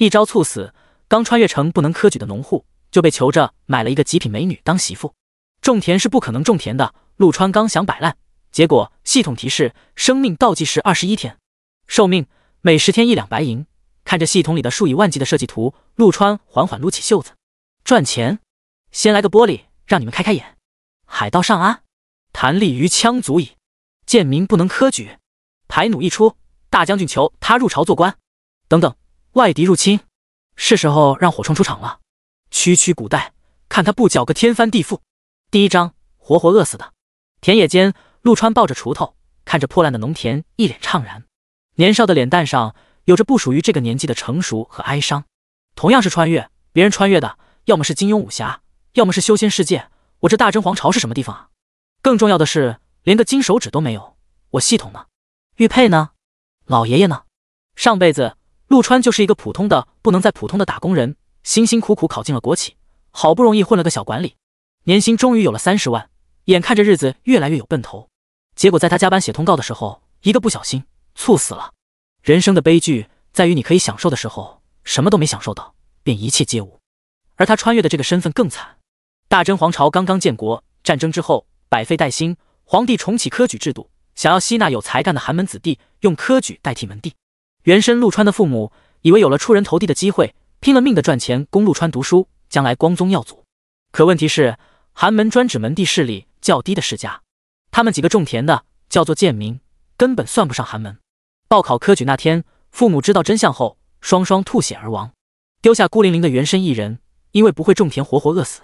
一朝猝死，刚穿越成不能科举的农户，就被求着买了一个极品美女当媳妇。种田是不可能种田的，陆川刚想摆烂，结果系统提示：生命倒计时二十一天，寿命每十天一两白银。看着系统里的数以万计的设计图，陆川缓缓撸起袖子，赚钱。先来个玻璃，让你们开开眼。海盗上岸，弹力鱼枪足矣。贱民不能科举，牌弩一出，大将军求他入朝做官。等等。外敌入侵，是时候让火冲出场了。区区古代，看他不搅个天翻地覆！第一章，活活饿死的。田野间，陆川抱着锄头，看着破烂的农田，一脸怅然。年少的脸蛋上，有着不属于这个年纪的成熟和哀伤。同样是穿越，别人穿越的要么是金庸武侠，要么是修仙世界，我这大真皇朝是什么地方啊？更重要的是，连个金手指都没有。我系统呢？玉佩呢？老爷爷呢？上辈子？陆川就是一个普通的、不能再普通的打工人，辛辛苦苦考进了国企，好不容易混了个小管理，年薪终于有了三十万，眼看着日子越来越有奔头，结果在他加班写通告的时候，一个不小心猝死了。人生的悲剧在于，你可以享受的时候，什么都没享受到，便一切皆无。而他穿越的这个身份更惨，大真皇朝刚刚建国，战争之后百废待兴，皇帝重启科举制度，想要吸纳有才干的寒门子弟，用科举代替门第。原身陆川的父母以为有了出人头地的机会，拼了命的赚钱供陆川读书，将来光宗耀祖。可问题是，寒门专指门第势力较低的世家，他们几个种田的叫做贱民，根本算不上寒门。报考科举那天，父母知道真相后，双双吐血而亡，丢下孤零零的原身一人，因为不会种田，活活饿死。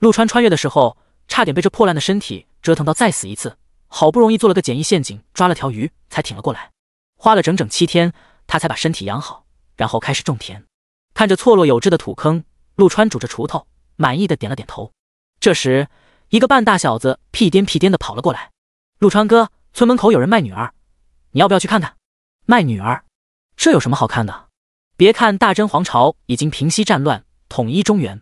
陆川穿越的时候，差点被这破烂的身体折腾到再死一次，好不容易做了个简易陷阱，抓了条鱼，才挺了过来。花了整整七天。他才把身体养好，然后开始种田。看着错落有致的土坑，陆川拄着锄头，满意的点了点头。这时，一个半大小子屁颠屁颠的跑了过来：“陆川哥，村门口有人卖女儿，你要不要去看看？”卖女儿？这有什么好看的？别看大真皇朝已经平息战乱，统一中原，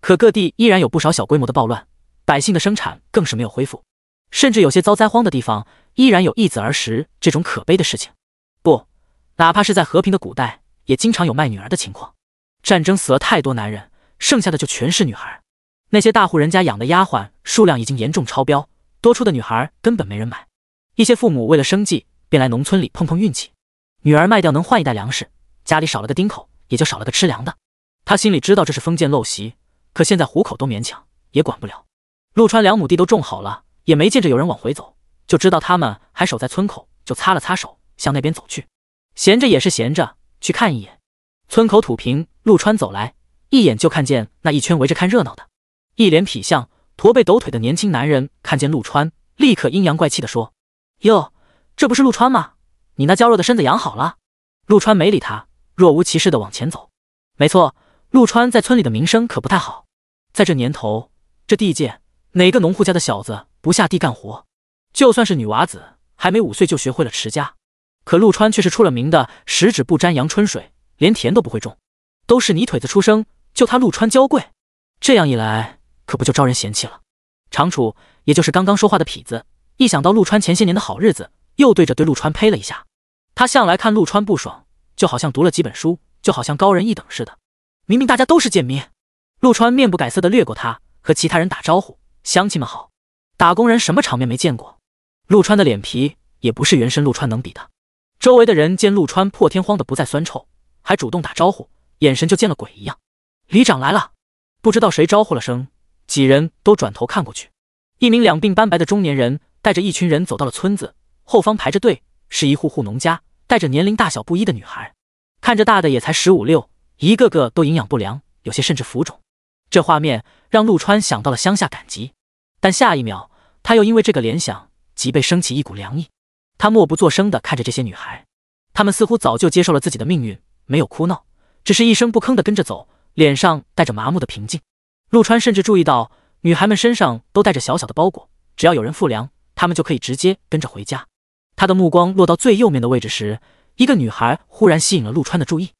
可各地依然有不少小规模的暴乱，百姓的生产更是没有恢复，甚至有些遭灾荒的地方，依然有易子而食这种可悲的事情。哪怕是在和平的古代，也经常有卖女儿的情况。战争死了太多男人，剩下的就全是女孩。那些大户人家养的丫鬟数量已经严重超标，多出的女孩根本没人买。一些父母为了生计，便来农村里碰碰运气。女儿卖掉能换一袋粮食，家里少了个丁口，也就少了个吃粮的。他心里知道这是封建陋习，可现在糊口都勉强，也管不了。陆川两亩地都种好了，也没见着有人往回走，就知道他们还守在村口，就擦了擦手，向那边走去。闲着也是闲着，去看一眼。村口土坪，陆川走来，一眼就看见那一圈围着看热闹的，一脸痞相、驼背抖腿的年轻男人。看见陆川，立刻阴阳怪气的说：“哟，这不是陆川吗？你那娇弱的身子养好了？”陆川没理他，若无其事的往前走。没错，陆川在村里的名声可不太好。在这年头，这地界，哪个农户家的小子不下地干活？就算是女娃子，还没五岁就学会了持家。可陆川却是出了名的十指不沾阳春水，连田都不会种，都是泥腿子出生。就他陆川娇贵，这样一来可不就招人嫌弃了？长楚，也就是刚刚说话的痞子，一想到陆川前些年的好日子，又对着对陆川呸了一下。他向来看陆川不爽，就好像读了几本书，就好像高人一等似的。明明大家都是贱民。陆川面不改色的掠过他，和其他人打招呼：“乡亲们好，打工人什么场面没见过？”陆川的脸皮也不是原身陆川能比的。周围的人见陆川破天荒的不再酸臭，还主动打招呼，眼神就见了鬼一样。里长来了，不知道谁招呼了声，几人都转头看过去。一名两鬓斑白的中年人带着一群人走到了村子后方，排着队是一户户农家，带着年龄大小不一的女孩，看着大的也才十五六，一个个都营养不良，有些甚至浮肿。这画面让陆川想到了乡下赶集，但下一秒他又因为这个联想，脊背升起一股凉意。他默不作声地看着这些女孩，她们似乎早就接受了自己的命运，没有哭闹，只是一声不吭地跟着走，脸上带着麻木的平静。陆川甚至注意到，女孩们身上都带着小小的包裹，只要有人付粮，她们就可以直接跟着回家。他的目光落到最右面的位置时，一个女孩忽然吸引了陆川的注意。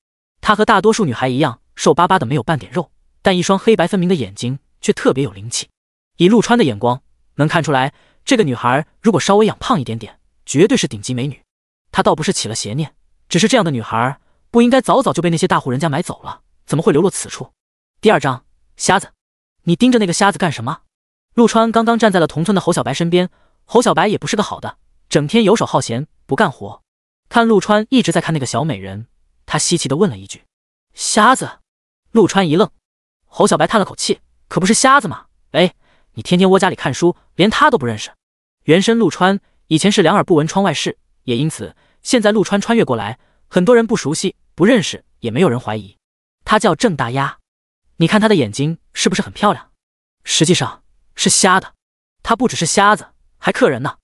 她和大多数女孩一样瘦巴巴的，没有半点肉，但一双黑白分明的眼睛却特别有灵气。以陆川的眼光，能看出来，这个女孩如果稍微养胖一点点。绝对是顶级美女，她倒不是起了邪念，只是这样的女孩不应该早早就被那些大户人家买走了，怎么会流落此处？第二章，瞎子，你盯着那个瞎子干什么？陆川刚刚站在了同村的侯小白身边，侯小白也不是个好的，整天游手好闲，不干活。看陆川一直在看那个小美人，他稀奇的问了一句：“瞎子。”陆川一愣，侯小白叹了口气：“可不是瞎子吗？哎，你天天窝家里看书，连他都不认识。”原身陆川。以前是两耳不闻窗外事，也因此，现在陆川穿越过来，很多人不熟悉、不认识，也没有人怀疑。他叫郑大丫，你看他的眼睛是不是很漂亮？实际上是瞎的，他不只是瞎子，还克人呢。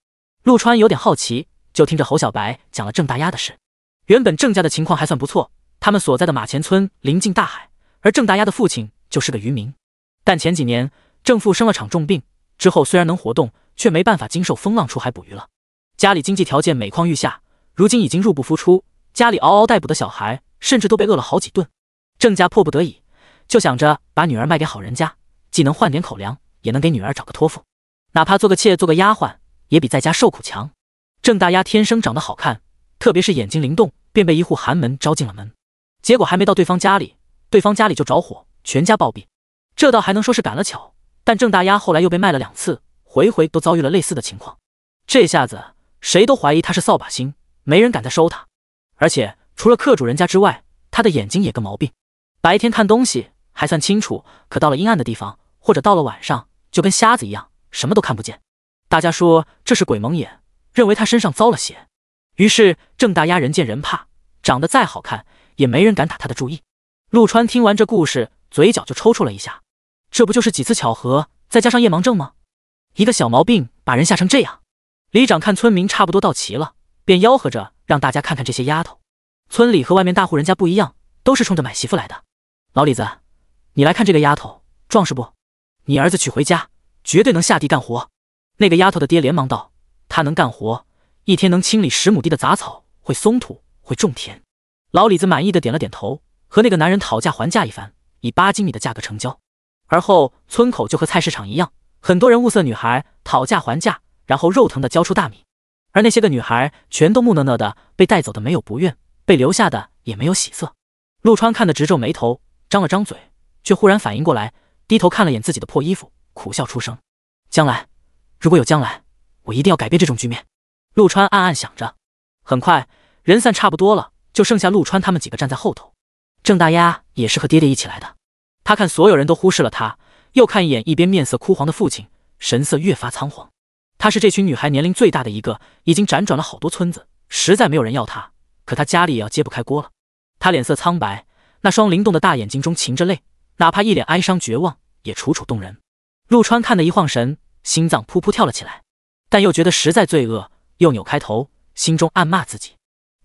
陆川有点好奇，就听着侯小白讲了郑大丫的事。原本郑家的情况还算不错，他们所在的马前村临近大海，而郑大丫的父亲就是个渔民。但前几年，郑父生了场重病，之后虽然能活动，却没办法经受风浪出海捕鱼了。家里经济条件每况愈下，如今已经入不敷出。家里嗷嗷待哺的小孩甚至都被饿了好几顿。郑家迫不得已，就想着把女儿卖给好人家，既能换点口粮，也能给女儿找个托付，哪怕做个妾、做个丫鬟，也比在家受苦强。郑大丫天生长得好看，特别是眼睛灵动，便被一户寒门招进了门。结果还没到对方家里，对方家里就着火，全家暴毙。这倒还能说是赶了巧，但郑大丫后来又被卖了两次，回回都遭遇了类似的情况。这下子。谁都怀疑他是扫把星，没人敢再收他。而且除了客主人家之外，他的眼睛也个毛病，白天看东西还算清楚，可到了阴暗的地方或者到了晚上，就跟瞎子一样，什么都看不见。大家说这是鬼蒙眼，认为他身上遭了邪。于是郑大丫人见人怕，长得再好看也没人敢打他的注意。陆川听完这故事，嘴角就抽搐了一下。这不就是几次巧合再加上夜盲症吗？一个小毛病把人吓成这样。里长看村民差不多到齐了，便吆喝着让大家看看这些丫头。村里和外面大户人家不一样，都是冲着买媳妇来的。老李子，你来看这个丫头，壮实不？你儿子娶回家绝对能下地干活。那个丫头的爹连忙道：“她能干活，一天能清理十亩地的杂草，会松土，会种田。”老李子满意的点了点头，和那个男人讨价还价一番，以八斤米的价格成交。而后村口就和菜市场一样，很多人物色女孩，讨价还价。然后肉疼的交出大米，而那些个女孩全都木讷讷的被带走的没有不愿，被留下的也没有喜色。陆川看得直皱眉头，张了张嘴，却忽然反应过来，低头看了眼自己的破衣服，苦笑出声：“将来，如果有将来，我一定要改变这种局面。”陆川暗暗想着。很快，人散差不多了，就剩下陆川他们几个站在后头。郑大丫也是和爹爹一起来的，他看所有人都忽视了他，又看一眼一边面色枯黄的父亲，神色越发仓皇。她是这群女孩年龄最大的一个，已经辗转了好多村子，实在没有人要她。可她家里也要揭不开锅了。她脸色苍白，那双灵动的大眼睛中噙着泪，哪怕一脸哀伤绝望，也楚楚动人。陆川看得一晃神，心脏噗噗跳了起来，但又觉得实在罪恶，又扭开头，心中暗骂自己：“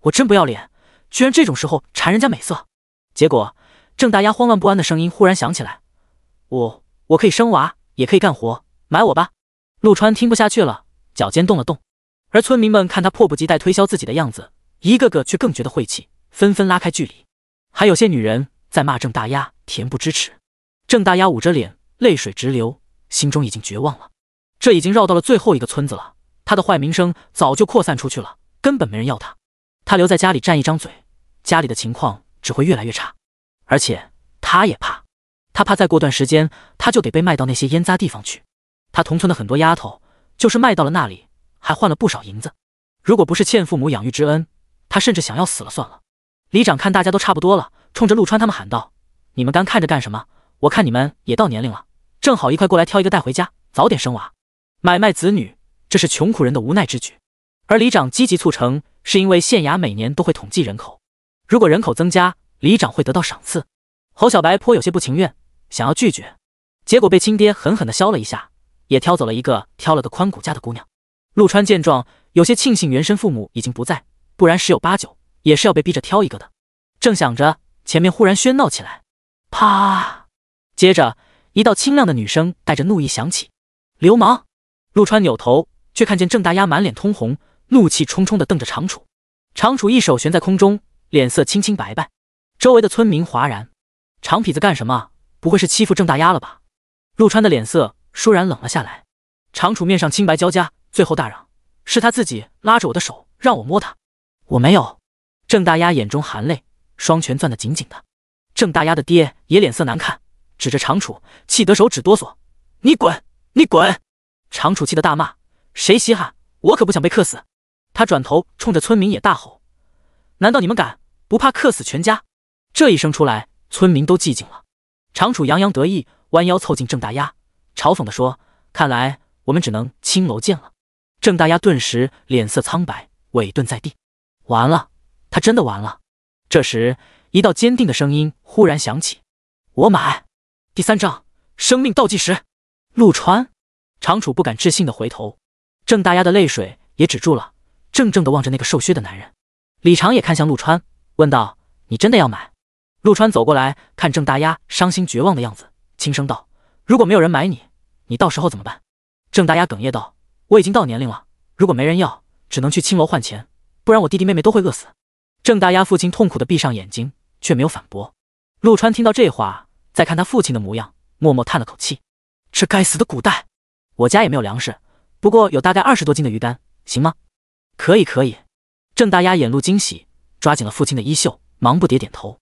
我真不要脸，居然这种时候馋人家美色。”结果郑大丫慌乱不安的声音忽然响起来：“我我可以生娃，也可以干活，买我吧。”陆川听不下去了，脚尖动了动，而村民们看他迫不及待推销自己的样子，一个个却更觉得晦气，纷纷拉开距离。还有些女人在骂郑大丫恬不知耻。郑大丫捂着脸，泪水直流，心中已经绝望了。这已经绕到了最后一个村子了，他的坏名声早就扩散出去了，根本没人要他。他留在家里占一张嘴，家里的情况只会越来越差。而且他也怕，他怕再过段时间，他就得被卖到那些烟杂地方去。他同村的很多丫头，就是卖到了那里，还换了不少银子。如果不是欠父母养育之恩，他甚至想要死了算了。李长看大家都差不多了，冲着陆川他们喊道：“你们干看着干什么？我看你们也到年龄了，正好一块过来挑一个带回家，早点生娃。”买卖子女，这是穷苦人的无奈之举。而李长积极促成，是因为县衙每年都会统计人口，如果人口增加，李长会得到赏赐。侯小白颇有些不情愿，想要拒绝，结果被亲爹狠狠地削了一下。也挑走了一个挑了个宽骨架的姑娘。陆川见状，有些庆幸原身父母已经不在，不然十有八九也是要被逼着挑一个的。正想着，前面忽然喧闹起来，啪！接着一道清亮的女声带着怒意响起：“流氓！”陆川扭头，却看见郑大丫满脸通红，怒气冲冲地瞪着长楚。长楚一手悬在空中，脸色清清白白。周围的村民哗然：“长痞子干什么？不会是欺负郑大丫了吧？”陆川的脸色。倏然冷了下来，长楚面上清白交加，最后大嚷：“是他自己拉着我的手，让我摸他，我没有。”郑大丫眼中含泪，双拳攥得紧紧的。郑大丫的爹也脸色难看，指着长楚，气得手指哆嗦：“你滚，你滚！”长楚气得大骂：“谁稀罕？我可不想被克死！”他转头冲着村民也大吼：“难道你们敢？不怕克死全家？”这一声出来，村民都寂静了。长楚洋洋得意，弯腰凑近郑大丫。嘲讽地说：“看来我们只能青楼见了。”郑大丫顿时脸色苍白，委顿在地。完了，他真的完了。这时，一道坚定的声音忽然响起：“我买。”第三章生命倒计时。陆川、长楚不敢置信的回头，郑大丫的泪水也止住了，怔怔的望着那个瘦削的男人。李长也看向陆川，问道：“你真的要买？”陆川走过来看郑大丫伤心绝望的样子，轻声道。如果没有人买你，你到时候怎么办？郑大丫哽咽道：“我已经到年龄了，如果没人要，只能去青楼换钱，不然我弟弟妹妹都会饿死。”郑大丫父亲痛苦的闭上眼睛，却没有反驳。陆川听到这话，再看他父亲的模样，默默叹了口气。这该死的古代！我家也没有粮食，不过有大概二十多斤的鱼干，行吗？可以，可以。郑大丫眼露惊喜，抓紧了父亲的衣袖，忙不迭点头。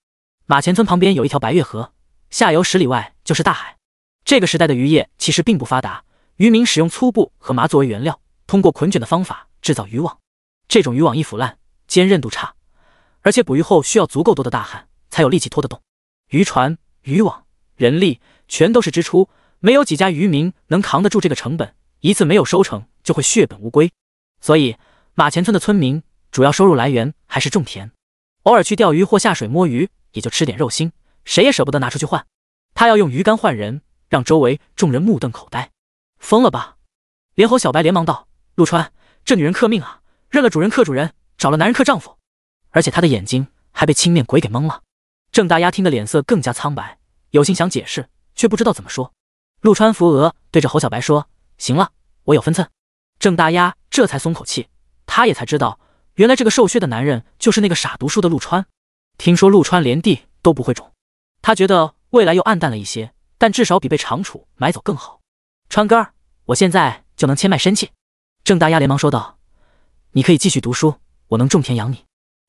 马前村旁边有一条白月河，下游十里外就是大海。这个时代的渔业其实并不发达，渔民使用粗布和麻作为原料，通过捆卷的方法制造渔网。这种渔网易腐烂，坚韧度差，而且捕鱼后需要足够多的大汉才有力气拖得动。渔船、渔网、人力全都是支出，没有几家渔民能扛得住这个成本。一次没有收成就会血本无归。所以马前村的村民主要收入来源还是种田，偶尔去钓鱼或下水摸鱼，也就吃点肉腥，谁也舍不得拿出去换。他要用鱼竿换人。让周围众人目瞪口呆，疯了吧！连侯小白连忙道：“陆川，这女人克命啊，认了主人克主人，找了男人克丈夫，而且她的眼睛还被青面鬼给蒙了。”郑大丫听得脸色更加苍白，有心想解释，却不知道怎么说。陆川扶额，对着侯小白说：“行了，我有分寸。”郑大丫这才松口气，他也才知道，原来这个瘦削的男人就是那个傻读书的陆川。听说陆川连地都不会种，他觉得未来又暗淡了一些。但至少比被长楚买走更好。川哥，我现在就能切卖身契。郑大丫连忙说道：“你可以继续读书，我能种田养你。”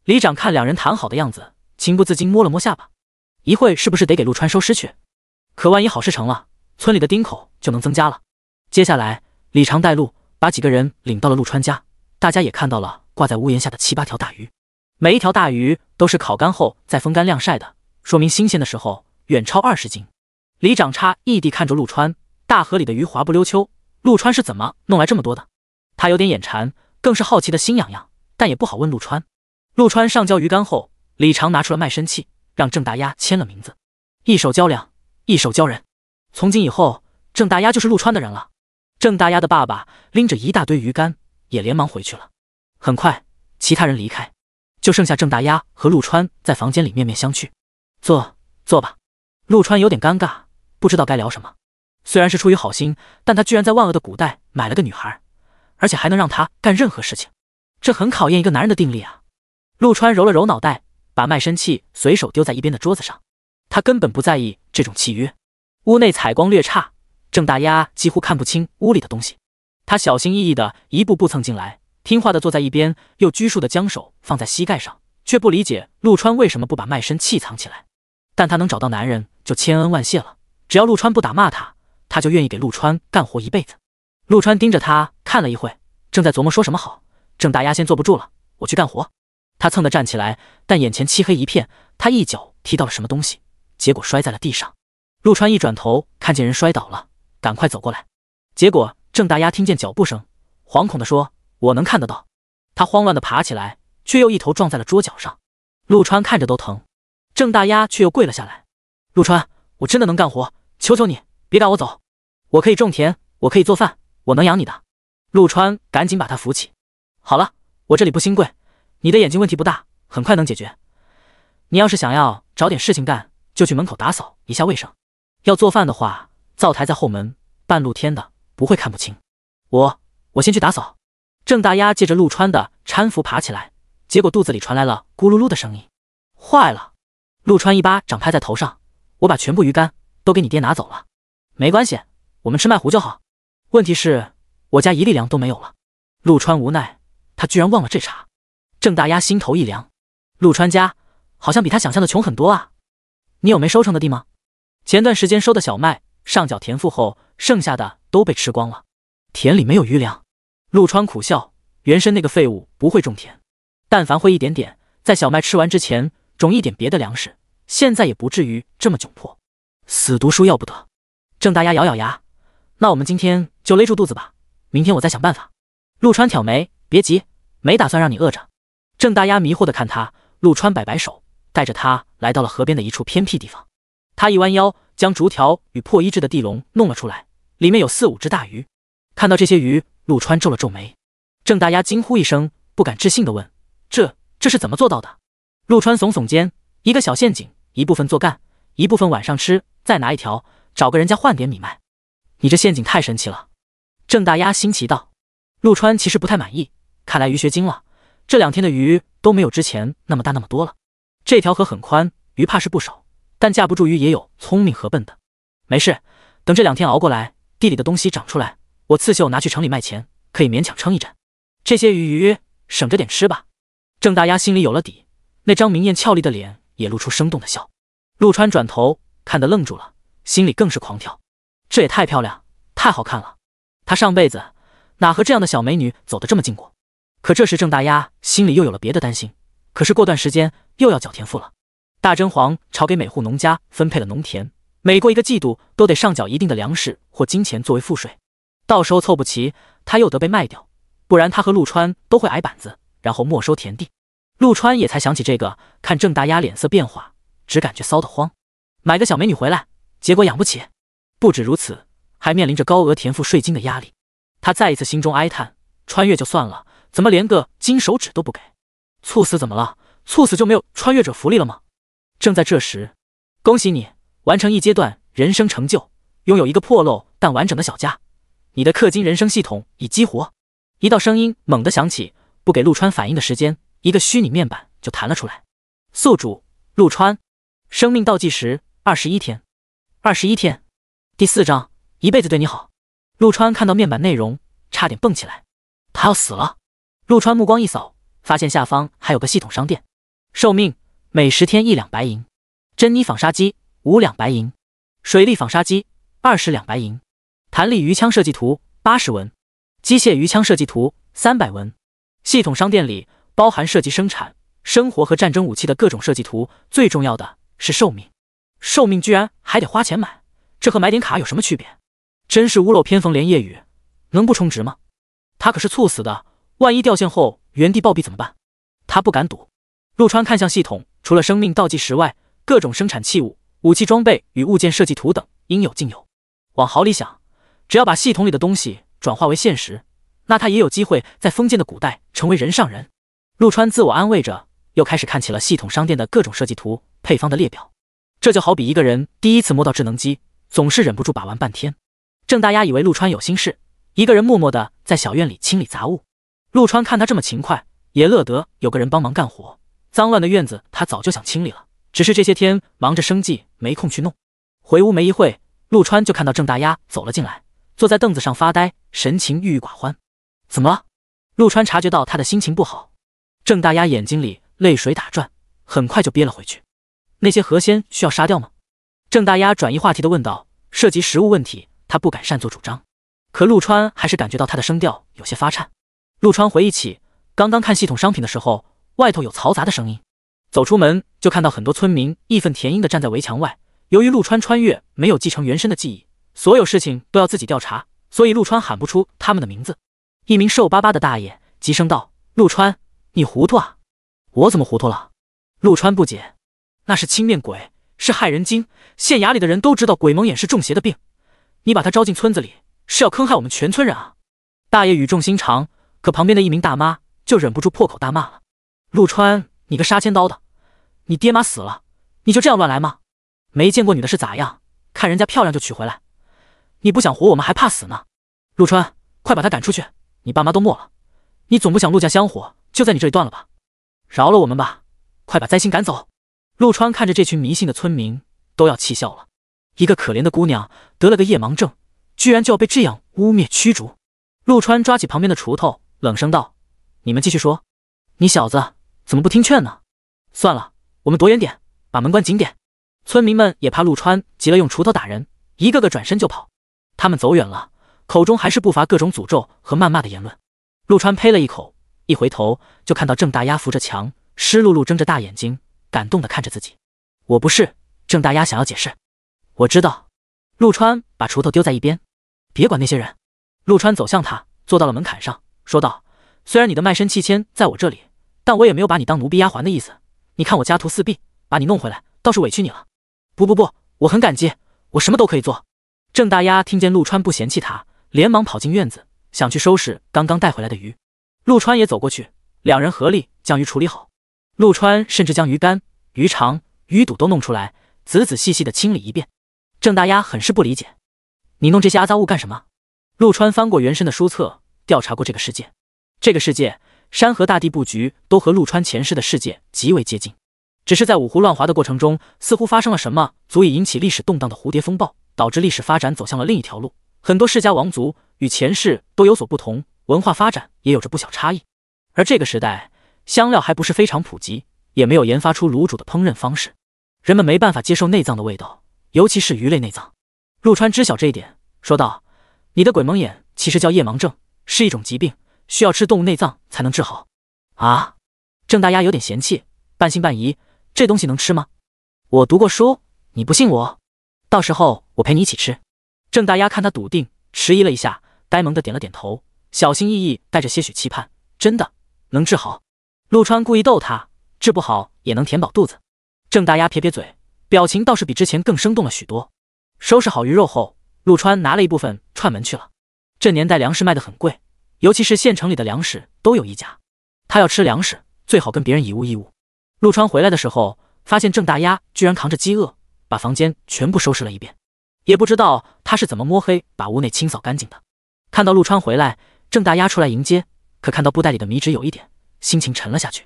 李长看两人谈好的样子，情不自禁摸了摸下巴。一会是不是得给陆川收尸去？可万一好事成了，村里的丁口就能增加了。接下来，李长带路，把几个人领到了陆川家。大家也看到了挂在屋檐下的七八条大鱼，每一条大鱼都是烤干后再风干晾晒的，说明新鲜的时候远超二十斤。李长叉异地看着陆川，大河里的鱼滑不溜秋，陆川是怎么弄来这么多的？他有点眼馋，更是好奇的心痒痒，但也不好问陆川。陆川上交鱼竿后，李长拿出了卖身契，让郑大丫签了名字，一手交粮，一手交人。从今以后，郑大丫就是陆川的人了。郑大丫的爸爸拎着一大堆鱼竿，也连忙回去了。很快，其他人离开，就剩下郑大丫和陆川在房间里面面相觑。坐，坐吧。陆川有点尴尬。不知道该聊什么，虽然是出于好心，但他居然在万恶的古代买了个女孩，而且还能让她干任何事情，这很考验一个男人的定力啊！陆川揉了揉脑袋，把卖身契随手丢在一边的桌子上，他根本不在意这种契约。屋内采光略差，郑大丫几乎看不清屋里的东西。他小心翼翼的一步步蹭进来，听话的坐在一边，又拘束的将手放在膝盖上，却不理解陆川为什么不把卖身契藏起来。但他能找到男人就千恩万谢了。只要陆川不打骂他，他就愿意给陆川干活一辈子。陆川盯着他看了一会，正在琢磨说什么好。郑大丫先坐不住了，我去干活。他蹭的站起来，但眼前漆黑一片，他一脚踢到了什么东西，结果摔在了地上。陆川一转头，看见人摔倒了，赶快走过来。结果郑大丫听见脚步声，惶恐的说：“我能看得到。”他慌乱的爬起来，却又一头撞在了桌角上。陆川看着都疼，郑大丫却又跪了下来。陆川，我真的能干活。求求你，别赶我走，我可以种田，我可以做饭，我能养你的。陆川赶紧把他扶起。好了，我这里不兴贵，你的眼睛问题不大，很快能解决。你要是想要找点事情干，就去门口打扫一下卫生。要做饭的话，灶台在后门，半露天的，不会看不清。我我先去打扫。郑大丫借着陆川的搀扶爬起来，结果肚子里传来了咕噜噜的声音。坏了！陆川一巴掌拍在头上，我把全部鱼竿都给你爹拿走了，没关系，我们吃麦糊就好。问题是我家一粒粮都没有了。陆川无奈，他居然忘了这茬。郑大丫心头一凉，陆川家好像比他想象的穷很多啊。你有没收成的地吗？前段时间收的小麦上缴田赋后，剩下的都被吃光了，田里没有余粮。陆川苦笑，原身那个废物不会种田，但凡会一点点，在小麦吃完之前种一点别的粮食，现在也不至于这么窘迫。死读书要不得，郑大丫咬咬牙，那我们今天就勒住肚子吧，明天我再想办法。陆川挑眉，别急，没打算让你饿着。郑大丫迷惑的看他，陆川摆摆手，带着他来到了河边的一处偏僻地方。他一弯腰，将竹条与破衣制的地笼弄了出来，里面有四五只大鱼。看到这些鱼，陆川皱了皱眉。郑大丫惊呼一声，不敢置信的问：“这这是怎么做到的？”陆川耸耸肩，一个小陷阱，一部分做干，一部分晚上吃。再拿一条，找个人家换点米卖。你这陷阱太神奇了，郑大丫新奇道。陆川其实不太满意，看来鱼学精了，这两天的鱼都没有之前那么大那么多了。这条河很宽，鱼怕是不少，但架不住鱼也有聪明和笨的。没事，等这两天熬过来，地里的东西长出来，我刺绣拿去城里卖钱，可以勉强撑一阵。这些鱼鱼省着点吃吧。郑大丫心里有了底，那张明艳俏丽的脸也露出生动的笑。陆川转头。看得愣住了，心里更是狂跳。这也太漂亮，太好看了。他上辈子哪和这样的小美女走得这么近过？可这时郑大丫心里又有了别的担心。可是过段时间又要缴田赋了。大甄皇朝给每户农家分配了农田，每过一个季度都得上缴一定的粮食或金钱作为赋税。到时候凑不齐，他又得被卖掉，不然他和陆川都会挨板子，然后没收田地。陆川也才想起这个，看郑大丫脸色变化，只感觉骚得慌。买个小美女回来，结果养不起。不止如此，还面临着高额田赋税金的压力。他再一次心中哀叹：穿越就算了，怎么连个金手指都不给？猝死怎么了？猝死就没有穿越者福利了吗？正在这时，恭喜你完成一阶段人生成就，拥有一个破漏但完整的小家。你的氪金人生系统已激活。一道声音猛地响起，不给陆川反应的时间，一个虚拟面板就弹了出来。宿主陆川，生命倒计时。二十一天，二十一天，第四章，一辈子对你好。陆川看到面板内容，差点蹦起来，他要死了。陆川目光一扫，发现下方还有个系统商店，寿命每十天一两白银，珍妮纺纱机五两白银，水力纺纱机二十两白银，弹力鱼枪设计图八十文，机械鱼枪设计图三百文。系统商店里包含涉及生产、生活和战争武器的各种设计图，最重要的是寿命。寿命居然还得花钱买，这和买点卡有什么区别？真是屋漏偏逢连夜雨，能不充值吗？他可是猝死的，万一掉线后原地暴毙怎么办？他不敢赌。陆川看向系统，除了生命倒计时外，各种生产器物、武器装备与物件设计图等应有尽有。往好里想，只要把系统里的东西转化为现实，那他也有机会在封建的古代成为人上人。陆川自我安慰着，又开始看起了系统商店的各种设计图、配方的列表。这就好比一个人第一次摸到智能机，总是忍不住把玩半天。郑大丫以为陆川有心事，一个人默默的在小院里清理杂物。陆川看他这么勤快，也乐得有个人帮忙干活。脏乱的院子他早就想清理了，只是这些天忙着生计，没空去弄。回屋没一会，陆川就看到郑大丫走了进来，坐在凳子上发呆，神情郁郁寡欢。怎么了？陆川察觉到他的心情不好。郑大丫眼睛里泪水打转，很快就憋了回去。那些河鲜需要杀掉吗？郑大丫转移话题的问道。涉及食物问题，他不敢擅作主张。可陆川还是感觉到他的声调有些发颤。陆川回忆起刚刚看系统商品的时候，外头有嘈杂的声音。走出门就看到很多村民义愤填膺的站在围墙外。由于陆川穿越没有继承原身的记忆，所有事情都要自己调查，所以陆川喊不出他们的名字。一名瘦巴巴的大爷急声道：“陆川，你糊涂啊！我怎么糊涂了？”陆川不解。那是青面鬼，是害人精。县衙里的人都知道，鬼蒙眼是中邪的病。你把他招进村子里，是要坑害我们全村人啊！大爷语重心长，可旁边的一名大妈就忍不住破口大骂了：“陆川，你个杀千刀的！你爹妈死了，你就这样乱来吗？没见过女的是咋样？看人家漂亮就娶回来？你不想活，我们还怕死呢！陆川，快把他赶出去！你爸妈都没了，你总不想陆家香火就在你这里断了吧？饶了我们吧！快把灾星赶走！”陆川看着这群迷信的村民，都要气笑了。一个可怜的姑娘得了个夜盲症，居然就要被这样污蔑驱逐。陆川抓起旁边的锄头，冷声道：“你们继续说，你小子怎么不听劝呢？”算了，我们躲远点，把门关紧点。村民们也怕陆川急了用锄头打人，一个个转身就跑。他们走远了，口中还是不乏各种诅咒和谩骂的言论。陆川呸了一口，一回头就看到郑大丫扶着墙，湿漉漉睁着大眼睛。感动的看着自己，我不是郑大丫，想要解释。我知道，陆川把锄头丢在一边，别管那些人。陆川走向他，坐到了门槛上，说道：“虽然你的卖身契签在我这里，但我也没有把你当奴婢丫鬟的意思。你看我家徒四壁，把你弄回来，倒是委屈你了。”不不不，我很感激，我什么都可以做。郑大丫听见陆川不嫌弃他，连忙跑进院子，想去收拾刚刚带回来的鱼。陆川也走过去，两人合力将鱼处理好。陆川甚至将鱼肝、鱼肠、鱼肚都弄出来，仔仔细细的清理一遍。郑大丫很是不理解：“你弄这些阿杂物干什么？”陆川翻过原身的书册，调查过这个世界。这个世界山河大地布局都和陆川前世的世界极为接近，只是在五胡乱华的过程中，似乎发生了什么足以引起历史动荡的蝴蝶风暴，导致历史发展走向了另一条路。很多世家王族与前世都有所不同，文化发展也有着不小差异。而这个时代。香料还不是非常普及，也没有研发出卤煮的烹饪方式，人们没办法接受内脏的味道，尤其是鱼类内脏。陆川知晓这一点，说道：“你的鬼蒙眼其实叫夜盲症，是一种疾病，需要吃动物内脏才能治好。”啊！郑大丫有点嫌弃，半信半疑：“这东西能吃吗？”我读过书，你不信我？到时候我陪你一起吃。郑大丫看他笃定，迟疑了一下，呆萌的点了点头，小心翼翼，带着些许期盼：“真的能治好？”陆川故意逗他，治不好也能填饱肚子。郑大丫撇撇嘴，表情倒是比之前更生动了许多。收拾好鱼肉后，陆川拿了一部分串门去了。这年代粮食卖得很贵，尤其是县城里的粮食都有溢价。他要吃粮食，最好跟别人以物易物。陆川回来的时候，发现郑大丫居然扛着饥饿，把房间全部收拾了一遍，也不知道他是怎么摸黑把屋内清扫干净的。看到陆川回来，郑大丫出来迎接，可看到布袋里的米纸有一点。心情沉了下去，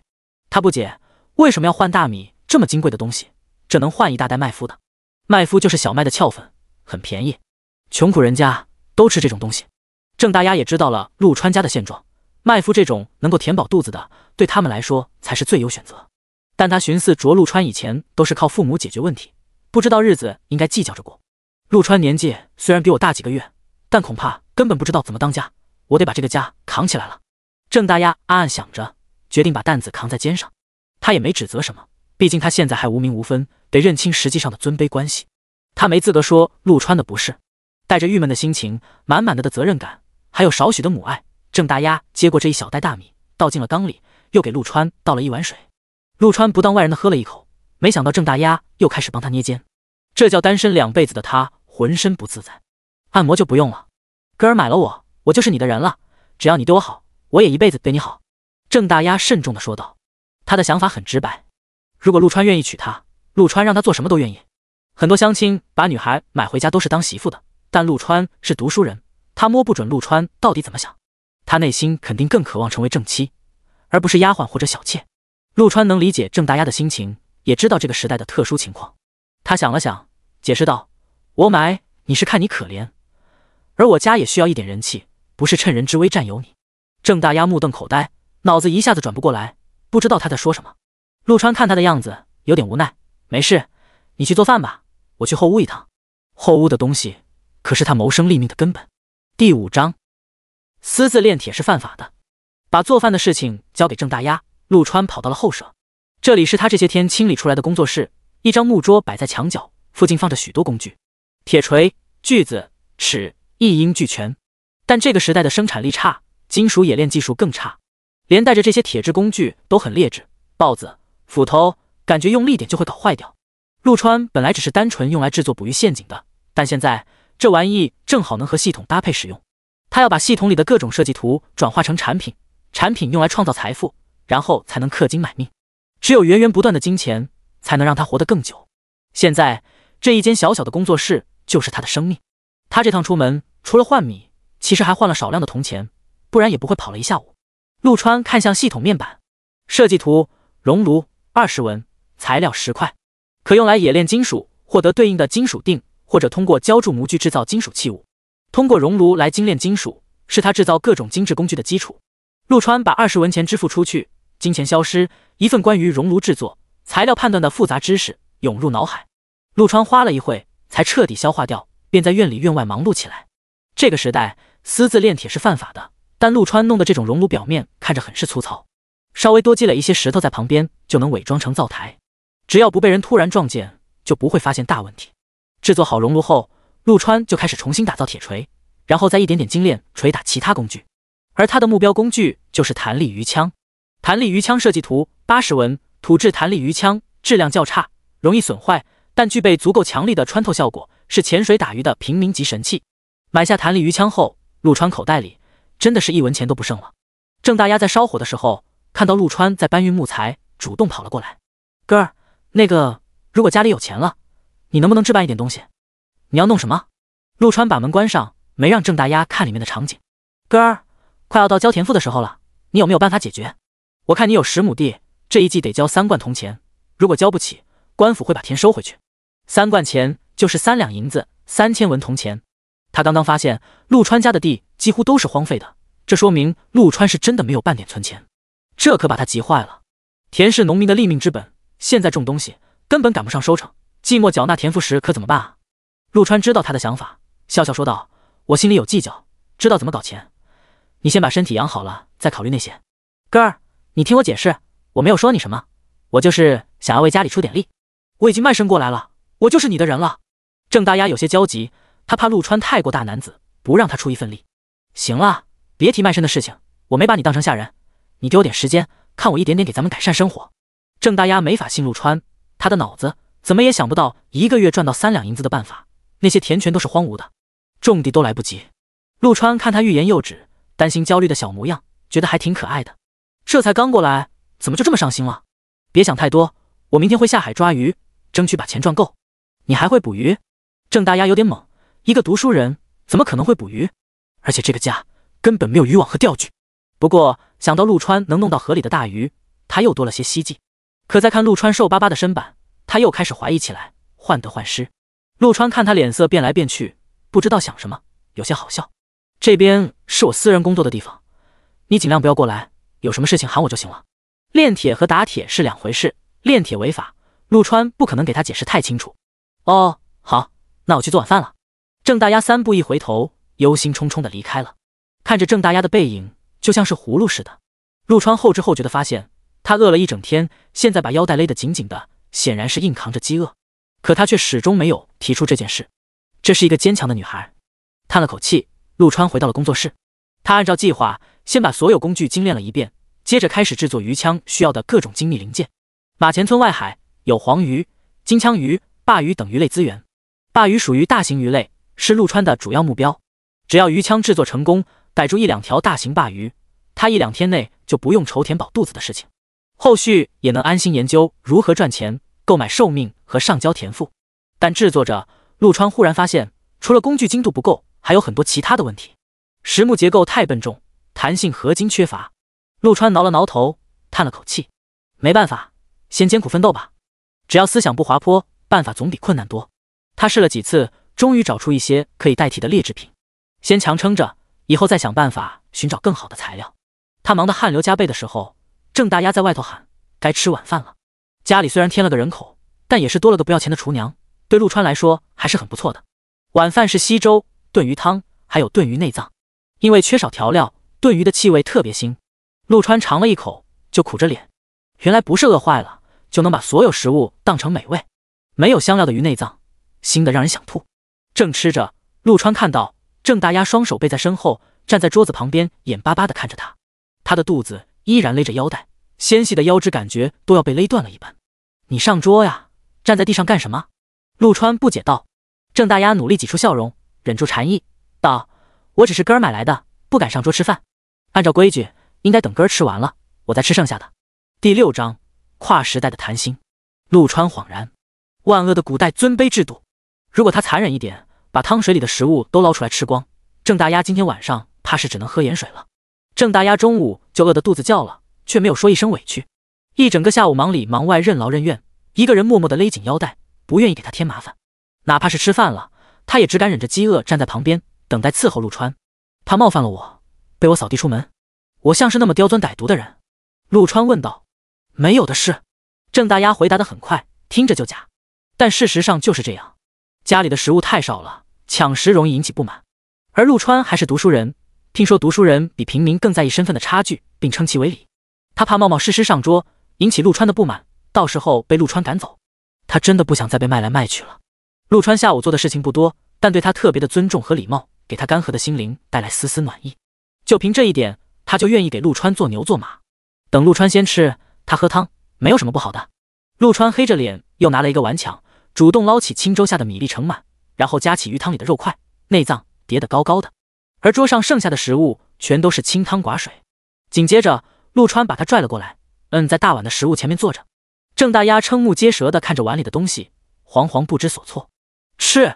他不解为什么要换大米这么金贵的东西，这能换一大袋麦麸的。麦麸就是小麦的壳粉，很便宜，穷苦人家都吃这种东西。郑大丫也知道了陆川家的现状，麦麸这种能够填饱肚子的，对他们来说才是最优选择。但他寻思着，陆川以前都是靠父母解决问题，不知道日子应该计较着过。陆川年纪虽然比我大几个月，但恐怕根本不知道怎么当家，我得把这个家扛起来了。郑大丫暗暗想着。决定把担子扛在肩上，他也没指责什么，毕竟他现在还无名无分，得认清实际上的尊卑关系，他没资格说陆川的不是。带着郁闷的心情，满满的的责任感，还有少许的母爱，郑大丫接过这一小袋大米，倒进了缸里，又给陆川倒了一碗水。陆川不当外人的喝了一口，没想到郑大丫又开始帮他捏肩，这叫单身两辈子的他浑身不自在。按摩就不用了，哥儿买了我，我就是你的人了，只要你对我好，我也一辈子对你好。郑大丫慎重的说道：“他的想法很直白，如果陆川愿意娶她，陆川让她做什么都愿意。很多相亲把女孩买回家都是当媳妇的，但陆川是读书人，他摸不准陆川到底怎么想。他内心肯定更渴望成为正妻，而不是丫鬟或者小妾。陆川能理解郑大丫的心情，也知道这个时代的特殊情况。他想了想，解释道：‘我买你是看你可怜，而我家也需要一点人气，不是趁人之危占有你。’”郑大丫目瞪口呆。脑子一下子转不过来，不知道他在说什么。陆川看他的样子有点无奈，没事，你去做饭吧，我去后屋一趟。后屋的东西可是他谋生立命的根本。第五章，私自炼铁是犯法的。把做饭的事情交给郑大丫，陆川跑到了后舍，这里是他这些天清理出来的工作室。一张木桌摆在墙角，附近放着许多工具，铁锤、锯子、尺一应俱全。但这个时代的生产力差，金属冶炼技术更差。连带着这些铁质工具都很劣质，豹子、斧头，感觉用力点就会搞坏掉。陆川本来只是单纯用来制作捕鱼陷阱的，但现在这玩意正好能和系统搭配使用。他要把系统里的各种设计图转化成产品，产品用来创造财富，然后才能氪金买命。只有源源不断的金钱，才能让他活得更久。现在这一间小小的工作室就是他的生命。他这趟出门除了换米，其实还换了少量的铜钱，不然也不会跑了一下午。陆川看向系统面板，设计图，熔炉二十文，材料十块，可用来冶炼金属，获得对应的金属锭，或者通过浇铸模具制造金属器物。通过熔炉来精炼金属，是他制造各种精致工具的基础。陆川把二十文钱支付出去，金钱消失，一份关于熔炉制作材料判断的复杂知识涌入脑海。陆川花了一会，才彻底消化掉，便在院里院外忙碌起来。这个时代私自炼铁是犯法的。但陆川弄的这种熔炉表面看着很是粗糙，稍微多积累一些石头在旁边，就能伪装成灶台。只要不被人突然撞见，就不会发现大问题。制作好熔炉后，陆川就开始重新打造铁锤，然后再一点点精炼锤打其他工具。而他的目标工具就是弹力鱼枪。弹力鱼枪设计图八十文土制弹力鱼枪质量较差，容易损坏，但具备足够强力的穿透效果，是潜水打鱼的平民级神器。买下弹力鱼枪后，陆川口袋里。真的是一文钱都不剩了。郑大丫在烧火的时候，看到陆川在搬运木材，主动跑了过来。哥儿，那个，如果家里有钱了，你能不能置办一点东西？你要弄什么？陆川把门关上，没让郑大丫看里面的场景。哥儿，快要到交田赋的时候了，你有没有办法解决？我看你有十亩地，这一季得交三贯铜钱。如果交不起，官府会把田收回去。三贯钱就是三两银子，三千文铜钱。他刚刚发现陆川家的地。几乎都是荒废的，这说明陆川是真的没有半点存钱，这可把他急坏了。田是农民的立命之本，现在种东西根本赶不上收成，寂寞缴纳田赋时可怎么办啊？陆川知道他的想法，笑笑说道：“我心里有计较，知道怎么搞钱。你先把身体养好了，再考虑那些。哥儿，你听我解释，我没有说你什么，我就是想要为家里出点力。我已经卖身过来了，我就是你的人了。”郑大丫有些焦急，他怕陆川太过大男子，不让他出一份力。行了，别提卖身的事情，我没把你当成下人，你给我点时间，看我一点点给咱们改善生活。郑大丫没法信陆川，他的脑子怎么也想不到一个月赚到三两银子的办法。那些田全都是荒芜的，种地都来不及。陆川看他欲言又止，担心焦虑的小模样，觉得还挺可爱的。这才刚过来，怎么就这么上心了？别想太多，我明天会下海抓鱼，争取把钱赚够。你还会捕鱼？郑大丫有点懵，一个读书人怎么可能会捕鱼？而且这个家根本没有渔网和钓具。不过想到陆川能弄到河里的大鱼，他又多了些希冀。可再看陆川瘦巴巴的身板，他又开始怀疑起来，患得患失。陆川看他脸色变来变去，不知道想什么，有些好笑。这边是我私人工作的地方，你尽量不要过来。有什么事情喊我就行了。炼铁和打铁是两回事，炼铁违法，陆川不可能给他解释太清楚。哦，好，那我去做晚饭了。郑大丫三步一回头。忧心忡忡的离开了，看着郑大丫的背影，就像是葫芦似的。陆川后知后觉的发现，他饿了一整天，现在把腰带勒得紧紧的，显然是硬扛着饥饿。可他却始终没有提出这件事。这是一个坚强的女孩。叹了口气，陆川回到了工作室。他按照计划，先把所有工具精炼了一遍，接着开始制作鱼枪需要的各种精密零件。马前村外海有黄鱼、金枪鱼、鲅鱼等鱼类资源。鲅鱼属于大型鱼类，是陆川的主要目标。只要鱼枪制作成功，逮住一两条大型鲅鱼，他一两天内就不用愁填饱肚子的事情，后续也能安心研究如何赚钱、购买寿命和上交田赋。但制作着，陆川忽然发现，除了工具精度不够，还有很多其他的问题。实木结构太笨重，弹性合金缺乏。陆川挠了挠头，叹了口气，没办法，先艰苦奋斗吧。只要思想不滑坡，办法总比困难多。他试了几次，终于找出一些可以代替的劣质品。先强撑着，以后再想办法寻找更好的材料。他忙得汗流浃背的时候，郑大丫在外头喊：“该吃晚饭了。”家里虽然添了个人口，但也是多了个不要钱的厨娘，对陆川来说还是很不错的。晚饭是稀粥、炖鱼汤，还有炖鱼内脏。因为缺少调料，炖鱼的气味特别腥。陆川尝了一口，就苦着脸。原来不是饿坏了，就能把所有食物当成美味。没有香料的鱼内脏，腥的让人想吐。正吃着，陆川看到。郑大丫双手背在身后，站在桌子旁边，眼巴巴地看着他。他的肚子依然勒着腰带，纤细的腰肢感觉都要被勒断了一般。你上桌呀，站在地上干什么？陆川不解道。郑大丫努力挤出笑容，忍住馋意，道：“我只是哥儿买来的，不敢上桌吃饭。按照规矩，应该等哥儿吃完了，我再吃剩下的。”第六章，跨时代的谈心。陆川恍然，万恶的古代尊卑制度。如果他残忍一点。把汤水里的食物都捞出来吃光，郑大丫今天晚上怕是只能喝盐水了。郑大丫中午就饿得肚子叫了，却没有说一声委屈。一整个下午忙里忙外，任劳任怨，一个人默默地勒紧腰带，不愿意给他添麻烦。哪怕是吃饭了，他也只敢忍着饥饿站在旁边，等待伺候陆川。他冒犯了我，被我扫地出门。我像是那么刁钻歹毒的人？陆川问道。没有的事。郑大丫回答得很快，听着就假，但事实上就是这样。家里的食物太少了，抢食容易引起不满。而陆川还是读书人，听说读书人比平民更在意身份的差距，并称其为礼。他怕冒冒失失上桌，引起陆川的不满，到时候被陆川赶走。他真的不想再被卖来卖去了。陆川下午做的事情不多，但对他特别的尊重和礼貌，给他干涸的心灵带来丝丝暖意。就凭这一点，他就愿意给陆川做牛做马。等陆川先吃，他喝汤，没有什么不好的。陆川黑着脸，又拿了一个碗抢。主动捞起青粥下的米粒，盛满，然后夹起鱼汤里的肉块、内脏，叠得高高的。而桌上剩下的食物全都是清汤寡水。紧接着，陆川把他拽了过来，摁在大碗的食物前面坐着。郑大丫瞠目结舌地看着碗里的东西，惶惶不知所措。是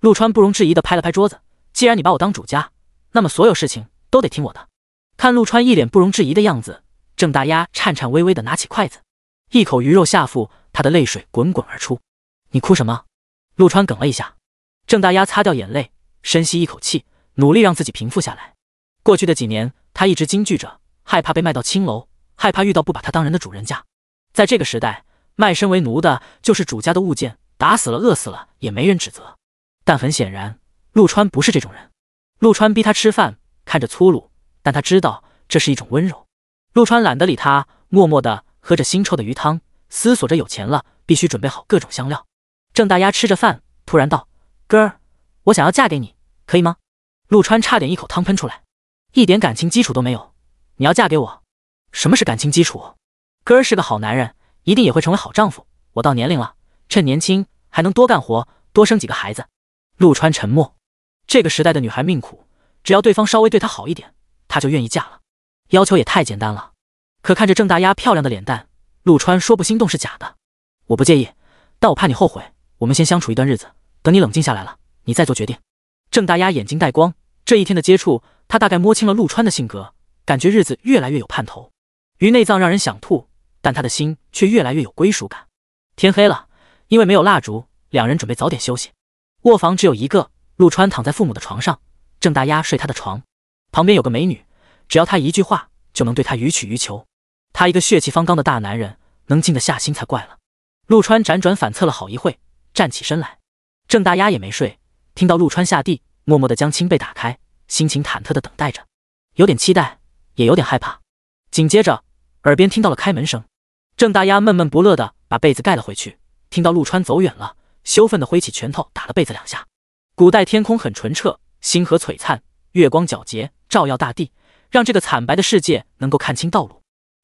陆川不容置疑的拍了拍桌子：“既然你把我当主家，那么所有事情都得听我的。”看陆川一脸不容置疑的样子，郑大丫颤颤巍巍地拿起筷子，一口鱼肉下腹，他的泪水滚滚而出。你哭什么？陆川哽了一下，郑大丫擦掉眼泪，深吸一口气，努力让自己平复下来。过去的几年，她一直惊惧着，害怕被卖到青楼，害怕遇到不把她当人的主人家。在这个时代，卖身为奴的就是主家的物件，打死了、饿死了也没人指责。但很显然，陆川不是这种人。陆川逼她吃饭，看着粗鲁，但他知道这是一种温柔。陆川懒得理他，默默的喝着腥臭的鱼汤，思索着：有钱了，必须准备好各种香料。郑大丫吃着饭，突然道：“哥儿，我想要嫁给你，可以吗？”陆川差点一口汤喷出来，一点感情基础都没有，你要嫁给我？什么是感情基础？哥儿是个好男人，一定也会成为好丈夫。我到年龄了，趁年轻还能多干活，多生几个孩子。陆川沉默。这个时代的女孩命苦，只要对方稍微对她好一点，她就愿意嫁了。要求也太简单了。可看着郑大丫漂亮的脸蛋，陆川说不心动是假的。我不介意，但我怕你后悔。我们先相处一段日子，等你冷静下来了，你再做决定。郑大丫眼睛带光，这一天的接触，他大概摸清了陆川的性格，感觉日子越来越有盼头。鱼内脏让人想吐，但他的心却越来越有归属感。天黑了，因为没有蜡烛，两人准备早点休息。卧房只有一个，陆川躺在父母的床上，郑大丫睡他的床旁边有个美女，只要他一句话就能对他予取予求。他一个血气方刚的大男人，能静得下心才怪了。陆川辗转反侧了好一会。站起身来，郑大丫也没睡，听到陆川下地，默默地将青被打开，心情忐忑地等待着，有点期待，也有点害怕。紧接着，耳边听到了开门声，郑大丫闷闷不乐地把被子盖了回去。听到陆川走远了，羞愤地挥起拳头打了被子两下。古代天空很纯澈，星河璀璨，月光皎洁，照耀大地，让这个惨白的世界能够看清道路。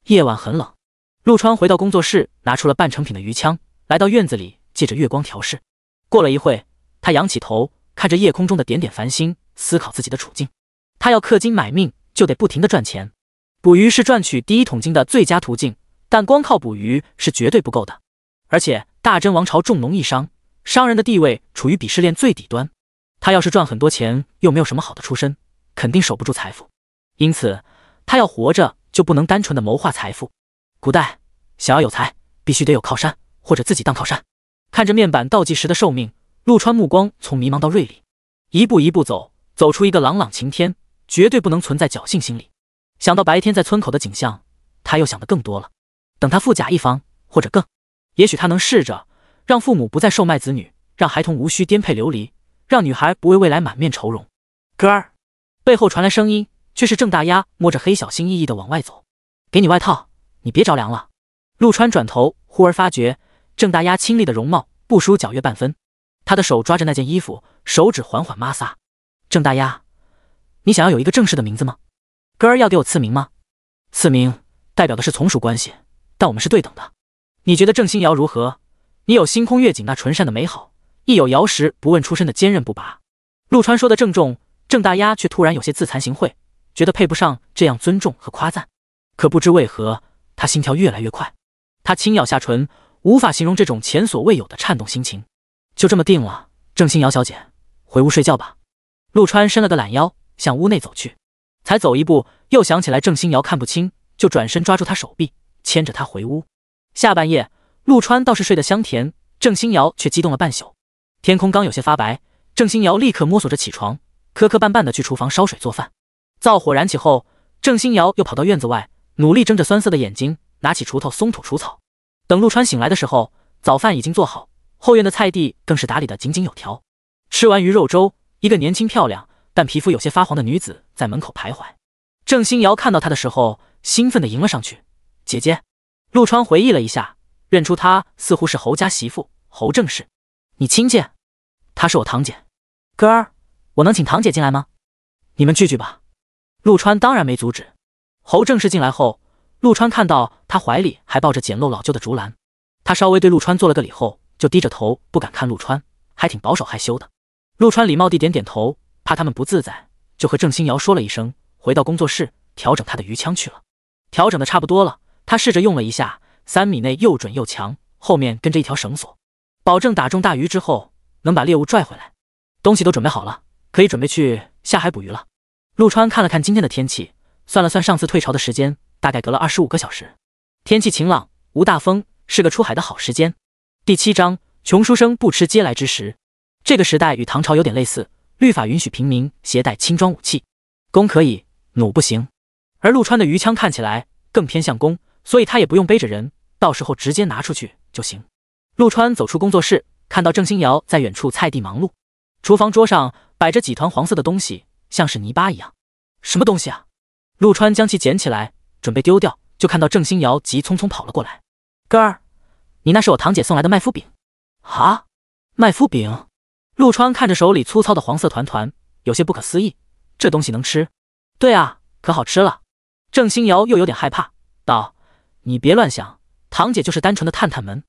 夜晚很冷，陆川回到工作室，拿出了半成品的鱼枪，来到院子里。借着月光调试，过了一会，他仰起头看着夜空中的点点繁星，思考自己的处境。他要氪金买命，就得不停的赚钱。捕鱼是赚取第一桶金的最佳途径，但光靠捕鱼是绝对不够的。而且大真王朝重农抑商，商人的地位处于鄙视链最底端。他要是赚很多钱，又没有什么好的出身，肯定守不住财富。因此，他要活着，就不能单纯的谋划财富。古代想要有财，必须得有靠山，或者自己当靠山。看着面板倒计时的寿命，陆川目光从迷茫到锐利，一步一步走，走出一个朗朗晴天，绝对不能存在侥幸心理。想到白天在村口的景象，他又想的更多了。等他富甲一方或者更，也许他能试着让父母不再售卖子女，让孩童无需颠沛流离，让女孩不为未来满面愁容。哥儿，背后传来声音，却是郑大丫摸着黑小心翼翼的往外走，给你外套，你别着凉了。陆川转头，忽而发觉。郑大丫清丽的容貌不输皎月半分，她的手抓着那件衣服，手指缓缓摩挲。郑大丫，你想要有一个正式的名字吗？哥儿要给我赐名吗？赐名代表的是从属关系，但我们是对等的。你觉得郑星瑶如何？你有星空月景那纯善的美好，亦有瑶石不问出身的坚韧不拔。陆川说的郑重，郑大丫却突然有些自惭形秽，觉得配不上这样尊重和夸赞。可不知为何，她心跳越来越快。她轻咬下唇。无法形容这种前所未有的颤动心情，就这么定了。郑欣瑶小姐，回屋睡觉吧。陆川伸了个懒腰，向屋内走去。才走一步，又想起来郑欣瑶看不清，就转身抓住她手臂，牵着她回屋。下半夜，陆川倒是睡得香甜，郑欣瑶却激动了半宿。天空刚有些发白，郑欣瑶立刻摸索着起床，磕磕绊绊的去厨房烧水做饭。灶火燃起后，郑欣瑶又跑到院子外，努力睁着酸涩的眼睛，拿起锄头松土除草。等陆川醒来的时候，早饭已经做好，后院的菜地更是打理得井井有条。吃完鱼肉粥，一个年轻漂亮但皮肤有些发黄的女子在门口徘徊。郑欣瑶看到她的时候，兴奋地迎了上去：“姐姐！”陆川回忆了一下，认出她似乎是侯家媳妇侯正氏：“你亲戚？她是我堂姐。哥儿，我能请堂姐进来吗？你们聚聚吧。”陆川当然没阻止。侯正氏进来后。陆川看到他怀里还抱着简陋老旧的竹篮，他稍微对陆川做了个礼后，就低着头不敢看陆川，还挺保守害羞的。陆川礼貌地点点头，怕他们不自在，就和郑欣瑶说了一声，回到工作室调整他的鱼枪去了。调整的差不多了，他试着用了一下，三米内又准又强，后面跟着一条绳索，保证打中大鱼之后能把猎物拽回来。东西都准备好了，可以准备去下海捕鱼了。陆川看了看今天的天气，算了算上次退潮的时间。大概隔了二十五个小时，天气晴朗，无大风，是个出海的好时间。第七章：穷书生不吃嗟来之食。这个时代与唐朝有点类似，律法允许平民携带轻装武器，弓可以，弩不行。而陆川的鱼枪看起来更偏向弓，所以他也不用背着人，到时候直接拿出去就行。陆川走出工作室，看到郑欣瑶在远处菜地忙碌，厨房桌上摆着几团黄色的东西，像是泥巴一样。什么东西啊？陆川将其捡起来。准备丢掉，就看到郑欣瑶急匆匆跑了过来。哥儿，你那是我堂姐送来的麦麸饼。哈，麦麸饼。陆川看着手里粗糙的黄色团团，有些不可思议。这东西能吃？对啊，可好吃了。郑欣瑶又有点害怕，道：“你别乱想，堂姐就是单纯的探探门。”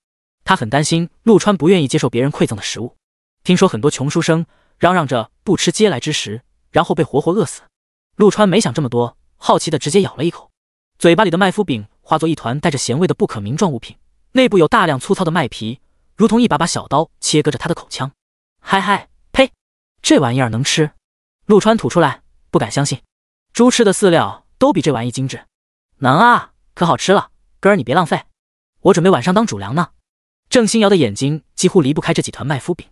他很担心陆川不愿意接受别人馈赠的食物。听说很多穷书生嚷嚷着不吃嗟来之食，然后被活活饿死。陆川没想这么多，好奇的直接咬了一口。嘴巴里的麦麸饼化作一团带着咸味的不可名状物品，内部有大量粗糙的麦皮，如同一把把小刀切割着他的口腔。嗨嗨，呸！这玩意儿能吃？陆川吐出来，不敢相信。猪吃的饲料都比这玩意精致。能啊，可好吃了，哥儿你别浪费，我准备晚上当主粮呢。郑欣瑶的眼睛几乎离不开这几团麦麸饼。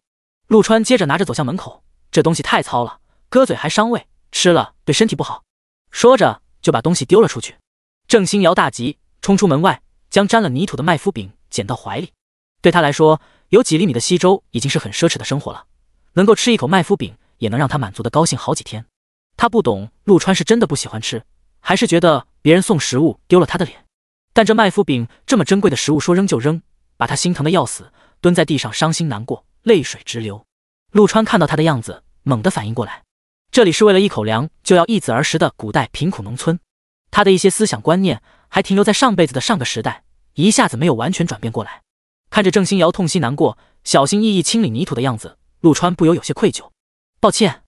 陆川接着拿着走向门口，这东西太糙了，割嘴还伤胃，吃了对身体不好。说着就把东西丢了出去。郑星瑶大急，冲出门外，将沾了泥土的麦麸饼捡到怀里。对他来说，有几厘米的稀粥已经是很奢侈的生活了，能够吃一口麦麸饼，也能让他满足的高兴好几天。他不懂陆川是真的不喜欢吃，还是觉得别人送食物丢了他的脸。但这麦麸饼这么珍贵的食物，说扔就扔，把他心疼的要死，蹲在地上伤心难过，泪水直流。陆川看到他的样子，猛地反应过来，这里是为了一口粮就要一子而食的古代贫苦农村。他的一些思想观念还停留在上辈子的上个时代，一下子没有完全转变过来。看着郑星瑶痛惜难过、小心翼翼清理泥土的样子，陆川不由有些愧疚。抱歉，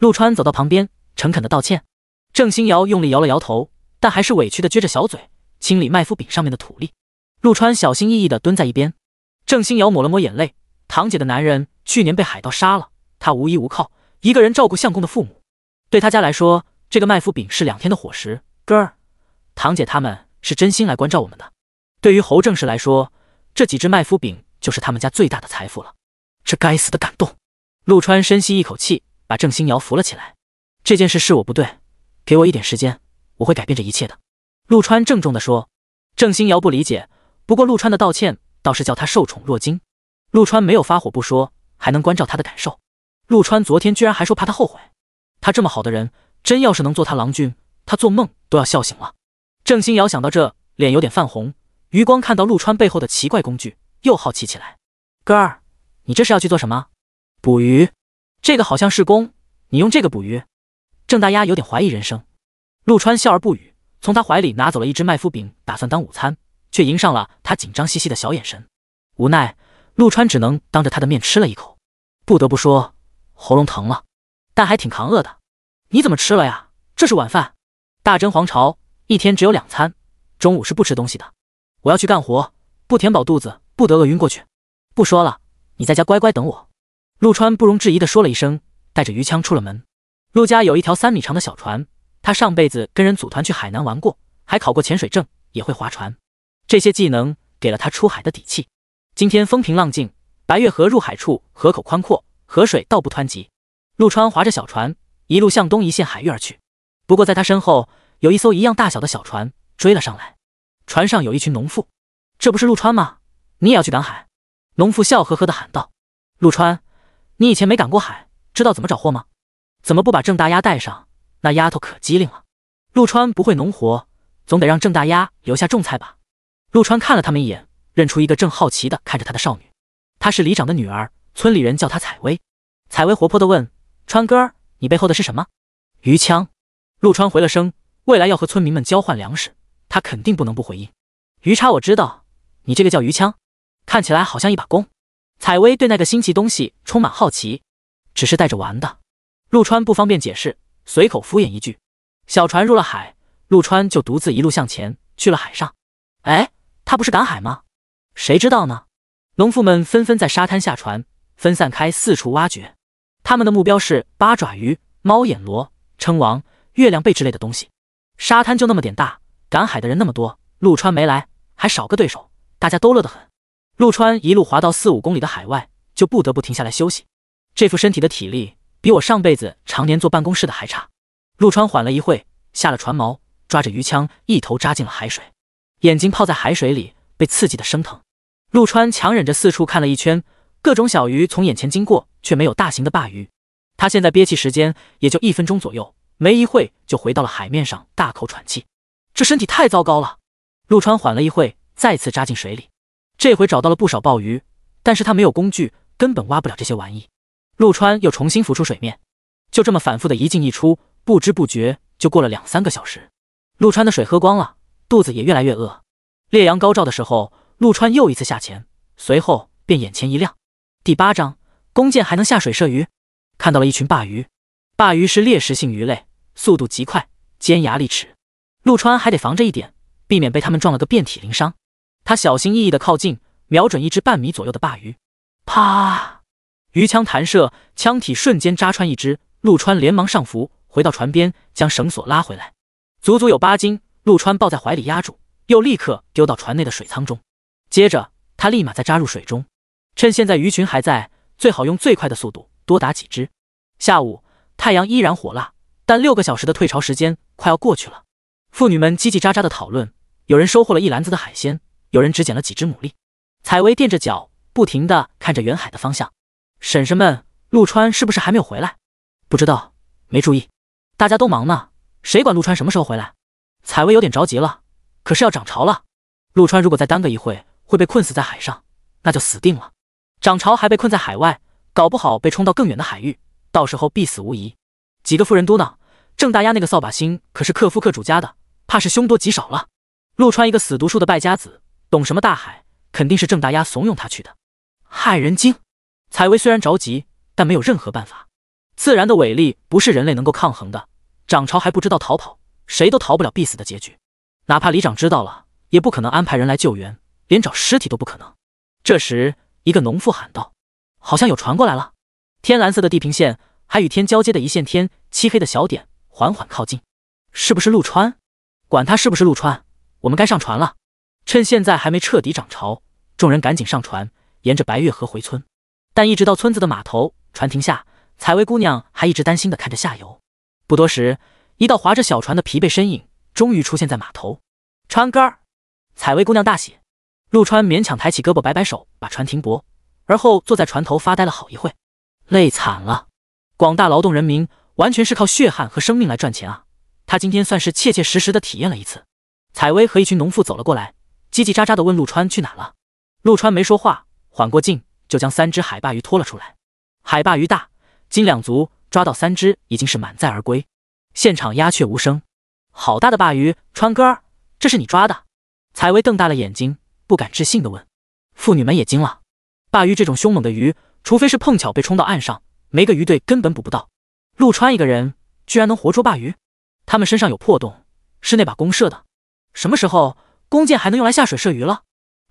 陆川走到旁边，诚恳的道歉。郑星瑶用力摇了摇头，但还是委屈的撅着小嘴，清理麦麸饼上面的土粒。陆川小心翼翼的蹲在一边。郑星瑶抹了抹眼泪，堂姐的男人去年被海盗杀了，她无依无靠，一个人照顾相公的父母。对她家来说，这个麦麸饼是两天的伙食。哥儿，堂姐他们是真心来关照我们的。对于侯正氏来说，这几只麦麸饼就是他们家最大的财富了。这该死的感动！陆川深吸一口气，把郑星瑶扶了起来。这件事是我不对，给我一点时间，我会改变这一切的。陆川郑重地说。郑星瑶不理解，不过陆川的道歉倒是叫他受宠若惊。陆川没有发火不说，还能关照他的感受。陆川昨天居然还说怕他后悔，他这么好的人，真要是能做他郎君。他做梦都要笑醒了。郑欣瑶想到这，脸有点泛红，余光看到陆川背后的奇怪工具，又好奇起来。哥儿，你这是要去做什么？捕鱼？这个好像是弓，你用这个捕鱼？郑大丫有点怀疑人生。陆川笑而不语，从他怀里拿走了一只麦麸饼，打算当午餐，却迎上了他紧张兮兮的小眼神。无奈，陆川只能当着他的面吃了一口。不得不说，喉咙疼了，但还挺扛饿的。你怎么吃了呀？这是晚饭。大真皇朝一天只有两餐，中午是不吃东西的。我要去干活，不填饱肚子不得饿晕过去。不说了，你在家乖乖等我。”陆川不容置疑地说了一声，带着鱼枪出了门。陆家有一条三米长的小船，他上辈子跟人组团去海南玩过，还考过潜水证，也会划船。这些技能给了他出海的底气。今天风平浪静，白月河入海处河口宽阔，河水倒不湍急。陆川划着小船，一路向东一线海域而去。不过，在他身后有一艘一样大小的小船追了上来，船上有一群农妇。这不是陆川吗？你也要去赶海？农妇笑呵呵的喊道：“陆川，你以前没赶过海，知道怎么找货吗？怎么不把郑大丫带上？那丫头可机灵了。”陆川不会农活，总得让郑大丫留下种菜吧？陆川看了他们一眼，认出一个正好奇的看着他的少女，她是里长的女儿，村里人叫她采薇。采薇活泼的问：“川哥，你背后的是什么？鱼枪？”陆川回了声：“未来要和村民们交换粮食，他肯定不能不回应。”鱼叉我知道，你这个叫鱼枪，看起来好像一把弓。采薇对那个新奇东西充满好奇，只是带着玩的。陆川不方便解释，随口敷衍一句。小船入了海，陆川就独自一路向前去了海上。哎，他不是赶海吗？谁知道呢？农妇们纷纷在沙滩下船，分散开四处挖掘，他们的目标是八爪鱼、猫眼螺、称王。月亮贝之类的东西，沙滩就那么点大，赶海的人那么多，陆川没来，还少个对手，大家都乐得很。陆川一路滑到四五公里的海外，就不得不停下来休息。这副身体的体力，比我上辈子常年坐办公室的还差。陆川缓了一会，下了船锚，抓着鱼枪，一头扎进了海水，眼睛泡在海水里，被刺激的生疼。陆川强忍着，四处看了一圈，各种小鱼从眼前经过，却没有大型的鲅鱼。他现在憋气时间也就一分钟左右。没一会就回到了海面上，大口喘气，这身体太糟糕了。陆川缓了一会，再次扎进水里，这回找到了不少鲍鱼，但是他没有工具，根本挖不了这些玩意。陆川又重新浮出水面，就这么反复的一进一出，不知不觉就过了两三个小时。陆川的水喝光了，肚子也越来越饿。烈阳高照的时候，陆川又一次下潜，随后便眼前一亮。第八章，弓箭还能下水射鱼，看到了一群鲅鱼。鲅鱼是猎食性鱼类。速度极快，尖牙利齿，陆川还得防着一点，避免被他们撞了个遍体鳞伤。他小心翼翼地靠近，瞄准一只半米左右的鲅鱼，啪，鱼枪弹射，枪体瞬间扎穿一只。陆川连忙上浮，回到船边，将绳索拉回来，足足有八斤。陆川抱在怀里压住，又立刻丢到船内的水舱中。接着，他立马再扎入水中，趁现在鱼群还在，最好用最快的速度多打几只。下午，太阳依然火辣。但六个小时的退潮时间快要过去了，妇女们叽叽喳喳的讨论，有人收获了一篮子的海鲜，有人只捡了几只牡蛎。采薇垫着脚，不停地看着远海的方向。婶婶们，陆川是不是还没有回来？不知道，没注意，大家都忙呢，谁管陆川什么时候回来？采薇有点着急了，可是要涨潮了，陆川如果再耽搁一会会被困死在海上，那就死定了。涨潮还被困在海外，搞不好被冲到更远的海域，到时候必死无疑。几个妇人嘟囔。郑大丫那个扫把星可是克夫克主家的，怕是凶多吉少了。陆川一个死读书的败家子，懂什么大海？肯定是郑大丫怂恿他去的，害人精！采薇虽然着急，但没有任何办法。自然的伟力不是人类能够抗衡的。涨潮还不知道逃跑，谁都逃不了必死的结局。哪怕李长知道了，也不可能安排人来救援，连找尸体都不可能。这时，一个农妇喊道：“好像有船过来了！”天蓝色的地平线，还与天交接的一线天，漆黑的小点。缓缓靠近，是不是陆川？管他是不是陆川，我们该上船了。趁现在还没彻底涨潮，众人赶紧上船，沿着白月河回村。但一直到村子的码头，船停下，采薇姑娘还一直担心地看着下游。不多时，一道划着小船的疲惫身影终于出现在码头。川哥儿，采薇姑娘大喜。陆川勉强抬起胳膊摆摆手，把船停泊，而后坐在船头发呆了好一会，累惨了。广大劳动人民。完全是靠血汗和生命来赚钱啊！他今天算是切切实实的体验了一次。采薇和一群农妇走了过来，叽叽喳喳的问陆川去哪了。陆川没说话，缓过劲就将三只海鲅鱼拖了出来。海鲅鱼大，斤两足，抓到三只已经是满载而归。现场鸦雀无声。好大的鲅鱼，川哥，这是你抓的？采薇瞪大了眼睛，不敢置信的问。妇女们也惊了。鲅鱼这种凶猛的鱼，除非是碰巧被冲到岸上，没个鱼队根本捕不到。陆川一个人居然能活捉鲅鱼，他们身上有破洞，是那把弓射的。什么时候弓箭还能用来下水射鱼了？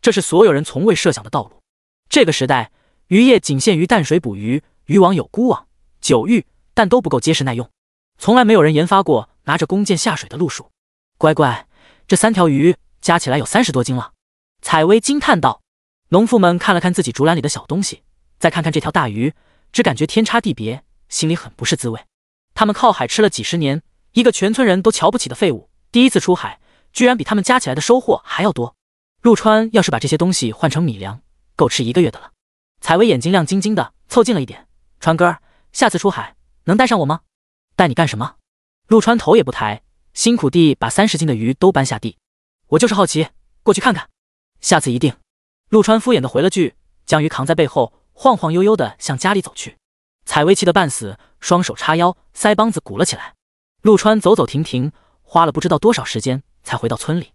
这是所有人从未设想的道路。这个时代，渔业仅限于淡水捕鱼，渔网有孤网、九玉，但都不够结实耐用。从来没有人研发过拿着弓箭下水的路数。乖乖，这三条鱼加起来有三十多斤了！采薇惊叹道。农妇们看了看自己竹篮里的小东西，再看看这条大鱼，只感觉天差地别。心里很不是滋味。他们靠海吃了几十年，一个全村人都瞧不起的废物，第一次出海，居然比他们加起来的收获还要多。陆川要是把这些东西换成米粮，够吃一个月的了。采薇眼睛亮晶晶的，凑近了一点：“川哥，下次出海能带上我吗？”“带你干什么？”陆川头也不抬，辛苦地把三十斤的鱼都搬下地。“我就是好奇，过去看看。”“下次一定。”陆川敷衍的回了句，将鱼扛在背后，晃晃悠悠的向家里走去。采薇气得半死，双手叉腰，腮帮子鼓了起来。陆川走走停停，花了不知道多少时间才回到村里。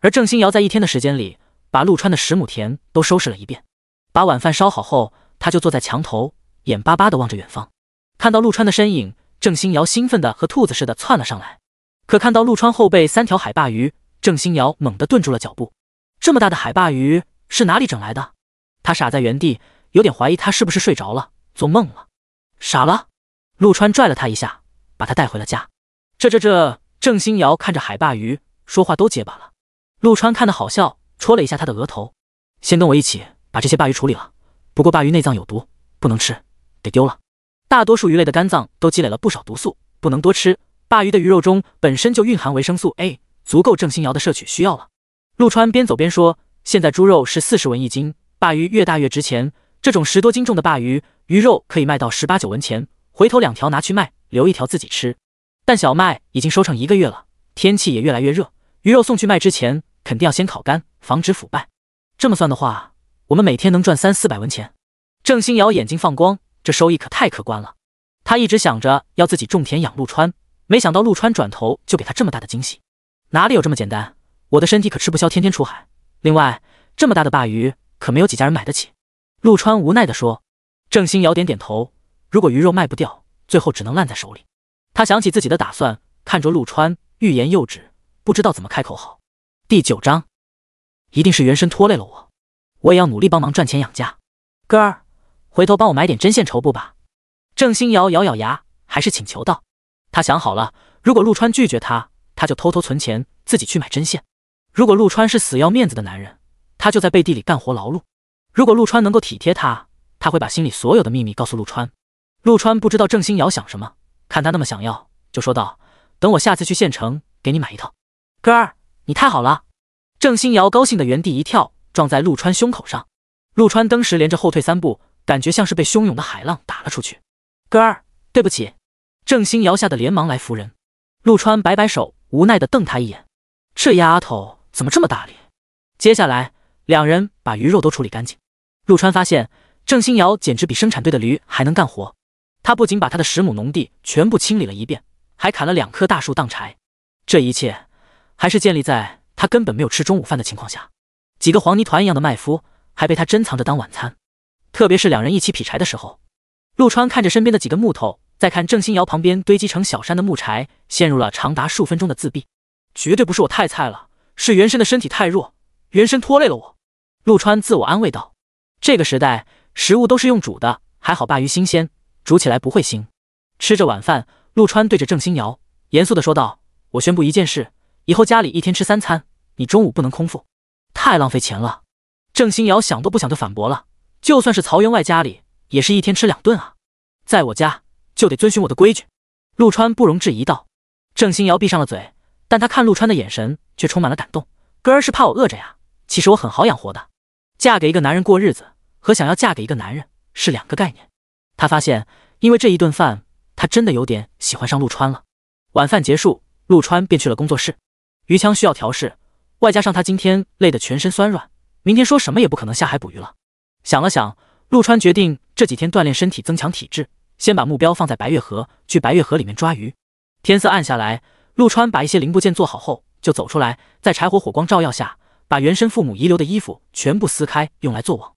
而郑欣瑶在一天的时间里，把陆川的十亩田都收拾了一遍。把晚饭烧好后，他就坐在墙头，眼巴巴的望着远方。看到陆川的身影，郑欣瑶兴奋的和兔子似的窜了上来。可看到陆川后背三条海鲅鱼，郑欣瑶猛地顿住了脚步。这么大的海鲅鱼是哪里整来的？他傻在原地，有点怀疑他是不是睡着了，做梦了。傻了，陆川拽了他一下，把他带回了家。这这这，郑欣瑶看着海鲅鱼，说话都结巴了。陆川看得好笑，戳了一下他的额头。先跟我一起把这些鲅鱼处理了，不过鲅鱼内脏有毒，不能吃，得丢了。大多数鱼类的肝脏都积累了不少毒素，不能多吃。鲅鱼的鱼肉中本身就蕴含维生素 A，足够郑欣瑶的摄取需要了。陆川边走边说，现在猪肉是四十文一斤，鲅鱼越大越值钱，这种十多斤重的鲅鱼。鱼肉可以卖到十八九文钱，回头两条拿去卖，留一条自己吃。但小麦已经收成一个月了，天气也越来越热，鱼肉送去卖之前，肯定要先烤干，防止腐败。这么算的话，我们每天能赚三四百文钱。郑欣瑶眼睛放光，这收益可太可观了。他一直想着要自己种田养陆川，没想到陆川转头就给他这么大的惊喜。哪里有这么简单？我的身体可吃不消，天天出海。另外，这么大的鲅鱼可没有几家人买得起。陆川无奈地说。郑欣瑶点点头。如果鱼肉卖不掉，最后只能烂在手里。他想起自己的打算，看着陆川，欲言又止，不知道怎么开口好。第九章，一定是原身拖累了我，我也要努力帮忙赚钱养家。哥儿，回头帮我买点针线绸布吧。郑欣瑶咬咬牙，还是请求道。他想好了，如果陆川拒绝他，他就偷偷存钱，自己去买针线；如果陆川是死要面子的男人，他就在背地里干活劳碌；如果陆川能够体贴他。他会把心里所有的秘密告诉陆川，陆川不知道郑星瑶想什么，看他那么想要，就说道：“等我下次去县城给你买一套。”哥儿，你太好了！郑星瑶高兴的原地一跳，撞在陆川胸口上。陆川登时连着后退三步，感觉像是被汹涌的海浪打了出去。哥儿，对不起！郑星瑶吓得连忙来扶人。陆川摆摆手，无奈的瞪他一眼，这丫头怎么这么大力？接下来，两人把鱼肉都处理干净。陆川发现。郑欣瑶简直比生产队的驴还能干活，他不仅把他的十亩农地全部清理了一遍，还砍了两棵大树当柴。这一切还是建立在他根本没有吃中午饭的情况下。几个黄泥团一样的麦麸还被他珍藏着当晚餐。特别是两人一起劈柴的时候，陆川看着身边的几根木头，再看郑欣瑶旁边堆积成小山的木柴，陷入了长达数分钟的自闭。绝对不是我太菜了，是元生的身体太弱，元生拖累了我。陆川自我安慰道：“这个时代。”食物都是用煮的，还好鲅鱼新鲜，煮起来不会腥。吃着晚饭，陆川对着郑欣瑶严肃的说道：“我宣布一件事，以后家里一天吃三餐，你中午不能空腹，太浪费钱了。”郑欣瑶想都不想就反驳了：“就算是曹员外家里，也是一天吃两顿啊，在我家就得遵循我的规矩。”陆川不容置疑道。郑欣瑶闭上了嘴，但他看陆川的眼神却充满了感动。哥儿是怕我饿着呀，其实我很好养活的，嫁给一个男人过日子。和想要嫁给一个男人是两个概念。她发现，因为这一顿饭，她真的有点喜欢上陆川了。晚饭结束，陆川便去了工作室，鱼枪需要调试，外加上他今天累得全身酸软，明天说什么也不可能下海捕鱼了。想了想，陆川决定这几天锻炼身体，增强体质，先把目标放在白月河，去白月河里面抓鱼。天色暗下来，陆川把一些零部件做好后就走出来，在柴火火光照耀下，把原生父母遗留的衣服全部撕开，用来做网。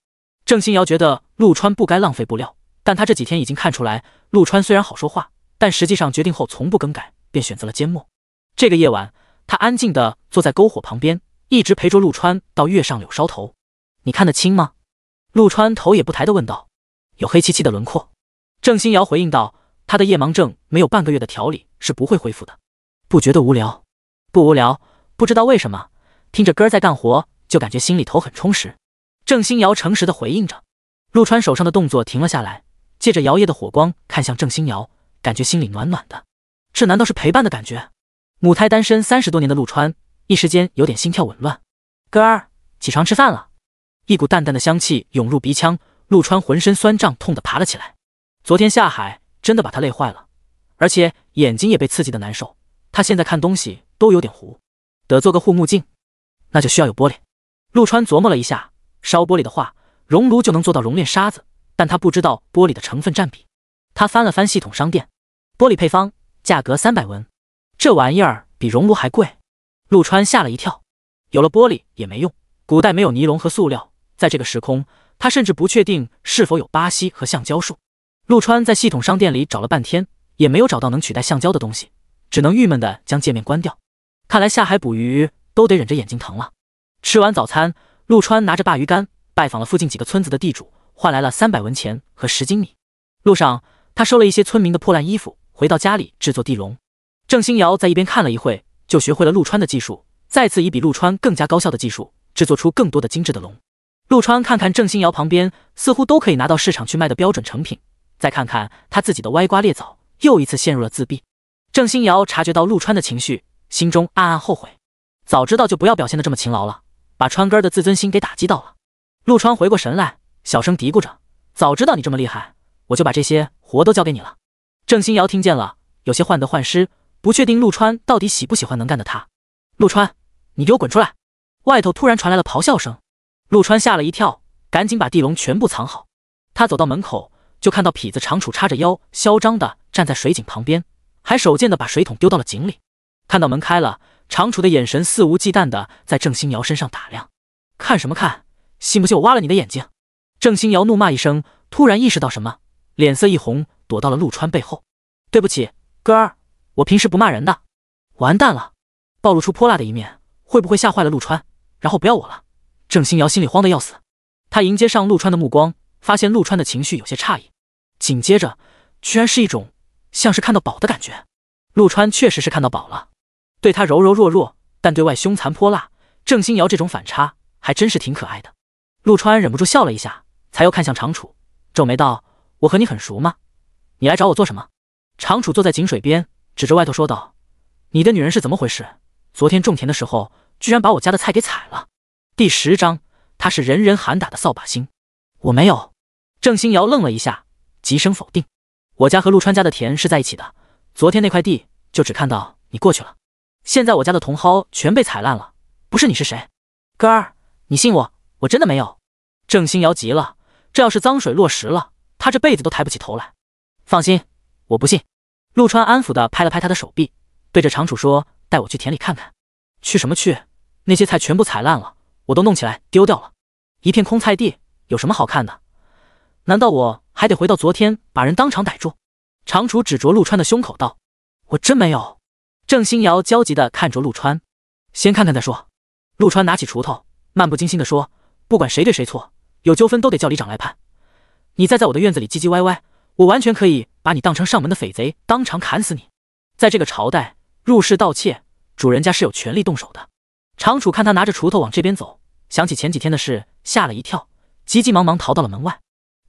郑欣瑶觉得陆川不该浪费布料，但他这几天已经看出来，陆川虽然好说话，但实际上决定后从不更改，便选择了缄默。这个夜晚，他安静地坐在篝火旁边，一直陪着陆川到月上柳梢头。你看得清吗？陆川头也不抬地问道。有黑漆漆的轮廓。郑欣瑶回应道，他的夜盲症没有半个月的调理是不会恢复的。不觉得无聊？不无聊。不知道为什么，听着歌儿在干活，就感觉心里头很充实。郑星瑶诚实的回应着，陆川手上的动作停了下来，借着摇曳的火光看向郑星瑶，感觉心里暖暖的。这难道是陪伴的感觉？母胎单身三十多年的陆川，一时间有点心跳紊乱。哥儿，起床吃饭了。一股淡淡的香气涌入鼻腔，陆川浑身酸胀，痛的爬了起来。昨天下海真的把他累坏了，而且眼睛也被刺激的难受，他现在看东西都有点糊，得做个护目镜，那就需要有玻璃。陆川琢磨了一下。烧玻璃的话，熔炉就能做到熔炼沙子，但他不知道玻璃的成分占比。他翻了翻系统商店，玻璃配方价格三百文，这玩意儿比熔炉还贵。陆川吓了一跳，有了玻璃也没用，古代没有尼龙和塑料，在这个时空，他甚至不确定是否有巴西和橡胶树。陆川在系统商店里找了半天，也没有找到能取代橡胶的东西，只能郁闷的将界面关掉。看来下海捕鱼都得忍着眼睛疼了。吃完早餐。陆川拿着鲅鱼干拜访了附近几个村子的地主，换来了三百文钱和十斤米。路上，他收了一些村民的破烂衣服，回到家里制作地笼。郑欣瑶在一边看了一会，就学会了陆川的技术，再次以比陆川更加高效的技术制作出更多的精致的笼。陆川看看郑欣瑶旁边似乎都可以拿到市场去卖的标准成品，再看看他自己的歪瓜裂枣，又一次陷入了自闭。郑欣瑶察觉到陆川的情绪，心中暗暗后悔，早知道就不要表现的这么勤劳了。把川哥儿的自尊心给打击到了。陆川回过神来，小声嘀咕着：“早知道你这么厉害，我就把这些活都交给你了。”郑欣瑶听见了，有些患得患失，不确定陆川到底喜不喜欢能干的他。陆川，你给我滚出来！外头突然传来了咆哮声，陆川吓了一跳，赶紧把地笼全部藏好。他走到门口，就看到痞子长楚叉着腰，嚣张的站在水井旁边，还手贱的把水桶丢到了井里。看到门开了。长楚的眼神肆无忌惮的在郑星瑶身上打量，看什么看？信不信我挖了你的眼睛？郑星瑶怒骂一声，突然意识到什么，脸色一红，躲到了陆川背后。对不起，哥儿，我平时不骂人的。完蛋了，暴露出泼辣的一面，会不会吓坏了陆川，然后不要我了？郑星瑶心里慌得要死。他迎接上陆川的目光，发现陆川的情绪有些诧异，紧接着，居然是一种像是看到宝的感觉。陆川确实是看到宝了。对他柔柔弱弱，但对外凶残泼辣，郑星瑶这种反差还真是挺可爱的。陆川忍不住笑了一下，才又看向长楚，皱眉道：“我和你很熟吗？你来找我做什么？”长楚坐在井水边，指着外头说道：“你的女人是怎么回事？昨天种田的时候，居然把我家的菜给踩了。”第十章，他是人人喊打的扫把星。我没有。郑星瑶愣了一下，急声否定：“我家和陆川家的田是在一起的，昨天那块地就只看到你过去了。”现在我家的茼蒿全被踩烂了，不是你是谁？哥儿，你信我，我真的没有。郑欣瑶急了，这要是脏水落石了，他这辈子都抬不起头来。放心，我不信。陆川安抚的拍了拍他的手臂，对着长楚说：“带我去田里看看。”“去什么去？那些菜全部踩烂了，我都弄起来丢掉了。一片空菜地有什么好看的？难道我还得回到昨天把人当场逮住？”长楚指着陆川的胸口道：“我真没有。”郑欣瑶焦急地看着陆川，先看看再说。陆川拿起锄头，漫不经心地说：“不管谁对谁错，有纠纷都得叫里长来判。你再在我的院子里唧唧歪歪，我完全可以把你当成上门的匪贼，当场砍死你。在这个朝代，入室盗窃，主人家是有权利动手的。”长楚看他拿着锄头往这边走，想起前几天的事，吓了一跳，急急忙忙逃到了门外。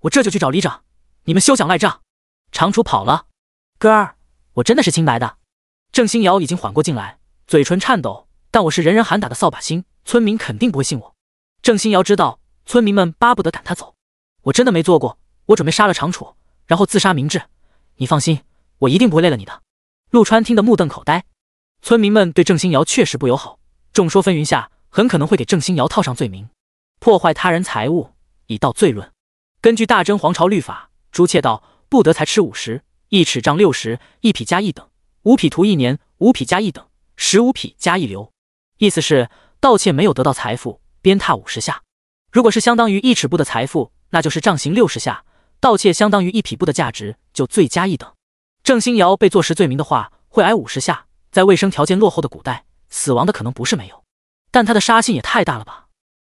我这就去找里长，你们休想赖账！长楚跑了。哥儿，我真的是清白的。郑欣瑶已经缓过劲来，嘴唇颤抖，但我是人人喊打的扫把星，村民肯定不会信我。郑欣瑶知道村民们巴不得赶他走，我真的没做过，我准备杀了长楚，然后自杀明志。你放心，我一定不会累了你的。陆川听得目瞪口呆，村民们对郑欣瑶确实不友好，众说纷纭下，很可能会给郑欣瑶套上罪名，破坏他人财物以盗罪论。根据大真皇朝律法，朱雀道不得才吃五十，一尺杖六十，一匹加一等。五匹图一年，五匹加一等，十五匹加一流。意思是盗窃没有得到财富，鞭挞五十下。如果是相当于一尺布的财富，那就是杖刑六十下。盗窃相当于一匹布的价值，就罪加一等。郑欣瑶被坐实罪名的话，会挨五十下。在卫生条件落后的古代，死亡的可能不是没有，但他的杀性也太大了吧？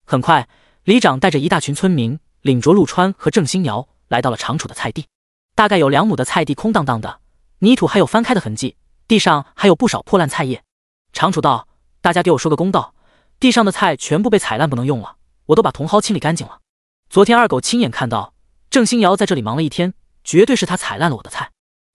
很快，里长带着一大群村民，领着陆川和郑欣瑶，来到了长楚的菜地。大概有两亩的菜地空荡荡的，泥土还有翻开的痕迹。地上还有不少破烂菜叶，长楚道：“大家给我说个公道，地上的菜全部被踩烂，不能用了。我都把茼蒿清理干净了。昨天二狗亲眼看到郑欣瑶在这里忙了一天，绝对是他踩烂了我的菜。”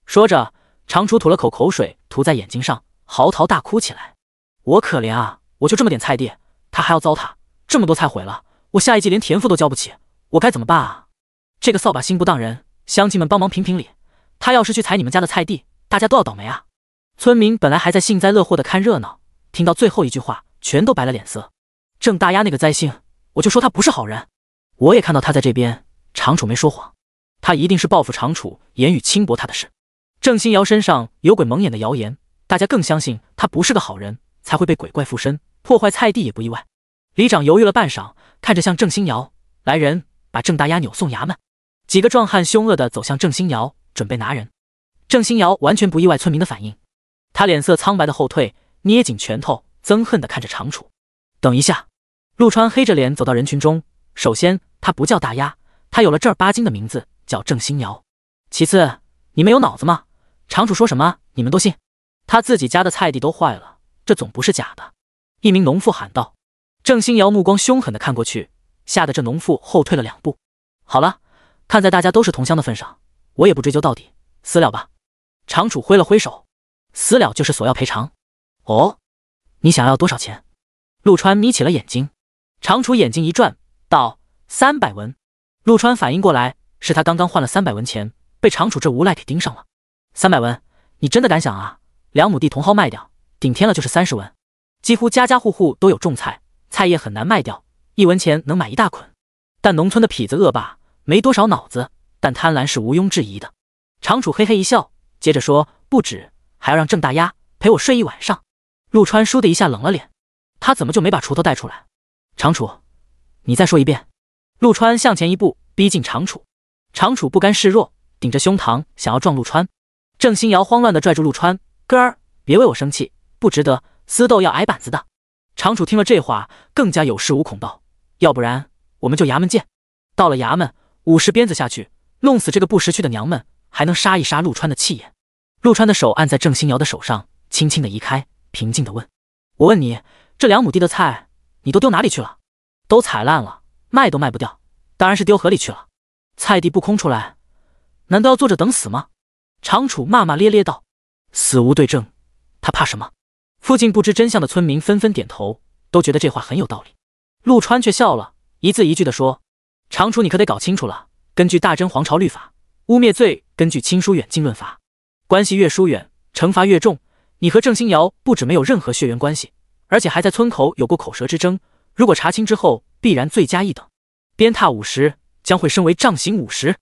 说着，长楚吐了口口水涂在眼睛上，嚎啕大哭起来：“我可怜啊，我就这么点菜地，他还要糟蹋这么多菜毁了，我下一季连田赋都交不起，我该怎么办啊？这个扫把星不当人，乡亲们帮忙评评理，他要是去踩你们家的菜地，大家都要倒霉啊！”村民本来还在幸灾乐祸的看热闹，听到最后一句话，全都白了脸色。郑大丫那个灾星，我就说他不是好人。我也看到他在这边，长楚没说谎，他一定是报复长楚言语轻薄他的事。郑新瑶身上有鬼蒙眼的谣言，大家更相信他不是个好人，才会被鬼怪附身，破坏菜地也不意外。里长犹豫了半晌，看着像郑新瑶，来人，把郑大丫扭送衙门。几个壮汉凶恶的走向郑新瑶，准备拿人。郑新瑶完全不意外村民的反应。他脸色苍白的后退，捏紧拳头，憎恨的看着长楚。等一下，陆川黑着脸走到人群中。首先，他不叫大丫，他有了正儿八经的名字，叫郑新瑶。其次，你们有脑子吗？长楚说什么，你们都信？他自己家的菜地都坏了，这总不是假的。一名农妇喊道。郑新瑶目光凶狠的看过去，吓得这农妇后退了两步。好了，看在大家都是同乡的份上，我也不追究到底，私了吧。长楚挥了挥手。私了就是索要赔偿，哦，你想要多少钱？陆川眯起了眼睛，长楚眼睛一转，道：“三百文。”陆川反应过来，是他刚刚换了三百文钱，被长楚这无赖给盯上了。三百文，你真的敢想啊？两亩地茼蒿卖掉，顶天了就是三十文，几乎家家户户都有种菜，菜叶很难卖掉，一文钱能买一大捆。但农村的痞子恶霸没多少脑子，但贪婪是毋庸置疑的。长楚嘿嘿一笑，接着说：“不止。”还要让郑大丫陪我睡一晚上。陆川倏地一下冷了脸，他怎么就没把锄头带出来？长楚，你再说一遍。陆川向前一步逼近长楚，长楚不甘示弱，顶着胸膛想要撞陆川。郑新瑶慌乱地拽住陆川哥儿，别为我生气，不值得。私斗要挨板子的。长楚听了这话，更加有恃无恐道：“要不然我们就衙门见。到了衙门，五十鞭子下去，弄死这个不识趣的娘们，还能杀一杀陆川的气焰。”陆川的手按在郑新瑶的手上，轻轻的移开，平静的问：“我问你，这两亩地的菜，你都丢哪里去了？都踩烂了，卖都卖不掉，当然是丢河里去了。菜地不空出来，难道要坐着等死吗？”长楚骂骂咧咧道：“死无对证，他怕什么？”附近不知真相的村民纷纷点头，都觉得这话很有道理。陆川却笑了，一字一句的说：“长楚，你可得搞清楚了。根据大真皇朝律法，污蔑罪根据亲疏远近论罚。”关系越疏远，惩罚越重。你和郑星瑶不止没有任何血缘关系，而且还在村口有过口舌之争。如果查清之后，必然罪加一等，鞭挞五十，将会升为杖刑五十。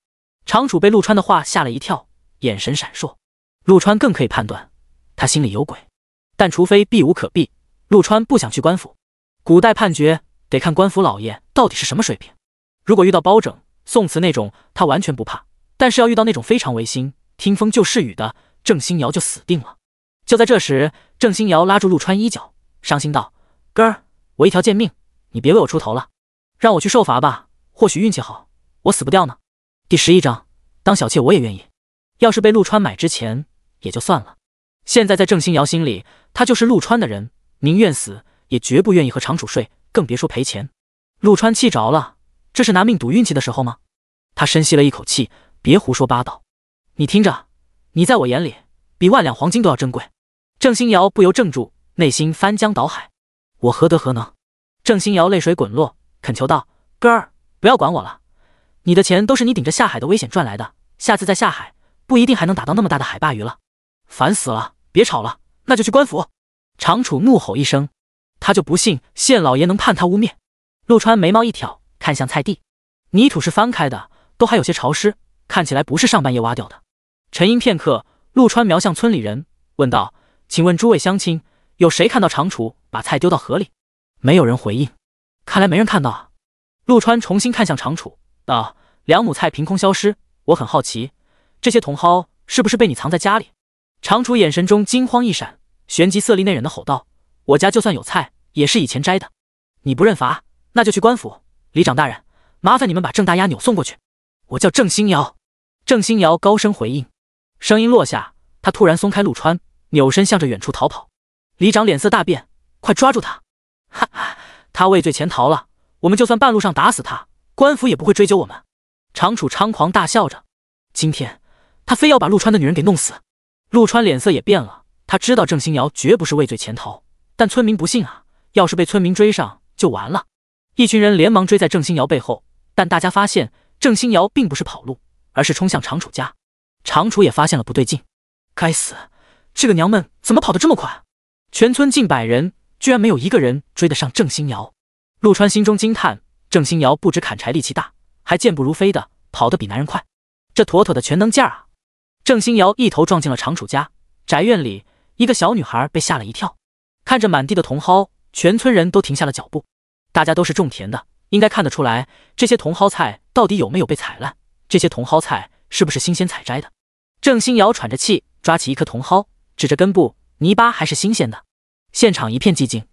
长楚被陆川的话吓了一跳，眼神闪烁。陆川更可以判断，他心里有鬼。但除非避无可避，陆川不想去官府。古代判决得看官府老爷到底是什么水平。如果遇到包拯、宋慈那种，他完全不怕。但是要遇到那种非常违心。听风就是雨的郑欣瑶就死定了。就在这时，郑欣瑶拉住陆川衣角，伤心道：“哥儿，我一条贱命，你别为我出头了，让我去受罚吧。或许运气好，我死不掉呢。”第十一章，当小妾我也愿意。要是被陆川买之前也就算了，现在在郑欣瑶心里，他就是陆川的人，宁愿死也绝不愿意和长主睡，更别说赔钱。陆川气着了，这是拿命赌运气的时候吗？他深吸了一口气，别胡说八道。你听着，你在我眼里比万两黄金都要珍贵。郑星瑶不由怔住，内心翻江倒海。我何德何能？郑星瑶泪水滚落，恳求道：“哥儿，不要管我了。你的钱都是你顶着下海的危险赚来的，下次再下海不一定还能打到那么大的海霸鱼了。烦死了，别吵了，那就去官府。”长楚怒吼一声，他就不信县老爷能判他污蔑。陆川眉毛一挑，看向菜地，泥土是翻开的，都还有些潮湿，看起来不是上半夜挖掉的。沉吟片刻，陆川瞄向村里人，问道：“请问诸位乡亲，有谁看到长楚把菜丢到河里？”没有人回应，看来没人看到啊。陆川重新看向长楚，道：“两亩菜凭空消失，我很好奇，这些茼蒿是不是被你藏在家里？”长楚眼神中惊慌一闪，旋即色厉内荏的吼道：“我家就算有菜，也是以前摘的。你不认罚，那就去官府。里长大人，麻烦你们把郑大丫扭送过去。”我叫郑新瑶。郑新瑶高声回应。声音落下，他突然松开陆川，扭身向着远处逃跑。李长脸色大变：“快抓住他！”哈哈，他畏罪潜逃了，我们就算半路上打死他，官府也不会追究我们。长楚猖狂大笑着：“今天他非要把陆川的女人给弄死！”陆川脸色也变了，他知道郑欣瑶绝不是畏罪潜逃，但村民不信啊，要是被村民追上就完了。一群人连忙追在郑欣瑶背后，但大家发现郑欣瑶并不是跑路，而是冲向长楚家。长楚也发现了不对劲，该死，这个娘们怎么跑得这么快？全村近百人，居然没有一个人追得上郑新瑶。陆川心中惊叹：郑新瑶不止砍柴力气大，还健步如飞的跑得比男人快，这妥妥的全能劲儿啊！郑新瑶一头撞进了长楚家宅院里，一个小女孩被吓了一跳，看着满地的茼蒿，全村人都停下了脚步。大家都是种田的，应该看得出来这些茼蒿菜到底有没有被踩烂，这些茼蒿菜是不是新鲜采摘的。郑欣瑶喘着气，抓起一颗茼蒿，指着根部泥巴还是新鲜的。现场一片寂静。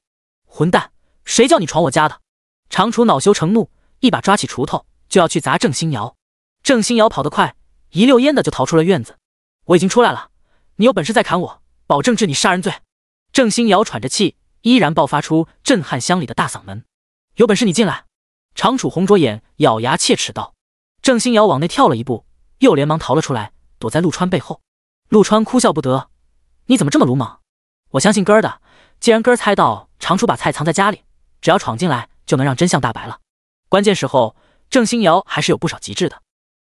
混蛋，谁叫你闯我家的？长楚恼羞成怒，一把抓起锄头就要去砸郑欣瑶。郑欣瑶跑得快，一溜烟的就逃出了院子。我已经出来了，你有本事再砍我，保证治你杀人罪。郑欣瑶喘着气，依然爆发出震撼乡里的大嗓门：“有本事你进来！”长楚红着眼，咬牙切齿道。郑欣瑶往内跳了一步，又连忙逃了出来。躲在陆川背后，陆川哭笑不得：“你怎么这么鲁莽？我相信哥儿的。既然哥儿猜到常楚把菜藏在家里，只要闯进来就能让真相大白了。关键时候，郑星瑶还是有不少极致的。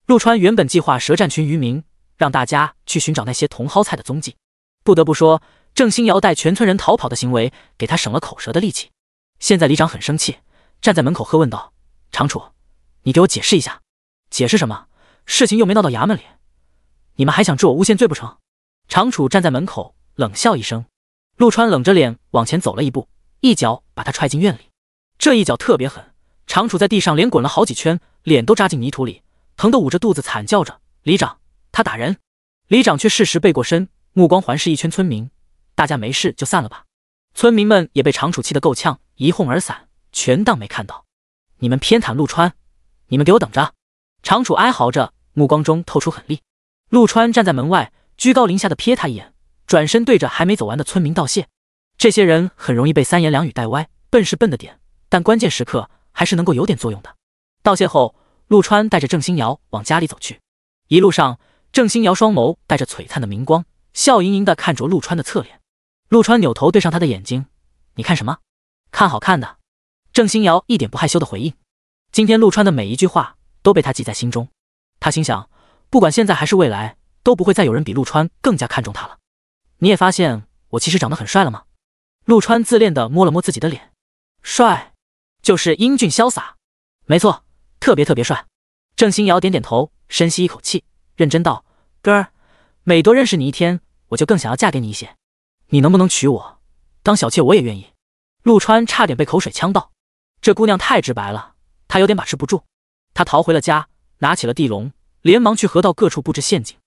陆川原本计划舌战群渔民，让大家去寻找那些茼蒿菜的踪迹。不得不说，郑星瑶带全村人逃跑的行为给他省了口舌的力气。现在李长很生气，站在门口喝问道：‘常楚，你给我解释一下，解释什么？事情又没闹到衙门里。’你们还想治我诬陷罪不成？长楚站在门口冷笑一声，陆川冷着脸往前走了一步，一脚把他踹进院里。这一脚特别狠，长楚在地上连滚了好几圈，脸都扎进泥土里，疼得捂着肚子惨叫着。里长，他打人！里长却适时背过身，目光环视一圈村民，大家没事就散了吧。村民们也被长楚气得够呛，一哄而散，全当没看到。你们偏袒陆川，你们给我等着！长楚哀嚎着，目光中透出狠厉。陆川站在门外，居高临下的瞥他一眼，转身对着还没走完的村民道谢。这些人很容易被三言两语带歪，笨是笨的点，但关键时刻还是能够有点作用的。道谢后，陆川带着郑欣瑶往家里走去。一路上，郑欣瑶双眸带着璀璨的明光，笑盈盈的看着陆川的侧脸。陆川扭头对上他的眼睛：“你看什么？看好看的。”郑欣瑶一点不害羞的回应：“今天陆川的每一句话都被他记在心中。”他心想。不管现在还是未来，都不会再有人比陆川更加看重他了。你也发现我其实长得很帅了吗？陆川自恋地摸了摸自己的脸，帅就是英俊潇洒，没错，特别特别帅。郑欣瑶点点头，深吸一口气，认真道：“哥儿，每多认识你一天，我就更想要嫁给你一些。你能不能娶我当小妾？我也愿意。”陆川差点被口水呛到，这姑娘太直白了，他有点把持不住。他逃回了家，拿起了地笼。连忙去河道各处布置陷阱，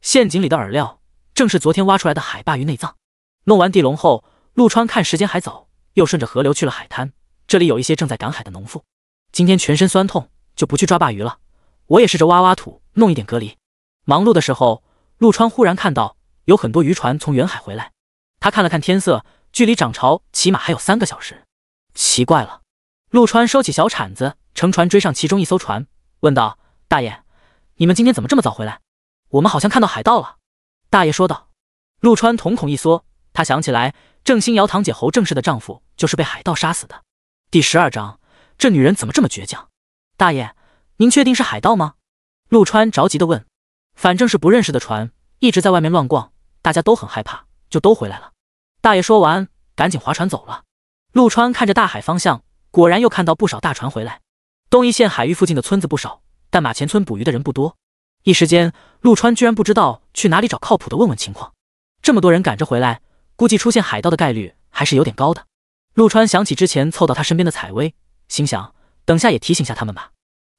陷阱里的饵料正是昨天挖出来的海鲅鱼内脏。弄完地笼后，陆川看时间还早，又顺着河流去了海滩。这里有一些正在赶海的农妇，今天全身酸痛，就不去抓鲅鱼了。我也试着挖挖土，弄一点隔离。忙碌的时候，陆川忽然看到有很多渔船从远海回来。他看了看天色，距离涨潮起码还有三个小时。奇怪了，陆川收起小铲子，乘船追上其中一艘船，问道：“大爷。”你们今天怎么这么早回来？我们好像看到海盗了，大爷说道。陆川瞳孔一缩，他想起来郑星瑶堂姐侯正氏的丈夫就是被海盗杀死的。第十二章，这女人怎么这么倔强？大爷，您确定是海盗吗？陆川着急的问。反正是不认识的船，一直在外面乱逛，大家都很害怕，就都回来了。大爷说完，赶紧划船走了。陆川看着大海方向，果然又看到不少大船回来。东一县海域附近的村子不少。但马前村捕鱼的人不多，一时间陆川居然不知道去哪里找靠谱的问问情况。这么多人赶着回来，估计出现海盗的概率还是有点高的。陆川想起之前凑到他身边的采薇，心想等下也提醒下他们吧。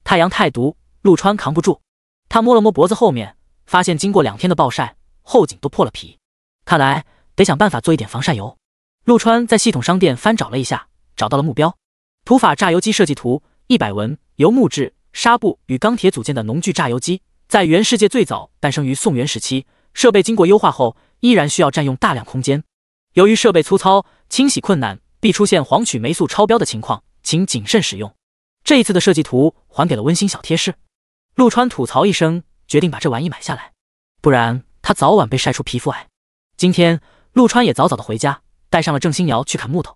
太阳太毒，陆川扛不住。他摸了摸脖子后面，发现经过两天的暴晒，后颈都破了皮，看来得想办法做一点防晒油。陆川在系统商店翻找了一下，找到了目标：土法榨油机设计图，一百文，油木制。纱布与钢铁组建的农具榨油机，在原世界最早诞生于宋元时期。设备经过优化后，依然需要占用大量空间。由于设备粗糙，清洗困难，必出现黄曲霉素超标的情况，请谨慎使用。这一次的设计图还给了温馨小贴士。陆川吐槽一声，决定把这玩意买下来，不然他早晚被晒出皮肤癌。今天陆川也早早的回家，带上了郑欣瑶去砍木头。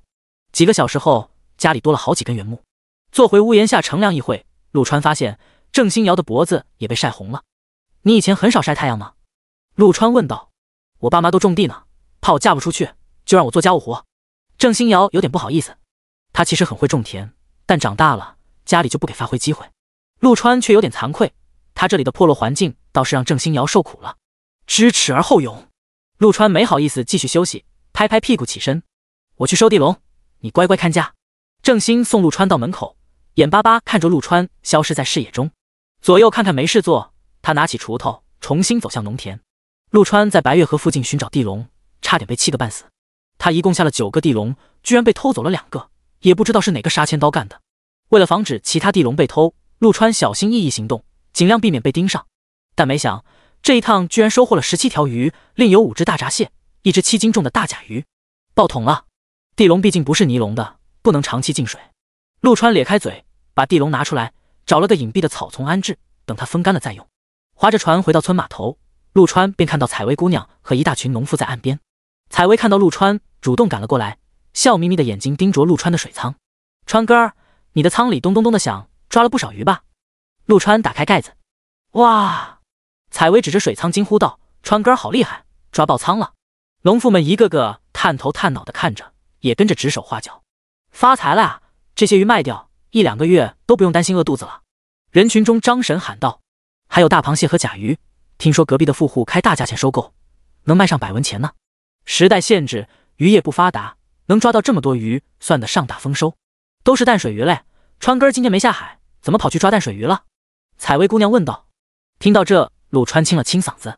几个小时后，家里多了好几根原木。坐回屋檐下乘凉一会。陆川发现郑欣瑶的脖子也被晒红了。你以前很少晒太阳吗？陆川问道。我爸妈都种地呢，怕我嫁不出去，就让我做家务活。郑欣瑶有点不好意思。她其实很会种田，但长大了家里就不给发挥机会。陆川却有点惭愧，他这里的破落环境倒是让郑欣瑶受苦了。知耻而后勇。陆川没好意思继续休息，拍拍屁股起身。我去收地笼，你乖乖看家。郑欣送陆川到门口。眼巴巴看着陆川消失在视野中，左右看看没事做，他拿起锄头重新走向农田。陆川在白月河附近寻找地龙，差点被气个半死。他一共下了九个地龙，居然被偷走了两个，也不知道是哪个杀千刀干的。为了防止其他地龙被偷，陆川小心翼翼行动，尽量避免被盯上。但没想这一趟居然收获了十七条鱼，另有五只大闸蟹，一只七斤重的大甲鱼，爆桶了。地龙毕竟不是尼龙的，不能长期进水。陆川咧开嘴。把地笼拿出来，找了个隐蔽的草丛安置，等它风干了再用。划着船回到村码头，陆川便看到采薇姑娘和一大群农妇在岸边。采薇看到陆川，主动赶了过来，笑眯眯的眼睛盯着陆川的水仓。川哥儿，你的仓里咚咚咚的响，抓了不少鱼吧？陆川打开盖子，哇！采薇指着水仓惊呼道：“川哥儿好厉害，抓爆仓了！”农妇们一个个探头探脑的看着，也跟着指手画脚：“发财了，这些鱼卖掉。”一两个月都不用担心饿肚子了。人群中，张婶喊道：“还有大螃蟹和甲鱼，听说隔壁的富户开大价钱收购，能卖上百文钱呢。”时代限制，渔业不发达，能抓到这么多鱼，算得上大丰收。都是淡水鱼类。川哥今天没下海，怎么跑去抓淡水鱼了？采薇姑娘问道。听到这，陆川清了清嗓子：“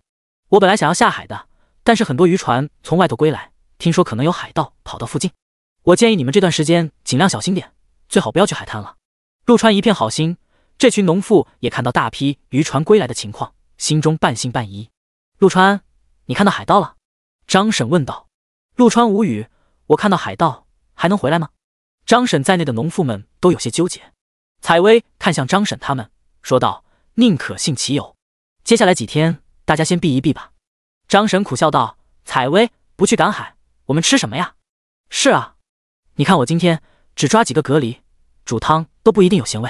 我本来想要下海的，但是很多渔船从外头归来，听说可能有海盗跑到附近，我建议你们这段时间尽量小心点。”最好不要去海滩了。陆川一片好心，这群农妇也看到大批渔船归来的情况，心中半信半疑。陆川，你看到海盗了？张婶问道。陆川无语。我看到海盗还能回来吗？张婶在内的农妇们都有些纠结。采薇看向张婶他们，说道：“宁可信其有。”接下来几天，大家先避一避吧。张婶苦笑道：“采薇不去赶海，我们吃什么呀？”是啊，你看我今天。只抓几个蛤蜊，煮汤都不一定有咸味。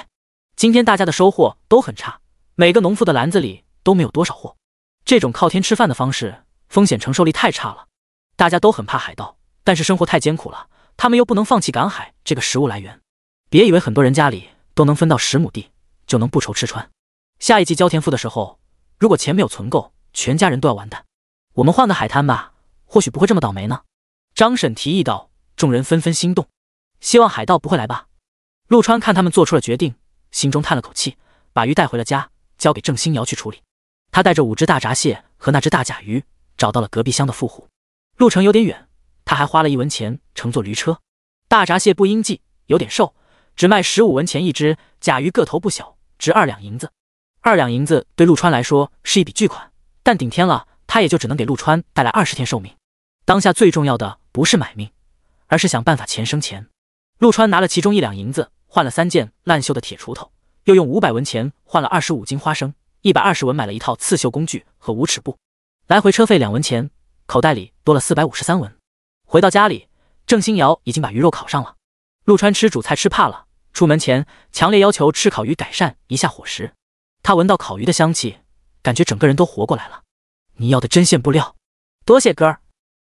今天大家的收获都很差，每个农妇的篮子里都没有多少货。这种靠天吃饭的方式，风险承受力太差了。大家都很怕海盗，但是生活太艰苦了，他们又不能放弃赶海这个食物来源。别以为很多人家里都能分到十亩地，就能不愁吃穿。下一季交田赋的时候，如果钱没有存够，全家人都要完蛋。我们换个海滩吧，或许不会这么倒霉呢。张婶提议道，众人纷纷心动。希望海盗不会来吧？陆川看他们做出了决定，心中叹了口气，把鱼带回了家，交给郑星瑶去处理。他带着五只大闸蟹和那只大甲鱼，找到了隔壁乡的富户。路程有点远，他还花了一文钱乘坐驴车。大闸蟹不应季，有点瘦，只卖十五文钱一只。甲鱼个头不小，值二两银子。二两银子对陆川来说是一笔巨款，但顶天了，他也就只能给陆川带来二十天寿命。当下最重要的不是买命，而是想办法钱生钱。陆川拿了其中一两银子，换了三件烂锈的铁锄头，又用五百文钱换了二十五斤花生，一百二十文买了一套刺绣工具和五尺布，来回车费两文钱，口袋里多了四百五十三文。回到家里，郑新瑶已经把鱼肉烤上了。陆川吃主菜吃怕了，出门前强烈要求吃烤鱼改善一下伙食。他闻到烤鱼的香气，感觉整个人都活过来了。你要的针线布料，多谢哥儿。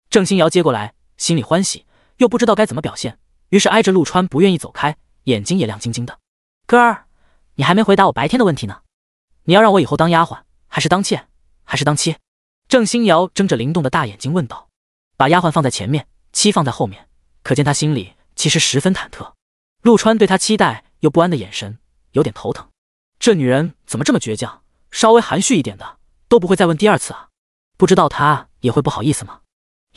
郑新瑶接过来，心里欢喜，又不知道该怎么表现。于是挨着陆川，不愿意走开，眼睛也亮晶晶的。哥儿，你还没回答我白天的问题呢，你要让我以后当丫鬟，还是当妾，还是当妻？郑欣瑶睁着灵动的大眼睛问道，把丫鬟放在前面，妻放在后面，可见她心里其实十分忐忑。陆川对她期待又不安的眼神有点头疼，这女人怎么这么倔强？稍微含蓄一点的都不会再问第二次啊，不知道她也会不好意思吗？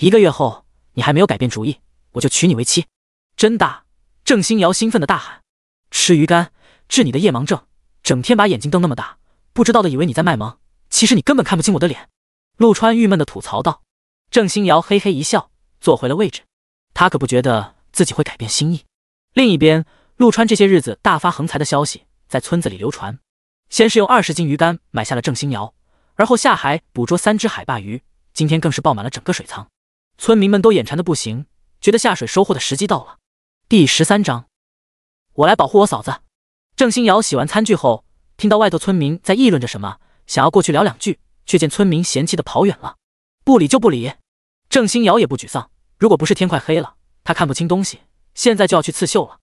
一个月后你还没有改变主意，我就娶你为妻。真大！郑星瑶兴奋的大喊：“吃鱼干治你的夜盲症，整天把眼睛瞪那么大，不知道的以为你在卖萌，其实你根本看不清我的脸。”陆川郁闷的吐槽道。郑星瑶嘿嘿一笑，坐回了位置。他可不觉得自己会改变心意。另一边，陆川这些日子大发横财的消息在村子里流传。先是用二十斤鱼干买下了郑星瑶，而后下海捕捉三只海霸鱼，今天更是爆满了整个水仓。村民们都眼馋的不行，觉得下水收获的时机到了。第十三章，我来保护我嫂子。郑欣瑶洗完餐具后，听到外头村民在议论着什么，想要过去聊两句，却见村民嫌弃的跑远了，不理就不理。郑欣瑶也不沮丧，如果不是天快黑了，她看不清东西，现在就要去刺绣了。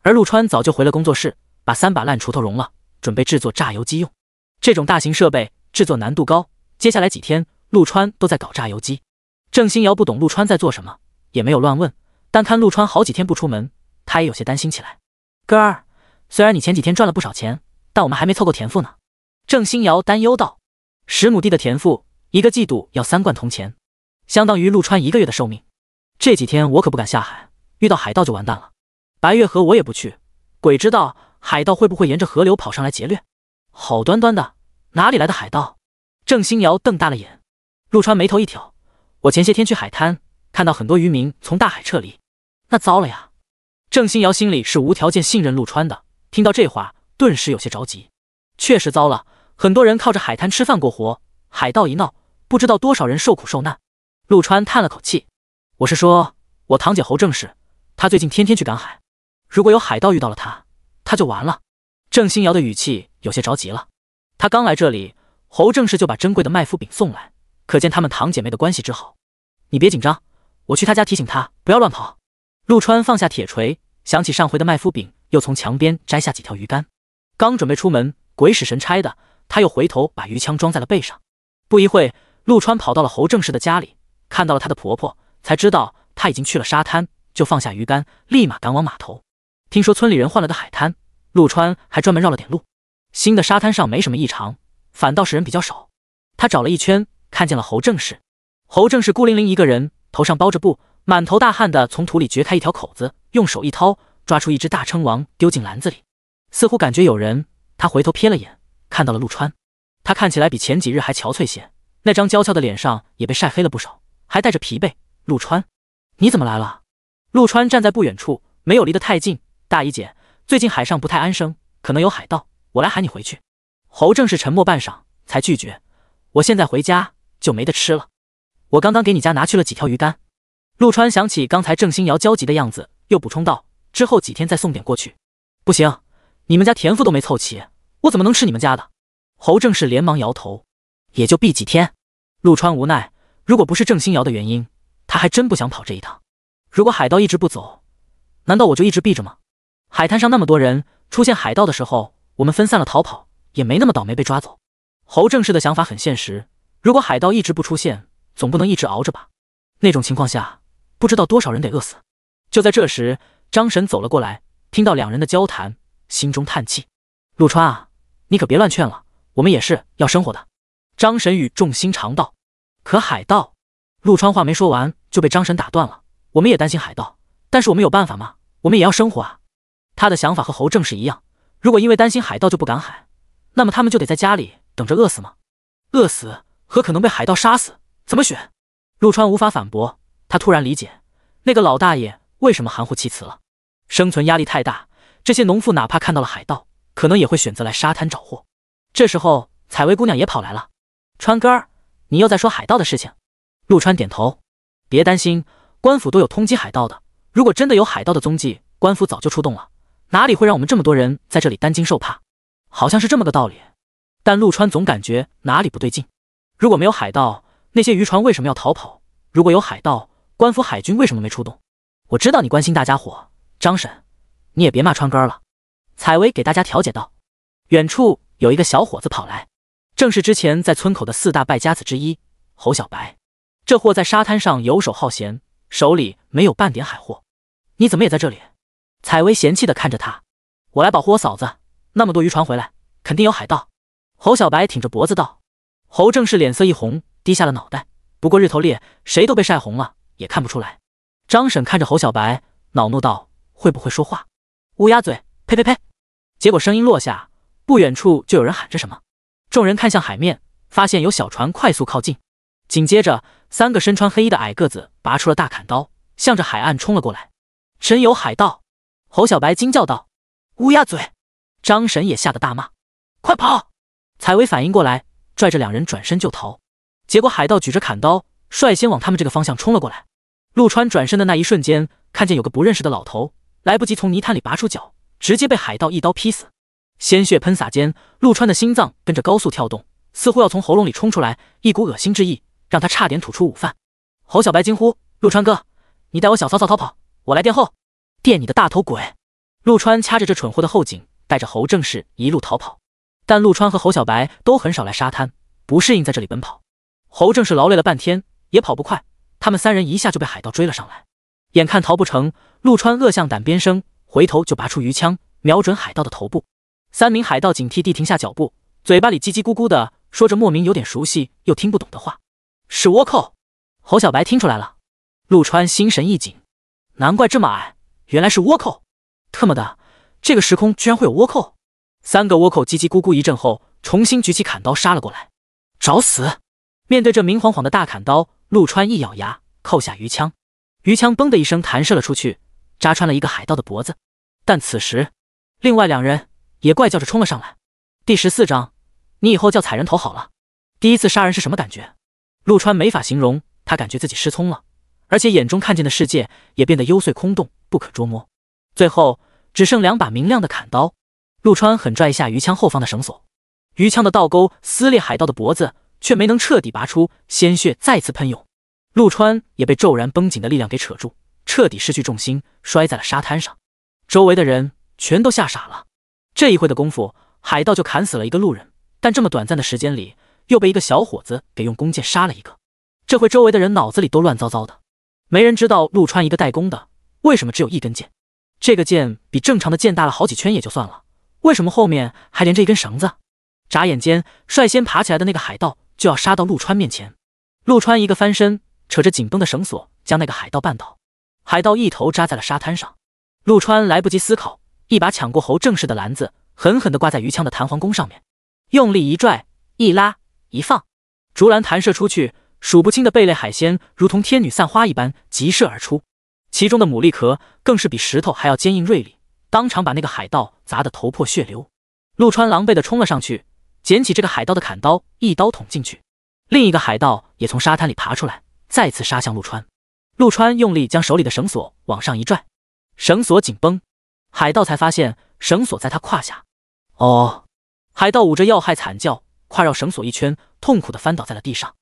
而陆川早就回了工作室，把三把烂锄头融了，准备制作榨油机用。这种大型设备制作难度高，接下来几天，陆川都在搞榨油机。郑欣瑶不懂陆川在做什么，也没有乱问。但看陆川好几天不出门，他也有些担心起来。哥儿，虽然你前几天赚了不少钱，但我们还没凑够田赋呢。郑欣瑶担忧道：“十亩地的田赋，一个季度要三贯铜钱，相当于陆川一个月的寿命。这几天我可不敢下海，遇到海盗就完蛋了。白月河我也不去，鬼知道海盗会不会沿着河流跑上来劫掠。好端端的，哪里来的海盗？”郑欣瑶瞪大了眼。陆川眉头一挑：“我前些天去海滩，看到很多渔民从大海撤离。”那糟了呀！郑欣瑶心里是无条件信任陆川的，听到这话，顿时有些着急。确实糟了，很多人靠着海滩吃饭过活，海盗一闹，不知道多少人受苦受难。陆川叹了口气：“我是说，我堂姐侯正氏，她最近天天去赶海，如果有海盗遇到了她，她就完了。”郑欣瑶的语气有些着急了。她刚来这里，侯正氏就把珍贵的麦麸饼送来，可见他们堂姐妹的关系之好。你别紧张，我去她家提醒她不要乱跑。陆川放下铁锤，想起上回的麦麸饼，又从墙边摘下几条鱼竿。刚准备出门，鬼使神差的，他又回头把鱼枪装在了背上。不一会陆川跑到了侯正氏的家里，看到了他的婆婆，才知道他已经去了沙滩，就放下鱼竿，立马赶往码头。听说村里人换了个海滩，陆川还专门绕了点路。新的沙滩上没什么异常，反倒是人比较少。他找了一圈，看见了侯正氏。侯正氏孤零零一个人，头上包着布。满头大汗的从土里掘开一条口子，用手一掏，抓出一只大蛏王，丢进篮子里。似乎感觉有人，他回头瞥了眼，看到了陆川。他看起来比前几日还憔悴些，那张娇俏的脸上也被晒黑了不少，还带着疲惫。陆川，你怎么来了？陆川站在不远处，没有离得太近。大姨姐，最近海上不太安生，可能有海盗，我来喊你回去。侯正是沉默半晌，才拒绝。我现在回家就没得吃了。我刚刚给你家拿去了几条鱼干。陆川想起刚才郑星瑶焦急的样子，又补充道：“之后几天再送点过去，不行，你们家田赋都没凑齐，我怎么能吃你们家的？”侯正是连忙摇头：“也就避几天。”陆川无奈，如果不是郑星瑶的原因，他还真不想跑这一趟。如果海盗一直不走，难道我就一直避着吗？海滩上那么多人，出现海盗的时候，我们分散了逃跑，也没那么倒霉被抓走。侯正式的想法很现实，如果海盗一直不出现，总不能一直熬着吧？那种情况下。不知道多少人得饿死。就在这时，张神走了过来，听到两人的交谈，心中叹气：“陆川啊，你可别乱劝了，我们也是要生活的。”张神语重心长道。可海盗，陆川话没说完就被张神打断了：“我们也担心海盗，但是我们有办法吗？我们也要生活啊！”他的想法和侯正是一样，如果因为担心海盗就不赶海，那么他们就得在家里等着饿死吗？饿死和可能被海盗杀死，怎么选？陆川无法反驳。他突然理解那个老大爷为什么含糊其辞了。生存压力太大，这些农妇哪怕看到了海盗，可能也会选择来沙滩找货。这时候，采薇姑娘也跑来了。川哥，你又在说海盗的事情？陆川点头。别担心，官府都有通缉海盗的。如果真的有海盗的踪迹，官府早就出动了，哪里会让我们这么多人在这里担惊受怕？好像是这么个道理，但陆川总感觉哪里不对劲。如果没有海盗，那些渔船为什么要逃跑？如果有海盗？官府海军为什么没出动？我知道你关心大家伙，张婶，你也别骂川哥了。采薇给大家调解道。远处有一个小伙子跑来，正是之前在村口的四大败家子之一侯小白。这货在沙滩上游手好闲，手里没有半点海货。你怎么也在这里？采薇嫌弃的看着他。我来保护我嫂子，那么多渔船回来，肯定有海盗。侯小白挺着脖子道。侯正是脸色一红，低下了脑袋。不过日头烈，谁都被晒红了。也看不出来。张婶看着侯小白，恼怒道：“会不会说话？乌鸦嘴！呸呸呸！”结果声音落下，不远处就有人喊着什么。众人看向海面，发现有小船快速靠近。紧接着，三个身穿黑衣的矮个子拔出了大砍刀，向着海岸冲了过来。真有海盗！侯小白惊叫道：“乌鸦嘴！”张婶也吓得大骂：“快跑！”采薇反应过来，拽着两人转身就逃。结果海盗举着砍刀。率先往他们这个方向冲了过来。陆川转身的那一瞬间，看见有个不认识的老头，来不及从泥潭里拔出脚，直接被海盗一刀劈死，鲜血喷洒间，陆川的心脏跟着高速跳动，似乎要从喉咙里冲出来，一股恶心之意让他差点吐出午饭。侯小白惊呼：“陆川哥，你带我小骚骚逃跑，我来殿后，殿你的大头鬼！”陆川掐着这蠢货的后颈，带着侯正是一路逃跑。但陆川和侯小白都很少来沙滩，不适应在这里奔跑。侯正是劳累了半天。也跑不快，他们三人一下就被海盗追了上来。眼看逃不成，陆川恶向胆边生，回头就拔出鱼枪，瞄准海盗的头部。三名海盗警惕地停下脚步，嘴巴里叽叽咕咕的说着莫名有点熟悉又听不懂的话。是倭寇！侯小白听出来了。陆川心神一紧，难怪这么矮，原来是倭寇！特么的，这个时空居然会有倭寇！三个倭寇叽叽咕咕一阵后，重新举起砍刀杀了过来，找死！面对这明晃晃的大砍刀。陆川一咬牙，扣下鱼枪，鱼枪“嘣”的一声弹射了出去，扎穿了一个海盗的脖子。但此时，另外两人也怪叫着冲了上来。第十四章，你以后叫踩人头好了。第一次杀人是什么感觉？陆川没法形容，他感觉自己失聪了，而且眼中看见的世界也变得幽邃空洞，不可捉摸。最后只剩两把明亮的砍刀，陆川狠拽一下鱼枪后方的绳索，鱼枪的倒钩撕裂海盗的脖子。却没能彻底拔出，鲜血再次喷涌，陆川也被骤然绷紧的力量给扯住，彻底失去重心，摔在了沙滩上。周围的人全都吓傻了。这一会的功夫，海盗就砍死了一个路人，但这么短暂的时间里，又被一个小伙子给用弓箭杀了一个。这会周围的人脑子里都乱糟糟的，没人知道陆川一个带弓的为什么只有一根箭，这个箭比正常的箭大了好几圈也就算了，为什么后面还连着一根绳子？眨眼间，率先爬起来的那个海盗。就要杀到陆川面前，陆川一个翻身，扯着紧绷的绳索将那个海盗绊倒，海盗一头扎在了沙滩上。陆川来不及思考，一把抢过侯正式的篮子，狠狠地挂在鱼枪的弹簧弓上面，用力一拽一拉一放，竹篮弹射出去，数不清的贝类海鲜如同天女散花一般急射而出，其中的牡蛎壳更是比石头还要坚硬锐利，当场把那个海盗砸得头破血流。陆川狼狈地冲了上去。捡起这个海盗的砍刀，一刀捅进去。另一个海盗也从沙滩里爬出来，再次杀向陆川。陆川用力将手里的绳索往上一拽，绳索紧绷，海盗才发现绳索在他胯下。哦！海盗捂着要害惨叫，跨绕绳索一圈，痛苦的翻倒在了地上。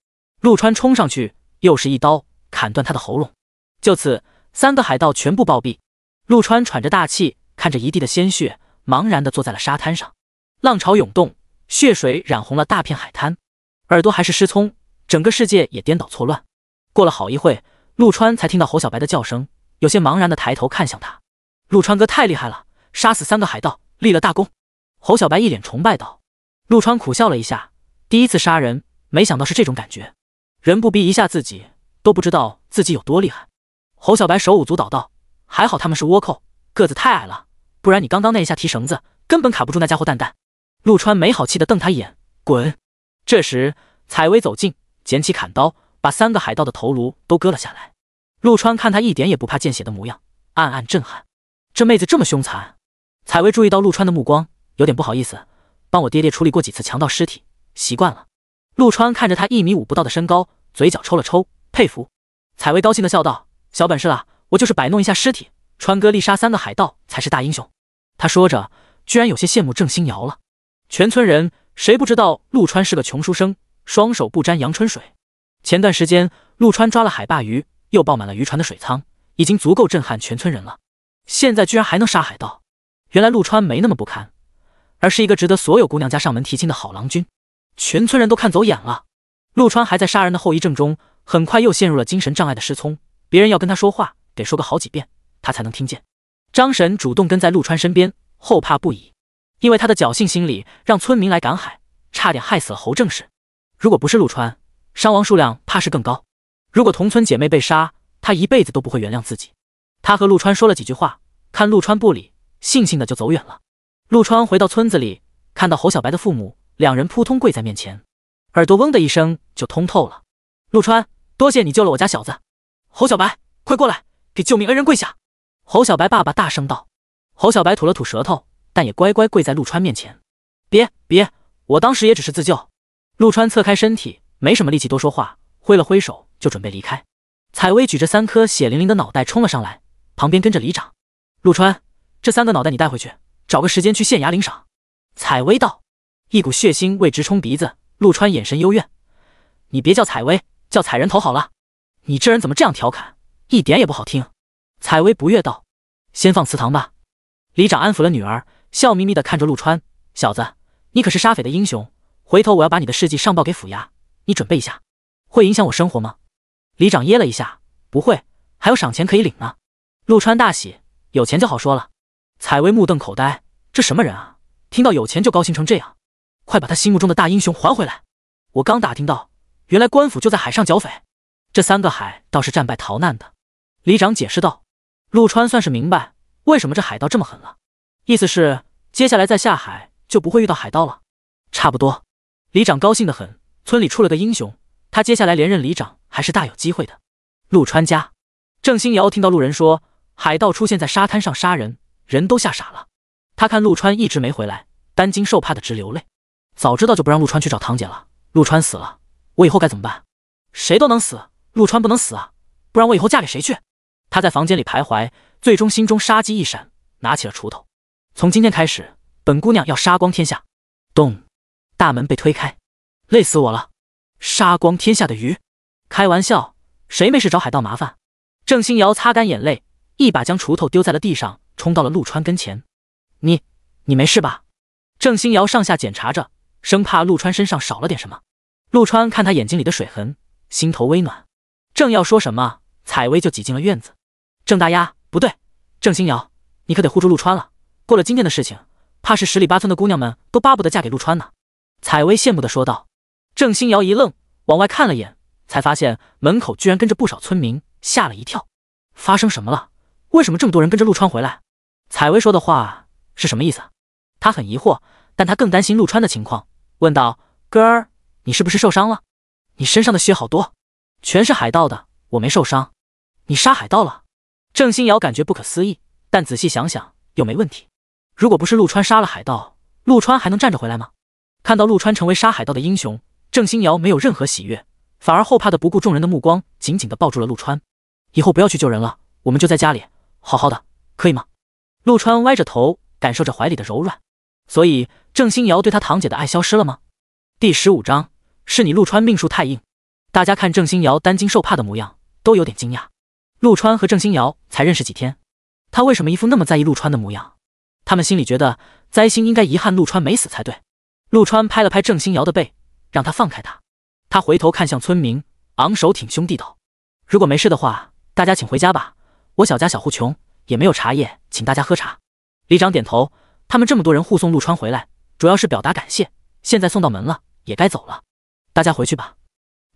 陆川冲上去，又是一刀砍断他的喉咙。就此，三个海盗全部暴毙。陆川喘着大气，看着一地的鲜血，茫然的坐在了沙滩上。浪潮涌动。血水染红了大片海滩，耳朵还是失聪，整个世界也颠倒错乱。过了好一会，陆川才听到侯小白的叫声，有些茫然的抬头看向他。陆川哥太厉害了，杀死三个海盗，立了大功。侯小白一脸崇拜道。陆川苦笑了一下，第一次杀人，没想到是这种感觉。人不逼一下自己，都不知道自己有多厉害。侯小白手舞足蹈道：“还好他们是倭寇，个子太矮了，不然你刚刚那一下提绳子，根本卡不住那家伙蛋蛋。”陆川没好气的瞪他一眼，滚！这时采薇走近，捡起砍刀，把三个海盗的头颅都割了下来。陆川看他一点也不怕见血的模样，暗暗震撼：这妹子这么凶残！采薇注意到陆川的目光，有点不好意思：帮我爹爹处理过几次强盗尸体，习惯了。陆川看着他一米五不到的身高，嘴角抽了抽，佩服。采薇高兴的笑道：小本事啦，我就是摆弄一下尸体。川哥丽莎三个海盗才是大英雄。他说着，居然有些羡慕郑星瑶了。全村人谁不知道陆川是个穷书生，双手不沾阳春水。前段时间陆川抓了海霸鱼，又爆满了渔船的水舱，已经足够震撼全村人了。现在居然还能杀海盗，原来陆川没那么不堪，而是一个值得所有姑娘家上门提亲的好郎君。全村人都看走眼了。陆川还在杀人的后遗症中，很快又陷入了精神障碍的失聪，别人要跟他说话，得说个好几遍，他才能听见。张神主动跟在陆川身边，后怕不已。因为他的侥幸心理，让村民来赶海，差点害死了侯正世。如果不是陆川，伤亡数量怕是更高。如果同村姐妹被杀，他一辈子都不会原谅自己。他和陆川说了几句话，看陆川不理，悻悻的就走远了。陆川回到村子里，看到侯小白的父母，两人扑通跪在面前，耳朵嗡的一声就通透了。陆川，多谢你救了我家小子。侯小白，快过来，给救命恩人跪下。侯小白爸爸大声道。侯小白吐了吐舌头。但也乖乖跪在陆川面前。别别，我当时也只是自救。陆川侧开身体，没什么力气多说话，挥了挥手就准备离开。采薇举着三颗血淋淋的脑袋冲了上来，旁边跟着里长。陆川，这三个脑袋你带回去，找个时间去县衙领赏。采薇道，一股血腥味直冲鼻子。陆川眼神幽怨：“你别叫采薇，叫采人头好了。你这人怎么这样调侃，一点也不好听。”采薇不悦道：“先放祠堂吧。”里长安抚了女儿。笑眯眯地看着陆川，小子，你可是杀匪的英雄，回头我要把你的事迹上报给府衙，你准备一下，会影响我生活吗？李长噎了一下，不会，还有赏钱可以领呢。陆川大喜，有钱就好说了。采薇目瞪口呆，这什么人啊？听到有钱就高兴成这样，快把他心目中的大英雄还回来！我刚打听到，原来官府就在海上剿匪，这三个海倒是战败逃难的。李长解释道，陆川算是明白为什么这海盗这么狠了。意思是接下来再下海就不会遇到海盗了，差不多。里长高兴的很，村里出了个英雄，他接下来连任里长还是大有机会的。陆川家，郑欣瑶听到路人说海盗出现在沙滩上杀人，人都吓傻了。他看陆川一直没回来，担惊受怕的直流泪。早知道就不让陆川去找堂姐了。陆川死了，我以后该怎么办？谁都能死，陆川不能死啊，不然我以后嫁给谁去？他在房间里徘徊，最终心中杀机一闪，拿起了锄头。从今天开始，本姑娘要杀光天下。咚，大门被推开，累死我了！杀光天下的鱼，开玩笑，谁没事找海盗麻烦？郑星瑶擦干眼泪，一把将锄头丢在了地上，冲到了陆川跟前。你、你没事吧？郑星瑶上下检查着，生怕陆川身上少了点什么。陆川看他眼睛里的水痕，心头微暖，正要说什么，采薇就挤进了院子。郑大丫，不对，郑星瑶，你可得护住陆川了。过了今天的事情，怕是十里八村的姑娘们都巴不得嫁给陆川呢。”采薇羡慕的说道。郑欣瑶一愣，往外看了眼，才发现门口居然跟着不少村民，吓了一跳。发生什么了？为什么这么多人跟着陆川回来？采薇说的话是什么意思？他很疑惑，但他更担心陆川的情况，问道：“哥儿，你是不是受伤了？你身上的血好多，全是海盗的。我没受伤，你杀海盗了？”郑欣瑶感觉不可思议，但仔细想想又没问题。如果不是陆川杀了海盗，陆川还能站着回来吗？看到陆川成为杀海盗的英雄，郑欣瑶没有任何喜悦，反而后怕的不顾众人的目光，紧紧的抱住了陆川。以后不要去救人了，我们就在家里好好的，可以吗？陆川歪着头，感受着怀里的柔软。所以郑欣瑶对他堂姐的爱消失了吗？第十五章，是你陆川命数太硬。大家看郑欣瑶担惊受怕的模样，都有点惊讶。陆川和郑欣瑶才认识几天，他为什么一副那么在意陆川的模样？他们心里觉得灾星应该遗憾陆川没死才对。陆川拍了拍郑星瑶的背，让他放开他。他回头看向村民，昂首挺胸地道：“如果没事的话，大家请回家吧。我小家小户穷，也没有茶叶，请大家喝茶。”李长点头。他们这么多人护送陆川回来，主要是表达感谢。现在送到门了，也该走了。大家回去吧。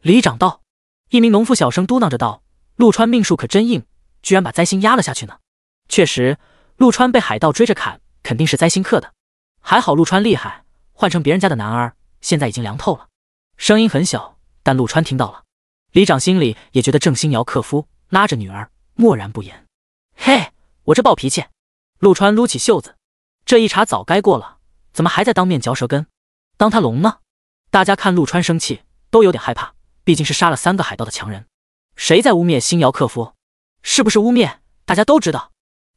李长道。一名农妇小声嘟囔着道：“陆川命数可真硬，居然把灾星压了下去呢。”确实。陆川被海盗追着砍，肯定是灾星克的。还好陆川厉害，换成别人家的男儿，现在已经凉透了。声音很小，但陆川听到了。李长心里也觉得郑兴尧克夫拉着女儿，默然不言。嘿，我这暴脾气！陆川撸起袖子，这一茬早该过了，怎么还在当面嚼舌根？当他聋呢？大家看陆川生气，都有点害怕，毕竟是杀了三个海盗的强人。谁在污蔑星瑶克夫？是不是污蔑？大家都知道。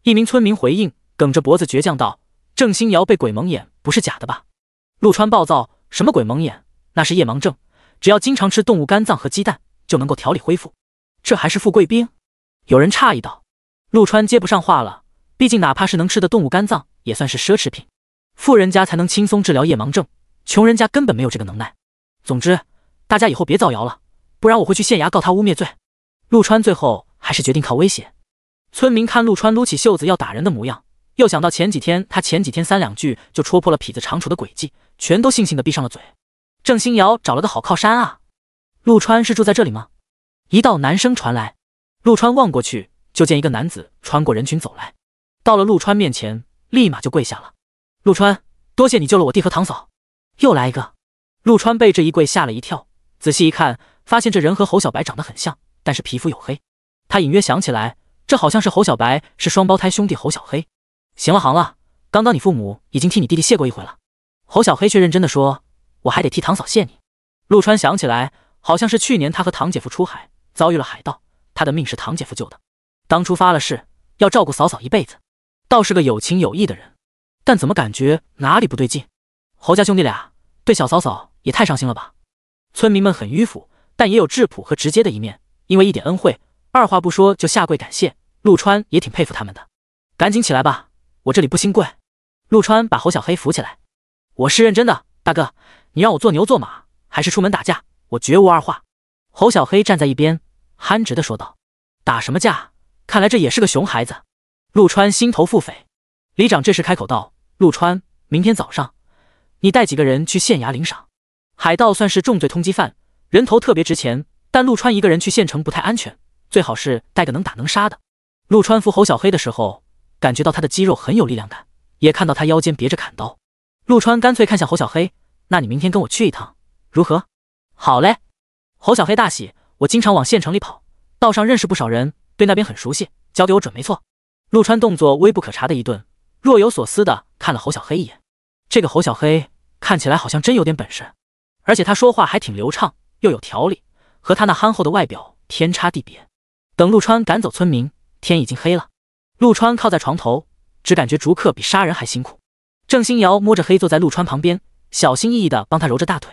一名村民回应，梗着脖子倔强道：“郑欣瑶被鬼蒙眼，不是假的吧？”陆川暴躁：“什么鬼蒙眼？那是夜盲症，只要经常吃动物肝脏和鸡蛋，就能够调理恢复。这还是富贵病？”有人诧异道。陆川接不上话了，毕竟哪怕是能吃的动物肝脏，也算是奢侈品，富人家才能轻松治疗夜盲症，穷人家根本没有这个能耐。总之，大家以后别造谣了，不然我会去县衙告他污蔑罪。陆川最后还是决定靠威胁。村民看陆川撸起袖子要打人的模样，又想到前几天他前几天三两句就戳破了痞子长楚的诡计，全都悻悻地闭上了嘴。郑欣瑶找了个好靠山啊！陆川是住在这里吗？一道男声传来，陆川望过去，就见一个男子穿过人群走来，到了陆川面前，立马就跪下了。陆川，多谢你救了我弟和堂嫂。又来一个！陆川被这一跪吓了一跳，仔细一看，发现这人和侯小白长得很像，但是皮肤黝黑。他隐约想起来。这好像是侯小白是双胞胎兄弟侯小黑。行了行了，刚刚你父母已经替你弟弟谢过一回了。侯小黑却认真的说：“我还得替堂嫂谢你。”陆川想起来，好像是去年他和堂姐夫出海遭遇了海盗，他的命是堂姐夫救的。当初发了誓要照顾嫂嫂一辈子，倒是个有情有义的人。但怎么感觉哪里不对劲？侯家兄弟俩对小嫂嫂也太上心了吧？村民们很迂腐，但也有质朴和直接的一面，因为一点恩惠，二话不说就下跪感谢。陆川也挺佩服他们的，赶紧起来吧，我这里不兴贵。陆川把侯小黑扶起来，我是认真的，大哥，你让我做牛做马，还是出门打架，我绝无二话。侯小黑站在一边，憨直的说道：“打什么架？看来这也是个熊孩子。”陆川心头腹诽。李长这时开口道：“陆川，明天早上，你带几个人去县衙领赏。海盗算是重罪通缉犯，人头特别值钱，但陆川一个人去县城不太安全，最好是带个能打能杀的。”陆川扶侯小黑的时候，感觉到他的肌肉很有力量感，也看到他腰间别着砍刀。陆川干脆看向侯小黑：“那你明天跟我去一趟，如何？”“好嘞！”侯小黑大喜：“我经常往县城里跑，道上认识不少人，对那边很熟悉，交给我准没错。”陆川动作微不可察的一顿，若有所思的看了侯小黑一眼。这个侯小黑看起来好像真有点本事，而且他说话还挺流畅，又有条理，和他那憨厚的外表天差地别。等陆川赶走村民。天已经黑了，陆川靠在床头，只感觉逐客比杀人还辛苦。郑欣瑶摸着黑坐在陆川旁边，小心翼翼地帮他揉着大腿，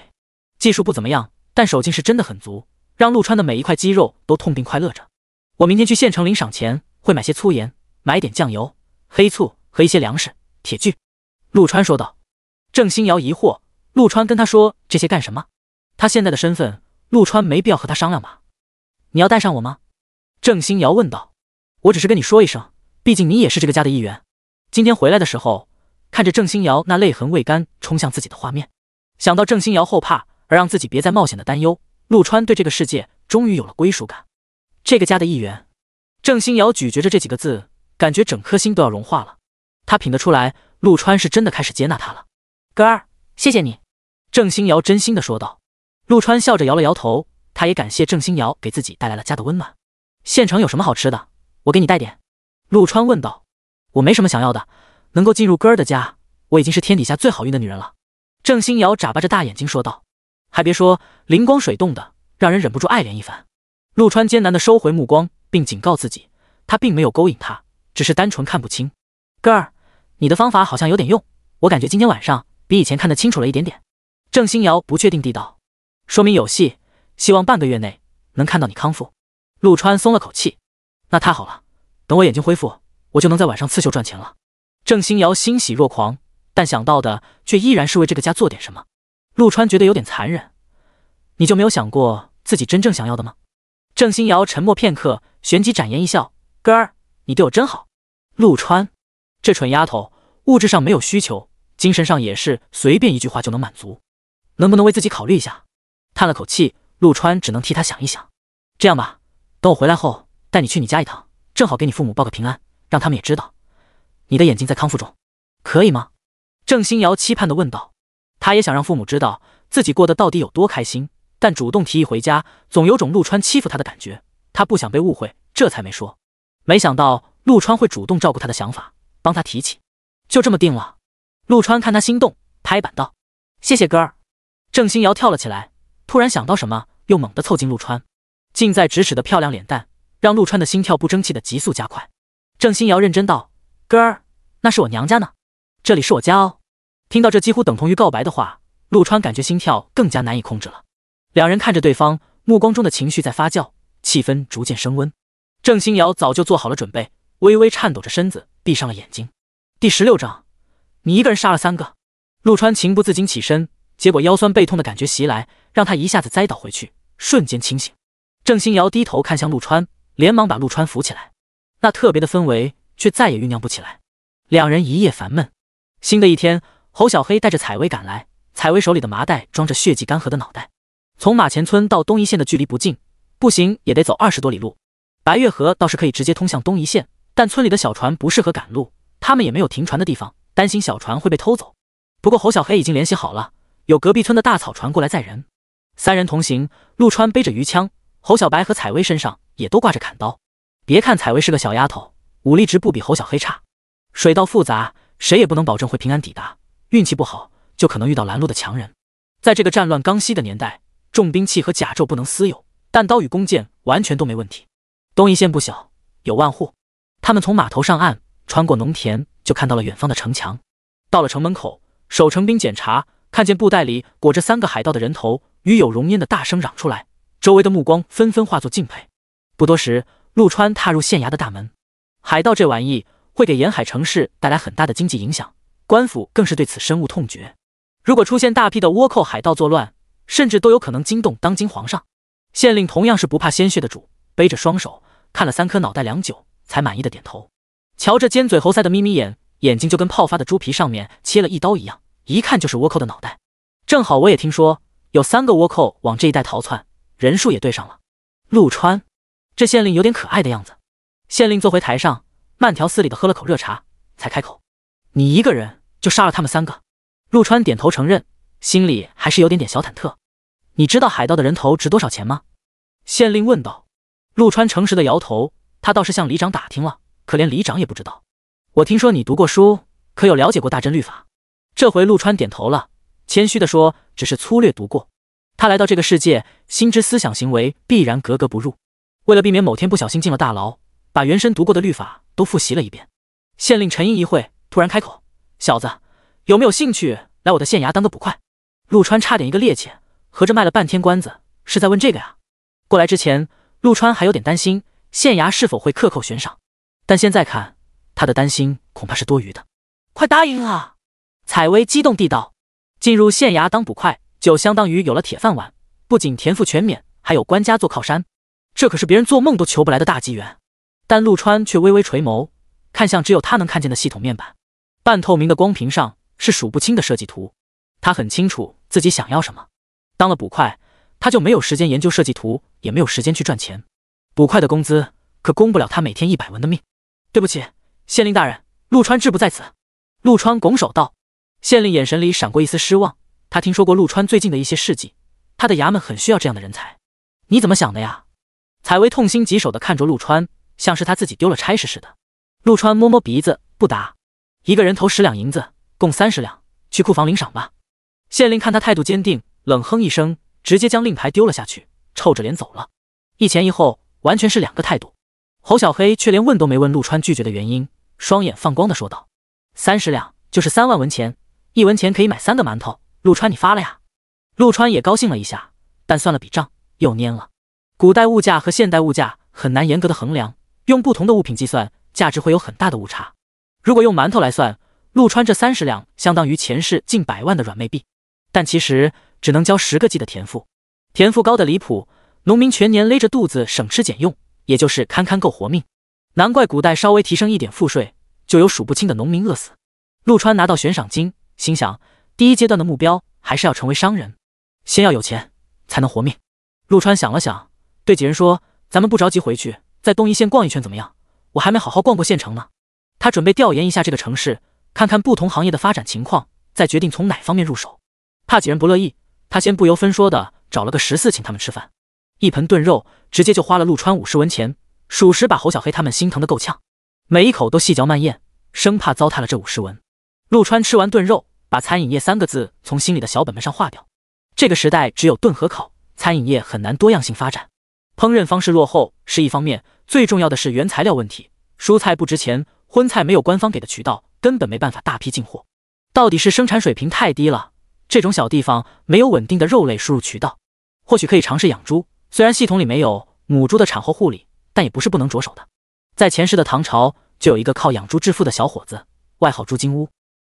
技术不怎么样，但手劲是真的很足，让陆川的每一块肌肉都痛并快乐着。我明天去县城领赏钱，会买些粗盐、买点酱油、黑醋和一些粮食、铁具。陆川说道。郑欣瑶疑惑，陆川跟他说这些干什么？他现在的身份，陆川没必要和他商量吧？你要带上我吗？郑欣瑶问道。我只是跟你说一声，毕竟你也是这个家的一员。今天回来的时候，看着郑星瑶那泪痕未干冲向自己的画面，想到郑星瑶后怕而让自己别再冒险的担忧，陆川对这个世界终于有了归属感。这个家的一员，郑星瑶咀嚼着这几个字，感觉整颗心都要融化了。他品得出来，陆川是真的开始接纳他了。哥儿，谢谢你。郑星瑶真心的说道。陆川笑着摇了摇头，他也感谢郑星瑶给自己带来了家的温暖。县城有什么好吃的？我给你带点，陆川问道。我没什么想要的，能够进入哥儿的家，我已经是天底下最好运的女人了。郑星瑶眨巴着大眼睛说道。还别说，灵光水动的，让人忍不住爱怜一番。陆川艰难地收回目光，并警告自己，他并没有勾引她，只是单纯看不清。哥儿，你的方法好像有点用，我感觉今天晚上比以前看得清楚了一点点。郑星瑶不确定地道，说明有戏。希望半个月内能看到你康复。陆川松了口气。那太好了，等我眼睛恢复，我就能在晚上刺绣赚钱了。郑欣瑶欣喜若狂，但想到的却依然是为这个家做点什么。陆川觉得有点残忍，你就没有想过自己真正想要的吗？郑欣瑶沉默片刻，旋即展颜一笑：“哥儿，你对我真好。”陆川，这蠢丫头，物质上没有需求，精神上也是随便一句话就能满足，能不能为自己考虑一下？叹了口气，陆川只能替她想一想。这样吧，等我回来后。带你去你家一趟，正好给你父母报个平安，让他们也知道你的眼睛在康复中，可以吗？郑星瑶期盼地问道。他也想让父母知道自己过得到底有多开心，但主动提议回家，总有种陆川欺负他的感觉，他不想被误会，这才没说。没想到陆川会主动照顾他的想法，帮他提起，就这么定了。陆川看他心动，拍板道：“谢谢哥。”郑星瑶跳了起来，突然想到什么，又猛地凑近陆川，近在咫尺的漂亮脸蛋。让陆川的心跳不争气的急速加快。郑星瑶认真道：“哥儿，那是我娘家呢，这里是我家哦。”听到这几乎等同于告白的话，陆川感觉心跳更加难以控制了。两人看着对方，目光中的情绪在发酵，气氛逐渐升温。郑星瑶早就做好了准备，微微颤抖着身子，闭上了眼睛。第十六章，你一个人杀了三个。陆川情不自禁起身，结果腰酸背痛的感觉袭来，让他一下子栽倒回去，瞬间清醒。郑星瑶低头看向陆川。连忙把陆川扶起来，那特别的氛围却再也酝酿不起来。两人一夜烦闷。新的一天，侯小黑带着采薇赶来，采薇手里的麻袋装着血迹干涸的脑袋。从马前村到东一县的距离不近，步行也得走二十多里路。白月河倒是可以直接通向东一县，但村里的小船不适合赶路，他们也没有停船的地方，担心小船会被偷走。不过侯小黑已经联系好了，有隔壁村的大草船过来载人。三人同行，陆川背着鱼枪，侯小白和采薇身上。也都挂着砍刀。别看采薇是个小丫头，武力值不比侯小黑差。水道复杂，谁也不能保证会平安抵达，运气不好就可能遇到拦路的强人。在这个战乱刚息的年代，重兵器和甲胄不能私有，但刀与弓箭完全都没问题。东夷县不小，有万户。他们从码头上岸，穿过农田，就看到了远方的城墙。到了城门口，守城兵检查，看见布袋里裹着三个海盗的人头，与有荣焉的大声嚷出来，周围的目光纷纷化作敬佩。不多时，陆川踏入县衙的大门。海盗这玩意会给沿海城市带来很大的经济影响，官府更是对此深恶痛绝。如果出现大批的倭寇海盗作乱，甚至都有可能惊动当今皇上。县令同样是不怕鲜血的主，背着双手看了三颗脑袋良久，才满意的点头。瞧这尖嘴猴腮的眯眯眼，眼睛就跟泡发的猪皮上面切了一刀一样，一看就是倭寇的脑袋。正好我也听说有三个倭寇往这一带逃窜，人数也对上了。陆川。这县令有点可爱的样子。县令坐回台上，慢条斯理地喝了口热茶，才开口：“你一个人就杀了他们三个？”陆川点头承认，心里还是有点点小忐忑。“你知道海盗的人头值多少钱吗？”县令问道。陆川诚实的摇头。他倒是向里长打听了，可连里长也不知道。我听说你读过书，可有了解过大真律法？这回陆川点头了，谦虚的说：“只是粗略读过。”他来到这个世界，心知思想行为必然格格不入。为了避免某天不小心进了大牢，把原身读过的律法都复习了一遍。县令沉吟一会，突然开口：“小子，有没有兴趣来我的县衙当个捕快？”陆川差点一个趔趄，合着卖了半天关子，是在问这个呀？过来之前，陆川还有点担心县衙是否会克扣悬赏，但现在看，他的担心恐怕是多余的。快答应啊！采薇激动地道：“进入县衙当捕快，就相当于有了铁饭碗，不仅田赋全免，还有官家做靠山。”这可是别人做梦都求不来的大机缘，但陆川却微微垂眸，看向只有他能看见的系统面板。半透明的光屏上是数不清的设计图，他很清楚自己想要什么。当了捕快，他就没有时间研究设计图，也没有时间去赚钱。捕快的工资可供不了他每天一百文的命。对不起，县令大人，陆川志不在此。陆川拱手道。县令眼神里闪过一丝失望。他听说过陆川最近的一些事迹，他的衙门很需要这样的人才。你怎么想的呀？采薇痛心疾首地看着陆川，像是他自己丢了差事似的。陆川摸摸鼻子，不答。一个人头十两银子，共三十两，去库房领赏吧。县令看他态度坚定，冷哼一声，直接将令牌丢了下去，臭着脸走了。一前一后，完全是两个态度。侯小黑却连问都没问陆川拒绝的原因，双眼放光地说道：“三十两就是三万文钱，一文钱可以买三个馒头。陆川，你发了呀？”陆川也高兴了一下，但算了笔账，又蔫了。古代物价和现代物价很难严格的衡量，用不同的物品计算价值会有很大的误差。如果用馒头来算，陆川这三十两相当于前世近百万的软妹币，但其实只能交十个 G 的田赋。田赋高的离谱，农民全年勒着肚子省吃俭用，也就是堪堪够活命。难怪古代稍微提升一点赋税，就有数不清的农民饿死。陆川拿到悬赏金，心想第一阶段的目标还是要成为商人，先要有钱才能活命。陆川想了想。对几人说：“咱们不着急回去，在东夷县逛一圈怎么样？我还没好好逛过县城呢。”他准备调研一下这个城市，看看不同行业的发展情况，再决定从哪方面入手。怕几人不乐意，他先不由分说的找了个十四请他们吃饭，一盆炖肉直接就花了陆川五十文钱，属实把侯小黑他们心疼的够呛，每一口都细嚼慢咽，生怕糟蹋了这五十文。陆川吃完炖肉，把餐饮业三个字从心里的小本本上划掉。这个时代只有炖和烤，餐饮业很难多样性发展。烹饪方式落后是一方面，最重要的是原材料问题。蔬菜不值钱，荤菜没有官方给的渠道，根本没办法大批进货。到底是生产水平太低了，这种小地方没有稳定的肉类输入渠道。或许可以尝试养猪，虽然系统里没有母猪的产后护理，但也不是不能着手的。在前世的唐朝，就有一个靠养猪致富的小伙子，外号“猪金乌。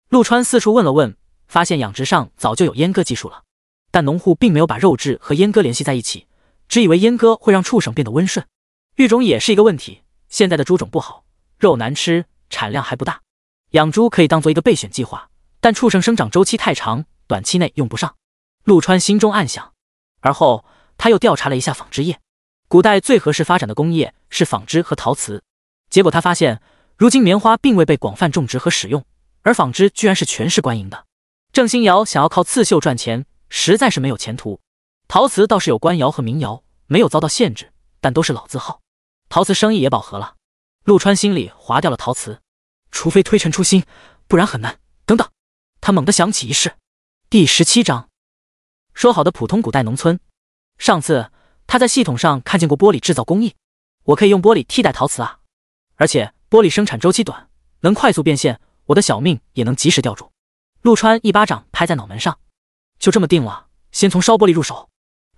陆川四处问了问，发现养殖上早就有阉割技术了，但农户并没有把肉质和阉割联系在一起。只以为阉割会让畜生变得温顺，育种也是一个问题。现在的猪种不好，肉难吃，产量还不大。养猪可以当做一个备选计划，但畜生生长周期太长，短期内用不上。陆川心中暗想，而后他又调查了一下纺织业。古代最合适发展的工业是纺织和陶瓷，结果他发现，如今棉花并未被广泛种植和使用，而纺织居然是全市官营的。郑新瑶想要靠刺绣赚钱，实在是没有前途。陶瓷倒是有官窑和民窑，没有遭到限制，但都是老字号。陶瓷生意也饱和了。陆川心里划掉了陶瓷，除非推陈出新，不然很难。等等，他猛地想起一事。第十七章，说好的普通古代农村。上次他在系统上看见过玻璃制造工艺，我可以用玻璃替代陶瓷啊！而且玻璃生产周期短，能快速变现，我的小命也能及时吊住。陆川一巴掌拍在脑门上，就这么定了，先从烧玻璃入手。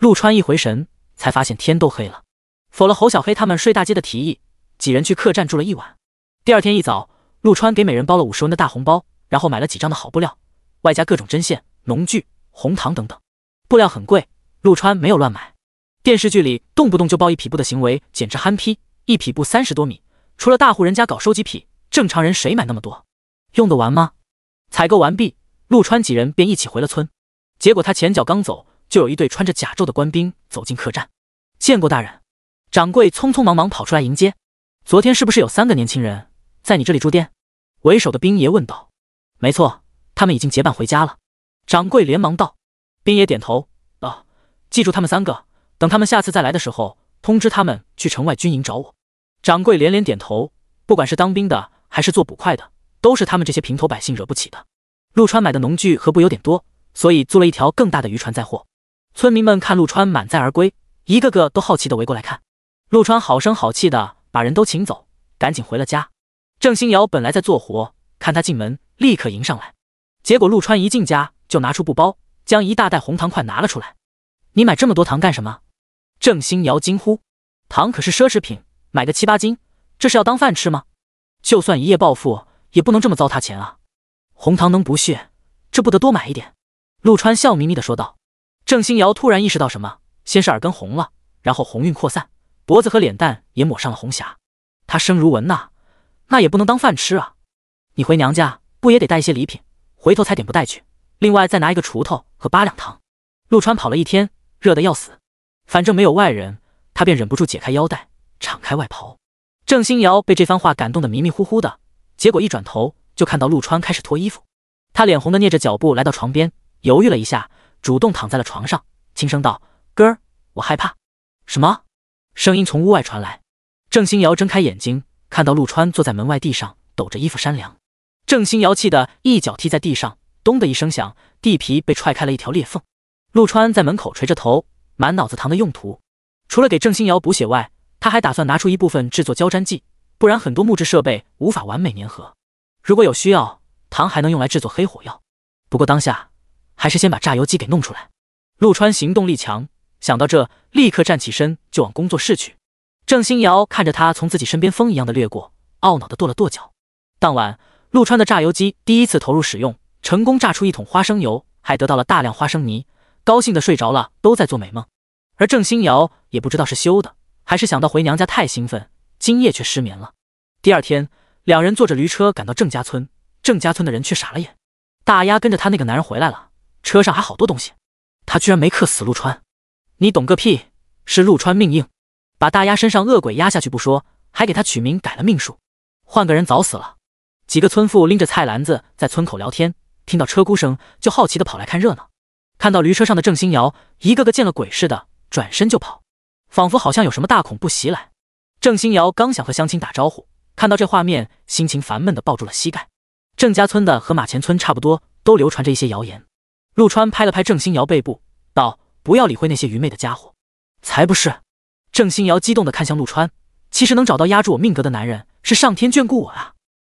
陆川一回神，才发现天都黑了。否了侯小黑他们睡大街的提议，几人去客栈住了一晚。第二天一早，陆川给每人包了五十文的大红包，然后买了几张的好布料，外加各种针线、农具、红糖等等。布料很贵，陆川没有乱买。电视剧里动不动就包一匹布的行为简直憨批。一匹布三十多米，除了大户人家搞收集癖，正常人谁买那么多？用得完吗？采购完毕，陆川几人便一起回了村。结果他前脚刚走。就有一队穿着甲胄的官兵走进客栈，见过大人。掌柜匆匆忙忙跑出来迎接。昨天是不是有三个年轻人在你这里住店？为首的兵爷问道。没错，他们已经结伴回家了。掌柜连忙道。兵爷点头道：记住他们三个，等他们下次再来的时候，通知他们去城外军营找我。掌柜连连点头。不管是当兵的还是做捕快的，都是他们这些平头百姓惹不起的。陆川买的农具和布有点多，所以租了一条更大的渔船载货。村民们看陆川满载而归，一个个都好奇的围过来看。陆川好声好气的把人都请走，赶紧回了家。郑欣瑶本来在做活，看他进门，立刻迎上来。结果陆川一进家就拿出布包，将一大袋红糖块拿了出来。你买这么多糖干什么？郑欣瑶惊呼，糖可是奢侈品，买个七八斤，这是要当饭吃吗？就算一夜暴富，也不能这么糟蹋钱啊。红糖能补血，这不得多买一点？陆川笑眯眯的说道。郑欣瑶突然意识到什么，先是耳根红了，然后红晕扩散，脖子和脸蛋也抹上了红霞。她生如蚊呐，那也不能当饭吃啊！你回娘家不也得带一些礼品，回头才点不带去。另外再拿一个锄头和八两糖。陆川跑了一天，热的要死，反正没有外人，他便忍不住解开腰带，敞开外袍。郑欣瑶被这番话感动的迷迷糊糊的，结果一转头就看到陆川开始脱衣服。他脸红的蹑着脚步来到床边，犹豫了一下。主动躺在了床上，轻声道：“哥，我害怕。”什么？声音从屋外传来。郑新瑶睁开眼睛，看到陆川坐在门外地上，抖着衣服扇凉。郑新瑶气得一脚踢在地上，咚的一声响，地皮被踹开了一条裂缝。陆川在门口垂着头，满脑子糖的用途。除了给郑新瑶补血外，他还打算拿出一部分制作胶粘剂，不然很多木质设备无法完美粘合。如果有需要，糖还能用来制作黑火药。不过当下。还是先把榨油机给弄出来。陆川行动力强，想到这，立刻站起身就往工作室去。郑欣瑶看着他从自己身边风一样的掠过，懊恼的跺了跺脚。当晚，陆川的榨油机第一次投入使用，成功榨出一桶花生油，还得到了大量花生泥，高兴的睡着了，都在做美梦。而郑欣瑶也不知道是羞的，还是想到回娘家太兴奋，今夜却失眠了。第二天，两人坐着驴车赶到郑家村，郑家村的人却傻了眼，大丫跟着他那个男人回来了。车上还好多东西，他居然没克死陆川，你懂个屁！是陆川命硬，把大丫身上恶鬼压下去不说，还给他取名改了命数，换个人早死了。几个村妇拎着菜篮子在村口聊天，听到车轱声就好奇的跑来看热闹，看到驴车上的郑欣瑶，一个个见了鬼似的转身就跑，仿佛好像有什么大恐怖袭来。郑欣瑶刚想和乡亲打招呼，看到这画面，心情烦闷的抱住了膝盖。郑家村的和马前村差不多，都流传着一些谣言。陆川拍了拍郑新瑶背部，道：“不要理会那些愚昧的家伙，才不是。”郑新瑶激动地看向陆川。其实能找到压住我命格的男人，是上天眷顾我啊！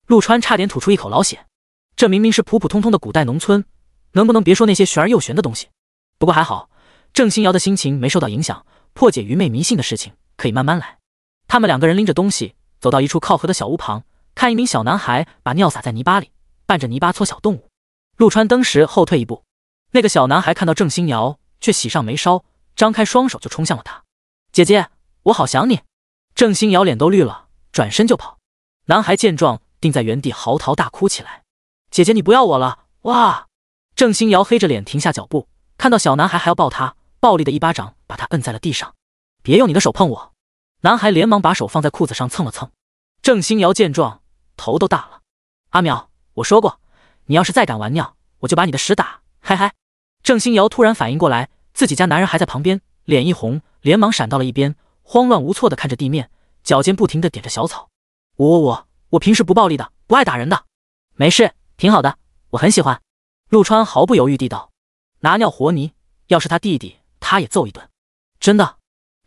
陆川差点吐出一口老血。这明明是普普通通的古代农村，能不能别说那些玄而又玄的东西？不过还好，郑新瑶的心情没受到影响，破解愚昧迷信的事情可以慢慢来。他们两个人拎着东西走到一处靠河的小屋旁，看一名小男孩把尿撒在泥巴里，伴着泥巴搓小动物。陆川登时后退一步。那个小男孩看到郑欣瑶，却喜上眉梢，张开双手就冲向了她。姐姐，我好想你。郑欣瑶脸都绿了，转身就跑。男孩见状，定在原地嚎啕大哭起来。姐姐，你不要我了哇？郑欣瑶黑着脸停下脚步，看到小男孩还要抱他，暴力的一巴掌把他摁在了地上。别用你的手碰我！男孩连忙把手放在裤子上蹭了蹭。郑欣瑶见状，头都大了。阿淼，我说过，你要是再敢玩尿，我就把你的屎打。嘿嘿。郑星瑶突然反应过来，自己家男人还在旁边，脸一红，连忙闪到了一边，慌乱无措的看着地面，脚尖不停的点着小草。我我我我平时不暴力的，不爱打人的，没事，挺好的，我很喜欢。陆川毫不犹豫地道：“拿尿和泥，要是他弟弟，他也揍一顿。”真的？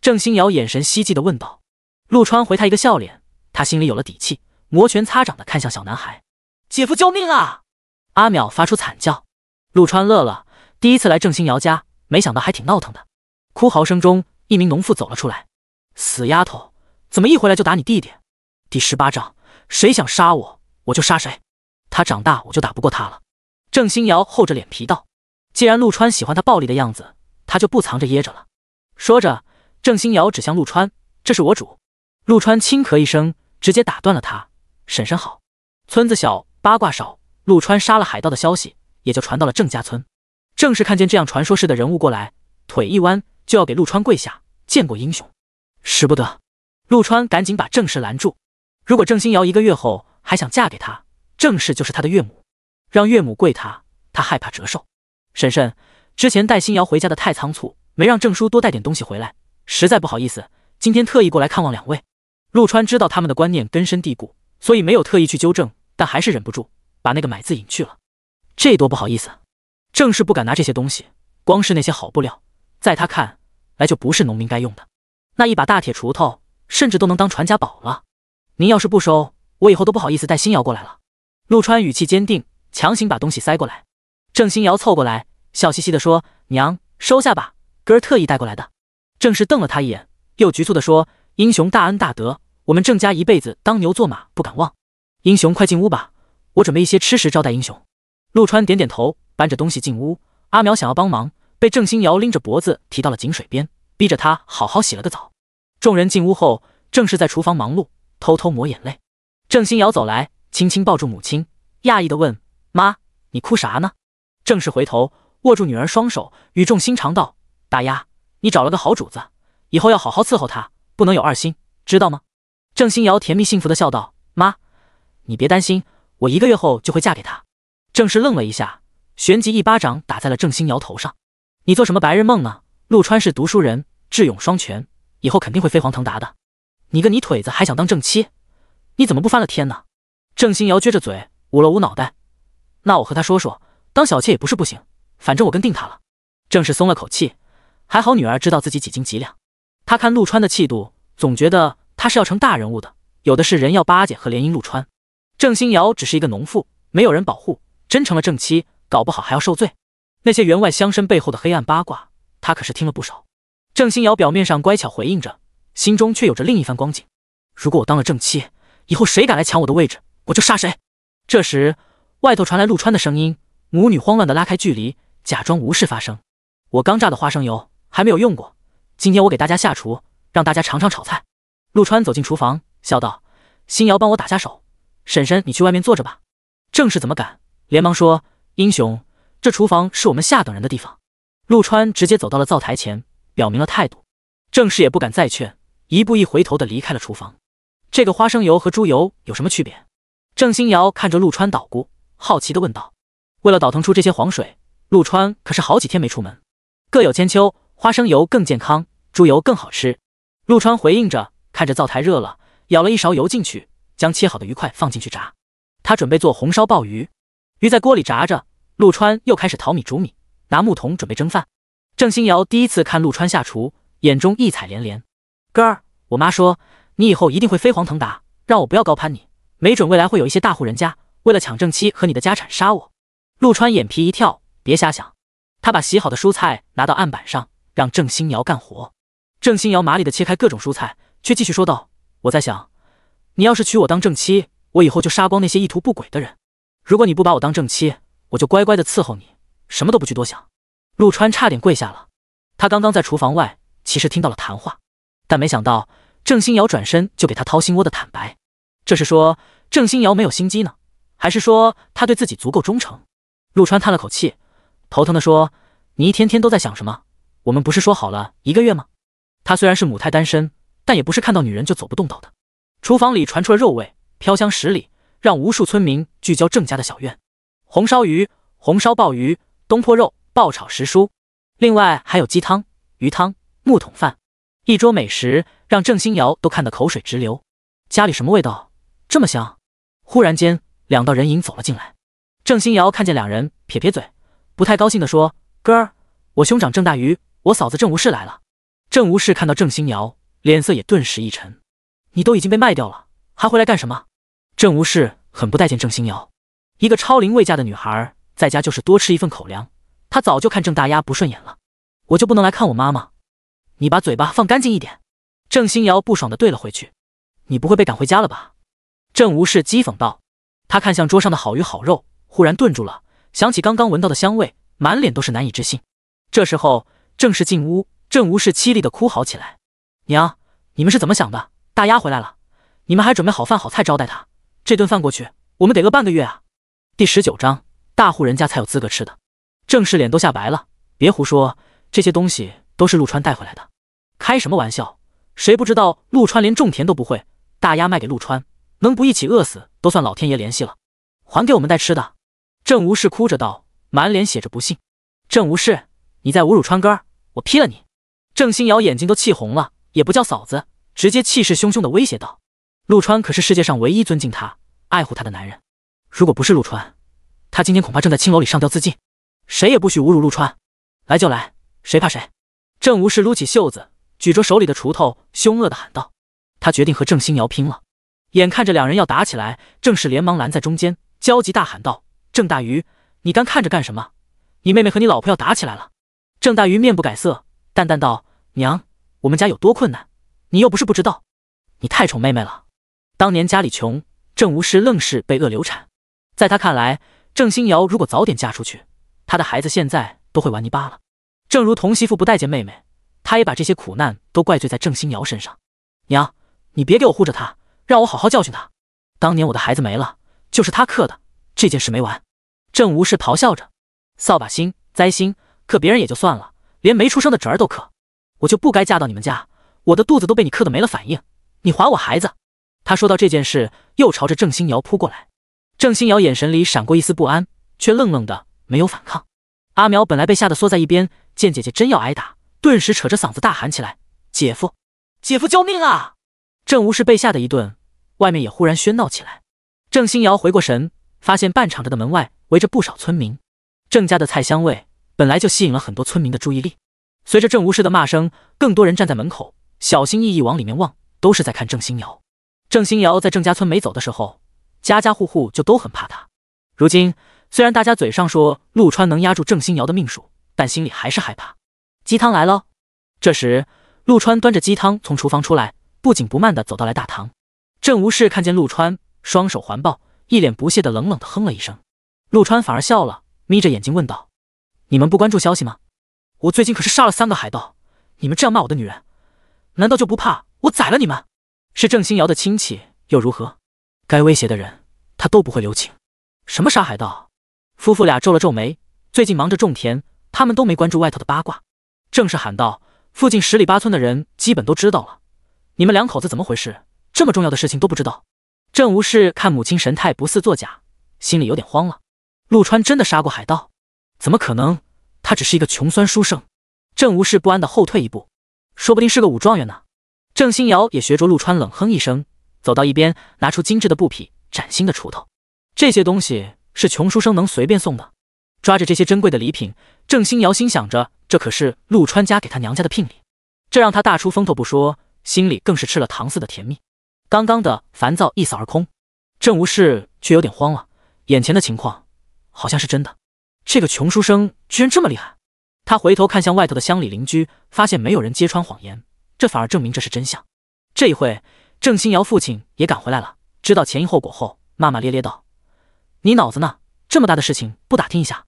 郑星瑶眼神希冀地问道。陆川回他一个笑脸，他心里有了底气，摩拳擦掌地看向小男孩。姐夫救命啊！阿淼发出惨叫。陆川乐了。第一次来郑星瑶家，没想到还挺闹腾的。哭嚎声中，一名农妇走了出来。死丫头，怎么一回来就打你弟弟？第十八章，谁想杀我，我就杀谁。他长大我就打不过他了。郑星瑶厚着脸皮道：“既然陆川喜欢他暴力的样子，他就不藏着掖着了。”说着，郑星瑶指向陆川：“这是我主。”陆川轻咳一声，直接打断了他：“婶婶好。”村子小，八卦少，陆川杀了海盗的消息也就传到了郑家村。正是看见这样传说式的人物过来，腿一弯就要给陆川跪下，见过英雄，使不得！陆川赶紧把郑氏拦住。如果郑欣瑶一个月后还想嫁给他，郑氏就是他的岳母，让岳母跪他，他害怕折寿。婶婶，之前带心瑶回家的太仓促，没让郑叔多带点东西回来，实在不好意思。今天特意过来看望两位。陆川知道他们的观念根深蒂固，所以没有特意去纠正，但还是忍不住把那个“买”字隐去了，这多不好意思。正是不敢拿这些东西，光是那些好布料，在他看来就不是农民该用的。那一把大铁锄头，甚至都能当传家宝了。您要是不收，我以后都不好意思带新瑶过来了。陆川语气坚定，强行把东西塞过来。郑新瑶凑过来，笑嘻嘻地说：“娘，收下吧，哥特意带过来的。”郑氏瞪了他一眼，又局促地说：“英雄大恩大德，我们郑家一辈子当牛做马不敢忘。英雄快进屋吧，我准备一些吃食招待英雄。”陆川点点头。搬着东西进屋，阿苗想要帮忙，被郑新瑶拎着脖子提到了井水边，逼着他好好洗了个澡。众人进屋后，正是在厨房忙碌，偷偷抹眼泪。郑新瑶走来，轻轻抱住母亲，讶异的问：“妈，你哭啥呢？”郑氏回头握住女儿双手，语重心长道：“大丫，你找了个好主子，以后要好好伺候他，不能有二心，知道吗？”郑新瑶甜蜜幸福的笑道：“妈，你别担心，我一个月后就会嫁给他。”郑氏愣了一下。旋即一巴掌打在了郑星瑶头上：“你做什么白日梦呢？陆川是读书人，智勇双全，以后肯定会飞黄腾达的。你个泥腿子还想当正妻？你怎么不翻了天呢？”郑星瑶撅着嘴，捂了捂脑袋：“那我和他说说，当小妾也不是不行。反正我跟定他了。”正是松了口气，还好女儿知道自己几斤几两。他看陆川的气度，总觉得他是要成大人物的，有的是人要巴结和联姻陆川。郑星瑶只是一个农妇，没有人保护，真成了正妻。搞不好还要受罪。那些员外乡绅背后的黑暗八卦，他可是听了不少。郑新瑶表面上乖巧回应着，心中却有着另一番光景。如果我当了正妻，以后谁敢来抢我的位置，我就杀谁。这时，外头传来陆川的声音，母女慌乱地拉开距离，假装无事发生。我刚榨的花生油还没有用过，今天我给大家下厨，让大家尝尝炒菜。陆川走进厨房，笑道：“新瑶，帮我打下手。婶婶，你去外面坐着吧。”郑氏怎么敢，连忙说。英雄，这厨房是我们下等人的地方。陆川直接走到了灶台前，表明了态度。郑氏也不敢再劝，一步一回头的离开了厨房。这个花生油和猪油有什么区别？郑新瑶看着陆川捣鼓，好奇的问道。为了倒腾出这些黄水，陆川可是好几天没出门。各有千秋，花生油更健康，猪油更好吃。陆川回应着，看着灶台热了，舀了一勺油进去，将切好的鱼块放进去炸。他准备做红烧鲍鱼。鱼在锅里炸着，陆川又开始淘米煮米，拿木桶准备蒸饭。郑新瑶第一次看陆川下厨，眼中异彩连连。哥儿，我妈说你以后一定会飞黄腾达，让我不要高攀你。没准未来会有一些大户人家为了抢正妻和你的家产杀我。陆川眼皮一跳，别瞎想。他把洗好的蔬菜拿到案板上，让郑新瑶干活。郑新瑶麻利的切开各种蔬菜，却继续说道：“我在想，你要是娶我当正妻，我以后就杀光那些意图不轨的人。”如果你不把我当正妻，我就乖乖的伺候你，什么都不去多想。陆川差点跪下了。他刚刚在厨房外其实听到了谈话，但没想到郑欣瑶转身就给他掏心窝的坦白。这是说郑欣瑶没有心机呢，还是说他对自己足够忠诚？陆川叹了口气，头疼的说：“你一天天都在想什么？我们不是说好了一个月吗？”他虽然是母胎单身，但也不是看到女人就走不动道的。厨房里传出了肉味，飘香十里。让无数村民聚焦郑家的小院，红烧鱼、红烧鲍鱼、东坡肉、爆炒时蔬，另外还有鸡汤、鱼汤、木桶饭，一桌美食让郑欣瑶都看得口水直流。家里什么味道这么香？忽然间，两道人影走了进来，郑欣瑶看见两人，撇撇嘴，不太高兴地说：“哥儿，我兄长郑大鱼，我嫂子郑无事来了。”郑无事看到郑欣瑶，脸色也顿时一沉：“你都已经被卖掉了，还回来干什么？”郑无事很不待见郑星瑶，一个超龄未嫁的女孩，在家就是多吃一份口粮。她早就看郑大丫不顺眼了，我就不能来看我妈妈？你把嘴巴放干净一点！郑星瑶不爽的怼了回去。你不会被赶回家了吧？郑无事讥讽道。他看向桌上的好鱼好肉，忽然顿住了，想起刚刚闻到的香味，满脸都是难以置信。这时候，郑氏进屋，郑无事凄厉的哭嚎起来。娘，你们是怎么想的？大丫回来了，你们还准备好饭好菜招待她？这顿饭过去，我们得饿半个月啊！第十九章，大户人家才有资格吃的。郑氏脸都吓白了，别胡说，这些东西都是陆川带回来的。开什么玩笑？谁不知道陆川连种田都不会？大鸭卖给陆川，能不一起饿死都算老天爷怜惜了。还给我们带吃的？郑无事哭着道，满脸写着不信。郑无事，你在侮辱川哥儿，我劈了你！郑欣瑶眼睛都气红了，也不叫嫂子，直接气势汹汹的威胁道。陆川可是世界上唯一尊敬他、爱护他的男人。如果不是陆川，他今天恐怕正在青楼里上吊自尽。谁也不许侮辱陆川，来就来，谁怕谁？郑无事撸起袖子，举着手里的锄头，凶恶地喊道：“他决定和郑欣瑶拼了！”眼看着两人要打起来，郑氏连忙拦在中间，焦急大喊道：“郑大鱼，你干看着干什么？你妹妹和你老婆要打起来了！”郑大鱼面不改色，淡淡道：“娘，我们家有多困难，你又不是不知道。你太宠妹妹了。”当年家里穷，郑无事愣是被饿流产。在他看来，郑欣瑶如果早点嫁出去，她的孩子现在都会玩泥巴了。正如同媳妇不待见妹妹，他也把这些苦难都怪罪在郑欣瑶身上。娘，你别给我护着她，让我好好教训她。当年我的孩子没了，就是她克的。这件事没完！郑无事咆哮着：“扫把星、灾星，克别人也就算了，连没出生的侄儿都克，我就不该嫁到你们家。我的肚子都被你克的没了反应，你还我孩子！”他说到这件事，又朝着郑欣瑶扑过来。郑欣瑶眼神里闪过一丝不安，却愣愣的没有反抗。阿苗本来被吓得缩在一边，见姐姐真要挨打，顿时扯着嗓子大喊起来：“姐夫，姐夫，救命啊！”郑无事被吓得一顿，外面也忽然喧闹起来。郑欣瑶回过神，发现半敞着的门外围着不少村民。郑家的菜香味本来就吸引了很多村民的注意力，随着郑无事的骂声，更多人站在门口，小心翼翼往里面望，都是在看郑欣瑶。郑新瑶在郑家村没走的时候，家家户户就都很怕他。如今虽然大家嘴上说陆川能压住郑新瑶的命数，但心里还是害怕。鸡汤来喽！这时，陆川端着鸡汤从厨房出来，不紧不慢的走到来大堂。郑无事看见陆川，双手环抱，一脸不屑的冷冷的哼了一声。陆川反而笑了，眯着眼睛问道：“你们不关注消息吗？我最近可是杀了三个海盗，你们这样骂我的女人，难道就不怕我宰了你们？”是郑星瑶的亲戚又如何？该威胁的人他都不会留情。什么杀海盗？夫妇俩皱了皱眉，最近忙着种田，他们都没关注外头的八卦。正是喊道：“附近十里八村的人基本都知道了，你们两口子怎么回事？这么重要的事情都不知道？”郑无事看母亲神态不似作假，心里有点慌了。陆川真的杀过海盗？怎么可能？他只是一个穷酸书生。郑无事不安地后退一步，说不定是个武状元呢。郑欣瑶也学着陆川冷哼一声，走到一边，拿出精致的布匹、崭新的锄头。这些东西是穷书生能随便送的。抓着这些珍贵的礼品，郑欣瑶心想着，这可是陆川家给他娘家的聘礼，这让他大出风头不说，心里更是吃了糖似的甜蜜。刚刚的烦躁一扫而空。郑无事却有点慌了，眼前的情况好像是真的，这个穷书生居然这么厉害。他回头看向外头的乡里邻居，发现没有人揭穿谎言。这反而证明这是真相。这一会，郑新瑶父亲也赶回来了，知道前因后果后，骂骂咧咧道：“你脑子呢？这么大的事情不打听一下？”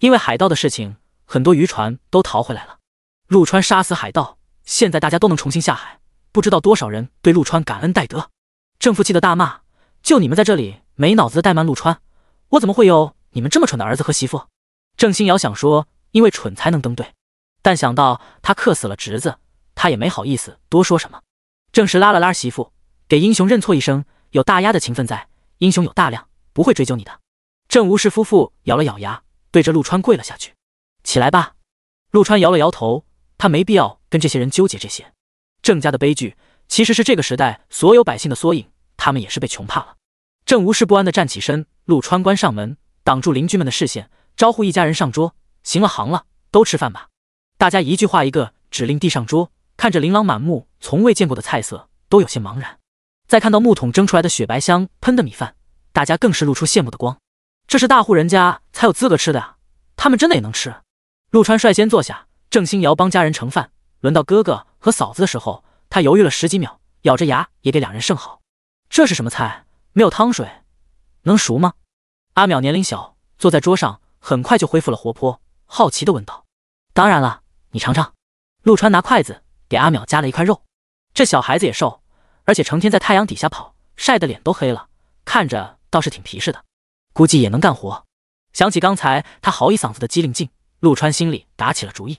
因为海盗的事情，很多渔船都逃回来了。陆川杀死海盗，现在大家都能重新下海，不知道多少人对陆川感恩戴德。郑父气得大骂：“就你们在这里没脑子的怠慢陆川，我怎么会有你们这么蠢的儿子和媳妇？”郑新瑶想说：“因为蠢才能登对。”但想到他克死了侄子。他也没好意思多说什么，正是拉了拉媳妇，给英雄认错一声。有大丫的情分在，英雄有大量不会追究你的。郑无事夫妇咬了咬牙，对着陆川跪了下去。起来吧。陆川摇了摇头，他没必要跟这些人纠结这些。郑家的悲剧其实是这个时代所有百姓的缩影，他们也是被穷怕了。郑无事不安的站起身，陆川关上门，挡住邻居们的视线，招呼一家人上桌。行了，行了，都吃饭吧。大家一句话一个指令递上桌。看着琳琅满目、从未见过的菜色，都有些茫然。再看到木桶蒸出来的雪白香喷的米饭，大家更是露出羡慕的光。这是大户人家才有资格吃的呀！他们真的也能吃？陆川率先坐下，郑欣瑶帮家人盛饭。轮到哥哥和嫂子的时候，他犹豫了十几秒，咬着牙也给两人盛好。这是什么菜？没有汤水，能熟吗？阿淼年龄小，坐在桌上很快就恢复了活泼，好奇地问道：“当然了，你尝尝。”陆川拿筷子。给阿淼夹了一块肉，这小孩子也瘦，而且成天在太阳底下跑，晒得脸都黑了，看着倒是挺皮实的，估计也能干活。想起刚才他嚎一嗓子的机灵劲，陆川心里打起了主意。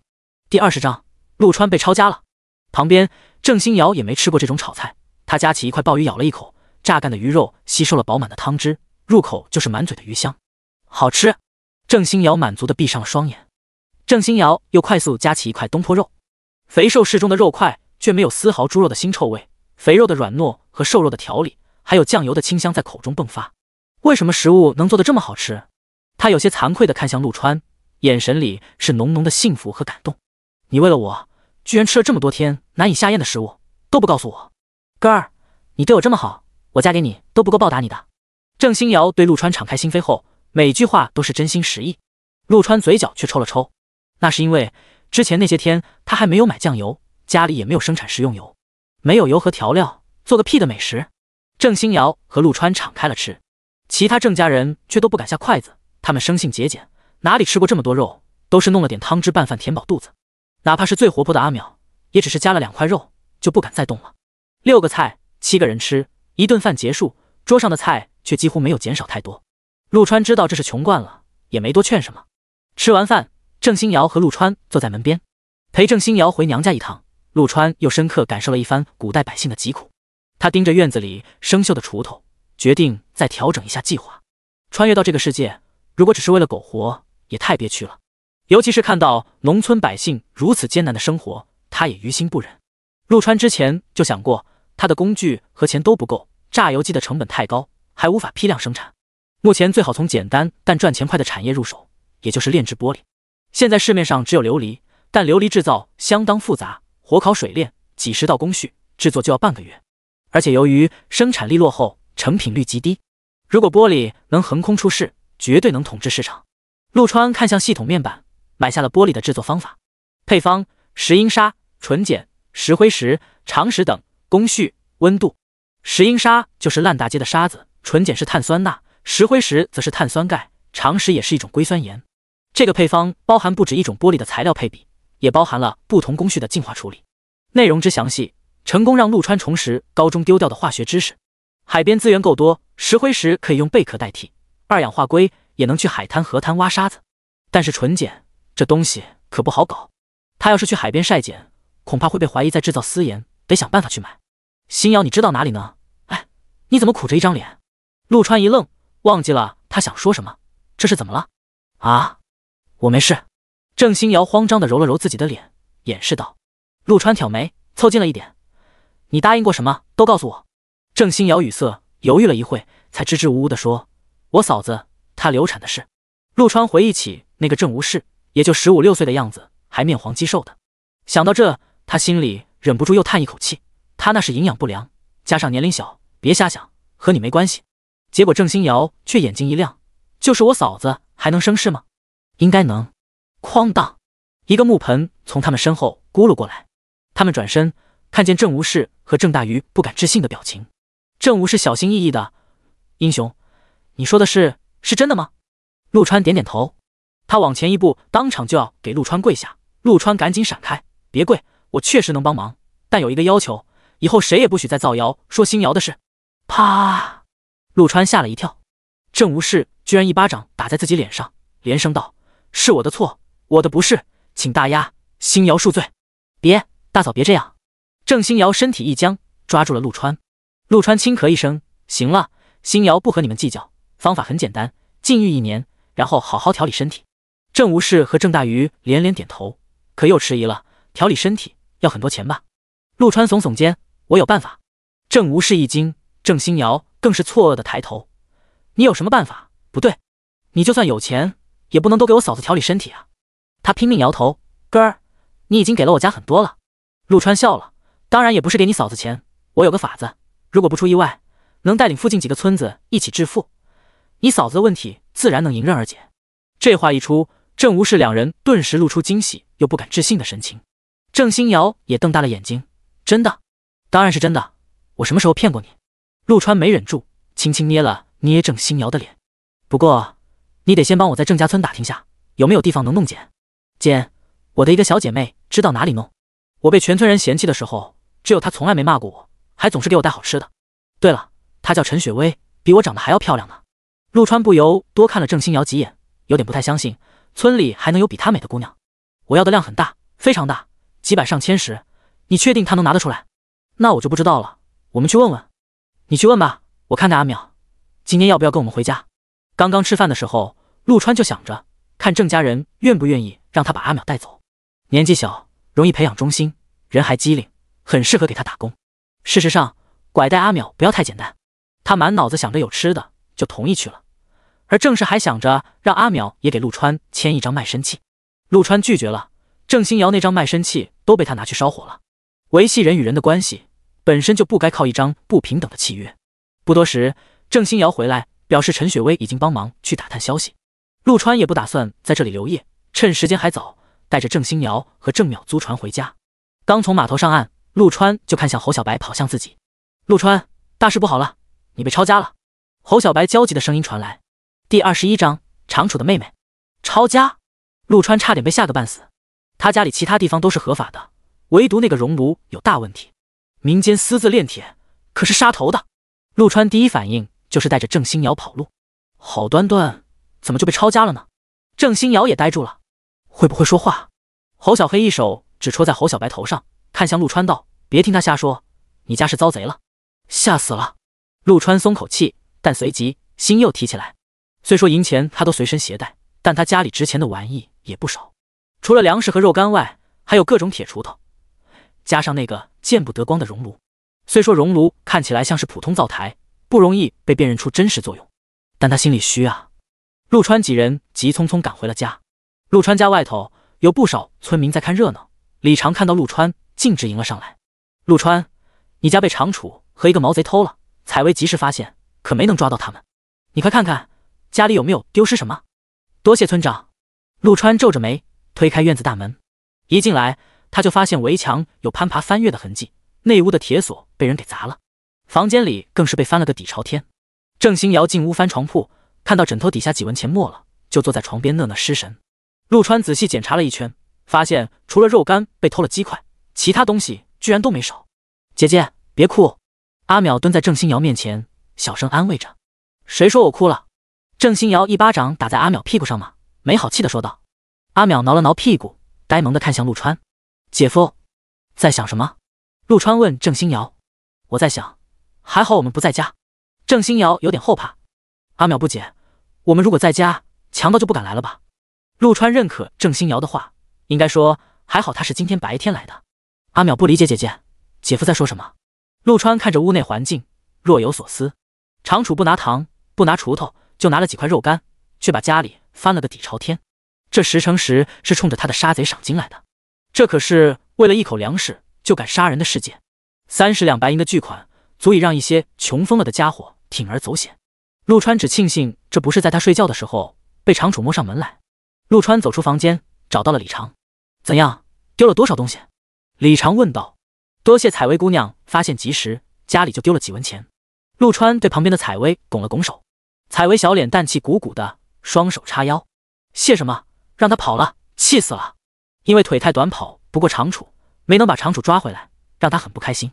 第二十章，陆川被抄家了。旁边，郑欣瑶也没吃过这种炒菜，她夹起一块鲍鱼咬了一口，榨干的鱼肉吸收了饱满的汤汁，入口就是满嘴的鱼香，好吃。郑欣瑶满足的闭上了双眼。郑欣瑶又快速夹起一块东坡肉。肥瘦适中的肉块却没有丝毫猪肉的腥臭味，肥肉的软糯和瘦肉的调理，还有酱油的清香在口中迸发。为什么食物能做的这么好吃？他有些惭愧的看向陆川，眼神里是浓浓的幸福和感动。你为了我，居然吃了这么多天难以下咽的食物都不告诉我，哥儿，你对我这么好，我嫁给你都不够报答你的。郑星瑶对陆川敞开心扉后，每句话都是真心实意。陆川嘴角却抽了抽，那是因为。之前那些天，他还没有买酱油，家里也没有生产食用油，没有油和调料，做个屁的美食。郑欣瑶和陆川敞开了吃，其他郑家人却都不敢下筷子。他们生性节俭，哪里吃过这么多肉，都是弄了点汤汁拌饭填饱肚子。哪怕是最活泼的阿淼，也只是加了两块肉，就不敢再动了。六个菜，七个人吃，一顿饭结束，桌上的菜却几乎没有减少太多。陆川知道这是穷惯了，也没多劝什么。吃完饭。郑欣瑶和陆川坐在门边，陪郑欣瑶回娘家一趟。陆川又深刻感受了一番古代百姓的疾苦。他盯着院子里生锈的锄头，决定再调整一下计划。穿越到这个世界，如果只是为了苟活，也太憋屈了。尤其是看到农村百姓如此艰难的生活，他也于心不忍。陆川之前就想过，他的工具和钱都不够，榨油机的成本太高，还无法批量生产。目前最好从简单但赚钱快的产业入手，也就是炼制玻璃。现在市面上只有琉璃，但琉璃制造相当复杂，火烤水炼几十道工序，制作就要半个月。而且由于生产力落后，成品率极低。如果玻璃能横空出世，绝对能统治市场。陆川看向系统面板，买下了玻璃的制作方法、配方：石英砂、纯碱、石灰石、长石等。工序、温度。石英砂就是烂大街的沙子，纯碱是碳酸钠，石灰石则是碳酸钙，长石也是一种硅酸盐。这个配方包含不止一种玻璃的材料配比，也包含了不同工序的净化处理。内容之详细，成功让陆川重拾高中丢掉的化学知识。海边资源够多，石灰石可以用贝壳代替，二氧化硅也能去海滩河滩挖沙子。但是纯碱这东西可不好搞，他要是去海边晒碱，恐怕会被怀疑在制造私盐，得想办法去买。星瑶，你知道哪里呢？哎，你怎么苦着一张脸？陆川一愣，忘记了他想说什么，这是怎么了？啊？我没事。郑欣瑶慌张地揉了揉自己的脸，掩饰道。陆川挑眉，凑近了一点：“你答应过什么都告诉我。”郑欣瑶语塞，犹豫了一会，才支支吾吾地说：“我嫂子她流产的事。”陆川回忆起那个郑无事，也就十五六岁的样子，还面黄肌瘦的。想到这，他心里忍不住又叹一口气：“她那是营养不良，加上年龄小，别瞎想，和你没关系。”结果郑欣瑶却眼睛一亮：“就是我嫂子还能生事吗？”应该能。哐当，一个木盆从他们身后咕噜过来，他们转身看见郑无事和郑大鱼不敢置信的表情。郑无事小心翼翼的：“英雄，你说的是是真的吗？”陆川点点头，他往前一步，当场就要给陆川跪下。陆川赶紧闪开，别跪，我确实能帮忙，但有一个要求，以后谁也不许再造谣说星瑶的事。啪！陆川吓了一跳，郑无事居然一巴掌打在自己脸上，连声道。是我的错，我的不是，请大丫、星瑶恕罪。别，大嫂别这样。郑星瑶身体一僵，抓住了陆川。陆川轻咳一声，行了，星瑶不和你们计较。方法很简单，禁欲一年，然后好好调理身体。郑无事和郑大鱼连连点头，可又迟疑了。调理身体要很多钱吧？陆川耸耸肩，我有办法。郑无事一惊，郑星瑶更是错愕的抬头，你有什么办法？不对，你就算有钱。也不能都给我嫂子调理身体啊！他拼命摇头。哥儿，你已经给了我家很多了。陆川笑了，当然也不是给你嫂子钱，我有个法子，如果不出意外，能带领附近几个村子一起致富，你嫂子的问题自然能迎刃而解。这话一出，郑无事两人顿时露出惊喜又不敢置信的神情。郑欣瑶也瞪大了眼睛，真的？当然是真的，我什么时候骗过你？陆川没忍住，轻轻捏了捏郑欣瑶的脸。不过。你得先帮我在郑家村打听下，有没有地方能弄简。简，我的一个小姐妹知道哪里弄。我被全村人嫌弃的时候，只有她从来没骂过我，还总是给我带好吃的。对了，她叫陈雪薇，比我长得还要漂亮呢。陆川不由多看了郑欣瑶几眼，有点不太相信，村里还能有比她美的姑娘。我要的量很大，非常大，几百上千石。你确定她能拿得出来？那我就不知道了，我们去问问。你去问吧，我看看阿淼，今天要不要跟我们回家。刚刚吃饭的时候，陆川就想着看郑家人愿不愿意让他把阿淼带走。年纪小，容易培养忠心，人还机灵，很适合给他打工。事实上，拐带阿淼不要太简单。他满脑子想着有吃的，就同意去了。而郑氏还想着让阿淼也给陆川签一张卖身契，陆川拒绝了。郑欣瑶那张卖身契都被他拿去烧火了。维系人与人的关系，本身就不该靠一张不平等的契约。不多时，郑欣瑶回来。表示陈雪薇已经帮忙去打探消息，陆川也不打算在这里留夜，趁时间还早，带着郑星瑶和郑淼租船回家。刚从码头上岸，陆川就看向侯小白，跑向自己。陆川，大事不好了，你被抄家了！侯小白焦急的声音传来。第二十一章长楚的妹妹抄家，陆川差点被吓个半死。他家里其他地方都是合法的，唯独那个熔炉有大问题。民间私自炼铁可是杀头的。陆川第一反应。就是带着郑新瑶跑路，好端端怎么就被抄家了呢？郑新瑶也呆住了，会不会说话？侯小黑一手只戳在侯小白头上，看向陆川道：“别听他瞎说，你家是遭贼了，吓死了。”陆川松口气，但随即心又提起来。虽说银钱他都随身携带，但他家里值钱的玩意也不少，除了粮食和肉干外，还有各种铁锄头，加上那个见不得光的熔炉。虽说熔炉看起来像是普通灶台。不容易被辨认出真实作用，但他心里虚啊。陆川几人急匆匆赶回了家。陆川家外头有不少村民在看热闹。李长看到陆川，径直迎了上来。陆川，你家被长楚和一个毛贼偷了。采薇及时发现，可没能抓到他们。你快看看家里有没有丢失什么。多谢村长。陆川皱着眉推开院子大门，一进来他就发现围墙有攀爬翻越的痕迹，内屋的铁锁被人给砸了。房间里更是被翻了个底朝天。郑欣瑶进屋翻床铺，看到枕头底下几文钱没了，就坐在床边讷讷失神。陆川仔细检查了一圈，发现除了肉干被偷了鸡块，其他东西居然都没少。姐姐，别哭。阿淼蹲在郑欣瑶面前，小声安慰着。谁说我哭了？郑欣瑶一巴掌打在阿淼屁股上嘛，没好气的说道。阿淼挠了挠屁股，呆萌的看向陆川。姐夫，在想什么？陆川问郑欣瑶。我在想。还好我们不在家，郑星瑶有点后怕。阿淼不解，我们如果在家，强盗就不敢来了吧？陆川认可郑星瑶的话，应该说还好，他是今天白天来的。阿淼不理解姐姐、姐夫在说什么。陆川看着屋内环境，若有所思。长楚不拿糖，不拿锄头，就拿了几块肉干，却把家里翻了个底朝天。这十成十是冲着他的杀贼赏金来的。这可是为了一口粮食就敢杀人的事件，三十两白银的巨款。足以让一些穷疯了的家伙铤而走险。陆川只庆幸这不是在他睡觉的时候被长楚摸上门来。陆川走出房间，找到了李长。怎样？丢了多少东西？李长问道。多谢采薇姑娘发现及时，家里就丢了几文钱。陆川对旁边的采薇拱了拱手。采薇小脸蛋气鼓鼓的，双手叉腰，谢什么？让他跑了，气死了！因为腿太短，跑不过长楚，没能把长楚抓回来，让他很不开心。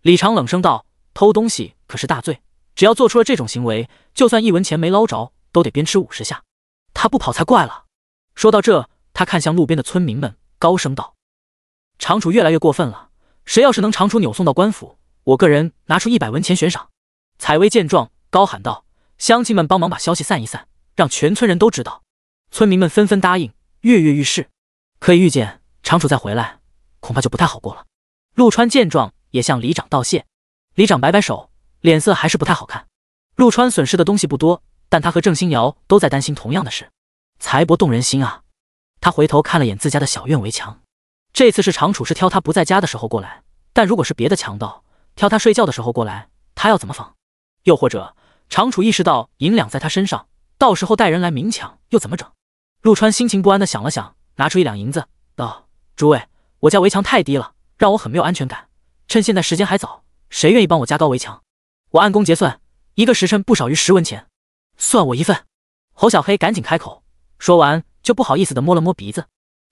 李长冷声道。偷东西可是大罪，只要做出了这种行为，就算一文钱没捞着，都得鞭笞五十下。他不跑才怪了。说到这，他看向路边的村民们，高声道：“长楚越来越过分了，谁要是能长楚扭送到官府，我个人拿出一百文钱悬赏。”采薇见状，高喊道：“乡亲们帮忙把消息散一散，让全村人都知道。”村民们纷纷答应，跃跃欲试。可以预见，长楚再回来，恐怕就不太好过了。陆川见状，也向里长道谢。李长摆摆手，脸色还是不太好看。陆川损失的东西不多，但他和郑欣瑶都在担心同样的事。财帛动人心啊！他回头看了眼自家的小院围墙，这次是常楚是挑他不在家的时候过来，但如果是别的强盗挑他睡觉的时候过来，他要怎么防？又或者常楚意识到银两在他身上，到时候带人来明抢又怎么整？陆川心情不安的想了想，拿出一两银子，道：“诸位，我家围墙太低了，让我很没有安全感。趁现在时间还早。”谁愿意帮我加高围墙？我按工结算，一个时辰不少于十文钱，算我一份。侯小黑赶紧开口，说完就不好意思的摸了摸鼻子。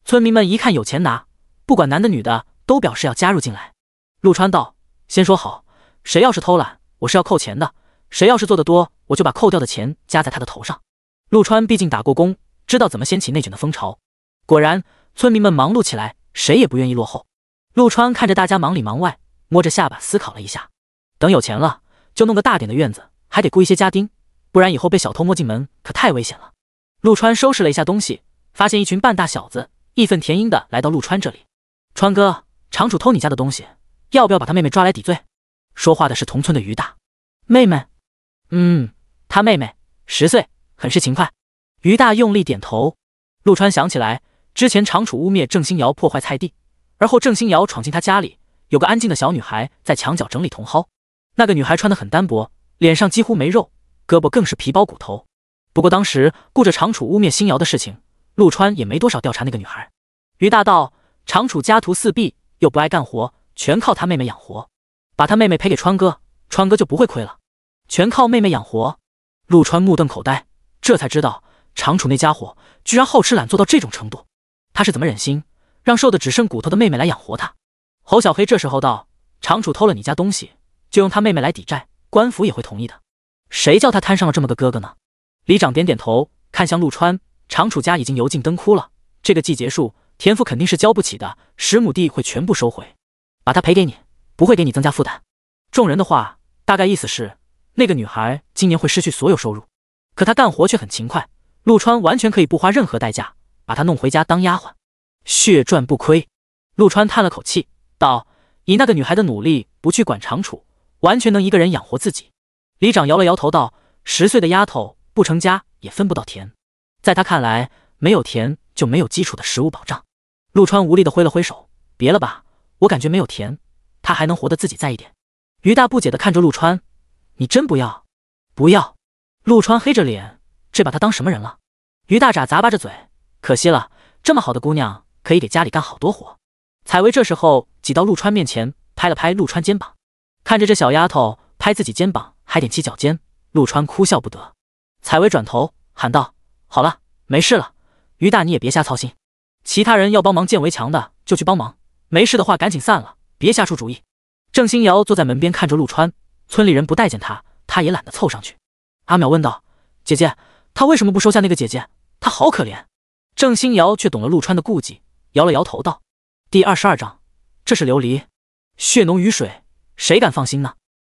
村民们一看有钱拿，不管男的女的都表示要加入进来。陆川道：“先说好，谁要是偷懒，我是要扣钱的；谁要是做得多，我就把扣掉的钱加在他的头上。”陆川毕竟打过工，知道怎么掀起内卷的风潮。果然，村民们忙碌起来，谁也不愿意落后。陆川看着大家忙里忙外。摸着下巴思考了一下，等有钱了就弄个大点的院子，还得雇一些家丁，不然以后被小偷摸进门可太危险了。陆川收拾了一下东西，发现一群半大小子义愤填膺的来到陆川这里。川哥，长楚偷你家的东西，要不要把他妹妹抓来抵罪？说话的是同村的于大。妹妹？嗯，他妹妹十岁，很是勤快。于大用力点头。陆川想起来之前长楚污蔑郑欣瑶破坏菜地，而后郑欣瑶闯进他家里。有个安静的小女孩在墙角整理茼蒿，那个女孩穿得很单薄，脸上几乎没肉，胳膊更是皮包骨头。不过当时顾着长楚污蔑星瑶的事情，陆川也没多少调查那个女孩。于大道，长楚家徒四壁，又不爱干活，全靠他妹妹养活，把他妹妹赔给川哥，川哥就不会亏了。全靠妹妹养活，陆川目瞪口呆，这才知道长楚那家伙居然好吃懒做到这种程度，他是怎么忍心让瘦的只剩骨头的妹妹来养活他？侯小黑这时候道：“长楚偷了你家东西，就用他妹妹来抵债，官府也会同意的。谁叫他摊上了这么个哥哥呢？”李长点点头，看向陆川：“长楚家已经油尽灯枯了，这个季结束，田赋肯定是交不起的，十亩地会全部收回，把他赔给你，不会给你增加负担。”众人的话大概意思是，那个女孩今年会失去所有收入，可她干活却很勤快，陆川完全可以不花任何代价把她弄回家当丫鬟，血赚不亏。陆川叹了口气。道：“以那个女孩的努力，不去管长处，完全能一个人养活自己。”李长摇了摇头道：“十岁的丫头不成家，也分不到田。在他看来，没有田就没有基础的食物保障。”陆川无力的挥了挥手：“别了吧，我感觉没有田，他还能活得自己在一点。”于大不解的看着陆川：“你真不要？不要？”陆川黑着脸：“这把他当什么人了？”于大眨砸巴着嘴：“可惜了，这么好的姑娘，可以给家里干好多活。”采薇这时候。挤到陆川面前，拍了拍陆川肩膀，看着这小丫头拍自己肩膀，还踮起脚尖，陆川哭笑不得。采薇转头喊道：“好了，没事了，于大你也别瞎操心，其他人要帮忙建围墙的就去帮忙，没事的话赶紧散了，别瞎出主意。”郑欣瑶坐在门边看着陆川，村里人不待见他，他也懒得凑上去。阿淼问道：“姐姐，他为什么不收下那个姐姐？她好可怜。”郑欣瑶却懂了陆川的顾忌，摇了摇头道：“第二十二章。”这是琉璃，血浓于水，谁敢放心呢？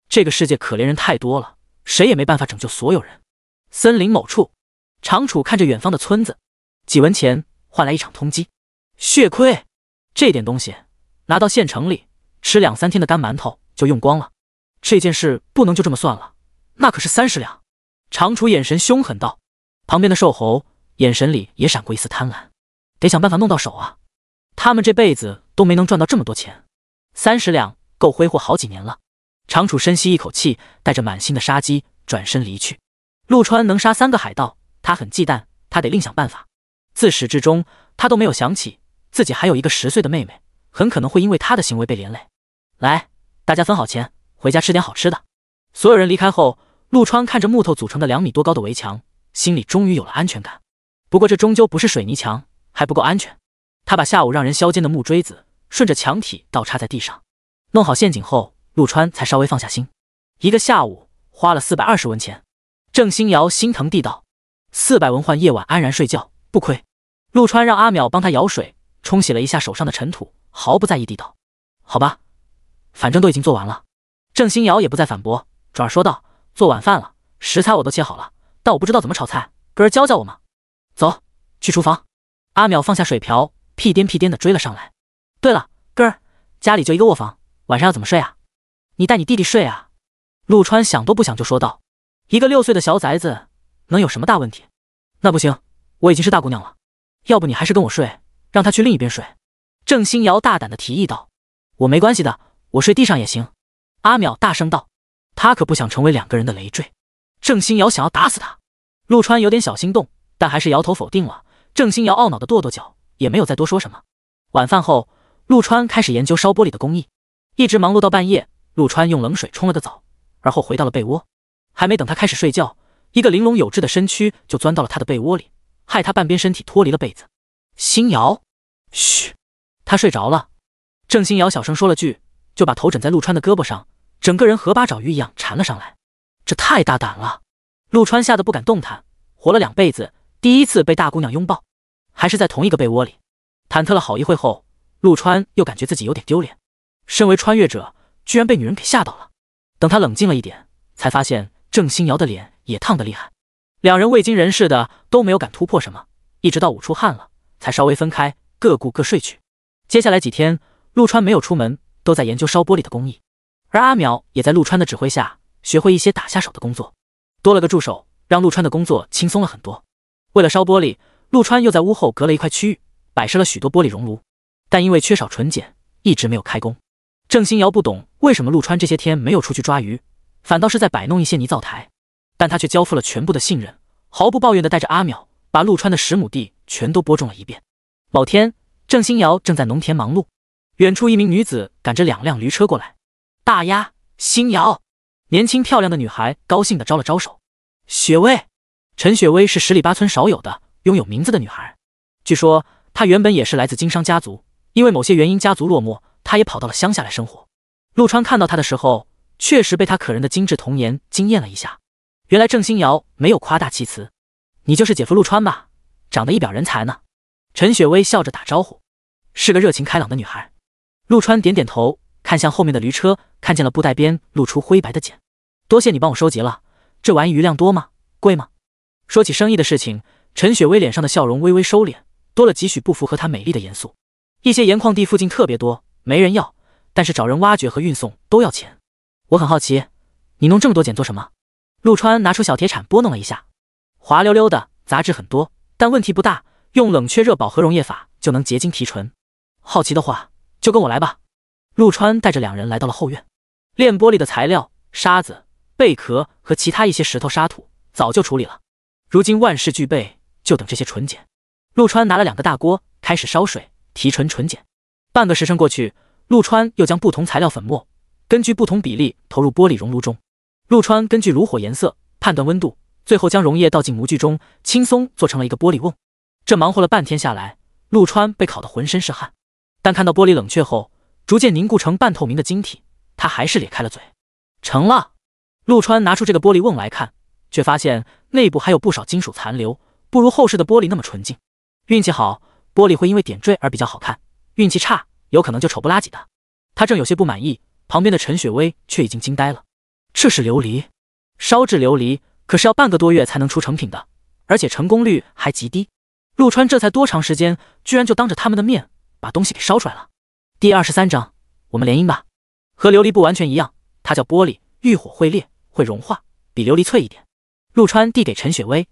这个世界可怜人太多了，谁也没办法拯救所有人。森林某处，长楚看着远方的村子，几文钱换来一场通缉，血亏。这点东西拿到县城里，吃两三天的干馒头就用光了。这件事不能就这么算了，那可是三十两。长楚眼神凶狠道。旁边的瘦猴眼神里也闪过一丝贪婪，得想办法弄到手啊。他们这辈子都没能赚到这么多钱，三十两够挥霍好几年了。长楚深吸一口气，带着满心的杀机转身离去。陆川能杀三个海盗，他很忌惮，他得另想办法。自始至终，他都没有想起自己还有一个十岁的妹妹，很可能会因为他的行为被连累。来，大家分好钱，回家吃点好吃的。所有人离开后，陆川看着木头组成的两米多高的围墙，心里终于有了安全感。不过这终究不是水泥墙，还不够安全。他把下午让人削尖的木锥子顺着墙体倒插在地上，弄好陷阱后，陆川才稍微放下心。一个下午花了四百二十文钱，郑星瑶心疼地道：“四百文换夜晚安然睡觉，不亏。”陆川让阿淼帮他舀水冲洗了一下手上的尘土，毫不在意地道：“好吧，反正都已经做完了。”郑星瑶也不再反驳，转而说道：“做晚饭了，食材我都切好了，但我不知道怎么炒菜，哥儿教教我吗？”“走，去厨房。”阿淼放下水瓢。屁颠屁颠的追了上来。对了，哥儿家里就一个卧房，晚上要怎么睡啊？你带你弟弟睡啊？陆川想都不想就说道：“一个六岁的小崽子，能有什么大问题？”那不行，我已经是大姑娘了。要不你还是跟我睡，让他去另一边睡。”郑欣瑶大胆的提议道：“我没关系的，我睡地上也行。”阿淼大声道：“他可不想成为两个人的累赘。”郑欣瑶想要打死他。陆川有点小心动，但还是摇头否定了。郑欣瑶懊恼的跺跺脚。也没有再多说什么。晚饭后，陆川开始研究烧玻璃的工艺，一直忙碌到半夜。陆川用冷水冲了个澡，而后回到了被窝。还没等他开始睡觉，一个玲珑有致的身躯就钻到了他的被窝里，害他半边身体脱离了被子。星瑶，嘘，他睡着了。郑星瑶小声说了句，就把头枕在陆川的胳膊上，整个人和八爪鱼一样缠了上来。这太大胆了，陆川吓得不敢动弹。活了两辈子，第一次被大姑娘拥抱。还是在同一个被窝里，忐忑了好一会后，陆川又感觉自己有点丢脸。身为穿越者，居然被女人给吓到了。等他冷静了一点，才发现郑欣瑶的脸也烫得厉害。两人未经人事的都没有敢突破什么，一直到捂出汗了，才稍微分开，各顾各睡去。接下来几天，陆川没有出门，都在研究烧玻璃的工艺。而阿淼也在陆川的指挥下学会一些打下手的工作，多了个助手，让陆川的工作轻松了很多。为了烧玻璃。陆川又在屋后隔了一块区域，摆设了许多玻璃熔炉，但因为缺少纯碱，一直没有开工。郑新瑶不懂为什么陆川这些天没有出去抓鱼，反倒是在摆弄一些泥灶台。但他却交付了全部的信任，毫不抱怨的带着阿淼，把陆川的十亩地全都播种了一遍。某天，郑新瑶正在农田忙碌，远处一名女子赶着两辆驴车过来，大丫，新瑶。年轻漂亮的女孩高兴的招了招手。雪薇，陈雪薇是十里八村少有的。拥有名字的女孩，据说她原本也是来自经商家族，因为某些原因，家族落寞，她也跑到了乡下来生活。陆川看到她的时候，确实被她可人的精致童颜惊艳了一下。原来郑星瑶没有夸大其词，你就是姐夫陆川吧？长得一表人才呢。陈雪薇笑着打招呼，是个热情开朗的女孩。陆川点点头，看向后面的驴车，看见了布袋边露出灰白的茧。多谢你帮我收集了，这玩意余量多吗？贵吗？说起生意的事情。陈雪薇脸上的笑容微微收敛，多了几许不符合她美丽的严肃。一些盐矿地附近特别多，没人要，但是找人挖掘和运送都要钱。我很好奇，你弄这么多碱做什么？陆川拿出小铁铲拨弄了一下，滑溜溜的，杂质很多，但问题不大，用冷却热饱和溶液法就能结晶提纯。好奇的话，就跟我来吧。陆川带着两人来到了后院，炼玻璃的材料——沙子、贝壳和其他一些石头沙土，早就处理了。如今万事俱备。就等这些纯碱，陆川拿了两个大锅开始烧水提纯纯碱。半个时辰过去，陆川又将不同材料粉末根据不同比例投入玻璃熔炉中。陆川根据炉火颜色判断温度，最后将溶液倒进模具中，轻松做成了一个玻璃瓮。这忙活了半天下来，陆川被烤得浑身是汗，但看到玻璃冷却后逐渐凝固成半透明的晶体，他还是咧开了嘴，成了。陆川拿出这个玻璃瓮来看，却发现内部还有不少金属残留。不如后世的玻璃那么纯净，运气好，玻璃会因为点缀而比较好看；运气差，有可能就丑不拉几的。他正有些不满意，旁边的陈雪薇却已经惊呆了。这是琉璃，烧制琉璃可是要半个多月才能出成品的，而且成功率还极低。陆川这才多长时间，居然就当着他们的面把东西给烧出来了。第二十三章，我们联姻吧。和琉璃不完全一样，它叫玻璃，遇火会裂，会融化，比琉璃脆一点。陆川递给陈雪薇。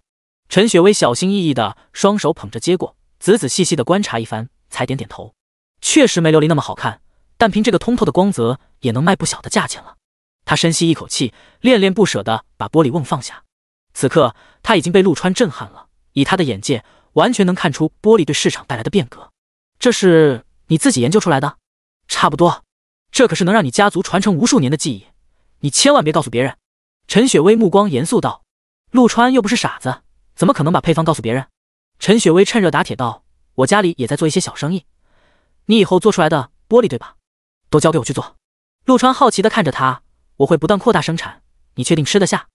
陈雪薇小心翼翼的双手捧着接过，仔仔细细的观察一番，才点点头。确实没琉璃那么好看，但凭这个通透的光泽，也能卖不小的价钱了。她深吸一口气，恋恋不舍的把玻璃瓮放下。此刻，她已经被陆川震撼了。以他的眼界，完全能看出玻璃对市场带来的变革。这是你自己研究出来的？差不多。这可是能让你家族传承无数年的技艺，你千万别告诉别人。陈雪薇目光严肃道：“陆川又不是傻子。”怎么可能把配方告诉别人？陈雪薇趁热打铁道：“我家里也在做一些小生意，你以后做出来的玻璃对吧？都交给我去做。”陆川好奇地看着他：“我会不断扩大生产，你确定吃得下？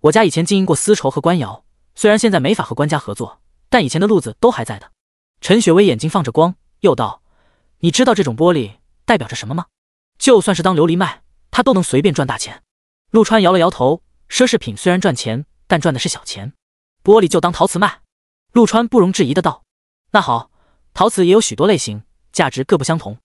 我家以前经营过丝绸和官窑，虽然现在没法和官家合作，但以前的路子都还在的。”陈雪薇眼睛放着光，又道：“你知道这种玻璃代表着什么吗？就算是当琉璃卖，他都能随便赚大钱。”陆川摇了摇头：“奢侈品虽然赚钱，但赚的是小钱。”玻璃就当陶瓷卖，陆川不容置疑的道。那好，陶瓷也有许多类型，价值各不相同，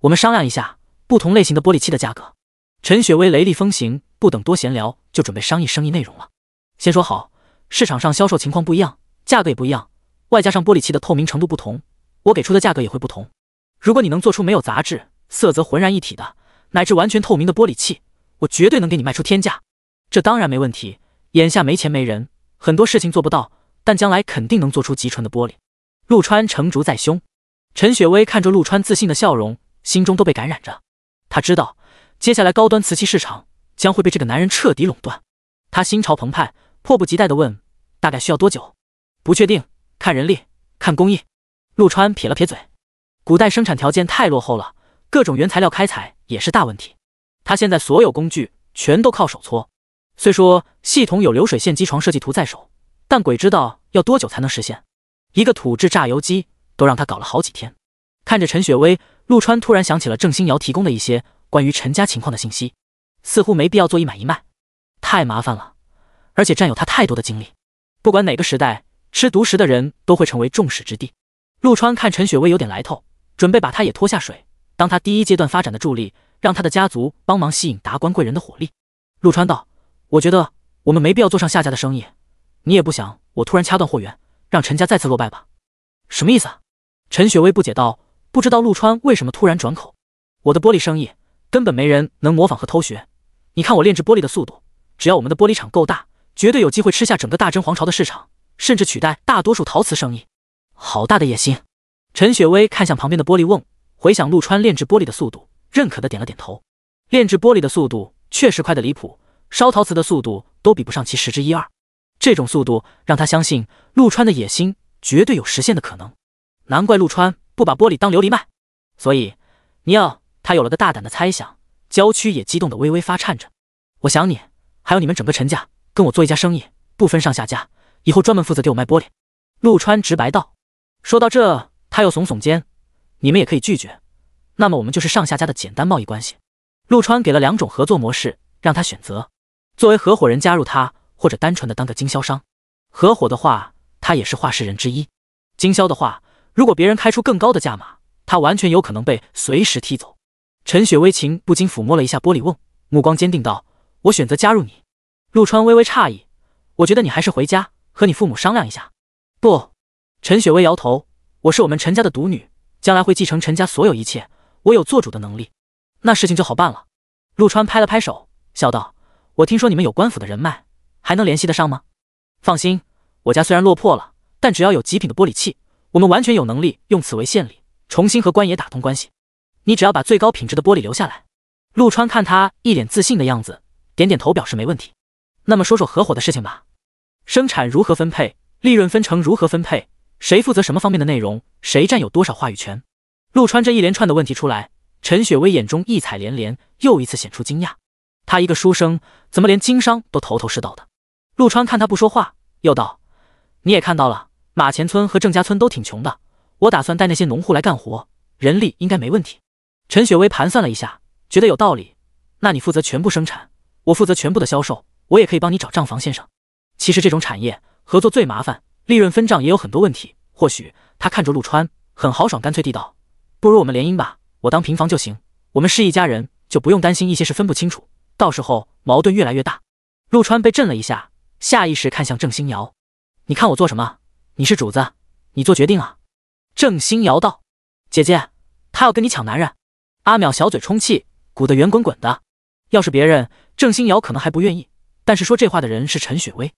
我们商量一下不同类型的玻璃器的价格。陈雪薇雷厉风行，不等多闲聊就准备商议生意内容了。先说好，市场上销售情况不一样，价格也不一样，外加上玻璃器的透明程度不同，我给出的价格也会不同。如果你能做出没有杂质、色泽浑然一体的，乃至完全透明的玻璃器，我绝对能给你卖出天价。这当然没问题，眼下没钱没人。很多事情做不到，但将来肯定能做出极纯的玻璃。陆川成竹在胸，陈雪薇看着陆川自信的笑容，心中都被感染着。他知道，接下来高端瓷器市场将会被这个男人彻底垄断。他心潮澎湃，迫不及待地问：“大概需要多久？”“不确定，看人力，看工艺。”陆川撇了撇嘴：“古代生产条件太落后了，各种原材料开采也是大问题。他现在所有工具全都靠手搓。”虽说系统有流水线机床设计图在手，但鬼知道要多久才能实现。一个土制榨油机都让他搞了好几天。看着陈雪薇，陆川突然想起了郑星瑶提供的一些关于陈家情况的信息，似乎没必要做一买一卖，太麻烦了，而且占有他太多的精力。不管哪个时代，吃独食的人都会成为众矢之的。陆川看陈雪薇有点来头，准备把他也拖下水，当他第一阶段发展的助力，让他的家族帮忙吸引达官贵人的火力。陆川道。我觉得我们没必要做上下家的生意，你也不想我突然掐断货源，让陈家再次落败吧？什么意思？啊？陈雪薇不解道，不知道陆川为什么突然转口。我的玻璃生意根本没人能模仿和偷学，你看我炼制玻璃的速度，只要我们的玻璃厂够大，绝对有机会吃下整个大真皇朝的市场，甚至取代大多数陶瓷生意。好大的野心！陈雪薇看向旁边的玻璃瓮，回想陆川炼制玻璃的速度，认可的点了点头。炼制玻璃的速度确实快的离谱。烧陶瓷的速度都比不上其实之一二，这种速度让他相信陆川的野心绝对有实现的可能。难怪陆川不把玻璃当琉璃卖，所以尼奥他有了个大胆的猜想，郊区也激动的微微发颤着。我想你还有你们整个陈家跟我做一家生意，不分上下家，以后专门负责给我卖玻璃。陆川直白道，说到这他又耸耸肩，你们也可以拒绝，那么我们就是上下家的简单贸易关系。陆川给了两种合作模式让他选择。作为合伙人加入他，或者单纯的当个经销商。合伙的话，他也是画事人之一；经销的话，如果别人开出更高的价码，他完全有可能被随时踢走。陈雪薇情不禁抚摸了一下玻璃瓮，目光坚定道：“我选择加入你。”陆川微微诧异：“我觉得你还是回家和你父母商量一下。”不，陈雪薇摇头：“我是我们陈家的独女，将来会继承陈家所有一切，我有做主的能力。”那事情就好办了。陆川拍了拍手，笑道。我听说你们有官府的人脉，还能联系得上吗？放心，我家虽然落魄了，但只要有极品的玻璃器，我们完全有能力用此为献礼，重新和官爷打通关系。你只要把最高品质的玻璃留下来。陆川看他一脸自信的样子，点点头表示没问题。那么说说合伙的事情吧，生产如何分配，利润分成如何分配，谁负责什么方面的内容，谁占有多少话语权？陆川这一连串的问题出来，陈雪薇眼中异彩连连，又一次显出惊讶。他一个书生，怎么连经商都头头是道的？陆川看他不说话，又道：“你也看到了，马前村和郑家村都挺穷的，我打算带那些农户来干活，人力应该没问题。”陈雪薇盘算了一下，觉得有道理。那你负责全部生产，我负责全部的销售，我也可以帮你找账房先生。其实这种产业合作最麻烦，利润分账也有很多问题。或许他看着陆川，很豪爽干脆地道：“不如我们联姻吧，我当平房就行，我们是一家人，就不用担心一些事分不清楚。”到时候矛盾越来越大，陆川被震了一下，下意识看向郑欣瑶。你看我做什么？你是主子，你做决定啊！郑欣瑶道：“姐姐，他要跟你抢男人。”阿淼小嘴充气，鼓得圆滚滚的。要是别人，郑欣瑶可能还不愿意，但是说这话的人是陈雪薇。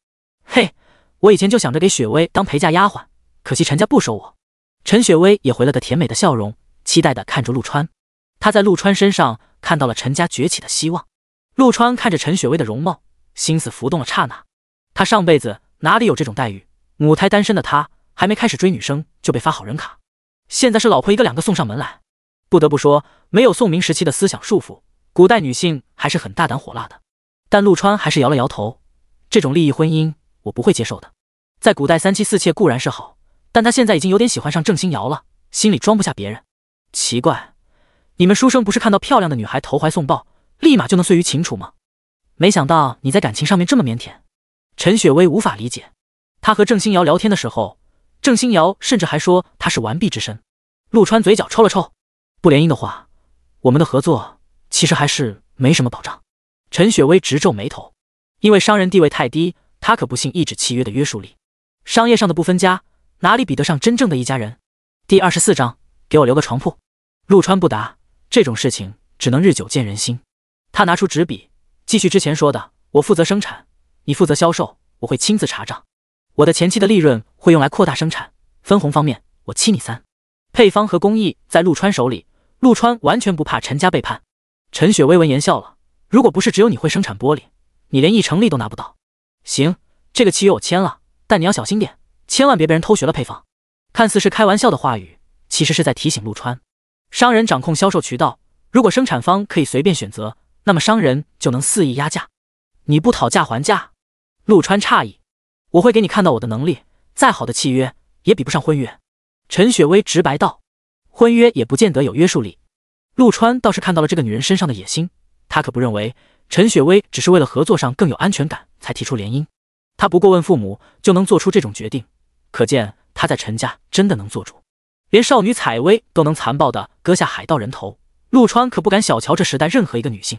嘿，我以前就想着给雪薇当陪嫁丫鬟，可惜陈家不收我。陈雪薇也回了个甜美的笑容，期待的看着陆川。她在陆川身上看到了陈家崛起的希望。陆川看着陈雪薇的容貌，心思浮动了刹那。他上辈子哪里有这种待遇？母胎单身的他还没开始追女生就被发好人卡，现在是老婆一个两个送上门来。不得不说，没有宋明时期的思想束缚，古代女性还是很大胆火辣的。但陆川还是摇了摇头，这种利益婚姻我不会接受的。在古代三妻四妾固然是好，但他现在已经有点喜欢上郑欣瑶了，心里装不下别人。奇怪，你们书生不是看到漂亮的女孩投怀送抱？立马就能碎于秦楚吗？没想到你在感情上面这么腼腆。陈雪薇无法理解，她和郑星瑶聊天的时候，郑星瑶甚至还说她是完璧之身。陆川嘴角抽了抽，不联姻的话，我们的合作其实还是没什么保障。陈雪薇直皱眉头，因为商人地位太低，她可不信一纸契约的约束力。商业上的不分家，哪里比得上真正的一家人？第二十四章，给我留个床铺。陆川不答，这种事情只能日久见人心。他拿出纸笔，继续之前说的：“我负责生产，你负责销售，我会亲自查账。我的前期的利润会用来扩大生产。分红方面，我七你三。配方和工艺在陆川手里，陆川完全不怕陈家背叛。”陈雪薇闻言笑了：“如果不是只有你会生产玻璃，你连一成利都拿不到。”行，这个契约我签了，但你要小心点，千万别被人偷学了配方。看似是开玩笑的话语，其实是在提醒陆川：商人掌控销售渠道，如果生产方可以随便选择。那么商人就能肆意压价，你不讨价还价？陆川诧异，我会给你看到我的能力，再好的契约也比不上婚约。陈雪薇直白道，婚约也不见得有约束力。陆川倒是看到了这个女人身上的野心，他可不认为陈雪薇只是为了合作上更有安全感才提出联姻，他不过问父母就能做出这种决定，可见她在陈家真的能做主，连少女采薇都能残暴的割下海盗人头，陆川可不敢小瞧这时代任何一个女性。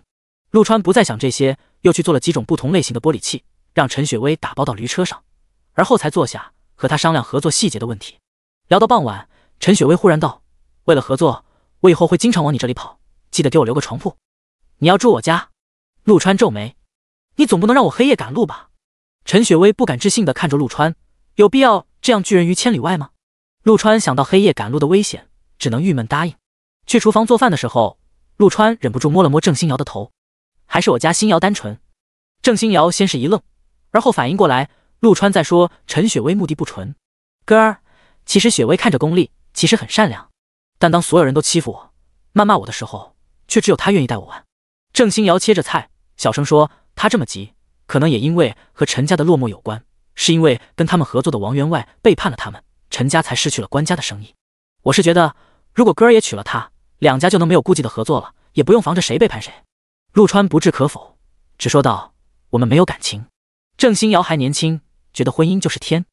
陆川不再想这些，又去做了几种不同类型的玻璃器，让陈雪薇打包到驴车上，而后才坐下和他商量合作细节的问题。聊到傍晚，陈雪薇忽然道：“为了合作，我以后会经常往你这里跑，记得给我留个床铺。你要住我家？”陆川皱眉：“你总不能让我黑夜赶路吧？”陈雪薇不敢置信地看着陆川：“有必要这样拒人于千里外吗？”陆川想到黑夜赶路的危险，只能郁闷答应。去厨房做饭的时候，陆川忍不住摸了摸郑欣瑶的头。还是我家星瑶单纯。郑星瑶先是一愣，而后反应过来，陆川在说陈雪薇目的不纯。哥儿，其实雪薇看着功利，其实很善良。但当所有人都欺负我、谩骂我的时候，却只有她愿意带我玩。郑星瑶切着菜，小声说：“她这么急，可能也因为和陈家的落寞有关。是因为跟他们合作的王员外背叛了他们，陈家才失去了官家的生意。我是觉得，如果哥儿也娶了她，两家就能没有顾忌的合作了，也不用防着谁背叛谁。”陆川不置可否，只说道：“我们没有感情。”郑欣瑶还年轻，觉得婚姻就是天，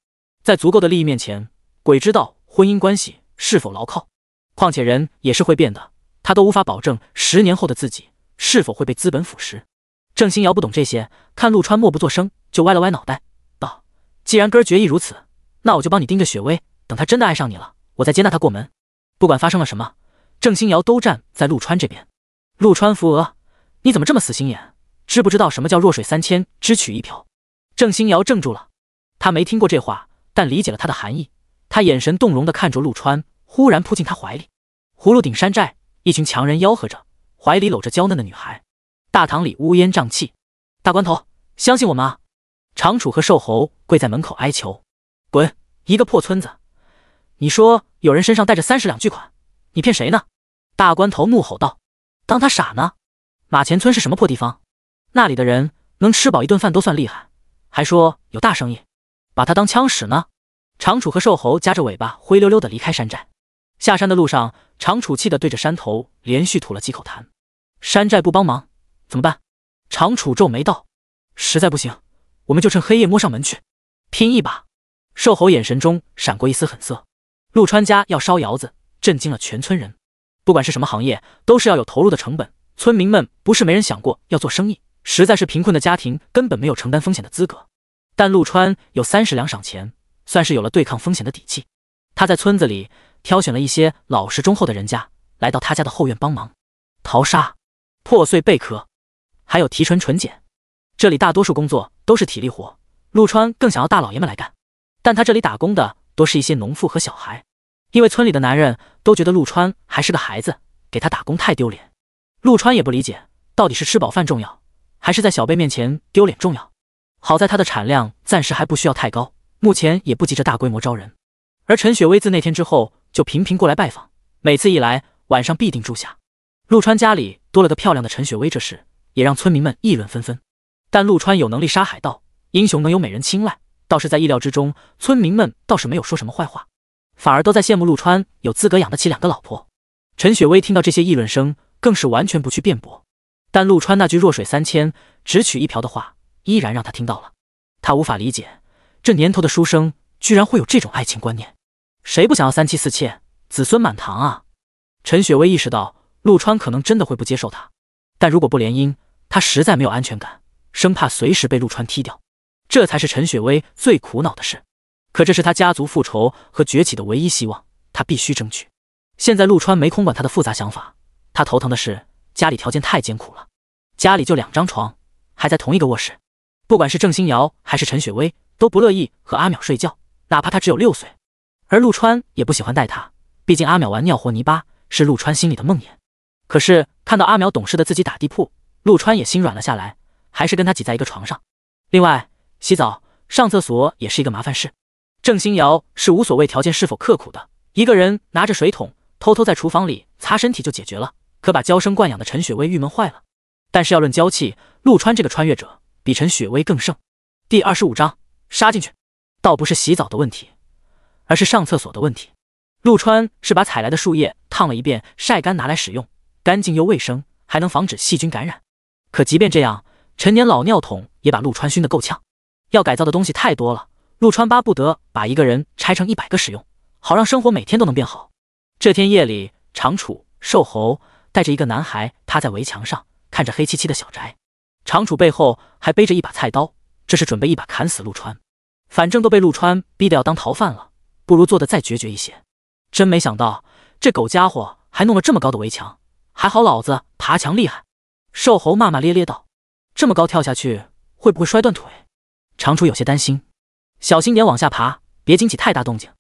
在足够的利益面前，鬼知道婚姻关系是否牢靠。况且人也是会变的，他都无法保证十年后的自己是否会被资本腐蚀。郑欣瑶不懂这些，看陆川默不作声，就歪了歪脑袋道：“既然哥儿决意如此，那我就帮你盯着雪薇，等她真的爱上你了，我再接纳她过门。不管发生了什么，郑欣瑶都站在陆川这边。”陆川扶额。你怎么这么死心眼？知不知道什么叫弱水三千，只取一瓢？郑星瑶怔住了，他没听过这话，但理解了他的含义。他眼神动容的看着陆川，忽然扑进他怀里。葫芦顶山寨，一群强人吆喝着，怀里搂着娇嫩的女孩。大堂里乌烟瘴气，大官头，相信我们！长楚和瘦猴跪在门口哀求。滚，一个破村子！你说有人身上带着三十两巨款，你骗谁呢？大官头怒吼道，当他傻呢？马前村是什么破地方？那里的人能吃饱一顿饭都算厉害，还说有大生意，把他当枪使呢？长楚和瘦猴夹着尾巴灰溜溜的离开山寨。下山的路上，长楚气的对着山头连续吐了几口痰。山寨不帮忙怎么办？长楚皱眉道：“实在不行，我们就趁黑夜摸上门去，拼一把。”瘦猴眼神中闪过一丝狠色。陆川家要烧窑子，震惊了全村人。不管是什么行业，都是要有投入的成本。村民们不是没人想过要做生意，实在是贫困的家庭根本没有承担风险的资格。但陆川有三十两赏钱，算是有了对抗风险的底气。他在村子里挑选了一些老实忠厚的人家，来到他家的后院帮忙淘沙、破碎贝壳，还有提纯纯碱。这里大多数工作都是体力活，陆川更想要大老爷们来干，但他这里打工的多是一些农妇和小孩，因为村里的男人都觉得陆川还是个孩子，给他打工太丢脸。陆川也不理解，到底是吃饱饭重要，还是在小辈面前丢脸重要？好在他的产量暂时还不需要太高，目前也不急着大规模招人。而陈雪薇自那天之后就频频过来拜访，每次一来，晚上必定住下。陆川家里多了个漂亮的陈雪薇，这事也让村民们议论纷纷。但陆川有能力杀海盗，英雄能有美人青睐，倒是在意料之中。村民们倒是没有说什么坏话，反而都在羡慕陆川有资格养得起两个老婆。陈雪薇听到这些议论声。更是完全不去辩驳，但陆川那句“弱水三千，只取一瓢”的话，依然让他听到了。他无法理解，这年头的书生居然会有这种爱情观念。谁不想要三妻四妾、子孙满堂啊？陈雪薇意识到，陆川可能真的会不接受她。但如果不联姻，他实在没有安全感，生怕随时被陆川踢掉。这才是陈雪薇最苦恼的事。可这是她家族复仇和崛起的唯一希望，她必须争取。现在陆川没空管她的复杂想法。他头疼的是家里条件太艰苦了，家里就两张床，还在同一个卧室。不管是郑欣瑶还是陈雪薇，都不乐意和阿淼睡觉，哪怕他只有六岁。而陆川也不喜欢带他，毕竟阿淼玩尿和泥巴是陆川心里的梦魇。可是看到阿淼懂事的自己打地铺，陆川也心软了下来，还是跟他挤在一个床上。另外，洗澡、上厕所也是一个麻烦事。郑欣瑶是无所谓条件是否刻苦的，一个人拿着水桶，偷偷在厨房里擦身体就解决了。可把娇生惯养的陈雪薇郁闷坏了。但是要论娇气，陆川这个穿越者比陈雪薇更胜。第二十五章，杀进去，倒不是洗澡的问题，而是上厕所的问题。陆川是把采来的树叶烫了一遍，晒干拿来使用，干净又卫生，还能防止细菌感染。可即便这样，陈年老尿桶也把陆川熏得够呛。要改造的东西太多了，陆川巴不得把一个人拆成一百个使用，好让生活每天都能变好。这天夜里，长楚、瘦猴。带着一个男孩趴在围墙上，看着黑漆漆的小宅。长楚背后还背着一把菜刀，这是准备一把砍死陆川。反正都被陆川逼得要当逃犯了，不如做的再决绝一些。真没想到这狗家伙还弄了这么高的围墙，还好老子爬墙厉害。瘦猴骂骂咧咧道：“这么高跳下去会不会摔断腿？”长楚有些担心：“小心点往下爬，别惊起太大动静。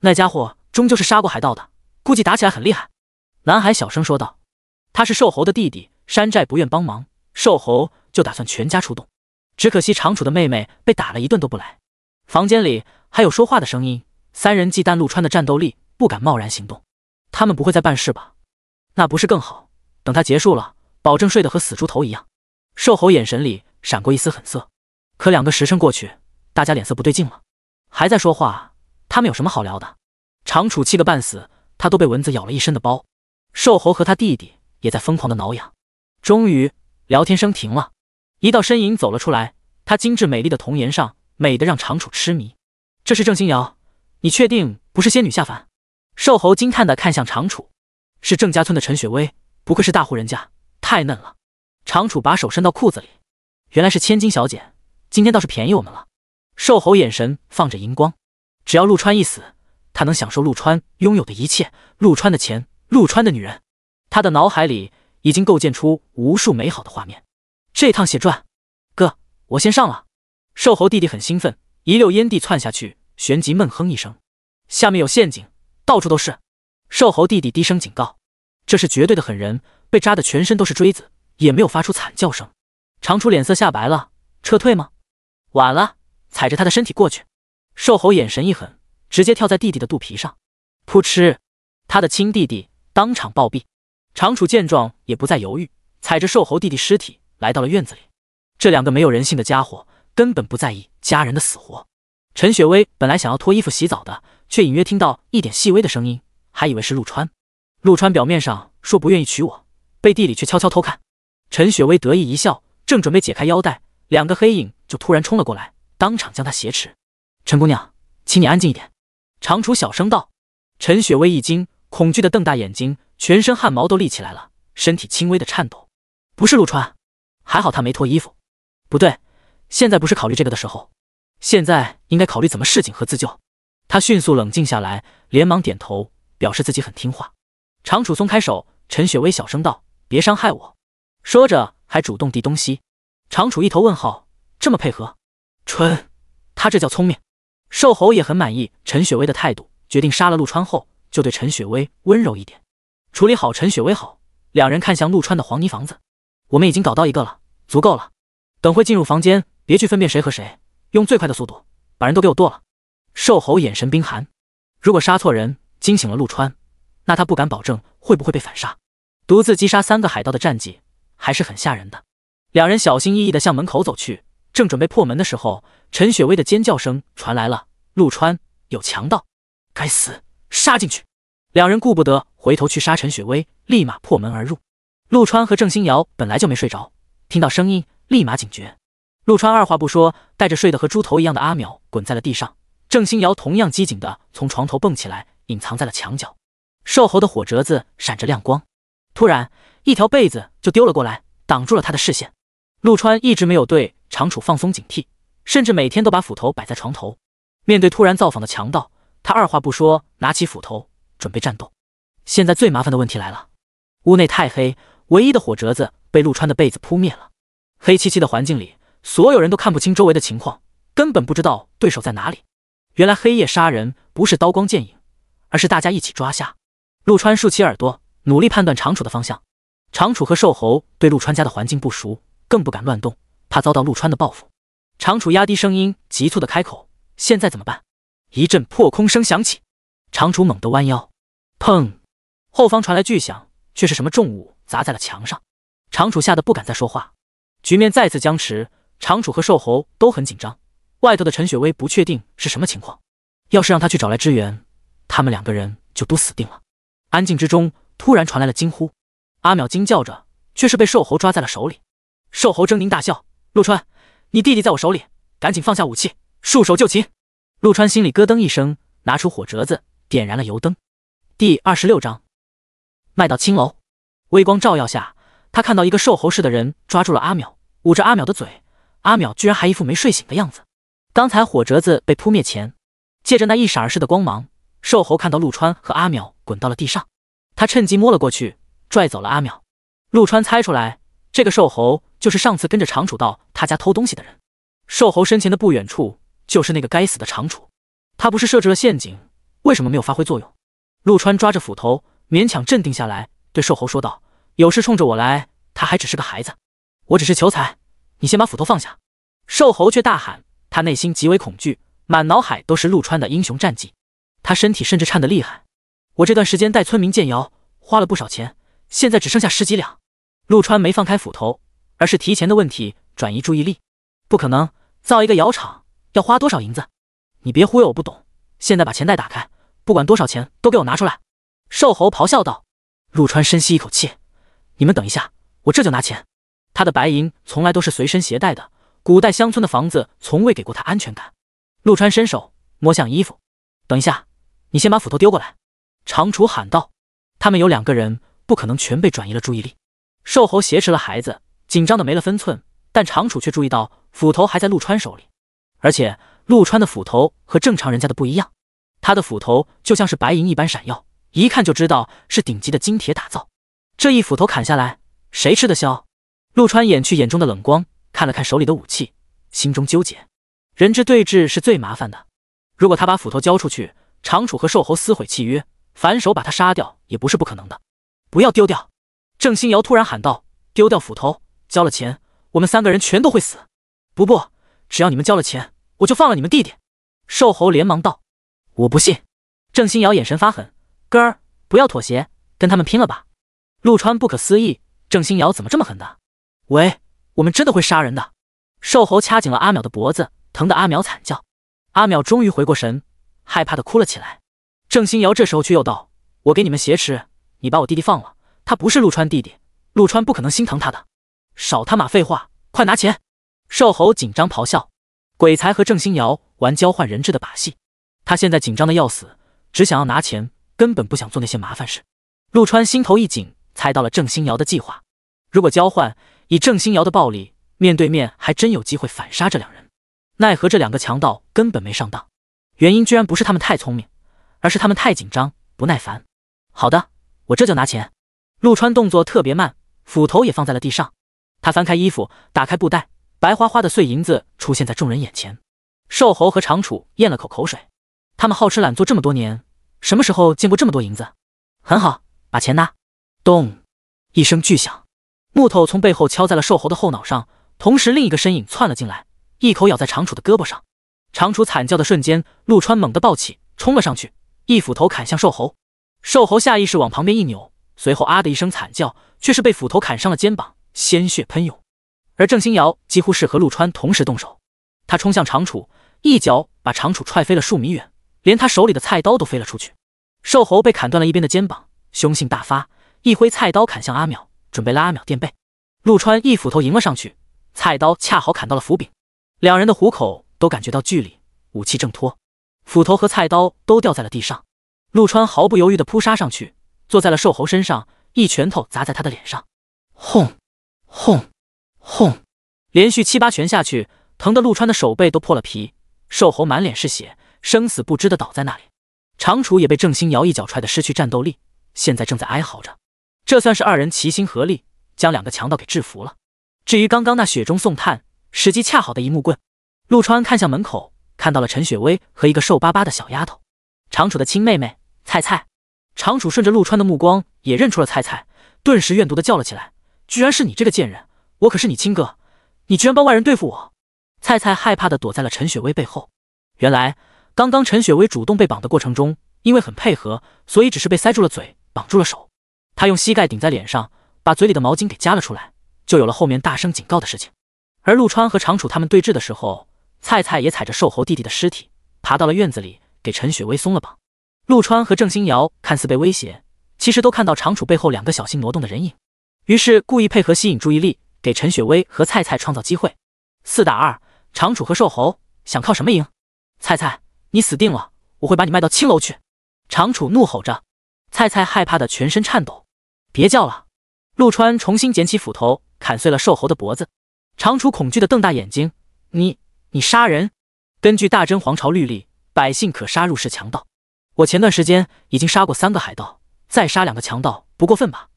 那家伙终究是杀过海盗的，估计打起来很厉害。”男孩小声说道。他是瘦猴的弟弟，山寨不愿帮忙，瘦猴就打算全家出动。只可惜长楚的妹妹被打了一顿都不来。房间里还有说话的声音，三人忌惮陆川的战斗力，不敢贸然行动。他们不会再办事吧？那不是更好？等他结束了，保证睡得和死猪头一样。瘦猴眼神里闪过一丝狠色。可两个时辰过去，大家脸色不对劲了，还在说话。他们有什么好聊的？长楚气个半死，他都被蚊子咬了一身的包。瘦猴和他弟弟。也在疯狂的挠痒，终于聊天声停了，一道身影走了出来，她精致美丽的童颜上美得让长楚痴迷。这是郑星瑶，你确定不是仙女下凡？瘦猴惊叹的看向长楚，是郑家村的陈雪薇，不愧是大户人家，太嫩了。长楚把手伸到裤子里，原来是千金小姐，今天倒是便宜我们了。瘦猴眼神放着荧光，只要陆川一死，他能享受陆川拥有的一切，陆川的钱，陆川的女人。他的脑海里已经构建出无数美好的画面，这趟血赚，哥，我先上了。瘦猴弟弟很兴奋，一溜烟地窜下去，旋即闷哼一声，下面有陷阱，到处都是。瘦猴弟弟低声警告：“这是绝对的狠人，被扎的全身都是锥子，也没有发出惨叫声。”长出脸色吓白了，撤退吗？晚了，踩着他的身体过去。瘦猴眼神一狠，直接跳在弟弟的肚皮上，噗嗤，他的亲弟弟当场暴毙。长楚见状，也不再犹豫，踩着瘦猴弟弟尸体来到了院子里。这两个没有人性的家伙，根本不在意家人的死活。陈雪薇本来想要脱衣服洗澡的，却隐约听到一点细微的声音，还以为是陆川。陆川表面上说不愿意娶我，背地里却悄悄偷看。陈雪薇得意一笑，正准备解开腰带，两个黑影就突然冲了过来，当场将她挟持。陈姑娘，请你安静一点。”长楚小声道。陈雪薇一惊，恐惧的瞪大眼睛。全身汗毛都立起来了，身体轻微的颤抖。不是陆川，还好他没脱衣服。不对，现在不是考虑这个的时候，现在应该考虑怎么示警和自救。他迅速冷静下来，连忙点头表示自己很听话。常楚松开手，陈雪薇小声道：“别伤害我。”说着还主动递东西。常楚一头问号，这么配合，蠢？他这叫聪明。瘦猴也很满意陈雪薇的态度，决定杀了陆川后，就对陈雪薇温柔一点。处理好陈雪薇，好。两人看向陆川的黄泥房子，我们已经搞到一个了，足够了。等会进入房间，别去分辨谁和谁，用最快的速度把人都给我剁了。瘦猴眼神冰寒，如果杀错人惊醒了陆川，那他不敢保证会不会被反杀。独自击杀三个海盗的战绩还是很吓人的。两人小心翼翼地向门口走去，正准备破门的时候，陈雪薇的尖叫声传来了。陆川有强盗，该死，杀进去！两人顾不得。回头去杀陈雪薇，立马破门而入。陆川和郑欣瑶本来就没睡着，听到声音立马警觉。陆川二话不说，带着睡得和猪头一样的阿淼滚在了地上。郑欣瑶同样机警的从床头蹦起来，隐藏在了墙角。瘦猴的火折子闪着亮光，突然一条被子就丢了过来，挡住了他的视线。陆川一直没有对长楚放松警惕，甚至每天都把斧头摆在床头。面对突然造访的强盗，他二话不说，拿起斧头准备战斗。现在最麻烦的问题来了，屋内太黑，唯一的火折子被陆川的被子扑灭了。黑漆漆的环境里，所有人都看不清周围的情况，根本不知道对手在哪里。原来黑夜杀人不是刀光剑影，而是大家一起抓瞎。陆川竖起耳朵，努力判断长楚的方向。长楚和瘦猴对陆川家的环境不熟，更不敢乱动，怕遭到陆川的报复。长楚压低声音，急促的开口：“现在怎么办？”一阵破空声响起，长楚猛地弯腰，砰。后方传来巨响，却是什么重物砸在了墙上。长楚吓得不敢再说话，局面再次僵持。长楚和瘦猴都很紧张。外头的陈雪薇不确定是什么情况，要是让他去找来支援，他们两个人就都死定了。安静之中，突然传来了惊呼。阿淼惊叫着，却是被瘦猴抓在了手里。瘦猴狰狞大笑：“陆川，你弟弟在我手里，赶紧放下武器，束手就擒。”陆川心里咯噔一声，拿出火折子点燃了油灯。第二十六章。卖到青楼，微光照耀下，他看到一个瘦猴似的人抓住了阿淼，捂着阿淼的嘴。阿淼居然还一副没睡醒的样子。刚才火折子被扑灭前，借着那一闪而逝的光芒，瘦猴看到陆川和阿淼滚到了地上，他趁机摸了过去，拽走了阿淼。陆川猜出来，这个瘦猴就是上次跟着长楚到他家偷东西的人。瘦猴身前的不远处就是那个该死的长楚，他不是设置了陷阱，为什么没有发挥作用？陆川抓着斧头。勉强镇定下来，对瘦猴说道：“有事冲着我来，他还只是个孩子，我只是求财。你先把斧头放下。”瘦猴却大喊，他内心极为恐惧，满脑海都是陆川的英雄战绩，他身体甚至颤得厉害。我这段时间带村民建窑，花了不少钱，现在只剩下十几两。陆川没放开斧头，而是提前的问题转移注意力。不可能，造一个窑厂要花多少银子？你别忽悠，我不懂。现在把钱袋打开，不管多少钱都给我拿出来。瘦猴咆哮道：“陆川，深吸一口气，你们等一下，我这就拿钱。”他的白银从来都是随身携带的。古代乡村的房子从未给过他安全感。陆川伸手摸向衣服，“等一下，你先把斧头丢过来。”长楚喊道：“他们有两个人，不可能全被转移了注意力。”瘦猴挟持了孩子，紧张的没了分寸，但长楚却注意到斧头还在陆川手里，而且陆川的斧头和正常人家的不一样，他的斧头就像是白银一般闪耀。一看就知道是顶级的金铁打造，这一斧头砍下来，谁吃得消？陆川掩去眼中的冷光，看了看手里的武器，心中纠结。人质对峙是最麻烦的，如果他把斧头交出去，长楚和瘦猴撕毁契约，反手把他杀掉也不是不可能的。不要丢掉！郑欣瑶突然喊道：“丢掉斧头，交了钱，我们三个人全都会死。不不，只要你们交了钱，我就放了你们弟弟。”瘦猴连忙道：“我不信。”郑欣瑶眼神发狠。哥儿，不要妥协，跟他们拼了吧！陆川不可思议，郑欣瑶怎么这么狠的？喂，我们真的会杀人的！瘦猴掐紧了阿淼的脖子，疼得阿淼惨叫。阿淼终于回过神，害怕的哭了起来。郑欣瑶这时候却又道：“我给你们挟持，你把我弟弟放了，他不是陆川弟弟，陆川不可能心疼他的。少他妈废话，快拿钱！”瘦猴紧张咆哮。鬼才和郑欣瑶玩交换人质的把戏，他现在紧张的要死，只想要拿钱。根本不想做那些麻烦事。陆川心头一紧，猜到了郑星瑶的计划。如果交换，以郑星瑶的暴力，面对面还真有机会反杀这两人。奈何这两个强盗根本没上当，原因居然不是他们太聪明，而是他们太紧张、不耐烦。好的，我这就拿钱。陆川动作特别慢，斧头也放在了地上。他翻开衣服，打开布袋，白花花的碎银子出现在众人眼前。瘦猴和长楚咽了口口水，他们好吃懒做这么多年。什么时候见过这么多银子？很好，把钱拿！咚，一声巨响，木头从背后敲在了瘦猴的后脑上。同时，另一个身影窜了进来，一口咬在长楚的胳膊上。长楚惨叫的瞬间，陆川猛地抱起，冲了上去，一斧头砍向瘦猴。瘦猴下意识往旁边一扭，随后啊的一声惨叫，却是被斧头砍伤了肩膀，鲜血喷涌。而郑星瑶几乎是和陆川同时动手，他冲向长楚，一脚把长楚踹飞了数米远。连他手里的菜刀都飞了出去，瘦猴被砍断了一边的肩膀，凶性大发，一挥菜刀砍向阿淼，准备拉阿淼垫背。陆川一斧头迎了上去，菜刀恰好砍到了斧柄，两人的虎口都感觉到距离，武器挣脱，斧头和菜刀都掉在了地上。陆川毫不犹豫地扑杀上去，坐在了瘦猴身上，一拳头砸在他的脸上，轰，轰，轰，连续七八拳下去，疼得陆川的手背都破了皮，瘦猴满脸是血。生死不知的倒在那里，长楚也被郑星瑶一脚踹的失去战斗力，现在正在哀嚎着。这算是二人齐心合力将两个强盗给制服了。至于刚刚那雪中送炭，时机恰好的一木棍，陆川看向门口，看到了陈雪薇和一个瘦巴巴的小丫头，长楚的亲妹妹菜菜。长楚顺着陆川的目光也认出了菜菜，顿时怨毒的叫了起来：“居然是你这个贱人！我可是你亲哥，你居然帮外人对付我！”菜菜害怕的躲在了陈雪薇背后。原来。刚刚陈雪薇主动被绑的过程中，因为很配合，所以只是被塞住了嘴，绑住了手。她用膝盖顶在脸上，把嘴里的毛巾给夹了出来，就有了后面大声警告的事情。而陆川和常楚他们对峙的时候，菜菜也踩着瘦猴弟弟的尸体，爬到了院子里，给陈雪薇松了绑。陆川和郑欣瑶看似被威胁，其实都看到常楚背后两个小心挪动的人影，于是故意配合吸引注意力，给陈雪薇和菜菜创造机会。四打二，常楚和瘦猴想靠什么赢？菜菜。你死定了！我会把你卖到青楼去！”长楚怒吼着，菜菜害怕的全身颤抖。别叫了！陆川重新捡起斧头，砍碎了瘦猴的脖子。长楚恐惧的瞪大眼睛：“你，你杀人！根据大真皇朝律例，百姓可杀入室强盗。我前段时间已经杀过三个海盗，再杀两个强盗，不过分吧？”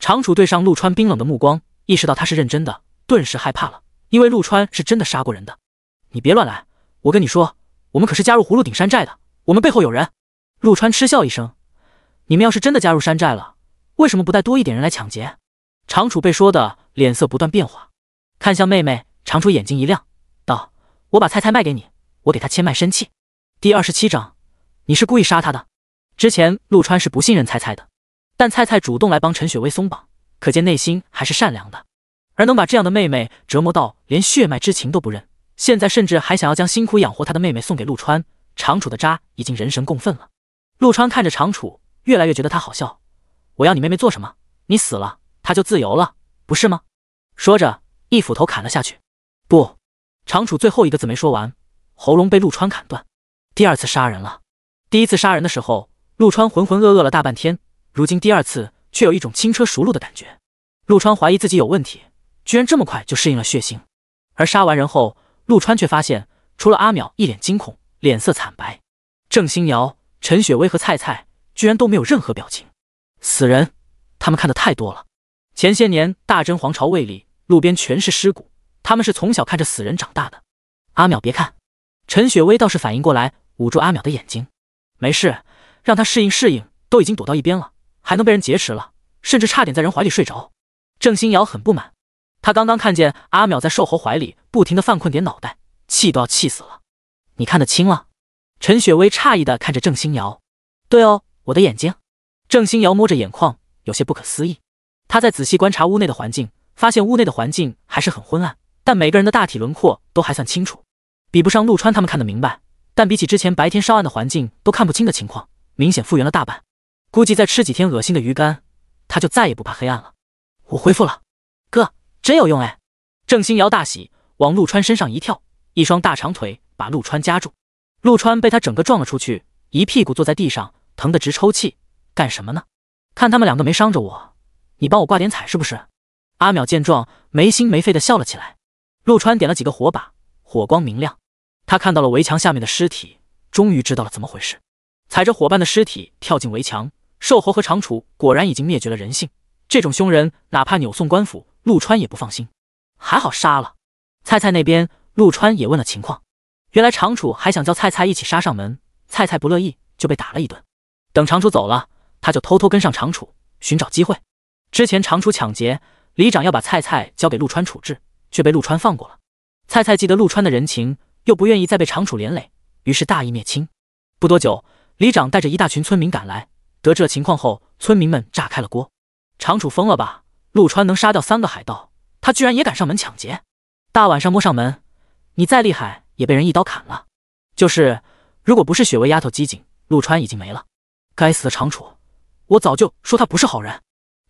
长楚对上陆川冰冷的目光，意识到他是认真的，顿时害怕了，因为陆川是真的杀过人的。你别乱来！我跟你说。我们可是加入葫芦顶山寨的，我们背后有人。陆川嗤笑一声：“你们要是真的加入山寨了，为什么不带多一点人来抢劫？”长楚被说的脸色不断变化，看向妹妹。长楚眼睛一亮，道：“我把菜菜卖给你，我给他签卖身契。”第二十七章，你是故意杀他的。之前陆川是不信任菜菜的，但菜菜主动来帮陈雪薇松绑，可见内心还是善良的。而能把这样的妹妹折磨到连血脉之情都不认。现在甚至还想要将辛苦养活他的妹妹送给陆川，长楚的渣已经人神共愤了。陆川看着长楚，越来越觉得他好笑。我要你妹妹做什么？你死了，他就自由了，不是吗？说着，一斧头砍了下去。不，长楚最后一个字没说完，喉咙被陆川砍断。第二次杀人了。第一次杀人的时候，陆川浑浑噩噩了大半天，如今第二次却有一种轻车熟路的感觉。陆川怀疑自己有问题，居然这么快就适应了血腥。而杀完人后。陆川却发现，除了阿淼一脸惊恐，脸色惨白，郑欣瑶、陈雪薇和菜菜居然都没有任何表情。死人，他们看的太多了。前些年大真皇朝胃里，路边全是尸骨，他们是从小看着死人长大的。阿淼别看，陈雪薇倒是反应过来，捂住阿淼的眼睛。没事，让他适应适应。都已经躲到一边了，还能被人劫持了，甚至差点在人怀里睡着。郑欣瑶很不满。他刚刚看见阿淼在瘦猴怀里不停的犯困，点脑袋，气都要气死了。你看得清了？陈雪薇诧异的看着郑星瑶。对哦，我的眼睛。郑星瑶摸着眼眶，有些不可思议。他在仔细观察屋内的环境，发现屋内的环境还是很昏暗，但每个人的大体轮廓都还算清楚，比不上陆川他们看得明白，但比起之前白天稍暗的环境都看不清的情况，明显复原了大半。估计再吃几天恶心的鱼干，他就再也不怕黑暗了。我恢复了。真有用哎！郑欣瑶大喜，往陆川身上一跳，一双大长腿把陆川夹住。陆川被他整个撞了出去，一屁股坐在地上，疼得直抽气。干什么呢？看他们两个没伤着我，你帮我挂点彩是不是？阿淼见状，没心没肺的笑了起来。陆川点了几个火把，火光明亮。他看到了围墙下面的尸体，终于知道了怎么回事。踩着伙伴的尸体跳进围墙，瘦猴和长楚果然已经灭绝了人性。这种凶人，哪怕扭送官府。陆川也不放心，还好杀了。菜菜那边，陆川也问了情况。原来长楚还想叫菜菜一起杀上门，菜菜不乐意，就被打了一顿。等长楚走了，他就偷偷跟上长楚，寻找机会。之前长楚抢劫里长，要把菜菜交给陆川处置，却被陆川放过了。菜菜记得陆川的人情，又不愿意再被长楚连累，于是大义灭亲。不多久，里长带着一大群村民赶来，得知了情况后，村民们炸开了锅：“长楚疯了吧？”陆川能杀掉三个海盗，他居然也敢上门抢劫！大晚上摸上门，你再厉害也被人一刀砍了。就是，如果不是雪薇丫头机警，陆川已经没了。该死的长楚，我早就说他不是好人。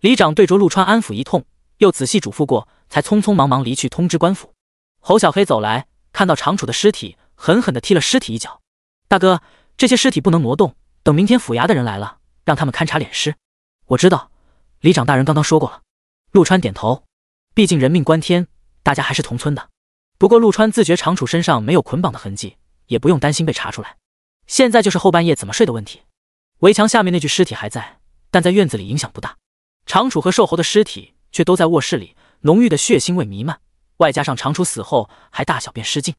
李长对着陆川安抚一通，又仔细嘱咐过，才匆匆忙忙离去通知官府。侯小黑走来，看到长楚的尸体，狠狠地踢了尸体一脚。大哥，这些尸体不能挪动，等明天府衙的人来了，让他们勘察殓尸。我知道，里长大人刚刚说过了。陆川点头，毕竟人命关天，大家还是同村的。不过陆川自觉长楚身上没有捆绑的痕迹，也不用担心被查出来。现在就是后半夜怎么睡的问题。围墙下面那具尸体还在，但在院子里影响不大。长楚和瘦猴的尸体却都在卧室里，浓郁的血腥味弥漫，外加上长楚死后还大小便失禁，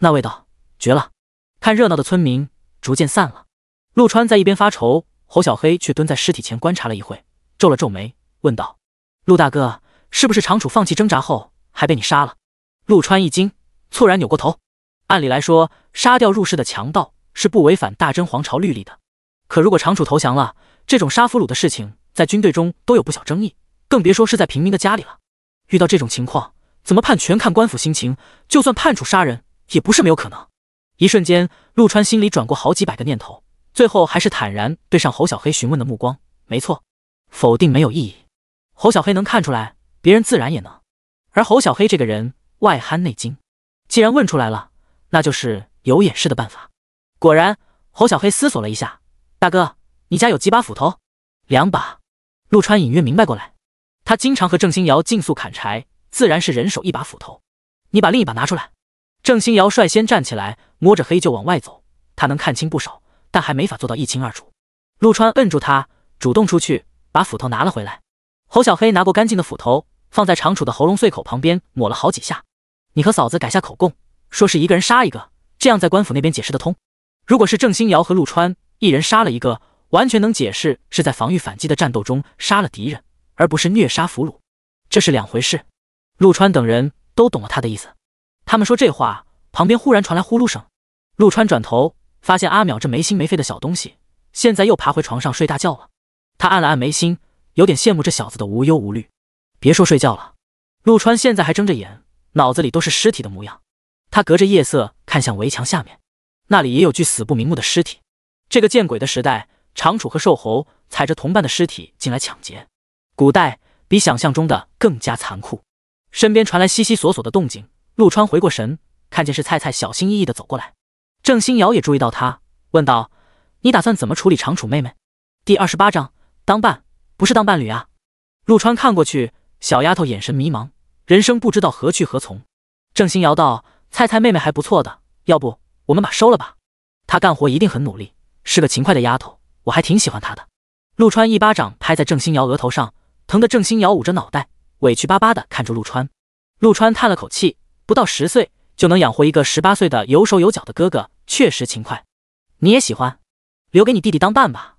那味道绝了。看热闹的村民逐渐散了，陆川在一边发愁，侯小黑却蹲在尸体前观察了一会，皱了皱眉，问道。陆大哥，是不是长楚放弃挣扎后还被你杀了？陆川一惊，猝然扭过头。按理来说，杀掉入室的强盗是不违反大真皇朝律例的。可如果长楚投降了，这种杀俘虏的事情在军队中都有不小争议，更别说是在平民的家里了。遇到这种情况，怎么判全看官府心情。就算判处杀人，也不是没有可能。一瞬间，陆川心里转过好几百个念头，最后还是坦然对上侯小黑询问的目光。没错，否定没有意义。侯小黑能看出来，别人自然也能。而侯小黑这个人外憨内精，既然问出来了，那就是有掩饰的办法。果然，侯小黑思索了一下：“大哥，你家有几把斧头？”“两把。”陆川隐约明白过来，他经常和郑欣瑶竞速砍柴，自然是人手一把斧头。你把另一把拿出来。郑欣瑶率先站起来，摸着黑就往外走。他能看清不少，但还没法做到一清二楚。陆川摁住他，主动出去把斧头拿了回来。侯小黑拿过干净的斧头，放在长楚的喉咙碎口旁边，抹了好几下。你和嫂子改下口供，说是一个人杀一个，这样在官府那边解释得通。如果是郑欣瑶和陆川一人杀了一个，完全能解释是在防御反击的战斗中杀了敌人，而不是虐杀俘虏，这是两回事。陆川等人都懂了他的意思。他们说这话，旁边忽然传来呼噜声。陆川转头发现阿淼这没心没肺的小东西，现在又爬回床上睡大觉了。他按了按眉心。有点羡慕这小子的无忧无虑，别说睡觉了，陆川现在还睁着眼，脑子里都是尸体的模样。他隔着夜色看向围墙下面，那里也有具死不瞑目的尸体。这个见鬼的时代，长楚和瘦猴踩着同伴的尸体进来抢劫，古代比想象中的更加残酷。身边传来悉悉索索的动静，陆川回过神，看见是菜菜小心翼翼地走过来。郑星瑶也注意到他，问道：“你打算怎么处理长楚妹妹？”第二十八章当伴。不是当伴侣啊！陆川看过去，小丫头眼神迷茫，人生不知道何去何从。郑欣瑶道：“菜菜妹妹还不错，的要不我们把收了吧？她干活一定很努力，是个勤快的丫头，我还挺喜欢她的。”陆川一巴掌拍在郑欣瑶额头上，疼得郑欣瑶捂着脑袋，委屈巴巴的看着陆川。陆川叹了口气，不到十岁就能养活一个十八岁的有手有脚的哥哥，确实勤快。你也喜欢，留给你弟弟当伴吧。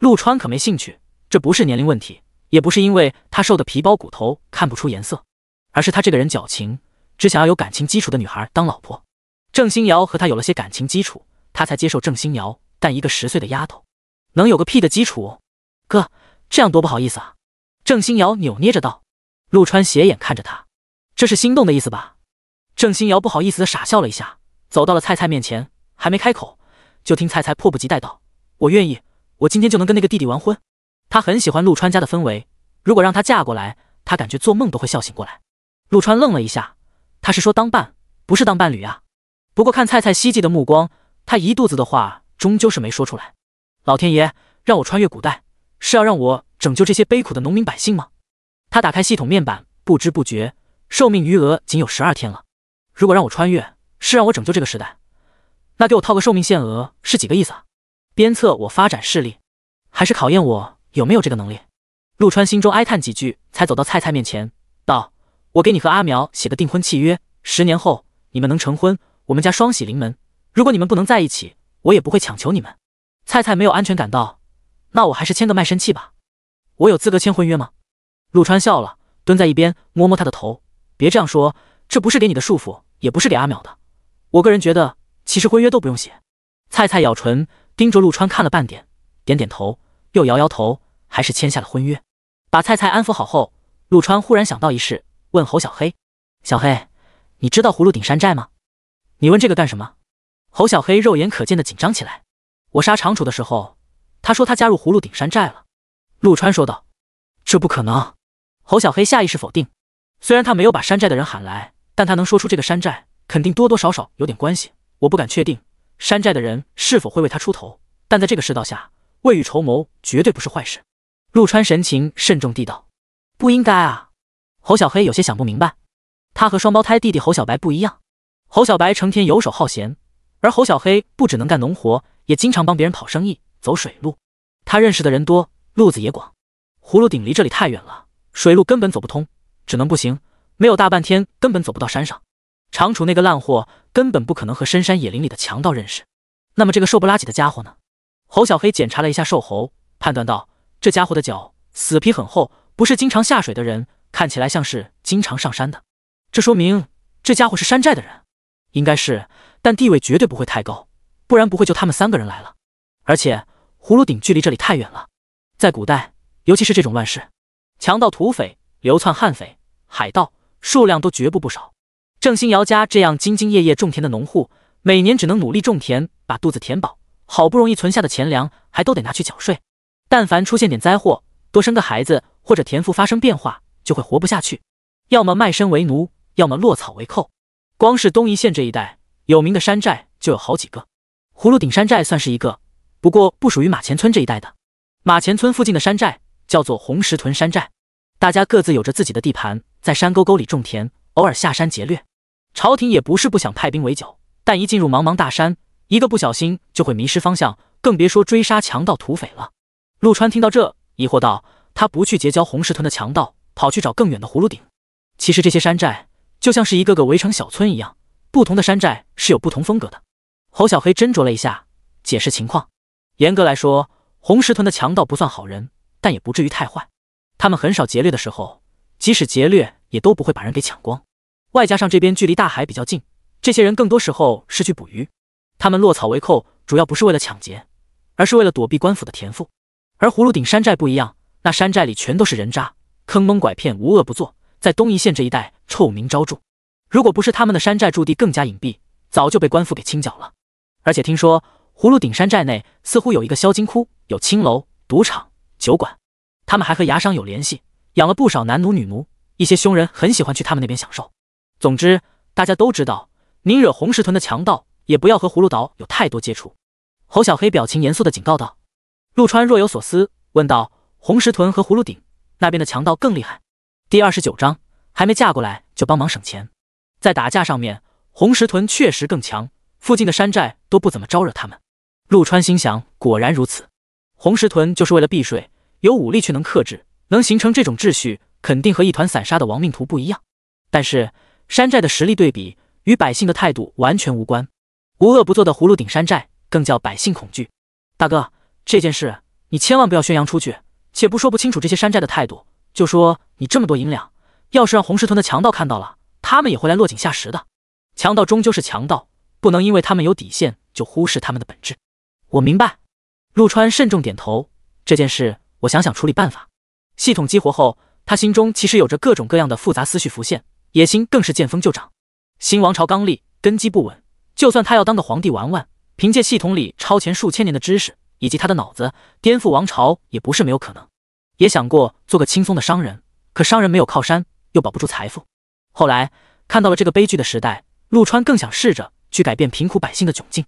陆川可没兴趣。这不是年龄问题，也不是因为他瘦的皮包骨头看不出颜色，而是他这个人矫情，只想要有感情基础的女孩当老婆。郑欣瑶和他有了些感情基础，他才接受郑欣瑶。但一个十岁的丫头，能有个屁的基础？哥，这样多不好意思啊！郑欣瑶扭捏着道。陆川斜眼看着他，这是心动的意思吧？郑欣瑶不好意思的傻笑了一下，走到了菜菜面前，还没开口，就听菜菜迫不及待道：“我愿意，我今天就能跟那个弟弟完婚。”他很喜欢陆川家的氛围，如果让他嫁过来，他感觉做梦都会笑醒过来。陆川愣了一下，他是说当伴，不是当伴侣啊。不过看菜菜希冀的目光，他一肚子的话终究是没说出来。老天爷让我穿越古代，是要让我拯救这些悲苦的农民百姓吗？他打开系统面板，不知不觉寿命余额仅有十二天了。如果让我穿越，是让我拯救这个时代，那给我套个寿命限额是几个意思啊？鞭策我发展势力，还是考验我？有没有这个能力？陆川心中哀叹几句，才走到菜菜面前，道：“我给你和阿苗写个订婚契约，十年后你们能成婚，我们家双喜临门。如果你们不能在一起，我也不会强求你们。”菜菜没有安全感，道：“那我还是签个卖身契吧，我有资格签婚约吗？”陆川笑了，蹲在一边摸摸他的头：“别这样说，这不是给你的束缚，也不是给阿苗的。我个人觉得，其实婚约都不用写。”菜菜咬唇，盯着陆川看了半点，点点头。又摇摇头，还是签下了婚约。把菜菜安抚好后，陆川忽然想到一事，问侯小黑：“小黑，你知道葫芦顶山寨吗？你问这个干什么？”侯小黑肉眼可见的紧张起来。我杀长楚的时候，他说他加入葫芦顶山寨了。陆川说道：“这不可能。”侯小黑下意识否定。虽然他没有把山寨的人喊来，但他能说出这个山寨，肯定多多少少有点关系。我不敢确定山寨的人是否会为他出头，但在这个世道下。未雨绸缪绝对不是坏事。陆川神情慎重地道：“不应该啊！”侯小黑有些想不明白。他和双胞胎弟弟侯小白不一样。侯小白成天游手好闲，而侯小黑不只能干农活，也经常帮别人跑生意，走水路。他认识的人多，路子也广。葫芦顶离这里太远了，水路根本走不通，只能步行。没有大半天根本走不到山上。长楚那个烂货根本不可能和深山野林里的强盗认识。那么这个瘦不拉几的家伙呢？侯小黑检查了一下瘦猴，判断道：“这家伙的脚死皮很厚，不是经常下水的人，看起来像是经常上山的。这说明这家伙是山寨的人，应该是，但地位绝对不会太高，不然不会就他们三个人来了。而且葫芦顶距离这里太远了，在古代，尤其是这种乱世，强盗、土匪、流窜悍匪、海盗数量都绝不不少。郑兴瑶家这样兢兢业业种田的农户，每年只能努力种田，把肚子填饱。”好不容易存下的钱粮，还都得拿去缴税。但凡出现点灾祸，多生个孩子，或者田赋发生变化，就会活不下去。要么卖身为奴，要么落草为寇。光是东夷县这一带，有名的山寨就有好几个。葫芦顶山寨算是一个，不过不属于马前村这一带的。马前村附近的山寨叫做红石屯山寨，大家各自有着自己的地盘，在山沟沟里种田，偶尔下山劫掠。朝廷也不是不想派兵围剿，但一进入茫茫大山。一个不小心就会迷失方向，更别说追杀强盗土匪了。陆川听到这，疑惑道：“他不去结交红石屯的强盗，跑去找更远的葫芦顶。其实这些山寨就像是一个个围城小村一样，不同的山寨是有不同风格的。”侯小黑斟酌了一下，解释情况：“严格来说，红石屯的强盗不算好人，但也不至于太坏。他们很少劫掠的时候，即使劫掠，也都不会把人给抢光。外加上这边距离大海比较近，这些人更多时候是去捕鱼。”他们落草为寇，主要不是为了抢劫，而是为了躲避官府的田赋。而葫芦顶山寨不一样，那山寨里全都是人渣，坑蒙拐骗，无恶不作，在东夷县这一带臭名昭著。如果不是他们的山寨驻地更加隐蔽，早就被官府给清剿了。而且听说葫芦顶山寨内似乎有一个销金窟，有青楼、赌场、酒馆，他们还和牙商有联系，养了不少男奴、女奴，一些凶人很喜欢去他们那边享受。总之，大家都知道，您惹红石屯的强盗。也不要和葫芦岛有太多接触，侯小黑表情严肃地警告道。陆川若有所思，问道：“红石屯和葫芦顶那边的强盗更厉害？”第二十九章还没嫁过来就帮忙省钱，在打架上面，红石屯确实更强，附近的山寨都不怎么招惹他们。陆川心想，果然如此。红石屯就是为了避税，有武力却能克制，能形成这种秩序，肯定和一团散沙的亡命徒不一样。但是山寨的实力对比与百姓的态度完全无关。无恶不作的葫芦顶山寨更叫百姓恐惧。大哥，这件事你千万不要宣扬出去。且不说不清楚这些山寨的态度，就说你这么多银两，要是让红石屯的强盗看到了，他们也会来落井下石的。强盗终究是强盗，不能因为他们有底线就忽视他们的本质。我明白。陆川慎重点头。这件事我想想处理办法。系统激活后，他心中其实有着各种各样的复杂思绪浮现，野心更是见风就长。新王朝刚立，根基不稳。就算他要当个皇帝玩玩，凭借系统里超前数千年的知识以及他的脑子，颠覆王朝也不是没有可能。也想过做个轻松的商人，可商人没有靠山，又保不住财富。后来看到了这个悲剧的时代，陆川更想试着去改变贫苦百姓的窘境，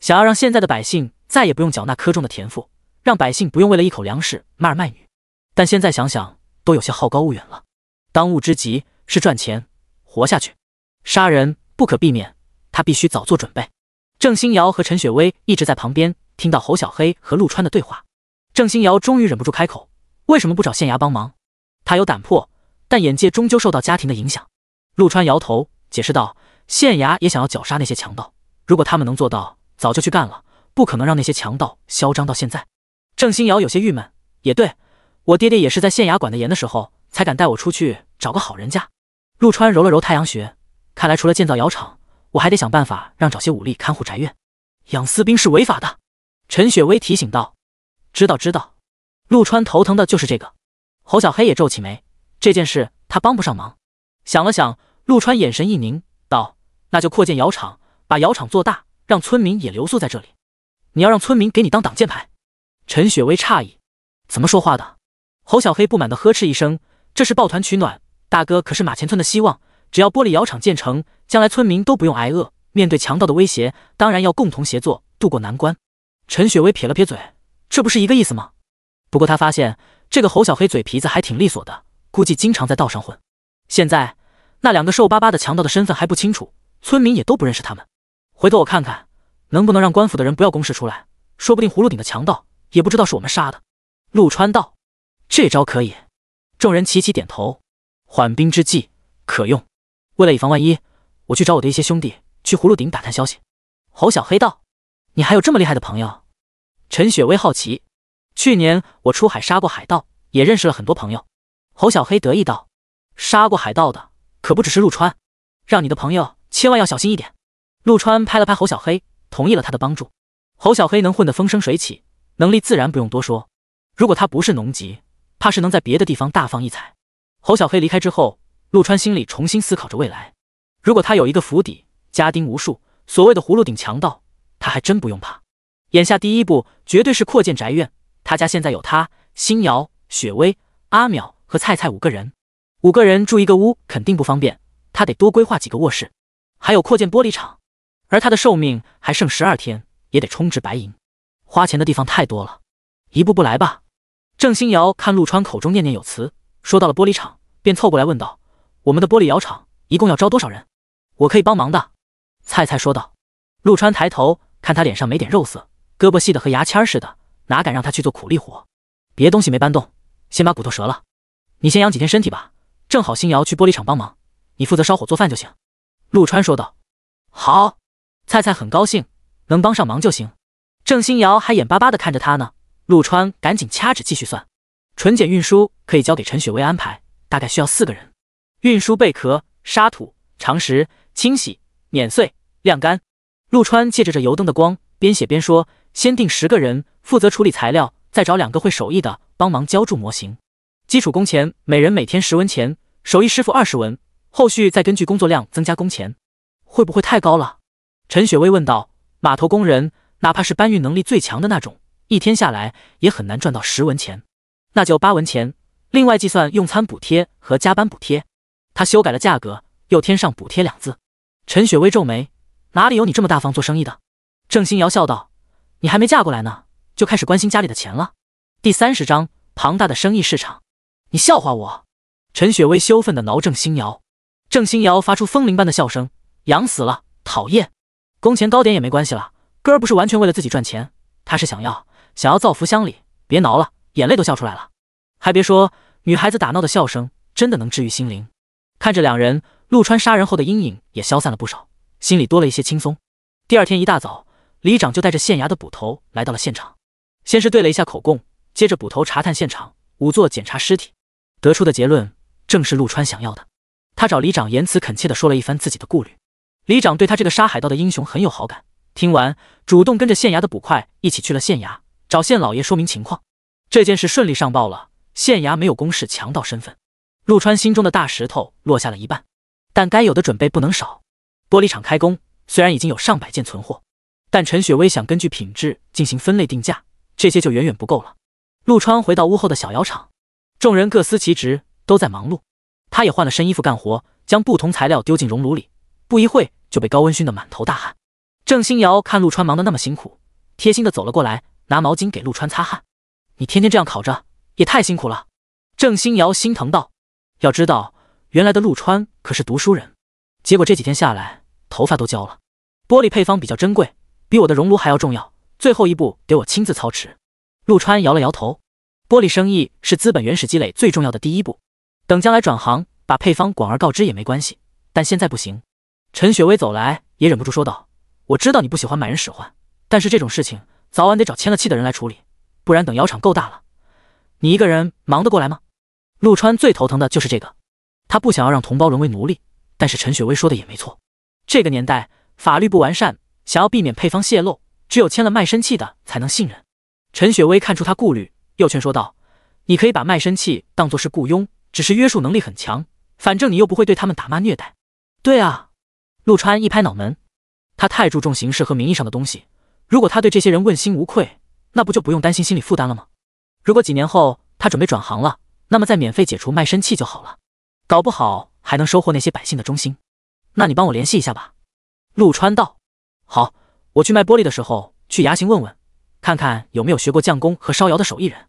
想要让现在的百姓再也不用缴纳苛重的田赋，让百姓不用为了一口粮食卖儿卖女。但现在想想，都有些好高骛远了。当务之急是赚钱活下去，杀人不可避免。他必须早做准备。郑欣瑶和陈雪薇一直在旁边听到侯小黑和陆川的对话。郑欣瑶终于忍不住开口：“为什么不找县衙帮忙？”他有胆魄，但眼界终究受到家庭的影响。陆川摇头解释道：“县衙也想要绞杀那些强盗，如果他们能做到，早就去干了，不可能让那些强盗嚣张到现在。”郑欣瑶有些郁闷：“也对，我爹爹也是在县衙管得严的时候，才敢带我出去找个好人家。”陆川揉了揉太阳穴，看来除了建造窑厂。我还得想办法让找些武力看护宅院，养私兵是违法的。陈雪薇提醒道：“知道，知道。”陆川头疼的就是这个。侯小黑也皱起眉：“这件事他帮不上忙。”想了想，陆川眼神一凝，道：“那就扩建窑厂，把窑厂做大，让村民也留宿在这里。你要让村民给你当挡箭牌。”陈雪薇诧异：“怎么说话的？”侯小黑不满的呵斥一声：“这是抱团取暖，大哥可是马前村的希望。”只要玻璃窑厂建成，将来村民都不用挨饿。面对强盗的威胁，当然要共同协作渡过难关。陈雪薇撇了撇嘴：“这不是一个意思吗？”不过他发现这个侯小黑嘴皮子还挺利索的，估计经常在道上混。现在那两个瘦巴巴的强盗的身份还不清楚，村民也都不认识他们。回头我看看能不能让官府的人不要公示出来，说不定葫芦顶的强盗也不知道是我们杀的。陆川道：“这招可以。”众人齐齐点头：“缓兵之计可用。”为了以防万一，我去找我的一些兄弟去葫芦顶打探消息。侯小黑道：“你还有这么厉害的朋友？”陈雪薇好奇。去年我出海杀过海盗，也认识了很多朋友。侯小黑得意道：“杀过海盗的可不只是陆川，让你的朋友千万要小心一点。”陆川拍了拍侯小黑，同意了他的帮助。侯小黑能混得风生水起，能力自然不用多说。如果他不是农籍，怕是能在别的地方大放异彩。侯小黑离开之后。陆川心里重新思考着未来，如果他有一个府邸，家丁无数，所谓的葫芦顶强盗，他还真不用怕。眼下第一步绝对是扩建宅院。他家现在有他、星瑶、雪薇、阿淼和菜菜五个人，五个人住一个屋肯定不方便，他得多规划几个卧室。还有扩建玻璃厂，而他的寿命还剩十二天，也得充值白银，花钱的地方太多了，一步步来吧。郑星瑶看陆川口中念念有词，说到了玻璃厂，便凑过来问道。我们的玻璃窑厂一共要招多少人？我可以帮忙的。”菜菜说道。陆川抬头看他，脸上没点肉色，胳膊细的和牙签似的，哪敢让他去做苦力活？别东西没搬动，先把骨头折了。你先养几天身体吧，正好新瑶去玻璃厂帮忙，你负责烧火做饭就行。”陆川说道。“好。”菜菜很高兴能帮上忙就行。郑新瑶还眼巴巴的看着他呢。陆川赶紧掐指继续算，纯碱运输可以交给陈雪薇安排，大概需要四个人。运输贝壳、沙土、长石，清洗、碾碎、晾干。陆川借着这油灯的光，边写边说：“先定十个人负责处理材料，再找两个会手艺的帮忙浇筑模型。基础工钱每人每天十文钱，手艺师傅二十文。后续再根据工作量增加工钱。会不会太高了？”陈雪薇问道：“码头工人哪怕是搬运能力最强的那种，一天下来也很难赚到十文钱，那就八文钱。另外计算用餐补贴和加班补贴。”他修改了价格，又添上补贴两字。陈雪薇皱眉：“哪里有你这么大方做生意的？”郑欣瑶笑道：“你还没嫁过来呢，就开始关心家里的钱了。”第三十章庞大的生意市场。你笑话我？陈雪薇羞愤的挠郑欣瑶。郑欣瑶发出风铃般的笑声：“痒死了，讨厌！工钱高点也没关系了，哥不是完全为了自己赚钱，他是想要想要造福乡里。别挠了，眼泪都笑出来了。还别说，女孩子打闹的笑声真的能治愈心灵。”看着两人，陆川杀人后的阴影也消散了不少，心里多了一些轻松。第二天一大早，李长就带着县衙的捕头来到了现场，先是对了一下口供，接着捕头查探现场，仵作检查尸体，得出的结论正是陆川想要的。他找李长言辞恳切地说了一番自己的顾虑，李长对他这个杀海盗的英雄很有好感，听完主动跟着县衙的捕快一起去了县衙找县老爷说明情况。这件事顺利上报了，县衙没有公示强盗身份。陆川心中的大石头落下了一半，但该有的准备不能少。玻璃厂开工，虽然已经有上百件存货，但陈雪薇想根据品质进行分类定价，这些就远远不够了。陆川回到屋后的小窑厂，众人各司其职，都在忙碌。他也换了身衣服干活，将不同材料丢进熔炉里，不一会就被高温熏得满头大汗。郑欣瑶看陆川忙得那么辛苦，贴心的走了过来，拿毛巾给陆川擦汗：“你天天这样烤着，也太辛苦了。”郑欣瑶心疼道。要知道，原来的陆川可是读书人，结果这几天下来，头发都焦了。玻璃配方比较珍贵，比我的熔炉还要重要，最后一步得我亲自操持。陆川摇了摇头，玻璃生意是资本原始积累最重要的第一步。等将来转行，把配方广而告之也没关系，但现在不行。陈雪薇走来，也忍不住说道：“我知道你不喜欢买人使唤，但是这种事情早晚得找签了契的人来处理，不然等窑厂够大了，你一个人忙得过来吗？”陆川最头疼的就是这个，他不想要让同胞沦为奴隶，但是陈雪薇说的也没错，这个年代法律不完善，想要避免配方泄露，只有签了卖身契的才能信任。陈雪薇看出他顾虑，又劝说道：“你可以把卖身契当做是雇佣，只是约束能力很强，反正你又不会对他们打骂虐待。”对啊，陆川一拍脑门，他太注重形式和名义上的东西，如果他对这些人问心无愧，那不就不用担心心理负担了吗？如果几年后他准备转行了。那么再免费解除卖身契就好了，搞不好还能收获那些百姓的忠心。那你帮我联系一下吧。陆川道：“好，我去卖玻璃的时候去衙行问问，看看有没有学过匠工和烧窑的手艺人。”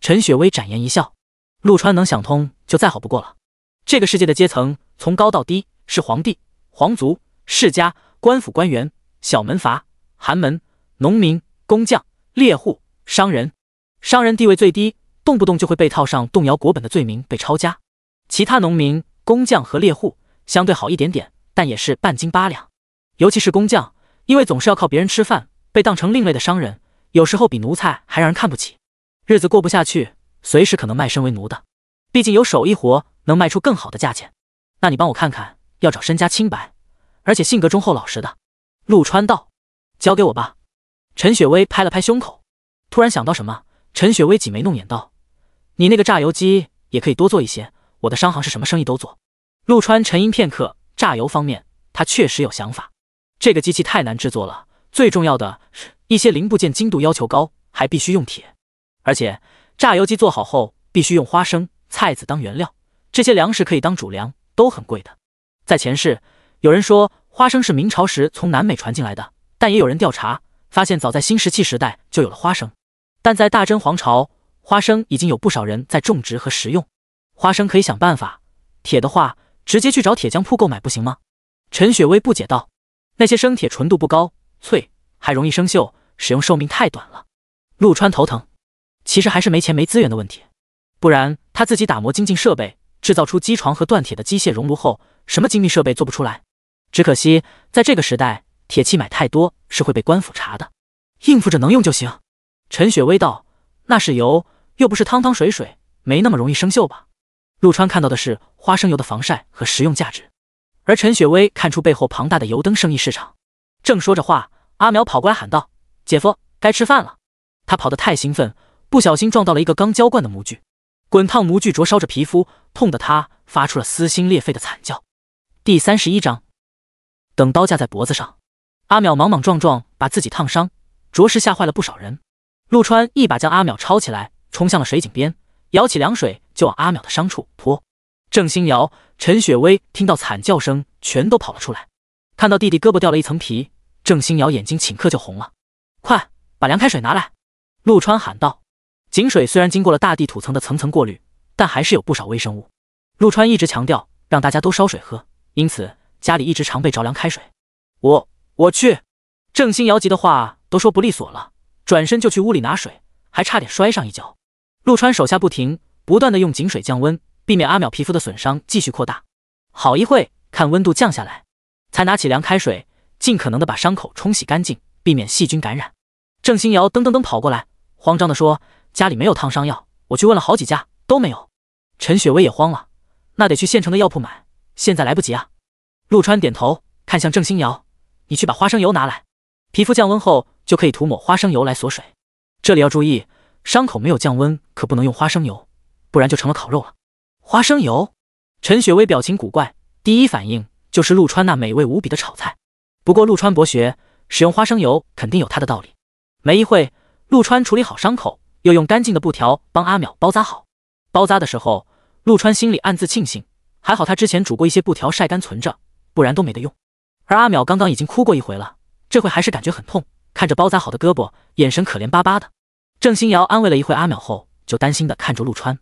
陈雪薇展颜一笑。陆川能想通就再好不过了。这个世界的阶层从高到低是皇帝、皇族、世家、官府官员、小门阀、寒门、农民、工匠、猎户、商人。商人地位最低。动不动就会被套上动摇国本的罪名被抄家，其他农民、工匠和猎户相对好一点点，但也是半斤八两。尤其是工匠，因为总是要靠别人吃饭，被当成另类的商人，有时候比奴才还让人看不起，日子过不下去，随时可能卖身为奴的。毕竟有手艺活能卖出更好的价钱。那你帮我看看，要找身家清白，而且性格忠厚老实的。陆川道：“交给我吧。”陈雪薇拍了拍胸口，突然想到什么，陈雪薇挤眉弄眼道。你那个榨油机也可以多做一些。我的商行是什么生意都做。陆川沉吟片刻，榨油方面他确实有想法。这个机器太难制作了，最重要的是一些零部件精度要求高，还必须用铁。而且榨油机做好后，必须用花生、菜籽当原料。这些粮食可以当主粮，都很贵的。在前世，有人说花生是明朝时从南美传进来的，但也有人调查发现，早在新石器时代就有了花生。但在大真皇朝。花生已经有不少人在种植和食用。花生可以想办法，铁的话直接去找铁匠铺购买不行吗？陈雪薇不解道：“那些生铁纯度不高，脆还容易生锈，使用寿命太短了。”陆川头疼，其实还是没钱没资源的问题。不然他自己打磨精进设备，制造出机床和锻铁的机械熔炉后，什么精密设备做不出来？只可惜在这个时代，铁器买太多是会被官府查的，应付着能用就行。陈雪薇道。那是油，又不是汤汤水水，没那么容易生锈吧？陆川看到的是花生油的防晒和食用价值，而陈雪薇看出背后庞大的油灯生意市场。正说着话，阿苗跑过来喊道：“姐夫，该吃饭了。”他跑得太兴奋，不小心撞到了一个刚浇灌的模具，滚烫模具灼烧着皮肤，痛得他发出了撕心裂肺的惨叫。第三十一章，等刀架在脖子上，阿淼莽莽撞撞把自己烫伤，着实吓坏了不少人。陆川一把将阿淼抄起来，冲向了水井边，舀起凉水就往阿淼的伤处泼。郑星瑶、陈雪薇听到惨叫声，全都跑了出来，看到弟弟胳膊掉了一层皮，郑星瑶眼睛顷刻就红了：“快把凉开水拿来！”陆川喊道。井水虽然经过了大地土层的层层过滤，但还是有不少微生物。陆川一直强调让大家都烧水喝，因此家里一直常备着凉开水。我我去，郑星瑶急的话都说不利索了。转身就去屋里拿水，还差点摔上一跤。陆川手下不停，不断的用井水降温，避免阿淼皮肤的损伤继续扩大。好一会，看温度降下来，才拿起凉开水，尽可能的把伤口冲洗干净，避免细菌感染。郑欣瑶噔噔噔跑过来，慌张的说：“家里没有烫伤药，我去问了好几家都没有。”陈雪薇也慌了：“那得去县城的药铺买，现在来不及啊。”陆川点头，看向郑欣瑶：“你去把花生油拿来，皮肤降温后。”就可以涂抹花生油来锁水，这里要注意，伤口没有降温可不能用花生油，不然就成了烤肉了。花生油，陈雪薇表情古怪，第一反应就是陆川那美味无比的炒菜。不过陆川博学，使用花生油肯定有他的道理。没一会，陆川处理好伤口，又用干净的布条帮阿淼包扎好。包扎的时候，陆川心里暗自庆幸，还好他之前煮过一些布条晒干存着，不然都没得用。而阿淼刚刚已经哭过一回了，这会还是感觉很痛。看着包扎好的胳膊，眼神可怜巴巴的，郑欣瑶安慰了一会阿淼后，就担心的看着陆川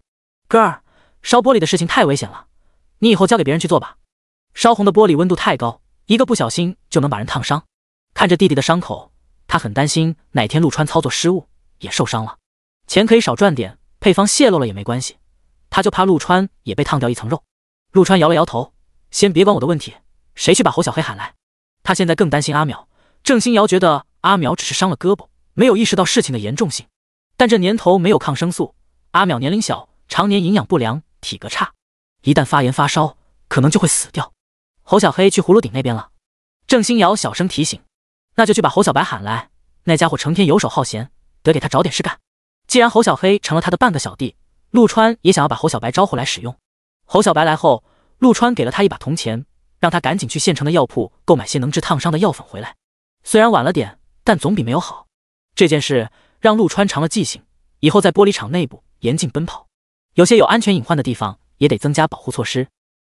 哥儿烧玻璃的事情太危险了，你以后交给别人去做吧。烧红的玻璃温度太高，一个不小心就能把人烫伤。看着弟弟的伤口，他很担心哪天陆川操作失误也受伤了。钱可以少赚点，配方泄露了也没关系，他就怕陆川也被烫掉一层肉。陆川摇了摇头，先别管我的问题，谁去把侯小黑喊来？他现在更担心阿淼。郑欣瑶觉得。阿苗只是伤了胳膊，没有意识到事情的严重性。但这年头没有抗生素，阿苗年龄小，常年营养不良，体格差，一旦发炎发烧，可能就会死掉。侯小黑去葫芦顶那边了，郑欣瑶小声提醒：“那就去把侯小白喊来，那家伙成天游手好闲，得给他找点事干。”既然侯小黑成了他的半个小弟，陆川也想要把侯小白招呼来使用。侯小白来后，陆川给了他一把铜钱，让他赶紧去县城的药铺购买些能治烫伤的药粉回来。虽然晚了点。但总比没有好。这件事让陆川长了记性，以后在玻璃厂内部严禁奔跑，有些有安全隐患的地方也得增加保护措施。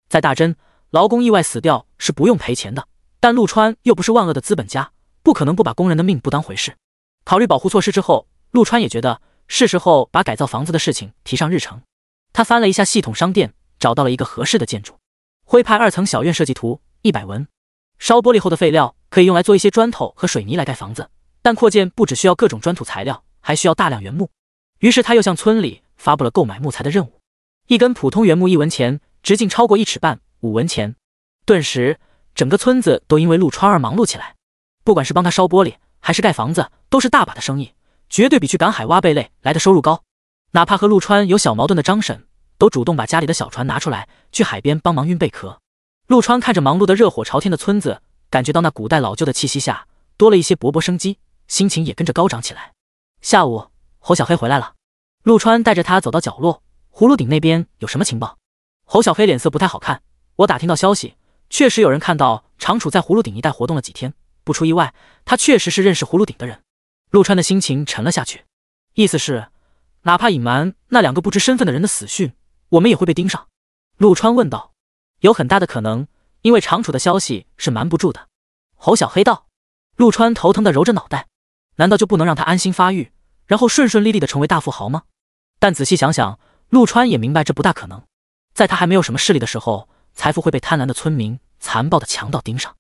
在大真，劳工意外死掉是不用赔钱的，但陆川又不是万恶的资本家，不可能不把工人的命不当回事。考虑保护措施之后，陆川也觉得是时候把改造房子的事情提上日程。他翻了一下系统商店，找到了一个合适的建筑——徽派二层小院设计图，一百文。烧玻璃后的废料可以用来做一些砖头和水泥来盖房子，但扩建不只需要各种砖土材料，还需要大量原木。于是他又向村里发布了购买木材的任务，一根普通原木一文钱，直径超过一尺半五文钱。顿时，整个村子都因为陆川而忙碌起来，不管是帮他烧玻璃还是盖房子，都是大把的生意，绝对比去赶海挖贝类来的收入高。哪怕和陆川有小矛盾的张婶，都主动把家里的小船拿出来去海边帮忙运贝壳。陆川看着忙碌的、热火朝天的村子，感觉到那古代老旧的气息下多了一些勃勃生机，心情也跟着高涨起来。下午，侯小黑回来了，陆川带着他走到角落，葫芦顶那边有什么情报？侯小黑脸色不太好看，我打听到消息，确实有人看到长楚在葫芦顶一带活动了几天，不出意外，他确实是认识葫芦顶的人。陆川的心情沉了下去，意思是，哪怕隐瞒那两个不知身份的人的死讯，我们也会被盯上。陆川问道。有很大的可能，因为长楚的消息是瞒不住的。侯小黑道，陆川头疼的揉着脑袋，难道就不能让他安心发育，然后顺顺利利的成为大富豪吗？但仔细想想，陆川也明白这不大可能。在他还没有什么势力的时候，财富会被贪婪的村民、残暴的强盗盯上；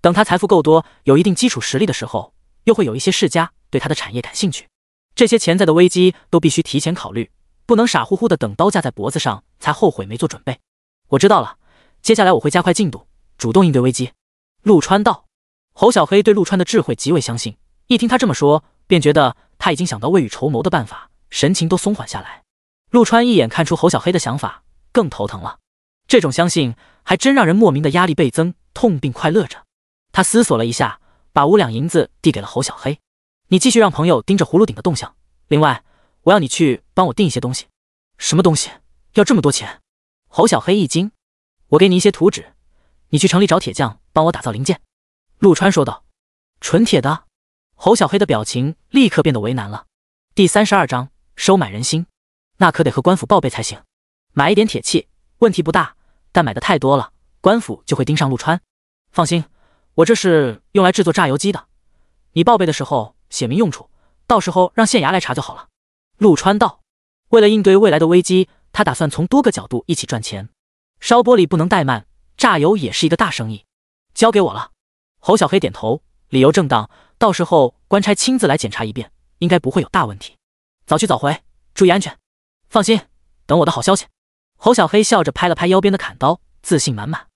等他财富够多、有一定基础实力的时候，又会有一些世家对他的产业感兴趣。这些潜在的危机都必须提前考虑，不能傻乎乎的等刀架在脖子上才后悔没做准备。我知道了。接下来我会加快进度，主动应对危机。”陆川道。侯小黑对陆川的智慧极为相信，一听他这么说，便觉得他已经想到未雨绸缪的办法，神情都松缓下来。陆川一眼看出侯小黑的想法，更头疼了。这种相信还真让人莫名的压力倍增，痛并快乐着。他思索了一下，把五两银子递给了侯小黑：“你继续让朋友盯着葫芦顶的动向，另外，我要你去帮我订一些东西。什么东西？要这么多钱？”侯小黑一惊。我给你一些图纸，你去城里找铁匠帮我打造零件。”陆川说道。“纯铁的？”侯小黑的表情立刻变得为难了。第三十二章收买人心，那可得和官府报备才行。买一点铁器问题不大，但买的太多了，官府就会盯上陆川。放心，我这是用来制作榨油机的，你报备的时候写明用处，到时候让县衙来查就好了。”陆川道。为了应对未来的危机，他打算从多个角度一起赚钱。烧玻璃不能怠慢，榨油也是一个大生意，交给我了。侯小黑点头，理由正当，到时候官差亲自来检查一遍，应该不会有大问题。早去早回，注意安全。放心，等我的好消息。侯小黑笑着拍了拍腰边的砍刀，自信满满。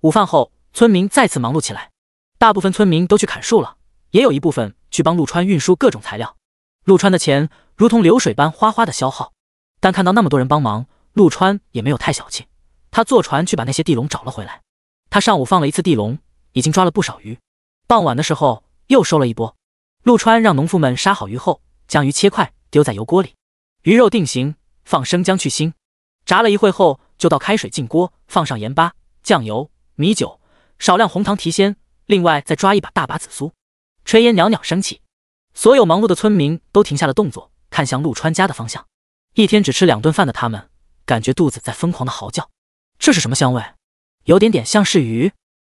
午饭后，村民再次忙碌起来，大部分村民都去砍树了，也有一部分去帮陆川运输各种材料。陆川的钱如同流水般哗哗的消耗，但看到那么多人帮忙，陆川也没有太小气。他坐船去把那些地笼找了回来。他上午放了一次地笼，已经抓了不少鱼。傍晚的时候又收了一波。陆川让农夫们杀好鱼后，将鱼切块丢在油锅里，鱼肉定型，放生姜去腥，炸了一会后就倒开水进锅，放上盐巴、酱油、米酒，少量红糖提鲜。另外再抓一把大把紫苏，炊烟袅袅升起。所有忙碌的村民都停下了动作，看向陆川家的方向。一天只吃两顿饭的他们，感觉肚子在疯狂的嚎叫。这是什么香味？有点点像是鱼，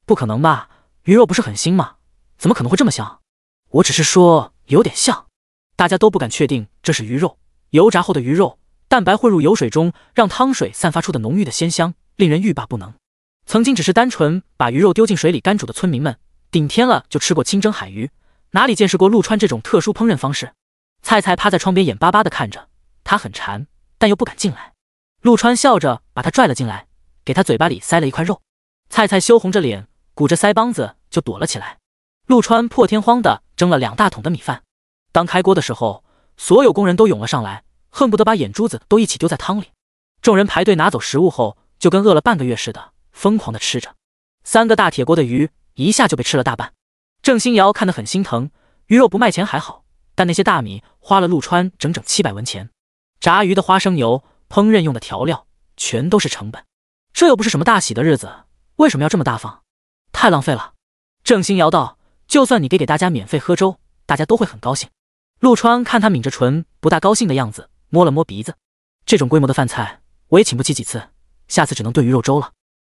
不可能吧？鱼肉不是很腥吗？怎么可能会这么香？我只是说有点像，大家都不敢确定这是鱼肉。油炸后的鱼肉，蛋白混入油水中，让汤水散发出的浓郁的鲜香，令人欲罢不能。曾经只是单纯把鱼肉丢进水里干煮的村民们，顶天了就吃过清蒸海鱼，哪里见识过陆川这种特殊烹饪方式？菜菜趴在窗边，眼巴巴地看着，他很馋，但又不敢进来。陆川笑着把他拽了进来。给他嘴巴里塞了一块肉，菜菜羞红着脸，鼓着腮帮子就躲了起来。陆川破天荒地蒸了两大桶的米饭，当开锅的时候，所有工人都涌了上来，恨不得把眼珠子都一起丢在汤里。众人排队拿走食物后，就跟饿了半个月似的，疯狂地吃着。三个大铁锅的鱼一下就被吃了大半。郑欣瑶看得很心疼，鱼肉不卖钱还好，但那些大米花了陆川整整七百文钱，炸鱼的花生油、烹饪用的调料全都是成本。这又不是什么大喜的日子，为什么要这么大方？太浪费了。郑欣瑶道：“就算你给给大家免费喝粥，大家都会很高兴。”陆川看他抿着唇、不大高兴的样子，摸了摸鼻子：“这种规模的饭菜，我也请不起几次，下次只能炖鱼肉粥了。”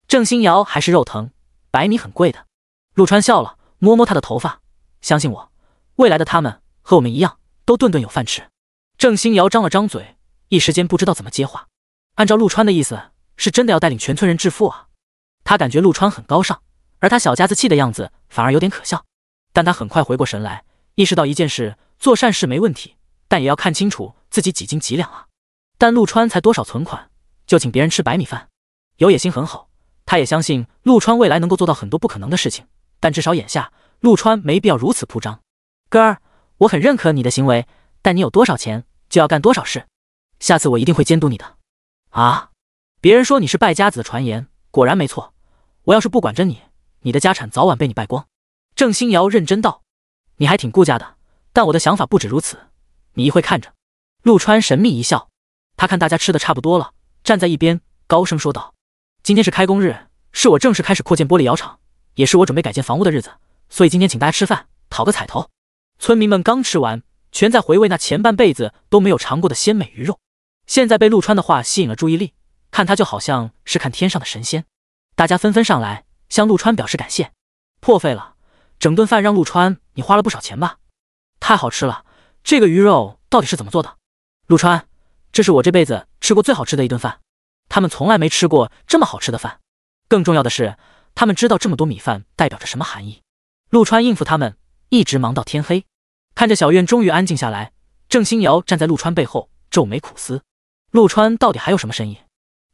郑欣瑶还是肉疼，白米很贵的。陆川笑了，摸摸他的头发：“相信我，未来的他们和我们一样，都顿顿有饭吃。”郑欣瑶张了张嘴，一时间不知道怎么接话。按照陆川的意思。是真的要带领全村人致富啊！他感觉陆川很高尚，而他小家子气的样子反而有点可笑。但他很快回过神来，意识到一件事：做善事没问题，但也要看清楚自己几斤几两啊！但陆川才多少存款，就请别人吃白米饭？有野心很好，他也相信陆川未来能够做到很多不可能的事情。但至少眼下，陆川没必要如此铺张。哥儿，我很认可你的行为，但你有多少钱就要干多少事。下次我一定会监督你的。啊！别人说你是败家子的传言，果然没错。我要是不管着你，你的家产早晚被你败光。”郑欣瑶认真道，“你还挺顾家的，但我的想法不止如此。你一会看着。”陆川神秘一笑，他看大家吃的差不多了，站在一边高声说道：“今天是开工日，是我正式开始扩建玻璃窑厂，也是我准备改建房屋的日子。所以今天请大家吃饭，讨个彩头。”村民们刚吃完，全在回味那前半辈子都没有尝过的鲜美鱼肉，现在被陆川的话吸引了注意力。看他就好像是看天上的神仙，大家纷纷上来向陆川表示感谢，破费了，整顿饭让陆川你花了不少钱吧？太好吃了，这个鱼肉到底是怎么做的？陆川，这是我这辈子吃过最好吃的一顿饭，他们从来没吃过这么好吃的饭，更重要的是，他们知道这么多米饭代表着什么含义。陆川应付他们，一直忙到天黑，看着小院终于安静下来，郑欣瑶站在陆川背后皱眉苦思，陆川到底还有什么生意？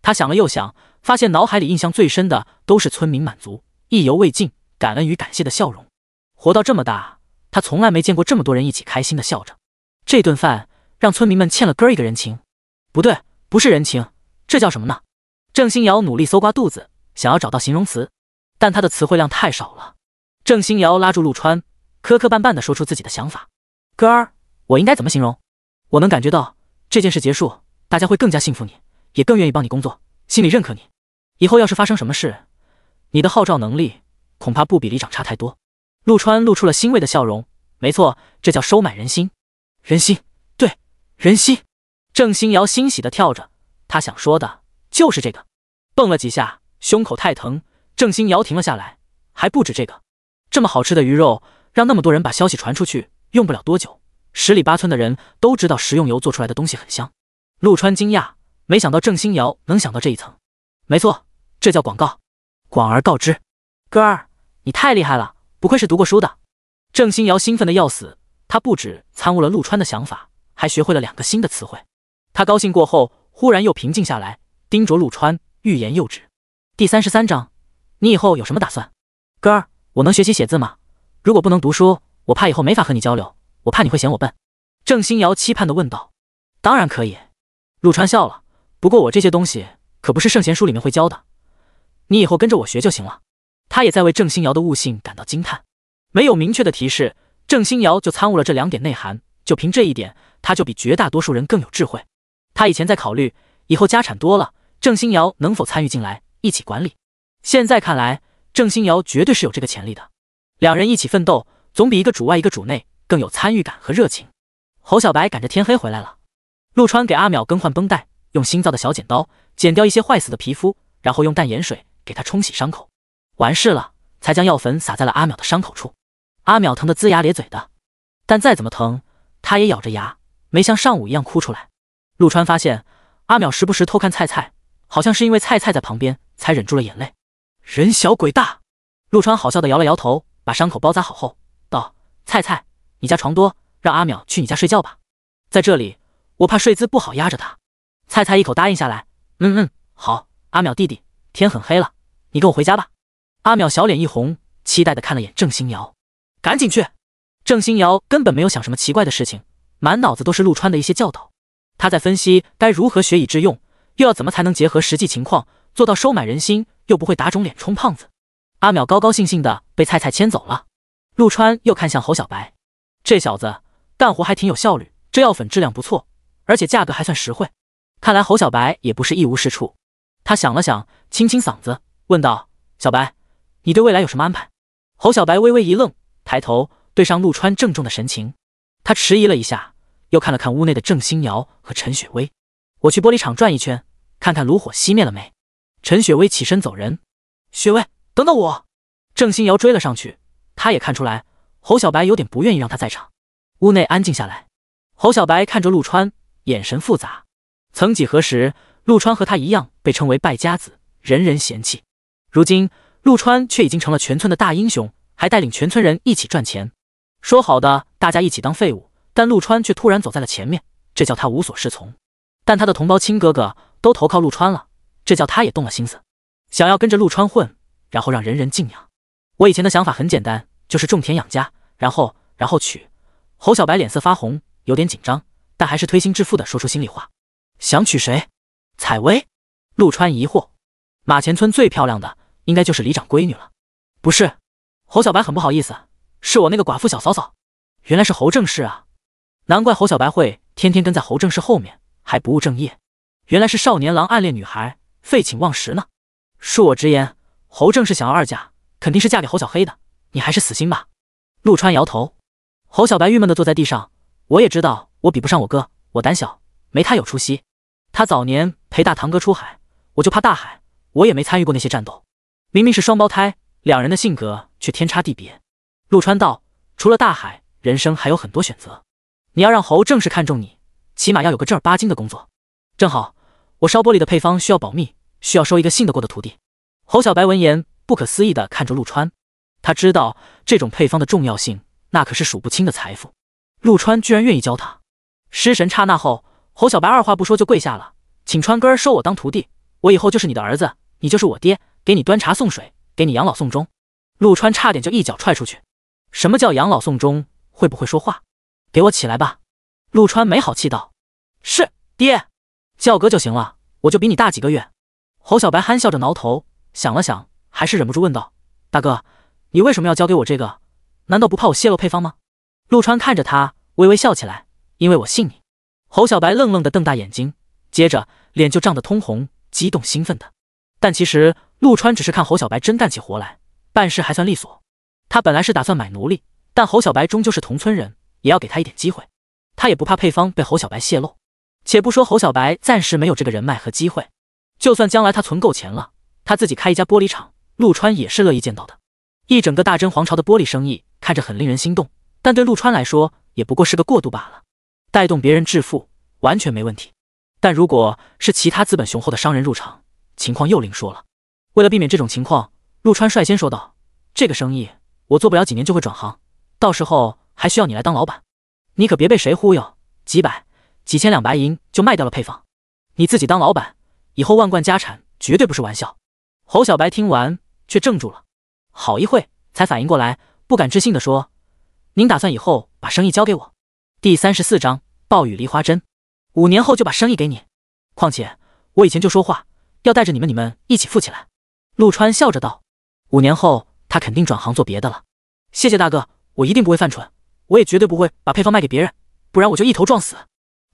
他想了又想，发现脑海里印象最深的都是村民满足、意犹未尽、感恩与感谢的笑容。活到这么大，他从来没见过这么多人一起开心的笑着。这顿饭让村民们欠了哥一个人情，不对，不是人情，这叫什么呢？郑欣瑶努力搜刮肚子，想要找到形容词，但他的词汇量太少了。郑欣瑶拉住陆川，磕磕绊绊地说出自己的想法：“哥，儿，我应该怎么形容？我能感觉到这件事结束，大家会更加信服你。”也更愿意帮你工作，心里认可你。以后要是发生什么事，你的号召能力恐怕不比里长差太多。陆川露出了欣慰的笑容。没错，这叫收买人心。人心，对人心。郑欣瑶欣喜地跳着，她想说的就是这个。蹦了几下，胸口太疼，郑欣瑶停了下来。还不止这个，这么好吃的鱼肉，让那么多人把消息传出去，用不了多久，十里八村的人都知道食用油做出来的东西很香。陆川惊讶。没想到郑欣瑶能想到这一层，没错，这叫广告，广而告之。哥儿，你太厉害了，不愧是读过书的。郑欣瑶兴奋的要死，他不止参悟了陆川的想法，还学会了两个新的词汇。他高兴过后，忽然又平静下来，盯着陆川，欲言又止。第三十三章，你以后有什么打算？哥儿，我能学习写字吗？如果不能读书，我怕以后没法和你交流，我怕你会嫌我笨。郑欣瑶期盼的问道。当然可以。陆川笑了。不过我这些东西可不是圣贤书里面会教的，你以后跟着我学就行了。他也在为郑星瑶的悟性感到惊叹，没有明确的提示，郑星瑶就参悟了这两点内涵。就凭这一点，他就比绝大多数人更有智慧。他以前在考虑以后家产多了，郑星瑶能否参与进来一起管理？现在看来，郑星瑶绝对是有这个潜力的。两人一起奋斗，总比一个主外一个主内更有参与感和热情。侯小白赶着天黑回来了，陆川给阿淼更换绷带。用新造的小剪刀剪掉一些坏死的皮肤，然后用淡盐水给他冲洗伤口，完事了才将药粉撒在了阿淼的伤口处。阿淼疼得龇牙咧嘴的，但再怎么疼，他也咬着牙没像上午一样哭出来。陆川发现阿淼时不时偷看菜菜，好像是因为菜菜在旁边才忍住了眼泪。人小鬼大，陆川好笑的摇了摇头，把伤口包扎好后道：“菜菜，你家床多，让阿淼去你家睡觉吧，在这里我怕睡姿不好压着他。”菜菜一口答应下来，嗯嗯，好，阿淼弟弟，天很黑了，你跟我回家吧。阿淼小脸一红，期待的看了眼郑星瑶，赶紧去。郑星瑶根本没有想什么奇怪的事情，满脑子都是陆川的一些教导，他在分析该如何学以致用，又要怎么才能结合实际情况做到收买人心，又不会打肿脸充胖子。阿淼高高兴兴的被菜菜牵走了。陆川又看向侯小白，这小子干活还挺有效率，这药粉质量不错，而且价格还算实惠。看来侯小白也不是一无是处。他想了想，清清嗓子，问道：“小白，你对未来有什么安排？”侯小白微微一愣，抬头对上陆川郑重的神情。他迟疑了一下，又看了看屋内的郑星瑶和陈雪薇：“我去玻璃厂转一圈，看看炉火熄灭了没。”陈雪薇起身走人。雪薇，等等我！郑星瑶追了上去。他也看出来，侯小白有点不愿意让他在场。屋内安静下来。侯小白看着陆川，眼神复杂。曾几何时，陆川和他一样被称为败家子，人人嫌弃。如今，陆川却已经成了全村的大英雄，还带领全村人一起赚钱。说好的大家一起当废物，但陆川却突然走在了前面，这叫他无所适从。但他的同胞亲哥哥都投靠陆川了，这叫他也动了心思，想要跟着陆川混，然后让人人敬仰。我以前的想法很简单，就是种田养家，然后然后娶。侯小白脸色发红，有点紧张，但还是推心置腹的说出心里话。想娶谁？采薇？陆川疑惑。马前村最漂亮的应该就是李长闺女了，不是？侯小白很不好意思，是我那个寡妇小嫂嫂。原来是侯正氏啊，难怪侯小白会天天跟在侯正氏后面还不务正业，原来是少年郎暗恋女孩，废寝忘食呢。恕我直言，侯正氏想要二嫁，肯定是嫁给侯小黑的。你还是死心吧。陆川摇头。侯小白郁闷的坐在地上，我也知道我比不上我哥，我胆小。没他有出息，他早年陪大堂哥出海，我就怕大海，我也没参与过那些战斗。明明是双胞胎，两人的性格却天差地别。陆川道，除了大海，人生还有很多选择。你要让侯正式看中你，起码要有个正儿八经的工作。正好我烧玻璃的配方需要保密，需要收一个信得过的徒弟。侯小白闻言，不可思议地看着陆川，他知道这种配方的重要性，那可是数不清的财富。陆川居然愿意教他。失神刹那后。侯小白二话不说就跪下了，请川哥收我当徒弟，我以后就是你的儿子，你就是我爹，给你端茶送水，给你养老送终。陆川差点就一脚踹出去。什么叫养老送终？会不会说话？给我起来吧！陆川没好气道：“是爹，叫哥就行了，我就比你大几个月。”侯小白憨笑着挠头，想了想，还是忍不住问道：“大哥，你为什么要交给我这个？难道不怕我泄露配方吗？”陆川看着他，微微笑起来：“因为我信你。”侯小白愣愣的瞪大眼睛，接着脸就涨得通红，激动兴奋的。但其实陆川只是看侯小白真干起活来，办事还算利索。他本来是打算买奴隶，但侯小白终究是同村人，也要给他一点机会。他也不怕配方被侯小白泄露。且不说侯小白暂时没有这个人脉和机会，就算将来他存够钱了，他自己开一家玻璃厂，陆川也是乐意见到的。一整个大真皇朝的玻璃生意看着很令人心动，但对陆川来说也不过是个过渡罢了。带动别人致富完全没问题，但如果是其他资本雄厚的商人入场，情况又另说了。为了避免这种情况，陆川率先说道：“这个生意我做不了几年就会转行，到时候还需要你来当老板。你可别被谁忽悠，几百几千两白银就卖掉了配方，你自己当老板，以后万贯家产绝对不是玩笑。”侯小白听完却怔住了，好一会才反应过来，不敢置信的说：“您打算以后把生意交给我？”第三十四章。暴雨梨花针，五年后就把生意给你。况且我以前就说话，要带着你们，你们一起富起来。陆川笑着道：“五年后他肯定转行做别的了。”谢谢大哥，我一定不会犯蠢，我也绝对不会把配方卖给别人，不然我就一头撞死。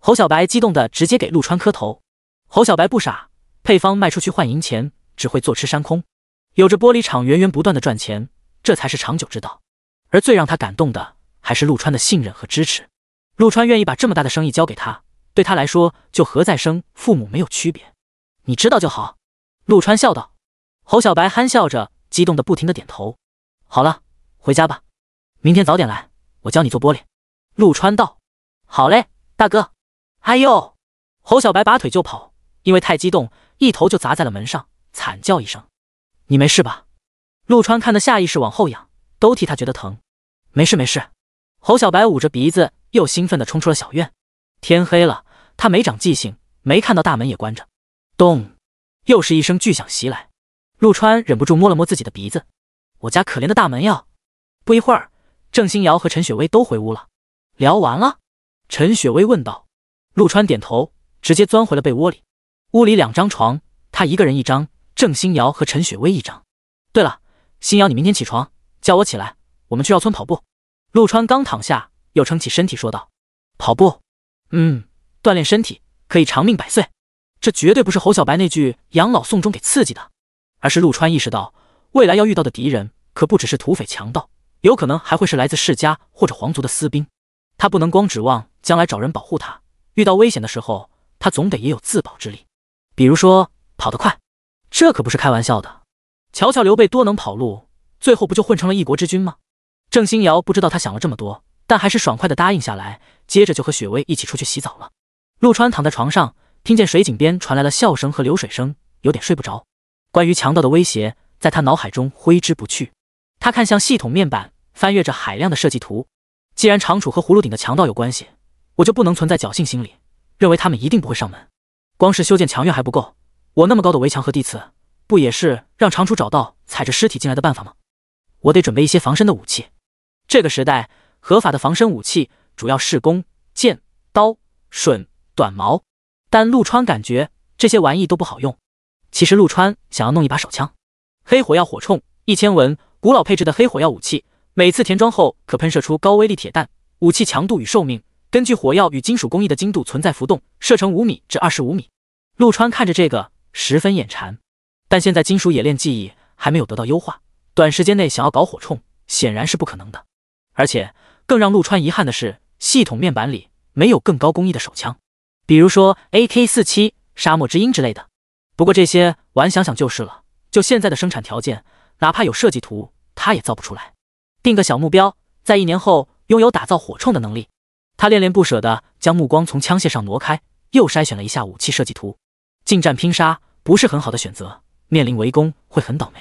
侯小白激动的直接给陆川磕头。侯小白不傻，配方卖出去换银钱，只会坐吃山空。有着玻璃厂源源不断的赚钱，这才是长久之道。而最让他感动的，还是陆川的信任和支持。陆川愿意把这么大的生意交给他，对他来说就和再生父母没有区别。你知道就好。”陆川笑道。侯小白憨笑着，激动的不停的点头。好了，回家吧，明天早点来，我教你做玻璃。”陆川道。好嘞，大哥。哎呦！侯小白拔腿就跑，因为太激动，一头就砸在了门上，惨叫一声。你没事吧？陆川看的下意识往后仰，都替他觉得疼。没事没事。侯小白捂着鼻子。又兴奋地冲出了小院，天黑了，他没长记性，没看到大门也关着。咚！又是一声巨响袭来，陆川忍不住摸了摸自己的鼻子。我家可怜的大门呀！不一会儿，郑欣瑶和陈雪薇都回屋了。聊完了？陈雪薇问道。陆川点头，直接钻回了被窝里。屋里两张床，他一个人一张，郑欣瑶和陈雪薇一张。对了，欣瑶，你明天起床叫我起来，我们去绕村跑步。陆川刚躺下。又撑起身体说道：“跑步，嗯，锻炼身体可以长命百岁。这绝对不是侯小白那句‘养老送终’给刺激的，而是陆川意识到未来要遇到的敌人可不只是土匪强盗，有可能还会是来自世家或者皇族的私兵。他不能光指望将来找人保护他，遇到危险的时候，他总得也有自保之力。比如说跑得快，这可不是开玩笑的。瞧瞧刘备多能跑路，最后不就混成了一国之君吗？”郑欣瑶不知道他想了这么多。但还是爽快地答应下来，接着就和雪薇一起出去洗澡了。陆川躺在床上，听见水井边传来了笑声和流水声，有点睡不着。关于强盗的威胁，在他脑海中挥之不去。他看向系统面板，翻阅着海量的设计图。既然长楚和葫芦顶的强盗有关系，我就不能存在侥幸心理，认为他们一定不会上门。光是修建墙院还不够，我那么高的围墙和地刺，不也是让长楚找到踩着尸体进来的办法吗？我得准备一些防身的武器。这个时代。合法的防身武器主要是弓、箭、刀、棍、短矛，但陆川感觉这些玩意都不好用。其实陆川想要弄一把手枪，黑火药火铳一千文，古老配置的黑火药武器，每次填装后可喷射出高威力铁弹。武器强度与寿命根据火药与金属工艺的精度存在浮动，射程五米至二十五米。陆川看着这个十分眼馋，但现在金属冶炼技艺还没有得到优化，短时间内想要搞火铳显然是不可能的，而且。更让陆川遗憾的是，系统面板里没有更高工艺的手枪，比如说 AK47、沙漠之鹰之类的。不过这些玩想想就是了。就现在的生产条件，哪怕有设计图，他也造不出来。定个小目标，在一年后拥有打造火铳的能力。他恋恋不舍地将目光从枪械上挪开，又筛选了一下武器设计图。近战拼杀不是很好的选择，面临围攻会很倒霉。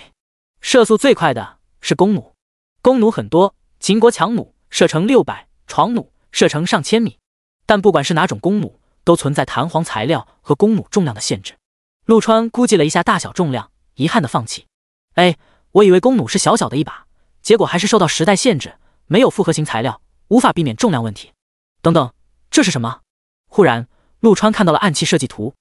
射速最快的，是弓弩。弓弩很多，秦国强弩。射程六百，床弩射程上千米，但不管是哪种弓弩，都存在弹簧材料和弓弩重量的限制。陆川估计了一下大小重量，遗憾的放弃。哎，我以为弓弩是小小的一把，结果还是受到时代限制，没有复合型材料，无法避免重量问题。等等，这是什么？忽然，陆川看到了暗器设计图。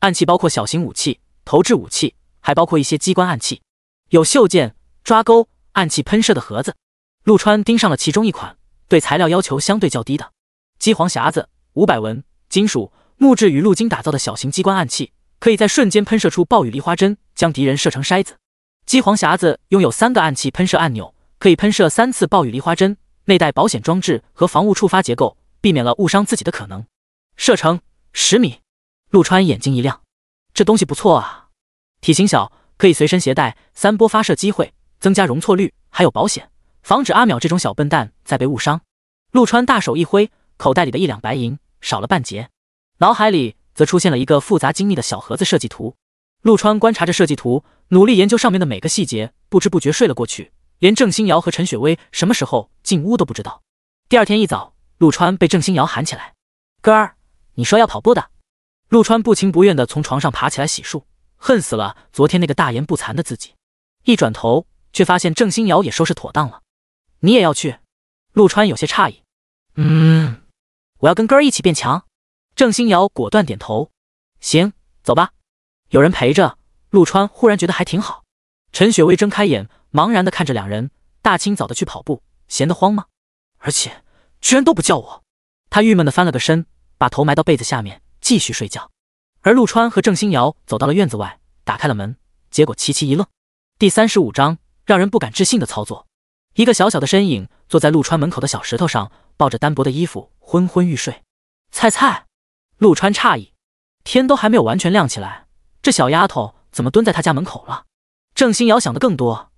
暗器包括小型武器、投掷武器，还包括一些机关暗器，有袖箭、抓钩、暗器喷射的盒子。陆川盯上了其中一款。对材料要求相对较低的鸡黄匣子五百文，金属、木质与鹿筋打造的小型机关暗器，可以在瞬间喷射出暴雨梨花针，将敌人射成筛子。机皇匣子拥有三个暗器喷射按钮，可以喷射三次暴雨梨花针，内带保险装置和防误触发结构，避免了误伤自己的可能。射程十米。陆川眼睛一亮，这东西不错啊，体型小，可以随身携带，三波发射机会，增加容错率，还有保险。防止阿淼这种小笨蛋再被误伤，陆川大手一挥，口袋里的一两白银少了半截，脑海里则出现了一个复杂精密的小盒子设计图。陆川观察着设计图，努力研究上面的每个细节，不知不觉睡了过去，连郑星瑶和陈雪薇什么时候进屋都不知道。第二天一早，陆川被郑星瑶喊起来：“哥儿，你说要跑步的。”陆川不情不愿地从床上爬起来洗漱，恨死了昨天那个大言不惭的自己。一转头，却发现郑星瑶也收拾妥当了。你也要去？陆川有些诧异。嗯，我要跟哥儿一起变强。郑欣瑶果断点头。行，走吧。有人陪着，陆川忽然觉得还挺好。陈雪薇睁开眼，茫然的看着两人，大清早的去跑步，闲得慌吗？而且居然都不叫我。他郁闷的翻了个身，把头埋到被子下面继续睡觉。而陆川和郑欣瑶走到了院子外，打开了门，结果齐齐一愣。第三十五章，让人不敢置信的操作。一个小小的身影坐在陆川门口的小石头上，抱着单薄的衣服，昏昏欲睡。菜菜，陆川诧异，天都还没有完全亮起来，这小丫头怎么蹲在他家门口了？郑欣瑶想的更多，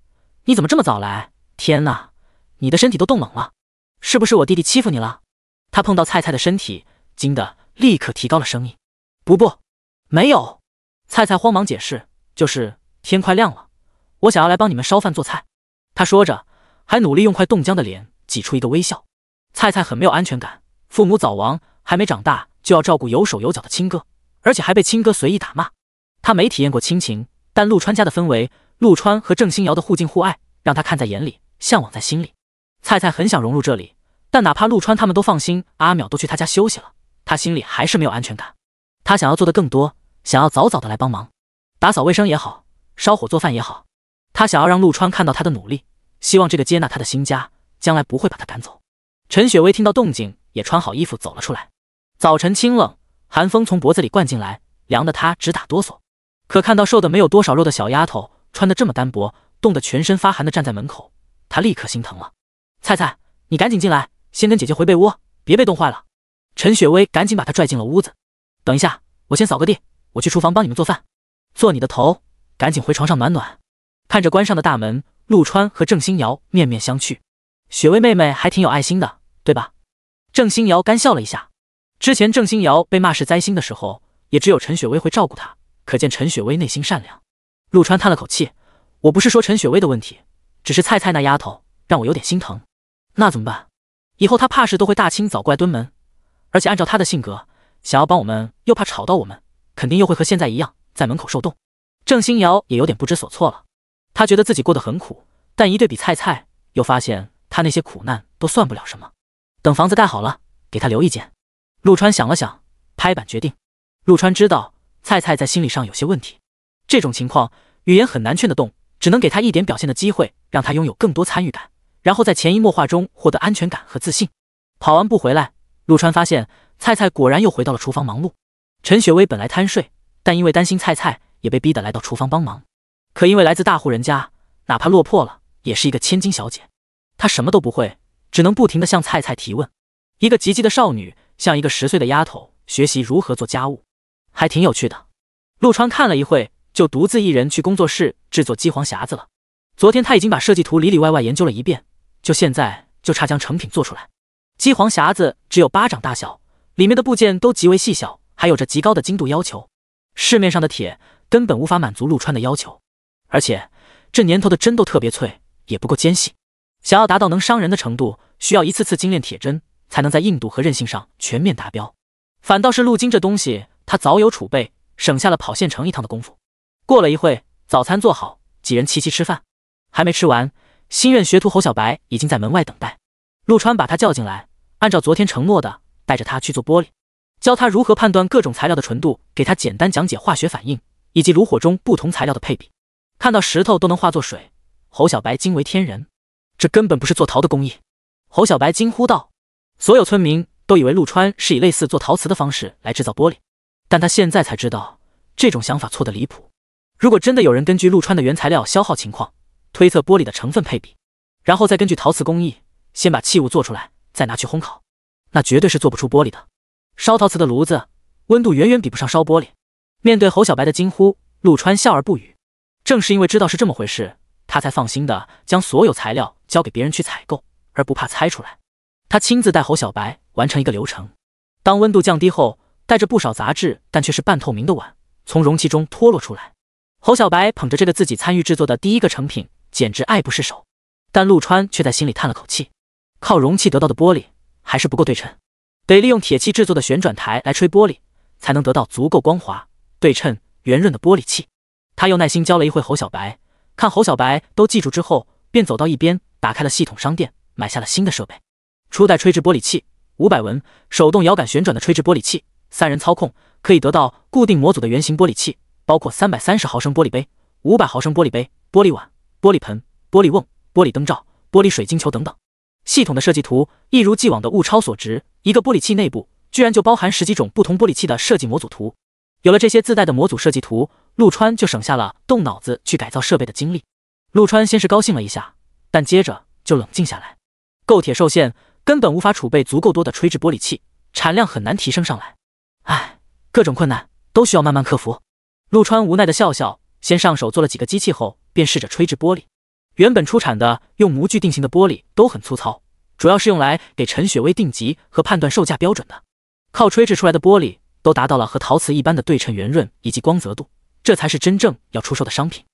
你怎么这么早来？天哪，你的身体都冻冷了，是不是我弟弟欺负你了？他碰到菜菜的身体，惊得立刻提高了声音。不不，没有。菜菜慌忙解释，就是天快亮了，我想要来帮你们烧饭做菜。他说着。还努力用快冻僵的脸挤出一个微笑。菜菜很没有安全感，父母早亡，还没长大就要照顾有手有脚的亲哥，而且还被亲哥随意打骂。他没体验过亲情，但陆川家的氛围，陆川和郑欣瑶的互敬互爱，让他看在眼里，向往在心里。菜菜很想融入这里，但哪怕陆川他们都放心，阿淼都去他家休息了，他心里还是没有安全感。他想要做的更多，想要早早的来帮忙，打扫卫生也好，烧火做饭也好。他想要让陆川看到他的努力。希望这个接纳他的新家将来不会把他赶走。陈雪薇听到动静，也穿好衣服走了出来。早晨清冷，寒风从脖子里灌进来，凉得她直打哆嗦。可看到瘦的没有多少肉的小丫头，穿得这么单薄，冻得全身发寒的站在门口，她立刻心疼了。菜菜，你赶紧进来，先跟姐姐回被窝，别被冻坏了。陈雪薇赶紧把她拽进了屋子。等一下，我先扫个地，我去厨房帮你们做饭。做你的头，赶紧回床上暖暖。看着关上的大门。陆川和郑欣瑶面面相觑，雪薇妹妹还挺有爱心的，对吧？郑欣瑶干笑了一下。之前郑欣瑶被骂是灾星的时候，也只有陈雪薇会照顾她，可见陈雪薇内心善良。陆川叹了口气：“我不是说陈雪薇的问题，只是菜菜那丫头让我有点心疼。那怎么办？以后她怕是都会大清早过来蹲门，而且按照她的性格，想要帮我们又怕吵到我们，肯定又会和现在一样在门口受冻。”郑欣瑶也有点不知所措了。他觉得自己过得很苦，但一对比菜菜，又发现他那些苦难都算不了什么。等房子盖好了，给他留一间。陆川想了想，拍板决定。陆川知道菜菜在心理上有些问题，这种情况语言很难劝得动，只能给他一点表现的机会，让他拥有更多参与感，然后在潜移默化中获得安全感和自信。跑完步回来，陆川发现菜菜果然又回到了厨房忙碌。陈雪薇本来贪睡，但因为担心菜菜，也被逼得来到厨房帮忙。可因为来自大户人家，哪怕落魄了，也是一个千金小姐。她什么都不会，只能不停地向菜菜提问。一个及笄的少女向一个十岁的丫头学习如何做家务，还挺有趣的。陆川看了一会，就独自一人去工作室制作机皇匣子了。昨天他已经把设计图里里外外研究了一遍，就现在就差将成品做出来。机皇匣子只有巴掌大小，里面的部件都极为细小，还有着极高的精度要求。市面上的铁根本无法满足陆川的要求。而且，这年头的针都特别脆，也不够尖细。想要达到能伤人的程度，需要一次次精炼铁针，才能在硬度和韧性上全面达标。反倒是陆金这东西，他早有储备，省下了跑县城一趟的功夫。过了一会，早餐做好，几人齐齐吃饭。还没吃完，新任学徒侯小白已经在门外等待。陆川把他叫进来，按照昨天承诺的，带着他去做玻璃，教他如何判断各种材料的纯度，给他简单讲解化学反应以及炉火中不同材料的配比。看到石头都能化作水，侯小白惊为天人。这根本不是做陶的工艺，侯小白惊呼道。所有村民都以为陆川是以类似做陶瓷的方式来制造玻璃，但他现在才知道，这种想法错得离谱。如果真的有人根据陆川的原材料消耗情况推测玻璃的成分配比，然后再根据陶瓷工艺先把器物做出来，再拿去烘烤，那绝对是做不出玻璃的。烧陶瓷的炉子温度远远比不上烧玻璃。面对侯小白的惊呼，陆川笑而不语。正是因为知道是这么回事，他才放心的将所有材料交给别人去采购，而不怕猜出来。他亲自带侯小白完成一个流程。当温度降低后，带着不少杂质但却是半透明的碗从容器中脱落出来。侯小白捧着这个自己参与制作的第一个成品，简直爱不释手。但陆川却在心里叹了口气：靠容器得到的玻璃还是不够对称，得利用铁器制作的旋转台来吹玻璃，才能得到足够光滑、对称、圆润的玻璃器。他又耐心教了一会侯小白，看侯小白都记住之后，便走到一边，打开了系统商店，买下了新的设备。初代吹制玻璃器，五百文；手动摇杆旋转的吹制玻璃器，三人操控，可以得到固定模组的圆形玻璃器，包括三百三十毫升玻璃杯、五百毫升玻璃杯、玻璃碗、玻璃盆、玻璃瓮、玻璃灯罩、玻璃水晶球等等。系统的设计图一如既往的物超所值，一个玻璃器内部居然就包含十几种不同玻璃器的设计模组图。有了这些自带的模组设计图。陆川就省下了动脑子去改造设备的精力。陆川先是高兴了一下，但接着就冷静下来。构铁受限，根本无法储备足够多的吹制玻璃器，产量很难提升上来。唉，各种困难都需要慢慢克服。陆川无奈的笑笑，先上手做了几个机器后，便试着吹制玻璃。原本出产的用模具定型的玻璃都很粗糙，主要是用来给陈雪薇定级和判断售价标准的。靠吹制出来的玻璃都达到了和陶瓷一般的对称、圆润以及光泽度。这才是真正要出售的商品。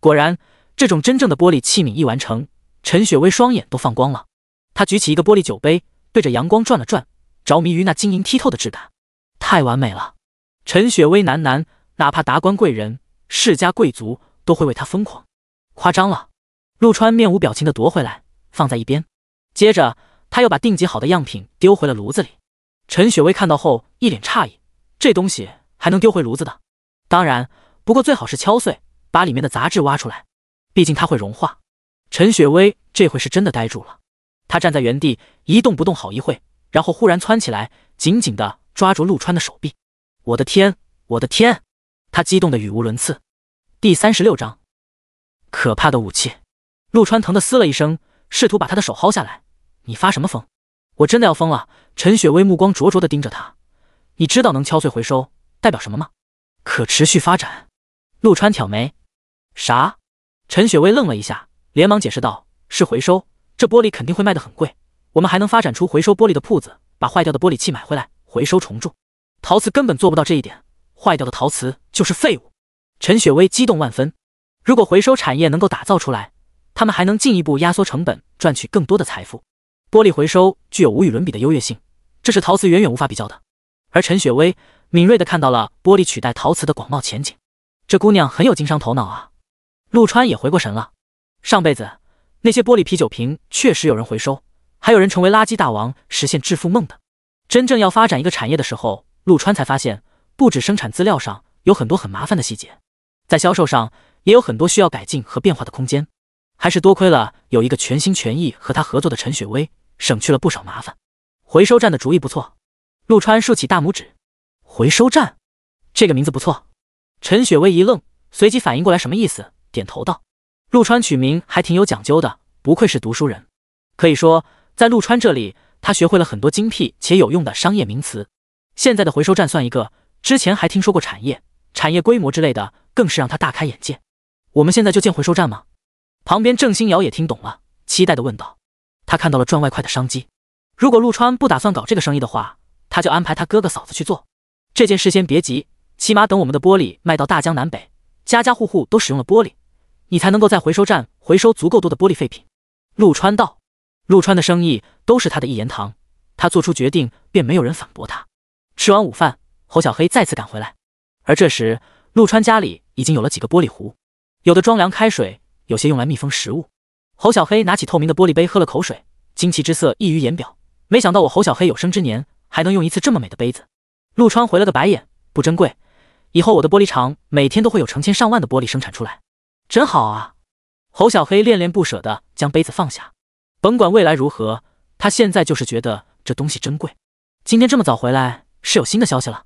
果然，这种真正的玻璃器皿一完成，陈雪薇双眼都放光了。她举起一个玻璃酒杯，对着阳光转了转，着迷于那晶莹剔透的质感，太完美了。陈雪薇喃喃，哪怕达官贵人、世家贵族都会为她疯狂，夸张了。陆川面无表情的夺回来，放在一边。接着，他又把定级好的样品丢回了炉子里。陈雪薇看到后，一脸诧异，这东西还能丢回炉子的？当然。不过最好是敲碎，把里面的杂质挖出来，毕竟它会融化。陈雪薇这回是真的呆住了，她站在原地一动不动好一会，然后忽然蹿起来，紧紧的抓住陆川的手臂。我的天，我的天！她激动的语无伦次。第三十六章可怕的武器。陆川疼的嘶了一声，试图把他的手薅下来。你发什么疯？我真的要疯了！陈雪薇目光灼灼的盯着他，你知道能敲碎回收代表什么吗？可持续发展。陆川挑眉，啥？陈雪薇愣了一下，连忙解释道：“是回收，这玻璃肯定会卖得很贵，我们还能发展出回收玻璃的铺子，把坏掉的玻璃器买回来，回收重铸。陶瓷根本做不到这一点，坏掉的陶瓷就是废物。”陈雪薇激动万分，如果回收产业能够打造出来，他们还能进一步压缩成本，赚取更多的财富。玻璃回收具有无与伦比的优越性，这是陶瓷远远无法比较的。而陈雪薇敏锐地看到了玻璃取代陶瓷的广袤前景。这姑娘很有经商头脑啊！陆川也回过神了。上辈子那些玻璃啤酒瓶确实有人回收，还有人成为垃圾大王，实现致富梦的。真正要发展一个产业的时候，陆川才发现，不止生产资料上有很多很麻烦的细节，在销售上也有很多需要改进和变化的空间。还是多亏了有一个全心全意和他合作的陈雪薇，省去了不少麻烦。回收站的主意不错，陆川竖起大拇指。回收站，这个名字不错。陈雪薇一愣，随即反应过来什么意思，点头道：“陆川取名还挺有讲究的，不愧是读书人。可以说，在陆川这里，他学会了很多精辟且有用的商业名词。现在的回收站算一个，之前还听说过产业、产业规模之类的，更是让他大开眼界。我们现在就建回收站吗？”旁边郑欣瑶也听懂了，期待的问道：“他看到了赚外快的商机。如果陆川不打算搞这个生意的话，他就安排他哥哥嫂子去做。这件事先别急。”起码等我们的玻璃卖到大江南北，家家户户都使用了玻璃，你才能够在回收站回收足够多的玻璃废品。陆川道：“陆川的生意都是他的一言堂，他做出决定便没有人反驳他。”吃完午饭，侯小黑再次赶回来，而这时陆川家里已经有了几个玻璃壶，有的装凉开水，有些用来密封食物。侯小黑拿起透明的玻璃杯喝了口水，惊奇之色溢于言表。没想到我侯小黑有生之年还能用一次这么美的杯子。陆川回了个白眼：“不珍贵。”以后我的玻璃厂每天都会有成千上万的玻璃生产出来，真好啊！侯小黑恋恋不舍的将杯子放下，甭管未来如何，他现在就是觉得这东西珍贵。今天这么早回来是有新的消息了？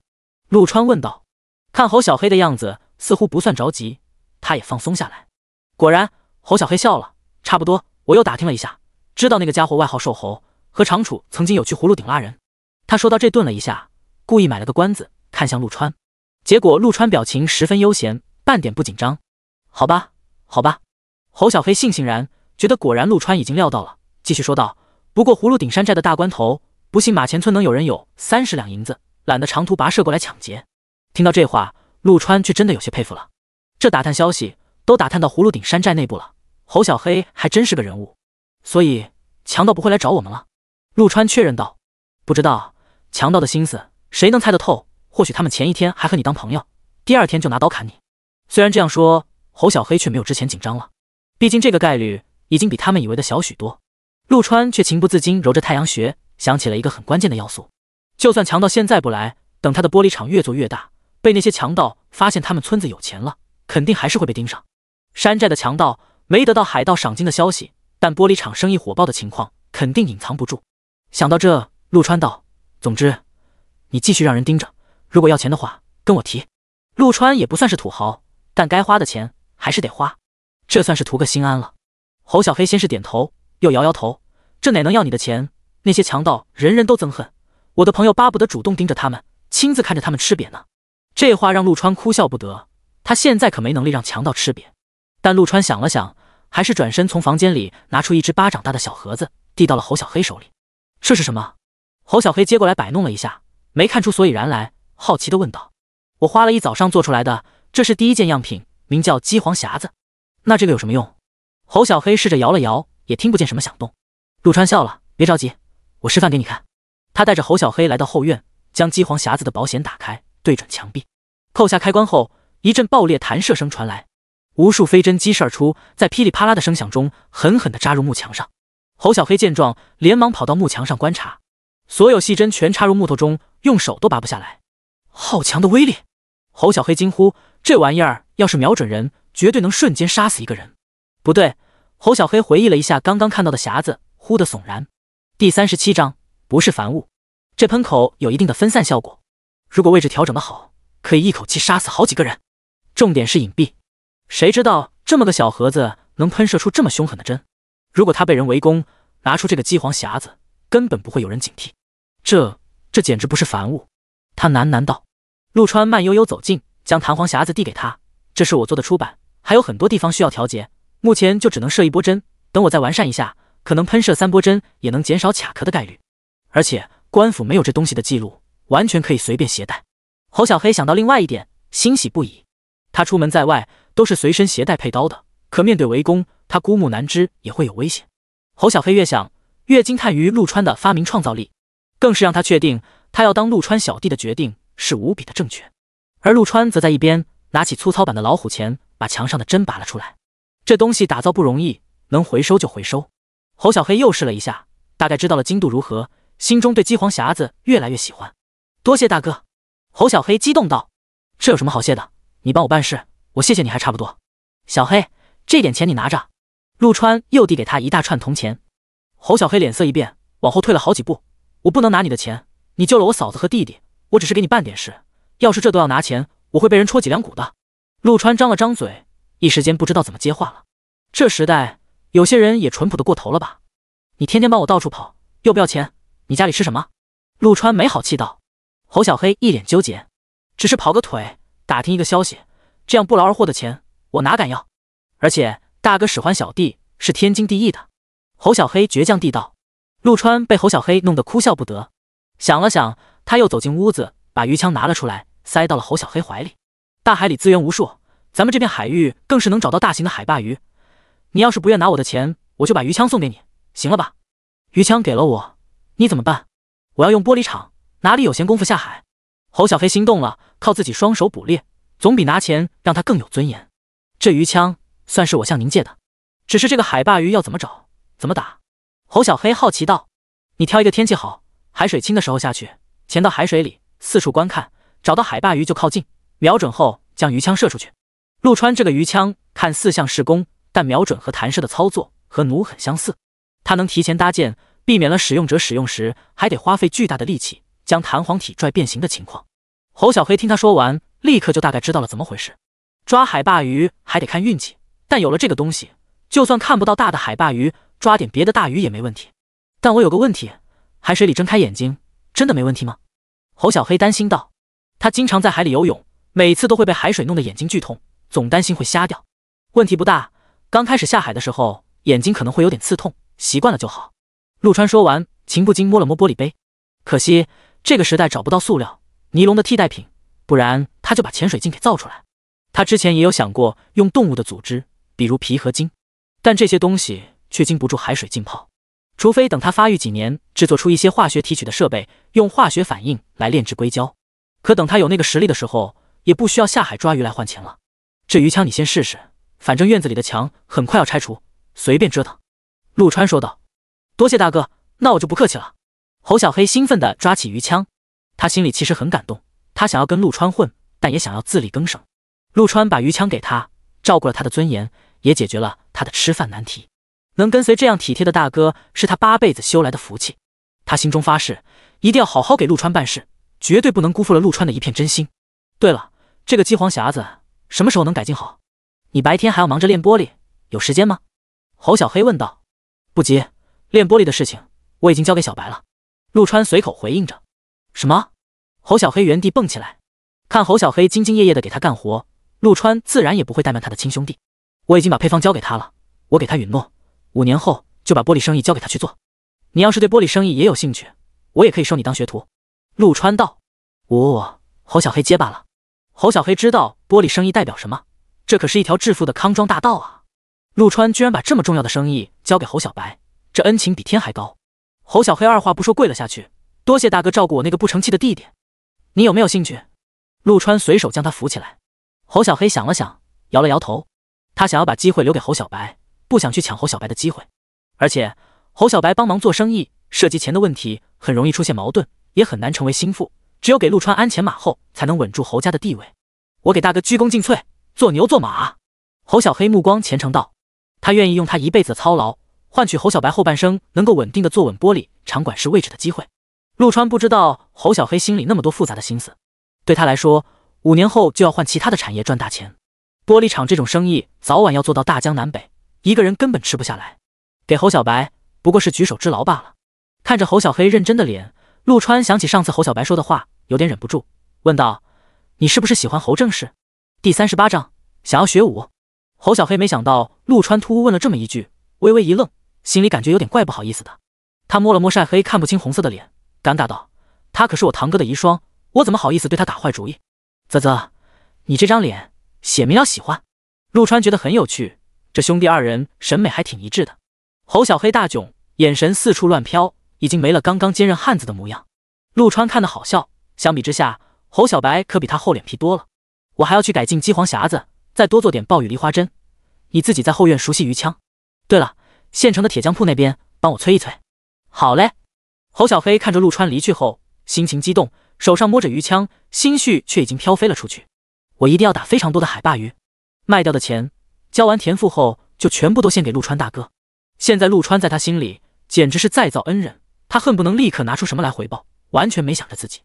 陆川问道。看侯小黑的样子，似乎不算着急，他也放松下来。果然，侯小黑笑了。差不多，我又打听了一下，知道那个家伙外号瘦猴和长楚曾经有去葫芦顶拉人。他说到这顿了一下，故意买了个关子，看向陆川。结果陆川表情十分悠闲，半点不紧张。好吧，好吧，侯小黑悻悻然，觉得果然陆川已经料到了，继续说道：“不过葫芦顶山寨的大关头，不信马前村能有人有三十两银子，懒得长途跋涉过来抢劫。”听到这话，陆川却真的有些佩服了，这打探消息都打探到葫芦顶山寨内部了，侯小黑还真是个人物。所以强盗不会来找我们了？陆川确认道：“不知道强盗的心思，谁能猜得透？”或许他们前一天还和你当朋友，第二天就拿刀砍你。虽然这样说，侯小黑却没有之前紧张了，毕竟这个概率已经比他们以为的小许多。陆川却情不自禁揉着太阳穴，想起了一个很关键的要素：就算强盗现在不来，等他的玻璃厂越做越大，被那些强盗发现他们村子有钱了，肯定还是会被盯上。山寨的强盗没得到海盗赏金的消息，但玻璃厂生意火爆的情况肯定隐藏不住。想到这，陆川道：“总之，你继续让人盯着。”如果要钱的话，跟我提。陆川也不算是土豪，但该花的钱还是得花，这算是图个心安了。侯小黑先是点头，又摇摇头，这哪能要你的钱？那些强盗人人都憎恨，我的朋友巴不得主动盯着他们，亲自看着他们吃瘪呢。这话让陆川哭笑不得，他现在可没能力让强盗吃瘪。但陆川想了想，还是转身从房间里拿出一只巴掌大的小盒子，递到了侯小黑手里。这是什么？侯小黑接过来摆弄了一下，没看出所以然来。好奇地问道：“我花了一早上做出来的，这是第一件样品，名叫鸡黄匣子。那这个有什么用？”侯小黑试着摇了摇，也听不见什么响动。陆川笑了：“别着急，我示范给你看。”他带着侯小黑来到后院，将鸡黄匣子的保险打开，对准墙壁，扣下开关后，一阵爆裂弹射声传来，无数飞针激射而出，在噼里啪啦的声响中，狠狠地扎入木墙上。侯小黑见状，连忙跑到木墙上观察，所有细针全插入木头中，用手都拔不下来。好强的威力！侯小黑惊呼：“这玩意儿要是瞄准人，绝对能瞬间杀死一个人。”不对，侯小黑回忆了一下刚刚看到的匣子，忽的悚然。第三十七章不是凡物，这喷口有一定的分散效果，如果位置调整的好，可以一口气杀死好几个人。重点是隐蔽。谁知道这么个小盒子能喷射出这么凶狠的针？如果他被人围攻，拿出这个鸡黄匣子，根本不会有人警惕。这这简直不是凡物！他喃喃道：“陆川慢悠悠走近，将弹簧匣子递给他。这是我做的出版，还有很多地方需要调节。目前就只能射一波针，等我再完善一下，可能喷射三波针也能减少卡壳的概率。而且官府没有这东西的记录，完全可以随便携带。”侯小黑想到另外一点，欣喜不已。他出门在外都是随身携带佩刀的，可面对围攻，他孤木难支，也会有危险。侯小黑越想越惊叹于陆川的发明创造力，更是让他确定。他要当陆川小弟的决定是无比的正确，而陆川则在一边拿起粗糙版的老虎钳，把墙上的针拔了出来。这东西打造不容易，能回收就回收。侯小黑又试了一下，大概知道了精度如何，心中对机皇匣子越来越喜欢。多谢大哥，侯小黑激动道：“这有什么好谢的？你帮我办事，我谢谢你还差不多。”小黑，这点钱你拿着。陆川又递给他一大串铜钱，侯小黑脸色一变，往后退了好几步：“我不能拿你的钱。”你救了我嫂子和弟弟，我只是给你办点事。要是这都要拿钱，我会被人戳脊梁骨的。陆川张了张嘴，一时间不知道怎么接话了。这时代有些人也淳朴的过头了吧？你天天帮我到处跑，又不要钱，你家里吃什么？陆川没好气道。侯小黑一脸纠结，只是跑个腿，打听一个消息，这样不劳而获的钱，我哪敢要？而且大哥使唤小弟是天经地义的。侯小黑倔强地道。陆川被侯小黑弄得哭笑不得。想了想，他又走进屋子，把鱼枪拿了出来，塞到了侯小黑怀里。大海里资源无数，咱们这片海域更是能找到大型的海霸鱼。你要是不愿拿我的钱，我就把鱼枪送给你，行了吧？鱼枪给了我，你怎么办？我要用玻璃厂，哪里有闲工夫下海？侯小黑心动了，靠自己双手捕猎，总比拿钱让他更有尊严。这鱼枪算是我向您借的，只是这个海霸鱼要怎么找，怎么打？侯小黑好奇道：“你挑一个天气好。”海水清的时候下去，潜到海水里四处观看，找到海鲅鱼就靠近，瞄准后将鱼枪射出去。陆川这个鱼枪看似像是弓，但瞄准和弹射的操作和弩很相似。它能提前搭建，避免了使用者使用时还得花费巨大的力气将弹簧体拽变形的情况。侯小黑听他说完，立刻就大概知道了怎么回事。抓海鲅鱼还得看运气，但有了这个东西，就算看不到大的海鲅鱼，抓点别的大鱼也没问题。但我有个问题。海水里睁开眼睛，真的没问题吗？侯小黑担心道。他经常在海里游泳，每次都会被海水弄得眼睛剧痛，总担心会瞎掉。问题不大，刚开始下海的时候，眼睛可能会有点刺痛，习惯了就好。陆川说完，情不禁摸了摸玻璃杯。可惜这个时代找不到塑料、尼龙的替代品，不然他就把潜水镜给造出来。他之前也有想过用动物的组织，比如皮和筋，但这些东西却经不住海水浸泡。除非等他发育几年，制作出一些化学提取的设备，用化学反应来炼制硅胶。可等他有那个实力的时候，也不需要下海抓鱼来换钱了。这鱼枪你先试试，反正院子里的墙很快要拆除，随便折腾。”陆川说道。“多谢大哥，那我就不客气了。”侯小黑兴奋地抓起鱼枪，他心里其实很感动。他想要跟陆川混，但也想要自力更生。陆川把鱼枪给他，照顾了他的尊严，也解决了他的吃饭难题。能跟随这样体贴的大哥，是他八辈子修来的福气。他心中发誓，一定要好好给陆川办事，绝对不能辜负了陆川的一片真心。对了，这个机皇匣子什么时候能改进好？你白天还要忙着练玻璃，有时间吗？侯小黑问道。不急，练玻璃的事情我已经交给小白了。陆川随口回应着。什么？侯小黑原地蹦起来。看侯小黑兢兢业业的给他干活，陆川自然也不会怠慢他的亲兄弟。我已经把配方交给他了，我给他允诺。五年后就把玻璃生意交给他去做。你要是对玻璃生意也有兴趣，我也可以收你当学徒。陆川道。我我。侯小黑结巴了。侯小黑知道玻璃生意代表什么，这可是一条致富的康庄大道啊！陆川居然把这么重要的生意交给侯小白，这恩情比天还高。侯小黑二话不说跪了下去，多谢大哥照顾我那个不成器的弟弟。你有没有兴趣？陆川随手将他扶起来。侯小黑想了想，摇了摇头。他想要把机会留给侯小白。不想去抢侯小白的机会，而且侯小白帮忙做生意，涉及钱的问题，很容易出现矛盾，也很难成为心腹。只有给陆川鞍前马后，才能稳住侯家的地位。我给大哥鞠躬尽瘁，做牛做马。侯小黑目光虔诚道：“他愿意用他一辈子的操劳，换取侯小白后半生能够稳定的坐稳玻璃场馆事位置的机会。”陆川不知道侯小黑心里那么多复杂的心思，对他来说，五年后就要换其他的产业赚大钱。玻璃厂这种生意，早晚要做到大江南北。一个人根本吃不下来，给侯小白不过是举手之劳罢了。看着侯小黑认真的脸，陆川想起上次侯小白说的话，有点忍不住问道：“你是不是喜欢侯正世？”第三十八章，想要学武。侯小黑没想到陆川突兀问了这么一句，微微一愣，心里感觉有点怪不好意思的。他摸了摸晒黑看不清红色的脸，尴尬道：“他可是我堂哥的遗孀，我怎么好意思对他打坏主意？”啧啧，你这张脸写明了喜欢。陆川觉得很有趣。这兄弟二人审美还挺一致的。侯小黑大窘，眼神四处乱飘，已经没了刚刚坚韧汉子的模样。陆川看的好笑。相比之下，侯小白可比他厚脸皮多了。我还要去改进机皇匣子，再多做点暴雨梨花针。你自己在后院熟悉鱼枪。对了，县城的铁匠铺那边，帮我催一催。好嘞。侯小黑看着陆川离去后，心情激动，手上摸着鱼枪，心绪却已经飘飞了出去。我一定要打非常多的海鲅鱼，卖掉的钱。交完田赋后，就全部都献给陆川大哥。现在陆川在他心里简直是再造恩人，他恨不能立刻拿出什么来回报，完全没想着自己。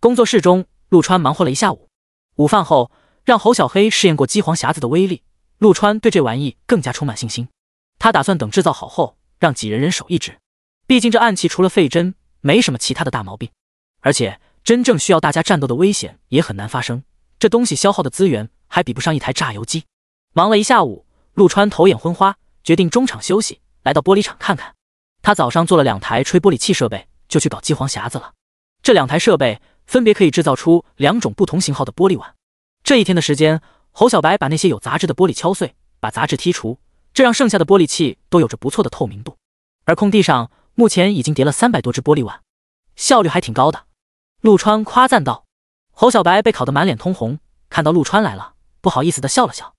工作室中，陆川忙活了一下午。午饭后，让侯小黑试验过机黄匣子的威力，陆川对这玩意更加充满信心。他打算等制造好后，让几人人手一只，毕竟这暗器除了费针，没什么其他的大毛病，而且真正需要大家战斗的危险也很难发生。这东西消耗的资源还比不上一台榨油机。忙了一下午，陆川头眼昏花，决定中场休息，来到玻璃厂看看。他早上做了两台吹玻璃器设备，就去搞机皇匣子了。这两台设备分别可以制造出两种不同型号的玻璃碗。这一天的时间，侯小白把那些有杂质的玻璃敲碎，把杂质剔除，这让剩下的玻璃器都有着不错的透明度。而空地上目前已经叠了三百多只玻璃碗，效率还挺高的。陆川夸赞道。侯小白被烤得满脸通红，看到陆川来了，不好意思的笑了笑。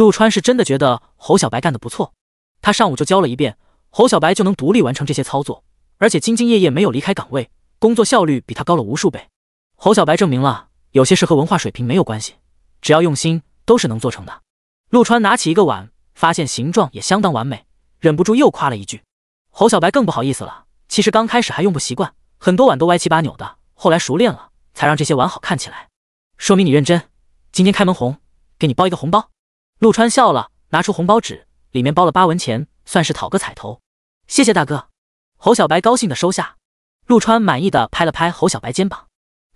陆川是真的觉得侯小白干得不错，他上午就教了一遍，侯小白就能独立完成这些操作，而且兢兢业业，没有离开岗位，工作效率比他高了无数倍。侯小白证明了，有些事和文化水平没有关系，只要用心，都是能做成的。陆川拿起一个碗，发现形状也相当完美，忍不住又夸了一句。侯小白更不好意思了，其实刚开始还用不习惯，很多碗都歪七八扭的，后来熟练了，才让这些碗好看起来。说明你认真，今天开门红，给你包一个红包。陆川笑了，拿出红包纸，里面包了八文钱，算是讨个彩头。谢谢大哥。侯小白高兴的收下。陆川满意的拍了拍侯小白肩膀，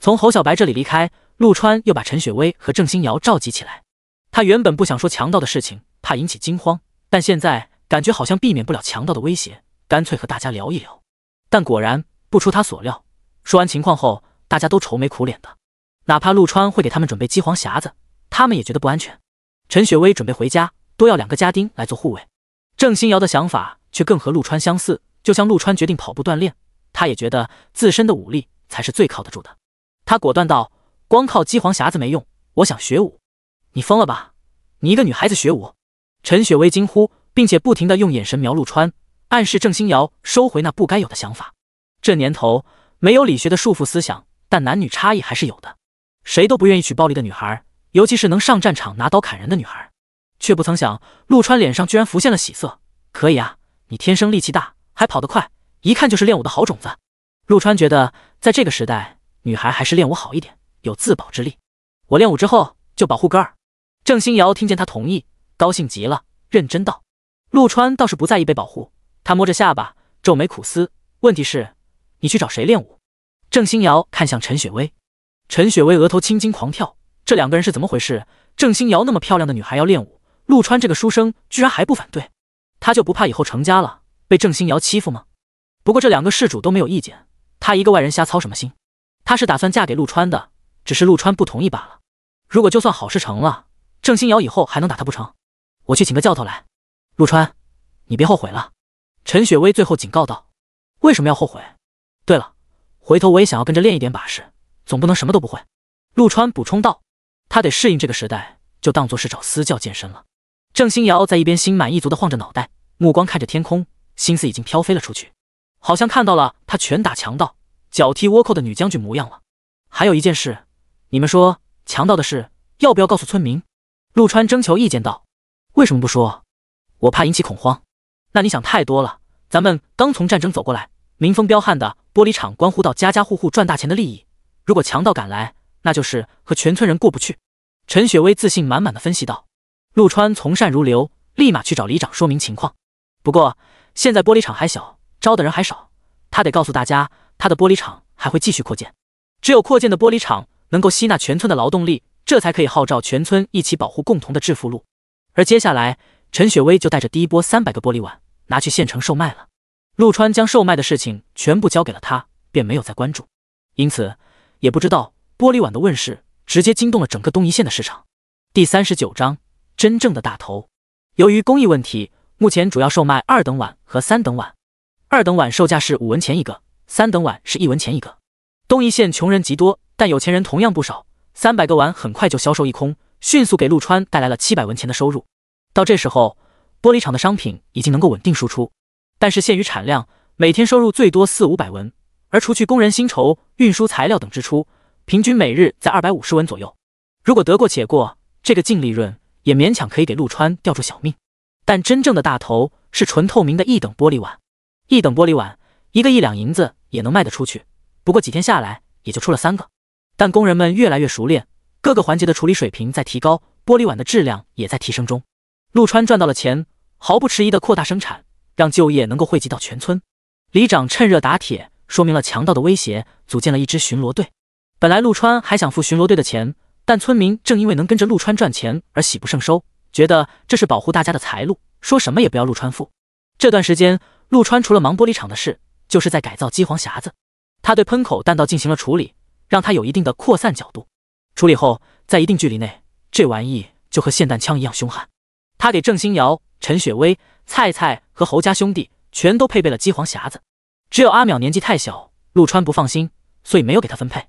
从侯小白这里离开。陆川又把陈雪薇和郑星瑶召集起来。他原本不想说强盗的事情，怕引起惊慌，但现在感觉好像避免不了强盗的威胁，干脆和大家聊一聊。但果然不出他所料，说完情况后，大家都愁眉苦脸的。哪怕陆川会给他们准备鸡黄匣子，他们也觉得不安全。陈雪薇准备回家，多要两个家丁来做护卫。郑欣瑶的想法却更和陆川相似，就像陆川决定跑步锻炼，他也觉得自身的武力才是最靠得住的。他果断道：“光靠机簧匣子没用，我想学武。”“你疯了吧？你一个女孩子学武？”陈雪薇惊呼，并且不停地用眼神瞄陆川，暗示郑欣瑶收回那不该有的想法。这年头没有理学的束缚思想，但男女差异还是有的，谁都不愿意娶暴力的女孩。尤其是能上战场拿刀砍人的女孩，却不曾想陆川脸上居然浮现了喜色。可以啊，你天生力气大，还跑得快，一看就是练武的好种子。陆川觉得在这个时代，女孩还是练武好一点，有自保之力。我练武之后就保护哥儿。郑欣瑶听见他同意，高兴极了，认真道：“陆川倒是不在意被保护，他摸着下巴皱眉苦思。问题是，你去找谁练武？”郑欣瑶看向陈雪薇，陈雪薇额头青筋狂跳。这两个人是怎么回事？郑欣瑶那么漂亮的女孩要练武，陆川这个书生居然还不反对，他就不怕以后成家了被郑欣瑶欺负吗？不过这两个事主都没有意见，他一个外人瞎操什么心？他是打算嫁给陆川的，只是陆川不同意罢了。如果就算好事成了，郑欣瑶以后还能打他不成？我去请个教头来，陆川，你别后悔了。陈雪薇最后警告道：“为什么要后悔？”对了，回头我也想要跟着练一点把式，总不能什么都不会。”陆川补充道。他得适应这个时代，就当做是找私教健身了。郑星瑶在一边心满意足地晃着脑袋，目光看着天空，心思已经飘飞了出去，好像看到了他拳打强盗、脚踢倭寇的女将军模样了。还有一件事，你们说强盗的事要不要告诉村民？陆川征求意见道：“为什么不说？我怕引起恐慌。”那你想太多了，咱们刚从战争走过来，民风彪悍的玻璃厂关乎到家家户户赚大钱的利益，如果强盗敢来，那就是和全村人过不去。陈雪薇自信满满的分析道：“陆川从善如流，立马去找里长说明情况。不过现在玻璃厂还小，招的人还少，他得告诉大家，他的玻璃厂还会继续扩建。只有扩建的玻璃厂能够吸纳全村的劳动力，这才可以号召全村一起保护共同的致富路。而接下来，陈雪薇就带着第一波三百个玻璃碗拿去县城售卖了。陆川将售卖的事情全部交给了他，便没有再关注，因此也不知道玻璃碗的问世。”直接惊动了整个东一线的市场。第三十九章，真正的大头。由于工艺问题，目前主要售卖二等碗和三等碗。二等碗售价是五文钱一个，三等碗是一文钱一个。东一线穷人极多，但有钱人同样不少。三百个碗很快就销售一空，迅速给陆川带来了七百文钱的收入。到这时候，玻璃厂的商品已经能够稳定输出，但是限于产量，每天收入最多四五百文，而除去工人薪酬、运输材料等支出。平均每日在二百五十文左右，如果得过且过，这个净利润也勉强可以给陆川吊住小命。但真正的大头是纯透明的一等玻璃碗，一等玻璃碗一个一两银子也能卖得出去。不过几天下来，也就出了三个。但工人们越来越熟练，各个环节的处理水平在提高，玻璃碗的质量也在提升中。陆川赚到了钱，毫不迟疑地扩大生产，让就业能够惠及到全村。里长趁热打铁，说明了强盗的威胁，组建了一支巡逻队。本来陆川还想付巡逻队的钱，但村民正因为能跟着陆川赚钱而喜不胜收，觉得这是保护大家的财路，说什么也不要陆川付。这段时间，陆川除了忙玻璃厂的事，就是在改造机皇匣子。他对喷口弹道进行了处理，让它有一定的扩散角度。处理后，在一定距离内，这玩意就和霰弹枪一样凶悍。他给郑欣瑶、陈雪薇、菜菜和侯家兄弟全都配备了机皇匣子，只有阿淼年纪太小，陆川不放心，所以没有给他分配。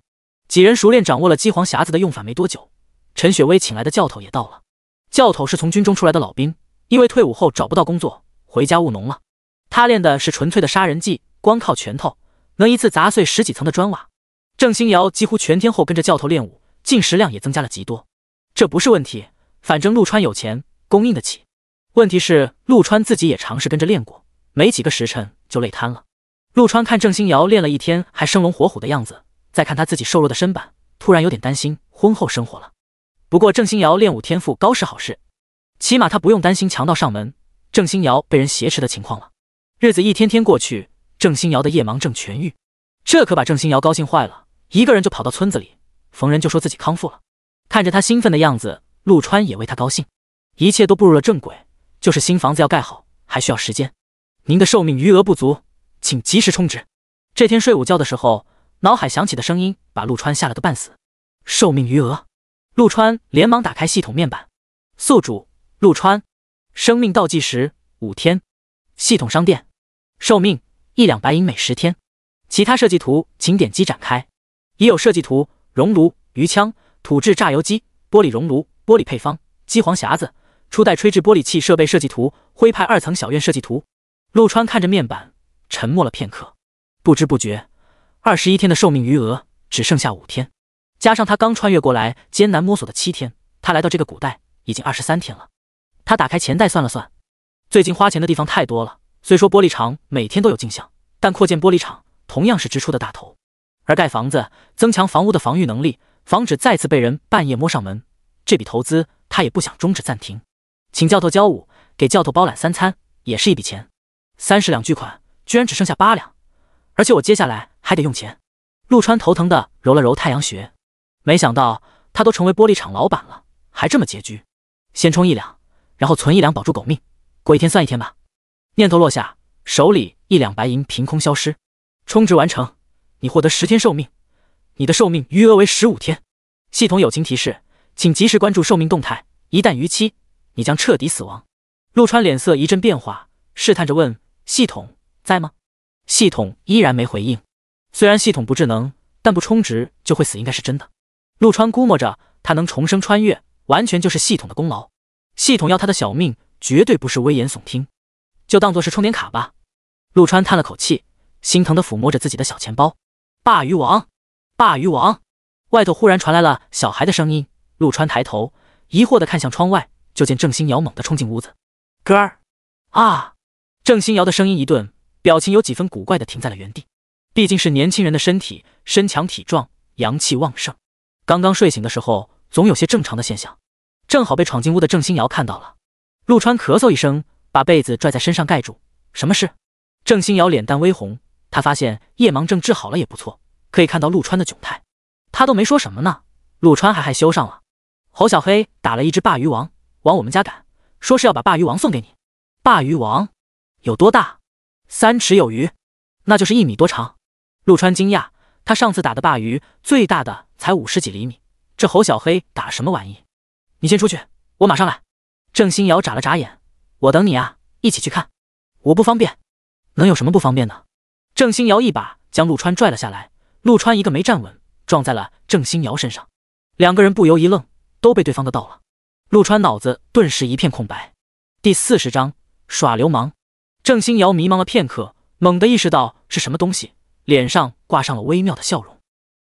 几人熟练掌握了鸡皇匣子的用法没多久，陈雪薇请来的教头也到了。教头是从军中出来的老兵，因为退伍后找不到工作，回家务农了。他练的是纯粹的杀人技，光靠拳头能一次砸碎十几层的砖瓦。郑星瑶几乎全天候跟着教头练武，进食量也增加了极多。这不是问题，反正陆川有钱供应得起。问题是陆川自己也尝试跟着练过，没几个时辰就累瘫了。陆川看郑星瑶练了一天还生龙活虎的样子。再看他自己瘦弱的身板，突然有点担心婚后生活了。不过郑星瑶练武天赋高是好事，起码他不用担心强盗上门、郑星瑶被人挟持的情况了。日子一天天过去，郑星瑶的夜盲症痊愈，这可把郑星瑶高兴坏了，一个人就跑到村子里，逢人就说自己康复了。看着他兴奋的样子，陆川也为他高兴。一切都步入了正轨，就是新房子要盖好还需要时间。您的寿命余额不足，请及时充值。这天睡午觉的时候。脑海响起的声音把陆川吓了个半死。寿命余额，陆川连忙打开系统面板。宿主陆川，生命倒计时五天。系统商店，寿命一两白银每十天。其他设计图请点击展开。已有设计图：熔炉、鱼枪、土制榨油机、玻璃熔炉、玻璃配方、机皇匣子、初代吹制玻璃器设备设计图、徽派二层小院设计图。陆川看着面板，沉默了片刻。不知不觉。二十一天的寿命余额只剩下五天，加上他刚穿越过来艰难摸索的七天，他来到这个古代已经二十三天了。他打开钱袋算了算，最近花钱的地方太多了。虽说玻璃厂每天都有进项，但扩建玻璃厂同样是支出的大头。而盖房子、增强房屋的防御能力，防止再次被人半夜摸上门，这笔投资他也不想终止暂停。请教头教武，给教头包揽三餐，也是一笔钱。三十两巨款，居然只剩下八两。而且我接下来还得用钱，陆川头疼的揉了揉太阳穴，没想到他都成为玻璃厂老板了，还这么拮据。先充一两，然后存一两保住狗命，过一天算一天吧。念头落下，手里一两白银凭空消失。充值完成，你获得十天寿命，你的寿命余额为十五天。系统友情提示：请及时关注寿命动态，一旦逾期，你将彻底死亡。陆川脸色一阵变化，试探着问：“系统在吗？”系统依然没回应，虽然系统不智能，但不充值就会死，应该是真的。陆川估摸着他能重生穿越，完全就是系统的功劳。系统要他的小命，绝对不是危言耸听。就当做是充点卡吧。陆川叹了口气，心疼的抚摸着自己的小钱包。鲅鱼王，鲅鱼王！外头忽然传来了小孩的声音。陆川抬头，疑惑的看向窗外，就见郑星瑶猛地冲进屋子。哥儿！啊！郑星瑶的声音一顿。表情有几分古怪的停在了原地，毕竟是年轻人的身体，身强体壮，阳气旺盛。刚刚睡醒的时候，总有些正常的现象，正好被闯进屋的郑欣瑶看到了。陆川咳嗽一声，把被子拽在身上盖住。什么事？郑欣瑶脸蛋微红，她发现夜盲症治好了也不错，可以看到陆川的窘态。他都没说什么呢，陆川还害羞上了。侯小黑打了一只鲅鱼王，往我们家赶，说是要把鲅鱼王送给你。鲅鱼王有多大？三尺有余，那就是一米多长。陆川惊讶，他上次打的鲅鱼最大的才五十几厘米，这侯小黑打什么玩意？你先出去，我马上来。郑欣瑶眨了眨眼，我等你啊，一起去看。我不方便，能有什么不方便的？郑欣瑶一把将陆川拽了下来，陆川一个没站稳，撞在了郑欣瑶身上，两个人不由一愣，都被对方的到了。陆川脑子顿时一片空白。第四十章耍流氓。郑星瑶迷茫了片刻，猛地意识到是什么东西，脸上挂上了微妙的笑容。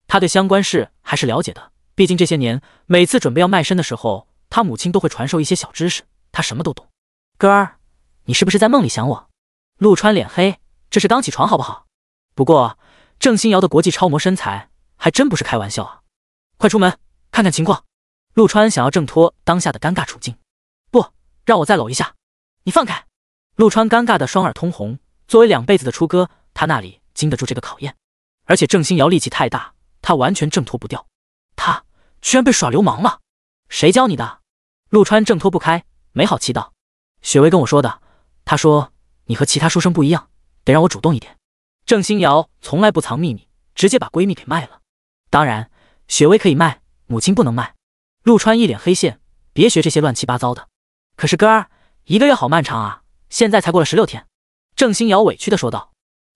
他对相关事还是了解的，毕竟这些年每次准备要卖身的时候，他母亲都会传授一些小知识，他什么都懂。哥儿，你是不是在梦里想我？陆川脸黑，这是刚起床好不好？不过郑星瑶的国际超模身材还真不是开玩笑啊！快出门看看情况。陆川想要挣脱当下的尴尬处境，不让我再搂一下，你放开。陆川尴尬的双耳通红，作为两辈子的初哥，他那里经得住这个考验？而且郑欣瑶力气太大，他完全挣脱不掉。他居然被耍流氓了！谁教你的？陆川挣脱不开，没好气道：“雪薇跟我说的，她说你和其他书生不一样，得让我主动一点。”郑欣瑶从来不藏秘密，直接把闺蜜给卖了。当然，雪薇可以卖，母亲不能卖。陆川一脸黑线，别学这些乱七八糟的。可是哥，儿，一个月好漫长啊！现在才过了十六天，郑星瑶委屈的说道：“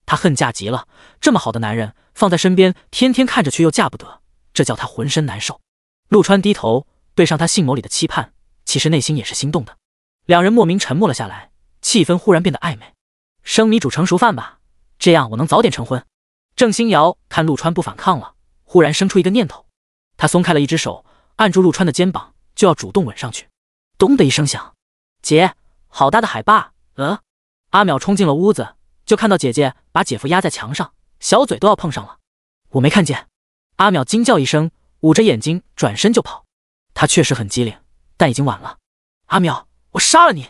她恨嫁极了，这么好的男人放在身边，天天看着却又嫁不得，这叫她浑身难受。”陆川低头对上她性眸里的期盼，其实内心也是心动的。两人莫名沉默了下来，气氛忽然变得暧昧。生米煮成熟饭吧，这样我能早点成婚。郑星瑶看陆川不反抗了，忽然生出一个念头，她松开了一只手，按住陆川的肩膀，就要主动吻上去。咚的一声响，姐，好大的海霸！呃，阿淼冲进了屋子，就看到姐姐把姐夫压在墙上，小嘴都要碰上了。我没看见！阿淼惊叫一声，捂着眼睛转身就跑。他确实很机灵，但已经晚了。阿淼，我杀了你！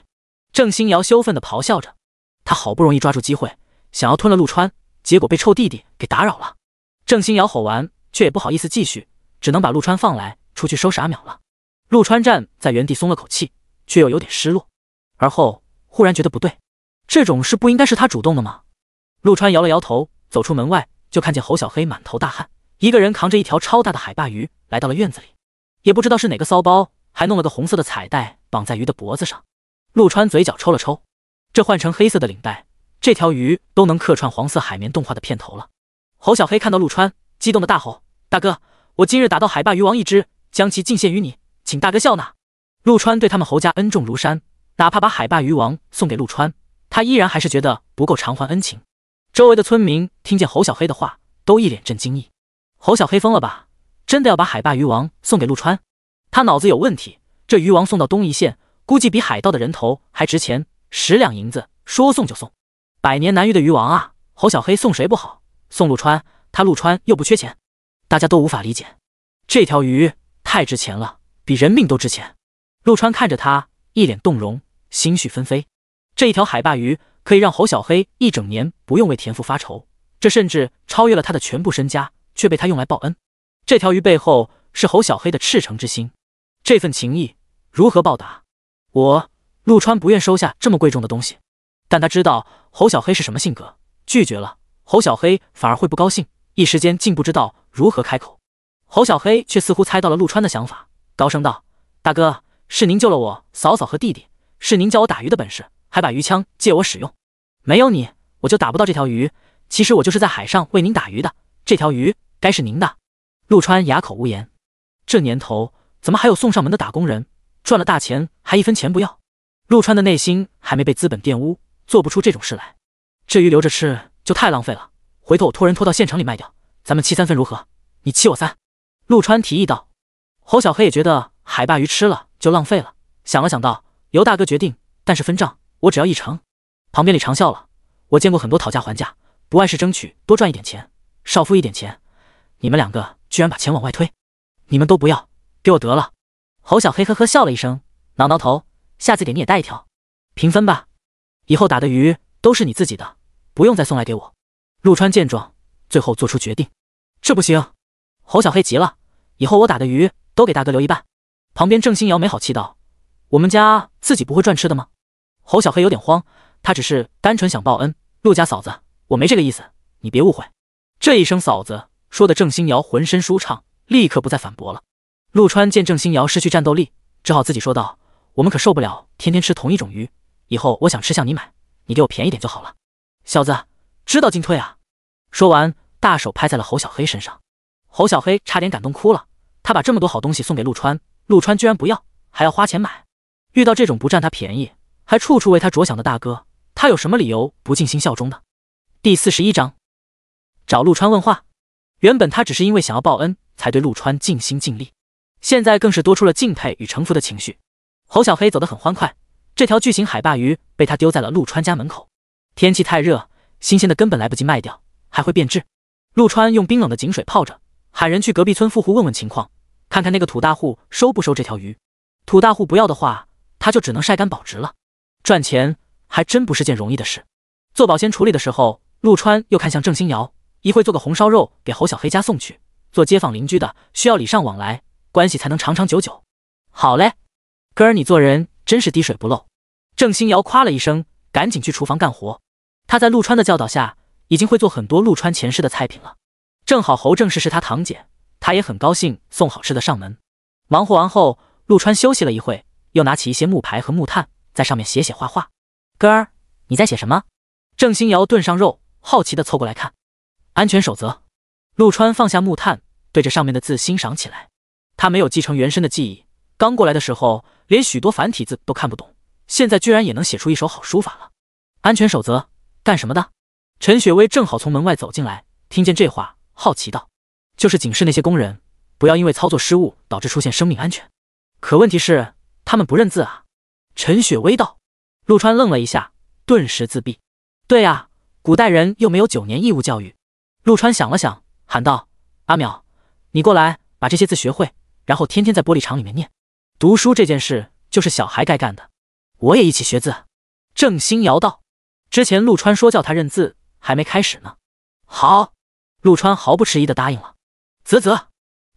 郑星瑶羞愤地咆哮着。他好不容易抓住机会，想要吞了陆川，结果被臭弟弟给打扰了。郑星瑶吼完，却也不好意思继续，只能把陆川放来，出去收拾阿淼了。陆川站在原地松了口气，却又有点失落。而后。忽然觉得不对，这种事不应该是他主动的吗？陆川摇了摇头，走出门外，就看见侯小黑满头大汗，一个人扛着一条超大的海霸鱼来到了院子里。也不知道是哪个骚包，还弄了个红色的彩带绑在鱼的脖子上。陆川嘴角抽了抽，这换成黑色的领带，这条鱼都能客串黄色海绵动画的片头了。侯小黑看到陆川，激动的大吼：“大哥，我今日打到海霸鱼王一只，将其进献于你，请大哥笑纳。”陆川对他们侯家恩重如山。哪怕把海霸鱼王送给陆川，他依然还是觉得不够偿还恩情。周围的村民听见侯小黑的话，都一脸震惊意。侯小黑疯了吧？真的要把海霸鱼王送给陆川？他脑子有问题？这鱼王送到东一县，估计比海盗的人头还值钱，十两银子，说送就送，百年难遇的鱼王啊！侯小黑送谁不好，送陆川？他陆川又不缺钱。大家都无法理解，这条鱼太值钱了，比人命都值钱。陆川看着他，一脸动容。心绪纷飞，这一条海霸鱼可以让侯小黑一整年不用为田父发愁，这甚至超越了他的全部身家，却被他用来报恩。这条鱼背后是侯小黑的赤诚之心，这份情谊如何报答？我陆川不愿收下这么贵重的东西，但他知道侯小黑是什么性格，拒绝了侯小黑反而会不高兴，一时间竟不知道如何开口。侯小黑却似乎猜到了陆川的想法，高声道：“大哥，是您救了我嫂嫂和弟弟。”是您教我打鱼的本事，还把鱼枪借我使用。没有你，我就打不到这条鱼。其实我就是在海上为您打鱼的。这条鱼该是您的。陆川哑口无言。这年头怎么还有送上门的打工人？赚了大钱还一分钱不要？陆川的内心还没被资本玷污，做不出这种事来。这鱼留着吃就太浪费了，回头我托人拖到县城里卖掉，咱们七三分如何？你七我三。陆川提议道。侯小黑也觉得海霸鱼吃了就浪费了，想了想道。由大哥决定，但是分账我只要一成。旁边李长笑了，我见过很多讨价还价，不外是争取多赚一点钱，少付一点钱。你们两个居然把钱往外推，你们都不要，给我得了。侯小黑呵呵笑了一声，挠挠头，下次给你也带一条，平分吧。以后打的鱼都是你自己的，不用再送来给我。陆川见状，最后做出决定，这不行。侯小黑急了，以后我打的鱼都给大哥留一半。旁边郑欣瑶没好气道。我们家自己不会赚吃的吗？侯小黑有点慌，他只是单纯想报恩。陆家嫂子，我没这个意思，你别误会。这一声嫂子说的，郑星瑶浑身舒畅，立刻不再反驳了。陆川见郑星瑶失去战斗力，只好自己说道：“我们可受不了天天吃同一种鱼，以后我想吃像你买，你给我便宜点就好了。”小子，知道进退啊！说完，大手拍在了侯小黑身上。侯小黑差点感动哭了，他把这么多好东西送给陆川，陆川居然不要，还要花钱买。遇到这种不占他便宜还处处为他着想的大哥，他有什么理由不尽心效忠的？第四十一章，找陆川问话。原本他只是因为想要报恩才对陆川尽心尽力，现在更是多出了敬佩与臣服的情绪。侯小黑走得很欢快，这条巨型海霸鱼被他丢在了陆川家门口。天气太热，新鲜的根本来不及卖掉，还会变质。陆川用冰冷的井水泡着，喊人去隔壁村富户问问情况，看看那个土大户收不收这条鱼。土大户不要的话。他就只能晒干保值了，赚钱还真不是件容易的事。做保鲜处理的时候，陆川又看向郑欣瑶，一会做个红烧肉给侯小黑家送去。做街坊邻居的，需要礼尚往来，关系才能长长久久。好嘞，哥儿你做人真是滴水不漏。郑欣瑶夸了一声，赶紧去厨房干活。他在陆川的教导下，已经会做很多陆川前世的菜品了。正好侯正世是他堂姐，他也很高兴送好吃的上门。忙活完后，陆川休息了一会。又拿起一些木牌和木炭，在上面写写画画。哥儿，你在写什么？郑欣瑶炖上肉，好奇地凑过来看。安全守则。陆川放下木炭，对着上面的字欣赏起来。他没有继承原身的记忆，刚过来的时候连许多繁体字都看不懂，现在居然也能写出一手好书法了。安全守则干什么的？陈雪薇正好从门外走进来，听见这话，好奇道：“就是警示那些工人，不要因为操作失误导致出现生命安全。可问题是……”他们不认字啊！陈雪薇道。陆川愣了一下，顿时自闭。对呀，古代人又没有九年义务教育。陆川想了想，喊道：“阿淼，你过来，把这些字学会，然后天天在玻璃厂里面念。读书这件事就是小孩该干的。我也一起学字。”郑欣瑶道：“之前陆川说叫他认字，还没开始呢。”好，陆川毫不迟疑的答应了。啧啧，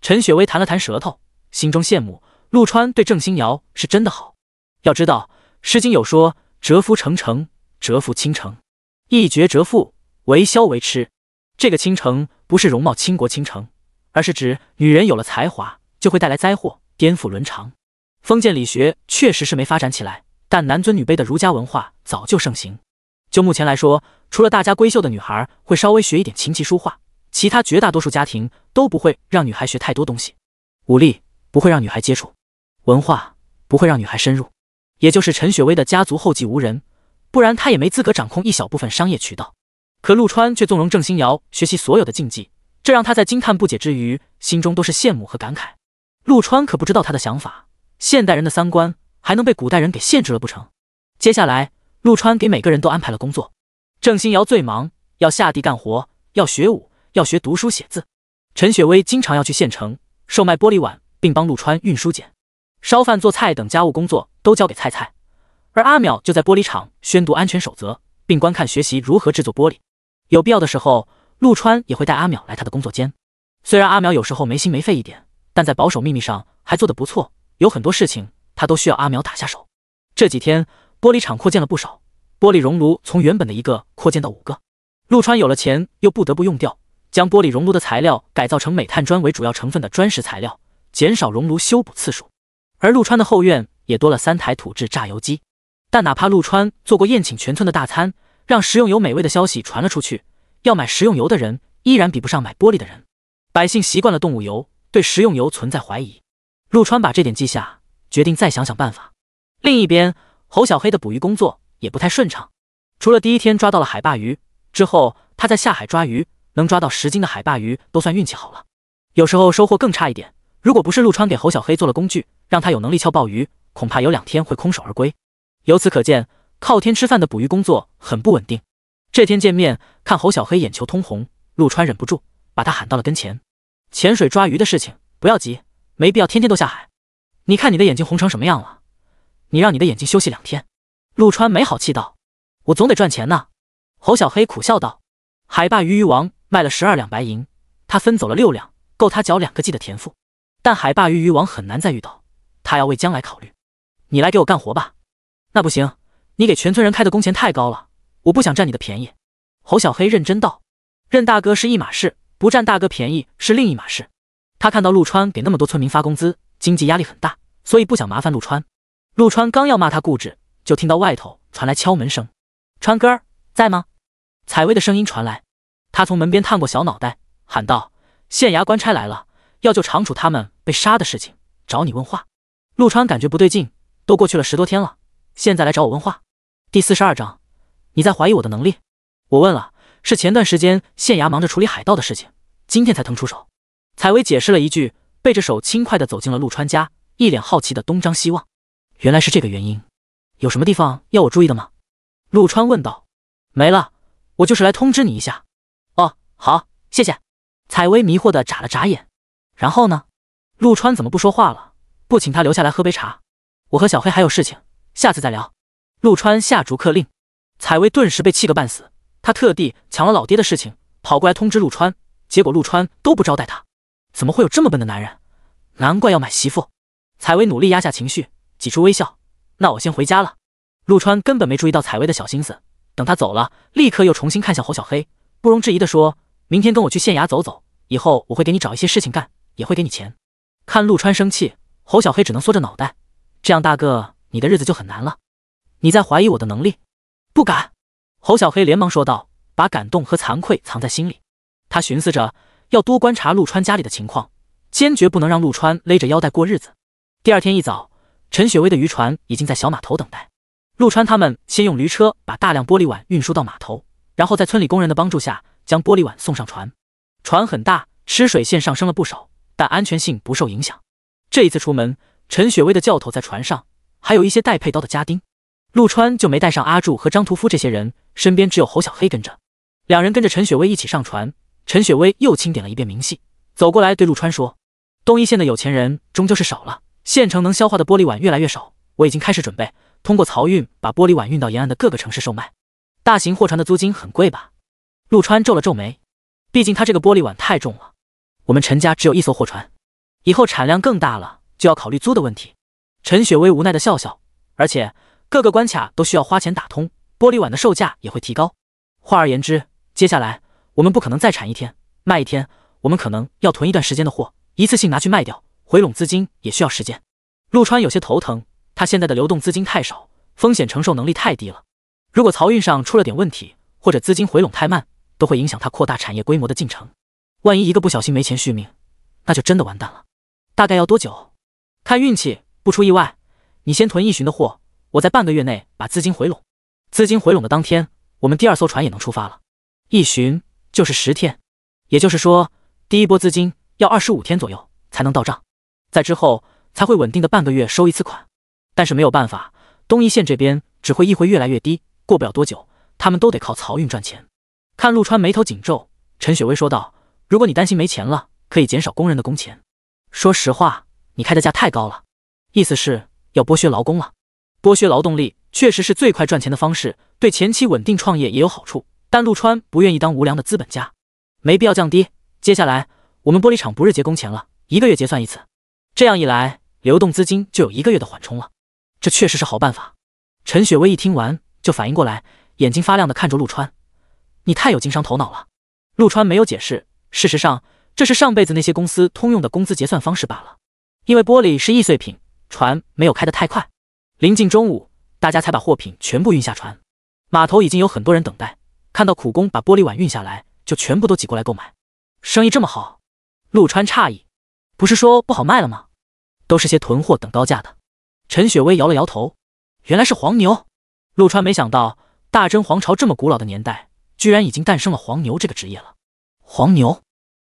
陈雪薇弹了弹舌头，心中羡慕。陆川对郑欣瑶是真的好。要知道，《诗经》有说“蛰伏成城，蛰伏倾城”，一绝蛰伏，为枭为痴。这个“倾城”不是容貌倾国倾城，而是指女人有了才华就会带来灾祸，颠覆伦常。封建礼学确实是没发展起来，但男尊女卑的儒家文化早就盛行。就目前来说，除了大家闺秀的女孩会稍微学一点琴棋书画，其他绝大多数家庭都不会让女孩学太多东西，武力不会让女孩接触。文化不会让女孩深入，也就是陈雪薇的家族后继无人，不然她也没资格掌控一小部分商业渠道。可陆川却纵容郑欣瑶学习所有的禁忌，这让她在惊叹不解之余，心中都是羡慕和感慨。陆川可不知道她的想法，现代人的三观还能被古代人给限制了不成？接下来，陆川给每个人都安排了工作。郑欣瑶最忙，要下地干活，要学武，要学读书写字。陈雪薇经常要去县城售卖玻璃碗，并帮陆川运输茧。烧饭、做菜等家务工作都交给菜菜，而阿淼就在玻璃厂宣读安全守则，并观看学习如何制作玻璃。有必要的时候，陆川也会带阿淼来他的工作间。虽然阿淼有时候没心没肺一点，但在保守秘密上还做得不错。有很多事情他都需要阿淼打下手。这几天，玻璃厂扩建了不少，玻璃熔炉从原本的一个扩建到五个。陆川有了钱又不得不用掉，将玻璃熔炉的材料改造成镁碳砖为主要成分的砖石材料，减少熔炉修补次数。而陆川的后院也多了三台土制榨油机，但哪怕陆川做过宴请全村的大餐，让食用油美味的消息传了出去，要买食用油的人依然比不上买玻璃的人。百姓习惯了动物油，对食用油存在怀疑。陆川把这点记下，决定再想想办法。另一边，侯小黑的捕鱼工作也不太顺畅。除了第一天抓到了海鲅鱼，之后他在下海抓鱼，能抓到十斤的海鲅鱼都算运气好了。有时候收获更差一点，如果不是陆川给侯小黑做了工具，让他有能力撬鲍鱼，恐怕有两天会空手而归。由此可见，靠天吃饭的捕鱼工作很不稳定。这天见面，看侯小黑眼球通红，陆川忍不住把他喊到了跟前：“潜水抓鱼的事情不要急，没必要天天都下海。你看你的眼睛红成什么样了？你让你的眼睛休息两天。”陆川没好气道：“我总得赚钱呢。”侯小黑苦笑道：“海霸鱼鱼王卖了十二两白银，他分走了六两，够他缴两个季的田赋。但海霸鱼鱼王很难再遇到。”他要为将来考虑，你来给我干活吧。那不行，你给全村人开的工钱太高了，我不想占你的便宜。”侯小黑认真道，“认大哥是一码事，不占大哥便宜是另一码事。”他看到陆川给那么多村民发工资，经济压力很大，所以不想麻烦陆川。陆川刚要骂他固执，就听到外头传来敲门声。“川哥，在吗？”采薇的声音传来。他从门边探过小脑袋，喊道：“县衙官差来了，要就长楚他们被杀的事情找你问话。”陆川感觉不对劲，都过去了十多天了，现在来找我问话。第四十二章，你在怀疑我的能力？我问了，是前段时间县衙忙着处理海盗的事情，今天才腾出手。采薇解释了一句，背着手轻快地走进了陆川家，一脸好奇的东张西望。原来是这个原因，有什么地方要我注意的吗？陆川问道。没了，我就是来通知你一下。哦，好，谢谢。采薇迷惑地眨了眨眼，然后呢？陆川怎么不说话了？不请他留下来喝杯茶，我和小黑还有事情，下次再聊。陆川下逐客令，采薇顿时被气个半死。他特地抢了老爹的事情，跑过来通知陆川，结果陆川都不招待他，怎么会有这么笨的男人？难怪要买媳妇。采薇努力压下情绪，挤出微笑：“那我先回家了。”陆川根本没注意到采薇的小心思，等他走了，立刻又重新看向侯小黑，不容置疑地说：“明天跟我去县衙走走，以后我会给你找一些事情干，也会给你钱。”看陆川生气。侯小黑只能缩着脑袋，这样大个，你的日子就很难了。你在怀疑我的能力？不敢！侯小黑连忙说道，把感动和惭愧藏在心里。他寻思着要多观察陆川家里的情况，坚决不能让陆川勒着腰带过日子。第二天一早，陈雪薇的渔船已经在小码头等待。陆川他们先用驴车把大量玻璃碗运输到码头，然后在村里工人的帮助下将玻璃碗送上船。船很大，吃水线上升了不少，但安全性不受影响。这一次出门，陈雪薇的教头在船上，还有一些带佩刀的家丁，陆川就没带上阿柱和张屠夫这些人，身边只有侯小黑跟着。两人跟着陈雪薇一起上船，陈雪薇又清点了一遍明细，走过来对陆川说：“东一县的有钱人终究是少了，县城能消化的玻璃碗越来越少，我已经开始准备，通过漕运把玻璃碗运到沿岸的各个城市售卖。大型货船的租金很贵吧？”陆川皱了皱眉，毕竟他这个玻璃碗太重了，我们陈家只有一艘货船。以后产量更大了，就要考虑租的问题。陈雪薇无奈的笑笑，而且各个关卡都需要花钱打通，玻璃碗的售价也会提高。换而言之，接下来我们不可能再产一天卖一天，我们可能要囤一段时间的货，一次性拿去卖掉，回笼资金也需要时间。陆川有些头疼，他现在的流动资金太少，风险承受能力太低了。如果漕运上出了点问题，或者资金回笼太慢，都会影响他扩大产业规模的进程。万一一个不小心没钱续命，那就真的完蛋了。大概要多久？看运气，不出意外，你先囤一巡的货，我在半个月内把资金回笼。资金回笼的当天，我们第二艘船也能出发了。一巡就是十天，也就是说，第一波资金要二十五天左右才能到账，在之后才会稳定的半个月收一次款。但是没有办法，东一线这边只会议会越来越低，过不了多久，他们都得靠漕运赚钱。看陆川眉头紧皱，陈雪薇说道：“如果你担心没钱了，可以减少工人的工钱。”说实话，你开的价太高了，意思是要剥削劳工了。剥削劳动力确实是最快赚钱的方式，对前期稳定创业也有好处。但陆川不愿意当无良的资本家，没必要降低。接下来我们玻璃厂不日结工钱了，一个月结算一次，这样一来流动资金就有一个月的缓冲了。这确实是好办法。陈雪薇一听完就反应过来，眼睛发亮的看着陆川，你太有经商头脑了。陆川没有解释，事实上。这是上辈子那些公司通用的工资结算方式罢了，因为玻璃是易碎品，船没有开得太快。临近中午，大家才把货品全部运下船，码头已经有很多人等待。看到苦工把玻璃碗运下来，就全部都挤过来购买。生意这么好，陆川诧异，不是说不好卖了吗？都是些囤货等高价的。陈雪薇摇了摇头，原来是黄牛。陆川没想到，大真皇朝这么古老的年代，居然已经诞生了黄牛这个职业了。黄牛。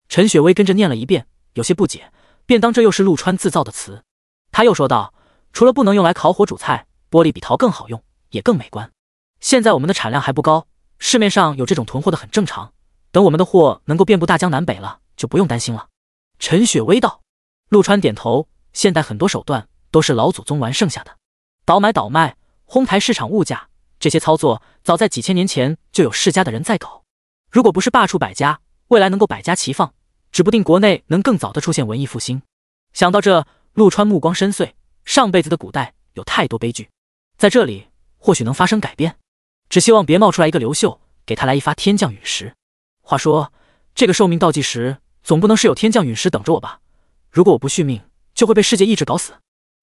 陈雪薇跟着念了一遍，有些不解，便当这又是陆川自造的词。他又说道：“除了不能用来烤火煮菜，玻璃比陶更好用，也更美观。现在我们的产量还不高，市面上有这种囤货的很正常。等我们的货能够遍布大江南北了，就不用担心了。”陈雪薇道。陆川点头。现代很多手段都是老祖宗玩剩下的，倒买倒卖、哄抬市场物价，这些操作早在几千年前就有世家的人在搞。如果不是罢黜百家，未来能够百家齐放。指不定国内能更早的出现文艺复兴。想到这，陆川目光深邃。上辈子的古代有太多悲剧，在这里或许能发生改变。只希望别冒出来一个刘秀，给他来一发天降陨石。话说，这个寿命倒计时，总不能是有天降陨石等着我吧？如果我不续命，就会被世界意志搞死。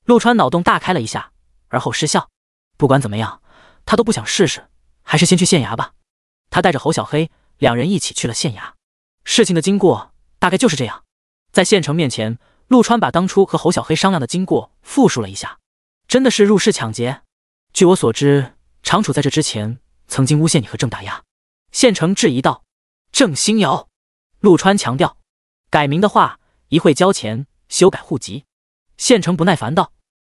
陆川脑洞大开了一下，而后失笑。不管怎么样，他都不想试试，还是先去县衙吧。他带着侯小黑，两人一起去了县衙。事情的经过。大概就是这样，在县城面前，陆川把当初和侯小黑商量的经过复述了一下。真的是入室抢劫？据我所知，常楚在这之前曾经诬陷你和郑大丫。县城质疑道。郑新瑶，陆川强调。改名的话，一会交钱修改户籍。县城不耐烦道。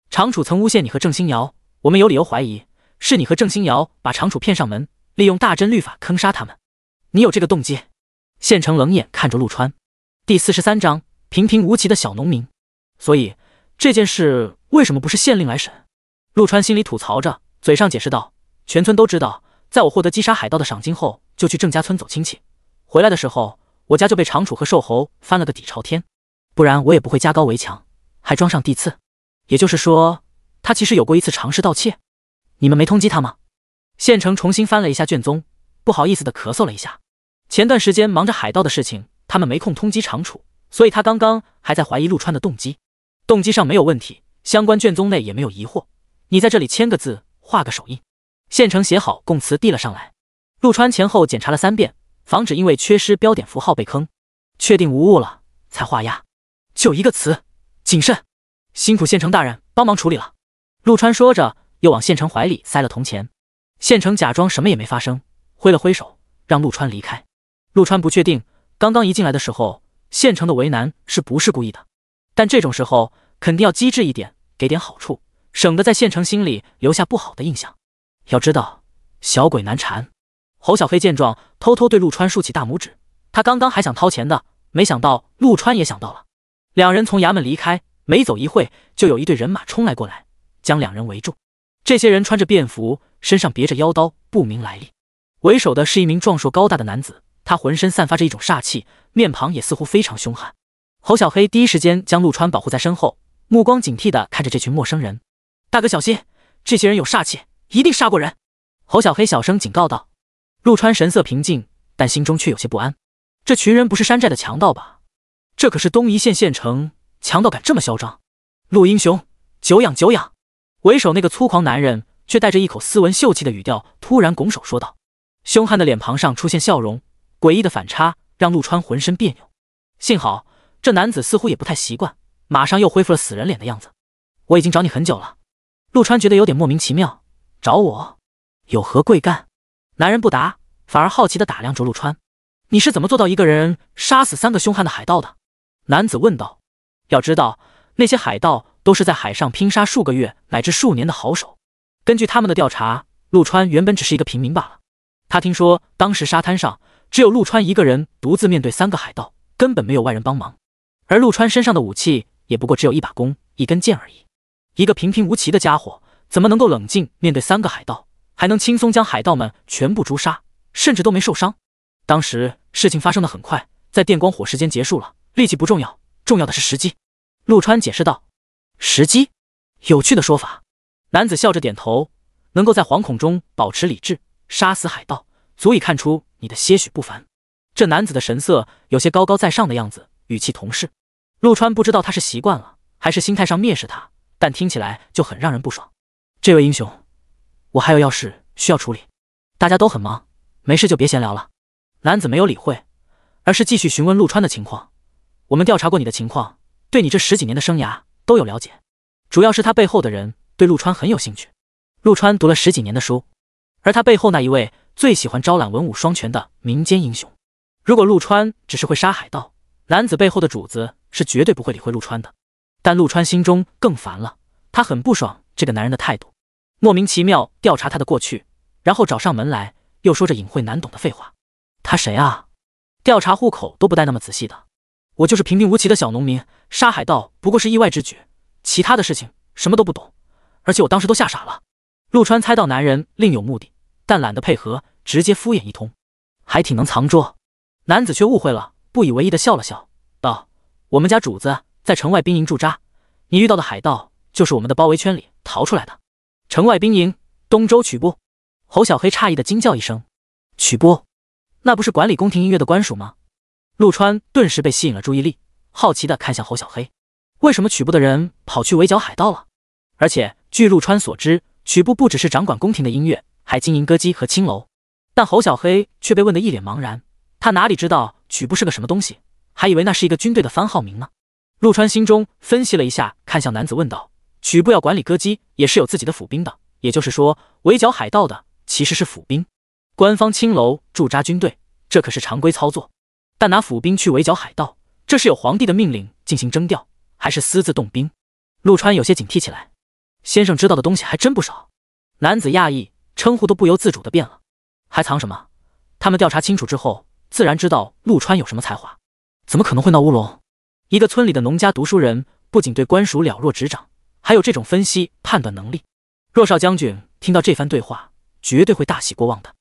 常楚曾诬陷你和郑新瑶，我们有理由怀疑是你和郑新瑶把常楚骗上门，利用大真律法坑杀他们。你有这个动机？县城冷眼看着陆川。第四十三章，平平无奇的小农民。所以这件事为什么不是县令来审？陆川心里吐槽着，嘴上解释道：“全村都知道，在我获得击杀海盗的赏金后，就去郑家村走亲戚。回来的时候，我家就被长楚和瘦猴翻了个底朝天。不然我也不会加高围墙，还装上地刺。也就是说，他其实有过一次尝试盗窃。你们没通缉他吗？”县城重新翻了一下卷宗，不好意思的咳嗽了一下。前段时间忙着海盗的事情。他们没空通缉长楚，所以他刚刚还在怀疑陆川的动机，动机上没有问题，相关卷宗内也没有疑惑。你在这里签个字，画个手印。现成写好供词递了上来，陆川前后检查了三遍，防止因为缺失标点符号被坑，确定无误了才画押。就一个词，谨慎。辛苦县城大人帮忙处理了。陆川说着，又往县城怀里塞了铜钱。县城假装什么也没发生，挥了挥手让陆川离开。陆川不确定。刚刚一进来的时候，县城的为难是不是故意的？但这种时候肯定要机智一点，给点好处，省得在县城心里留下不好的印象。要知道，小鬼难缠。侯小飞见状，偷偷对陆川竖起大拇指。他刚刚还想掏钱的，没想到陆川也想到了。两人从衙门离开，没走一会，就有一队人马冲来过来，将两人围住。这些人穿着便服，身上别着腰刀，不明来历。为首的是一名壮硕高大的男子。他浑身散发着一种煞气，面庞也似乎非常凶悍。侯小黑第一时间将陆川保护在身后，目光警惕地看着这群陌生人。大哥小心，这些人有煞气，一定杀过人。侯小黑小声警告道。陆川神色平静，但心中却有些不安。这群人不是山寨的强盗吧？这可是东夷县县城，强盗敢这么嚣张？陆英雄，久仰久仰。为首那个粗狂男人却带着一口斯文秀气的语调，突然拱手说道，凶悍的脸庞上出现笑容。诡异的反差让陆川浑身别扭，幸好这男子似乎也不太习惯，马上又恢复了死人脸的样子。我已经找你很久了，陆川觉得有点莫名其妙。找我有何贵干？男人不答，反而好奇地打量着陆川。你是怎么做到一个人杀死三个凶悍的海盗的？男子问道。要知道，那些海盗都是在海上拼杀数个月乃至数年的好手。根据他们的调查，陆川原本只是一个平民罢了。他听说当时沙滩上。只有陆川一个人独自面对三个海盗，根本没有外人帮忙，而陆川身上的武器也不过只有一把弓、一根剑而已。一个平平无奇的家伙，怎么能够冷静面对三个海盗，还能轻松将海盗们全部诛杀，甚至都没受伤？当时事情发生的很快，在电光火石间结束了。力气不重要，重要的是时机。陆川解释道：“时机，有趣的说法。”男子笑着点头：“能够在惶恐中保持理智，杀死海盗。”足以看出你的些许不凡。这男子的神色有些高高在上的样子，语气同事。陆川不知道他是习惯了还是心态上蔑视他，但听起来就很让人不爽。这位英雄，我还有要事需要处理，大家都很忙，没事就别闲聊了。男子没有理会，而是继续询问陆川的情况。我们调查过你的情况，对你这十几年的生涯都有了解，主要是他背后的人对陆川很有兴趣。陆川读了十几年的书，而他背后那一位。最喜欢招揽文武双全的民间英雄。如果陆川只是会杀海盗，男子背后的主子是绝对不会理会陆川的。但陆川心中更烦了，他很不爽这个男人的态度，莫名其妙调查他的过去，然后找上门来，又说着隐晦难懂的废话。他谁啊？调查户口都不带那么仔细的。我就是平平无奇的小农民，杀海盗不过是意外之举，其他的事情什么都不懂，而且我当时都吓傻了。陆川猜到男人另有目的。但懒得配合，直接敷衍一通，还挺能藏拙。男子却误会了，不以为意的笑了笑，道：“我们家主子在城外兵营驻扎，你遇到的海盗就是我们的包围圈里逃出来的。城外兵营，东周曲部。”侯小黑诧异的惊叫一声：“曲部？那不是管理宫廷音乐的官署吗？”陆川顿时被吸引了注意力，好奇的看向侯小黑：“为什么曲部的人跑去围剿海盗了？而且据陆川所知，曲部不只是掌管宫廷的音乐。”还经营歌姬和青楼，但侯小黑却被问得一脸茫然。他哪里知道曲部是个什么东西，还以为那是一个军队的番号名呢。陆川心中分析了一下，看向男子问道：“曲部要管理歌姬，也是有自己的府兵的，也就是说，围剿海盗的其实是府兵。官方青楼驻扎军队，这可是常规操作。但拿府兵去围剿海盗，这是有皇帝的命令进行征调，还是私自动兵？”陆川有些警惕起来。先生知道的东西还真不少。男子讶异。称呼都不由自主的变了，还藏什么？他们调查清楚之后，自然知道陆川有什么才华，怎么可能会闹乌龙？一个村里的农家读书人，不仅对官署了若指掌，还有这种分析判断能力。若少将军听到这番对话，绝对会大喜过望的。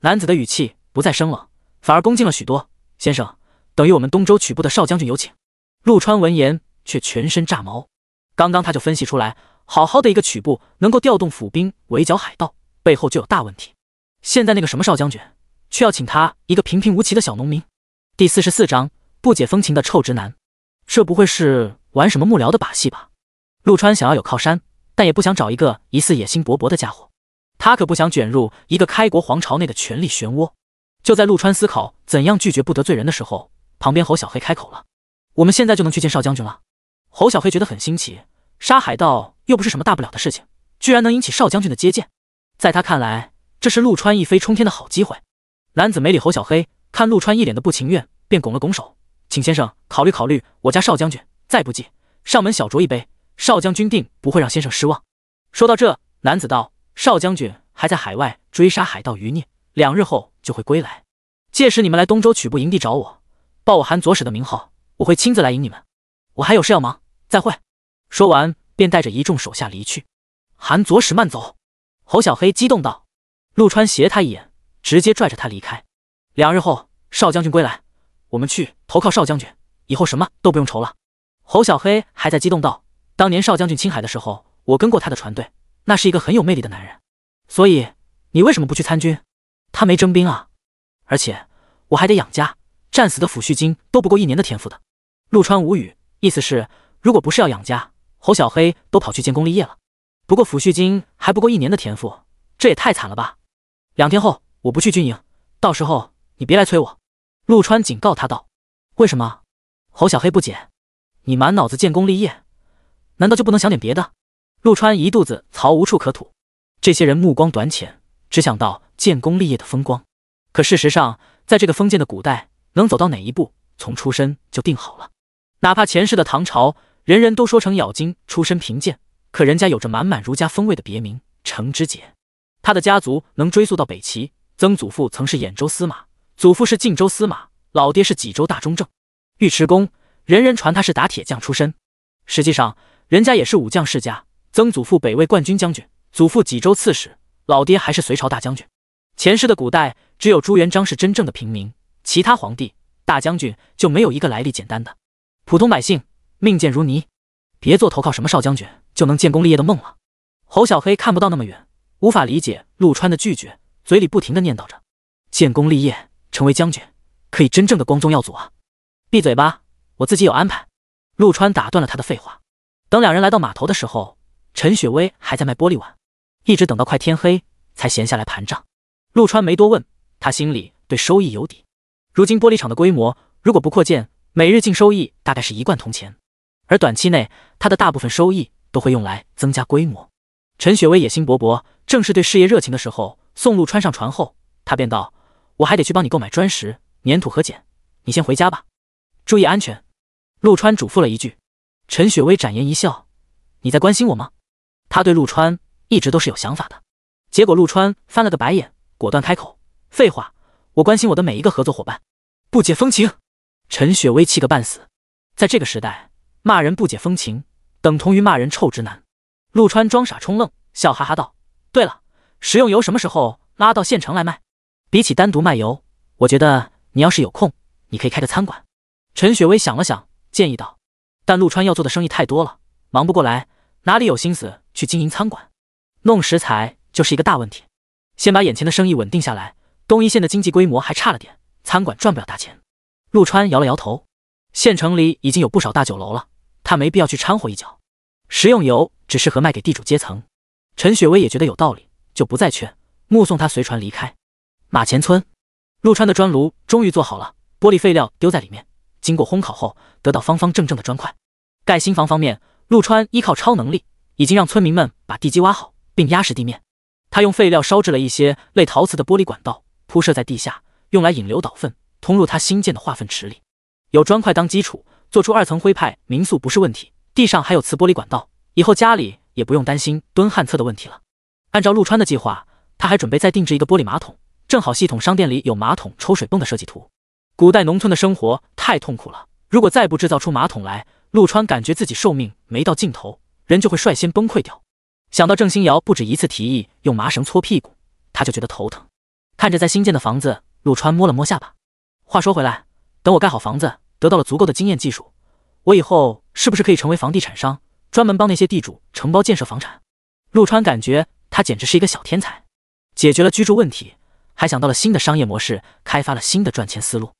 男子的语气不再生冷，反而恭敬了许多。先生，等于我们东周曲部的少将军有请。陆川闻言却全身炸毛，刚刚他就分析出来，好好的一个曲部能够调动府兵围剿海盗。背后就有大问题。现在那个什么少将军，却要请他一个平平无奇的小农民。第四十四章不解风情的臭直男。这不会是玩什么幕僚的把戏吧？陆川想要有靠山，但也不想找一个疑似野心勃勃的家伙。他可不想卷入一个开国皇朝内的权力漩涡。就在陆川思考怎样拒绝不得罪人的时候，旁边侯小黑开口了：“我们现在就能去见少将军了。”侯小黑觉得很新奇，杀海盗又不是什么大不了的事情，居然能引起少将军的接见。在他看来，这是陆川一飞冲天的好机会。男子没理侯小黑，看陆川一脸的不情愿，便拱了拱手，请先生考虑考虑。我家少将军再不济，上门小酌一杯，少将军定不会让先生失望。说到这，男子道：“少将军还在海外追杀海盗余孽，两日后就会归来。届时你们来东州曲部营地找我，报我韩左使的名号，我会亲自来迎你们。我还有事要忙，再会。”说完，便带着一众手下离去。韩左使，慢走。侯小黑激动道：“陆川斜他一眼，直接拽着他离开。两日后，少将军归来，我们去投靠少将军，以后什么都不用愁了。”侯小黑还在激动道：“当年少将军青海的时候，我跟过他的船队，那是一个很有魅力的男人。所以，你为什么不去参军？他没征兵啊！而且我还得养家，战死的抚恤金都不够一年的天赋的。”陆川无语，意思是如果不是要养家，侯小黑都跑去建功立业了。不过抚恤金还不够一年的天赋，这也太惨了吧！两天后我不去军营，到时候你别来催我。”陆川警告他道。“为什么？”侯小黑不解。“你满脑子建功立业，难道就不能想点别的？”陆川一肚子槽无处可吐。这些人目光短浅，只想到建功立业的风光。可事实上，在这个封建的古代，能走到哪一步，从出身就定好了。哪怕前世的唐朝，人人都说成咬金出身贫贱。可人家有着满满儒家风味的别名程之杰，他的家族能追溯到北齐，曾祖父曾是兖州司马，祖父是晋州司马，老爹是济州大中正、尉迟恭。人人传他是打铁匠出身，实际上人家也是武将世家。曾祖父北魏冠军将军，祖父济州刺史，老爹还是隋朝大将军。前世的古代，只有朱元璋是真正的平民，其他皇帝、大将军就没有一个来历简单的。普通百姓命贱如泥，别做投靠什么少将军。就能建功立业的梦了。侯小黑看不到那么远，无法理解陆川的拒绝，嘴里不停的念叨着：“建功立业，成为将军，可以真正的光宗耀祖啊！”闭嘴吧，我自己有安排。”陆川打断了他的废话。等两人来到码头的时候，陈雪薇还在卖玻璃碗，一直等到快天黑才闲下来盘账。陆川没多问，他心里对收益有底。如今玻璃厂的规模如果不扩建，每日净收益大概是一贯铜钱，而短期内他的大部分收益。都会用来增加规模。陈雪薇野心勃勃，正是对事业热情的时候。送陆川上船后，他便道：“我还得去帮你购买砖石、粘土和碱，你先回家吧，注意安全。”陆川嘱咐了一句。陈雪薇展颜一笑：“你在关心我吗？”他对陆川一直都是有想法的。结果陆川翻了个白眼，果断开口：“废话，我关心我的每一个合作伙伴。”不解风情。陈雪薇气个半死。在这个时代，骂人不解风情。等同于骂人臭直男，陆川装傻充愣，笑哈哈道：“对了，食用油什么时候拉到县城来卖？比起单独卖油，我觉得你要是有空，你可以开个餐馆。”陈雪薇想了想，建议道：“但陆川要做的生意太多了，忙不过来，哪里有心思去经营餐馆？弄食材就是一个大问题。先把眼前的生意稳定下来。东一县的经济规模还差了点，餐馆赚不了大钱。”陆川摇了摇头：“县城里已经有不少大酒楼了，他没必要去掺和一脚。”食用油只适合卖给地主阶层，陈雪薇也觉得有道理，就不再劝，目送他随船离开。马前村，陆川的砖炉终于做好了，玻璃废料丢在里面，经过烘烤后得到方方正正的砖块。盖新房方面，陆川依靠超能力，已经让村民们把地基挖好并压实地面。他用废料烧制了一些类陶瓷的玻璃管道，铺设在地下，用来引流导粪，通入他新建的化粪池里。有砖块当基础，做出二层灰派民宿不是问题。地上还有磁玻璃管道，以后家里也不用担心蹲旱厕的问题了。按照陆川的计划，他还准备再定制一个玻璃马桶，正好系统商店里有马桶抽水泵的设计图。古代农村的生活太痛苦了，如果再不制造出马桶来，陆川感觉自己寿命没到尽头，人就会率先崩溃掉。想到郑欣瑶不止一次提议用麻绳搓屁股，他就觉得头疼。看着在新建的房子，陆川摸了摸下巴。话说回来，等我盖好房子，得到了足够的经验技术。我以后是不是可以成为房地产商，专门帮那些地主承包建设房产？陆川感觉他简直是一个小天才，解决了居住问题，还想到了新的商业模式，开发了新的赚钱思路。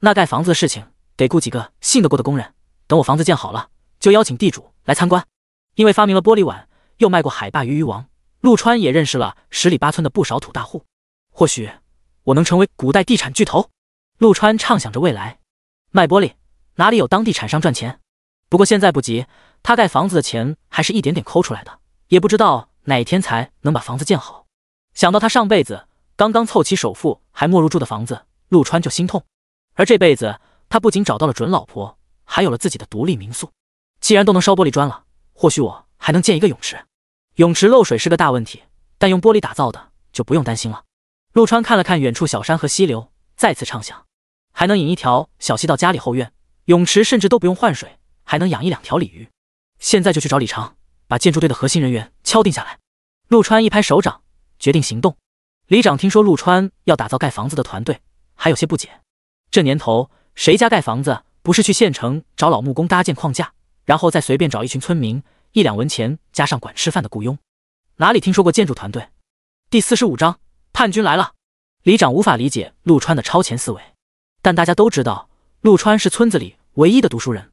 那盖房子的事情得雇几个信得过的工人，等我房子建好了，就邀请地主来参观。因为发明了玻璃碗，又卖过海霸鱼鱼王，陆川也认识了十里八村的不少土大户。或许我能成为古代地产巨头。陆川畅想着未来，卖玻璃。哪里有当地产商赚钱？不过现在不急，他盖房子的钱还是一点点抠出来的，也不知道哪天才能把房子建好。想到他上辈子刚刚凑齐首付还没入住的房子，陆川就心痛。而这辈子，他不仅找到了准老婆，还有了自己的独立民宿。既然都能烧玻璃砖了，或许我还能建一个泳池。泳池漏水是个大问题，但用玻璃打造的就不用担心了。陆川看了看远处小山和溪流，再次畅想，还能引一条小溪到家里后院。泳池甚至都不用换水，还能养一两条鲤鱼。现在就去找李长，把建筑队的核心人员敲定下来。陆川一拍手掌，决定行动。李长听说陆川要打造盖房子的团队，还有些不解。这年头，谁家盖房子不是去县城找老木工搭建框架，然后再随便找一群村民，一两文钱加上管吃饭的雇佣，哪里听说过建筑团队？第四十五章叛军来了。李长无法理解陆川的超前思维，但大家都知道。陆川是村子里唯一的读书人，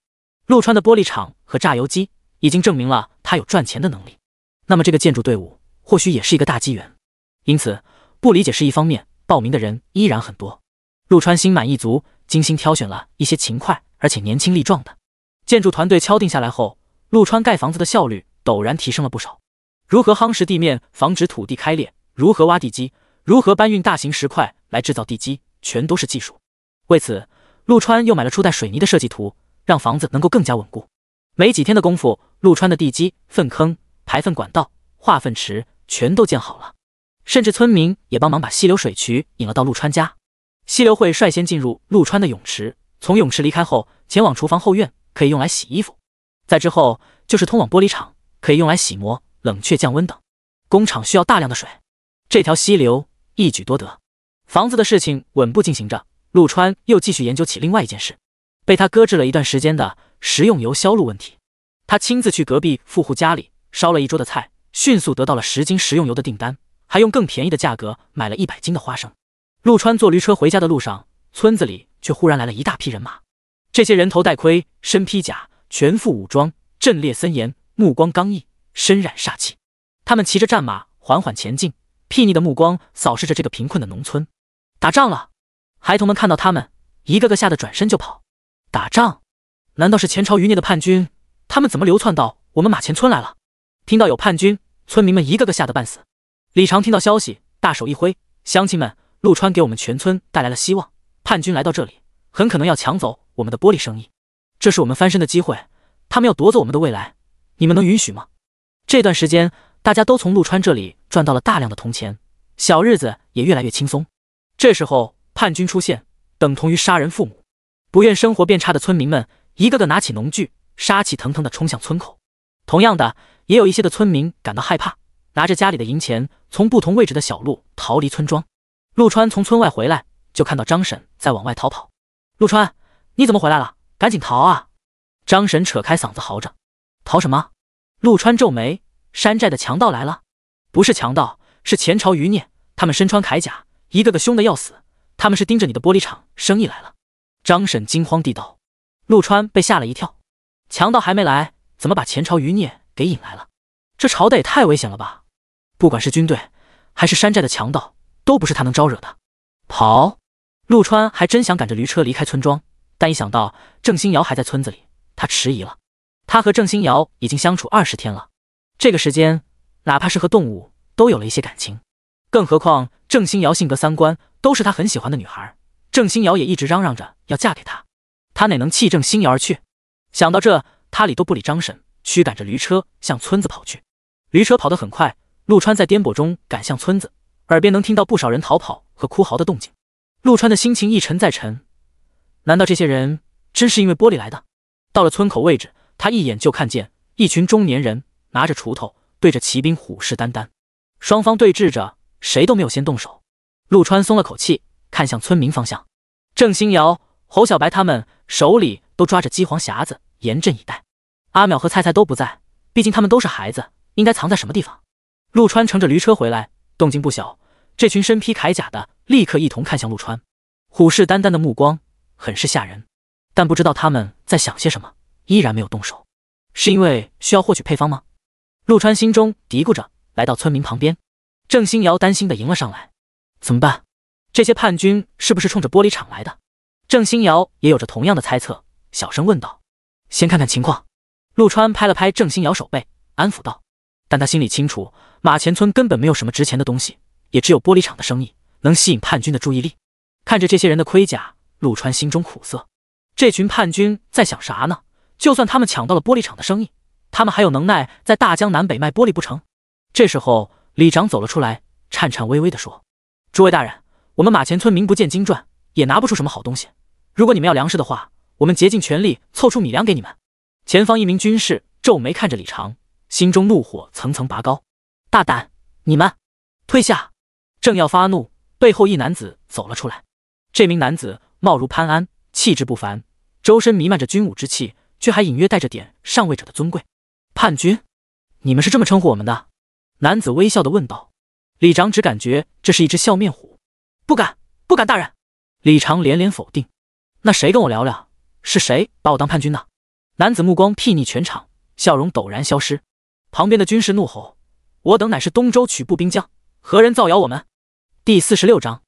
陆川的玻璃厂和榨油机已经证明了他有赚钱的能力，那么这个建筑队伍或许也是一个大机缘。因此，不理解是一方面，报名的人依然很多。陆川心满意足，精心挑选了一些勤快而且年轻力壮的建筑团队。敲定下来后，陆川盖房子的效率陡然提升了不少。如何夯实地面，防止土地开裂？如何挖地基？如何搬运大型石块来制造地基？全都是技术。为此。陆川又买了初代水泥的设计图，让房子能够更加稳固。没几天的功夫，陆川的地基、粪坑、排粪管道、化粪池全都建好了，甚至村民也帮忙把溪流水渠引了到陆川家。溪流会率先进入陆川的泳池，从泳池离开后，前往厨房后院，可以用来洗衣服；在之后就是通往玻璃厂，可以用来洗膜、冷却、降温等。工厂需要大量的水，这条溪流一举多得。房子的事情稳步进行着。陆川又继续研究起另外一件事，被他搁置了一段时间的食用油销路问题。他亲自去隔壁富户家里烧了一桌的菜，迅速得到了十斤食用油的订单，还用更便宜的价格买了一百斤的花生。陆川坐驴车回家的路上，村子里却忽然来了一大批人马。这些人头戴盔，身披甲，全副武装，阵列森严，目光刚毅，身染煞气。他们骑着战马缓缓前进，睥睨的目光扫视着这个贫困的农村。打仗了！孩童们看到他们，一个个吓得转身就跑。打仗？难道是前朝余孽的叛军？他们怎么流窜到我们马前村来了？听到有叛军，村民们一个个吓得半死。李长听到消息，大手一挥：“乡亲们，陆川给我们全村带来了希望。叛军来到这里，很可能要抢走我们的玻璃生意，这是我们翻身的机会。他们要夺走我们的未来，你们能允许吗？”这段时间，大家都从陆川这里赚到了大量的铜钱，小日子也越来越轻松。这时候。叛军出现，等同于杀人父母。不愿生活变差的村民们，一个个拿起农具，杀气腾腾地冲向村口。同样的，也有一些的村民感到害怕，拿着家里的银钱，从不同位置的小路逃离村庄。陆川从村外回来，就看到张婶在往外逃跑。陆川，你怎么回来了？赶紧逃啊！张婶扯开嗓子嚎着：“逃什么？”陆川皱眉：“山寨的强盗来了？不是强盗，是前朝余孽。他们身穿铠甲，一个个凶的要死。”他们是盯着你的玻璃厂生意来了，张婶惊慌地道。陆川被吓了一跳，强盗还没来，怎么把前朝余孽给引来了？这朝代也太危险了吧！不管是军队，还是山寨的强盗，都不是他能招惹的。跑，陆川还真想赶着驴车离开村庄，但一想到郑欣瑶还在村子里，他迟疑了。他和郑欣瑶已经相处二十天了，这个时间，哪怕是和动物都有了一些感情。更何况郑欣瑶性格三观都是他很喜欢的女孩，郑欣瑶也一直嚷嚷着要嫁给他，他哪能弃郑欣瑶而去？想到这，他理都不理张婶，驱赶着驴车向村子跑去。驴车跑得很快，陆川在颠簸中赶向村子，耳边能听到不少人逃跑和哭嚎的动静。陆川的心情一沉再沉，难道这些人真是因为玻璃来的？到了村口位置，他一眼就看见一群中年人拿着锄头，对着骑兵虎视眈眈，双方对峙着。谁都没有先动手，陆川松了口气，看向村民方向。郑欣瑶、侯小白他们手里都抓着鸡黄匣子，严阵以待。阿淼和菜菜都不在，毕竟他们都是孩子，应该藏在什么地方？陆川乘着驴车回来，动静不小。这群身披铠甲的立刻一同看向陆川，虎视眈眈的目光很是吓人。但不知道他们在想些什么，依然没有动手，是因为需要获取配方吗？陆川心中嘀咕着，来到村民旁边。郑欣瑶担心的迎了上来，怎么办？这些叛军是不是冲着玻璃厂来的？郑欣瑶也有着同样的猜测，小声问道：“先看看情况。”陆川拍了拍郑欣瑶手背，安抚道：“但他心里清楚，马前村根本没有什么值钱的东西，也只有玻璃厂的生意能吸引叛军的注意力。”看着这些人的盔甲，陆川心中苦涩：这群叛军在想啥呢？就算他们抢到了玻璃厂的生意，他们还有能耐在大江南北卖玻璃不成？这时候。李长走了出来，颤颤巍巍地说：“诸位大人，我们马前村名不见经传，也拿不出什么好东西。如果你们要粮食的话，我们竭尽全力凑出米粮给你们。”前方一名军士皱眉看着李长，心中怒火层层拔高：“大胆！你们退下！”正要发怒，背后一男子走了出来。这名男子貌如潘安，气质不凡，周身弥漫着军武之气，却还隐约带着点上位者的尊贵。叛军，你们是这么称呼我们的？男子微笑的问道：“李长，只感觉这是一只笑面虎，不敢，不敢，大人。”李长连连否定。“那谁跟我聊聊？是谁把我当叛军呢？”男子目光睥睨全场，笑容陡然消失。旁边的军士怒吼：“我等乃是东周曲部兵将，何人造谣我们？”第四十六章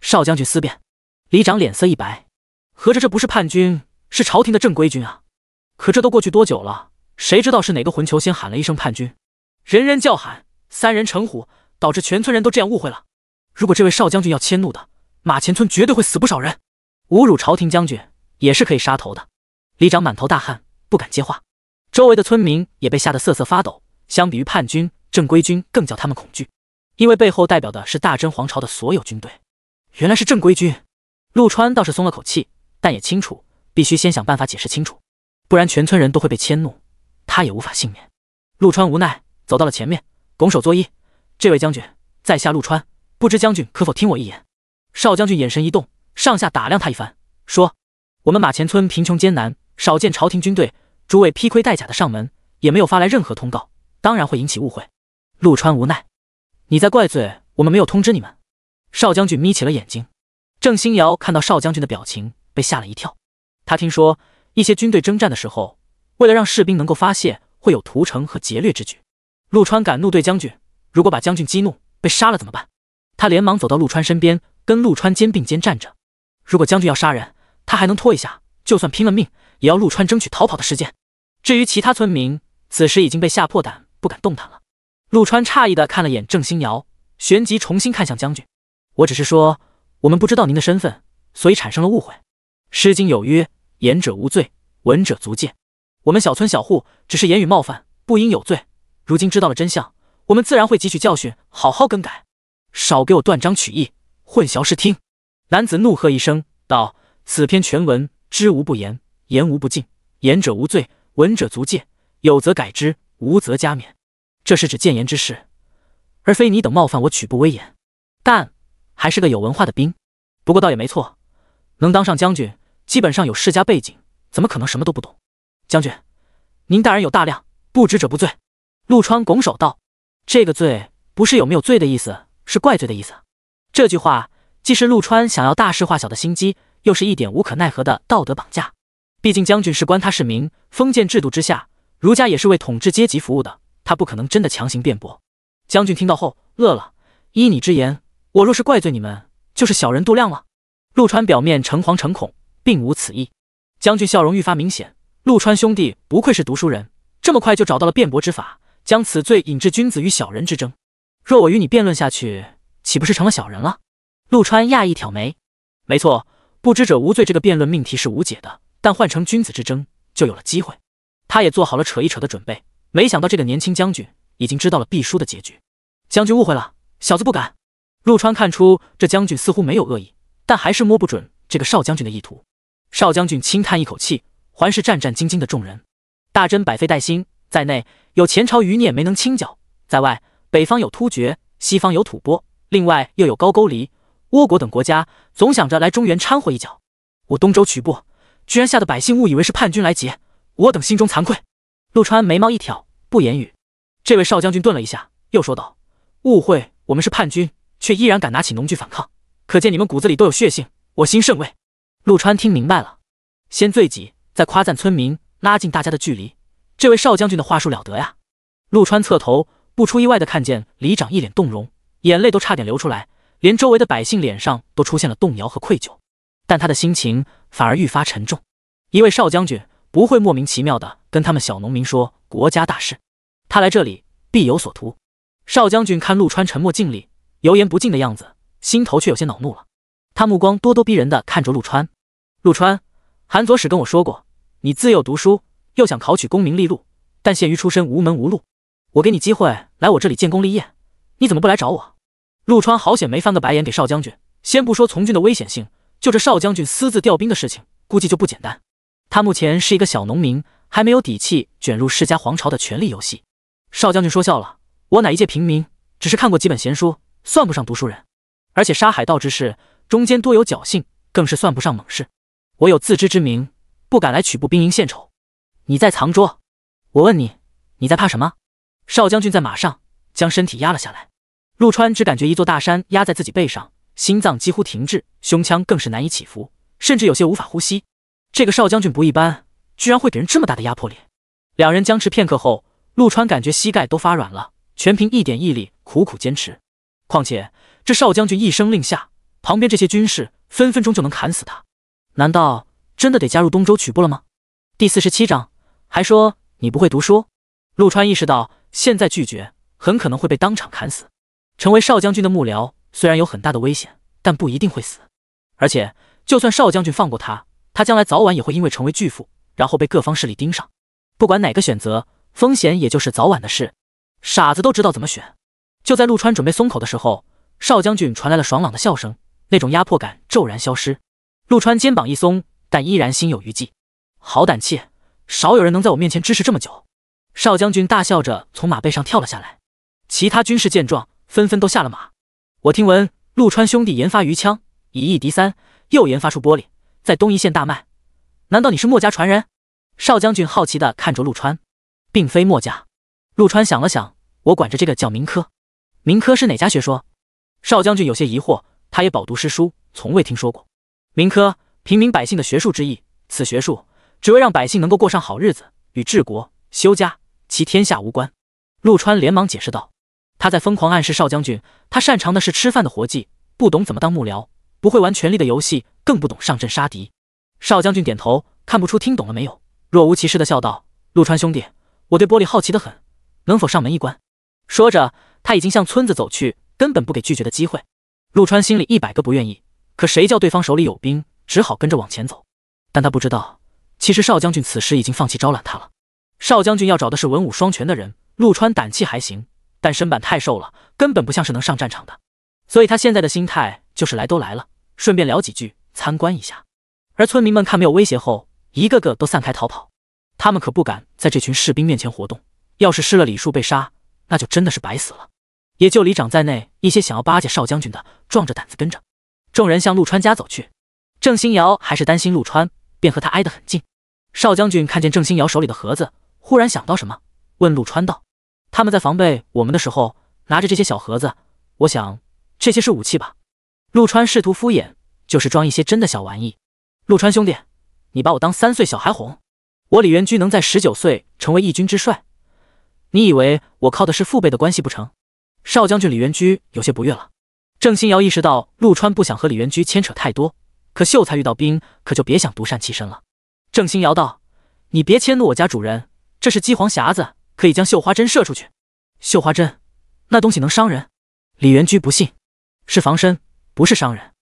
少将军思辨。李长脸色一白，合着这不是叛军，是朝廷的正规军啊！可这都过去多久了？谁知道是哪个混球先喊了一声叛军？人人叫喊，三人成虎，导致全村人都这样误会了。如果这位少将军要迁怒的马前村，绝对会死不少人。侮辱朝廷将军也是可以杀头的。李长满头大汗，不敢接话。周围的村民也被吓得瑟瑟发抖。相比于叛军，正规军更叫他们恐惧，因为背后代表的是大真皇朝的所有军队。原来是正规军，陆川倒是松了口气，但也清楚必须先想办法解释清楚，不然全村人都会被迁怒，他也无法幸免。陆川无奈。走到了前面，拱手作揖。这位将军，在下陆川，不知将军可否听我一言？少将军眼神一动，上下打量他一番，说：“我们马前村贫穷艰难，少见朝廷军队，诸位披盔戴甲的上门，也没有发来任何通告，当然会引起误会。”陆川无奈：“你在怪罪我们没有通知你们？”少将军眯起了眼睛。郑星瑶看到少将军的表情，被吓了一跳。他听说一些军队征战的时候，为了让士兵能够发泄，会有屠城和劫掠之举。陆川敢怒对将军，如果把将军激怒，被杀了怎么办？他连忙走到陆川身边，跟陆川肩并肩站着。如果将军要杀人，他还能拖一下，就算拼了命也要陆川争取逃跑的时间。至于其他村民，此时已经被吓破胆，不敢动弹了。陆川诧异的看了眼郑欣瑶，旋即重新看向将军：“我只是说，我们不知道您的身份，所以产生了误会。《诗经》有曰：言者无罪，闻者足戒。我们小村小户，只是言语冒犯，不应有罪。”如今知道了真相，我们自然会汲取教训，好好更改。少给我断章取义，混淆视听！男子怒喝一声道：“此篇全文知无不言，言无不尽，言者无罪，闻者足戒。有则改之，无则加勉。这是指谏言之事，而非你等冒犯我曲不威严。但还是个有文化的兵，不过倒也没错。能当上将军，基本上有世家背景，怎么可能什么都不懂？将军，您大人有大量，不知者不罪。”陆川拱手道：“这个罪不是有没有罪的意思，是怪罪的意思。”这句话既是陆川想要大事化小的心机，又是一点无可奈何的道德绑架。毕竟将军是官，他是民，封建制度之下，儒家也是为统治阶级服务的，他不可能真的强行辩驳。将军听到后乐了：“依你之言，我若是怪罪你们，就是小人度量了。”陆川表面诚惶诚恐，并无此意。将军笑容愈发明显：“陆川兄弟不愧是读书人，这么快就找到了辩驳之法。”将此罪引至君子与小人之争，若我与你辩论下去，岂不是成了小人了？陆川讶异挑眉，没错，不知者无罪这个辩论命题是无解的，但换成君子之争，就有了机会。他也做好了扯一扯的准备，没想到这个年轻将军已经知道了必输的结局。将军误会了，小子不敢。陆川看出这将军似乎没有恶意，但还是摸不准这个少将军的意图。少将军轻叹一口气，环视战战兢兢的众人，大真百废待兴。在内有前朝余孽没能清剿，在外北方有突厥，西方有吐蕃，另外又有高句丽、倭国等国家，总想着来中原掺和一脚。我东周曲部居然吓得百姓误以为是叛军来劫，我等心中惭愧。陆川眉毛一挑，不言语。这位少将军顿了一下，又说道：“误会我们是叛军，却依然敢拿起农具反抗，可见你们骨子里都有血性，我心甚慰。”陆川听明白了，先罪己，再夸赞村民，拉近大家的距离。这位少将军的话术了得呀！陆川侧头，不出意外的看见里长一脸动容，眼泪都差点流出来，连周围的百姓脸上都出现了动摇和愧疚，但他的心情反而愈发沉重。一位少将军不会莫名其妙的跟他们小农民说国家大事，他来这里必有所图。少将军看陆川沉默静立、油盐不进的样子，心头却有些恼怒了。他目光咄咄逼人的看着陆川。陆川，韩左使跟我说过，你自幼读书。又想考取功名利禄，但限于出身无门无路。我给你机会来我这里建功立业，你怎么不来找我？陆川好险没翻个白眼给少将军。先不说从军的危险性，就这少将军私自调兵的事情，估计就不简单。他目前是一个小农民，还没有底气卷入世家皇朝的权力游戏。少将军说笑了，我乃一介平民，只是看过几本闲书，算不上读书人。而且杀海盗之事中间多有侥幸，更是算不上猛士。我有自知之明，不敢来曲步兵营献丑。你在藏拙？我问你，你在怕什么？少将军在马上将身体压了下来，陆川只感觉一座大山压在自己背上，心脏几乎停滞，胸腔更是难以起伏，甚至有些无法呼吸。这个少将军不一般，居然会给人这么大的压迫力。两人僵持片刻后，陆川感觉膝盖都发软了，全凭一点毅力苦苦坚持。况且这少将军一声令下，旁边这些军士分分钟就能砍死他。难道真的得加入东周曲部了吗？第四十七章。还说你不会读书？陆川意识到，现在拒绝很可能会被当场砍死。成为少将军的幕僚，虽然有很大的危险，但不一定会死。而且，就算少将军放过他，他将来早晚也会因为成为巨富，然后被各方势力盯上。不管哪个选择，风险也就是早晚的事。傻子都知道怎么选。就在陆川准备松口的时候，少将军传来了爽朗的笑声，那种压迫感骤然消失。陆川肩膀一松，但依然心有余悸。好胆怯，少有人能在我面前支持这么久，少将军大笑着从马背上跳了下来。其他军士见状，纷纷都下了马。我听闻陆川兄弟研发鱼枪，以一敌三，又研发出玻璃，在东夷县大卖。难道你是墨家传人？少将军好奇地看着陆川，并非墨家。陆川想了想，我管着这个叫民科。民科是哪家学说？少将军有些疑惑，他也饱读诗书，从未听说过。民科，平民百姓的学术之意。此学术。只为让百姓能够过上好日子，与治国修家、齐天下无关。陆川连忙解释道：“他在疯狂暗示少将军，他擅长的是吃饭的活计，不懂怎么当幕僚，不会玩权力的游戏，更不懂上阵杀敌。”少将军点头，看不出听懂了没有，若无其事的笑道：“陆川兄弟，我对玻璃好奇的很，能否上门一观？”说着，他已经向村子走去，根本不给拒绝的机会。陆川心里一百个不愿意，可谁叫对方手里有兵，只好跟着往前走。但他不知道。其实少将军此时已经放弃招揽他了。少将军要找的是文武双全的人。陆川胆气还行，但身板太瘦了，根本不像是能上战场的。所以他现在的心态就是来都来了，顺便聊几句，参观一下。而村民们看没有威胁后，一个个都散开逃跑。他们可不敢在这群士兵面前活动，要是失了礼数被杀，那就真的是白死了。也就李长在内一些想要巴结少将军的，壮着胆子跟着众人向陆川家走去。郑欣瑶还是担心陆川，便和他挨得很近。少将军看见郑欣瑶手里的盒子，忽然想到什么，问陆川道：“他们在防备我们的时候，拿着这些小盒子，我想这些是武器吧？”陆川试图敷衍：“就是装一些真的小玩意。”陆川兄弟，你把我当三岁小孩哄？我李元居能在十九岁成为一军之帅，你以为我靠的是父辈的关系不成？少将军李元居有些不悦了。郑欣瑶意识到陆川不想和李元居牵扯太多，可秀才遇到兵，可就别想独善其身了。郑欣瑶道：“你别迁怒我家主人，这是机皇匣子，可以将绣花针射出去。绣花针，那东西能伤人？”李元居不信，是防身，不是伤人。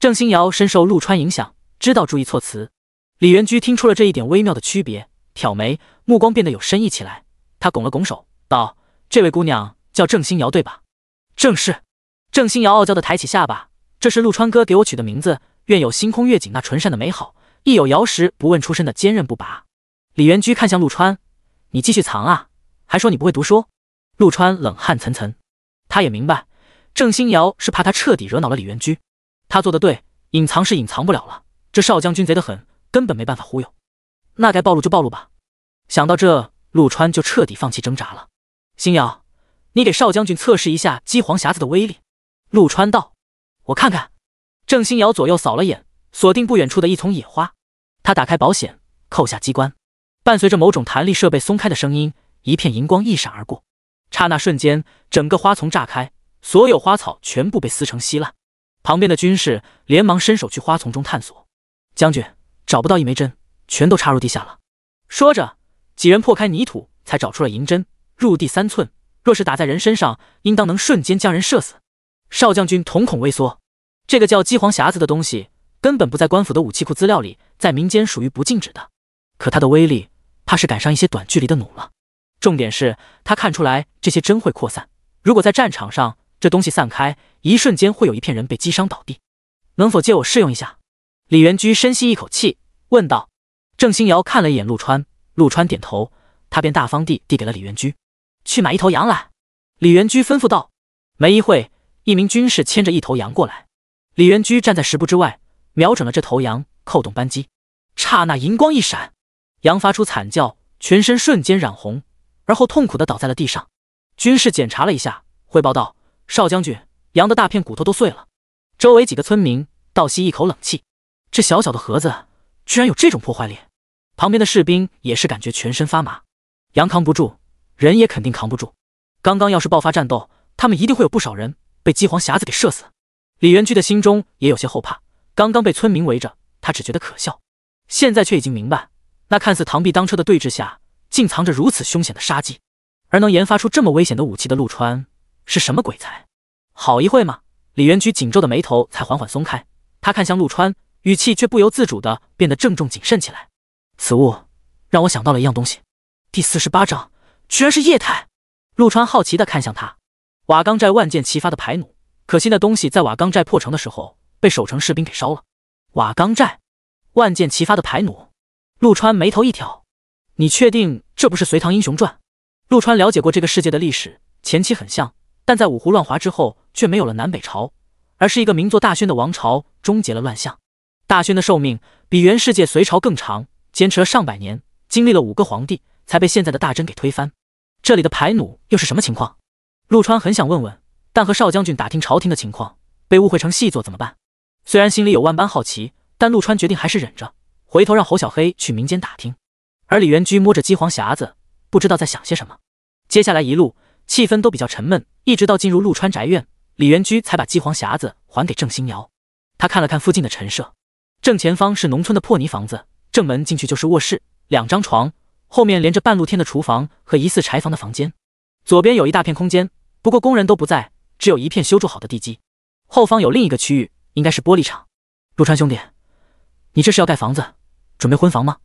郑欣瑶深受陆川影响，知道注意措辞。李元居听出了这一点微妙的区别，挑眉，目光变得有深意起来。他拱了拱手，道：“这位姑娘叫郑欣瑶，对吧？”“正是。”郑欣瑶傲娇的抬起下巴，“这是陆川哥给我取的名字，愿有星空月景那纯善的美好。”一有瑶石不问出身的坚韧不拔，李元居看向陆川，你继续藏啊？还说你不会读书？陆川冷汗涔涔，他也明白郑欣瑶是怕他彻底惹恼了李元居，他做的对，隐藏是隐藏不了了。这少将军贼得很，根本没办法忽悠，那该暴露就暴露吧。想到这，陆川就彻底放弃挣扎了。星瑶，你给少将军测试一下鸡黄匣子的威力。陆川道，我看看。郑星瑶左右扫了眼。锁定不远处的一丛野花，他打开保险，扣下机关，伴随着某种弹力设备松开的声音，一片银光一闪而过。刹那瞬间，整个花丛炸开，所有花草全部被撕成稀烂。旁边的军士连忙伸手去花丛中探索，将军找不到一枚针，全都插入地下了。说着，几人破开泥土，才找出了银针，入地三寸。若是打在人身上，应当能瞬间将人射死。少将军瞳孔微缩，这个叫机黄匣子的东西。根本不在官府的武器库资料里，在民间属于不禁止的。可它的威力，怕是赶上一些短距离的弩了。重点是他看出来这些针会扩散，如果在战场上，这东西散开，一瞬间会有一片人被击伤倒地。能否借我试用一下？李元居深吸一口气问道。郑欣瑶看了一眼陆川，陆川点头，他便大方地递给了李元居。去买一头羊来。李元居吩咐道。没一会，一名军士牵着一头羊过来。李元居站在十步之外。瞄准了这头羊，扣动扳机，刹那银光一闪，羊发出惨叫，全身瞬间染红，而后痛苦的倒在了地上。军士检查了一下，汇报道：“少将军，羊的大片骨头都碎了。”周围几个村民倒吸一口冷气，这小小的盒子居然有这种破坏力。旁边的士兵也是感觉全身发麻，羊扛不住，人也肯定扛不住。刚刚要是爆发战斗，他们一定会有不少人被饥荒匣子给射死。李元居的心中也有些后怕。刚刚被村民围着，他只觉得可笑，现在却已经明白，那看似螳臂当车的对峙下，竟藏着如此凶险的杀机。而能研发出这么危险的武器的陆川是什么鬼才？好一会嘛，李元吉紧皱的眉头才缓缓松开，他看向陆川，语气却不由自主的变得郑重谨慎起来。此物让我想到了一样东西。第四十八章，居然是液态。陆川好奇的看向他，瓦岗寨万箭齐发的排弩，可惜那东西在瓦岗寨破城的时候。被守城士兵给烧了。瓦岗寨，万箭齐发的排弩。陆川眉头一挑，你确定这不是《隋唐英雄传》？陆川了解过这个世界的历史，前期很像，但在五胡乱华之后却没有了南北朝，而是一个名作大宣的王朝终结了乱象。大宣的寿命比原世界隋朝更长，坚持了上百年，经历了五个皇帝，才被现在的大真给推翻。这里的排弩又是什么情况？陆川很想问问，但和少将军打听朝廷的情况，被误会成细作怎么办？虽然心里有万般好奇，但陆川决定还是忍着，回头让侯小黑去民间打听。而李元居摸着鸡黄匣子，不知道在想些什么。接下来一路气氛都比较沉闷，一直到进入陆川宅院，李元居才把鸡黄匣子还给郑欣瑶。他看了看附近的陈设，正前方是农村的破泥房子，正门进去就是卧室，两张床，后面连着半露天的厨房和疑似柴房的房间。左边有一大片空间，不过工人都不在，只有一片修筑好的地基。后方有另一个区域。应该是玻璃厂，陆川兄弟，你这是要盖房子，准备婚房吗？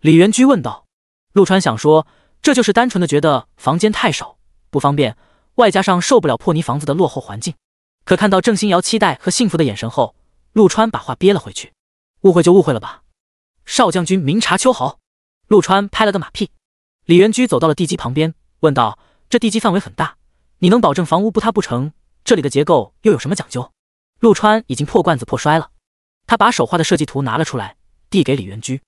李元居问道。陆川想说，这就是单纯的觉得房间太少，不方便，外加上受不了破泥房子的落后环境。可看到郑欣瑶期待和幸福的眼神后，陆川把话憋了回去，误会就误会了吧。少将军明察秋毫，陆川拍了个马屁。李元居走到了地基旁边，问道：“这地基范围很大，你能保证房屋不塌不成？这里的结构又有什么讲究？”陆川已经破罐子破摔了，他把手画的设计图拿了出来，递给李元居。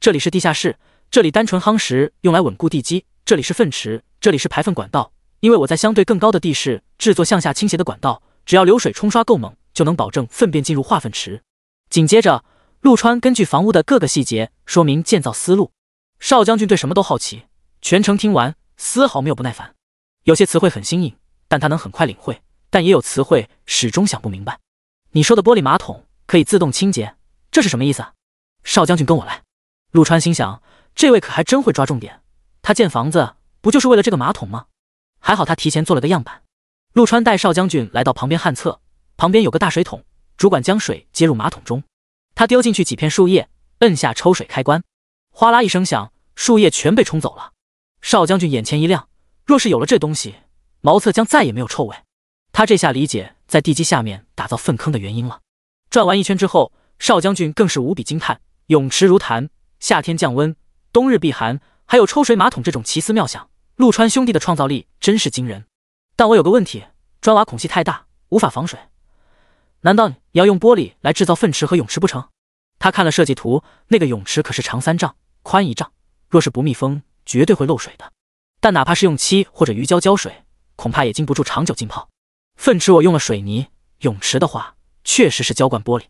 这里是地下室，这里单纯夯实用来稳固地基，这里是粪池，这里是排粪管道。因为我在相对更高的地势制作向下倾斜的管道，只要流水冲刷够猛，就能保证粪便进入化粪池。紧接着，陆川根据房屋的各个细节说明建造思路。少将军对什么都好奇，全程听完丝毫没有不耐烦。有些词汇很新颖，但他能很快领会，但也有词汇始终想不明白。你说的玻璃马桶可以自动清洁，这是什么意思？啊？少将军，跟我来。陆川心想，这位可还真会抓重点。他建房子不就是为了这个马桶吗？还好他提前做了个样板。陆川带少将军来到旁边旱厕，旁边有个大水桶，主管将水接入马桶中。他丢进去几片树叶，摁下抽水开关，哗啦一声响，树叶全被冲走了。少将军眼前一亮，若是有了这东西，茅厕将再也没有臭味。他这下理解。在地基下面打造粪坑的原因了。转完一圈之后，少将军更是无比惊叹：泳池如潭，夏天降温，冬日避寒，还有抽水马桶这种奇思妙想，陆川兄弟的创造力真是惊人。但我有个问题，砖瓦孔隙太大，无法防水。难道你要用玻璃来制造粪池和泳池不成？他看了设计图，那个泳池可是长三丈，宽一丈，若是不密封，绝对会漏水的。但哪怕是用漆或者鱼胶胶水，恐怕也经不住长久浸泡。粪池我用了水泥，泳池的话确实是浇灌玻璃。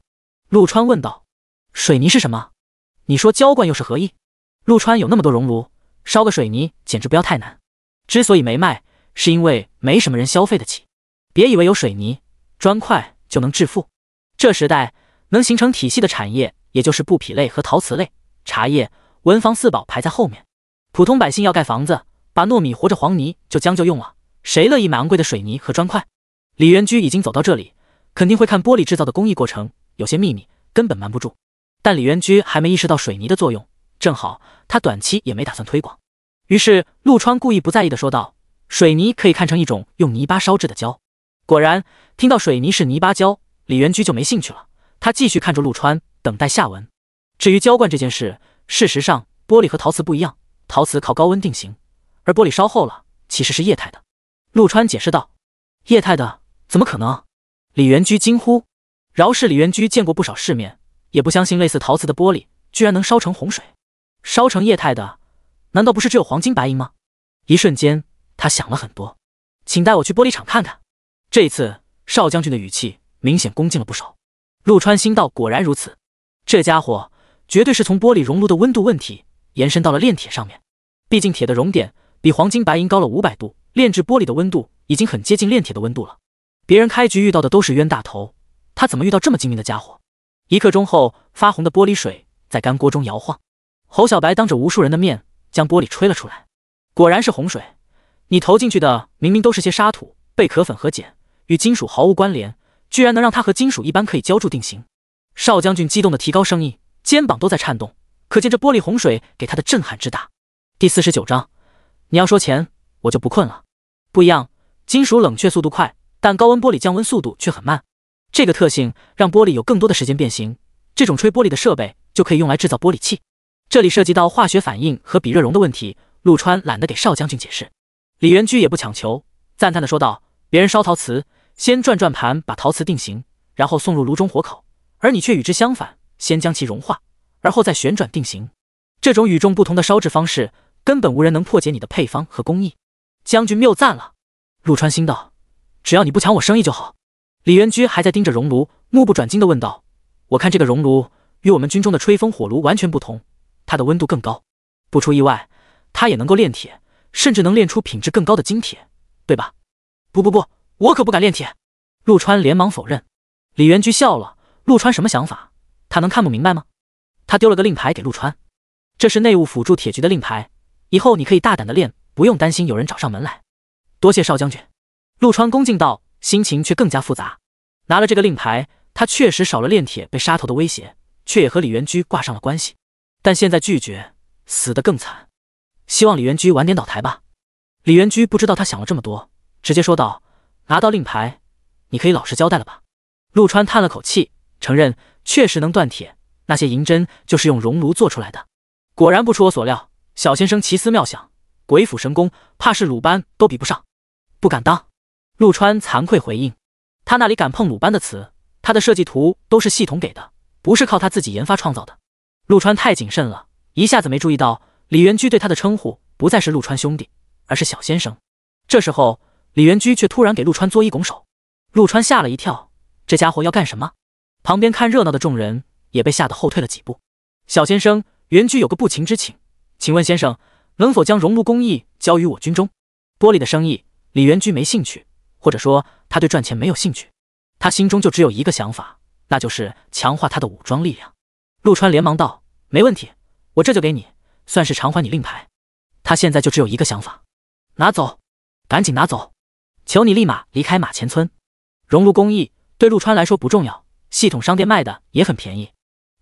陆川问道：“水泥是什么？你说浇灌又是何意？”陆川有那么多熔炉，烧个水泥简直不要太难。之所以没卖，是因为没什么人消费得起。别以为有水泥砖块就能致富，这时代能形成体系的产业也就是布匹类和陶瓷类，茶叶、文房四宝排在后面。普通百姓要盖房子，把糯米和着黄泥就将就用了，谁乐意买昂贵的水泥和砖块？李元居已经走到这里，肯定会看玻璃制造的工艺过程，有些秘密根本瞒不住。但李元居还没意识到水泥的作用，正好他短期也没打算推广。于是陆川故意不在意的说道：“水泥可以看成一种用泥巴烧制的胶。”果然，听到水泥是泥巴胶，李元居就没兴趣了。他继续看着陆川，等待下文。至于浇灌这件事，事实上玻璃和陶瓷不一样，陶瓷靠高温定型，而玻璃烧厚了其实是液态的。陆川解释道：“液态的。”怎么可能？李元居惊呼。饶是李元居见过不少世面，也不相信类似陶瓷的玻璃居然能烧成洪水，烧成液态的。难道不是只有黄金白银吗？一瞬间，他想了很多。请带我去玻璃厂看看。这一次，少将军的语气明显恭敬了不少。陆川心道：果然如此，这家伙绝对是从玻璃熔炉的温度问题延伸到了炼铁上面。毕竟铁的熔点比黄金白银高了五百度，炼制玻璃的温度已经很接近炼铁的温度了。别人开局遇到的都是冤大头，他怎么遇到这么精明的家伙？一刻钟后，发红的玻璃水在干锅中摇晃。侯小白当着无数人的面将玻璃吹了出来，果然是洪水。你投进去的明明都是些沙土、贝壳粉和碱，与金属毫无关联，居然能让它和金属一般可以浇筑定型。少将军激动的提高声音，肩膀都在颤动，可见这玻璃洪水给他的震撼之大。第四十九章，你要说钱，我就不困了。不一样，金属冷却速度快。但高温玻璃降温速度却很慢，这个特性让玻璃有更多的时间变形。这种吹玻璃的设备就可以用来制造玻璃器。这里涉及到化学反应和比热容的问题，陆川懒得给少将军解释。李元居也不强求，赞叹的说道：“别人烧陶瓷，先转转盘把陶瓷定型，然后送入炉中火烤；而你却与之相反，先将其融化，而后再旋转定型。这种与众不同的烧制方式，根本无人能破解你的配方和工艺。”将军谬赞了。陆川心道。只要你不抢我生意就好。李元居还在盯着熔炉，目不转睛地问道：“我看这个熔炉与我们军中的吹风火炉完全不同，它的温度更高。不出意外，它也能够炼铁，甚至能炼出品质更高的精铁，对吧？”“不不不，我可不敢炼铁。”陆川连忙否认。李元居笑了。陆川什么想法，他能看不明白吗？他丢了个令牌给陆川：“这是内务辅助铁局的令牌，以后你可以大胆的炼，不用担心有人找上门来。”“多谢少将军。”陆川恭敬道，心情却更加复杂。拿了这个令牌，他确实少了炼铁被杀头的威胁，却也和李元居挂上了关系。但现在拒绝，死得更惨。希望李元居晚点倒台吧。李元居不知道他想了这么多，直接说道：“拿到令牌，你可以老实交代了吧？”陆川叹了口气，承认确实能断铁，那些银针就是用熔炉做出来的。果然不出我所料，小先生奇思妙想，鬼斧神工，怕是鲁班都比不上。不敢当。陆川惭愧回应：“他那里敢碰鲁班的词，他的设计图都是系统给的，不是靠他自己研发创造的。”陆川太谨慎了，一下子没注意到李元居对他的称呼不再是“陆川兄弟”，而是“小先生”。这时候，李元居却突然给陆川作揖拱手，陆川吓了一跳，这家伙要干什么？旁边看热闹的众人也被吓得后退了几步。“小先生，元居有个不情之请，请问先生能否将熔炉工艺交于我军中？”玻璃的生意，李元居没兴趣。或者说，他对赚钱没有兴趣，他心中就只有一个想法，那就是强化他的武装力量。陆川连忙道：“没问题，我这就给你，算是偿还你令牌。”他现在就只有一个想法，拿走，赶紧拿走，求你立马离开马前村。熔炉工艺对陆川来说不重要，系统商店卖的也很便宜，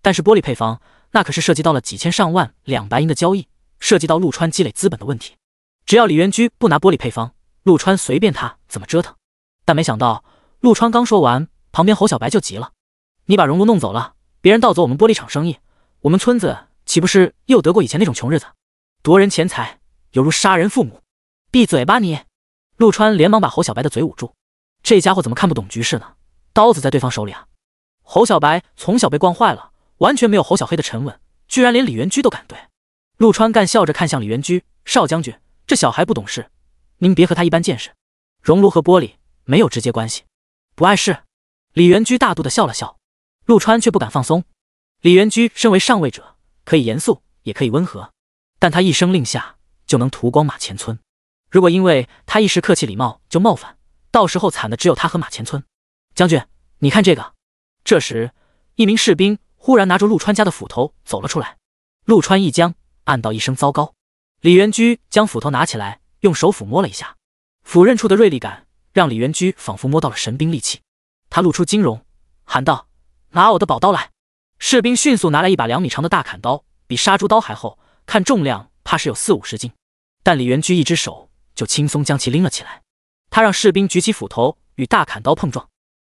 但是玻璃配方那可是涉及到了几千上万两白银的交易，涉及到陆川积累资本的问题。只要李元居不拿玻璃配方。陆川随便他怎么折腾，但没想到陆川刚说完，旁边侯小白就急了：“你把荣荣弄走了，别人盗走我们玻璃厂生意，我们村子岂不是又得过以前那种穷日子？夺人钱财，犹如杀人父母。闭嘴吧你！”陆川连忙把侯小白的嘴捂住。这家伙怎么看不懂局势呢？刀子在对方手里啊！侯小白从小被惯坏了，完全没有侯小黑的沉稳，居然连李元居都敢对。陆川干笑着看向李元居：“少将军，这小孩不懂事。”您别和他一般见识，熔炉和玻璃没有直接关系，不碍事。李元居大度的笑了笑，陆川却不敢放松。李元居身为上位者，可以严肃，也可以温和，但他一声令下就能屠光马前村。如果因为他一时客气礼貌就冒犯，到时候惨的只有他和马前村将军。你看这个。这时，一名士兵忽然拿着陆川家的斧头走了出来，陆川一僵，暗道一声糟糕。李元居将斧头拿起来。用手抚摸了一下，斧刃处的锐利感让李元居仿佛摸到了神兵利器。他露出金容，喊道：“拿我的宝刀来！”士兵迅速拿来一把两米长的大砍刀，比杀猪刀还厚，看重量怕是有四五十斤，但李元居一只手就轻松将其拎了起来。他让士兵举起斧头与大砍刀碰撞，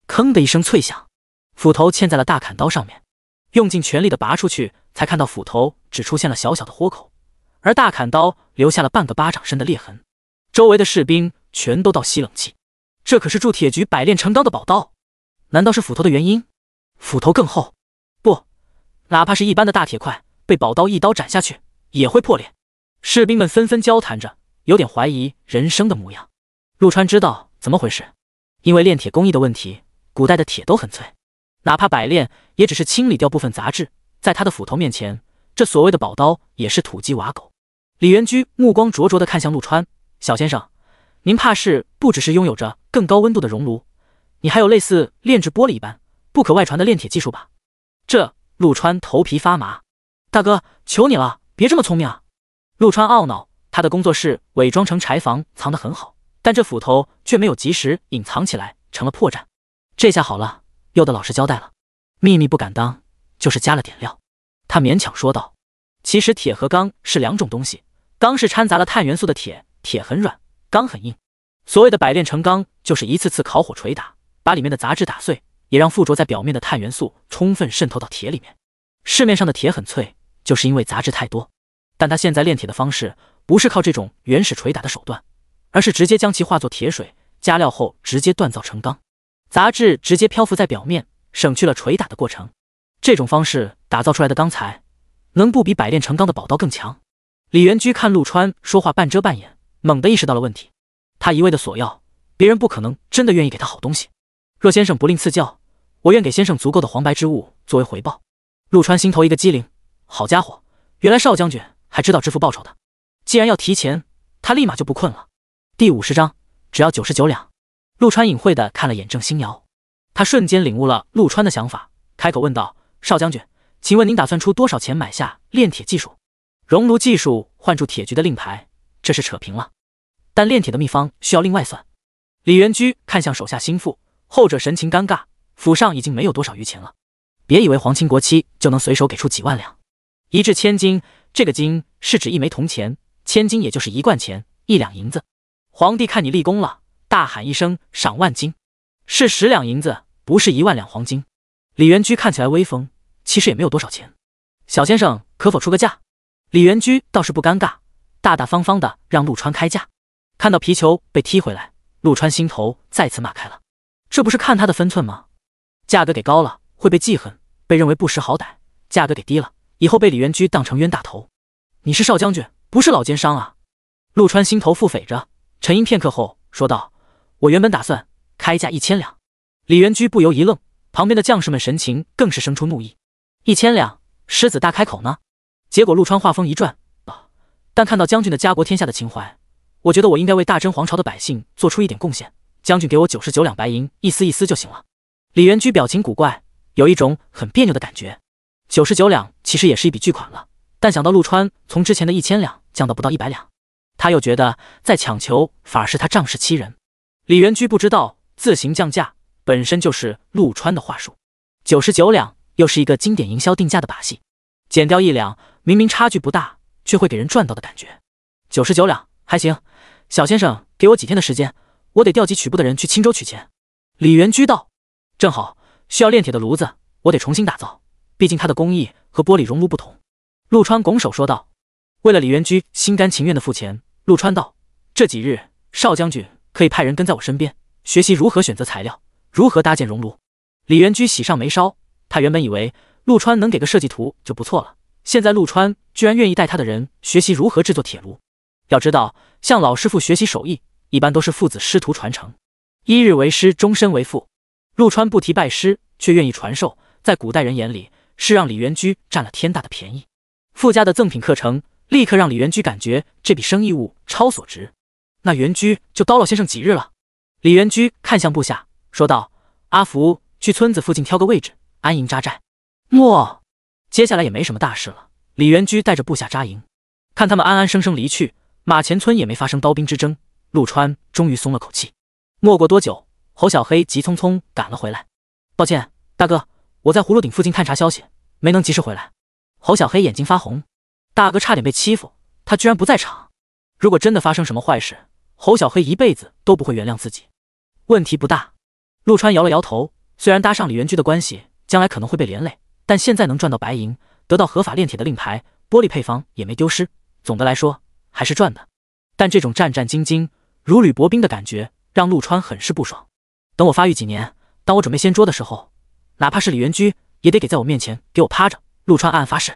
吭的一声脆响，斧头嵌在了大砍刀上面。用尽全力的拔出去，才看到斧头只出现了小小的豁口。而大砍刀留下了半个巴掌深的裂痕，周围的士兵全都倒吸冷气。这可是铸铁局百炼成钢的宝刀，难道是斧头的原因？斧头更厚，不，哪怕是一般的大铁块，被宝刀一刀斩下去也会破裂。士兵们纷纷交谈着，有点怀疑人生的模样。陆川知道怎么回事，因为炼铁工艺的问题，古代的铁都很脆，哪怕百炼也只是清理掉部分杂质，在他的斧头面前，这所谓的宝刀也是土鸡瓦狗。李元居目光灼灼地看向陆川，小先生，您怕是不只是拥有着更高温度的熔炉，你还有类似炼制玻璃一般不可外传的炼铁技术吧？这陆川头皮发麻，大哥，求你了，别这么聪明啊！陆川懊恼，他的工作室伪装成柴房藏得很好，但这斧头却没有及时隐藏起来，成了破绽。这下好了，又得老实交代了。秘密不敢当，就是加了点料。他勉强说道：“其实铁和钢是两种东西。”钢是掺杂了碳元素的铁，铁很软，钢很硬。所谓的百炼成钢，就是一次次烤火锤打，把里面的杂质打碎，也让附着在表面的碳元素充分渗透到铁里面。市面上的铁很脆，就是因为杂质太多。但他现在炼铁的方式，不是靠这种原始锤打的手段，而是直接将其化作铁水，加料后直接锻造成钢，杂质直接漂浮在表面，省去了锤打的过程。这种方式打造出来的钢材，能不比百炼成钢的宝刀更强？李元居看陆川说话半遮半掩，猛地意识到了问题。他一味的索要，别人不可能真的愿意给他好东西。若先生不吝赐教，我愿给先生足够的黄白之物作为回报。陆川心头一个机灵，好家伙，原来少将军还知道支付报酬的。既然要提钱，他立马就不困了。第五十章，只要九十九两。陆川隐晦的看了眼郑欣瑶，他瞬间领悟了陆川的想法，开口问道：“少将军，请问您打算出多少钱买下炼铁技术？”熔炉技术换住铁局的令牌，这是扯平了。但炼铁的秘方需要另外算。李元居看向手下心腹，后者神情尴尬。府上已经没有多少余钱了。别以为皇亲国戚就能随手给出几万两。一掷千金，这个金是指一枚铜钱，千金也就是一贯钱，一两银子。皇帝看你立功了，大喊一声赏万金，是十两银子，不是一万两黄金。李元居看起来威风，其实也没有多少钱。小先生可否出个价？李元居倒是不尴尬，大大方方的让陆川开价。看到皮球被踢回来，陆川心头再次骂开了：“这不是看他的分寸吗？价格给高了会被记恨，被认为不识好歹；价格给低了，以后被李元居当成冤大头。”你是少将军，不是老奸商啊！陆川心头腹诽着，沉吟片刻后说道：“我原本打算开价一千两。”李元居不由一愣，旁边的将士们神情更是生出怒意：“一千两，狮子大开口呢？”结果陆川话锋一转，啊，但看到将军的家国天下的情怀，我觉得我应该为大真皇朝的百姓做出一点贡献。将军给我九十九两白银，一丝一丝就行了。李元居表情古怪，有一种很别扭的感觉。九十九两其实也是一笔巨款了，但想到陆川从之前的一千两降到不到一百两，他又觉得再强求反而是他仗势欺人。李元居不知道自行降价本身就是陆川的话术，九十九两又是一个经典营销定价的把戏。减掉一两，明明差距不大，却会给人赚到的感觉。九十九两还行，小先生给我几天的时间，我得调集曲部的人去青州取钱。李元居道：“正好需要炼铁的炉子，我得重新打造，毕竟它的工艺和玻璃熔炉不同。”陆川拱手说道。为了李元居心甘情愿的付钱，陆川道：“这几日，少将军可以派人跟在我身边，学习如何选择材料，如何搭建熔炉。”李元居喜上眉梢，他原本以为。陆川能给个设计图就不错了。现在陆川居然愿意带他的人学习如何制作铁炉，要知道向老师傅学习手艺一般都是父子师徒传承，一日为师，终身为父。陆川不提拜师，却愿意传授，在古代人眼里是让李元居占了天大的便宜。傅家的赠品课程，立刻让李元居感觉这笔生意物超所值。那元居就叨唠先生几日了。李元居看向部下，说道：“阿福，去村子附近挑个位置安营扎寨。”莫，接下来也没什么大事了。李元居带着部下扎营，看他们安安生生离去，马前村也没发生刀兵之争。陆川终于松了口气。没过多久，侯小黑急匆匆赶了回来。抱歉，大哥，我在葫芦顶附近探查消息，没能及时回来。侯小黑眼睛发红，大哥差点被欺负，他居然不在场。如果真的发生什么坏事，侯小黑一辈子都不会原谅自己。问题不大。陆川摇了摇头，虽然搭上李元居的关系，将来可能会被连累。但现在能赚到白银，得到合法炼铁的令牌，玻璃配方也没丢失，总的来说还是赚的。但这种战战兢兢、如履薄冰的感觉让陆川很是不爽。等我发育几年，当我准备掀桌的时候，哪怕是李元居也得给在我面前给我趴着。陆川暗暗发誓。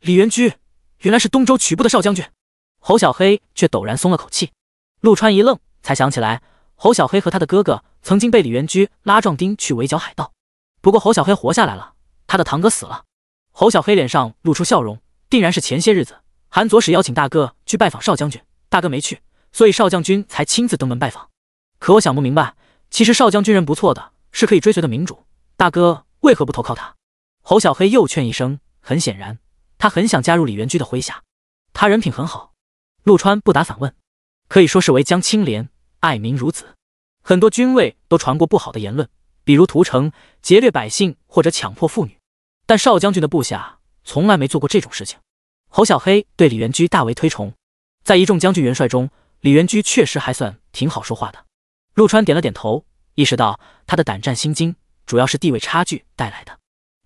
李元居原来是东周曲部的少将军，侯小黑却陡然松了口气。陆川一愣，才想起来侯小黑和他的哥哥曾经被李元居拉壮丁去围剿海盗，不过侯小黑活下来了。他的堂哥死了，侯小黑脸上露出笑容，定然是前些日子韩左使邀请大哥去拜访少将军，大哥没去，所以少将军才亲自登门拜访。可我想不明白，其实少将军人不错的，是可以追随的明主，大哥为何不投靠他？侯小黑又劝一声，很显然，他很想加入李元居的麾下，他人品很好。陆川不答反问，可以说是为将清廉，爱民如子，很多军卫都传过不好的言论，比如屠城、劫掠百姓或者强迫妇女。但少将军的部下从来没做过这种事情。侯小黑对李元居大为推崇，在一众将军元帅中，李元居确实还算挺好说话的。陆川点了点头，意识到他的胆战心惊主要是地位差距带来的，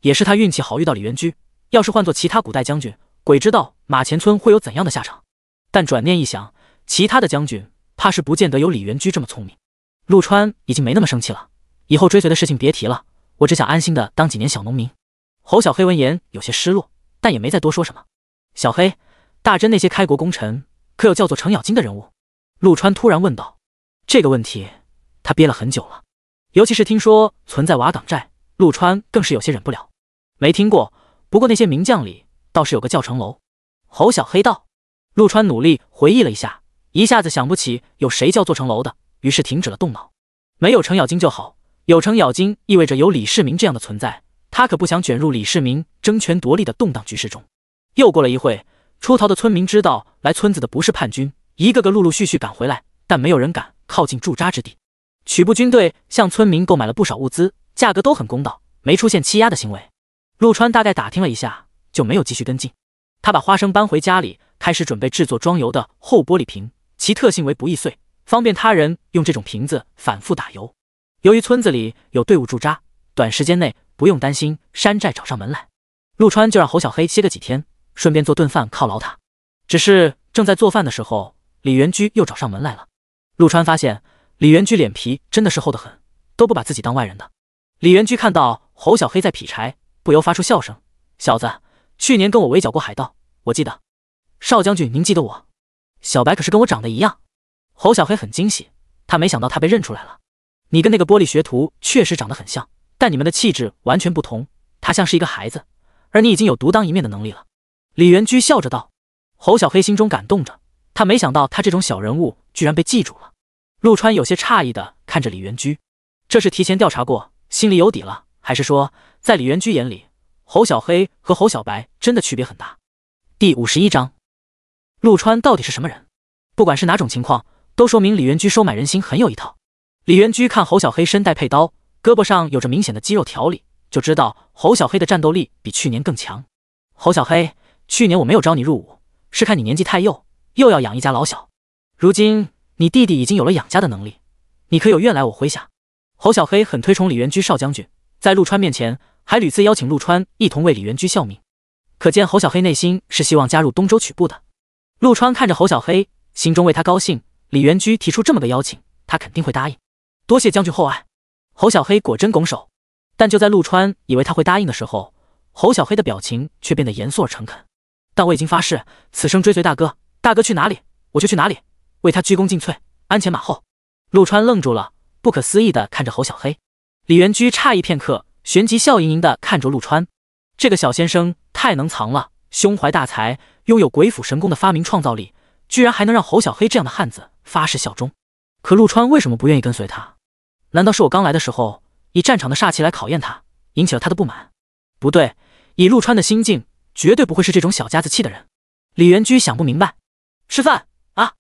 也是他运气好遇到李元居。要是换做其他古代将军，鬼知道马前村会有怎样的下场。但转念一想，其他的将军怕是不见得有李元居这么聪明。陆川已经没那么生气了，以后追随的事情别提了，我只想安心的当几年小农民。侯小黑闻言有些失落，但也没再多说什么。小黑，大真那些开国功臣，可有叫做程咬金的人物？陆川突然问道。这个问题他憋了很久了，尤其是听说存在瓦岗寨，陆川更是有些忍不了。没听过，不过那些名将里倒是有个叫程楼。侯小黑道。陆川努力回忆了一下，一下子想不起有谁叫做程楼的，于是停止了动脑。没有程咬金就好，有程咬金意味着有李世民这样的存在。他可不想卷入李世民争权夺利的动荡局势中。又过了一会，出逃的村民知道来村子的不是叛军，一个个陆陆续续赶回来，但没有人敢靠近驻扎之地。曲部军队向村民购买了不少物资，价格都很公道，没出现欺压的行为。陆川大概打听了一下，就没有继续跟进。他把花生搬回家里，开始准备制作装油的厚玻璃瓶，其特性为不易碎，方便他人用这种瓶子反复打油。由于村子里有队伍驻扎。短时间内不用担心山寨找上门来，陆川就让侯小黑歇个几天，顺便做顿饭犒劳他。只是正在做饭的时候，李元居又找上门来了。陆川发现李元居脸皮真的是厚得很，都不把自己当外人的。李元居看到侯小黑在劈柴，不由发出笑声：“小子，去年跟我围剿过海盗，我记得，少将军您记得我？小白可是跟我长得一样。”侯小黑很惊喜，他没想到他被认出来了。你跟那个玻璃学徒确实长得很像。但你们的气质完全不同，他像是一个孩子，而你已经有独当一面的能力了。”李元居笑着道。侯小黑心中感动着，他没想到他这种小人物居然被记住了。陆川有些诧异的看着李元居，这是提前调查过，心里有底了，还是说在李元居眼里，侯小黑和侯小白真的区别很大？第五十一章，陆川到底是什么人？不管是哪种情况，都说明李元居收买人心很有一套。李元居看侯小黑身带佩刀。胳膊上有着明显的肌肉条理，就知道侯小黑的战斗力比去年更强。侯小黑，去年我没有招你入伍，是看你年纪太幼，又要养一家老小。如今你弟弟已经有了养家的能力，你可有愿来我麾下？侯小黑很推崇李元居少将军，在陆川面前还屡次邀请陆川一同为李元居效命，可见侯小黑内心是希望加入东周曲部的。陆川看着侯小黑，心中为他高兴。李元居提出这么个邀请，他肯定会答应。多谢将军厚爱。侯小黑果真拱手，但就在陆川以为他会答应的时候，侯小黑的表情却变得严肃而诚恳。但我已经发誓，此生追随大哥，大哥去哪里，我就去哪里，为他鞠躬尽瘁，鞍前马后。陆川愣住了，不可思议地看着侯小黑。李元居诧异片刻，旋即笑盈盈地看着陆川。这个小先生太能藏了，胸怀大才，拥有鬼斧神工的发明创造力，居然还能让侯小黑这样的汉子发誓效忠。可陆川为什么不愿意跟随他？难道是我刚来的时候以战场的煞气来考验他，引起了他的不满？不对，以陆川的心境，绝对不会是这种小家子气的人。李元居想不明白。吃饭啊！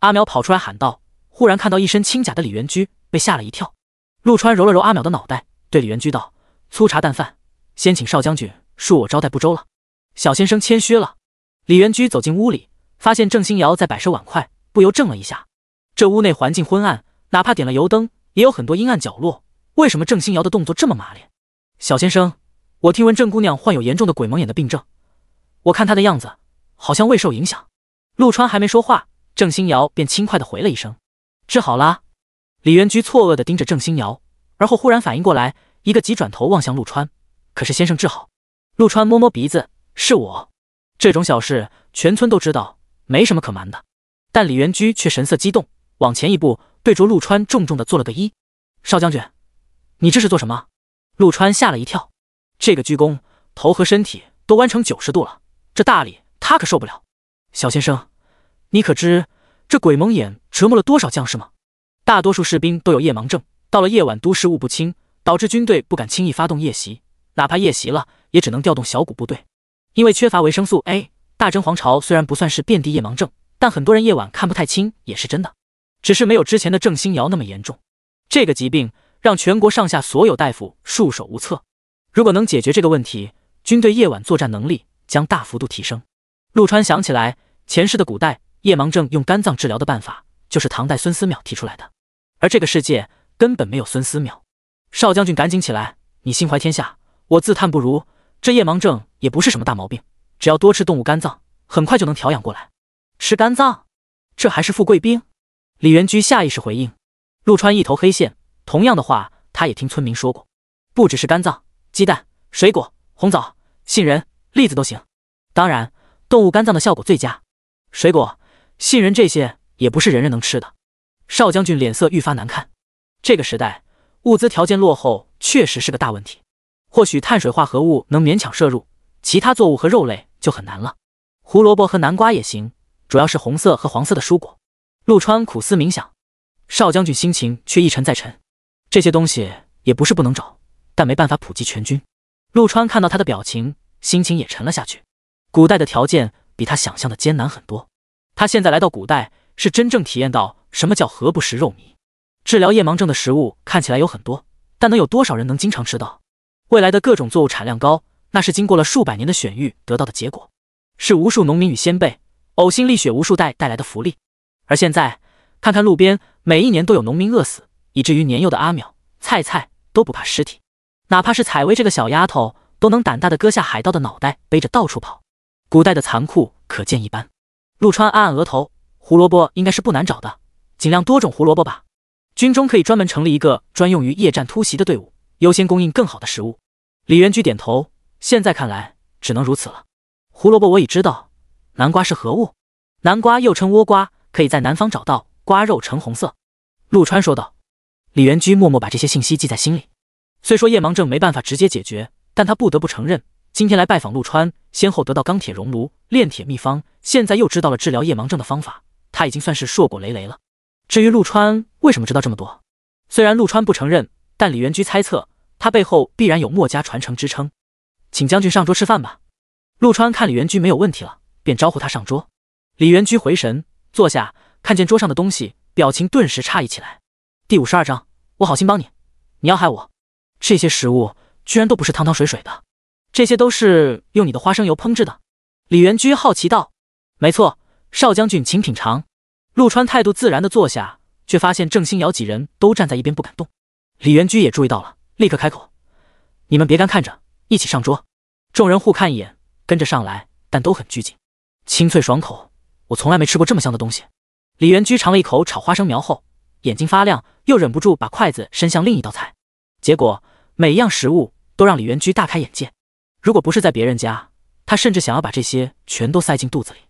阿苗跑出来喊道。忽然看到一身轻甲的李元居，被吓了一跳。陆川揉了揉阿苗的脑袋，对李元居道：“粗茶淡饭，先请少将军恕我招待不周了。”小先生谦虚了。李元居走进屋里，发现郑欣瑶在摆设碗筷，不由怔了一下。这屋内环境昏暗，哪怕点了油灯。也有很多阴暗角落。为什么郑星瑶的动作这么麻利？小先生，我听闻郑姑娘患有严重的鬼蒙眼的病症，我看她的样子好像未受影响。陆川还没说话，郑星瑶便轻快的回了一声：“治好啦。”李元居错愕的盯着郑星瑶，而后忽然反应过来，一个急转头望向陆川。可是先生治好？陆川摸摸鼻子：“是我，这种小事全村都知道，没什么可瞒的。”但李元居却神色激动。往前一步，对着陆川重重的做了个揖。少将军，你这是做什么？陆川吓了一跳，这个鞠躬，头和身体都弯成九十度了，这大礼他可受不了。小先生，你可知这鬼蒙眼折磨了多少将士吗？大多数士兵都有夜盲症，到了夜晚都视物不清，导致军队不敢轻易发动夜袭，哪怕夜袭了，也只能调动小股部队。因为缺乏维生素 A，大真皇朝虽然不算是遍地夜盲症，但很多人夜晚看不太清也是真的。只是没有之前的郑兴瑶那么严重，这个疾病让全国上下所有大夫束手无策。如果能解决这个问题，军队夜晚作战能力将大幅度提升。陆川想起来，前世的古代夜盲症用肝脏治疗的办法，就是唐代孙思邈提出来的。而这个世界根本没有孙思邈。少将军，赶紧起来！你心怀天下，我自叹不如。这夜盲症也不是什么大毛病，只要多吃动物肝脏，很快就能调养过来。吃肝脏？这还是富贵病？李元居下意识回应，陆川一头黑线。同样的话，他也听村民说过。不只是肝脏、鸡蛋、水果、红枣、杏仁、栗子都行，当然，动物肝脏的效果最佳。水果、杏仁这些也不是人人能吃的。少将军脸色愈发难看。这个时代物资条件落后，确实是个大问题。或许碳水化合物能勉强摄入，其他作物和肉类就很难了。胡萝卜和南瓜也行，主要是红色和黄色的蔬果。陆川苦思冥想，少将军心情却一沉再沉。这些东西也不是不能找，但没办法普及全军。陆川看到他的表情，心情也沉了下去。古代的条件比他想象的艰难很多。他现在来到古代，是真正体验到什么叫“何不食肉糜”。治疗夜盲症的食物看起来有很多，但能有多少人能经常吃到？未来的各种作物产量高，那是经过了数百年的选育得到的结果，是无数农民与先辈呕心沥血、无数代带来的福利。而现在，看看路边，每一年都有农民饿死，以至于年幼的阿淼、菜菜都不怕尸体，哪怕是采薇这个小丫头都能胆大的割下海盗的脑袋，背着到处跑。古代的残酷可见一斑。陆川按按额头，胡萝卜应该是不难找的，尽量多种胡萝卜吧。军中可以专门成立一个专用于夜战突袭的队伍，优先供应更好的食物。李元居点头，现在看来只能如此了。胡萝卜我已知道，南瓜是何物？南瓜又称倭瓜。可以在南方找到，瓜肉呈红色。陆川说道。李元居默默把这些信息记在心里。虽说夜盲症没办法直接解决，但他不得不承认，今天来拜访陆川，先后得到钢铁熔炉、炼铁秘方，现在又知道了治疗夜盲症的方法，他已经算是硕果累累了。至于陆川为什么知道这么多，虽然陆川不承认，但李元居猜测，他背后必然有墨家传承支撑。请将军上桌吃饭吧。陆川看李元居没有问题了，便招呼他上桌。李元居回神。坐下，看见桌上的东西，表情顿时诧异起来。第五十二章，我好心帮你，你要害我？这些食物居然都不是汤汤水水的，这些都是用你的花生油烹制的。李元居好奇道：“没错，少将军，请品尝。”陆川态度自然的坐下，却发现郑欣瑶几人都站在一边不敢动。李元居也注意到了，立刻开口：“你们别干看着，一起上桌。”众人互看一眼，跟着上来，但都很拘谨。清脆爽口。我从来没吃过这么香的东西。李元居尝了一口炒花生苗后，眼睛发亮，又忍不住把筷子伸向另一道菜。结果每一样食物都让李元居大开眼界。如果不是在别人家，他甚至想要把这些全都塞进肚子里。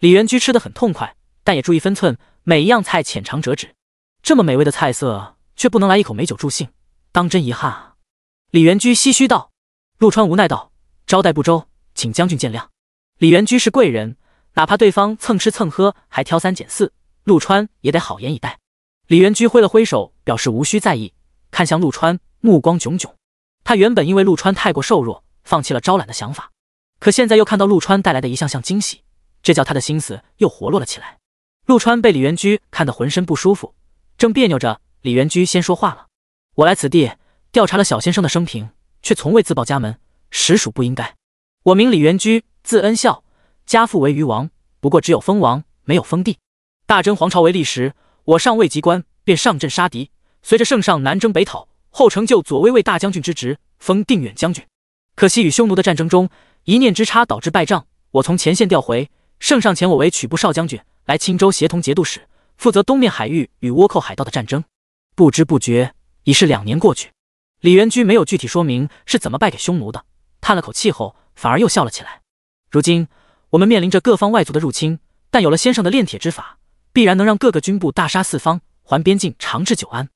李元居吃得很痛快，但也注意分寸，每一样菜浅尝辄止。这么美味的菜色，却不能来一口美酒助兴，当真遗憾啊！李元居唏嘘道。陆川无奈道：“招待不周，请将军见谅。”李元居是贵人。哪怕对方蹭吃蹭喝还挑三拣四，陆川也得好言以待。李元居挥了挥手，表示无需在意，看向陆川，目光炯炯。他原本因为陆川太过瘦弱，放弃了招揽的想法，可现在又看到陆川带来的一项项惊喜，这叫他的心思又活络了起来。陆川被李元居看得浑身不舒服，正别扭着，李元居先说话了：“我来此地调查了小先生的生平，却从未自报家门，实属不应该。我名李元居，字恩孝。”家父为渔王，不过只有封王，没有封地。大征皇朝为立时，我上位及官，便上阵杀敌。随着圣上南征北讨，后成就左威卫大将军之职，封定远将军。可惜与匈奴的战争中，一念之差导致败仗。我从前线调回，圣上遣我为曲部少将军，来青州协同节度使，负责东面海域与倭寇海盗的战争。不知不觉已是两年过去。李元居没有具体说明是怎么败给匈奴的，叹了口气后，反而又笑了起来。如今。我们面临着各方外族的入侵，但有了先生的炼铁之法，必然能让各个军部大杀四方，还边境长治久安。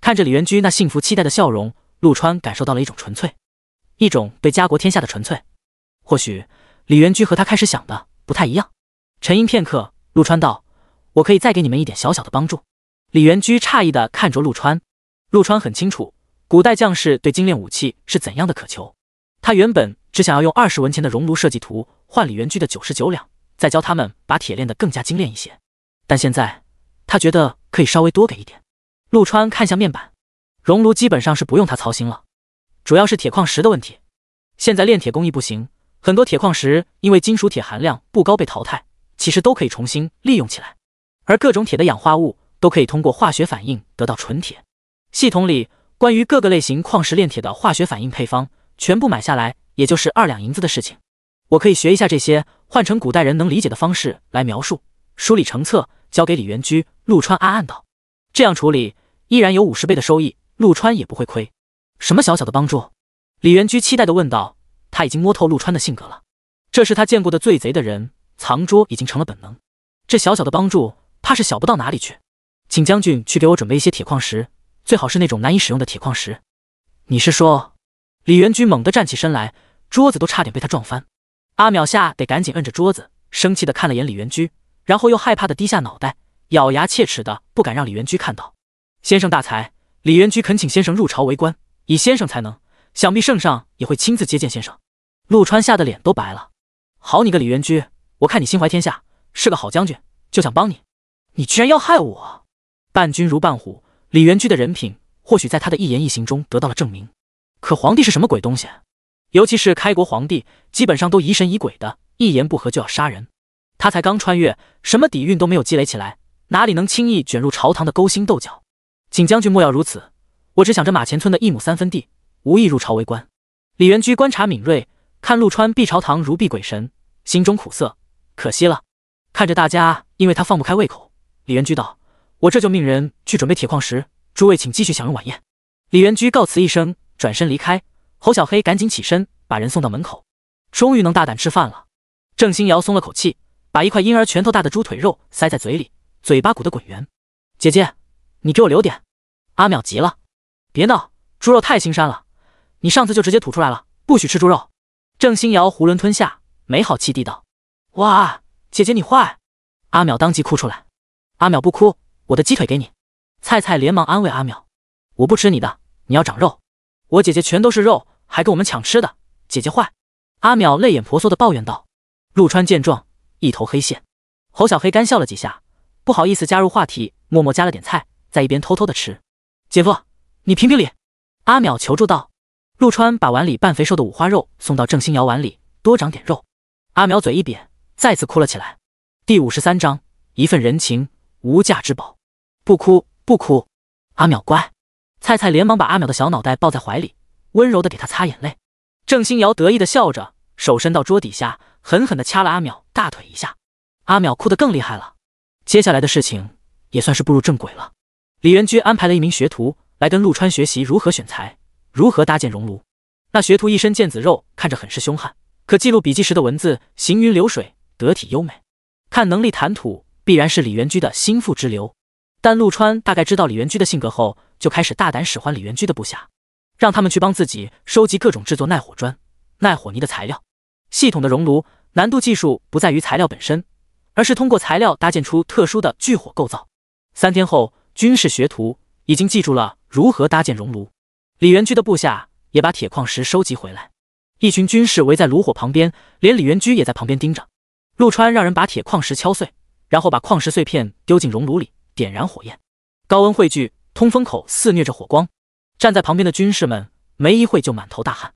看着李元居那幸福期待的笑容，陆川感受到了一种纯粹，一种对家国天下的纯粹。或许李元居和他开始想的不太一样。沉吟片刻，陆川道：“我可以再给你们一点小小的帮助。”李元居诧异地看着陆川。陆川很清楚，古代将士对精炼武器是怎样的渴求。他原本。只想要用二十文钱的熔炉设计图换李元居的九十九两，再教他们把铁炼得更加精炼一些。但现在他觉得可以稍微多给一点。陆川看向面板，熔炉基本上是不用他操心了，主要是铁矿石的问题。现在炼铁工艺不行，很多铁矿石因为金属铁含量不高被淘汰，其实都可以重新利用起来。而各种铁的氧化物都可以通过化学反应得到纯铁。系统里关于各个类型矿石炼铁的化学反应配方全部买下来。也就是二两银子的事情，我可以学一下这些，换成古代人能理解的方式来描述，梳理成册，交给李元居。陆川暗暗道：“这样处理，依然有五十倍的收益，陆川也不会亏。”“什么小小的帮助？”李元居期待地问道。他已经摸透陆川的性格了，这是他见过的最贼的人，藏拙已经成了本能。这小小的帮助，怕是小不到哪里去。请将军去给我准备一些铁矿石，最好是那种难以使用的铁矿石。你是说？李元居猛地站起身来。桌子都差点被他撞翻，阿淼吓得赶紧摁着桌子，生气的看了眼李元居，然后又害怕的低下脑袋，咬牙切齿的不敢让李元居看到。先生大才，李元居恳请先生入朝为官，以先生才能，想必圣上也会亲自接见先生。陆川吓得脸都白了，好你个李元居，我看你心怀天下，是个好将军，就想帮你，你居然要害我！伴君如伴虎，李元居的人品或许在他的一言一行中得到了证明，可皇帝是什么鬼东西？尤其是开国皇帝，基本上都疑神疑鬼的，一言不合就要杀人。他才刚穿越，什么底蕴都没有积累起来，哪里能轻易卷入朝堂的勾心斗角？请将军莫要如此，我只想着马前村的一亩三分地，无意入朝为官。李元居观察敏锐，看陆川避朝堂如避鬼神，心中苦涩，可惜了。看着大家，因为他放不开胃口，李元居道：“我这就命人去准备铁矿石，诸位请继续享用晚宴。”李元居告辞一声，转身离开。侯小黑赶紧起身，把人送到门口。终于能大胆吃饭了，郑欣瑶松了口气，把一块婴儿拳头大的猪腿肉塞在嘴里，嘴巴鼓得滚圆。姐姐，你给我留点。阿淼急了，别闹，猪肉太腥膻了，你上次就直接吐出来了，不许吃猪肉。郑欣瑶囫囵吞下，没好气地道：哇，姐姐你坏！阿淼当即哭出来。阿淼不哭，我的鸡腿给你。菜菜连忙安慰阿淼：我不吃你的，你要长肉。我姐姐全都是肉，还跟我们抢吃的，姐姐坏！阿淼泪眼婆娑的抱怨道。陆川见状，一头黑线。侯小黑干笑了几下，不好意思加入话题，默默加了点菜，在一边偷偷的吃。姐夫，你评评理！阿淼求助道。陆川把碗里半肥瘦的五花肉送到郑星瑶碗里，多长点肉。阿淼嘴一瘪，再次哭了起来。第五十三章一份人情无价之宝。不哭不哭，阿淼乖。菜菜连忙把阿淼的小脑袋抱在怀里，温柔的给她擦眼泪。郑星瑶得意的笑着，手伸到桌底下，狠狠的掐了阿淼大腿一下，阿淼哭得更厉害了。接下来的事情也算是步入正轨了。李元居安排了一名学徒来跟陆川学习如何选材、如何搭建熔炉。那学徒一身腱子肉，看着很是凶悍，可记录笔记时的文字行云流水，得体优美，看能力谈吐，必然是李元居的心腹之流。但陆川大概知道李元居的性格后，就开始大胆使唤李元居的部下，让他们去帮自己收集各种制作耐火砖、耐火泥的材料。系统的熔炉难度技术不在于材料本身，而是通过材料搭建出特殊的聚火构造。三天后，军事学徒已经记住了如何搭建熔炉，李元居的部下也把铁矿石收集回来。一群军士围在炉火旁边，连李元居也在旁边盯着。陆川让人把铁矿石敲碎，然后把矿石碎片丢进熔炉里。点燃火焰，高温汇聚，通风口肆虐着火光。站在旁边的军士们没一会就满头大汗。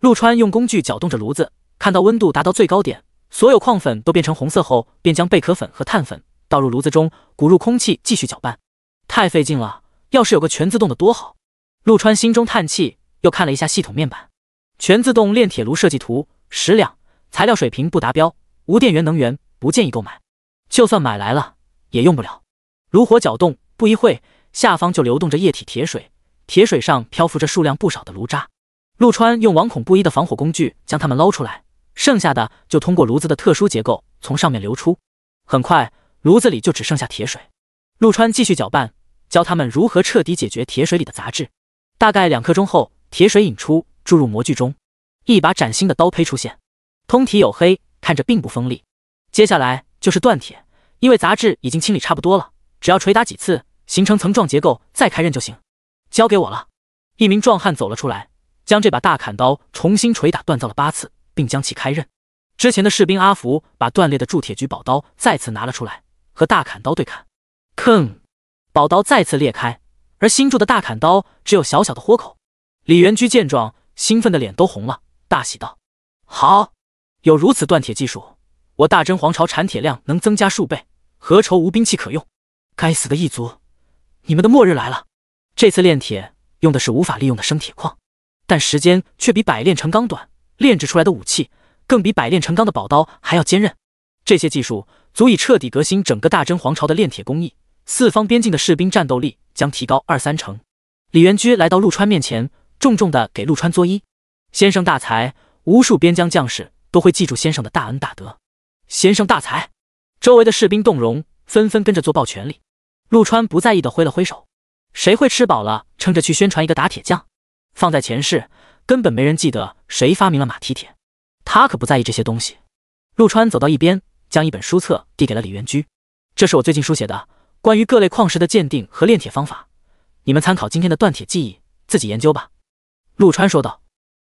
陆川用工具搅动着炉子，看到温度达到最高点，所有矿粉都变成红色后，便将贝壳粉和碳粉倒入炉子中，鼓入空气继续搅拌。太费劲了，要是有个全自动的多好。陆川心中叹气，又看了一下系统面板，全自动炼铁炉设计图，十两，材料水平不达标，无电源能源，不建议购买。就算买来了，也用不了。炉火搅动，不一会，下方就流动着液体铁水，铁水上漂浮着数量不少的炉渣。陆川用网孔不一的防火工具将它们捞出来，剩下的就通过炉子的特殊结构从上面流出。很快，炉子里就只剩下铁水。陆川继续搅拌，教他们如何彻底解决铁水里的杂质。大概两刻钟后，铁水引出，注入模具中，一把崭新的刀胚出现，通体黝黑，看着并不锋利。接下来就是锻铁，因为杂质已经清理差不多了。只要捶打几次，形成层状结构，再开刃就行。交给我了。一名壮汉走了出来，将这把大砍刀重新锤打锻造了八次，并将其开刃。之前的士兵阿福把断裂的铸铁局宝刀再次拿了出来，和大砍刀对砍。铿！宝刀再次裂开，而新铸的大砍刀只有小小的豁口。李元居见状，兴奋的脸都红了，大喜道：“好！有如此锻铁技术，我大真皇朝产铁量能增加数倍，何愁无兵器可用？”该死的异族，你们的末日来了！这次炼铁用的是无法利用的生铁矿，但时间却比百炼成钢短，炼制出来的武器更比百炼成钢的宝刀还要坚韧。这些技术足以彻底革新整个大真皇朝的炼铁工艺，四方边境的士兵战斗力将提高二三成。李元居来到陆川面前，重重的给陆川作揖：“先生大才，无数边疆将士都会记住先生的大恩大德。”先生大才，周围的士兵动容，纷纷跟着做抱拳礼。陆川不在意的挥了挥手，谁会吃饱了撑着去宣传一个打铁匠？放在前世，根本没人记得谁发明了马蹄铁。他可不在意这些东西。陆川走到一边，将一本书册递给了李元居：“这是我最近书写的，关于各类矿石的鉴定和炼铁方法，你们参考今天的锻铁技艺，自己研究吧。”陆川说道。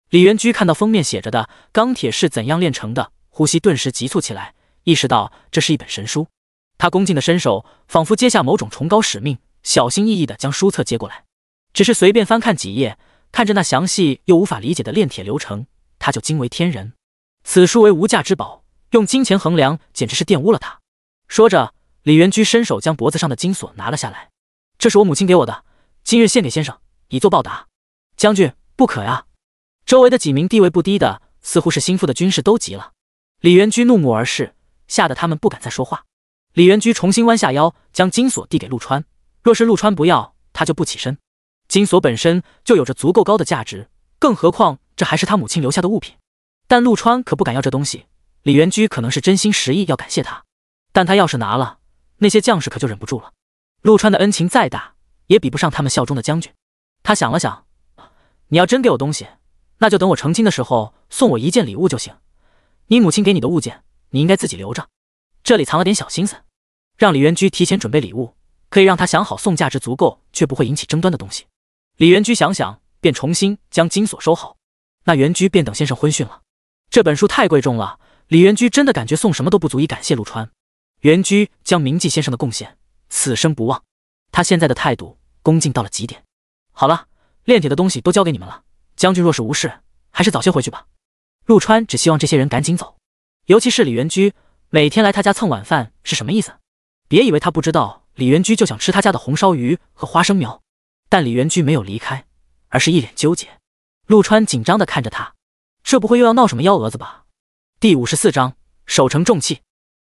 李元居看到封面写着的《钢铁是怎样炼成的》，呼吸顿时急促起来，意识到这是一本神书。他恭敬的伸手，仿佛接下某种崇高使命，小心翼翼地将书册接过来。只是随便翻看几页，看着那详细又无法理解的炼铁流程，他就惊为天人。此书为无价之宝，用金钱衡量，简直是玷污了他。说着，李元居伸手将脖子上的金锁拿了下来：“这是我母亲给我的，今日献给先生，以作报答。”将军不可呀！周围的几名地位不低的，似乎是心腹的军士都急了。李元居怒目而视，吓得他们不敢再说话。李元居重新弯下腰，将金锁递给陆川。若是陆川不要，他就不起身。金锁本身就有着足够高的价值，更何况这还是他母亲留下的物品。但陆川可不敢要这东西。李元居可能是真心实意要感谢他，但他要是拿了，那些将士可就忍不住了。陆川的恩情再大，也比不上他们效忠的将军。他想了想，你要真给我东西，那就等我成亲的时候送我一件礼物就行。你母亲给你的物件，你应该自己留着。这里藏了点小心思，让李元居提前准备礼物，可以让他想好送价值足够却不会引起争端的东西。李元居想想，便重新将金锁收好。那元居便等先生婚讯了。这本书太贵重了，李元居真的感觉送什么都不足以感谢陆川。元居将铭记先生的贡献，此生不忘。他现在的态度恭敬到了极点。好了，炼铁的东西都交给你们了。将军若是无事，还是早些回去吧。陆川只希望这些人赶紧走，尤其是李元居。每天来他家蹭晚饭是什么意思？别以为他不知道李元居就想吃他家的红烧鱼和花生苗。但李元居没有离开，而是一脸纠结。陆川紧张地看着他，这不会又要闹什么幺蛾子吧？第五十四章守城重器。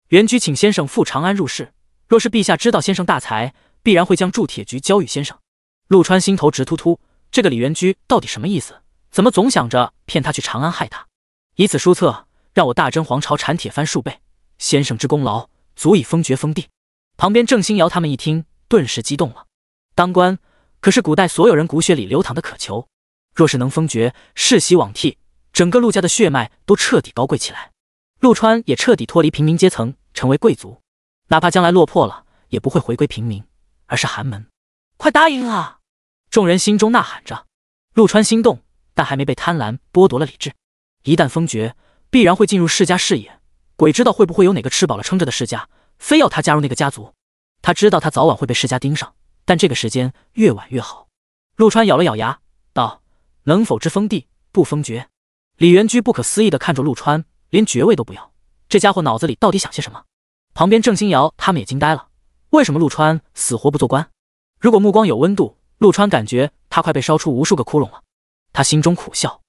元居请先生赴长安入仕，若是陛下知道先生大才，必然会将铸铁局交予先生。陆川心头直突突，这个李元居到底什么意思？怎么总想着骗他去长安害他，以此书策让我大真皇朝产铁翻数倍？先生之功劳足以封爵封地。旁边郑欣瑶他们一听，顿时激动了。当官可是古代所有人骨血里流淌的渴求。若是能封爵，世袭罔替，整个陆家的血脉都彻底高贵起来，陆川也彻底脱离平民阶层，成为贵族。哪怕将来落魄了，也不会回归平民，而是寒门。快答应啊！众人心中呐喊着。陆川心动，但还没被贪婪剥夺了理智。一旦封爵，必然会进入世家视野。鬼知道会不会有哪个吃饱了撑着的世家，非要他加入那个家族？他知道他早晚会被世家盯上，但这个时间越晚越好。陆川咬了咬牙，道：“能否只封地，不封爵？”李元居不可思议地看着陆川，连爵位都不要，这家伙脑子里到底想些什么？旁边郑星瑶他们也惊呆了，为什么陆川死活不做官？如果目光有温度，陆川感觉他快被烧出无数个窟窿了。他心中苦笑，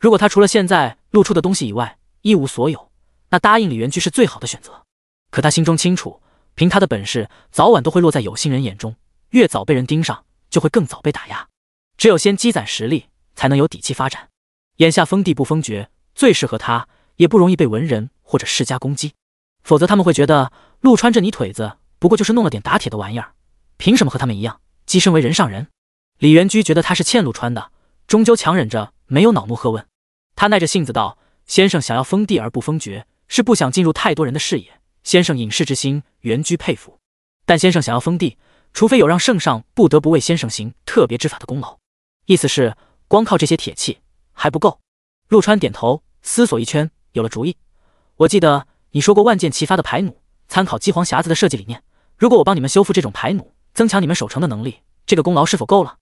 如果他除了现在露出的东西以外一无所有。那答应李元居是最好的选择，可他心中清楚，凭他的本事，早晚都会落在有心人眼中。越早被人盯上，就会更早被打压。只有先积攒实力，才能有底气发展。眼下封地不封爵，最适合他，也不容易被文人或者世家攻击。否则，他们会觉得陆川这泥腿子不过就是弄了点打铁的玩意儿，凭什么和他们一样跻身为人上人？李元居觉得他是欠陆川的，终究强忍着没有恼怒喝问。他耐着性子道：“先生想要封地而不封爵。”是不想进入太多人的视野。先生隐士之心，原居佩服。但先生想要封地，除非有让圣上不得不为先生行特别之法的功劳。意思是，光靠这些铁器还不够。陆川点头，思索一圈，有了主意。我记得你说过万箭齐发的排弩，参考机皇匣子的设计理念。如果我帮你们修复这种排弩，增强你们守城的能力，这个功劳是否够了？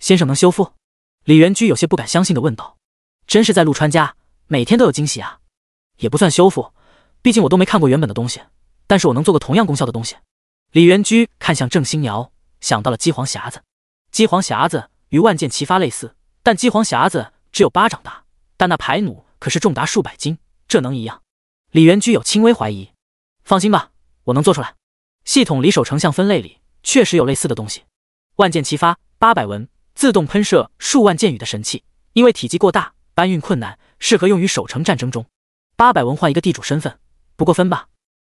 先生能修复？李元居有些不敢相信地问道。真是在陆川家，每天都有惊喜啊！也不算修复，毕竟我都没看过原本的东西。但是我能做个同样功效的东西。李元居看向郑欣瑶，想到了鸡黄匣子。鸡黄匣子与万箭齐发类似，但鸡黄匣子只有巴掌大，但那排弩可是重达数百斤，这能一样？李元居有轻微怀疑。放心吧，我能做出来。系统，里首丞相分类里确实有类似的东西。万箭齐发，八百文，自动喷射数万箭雨的神器，因为体积过大，搬运困难，适合用于守城战争中。八百文换一个地主身份，不过分吧？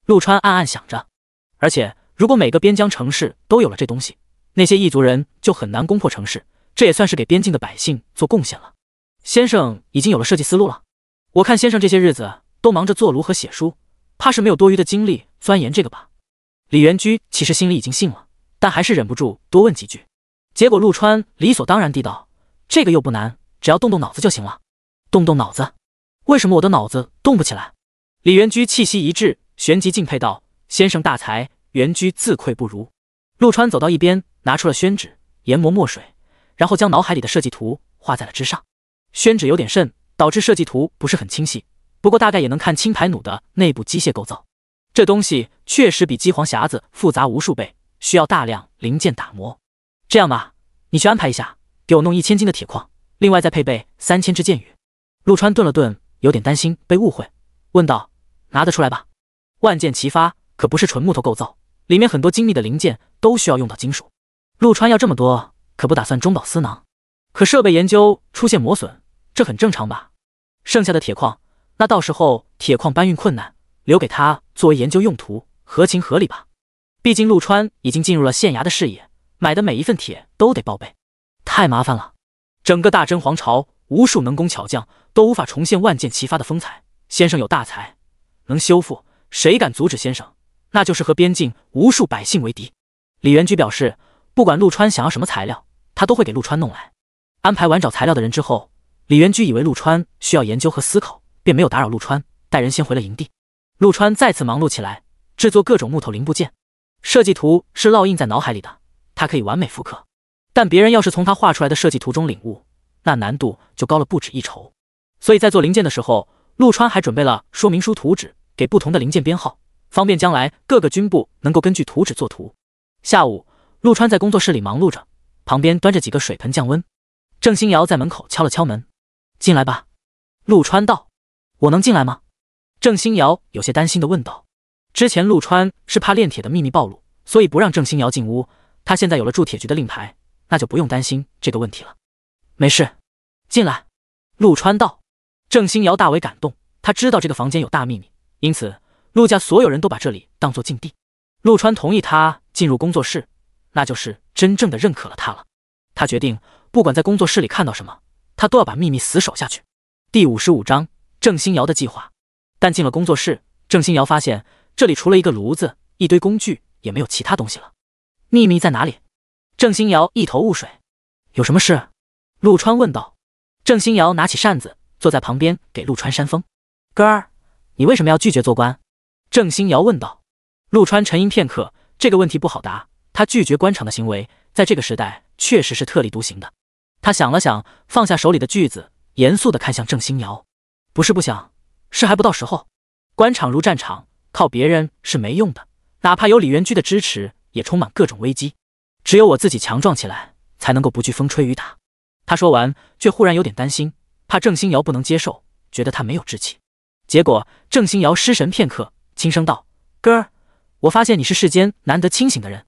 陆川暗暗想着。而且，如果每个边疆城市都有了这东西，那些异族人就很难攻破城市，这也算是给边境的百姓做贡献了。先生已经有了设计思路了？我看先生这些日子都忙着做炉和写书，怕是没有多余的精力钻研这个吧？李元居其实心里已经信了，但还是忍不住多问几句。结果陆川理所当然地道：“这个又不难，只要动动脑子就行了。动动脑子。”为什么我的脑子动不起来？李元居气息一滞，旋即敬佩道：“先生大才，元居自愧不如。”陆川走到一边，拿出了宣纸，研磨墨水，然后将脑海里的设计图画在了纸上。宣纸有点渗，导致设计图不是很清晰，不过大概也能看清牌弩的内部机械构造。这东西确实比机簧匣子复杂无数倍，需要大量零件打磨。这样吧，你去安排一下，给我弄一千斤的铁矿，另外再配备三千支箭羽。陆川顿了顿。有点担心被误会，问道：“拿得出来吧？万箭齐发可不是纯木头构造，里面很多精密的零件都需要用到金属。陆川要这么多，可不打算中饱私囊。可设备研究出现磨损，这很正常吧？剩下的铁矿，那到时候铁矿搬运困难，留给他作为研究用途，合情合理吧？毕竟陆川已经进入了县衙的视野，买的每一份铁都得报备，太麻烦了。整个大真皇朝。”无数能工巧匠都无法重现万箭齐发的风采。先生有大才，能修复，谁敢阻止先生？那就是和边境无数百姓为敌。李元居表示，不管陆川想要什么材料，他都会给陆川弄来。安排完找材料的人之后，李元居以为陆川需要研究和思考，便没有打扰陆川，带人先回了营地。陆川再次忙碌起来，制作各种木头零部件。设计图是烙印在脑海里的，他可以完美复刻。但别人要是从他画出来的设计图中领悟，那难度就高了不止一筹，所以在做零件的时候，陆川还准备了说明书图纸，给不同的零件编号，方便将来各个军部能够根据图纸做图。下午，陆川在工作室里忙碌着，旁边端着几个水盆降温。郑欣瑶在门口敲了敲门：“进来吧。”陆川道：“我能进来吗？”郑欣瑶有些担心的问道。之前陆川是怕炼铁的秘密暴露，所以不让郑欣瑶进屋。他现在有了铸铁局的令牌，那就不用担心这个问题了。没事，进来。陆川道。郑星瑶大为感动，他知道这个房间有大秘密，因此陆家所有人都把这里当做禁地。陆川同意他进入工作室，那就是真正的认可了他了。他决定，不管在工作室里看到什么，他都要把秘密死守下去。第五十五章郑星瑶的计划。但进了工作室，郑星瑶发现这里除了一个炉子、一堆工具，也没有其他东西了。秘密在哪里？郑星瑶一头雾水。有什么事？陆川问道：“郑新瑶拿起扇子，坐在旁边给陆川扇风。哥儿，你为什么要拒绝做官？”郑新瑶问道。陆川沉吟片刻，这个问题不好答。他拒绝官场的行为，在这个时代确实是特立独行的。他想了想，放下手里的锯子，严肃地看向郑新瑶：“不是不想，是还不到时候。官场如战场，靠别人是没用的。哪怕有李元居的支持，也充满各种危机。只有我自己强壮起来，才能够不惧风吹雨打。”他说完，却忽然有点担心，怕郑星瑶不能接受，觉得他没有志气。结果，郑星瑶失神片刻，轻声道：“哥儿，我发现你是世间难得清醒的人。”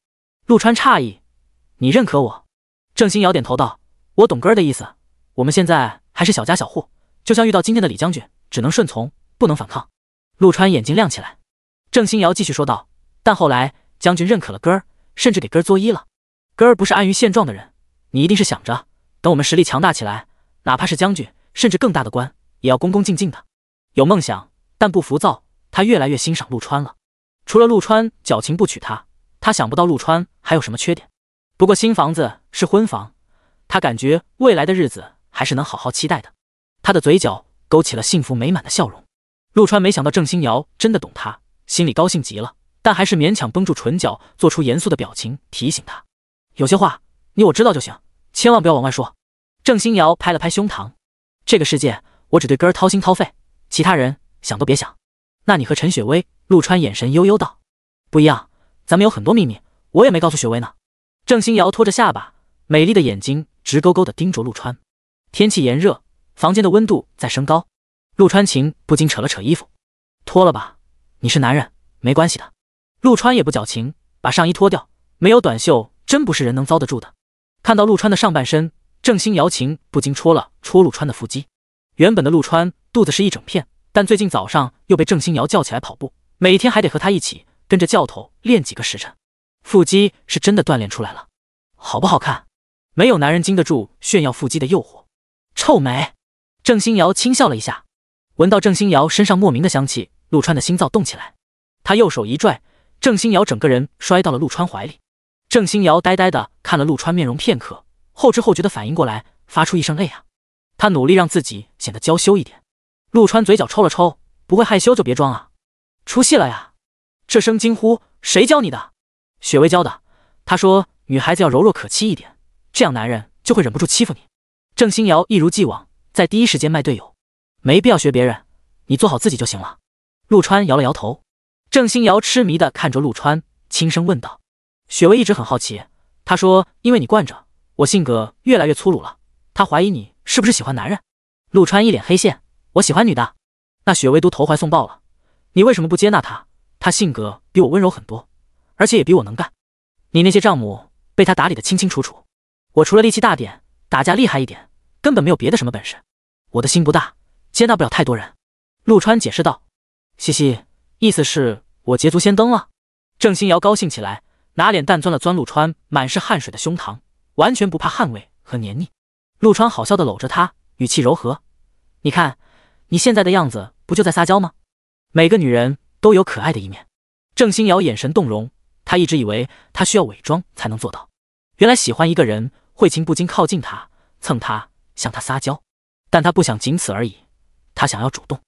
陆川诧异：“你认可我？”郑星瑶点头道：“我懂哥儿的意思。我们现在还是小家小户，就像遇到今天的李将军，只能顺从，不能反抗。”陆川眼睛亮起来。郑星瑶继续说道：“但后来，将军认可了哥儿，甚至给哥儿作揖了。哥儿不是安于现状的人，你一定是想着……”等我们实力强大起来，哪怕是将军，甚至更大的官，也要恭恭敬敬的。有梦想，但不浮躁。他越来越欣赏陆川了。除了陆川矫情不娶她，他想不到陆川还有什么缺点。不过新房子是婚房，他感觉未来的日子还是能好好期待的。他的嘴角勾起了幸福美满的笑容。陆川没想到郑欣瑶真的懂他，心里高兴极了，但还是勉强绷住唇角，做出严肃的表情，提醒他：有些话，你我知道就行。千万不要往外说！郑欣瑶拍了拍胸膛，这个世界我只对哥儿掏心掏肺，其他人想都别想。那你和陈雪薇？陆川眼神幽幽道：“不一样，咱们有很多秘密，我也没告诉雪薇呢。”郑欣瑶托着下巴，美丽的眼睛直勾勾的盯着陆川。天气炎热，房间的温度在升高，陆川晴不禁扯了扯衣服：“脱了吧，你是男人，没关系的。”陆川也不矫情，把上衣脱掉，没有短袖，真不是人能遭得住的。看到陆川的上半身，郑星瑶情不禁戳了戳陆川的腹肌。原本的陆川肚子是一整片，但最近早上又被郑星瑶叫起来跑步，每天还得和他一起跟着教头练几个时辰，腹肌是真的锻炼出来了，好不好看？没有男人经得住炫耀腹肌的诱惑。臭美。郑星瑶轻笑了一下，闻到郑欣瑶身上莫名的香气，陆川的心脏动起来。他右手一拽，郑欣瑶整个人摔到了陆川怀里。郑星瑶呆呆的看了陆川面容片刻，后知后觉地反应过来，发出一声“哎呀”，他努力让自己显得娇羞一点。陆川嘴角抽了抽，不会害羞就别装啊！出戏了呀！这声惊呼谁教你的？雪薇教的。她说女孩子要柔弱可欺一点，这样男人就会忍不住欺负你。郑星瑶一如既往在第一时间卖队友，没必要学别人，你做好自己就行了。陆川摇了摇头。郑星瑶痴迷的看着陆川，轻声问道。雪薇一直很好奇，她说：“因为你惯着我，性格越来越粗鲁了。”她怀疑你是不是喜欢男人？陆川一脸黑线：“我喜欢女的。”那雪薇都投怀送抱了，你为什么不接纳她？她性格比我温柔很多，而且也比我能干。你那些账目被她打理的清清楚楚。我除了力气大点，打架厉害一点，根本没有别的什么本事。我的心不大，接纳不了太多人。”陆川解释道。“嘻嘻，意思是我捷足先登了。”郑欣瑶高兴起来。拿脸蛋钻了钻陆川满是汗水的胸膛，完全不怕汗味和黏腻。陆川好笑的搂着她，语气柔和：“你看，你现在的样子不就在撒娇吗？每个女人都有可爱的一面。”郑欣瑶眼神动容，她一直以为她需要伪装才能做到，原来喜欢一个人，会情不禁靠近他，蹭他，向他撒娇。但她不想仅此而已，她想要主动。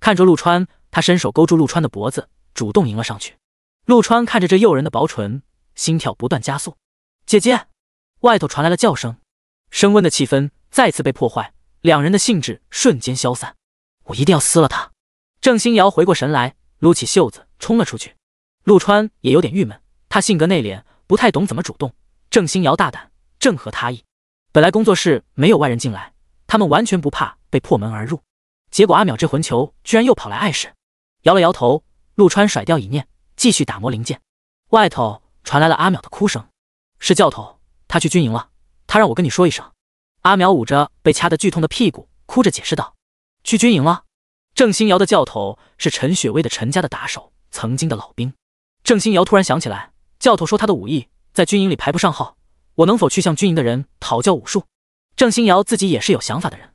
看着陆川，她伸手勾住陆川的脖子，主动迎了上去。陆川看着这诱人的薄唇。心跳不断加速，姐姐，外头传来了叫声，升温的气氛再次被破坏，两人的兴致瞬间消散。我一定要撕了他！郑星瑶回过神来，撸起袖子冲了出去。陆川也有点郁闷，他性格内敛，不太懂怎么主动。郑星瑶大胆，正合他意。本来工作室没有外人进来，他们完全不怕被破门而入。结果阿淼这混球居然又跑来碍事，摇了摇头，陆川甩掉一念，继续打磨零件。外头。传来了阿淼的哭声，是教头，他去军营了，他让我跟你说一声。阿淼捂着被掐得剧痛的屁股，哭着解释道：“去军营了。”郑新瑶的教头是陈雪薇的陈家的打手，曾经的老兵。郑新瑶突然想起来，教头说他的武艺在军营里排不上号，我能否去向军营的人讨教武术？郑新瑶自己也是有想法的人，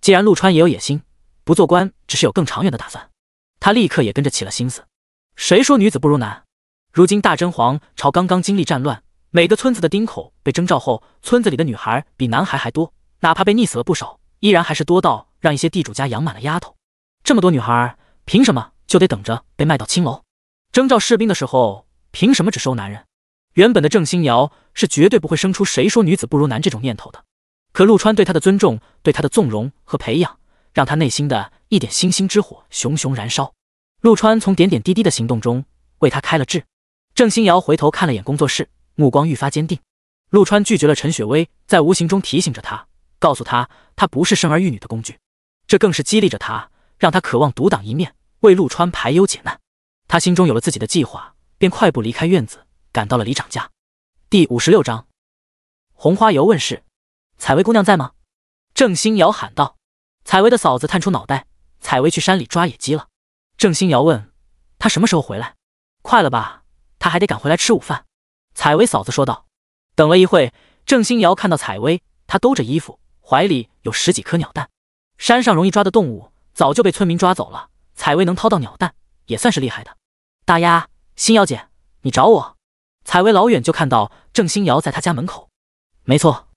既然陆川也有野心，不做官只是有更长远的打算，他立刻也跟着起了心思。谁说女子不如男？如今大真皇朝刚刚经历战乱，每个村子的丁口被征召后，村子里的女孩比男孩还多，哪怕被溺死了不少，依然还是多到让一些地主家养满了丫头。这么多女孩，凭什么就得等着被卖到青楼？征召士兵的时候，凭什么只收男人？原本的郑欣瑶是绝对不会生出谁说女子不如男这种念头的，可陆川对他的尊重、对他的纵容和培养，让他内心的一点星星之火熊熊燃烧。陆川从点点滴滴的行动中为他开了智。郑欣瑶回头看了眼工作室，目光愈发坚定。陆川拒绝了陈雪薇，在无形中提醒着她，告诉她，她不是生儿育女的工具。这更是激励着她，让她渴望独当一面，为陆川排忧解难。她心中有了自己的计划，便快步离开院子，赶到了李长家。第五十六章，红花油问世。采薇姑娘在吗？郑欣瑶喊道。采薇的嫂子探出脑袋：“采薇去山里抓野鸡了。”郑欣瑶问：“她什么时候回来？”“快了吧。”他还得赶回来吃午饭，采薇嫂子说道。等了一会，郑新瑶看到采薇，她兜着衣服，怀里有十几颗鸟蛋。山上容易抓的动物早就被村民抓走了，采薇能掏到鸟蛋也算是厉害的。大丫，新瑶姐，你找我？采薇老远就看到郑新瑶在她家门口。没错，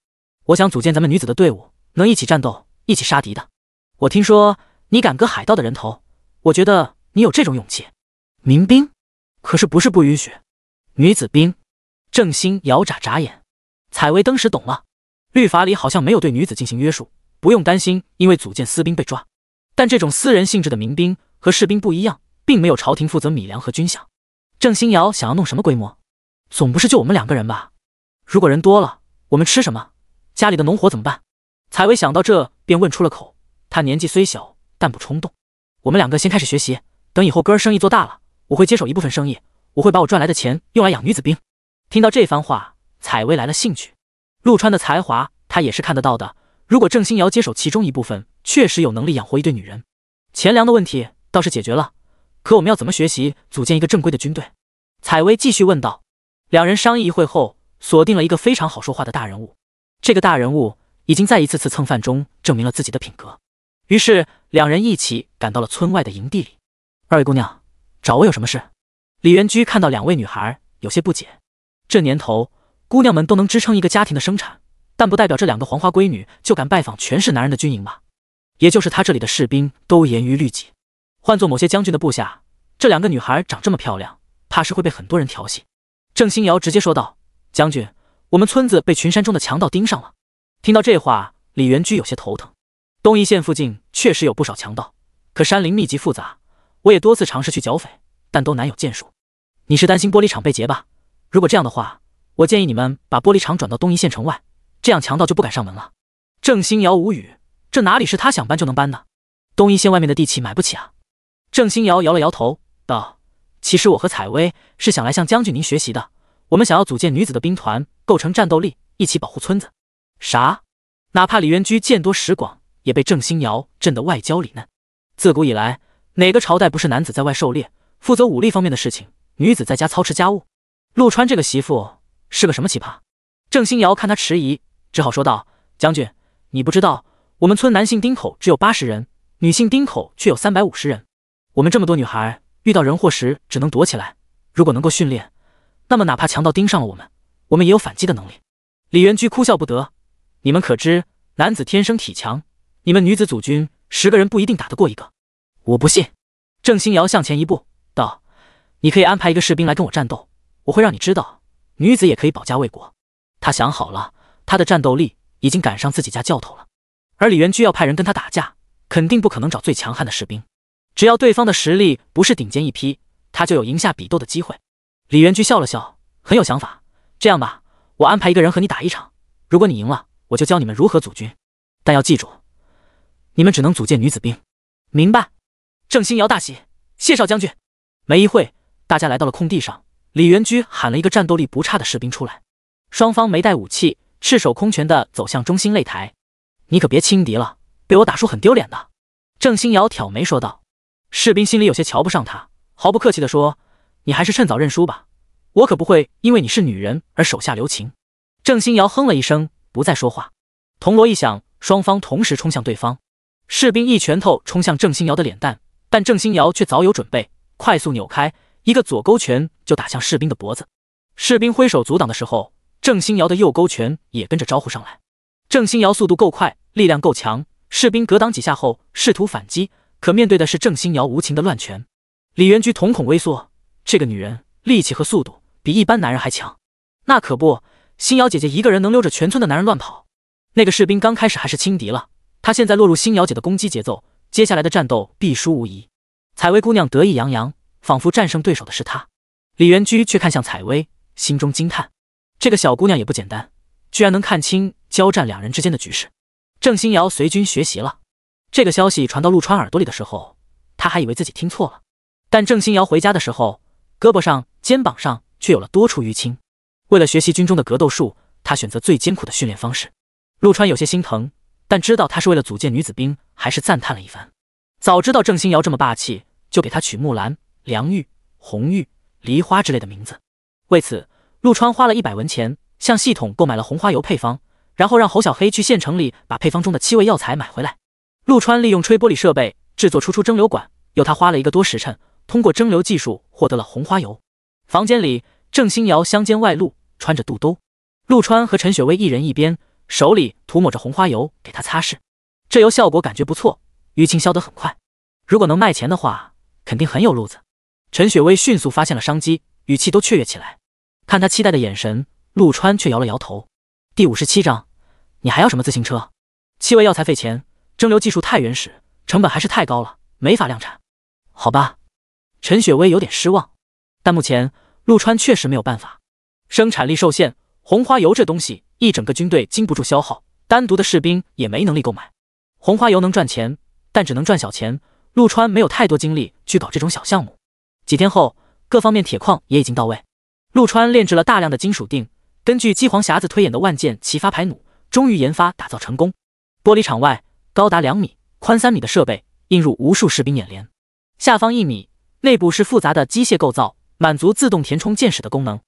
我想组建咱们女子的队伍，能一起战斗，一起杀敌的。我听说你敢割海盗的人头，我觉得你有这种勇气。民兵。可是不是不允许女子兵？郑兴瑶眨眨眼，采薇登时懂了，律法里好像没有对女子进行约束，不用担心因为组建私兵被抓。但这种私人性质的民兵和士兵不一样，并没有朝廷负责米粮和军饷。郑兴瑶想要弄什么规模？总不是就我们两个人吧？如果人多了，我们吃什么？家里的农活怎么办？采薇想到这，便问出了口。她年纪虽小，但不冲动。我们两个先开始学习，等以后哥儿生意做大了。我会接手一部分生意，我会把我赚来的钱用来养女子兵。听到这番话，采薇来了兴趣。陆川的才华，他也是看得到的。如果郑欣瑶接手其中一部分，确实有能力养活一对女人。钱粮的问题倒是解决了，可我们要怎么学习组建一个正规的军队？采薇继续问道。两人商议一会后，锁定了一个非常好说话的大人物。这个大人物已经在一次次蹭饭中证明了自己的品格。于是两人一起赶到了村外的营地里。二位姑娘。找我有什么事？李元居看到两位女孩，有些不解。这年头，姑娘们都能支撑一个家庭的生产，但不代表这两个黄花闺女就敢拜访全是男人的军营吧？也就是他这里的士兵都严于律己。换做某些将军的部下，这两个女孩长这么漂亮，怕是会被很多人调戏。郑欣瑶直接说道：“将军，我们村子被群山中的强盗盯上了。”听到这话，李元居有些头疼。东夷县附近确实有不少强盗，可山林密集复杂。我也多次尝试去剿匪，但都难有建树。你是担心玻璃厂被劫吧？如果这样的话，我建议你们把玻璃厂转到东一县城外，这样强盗就不敢上门了。郑欣瑶无语，这哪里是他想搬就能搬的？东一县外面的地契买不起啊！郑欣瑶摇了摇头，道：“其实我和采薇是想来向将军您学习的，我们想要组建女子的兵团，构成战斗力，一起保护村子。”啥？哪怕李元居见多识广，也被郑欣瑶震得外焦里嫩。自古以来。哪个朝代不是男子在外狩猎，负责武力方面的事情，女子在家操持家务？陆川这个媳妇是个什么奇葩？郑欣瑶看他迟疑，只好说道：“将军，你不知道，我们村男性丁口只有八十人，女性丁口却有三百五十人。我们这么多女孩遇到人祸时只能躲起来，如果能够训练，那么哪怕强盗盯上了我们，我们也有反击的能力。”李元居哭笑不得：“你们可知，男子天生体强，你们女子组军，十个人不一定打得过一个。”我不信，郑欣瑶向前一步道：“你可以安排一个士兵来跟我战斗，我会让你知道，女子也可以保家卫国。”他想好了，他的战斗力已经赶上自己家教头了。而李元居要派人跟他打架，肯定不可能找最强悍的士兵。只要对方的实力不是顶尖一批，他就有赢下比斗的机会。李元居笑了笑，很有想法。这样吧，我安排一个人和你打一场。如果你赢了，我就教你们如何组军。但要记住，你们只能组建女子兵，明白？郑欣瑶大喜，谢少将军。没一会，大家来到了空地上。李元居喊了一个战斗力不差的士兵出来，双方没带武器，赤手空拳的走向中心擂台。你可别轻敌了，被我打输很丢脸的。郑欣瑶挑眉说道。士兵心里有些瞧不上他，毫不客气的说：“你还是趁早认输吧，我可不会因为你是女人而手下留情。”郑欣瑶哼了一声，不再说话。铜锣一响，双方同时冲向对方。士兵一拳头冲向郑欣瑶的脸蛋。但郑新瑶却早有准备，快速扭开一个左勾拳，就打向士兵的脖子。士兵挥手阻挡的时候，郑新瑶的右勾拳也跟着招呼上来。郑新瑶速度够快，力量够强，士兵格挡几下后试图反击，可面对的是郑新瑶无情的乱拳。李元菊瞳孔微缩，这个女人力气和速度比一般男人还强。那可不，新瑶姐姐一个人能溜着全村的男人乱跑。那个士兵刚开始还是轻敌了，他现在落入新瑶姐的攻击节奏。接下来的战斗必输无疑，采薇姑娘得意洋洋，仿佛战胜对手的是她。李元居却看向采薇，心中惊叹：这个小姑娘也不简单，居然能看清交战两人之间的局势。郑欣瑶随军学习了，这个消息传到陆川耳朵里的时候，他还以为自己听错了。但郑欣瑶回家的时候，胳膊上、肩膀上却有了多处淤青。为了学习军中的格斗术，他选择最艰苦的训练方式。陆川有些心疼。但知道他是为了组建女子兵，还是赞叹了一番。早知道郑星瑶这么霸气，就给他取木兰、梁玉、红玉、梨花之类的名字。为此，陆川花了一百文钱向系统购买了红花油配方，然后让侯小黑去县城里把配方中的七味药材买回来。陆川利用吹玻璃设备制作出出蒸馏管，又他花了一个多时辰，通过蒸馏技术获得了红花油。房间里，郑星瑶香肩外露，穿着肚兜。陆川和陈雪薇一人一边。手里涂抹着红花油，给他擦拭，这油效果感觉不错，淤青消得很快。如果能卖钱的话，肯定很有路子。陈雪薇迅速发现了商机，语气都雀跃起来。看他期待的眼神，陆川却摇了摇头。第五十七章，你还要什么自行车？七味药材费钱，蒸馏技术太原始，成本还是太高了，没法量产。好吧。陈雪薇有点失望，但目前陆川确实没有办法，生产力受限。红花油这东西，一整个军队经不住消耗，单独的士兵也没能力购买。红花油能赚钱，但只能赚小钱。陆川没有太多精力去搞这种小项目。几天后，各方面铁矿也已经到位，陆川炼制了大量的金属锭。根据机皇匣子推演的万箭齐发排弩，终于研发打造成功。玻璃厂外，高达两米、宽三米的设备映入无数士兵眼帘。下方一米，内部是复杂的机械构造，满足自动填充箭矢的功能。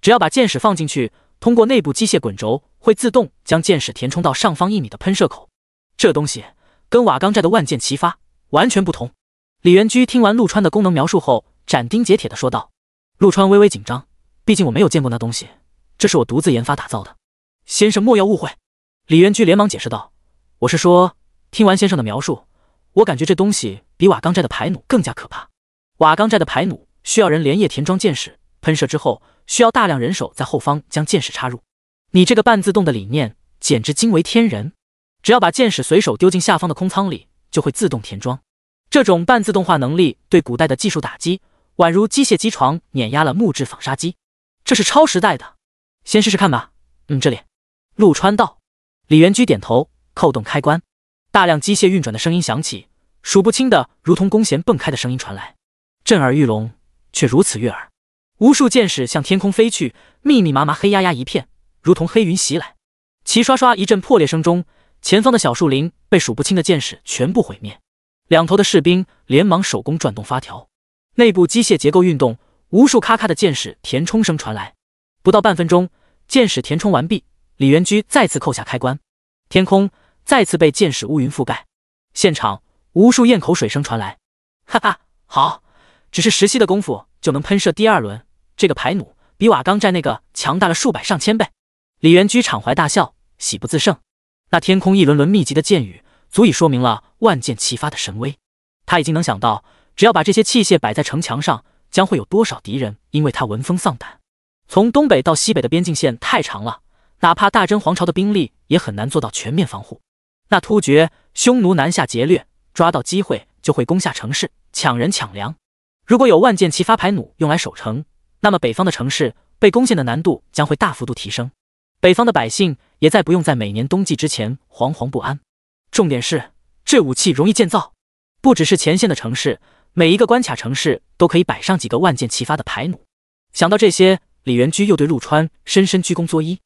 只要把箭矢放进去。通过内部机械滚轴，会自动将箭矢填充到上方一米的喷射口。这东西跟瓦岗寨的万箭齐发完全不同。李元居听完陆川的功能描述后，斩钉截铁的说道：“陆川微微紧张，毕竟我没有见过那东西，这是我独自研发打造的。先生莫要误会。”李元居连忙解释道：“我是说，听完先生的描述，我感觉这东西比瓦岗寨的排弩更加可怕。瓦岗寨的排弩需要人连夜填装箭矢，喷射之后。”需要大量人手在后方将箭矢插入。你这个半自动的理念简直惊为天人！只要把箭矢随手丢进下方的空舱里，就会自动填装。这种半自动化能力对古代的技术打击，宛如机械机床碾压了木质纺纱机。这是超时代的。先试试看吧。嗯，这里。陆川道。李元居点头，扣动开关，大量机械运转的声音响起，数不清的如同弓弦迸开的声音传来，震耳欲聋，却如此悦耳。无数箭矢向天空飞去，密密麻麻、黑压压一片，如同黑云袭来。齐刷刷一阵破裂声中，前方的小树林被数不清的箭矢全部毁灭。两头的士兵连忙手工转动发条，内部机械结构运动，无数咔咔的箭矢填充声传来。不到半分钟，箭矢填充完毕，李元居再次扣下开关，天空再次被箭矢乌云覆盖。现场无数咽口水声传来，哈哈，好，只是实息的功夫就能喷射第二轮。这个排弩比瓦岗寨那个强大了数百上千倍。李元居敞怀大笑，喜不自胜。那天空一轮轮密集的箭雨，足以说明了万箭齐发的神威。他已经能想到，只要把这些器械摆在城墙上，将会有多少敌人因为他闻风丧胆。从东北到西北的边境线太长了，哪怕大真皇朝的兵力也很难做到全面防护。那突厥、匈奴南下劫掠，抓到机会就会攻下城市，抢人抢粮。如果有万箭齐发牌弩用来守城。那么北方的城市被攻陷的难度将会大幅度提升，北方的百姓也再不用在每年冬季之前惶惶不安。重点是这武器容易建造，不只是前线的城市，每一个关卡城市都可以摆上几个万箭齐发的牌弩。想到这些，李元居又对陆川深深鞠躬作揖：“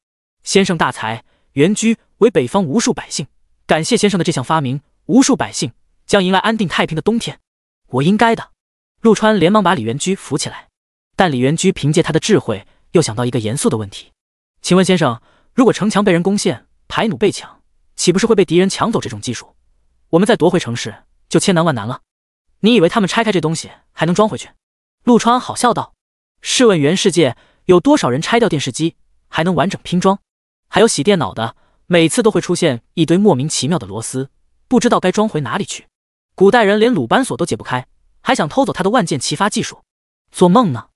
先生大才，元居为北方无数百姓感谢先生的这项发明，无数百姓将迎来安定太平的冬天。”我应该的。陆川连忙把李元居扶起来。但李元居凭借他的智慧，又想到一个严肃的问题：请问先生，如果城墙被人攻陷，牌弩被抢，岂不是会被敌人抢走这种技术？我们再夺回城市，就千难万难了。你以为他们拆开这东西还能装回去？陆川好笑道：“试问原世界有多少人拆掉电视机还能完整拼装？还有洗电脑的，每次都会出现一堆莫名其妙的螺丝，不知道该装回哪里去。古代人连鲁班锁都解不开，还想偷走他的万箭齐发技术？做梦呢！”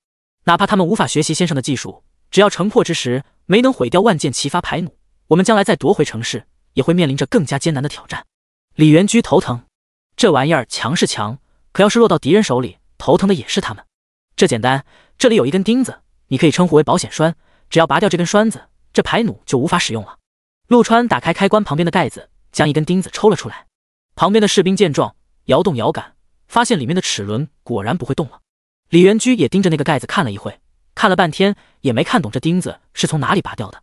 哪怕他们无法学习先生的技术，只要城破之时没能毁掉万箭齐发排弩，我们将来再夺回城市也会面临着更加艰难的挑战。李元居头疼，这玩意儿强是强，可要是落到敌人手里，头疼的也是他们。这简单，这里有一根钉子，你可以称呼为保险栓，只要拔掉这根栓子，这排弩就无法使用了。陆川打开开关旁边的盖子，将一根钉子抽了出来。旁边的士兵见状，摇动摇杆，发现里面的齿轮果然不会动了。李元居也盯着那个盖子看了一会，看了半天也没看懂这钉子是从哪里拔掉的。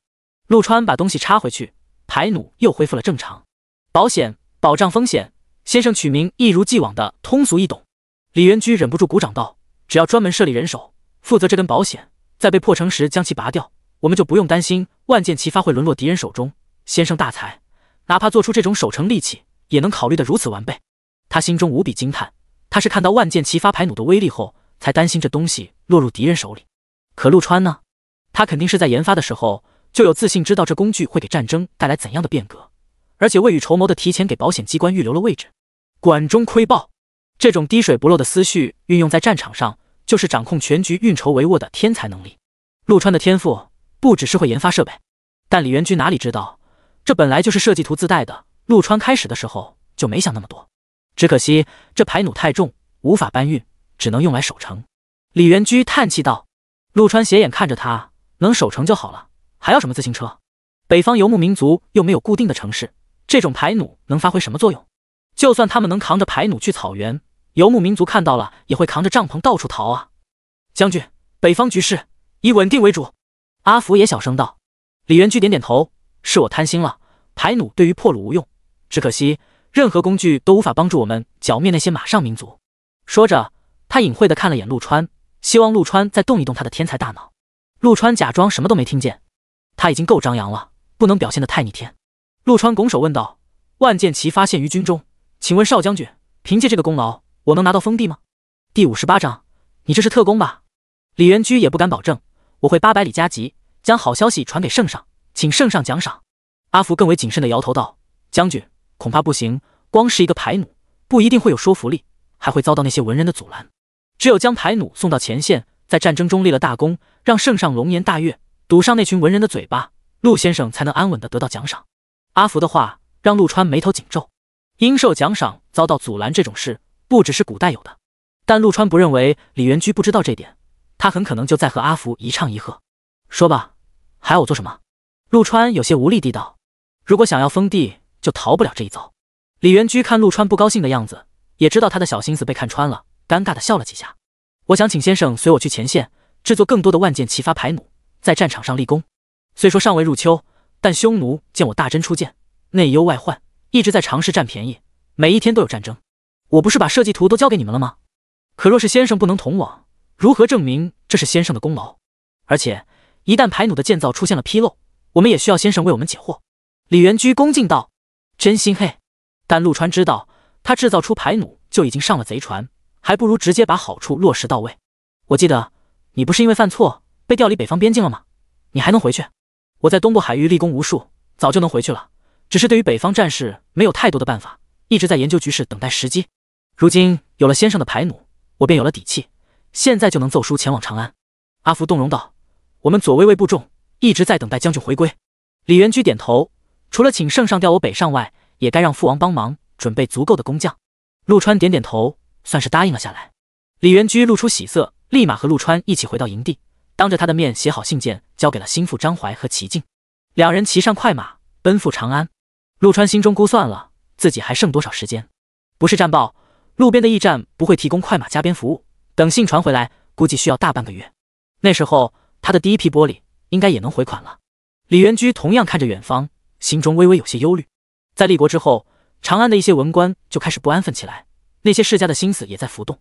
陆川把东西插回去，牌弩又恢复了正常。保险保障风险，先生取名一如既往的通俗易懂。李元居忍不住鼓掌道：“只要专门设立人手负责这根保险，在被破城时将其拔掉，我们就不用担心万箭齐发会沦落敌人手中。”先生大才，哪怕做出这种守城利器，也能考虑得如此完备。他心中无比惊叹，他是看到万箭齐发牌弩的威力后。才担心这东西落入敌人手里。可陆川呢？他肯定是在研发的时候就有自信，知道这工具会给战争带来怎样的变革，而且未雨绸缪的提前给保险机关预留了位置。管中窥豹，这种滴水不漏的思绪运用在战场上，就是掌控全局、运筹帷幄的天才能力。陆川的天赋不只是会研发设备，但李元军哪里知道，这本来就是设计图自带的。陆川开始的时候就没想那么多，只可惜这牌弩太重，无法搬运。只能用来守城。李元居叹气道：“陆川斜眼看着他，能守城就好了，还要什么自行车？北方游牧民族又没有固定的城市，这种排弩能发挥什么作用？就算他们能扛着排弩去草原，游牧民族看到了也会扛着帐篷到处逃啊！”将军，北方局势以稳定为主。阿福也小声道：“李元居点点头，是我贪心了。排弩对于破虏无用，只可惜任何工具都无法帮助我们剿灭那些马上民族。”说着。他隐晦的看了眼陆川，希望陆川再动一动他的天才大脑。陆川假装什么都没听见，他已经够张扬了，不能表现的太逆天。陆川拱手问道：“万箭齐发现于军中，请问少将军，凭借这个功劳，我能拿到封地吗？”第五十八章，你这是特工吧？李元居也不敢保证，我会八百里加急将好消息传给圣上，请圣上奖赏。阿福更为谨慎的摇头道：“将军恐怕不行，光是一个排弩不一定会有说服力，还会遭到那些文人的阻拦。”只有将牌弩送到前线，在战争中立了大功，让圣上龙颜大悦，堵上那群文人的嘴巴，陆先生才能安稳的得到奖赏。阿福的话让陆川眉头紧皱，应受奖赏遭到阻拦这种事不只是古代有的，但陆川不认为李元居不知道这点，他很可能就在和阿福一唱一和。说吧，还要我做什么？陆川有些无力地道。如果想要封地，就逃不了这一遭。李元居看陆川不高兴的样子，也知道他的小心思被看穿了。尴尬的笑了几下，我想请先生随我去前线，制作更多的万箭齐发牌弩，在战场上立功。虽说尚未入秋，但匈奴见我大真出剑，内忧外患，一直在尝试占便宜，每一天都有战争。我不是把设计图都交给你们了吗？可若是先生不能同往，如何证明这是先生的功劳？而且一旦牌弩的建造出现了纰漏，我们也需要先生为我们解惑。”李元居恭敬道：“真心嘿，但陆川知道，他制造出牌弩就已经上了贼船。还不如直接把好处落实到位。我记得你不是因为犯错被调离北方边境了吗？你还能回去？我在东部海域立功无数，早就能回去了。只是对于北方战事没有太多的办法，一直在研究局势，等待时机。如今有了先生的排弩，我便有了底气，现在就能奏书前往长安。阿福动容道：“我们左卫卫部众一直在等待将军回归。”李元居点头：“除了请圣上调我北上外，也该让父王帮忙准备足够的工匠。”陆川点点头。算是答应了下来，李元居露出喜色，立马和陆川一起回到营地，当着他的面写好信件，交给了心腹张怀和齐静。两人骑上快马，奔赴长安。陆川心中估算了自己还剩多少时间，不是战报，路边的驿站不会提供快马加鞭服务，等信传回来，估计需要大半个月。那时候，他的第一批玻璃应该也能回款了。李元居同样看着远方，心中微微有些忧虑。在立国之后，长安的一些文官就开始不安分起来。那些世家的心思也在浮动，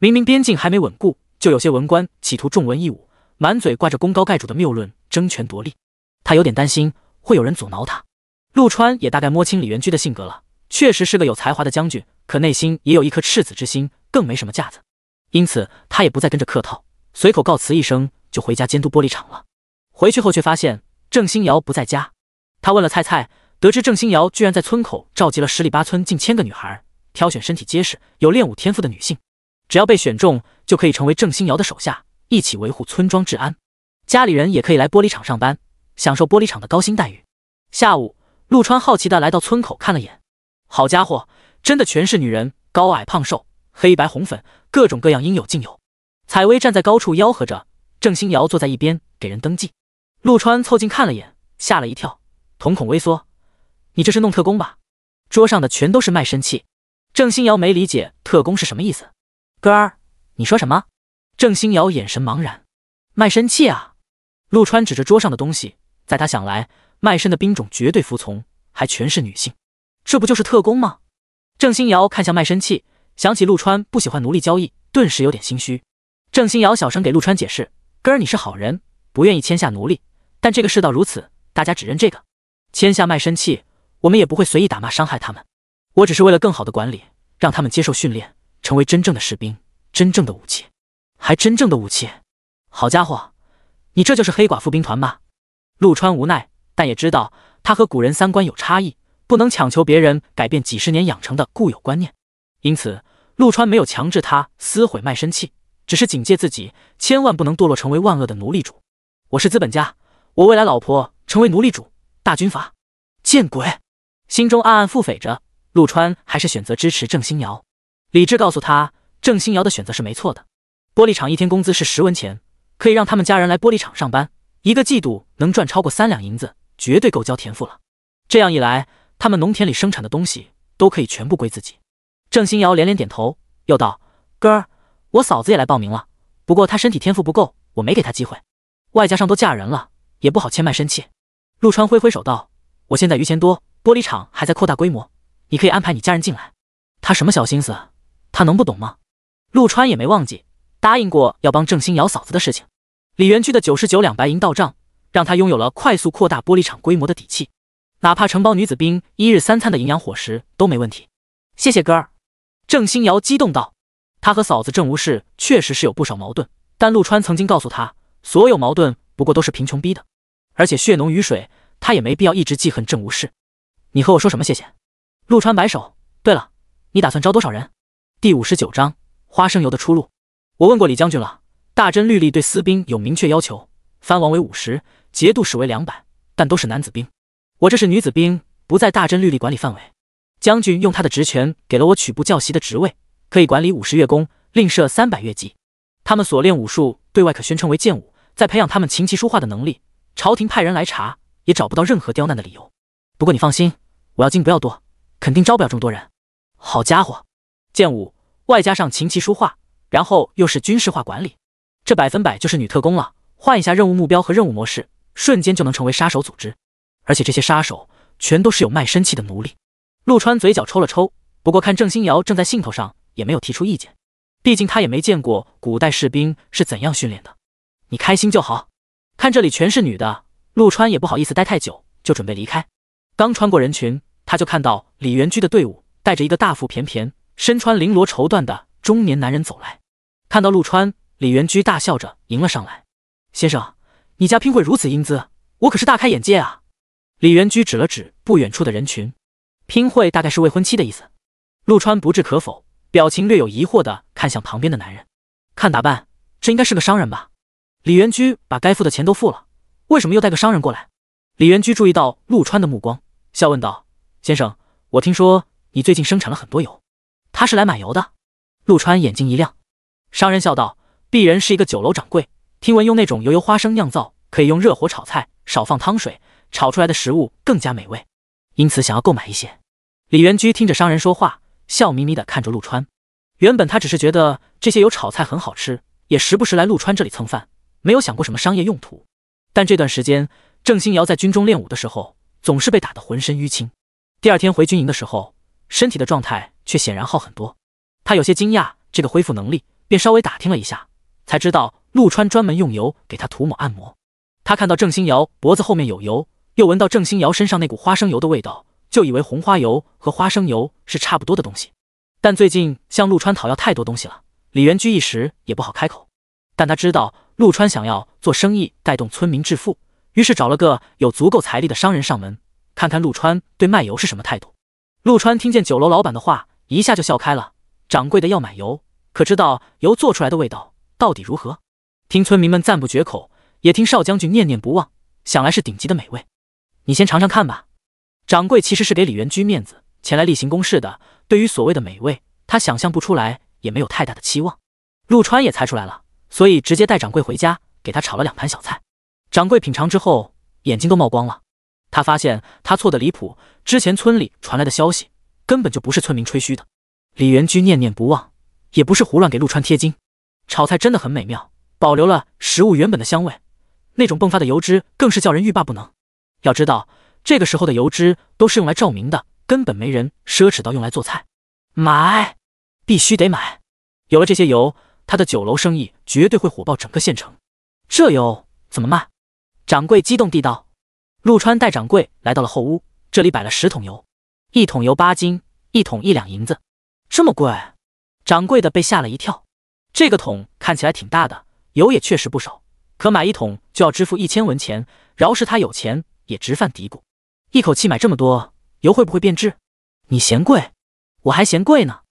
明明边境还没稳固，就有些文官企图重文抑武，满嘴挂着功高盖主的谬论争权夺利。他有点担心会有人阻挠他。陆川也大概摸清李元居的性格了，确实是个有才华的将军，可内心也有一颗赤子之心，更没什么架子。因此，他也不再跟着客套，随口告辞一声就回家监督玻璃厂了。回去后却发现郑欣瑶不在家，他问了菜菜，得知郑欣瑶居然在村口召集了十里八村近千个女孩。挑选身体结实、有练武天赋的女性，只要被选中，就可以成为郑星瑶的手下，一起维护村庄治安。家里人也可以来玻璃厂上班，享受玻璃厂的高薪待遇。下午，陆川好奇地来到村口看了眼，好家伙，真的全是女人，高矮胖瘦，黑白红粉，各种各样，应有尽有。采薇站在高处吆喝着，郑星瑶坐在一边给人登记。陆川凑近看了眼，吓了一跳，瞳孔微缩：“你这是弄特工吧？桌上的全都是卖身契。”郑欣瑶没理解特工是什么意思，哥儿，你说什么？郑欣瑶眼神茫然。卖身契啊！陆川指着桌上的东西，在他想来，卖身的兵种绝对服从，还全是女性，这不就是特工吗？郑欣瑶看向卖身契，想起陆川不喜欢奴隶交易，顿时有点心虚。郑欣瑶小声给陆川解释：哥儿，你是好人，不愿意签下奴隶，但这个世道如此，大家只认这个，签下卖身契，我们也不会随意打骂伤害他们。我只是为了更好的管理，让他们接受训练，成为真正的士兵，真正的武器，还真正的武器。好家伙，你这就是黑寡妇兵团吧？陆川无奈，但也知道他和古人三观有差异，不能强求别人改变几十年养成的固有观念，因此陆川没有强制他撕毁卖身契，只是警戒自己，千万不能堕落成为万恶的奴隶主。我是资本家，我未来老婆成为奴隶主、大军阀，见鬼！心中暗暗腹诽着。陆川还是选择支持郑新瑶。李智告诉他，郑新瑶的选择是没错的。玻璃厂一天工资是十文钱，可以让他们家人来玻璃厂上班，一个季度能赚超过三两银子，绝对够交田赋了。这样一来，他们农田里生产的东西都可以全部归自己。郑新瑶连连点头，又道：“哥，我嫂子也来报名了，不过她身体天赋不够，我没给她机会，外加上都嫁人了，也不好牵绊身契。”陆川挥挥手道：“我现在余钱多，玻璃厂还在扩大规模。”你可以安排你家人进来。他什么小心思，他能不懂吗？陆川也没忘记答应过要帮郑欣瑶嫂子的事情。李元居的九十九两白银到账，让他拥有了快速扩大玻璃厂规模的底气。哪怕承包女子兵一日三餐的营养伙食都没问题。谢谢哥儿。郑欣瑶激动道：“他和嫂子郑无事确实是有不少矛盾，但陆川曾经告诉他，所有矛盾不过都是贫穷逼的，而且血浓于水，他也没必要一直记恨郑无事。你和我说什么谢谢？”陆川摆手。对了，你打算招多少人？第五十九章花生油的出路。我问过李将军了，大真律例对私兵有明确要求，藩王为五十，节度使为两百，但都是男子兵。我这是女子兵，不在大真律例管理范围。将军用他的职权给了我曲部教习的职位，可以管理五十乐工，另设三百乐级。他们所练武术对外可宣称为剑舞，再培养他们琴棋书画的能力。朝廷派人来查，也找不到任何刁难的理由。不过你放心，我要精不要多。肯定招不了这么多人。好家伙，剑舞外加上琴棋书画，然后又是军事化管理，这百分百就是女特工了。换一下任务目标和任务模式，瞬间就能成为杀手组织。而且这些杀手全都是有卖身契的奴隶。陆川嘴角抽了抽，不过看郑欣瑶正在兴头上，也没有提出意见。毕竟他也没见过古代士兵是怎样训练的。你开心就好。看这里全是女的，陆川也不好意思待太久，就准备离开。刚穿过人群。他就看到李元居的队伍带着一个大腹便便、身穿绫罗绸缎的中年男人走来，看到陆川，李元居大笑着迎了上来：“先生，你家拼会如此英姿，我可是大开眼界啊！”李元居指了指不远处的人群：“拼会大概是未婚妻的意思。”陆川不置可否，表情略有疑惑地看向旁边的男人：“看打扮，这应该是个商人吧？”李元居把该付的钱都付了，为什么又带个商人过来？李元居注意到陆川的目光，笑问道。先生，我听说你最近生产了很多油，他是来买油的。陆川眼睛一亮，商人笑道：“鄙人是一个酒楼掌柜，听闻用那种油油花生酿造，可以用热火炒菜，少放汤水，炒出来的食物更加美味，因此想要购买一些。”李元居听着商人说话，笑眯眯的看着陆川。原本他只是觉得这些油炒菜很好吃，也时不时来陆川这里蹭饭，没有想过什么商业用途。但这段时间，郑欣瑶在军中练武的时候，总是被打得浑身淤青。第二天回军营的时候，身体的状态却显然好很多。他有些惊讶这个恢复能力，便稍微打听了一下，才知道陆川专门用油给他涂抹按摩。他看到郑欣瑶脖子后面有油，又闻到郑欣瑶身上那股花生油的味道，就以为红花油和花生油是差不多的东西。但最近向陆川讨要太多东西了，李元居一时也不好开口。但他知道陆川想要做生意带动村民致富，于是找了个有足够财力的商人上门。看看陆川对卖油是什么态度。陆川听见酒楼老板的话，一下就笑开了。掌柜的要买油，可知道油做出来的味道到底如何？听村民们赞不绝口，也听少将军念念不忘，想来是顶级的美味。你先尝尝看吧。掌柜其实是给李元居面子，前来例行公事的。对于所谓的美味，他想象不出来，也没有太大的期望。陆川也猜出来了，所以直接带掌柜回家，给他炒了两盘小菜。掌柜品尝之后，眼睛都冒光了。他发现他错的离谱，之前村里传来的消息根本就不是村民吹嘘的。李元军念念不忘，也不是胡乱给陆川贴金。炒菜真的很美妙，保留了食物原本的香味，那种迸发的油脂更是叫人欲罢不能。要知道，这个时候的油脂都是用来照明的，根本没人奢侈到用来做菜。买，必须得买。有了这些油，他的酒楼生意绝对会火爆整个县城。这油怎么卖？掌柜激动地道。陆川带掌柜来到了后屋，这里摆了十桶油，一桶油八斤，一桶一两银子，这么贵！掌柜的被吓了一跳。这个桶看起来挺大的，油也确实不少，可买一桶就要支付一千文钱，饶是他有钱，也直犯嘀咕。一口气买这么多油会不会变质？你嫌贵？我还嫌贵呢！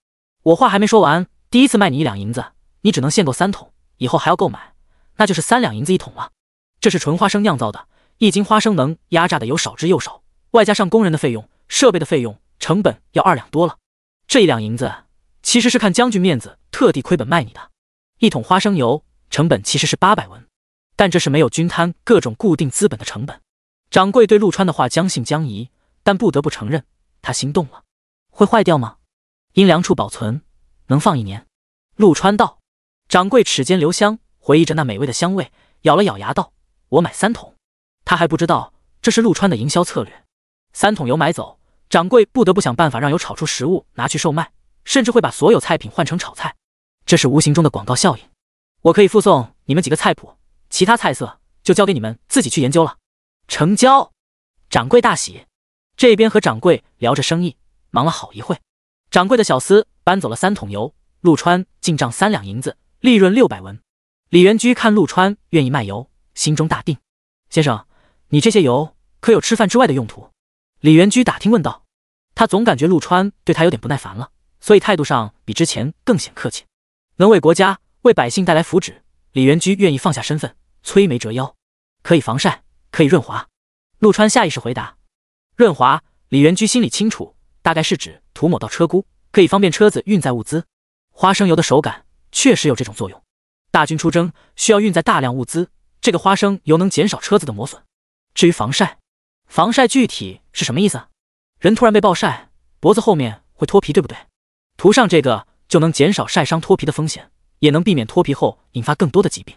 我话还没说完，第一次卖你一两银子，你只能限购三桶，以后还要购买，那就是三两银子一桶了。这是纯花生酿造的。一斤花生能压榨的油少之又少，外加上工人的费用、设备的费用，成本要二两多了。这一两银子其实是看将军面子，特地亏本卖你的。一桶花生油成本其实是八百文，但这是没有均摊各种固定资本的成本。掌柜对陆川的话将信将疑，但不得不承认他心动了。会坏掉吗？阴凉处保存能放一年。陆川道。掌柜齿间留香，回忆着那美味的香味，咬了咬牙道：“我买三桶。”他还不知道这是陆川的营销策略。三桶油买走，掌柜不得不想办法让油炒出食物拿去售卖，甚至会把所有菜品换成炒菜。这是无形中的广告效应。我可以附送你们几个菜谱，其他菜色就交给你们自己去研究了。成交！掌柜大喜。这边和掌柜聊着生意，忙了好一会。掌柜的小厮搬走了三桶油，陆川进账三两银子，利润六百文。李元居看陆川愿意卖油，心中大定。先生。你这些油可有吃饭之外的用途？李元居打听问道。他总感觉陆川对他有点不耐烦了，所以态度上比之前更显客气。能为国家、为百姓带来福祉，李元居愿意放下身份，摧眉折腰。可以防晒，可以润滑。陆川下意识回答。润滑，李元居心里清楚，大概是指涂抹到车轱，可以方便车子运载物资。花生油的手感确实有这种作用。大军出征需要运载大量物资，这个花生油能减少车子的磨损。至于防晒，防晒具体是什么意思？人突然被暴晒，脖子后面会脱皮，对不对？涂上这个就能减少晒伤脱皮的风险，也能避免脱皮后引发更多的疾病。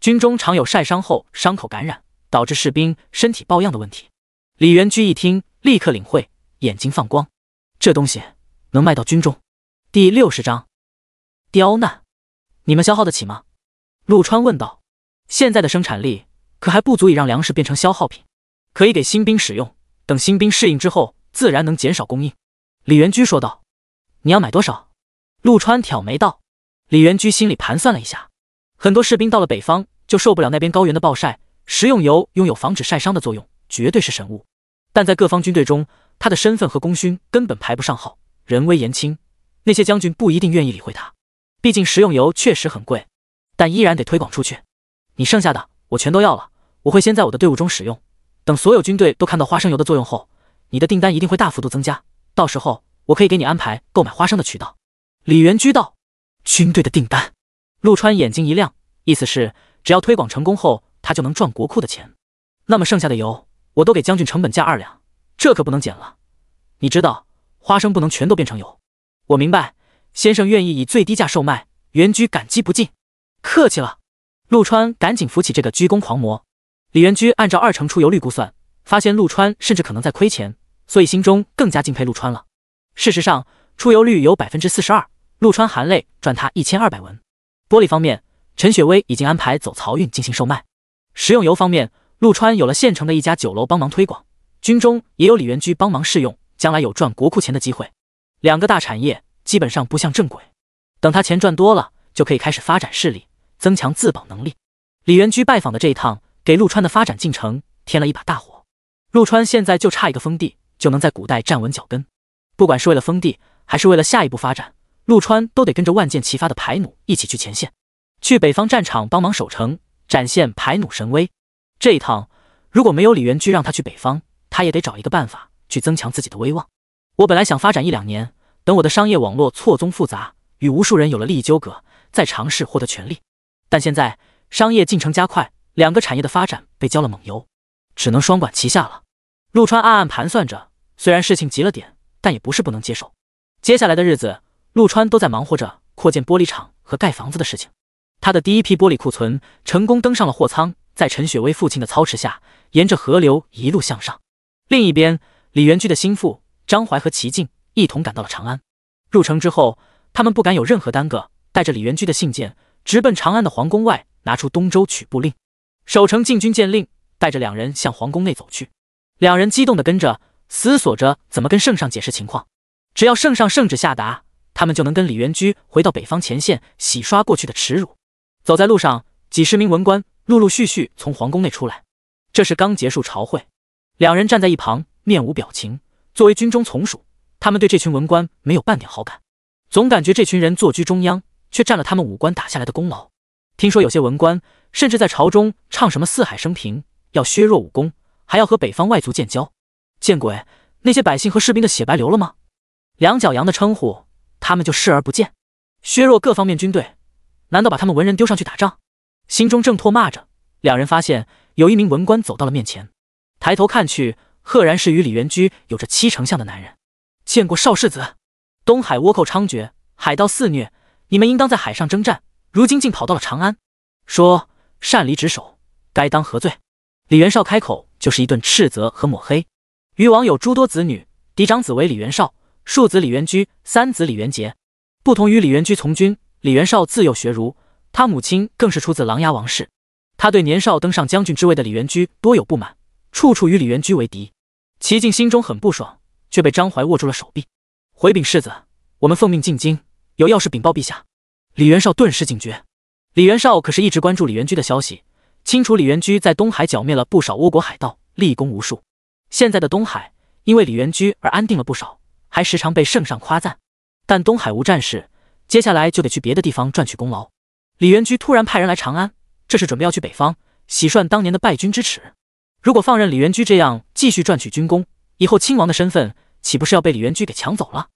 军中常有晒伤后伤口感染，导致士兵身体抱恙的问题。李元居一听，立刻领会，眼睛放光。这东西能卖到军中？第六十章刁难，你们消耗得起吗？陆川问道。现在的生产力。可还不足以让粮食变成消耗品，可以给新兵使用，等新兵适应之后，自然能减少供应。李元居说道：“你要买多少？”陆川挑眉道。李元居心里盘算了一下，很多士兵到了北方就受不了那边高原的暴晒，食用油拥有防止晒伤的作用，绝对是神物。但在各方军队中，他的身份和功勋根本排不上号，人微言轻，那些将军不一定愿意理会他。毕竟食用油确实很贵，但依然得推广出去。你剩下的我全都要了。我会先在我的队伍中使用，等所有军队都看到花生油的作用后，你的订单一定会大幅度增加。到时候我可以给你安排购买花生的渠道。”李元居道。军队的订单，陆川眼睛一亮，意思是只要推广成功后，他就能赚国库的钱。那么剩下的油，我都给将军成本价二两，这可不能减了。你知道花生不能全都变成油，我明白。先生愿意以最低价售卖，元居感激不尽。客气了，陆川赶紧扶起这个鞠躬狂魔。李元居按照二成出游率估算，发现陆川甚至可能在亏钱，所以心中更加敬佩陆川了。事实上，出游率有百分之四十二，陆川含泪赚他一千二百文。玻璃方面，陈雪薇已经安排走漕运进行售卖。食用油方面，陆川有了县城的一家酒楼帮忙推广，军中也有李元居帮忙试用，将来有赚国库钱的机会。两个大产业基本上不像正轨，等他钱赚多了，就可以开始发展势力，增强自保能力。李元居拜访的这一趟。给陆川的发展进程添了一把大火。陆川现在就差一个封地，就能在古代站稳脚跟。不管是为了封地，还是为了下一步发展，陆川都得跟着万箭齐发的排弩一起去前线，去北方战场帮忙守城，展现排弩神威。这一趟如果没有李元居让他去北方，他也得找一个办法去增强自己的威望。我本来想发展一两年，等我的商业网络错综复杂，与无数人有了利益纠葛，再尝试获得权利。但现在商业进程加快。两个产业的发展被浇了猛油，只能双管齐下了。陆川暗暗盘算着，虽然事情急了点，但也不是不能接受。接下来的日子，陆川都在忙活着扩建玻璃厂和盖房子的事情。他的第一批玻璃库存成功登上了货仓，在陈雪薇父亲的操持下，沿着河流一路向上。另一边，李元居的心腹张怀和齐静一同赶到了长安。入城之后，他们不敢有任何耽搁，带着李元居的信件，直奔长安的皇宫外，拿出东周取布令。守城禁军见令，带着两人向皇宫内走去。两人激动地跟着，思索着怎么跟圣上解释情况。只要圣上圣旨下达，他们就能跟李元居回到北方前线，洗刷过去的耻辱。走在路上，几十名文官陆陆续续从皇宫内出来。这是刚结束朝会，两人站在一旁，面无表情。作为军中从属，他们对这群文官没有半点好感，总感觉这群人坐居中央，却占了他们武官打下来的功劳。听说有些文官甚至在朝中唱什么“四海升平”，要削弱武功，还要和北方外族建交。见鬼！那些百姓和士兵的血白流了吗？两脚羊的称呼，他们就视而不见。削弱各方面军队，难道把他们文人丢上去打仗？心中正唾骂着，两人发现有一名文官走到了面前，抬头看去，赫然是与李元居有着七成像的男人。见过少世子。东海倭寇猖獗，海盗肆虐，你们应当在海上征战。如今竟跑到了长安，说擅离职守，该当何罪？李元绍开口就是一顿斥责和抹黑。渔王有诸多子女，嫡长子为李元绍，庶子李元居，三子李元杰。不同于李元居从军，李元绍自幼学儒，他母亲更是出自琅琊王氏。他对年少登上将军之位的李元居多有不满，处处与李元居为敌。齐晋心中很不爽，却被张怀握住了手臂。回禀世子，我们奉命进京，有要事禀报陛下。李元绍顿时警觉。李元绍可是一直关注李元居的消息，清楚李元居在东海剿灭了不少倭国海盗，立功无数。现在的东海因为李元居而安定了不少，还时常被圣上夸赞。但东海无战事，接下来就得去别的地方赚取功劳。李元居突然派人来长安，这是准备要去北方洗涮当年的败军之耻。如果放任李元居这样继续赚取军功，以后亲王的身份岂不是要被李元居给抢走了？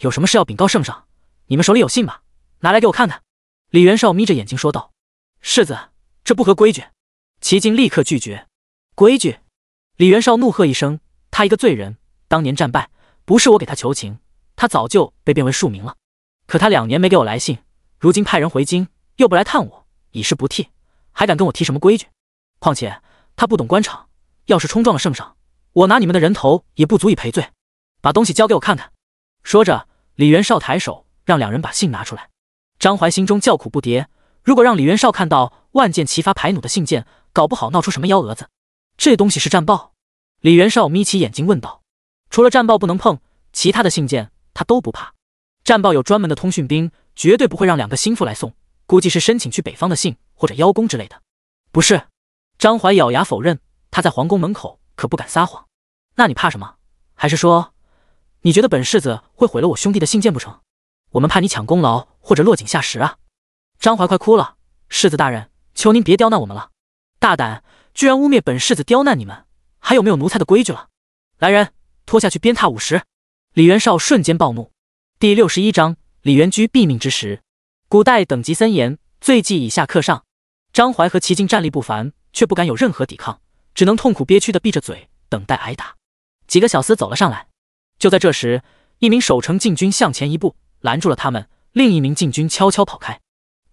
有什么事要禀告圣上？你们手里有信吗？拿来给我看看，李元绍眯着眼睛说道：“世子，这不合规矩。”齐静立刻拒绝。规矩！李元绍怒喝一声：“他一个罪人，当年战败，不是我给他求情，他早就被贬为庶民了。可他两年没给我来信，如今派人回京又不来探我，已是不替，还敢跟我提什么规矩？况且他不懂官场，要是冲撞了圣上，我拿你们的人头也不足以赔罪。把东西交给我看看。”说着，李元绍抬手让两人把信拿出来。张怀心中叫苦不迭。如果让李元绍看到万箭齐发排弩的信件，搞不好闹出什么幺蛾子。这东西是战报。李元绍眯起眼睛问道：“除了战报不能碰，其他的信件他都不怕。战报有专门的通讯兵，绝对不会让两个心腹来送。估计是申请去北方的信，或者邀功之类的。”不是，张怀咬牙否认。他在皇宫门口可不敢撒谎。那你怕什么？还是说，你觉得本世子会毁了我兄弟的信件不成？我们怕你抢功劳或者落井下石啊！张怀快哭了，世子大人，求您别刁难我们了。大胆，居然污蔑本世子刁难你们，还有没有奴才的规矩了？来人，拖下去鞭挞五十！李元绍瞬间暴怒。第六十一章李元居毙命之时。古代等级森严，最忌以下克上。张怀和齐晋战力不凡，却不敢有任何抵抗，只能痛苦憋屈的闭着嘴等待挨打。几个小厮走了上来。就在这时，一名守城禁军向前一步。拦住了他们，另一名禁军悄悄跑开。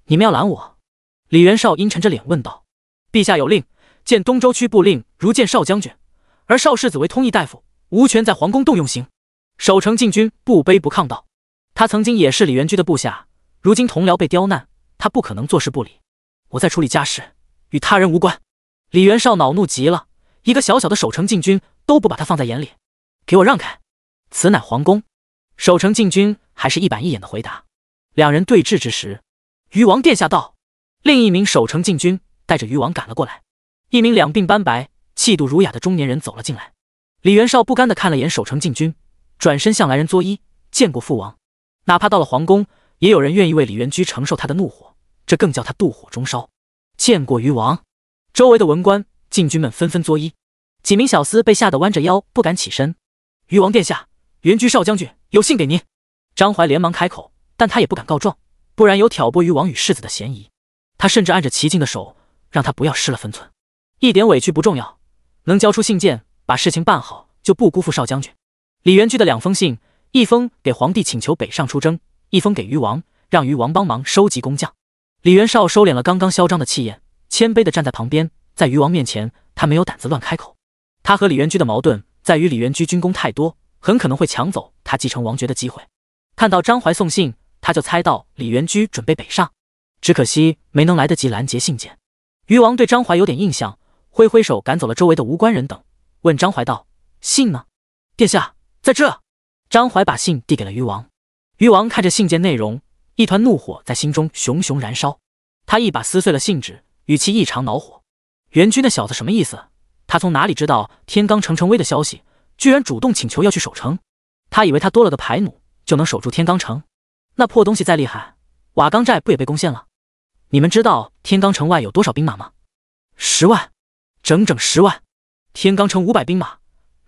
你们要拦我？李元绍阴沉着脸问道。陛下有令，见东州区部令如见少将军，而少世子为通义大夫，无权在皇宫动用刑。守城禁军不卑不亢道：“他曾经也是李元居的部下，如今同僚被刁难，他不可能坐视不理。”我在处理家事，与他人无关。李元绍恼怒极了，一个小小的守城禁军都不把他放在眼里，给我让开！此乃皇宫。守城禁军还是一板一眼的回答。两人对峙之时，鱼王殿下道：“另一名守城禁军带着鱼王赶了过来。”一名两鬓斑白、气度儒雅的中年人走了进来。李元绍不甘地看了眼守城禁军，转身向来人作揖：“见过父王。”哪怕到了皇宫，也有人愿意为李元居承受他的怒火，这更叫他妒火中烧。“见过鱼王。”周围的文官、禁军们纷纷作揖。几名小厮被吓得弯着腰不敢起身。“鱼王殿下。”袁居少将军有信给您，张怀连忙开口，但他也不敢告状，不然有挑拨于王与世子的嫌疑。他甚至按着齐静的手，让他不要失了分寸。一点委屈不重要，能交出信件，把事情办好，就不辜负少将军。李元居的两封信，一封给皇帝请求北上出征，一封给于王，让于王帮忙收集工匠。李元绍收敛了刚刚嚣张的气焰，谦卑的站在旁边，在于王面前，他没有胆子乱开口。他和李元居的矛盾在于李元居军功太多。很可能会抢走他继承王爵的机会。看到张怀送信，他就猜到李元居准备北上，只可惜没能来得及拦截信件。渔王对张怀有点印象，挥挥手赶走了周围的无关人等，问张怀道：“信呢？殿下在这。”张怀把信递给了渔王，渔王看着信件内容，一团怒火在心中熊熊燃烧，他一把撕碎了信纸，语气异常恼火：“元居那小子什么意思？他从哪里知道天罡成成威的消息？”居然主动请求要去守城，他以为他多了个牌弩就能守住天罡城？那破东西再厉害，瓦岗寨不也被攻陷了？你们知道天罡城外有多少兵马吗？十万，整整十万！天罡城五百兵马，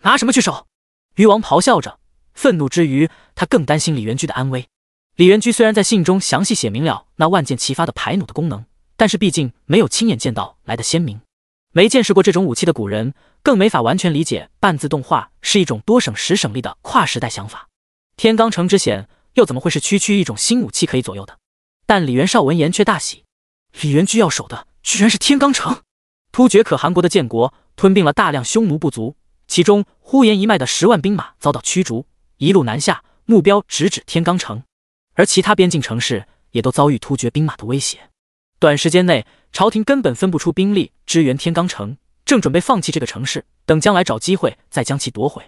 拿什么去守？鱼王咆哮着，愤怒之余，他更担心李元居的安危。李元居虽然在信中详细写明了那万箭齐发的牌弩的功能，但是毕竟没有亲眼见到来的鲜明。没见识过这种武器的古人，更没法完全理解半自动化是一种多省时省力的跨时代想法。天罡城之险，又怎么会是区区一种新武器可以左右的？但李元绍闻言却大喜，李元居要守的居然是天罡城。突厥可汗国的建国吞并了大量匈奴部族，其中呼延一脉的十万兵马遭到驱逐，一路南下，目标直指天罡城，而其他边境城市也都遭遇突厥兵马的威胁。短时间内，朝廷根本分不出兵力支援天罡城，正准备放弃这个城市，等将来找机会再将其夺回。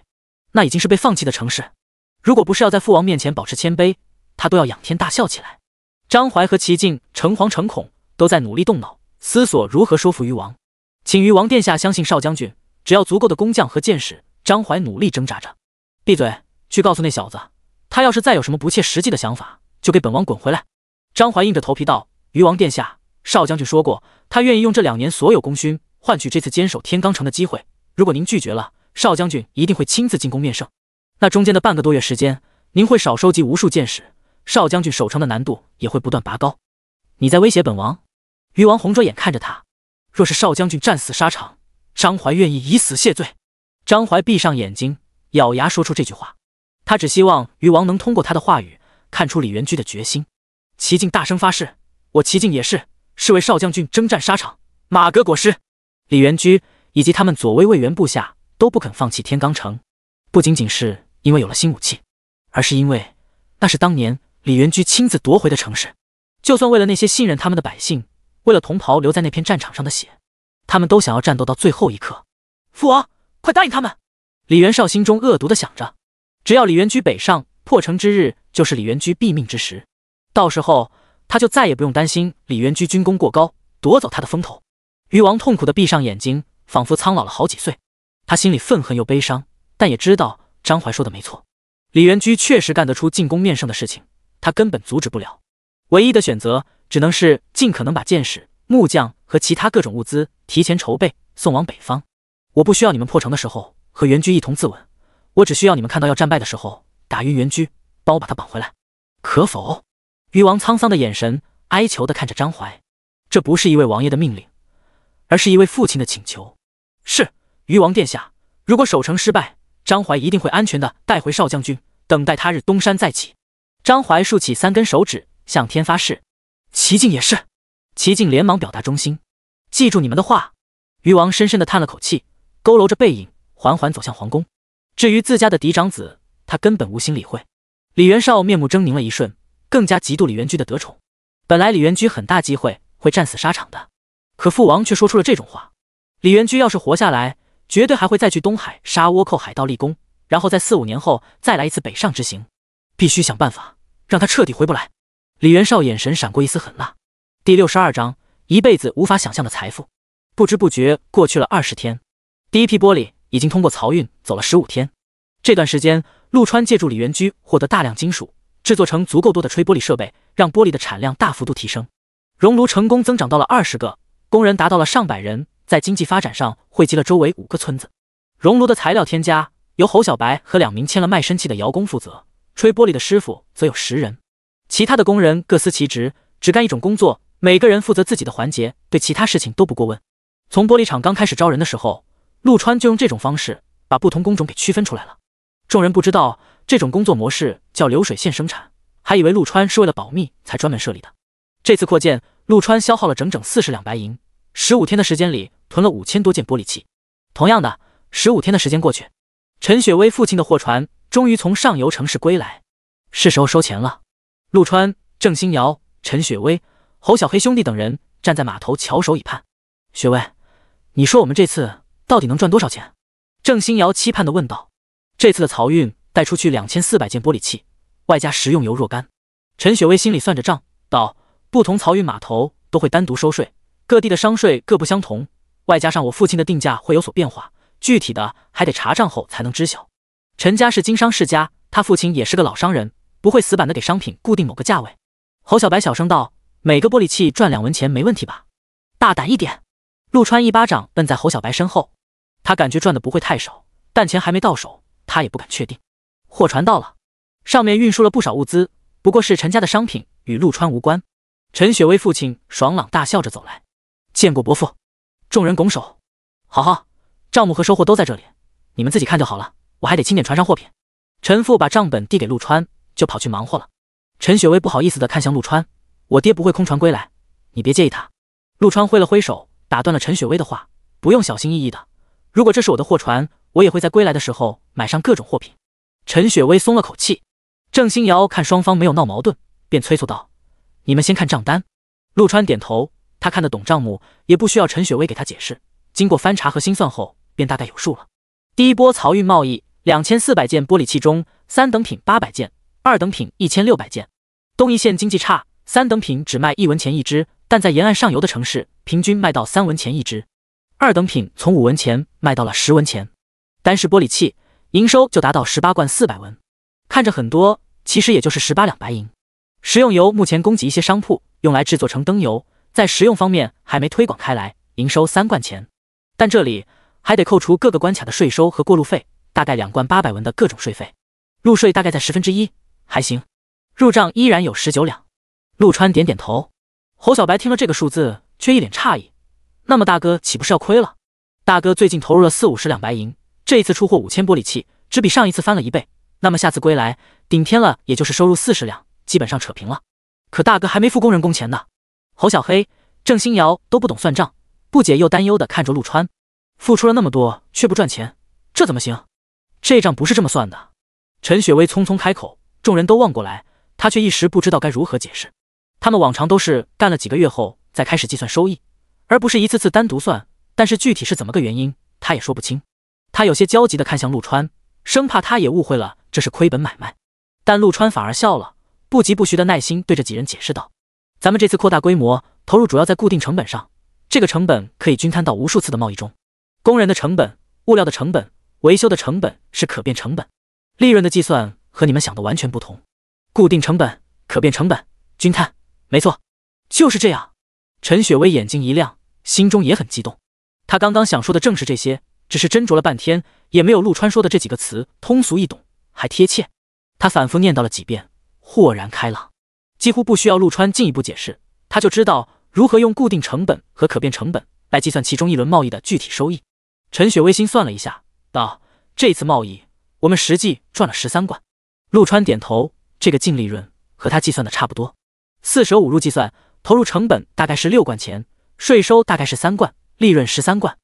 那已经是被放弃的城市，如果不是要在父王面前保持谦卑，他都要仰天大笑起来。张怀和齐晋诚惶诚恐，都在努力动脑思索如何说服渔王，请渔王殿下相信少将军。只要足够的工匠和见识。张怀努力挣扎着，闭嘴，去告诉那小子，他要是再有什么不切实际的想法，就给本王滚回来。张怀硬着头皮道：“渔王殿下。”少将军说过，他愿意用这两年所有功勋换取这次坚守天罡城的机会。如果您拒绝了，少将军一定会亲自进宫面圣。那中间的半个多月时间，您会少收集无数箭矢，少将军守城的难度也会不断拔高。你在威胁本王？鱼王红着眼看着他。若是少将军战死沙场，张怀愿意以死谢罪。张怀闭上眼睛，咬牙说出这句话。他只希望鱼王能通过他的话语看出李元居的决心。齐静大声发誓，我齐静也是。是为少将军征战沙场，马革裹尸。李元居以及他们左威卫员部下都不肯放弃天罡城，不仅仅是因为有了新武器，而是因为那是当年李元居亲自夺回的城市。就算为了那些信任他们的百姓，为了同袍留在那片战场上的血，他们都想要战斗到最后一刻。父王，快答应他们！李元绍心中恶毒的想着：只要李元居北上破城之日，就是李元居毙命之时。到时候。他就再也不用担心李元居军功过高夺走他的风头。渔王痛苦的闭上眼睛，仿佛苍老了好几岁。他心里愤恨又悲伤，但也知道张怀说的没错，李元居确实干得出进攻面圣的事情，他根本阻止不了。唯一的选择只能是尽可能把箭矢、木匠和其他各种物资提前筹备送往北方。我不需要你们破城的时候和元居一同自刎，我只需要你们看到要战败的时候打晕元居，帮我把他绑回来，可否？渔王沧桑的眼神哀求的看着张怀。这不是一位王爷的命令，而是一位父亲的请求。是渔王殿下，如果守城失败，张怀一定会安全的带回少将军，等待他日东山再起。张怀竖起三根手指向天发誓。齐静也是，齐静连忙表达忠心，记住你们的话。渔王深深的叹了口气，佝偻着背影，缓缓走向皇宫。至于自家的嫡长子，他根本无心理会。李元绍面目狰狞了一瞬。更加嫉妒李元居的得宠。本来李元居很大机会会战死沙场的，可父王却说出了这种话。李元居要是活下来，绝对还会再去东海杀倭寇海盗立功，然后在四五年后再来一次北上之行。必须想办法让他彻底回不来。李元绍眼神闪过一丝狠辣。第六十二章，一辈子无法想象的财富。不知不觉过去了二十天，第一批玻璃已经通过漕运走了十五天。这段时间，陆川借助李元居获得大量金属。制作成足够多的吹玻璃设备，让玻璃的产量大幅度提升。熔炉成功增长到了二十个，工人达到了上百人，在经济发展上汇集了周围五个村子。熔炉的材料添加由侯小白和两名签了卖身契的窑工负责，吹玻璃的师傅则有十人，其他的工人各司其职，只干一种工作，每个人负责自己的环节，对其他事情都不过问。从玻璃厂刚开始招人的时候，陆川就用这种方式把不同工种给区分出来了。众人不知道。这种工作模式叫流水线生产，还以为陆川是为了保密才专门设立的。这次扩建，陆川消耗了整整四十两白银，十五天的时间里囤了五千多件玻璃器。同样的，十五天的时间过去，陈雪薇父亲的货船终于从上游城市归来，是时候收钱了。陆川、郑欣瑶、陈雪薇、侯小黑兄弟等人站在码头翘首以盼。雪薇，你说我们这次到底能赚多少钱？郑欣瑶期盼地问道。这次的漕运。带出去两千四百件玻璃器，外加食用油若干。陈雪薇心里算着账，道：“不同漕运码头都会单独收税，各地的商税各不相同，外加上我父亲的定价会有所变化，具体的还得查账后才能知晓。”陈家是经商世家，他父亲也是个老商人，不会死板的给商品固定某个价位。侯小白小声道：“每个玻璃器赚两文钱没问题吧？”大胆一点！陆川一巴掌摁在侯小白身后，他感觉赚的不会太少，但钱还没到手，他也不敢确定。货船到了，上面运输了不少物资，不过是陈家的商品，与陆川无关。陈雪薇父亲爽朗大笑着走来，见过伯父。众人拱手。好好，账目和收货都在这里，你们自己看就好了。我还得清点船上货品。陈父把账本递给陆川，就跑去忙活了。陈雪薇不好意思的看向陆川，我爹不会空船归来，你别介意他。陆川挥了挥手，打断了陈雪薇的话，不用小心翼翼的。如果这是我的货船，我也会在归来的时候买上各种货品。陈雪薇松了口气，郑星瑶看双方没有闹矛盾，便催促道：“你们先看账单。”陆川点头，他看得懂账目，也不需要陈雪薇给他解释。经过翻查和心算后，便大概有数了。第一波漕运贸易，两千四百件玻璃器中，三等品八百件，二等品一千六百件。东夷县经济差，三等品只卖一文钱一只，但在沿岸上游的城市，平均卖到三文钱一只。二等品从五文钱卖到了十文钱，单是玻璃器。营收就达到十八罐四百文，看着很多，其实也就是十八两白银。食用油目前供给一些商铺，用来制作成灯油，在食用方面还没推广开来，营收三罐钱。但这里还得扣除各个关卡的税收和过路费，大概两罐八百文的各种税费，入税大概在十分之一，还行。入账依然有十九两。陆川点点头，侯小白听了这个数字，却一脸诧异：“那么大哥岂不是要亏了？大哥最近投入了四五十两白银。”这一次出货五千玻璃器，只比上一次翻了一倍，那么下次归来，顶天了也就是收入四十两，基本上扯平了。可大哥还没付工人工钱呢。侯小黑、郑欣瑶都不懂算账，不解又担忧的看着陆川，付出了那么多却不赚钱，这怎么行？这账不是这么算的。陈雪薇匆匆开口，众人都望过来，她却一时不知道该如何解释。他们往常都是干了几个月后再开始计算收益，而不是一次次单独算。但是具体是怎么个原因，她也说不清。他有些焦急地看向陆川，生怕他也误会了这是亏本买卖。但陆川反而笑了，不疾不徐的耐心对着几人解释道：“咱们这次扩大规模，投入主要在固定成本上，这个成本可以均摊到无数次的贸易中。工人的成本、物料的成本、维修的成本是可变成本，利润的计算和你们想的完全不同。固定成本、可变成本均摊，没错，就是这样。”陈雪薇眼睛一亮，心中也很激动。她刚刚想说的正是这些。只是斟酌了半天，也没有陆川说的这几个词通俗易懂，还贴切。他反复念叨了几遍，豁然开朗。几乎不需要陆川进一步解释，他就知道如何用固定成本和可变成本来计算其中一轮贸易的具体收益。陈雪微心算了一下，道：“这次贸易我们实际赚了十三贯。”陆川点头：“这个净利润和他计算的差不多。四舍五入计算，投入成本大概是六贯钱，税收大概是三贯，利润十三贯。”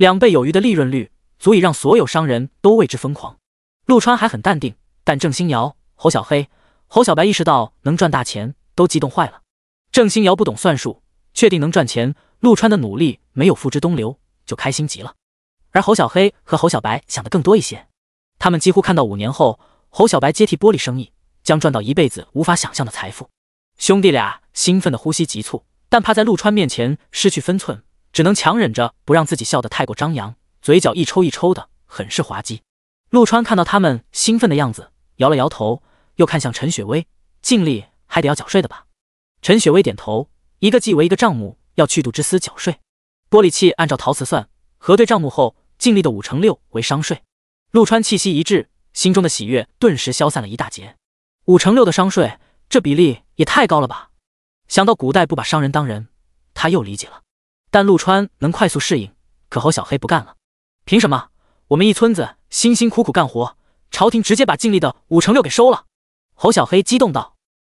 两倍有余的利润率，足以让所有商人都为之疯狂。陆川还很淡定，但郑欣瑶、侯小黑、侯小白意识到能赚大钱，都激动坏了。郑欣瑶不懂算术，确定能赚钱，陆川的努力没有付之东流，就开心极了。而侯小黑和侯小白想的更多一些，他们几乎看到五年后侯小白接替玻璃生意，将赚到一辈子无法想象的财富。兄弟俩兴奋的呼吸急促，但怕在陆川面前失去分寸。只能强忍着不让自己笑得太过张扬，嘴角一抽一抽的，很是滑稽。陆川看到他们兴奋的样子，摇了摇头，又看向陈雪薇：“尽力还得要缴税的吧？”陈雪薇点头：“一个计为一个账目，要去度之私缴税。”玻璃器按照陶瓷算，核对账目后，净利的五乘六为商税。陆川气息一滞，心中的喜悦顿时消散了一大截。五乘六的商税，这比例也太高了吧？想到古代不把商人当人，他又理解了。但陆川能快速适应，可侯小黑不干了。凭什么我们一村子辛辛苦苦干活，朝廷直接把尽力的五成六给收了？侯小黑激动道：“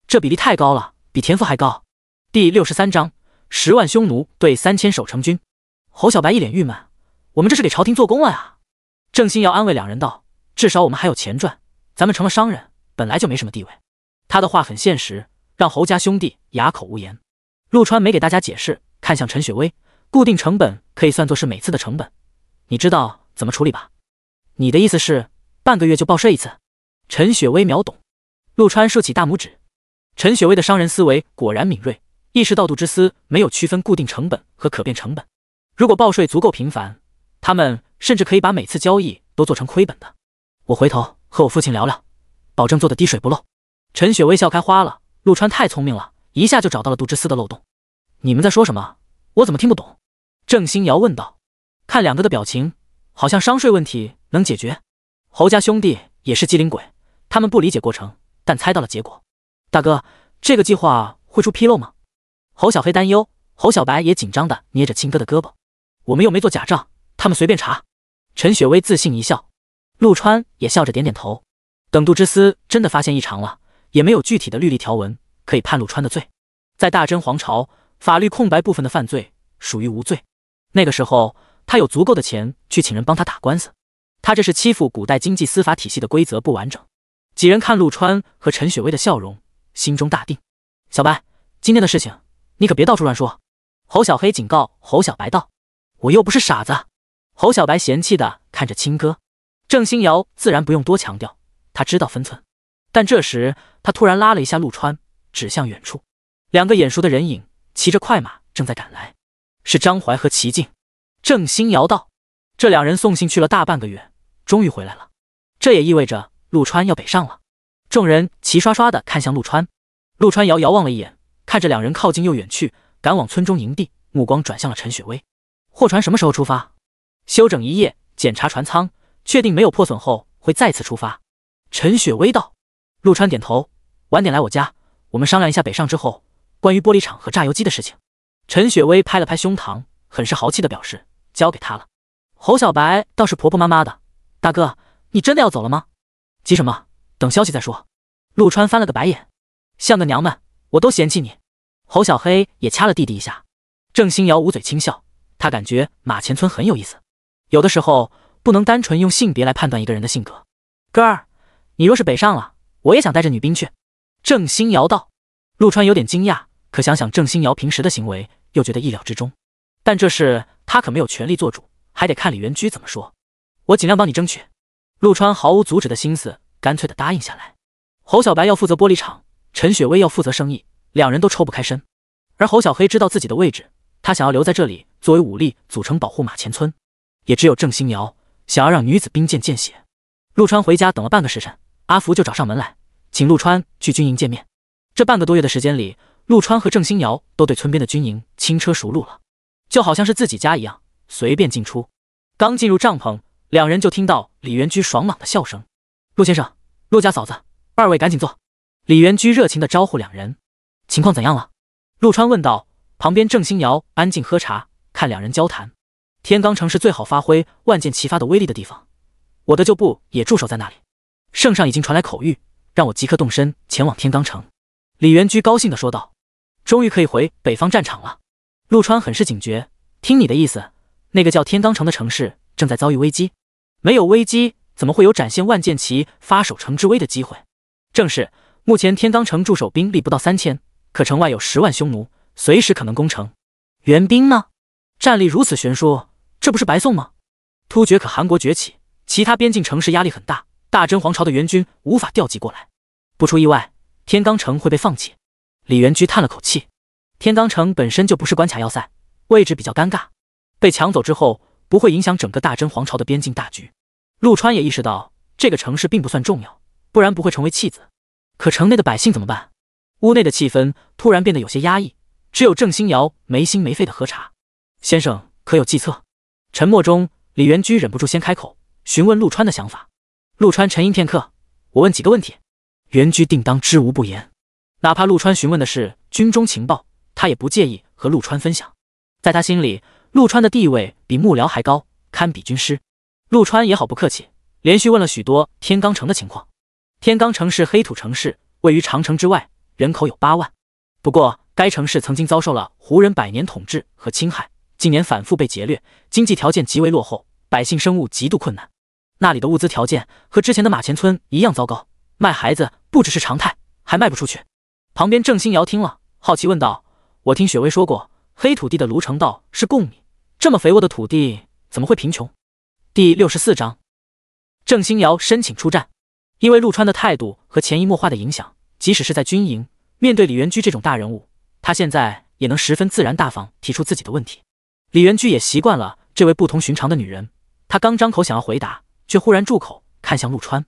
这比例太高了，比田赋还高。”第六十三章：十万匈奴对三千守城军。侯小白一脸郁闷：“我们这是给朝廷做工了呀？”郑欣瑶安慰两人道：“至少我们还有钱赚，咱们成了商人，本来就没什么地位。”他的话很现实，让侯家兄弟哑口无言。陆川没给大家解释。看向陈雪薇，固定成本可以算作是每次的成本，你知道怎么处理吧？你的意思是半个月就报税一次？陈雪薇秒懂。陆川竖起大拇指。陈雪薇的商人思维果然敏锐，意识到杜之思没有区分固定成本和可变成本。如果报税足够频繁，他们甚至可以把每次交易都做成亏本的。我回头和我父亲聊聊，保证做的滴水不漏。陈雪薇笑开花了，陆川太聪明了，一下就找到了杜之思的漏洞。你们在说什么？我怎么听不懂？郑欣瑶问道。看两个的表情，好像商税问题能解决。侯家兄弟也是机灵鬼，他们不理解过程，但猜到了结果。大哥，这个计划会出纰漏吗？侯小黑担忧。侯小白也紧张地捏着亲哥的胳膊。我们又没做假账，他们随便查。陈雪薇自信一笑。陆川也笑着点点头。等杜之思真的发现异常了，也没有具体的律例条文可以判陆川的罪。在大真皇朝。法律空白部分的犯罪属于无罪。那个时候，他有足够的钱去请人帮他打官司。他这是欺负古代经济司法体系的规则不完整。几人看陆川和陈雪薇的笑容，心中大定。小白，今天的事情你可别到处乱说。侯小黑警告侯小白道：“我又不是傻子。”侯小白嫌弃的看着亲哥郑欣瑶，自然不用多强调，他知道分寸。但这时，他突然拉了一下陆川，指向远处两个眼熟的人影。骑着快马正在赶来，是张怀和齐静。郑兴瑶道：“这两人送信去了大半个月，终于回来了。这也意味着陆川要北上了。”众人齐刷刷的看向陆川。陆川遥遥望了一眼，看着两人靠近又远去，赶往村中营地，目光转向了陈雪薇：“货船什么时候出发？”“休整一夜，检查船舱，确定没有破损后，会再次出发。”陈雪薇道。陆川点头：“晚点来我家，我们商量一下北上之后。”关于玻璃厂和榨油机的事情，陈雪薇拍了拍胸膛，很是豪气的表示：“交给他了。”侯小白倒是婆婆妈妈的：“大哥，你真的要走了吗？急什么？等消息再说。”陆川翻了个白眼，像个娘们，我都嫌弃你。侯小黑也掐了弟弟一下。郑欣瑶捂嘴轻笑，他感觉马前村很有意思。有的时候不能单纯用性别来判断一个人的性格。哥儿，你若是北上了，我也想带着女兵去。郑欣瑶道。陆川有点惊讶。可想想郑星瑶平时的行为，又觉得意料之中。但这事他可没有权利做主，还得看李元居怎么说。我尽量帮你争取。陆川毫无阻止的心思，干脆的答应下来。侯小白要负责玻璃厂，陈雪薇要负责生意，两人都抽不开身。而侯小黑知道自己的位置，他想要留在这里作为武力组成保护马前村。也只有郑星瑶想要让女子兵谏见血。陆川回家等了半个时辰，阿福就找上门来，请陆川去军营见面。这半个多月的时间里。陆川和郑欣瑶都对村边的军营轻车熟路了，就好像是自己家一样，随便进出。刚进入帐篷，两人就听到李元居爽朗的笑声：“陆先生，陆家嫂子，二位赶紧坐。”李元居热情的招呼两人。情况怎样了？陆川问道。旁边郑欣瑶安静喝茶，看两人交谈。天罡城是最好发挥万箭齐发的威力的地方，我的旧部也驻守在那里。圣上已经传来口谕，让我即刻动身前往天罡城。李元居高兴的说道。终于可以回北方战场了。陆川很是警觉，听你的意思，那个叫天罡城的城市正在遭遇危机。没有危机，怎么会有展现万剑齐发守城之威的机会？正是，目前天罡城驻守兵力不到三千，可城外有十万匈奴，随时可能攻城。援兵呢？战力如此悬殊，这不是白送吗？突厥可韩国崛起，其他边境城市压力很大，大真皇朝的援军无法调集过来。不出意外，天罡城会被放弃。李元居叹了口气，天罡城本身就不是关卡要塞，位置比较尴尬，被抢走之后不会影响整个大真皇朝的边境大局。陆川也意识到这个城市并不算重要，不然不会成为弃子。可城内的百姓怎么办？屋内的气氛突然变得有些压抑，只有郑星瑶没心没肺的喝茶。先生可有计策？沉默中，李元居忍不住先开口询问陆川的想法。陆川沉吟片刻，我问几个问题，元居定当知无不言。哪怕陆川询问的是军中情报，他也不介意和陆川分享。在他心里，陆川的地位比幕僚还高，堪比军师。陆川也好不客气，连续问了许多天罡城的情况。天罡城是黑土城市，位于长城之外，人口有八万。不过，该城市曾经遭受了胡人百年统治和侵害，近年反复被劫掠，经济条件极为落后，百姓生物极度困难。那里的物资条件和之前的马前村一样糟糕，卖孩子不只是常态，还卖不出去。旁边郑欣瑶听了，好奇问道：“我听雪薇说过，黑土地的卢城道是贡米，这么肥沃的土地怎么会贫穷？”第六十四章，郑欣瑶申请出战，因为陆川的态度和潜移默化的影响，即使是在军营，面对李元居这种大人物，他现在也能十分自然大方提出自己的问题。李元居也习惯了这位不同寻常的女人，他刚张口想要回答，却忽然住口，看向陆川，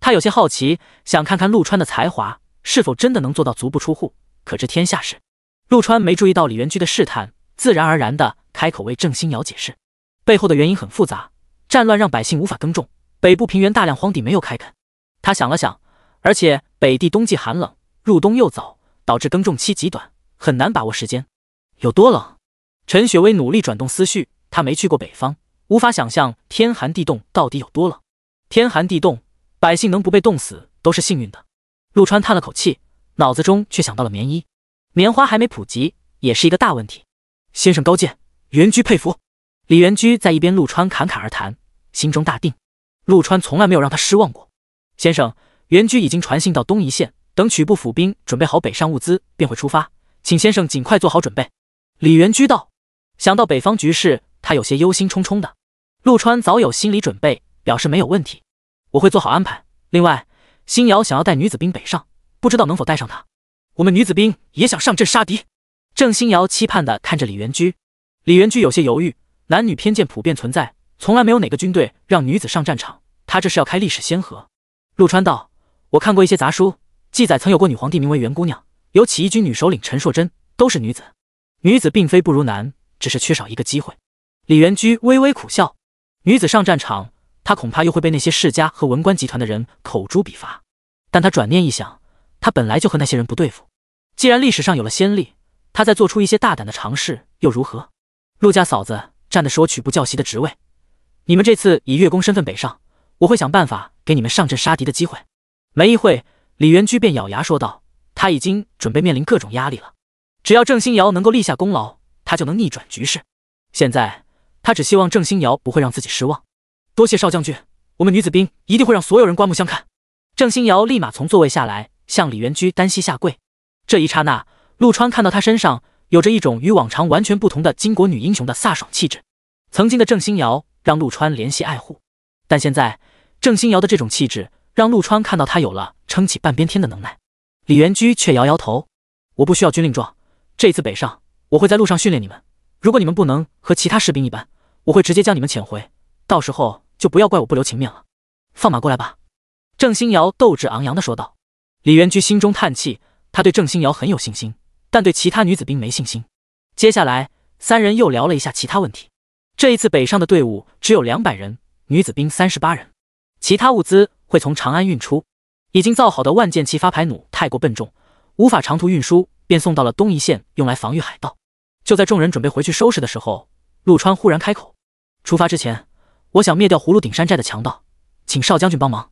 他有些好奇，想看看陆川的才华。是否真的能做到足不出户，可知天下事？陆川没注意到李元居的试探，自然而然的开口为郑欣瑶解释，背后的原因很复杂。战乱让百姓无法耕种，北部平原大量荒地没有开垦。他想了想，而且北地冬季寒冷，入冬又早，导致耕种期极短，很难把握时间。有多冷？陈雪薇努力转动思绪，她没去过北方，无法想象天寒地冻到底有多冷。天寒地冻，百姓能不被冻死都是幸运的。陆川叹了口气，脑子中却想到了棉衣。棉花还没普及，也是一个大问题。先生高见，元居佩服。李元居在一边，陆川侃侃而谈，心中大定。陆川从来没有让他失望过。先生，元居已经传信到东夷县，等曲部府兵准备好北上物资，便会出发，请先生尽快做好准备。李元居道。想到北方局势，他有些忧心忡忡的。陆川早有心理准备，表示没有问题。我会做好安排。另外。新瑶想要带女子兵北上，不知道能否带上她。我们女子兵也想上阵杀敌。郑新瑶期盼的看着李元居，李元居有些犹豫。男女偏见普遍存在，从来没有哪个军队让女子上战场。他这是要开历史先河。陆川道：“我看过一些杂书，记载曾有过女皇帝，名为袁姑娘，有起义军女首领陈硕贞，都是女子。女子并非不如男，只是缺少一个机会。”李元居微微苦笑，女子上战场。他恐怕又会被那些世家和文官集团的人口诛笔伐，但他转念一想，他本来就和那些人不对付。既然历史上有了先例，他再做出一些大胆的尝试又如何？陆家嫂子占的是我曲部教习的职位，你们这次以月宫身份北上，我会想办法给你们上阵杀敌的机会。没一会，李元居便咬牙说道：“他已经准备面临各种压力了。只要郑欣瑶能够立下功劳，他就能逆转局势。现在，他只希望郑欣瑶不会让自己失望。”多谢少将军，我们女子兵一定会让所有人刮目相看。郑欣瑶立马从座位下来，向李元居单膝下跪。这一刹那，陆川看到她身上有着一种与往常完全不同的巾帼女英雄的飒爽气质。曾经的郑欣瑶让陆川怜惜爱护，但现在郑欣瑶的这种气质让陆川看到她有了撑起半边天的能耐。李元居却摇摇头：“我不需要军令状，这次北上我会在路上训练你们。如果你们不能和其他士兵一般，我会直接将你们遣回。到时候。”就不要怪我不留情面了，放马过来吧！”郑星瑶斗志昂扬的说道。李元居心中叹气，他对郑星瑶很有信心，但对其他女子兵没信心。接下来，三人又聊了一下其他问题。这一次北上的队伍只有两百人，女子兵三十八人，其他物资会从长安运出。已经造好的万箭齐发牌弩太过笨重，无法长途运输，便送到了东夷县用来防御海盗。就在众人准备回去收拾的时候，陆川忽然开口：“出发之前。”我想灭掉葫芦顶山寨的强盗，请少将军帮忙。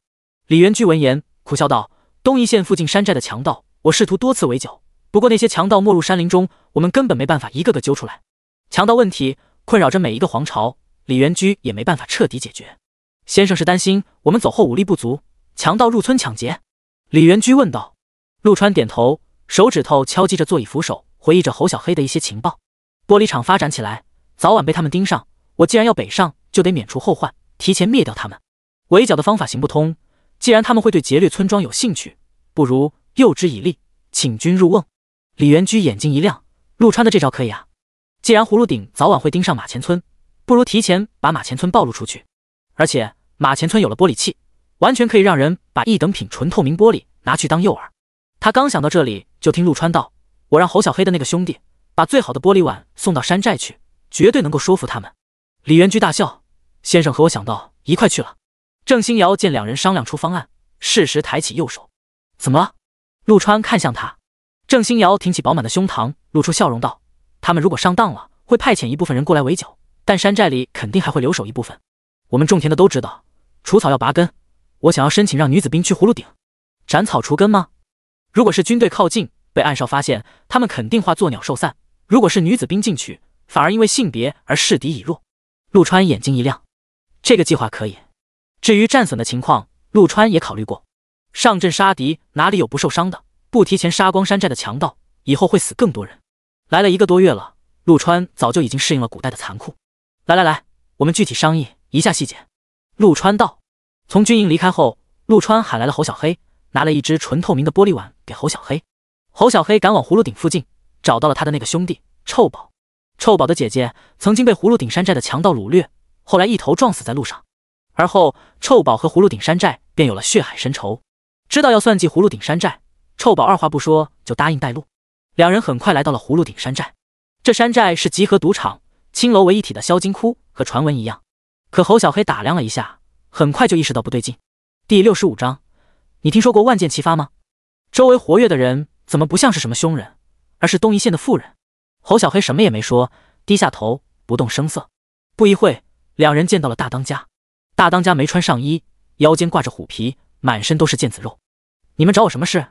李元居闻言苦笑道：“东夷县附近山寨的强盗，我试图多次围剿，不过那些强盗没入山林中，我们根本没办法一个个揪出来。强盗问题困扰着每一个皇朝，李元居也没办法彻底解决。先生是担心我们走后武力不足，强盗入村抢劫？”李元居问道。陆川点头，手指头敲击着座椅扶手，回忆着侯小黑的一些情报。玻璃厂发展起来，早晚被他们盯上。我既然要北上。就得免除后患，提前灭掉他们。围剿的方法行不通，既然他们会对劫掠村庄有兴趣，不如诱之以利，请君入瓮。李元居眼睛一亮，陆川的这招可以啊！既然葫芦顶早晚会盯上马前村，不如提前把马前村暴露出去。而且马前村有了玻璃器，完全可以让人把一等品纯透明玻璃拿去当诱饵。他刚想到这里，就听陆川道：“我让侯小黑的那个兄弟把最好的玻璃碗送到山寨去，绝对能够说服他们。”李元居大笑。先生和我想到一块去了。郑星瑶见两人商量出方案，适时抬起右手。怎么了？陆川看向他。郑星瑶挺起饱满的胸膛，露出笑容道：“他们如果上当了，会派遣一部分人过来围剿，但山寨里肯定还会留守一部分。我们种田的都知道，除草要拔根。我想要申请让女子兵去葫芦顶斩草除根吗？如果是军队靠近，被暗哨发现，他们肯定化作鸟兽散；如果是女子兵进去，反而因为性别而视敌已弱。”陆川眼睛一亮。这个计划可以。至于战损的情况，陆川也考虑过。上阵杀敌哪里有不受伤的？不提前杀光山寨的强盗，以后会死更多人。来了一个多月了，陆川早就已经适应了古代的残酷。来来来，我们具体商议一下细节。陆川道。从军营离开后，陆川喊来了侯小黑，拿了一只纯透明的玻璃碗给侯小黑。侯小黑赶往葫芦顶附近，找到了他的那个兄弟臭宝。臭宝的姐姐曾经被葫芦顶山寨的强盗掳掠。后来一头撞死在路上，而后臭宝和葫芦顶山寨便有了血海深仇。知道要算计葫芦顶山寨，臭宝二话不说就答应带路。两人很快来到了葫芦顶山寨，这山寨是集合赌场、青楼为一体的萧金窟，和传闻一样。可侯小黑打量了一下，很快就意识到不对劲。第六十五章，你听说过万箭齐发吗？周围活跃的人怎么不像是什么凶人，而是东一县的富人？侯小黑什么也没说，低下头不动声色。不一会两人见到了大当家，大当家没穿上衣，腰间挂着虎皮，满身都是腱子肉。你们找我什么事？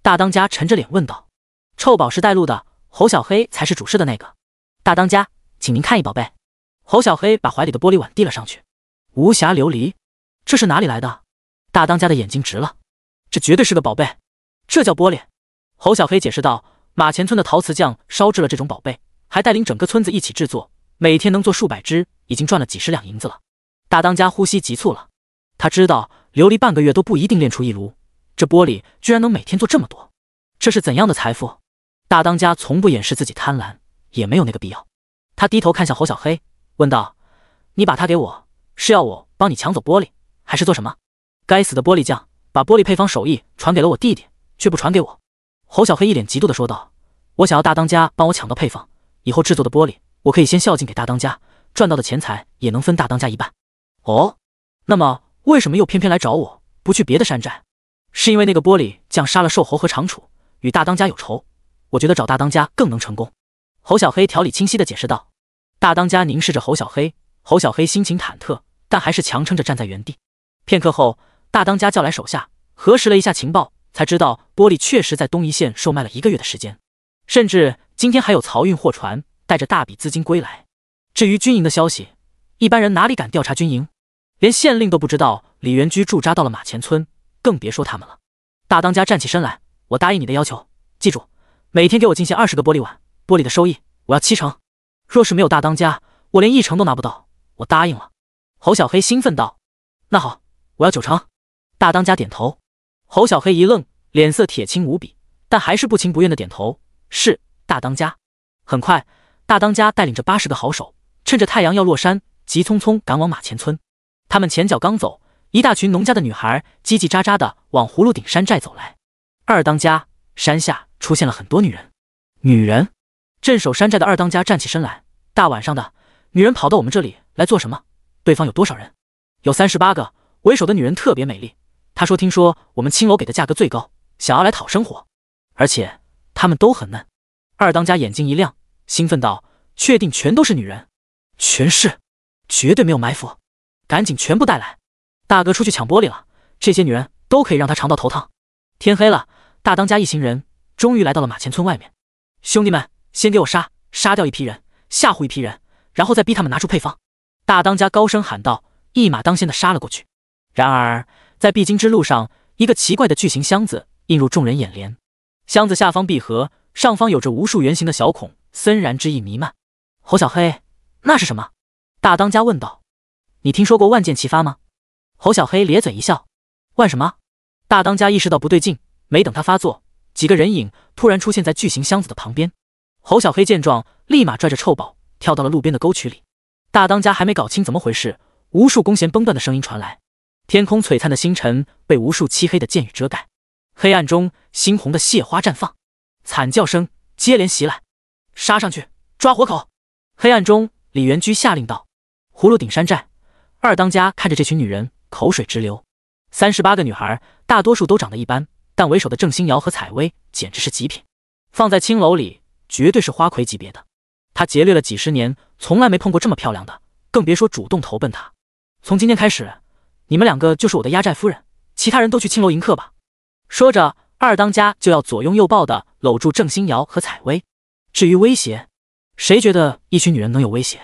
大当家沉着脸问道。臭宝是带路的，侯小黑才是主事的那个。大当家，请您看一宝贝。侯小黑把怀里的玻璃碗递了上去。无瑕琉璃，这是哪里来的？大当家的眼睛直了，这绝对是个宝贝。这叫玻璃。侯小黑解释道，马前村的陶瓷匠烧制了这种宝贝，还带领整个村子一起制作，每天能做数百只。已经赚了几十两银子了，大当家呼吸急促了。他知道琉璃半个月都不一定炼出一炉，这玻璃居然能每天做这么多，这是怎样的财富？大当家从不掩饰自己贪婪，也没有那个必要。他低头看向侯小黑，问道：“你把它给我，是要我帮你抢走玻璃，还是做什么？”该死的玻璃匠把玻璃配方手艺传给了我弟弟，却不传给我。侯小黑一脸嫉妒的说道：“我想要大当家帮我抢到配方，以后制作的玻璃我可以先孝敬给大当家。”赚到的钱财也能分大当家一半。哦，那么为什么又偏偏来找我，不去别的山寨？是因为那个玻璃匠杀了瘦猴和长楚，与大当家有仇。我觉得找大当家更能成功。侯小黑条理清晰地解释道。大当家凝视着侯小黑，侯小黑心情忐忑，但还是强撑着站在原地。片刻后，大当家叫来手下，核实了一下情报，才知道玻璃确实在东一县售卖了一个月的时间，甚至今天还有漕运货船带着大笔资金归来。至于军营的消息，一般人哪里敢调查军营？连县令都不知道李元居住扎到了马前村，更别说他们了。大当家站起身来，我答应你的要求，记住，每天给我进献二十个玻璃碗，玻璃的收益我要七成。若是没有大当家，我连一成都拿不到。我答应了。侯小黑兴奋道：“那好，我要九成。”大当家点头。侯小黑一愣，脸色铁青无比，但还是不情不愿的点头：“是，大当家。”很快，大当家带领着八十个好手。趁着太阳要落山，急匆匆赶往马前村。他们前脚刚走，一大群农家的女孩叽叽喳喳的往葫芦顶山寨走来。二当家，山下出现了很多女人。女人？镇守山寨的二当家站起身来，大晚上的，女人跑到我们这里来做什么？对方有多少人？有三十八个。为首的女人特别美丽。她说：“听说我们青楼给的价格最高，想要来讨生活，而且她们都很嫩。”二当家眼睛一亮，兴奋道：“确定全都是女人？”全是，绝对没有埋伏，赶紧全部带来！大哥出去抢玻璃了，这些女人都可以让他尝到头汤。天黑了，大当家一行人终于来到了马前村外面。兄弟们，先给我杀，杀掉一批人，吓唬一批人，然后再逼他们拿出配方。大当家高声喊道，一马当先的杀了过去。然而，在必经之路上，一个奇怪的巨型箱子映入众人眼帘，箱子下方闭合，上方有着无数圆形的小孔，森然之意弥漫。侯小黑。那是什么？大当家问道。你听说过万箭齐发吗？侯小黑咧嘴一笑。万什么？大当家意识到不对劲，没等他发作，几个人影突然出现在巨型箱子的旁边。侯小黑见状，立马拽着臭宝跳到了路边的沟渠里。大当家还没搞清怎么回事，无数弓弦崩断的声音传来，天空璀璨的星辰被无数漆黑的箭雨遮盖，黑暗中猩红的血花绽放，惨叫声接连袭来。杀上去，抓活口！黑暗中。李元居下令道：“葫芦顶山寨二当家看着这群女人，口水直流。三十八个女孩，大多数都长得一般，但为首的郑欣瑶和采薇简直是极品，放在青楼里绝对是花魁级别的。他劫掠了几十年，从来没碰过这么漂亮的，更别说主动投奔他。从今天开始，你们两个就是我的压寨夫人，其他人都去青楼迎客吧。”说着，二当家就要左拥右抱的搂住郑欣瑶和采薇，至于威胁。谁觉得一群女人能有威胁？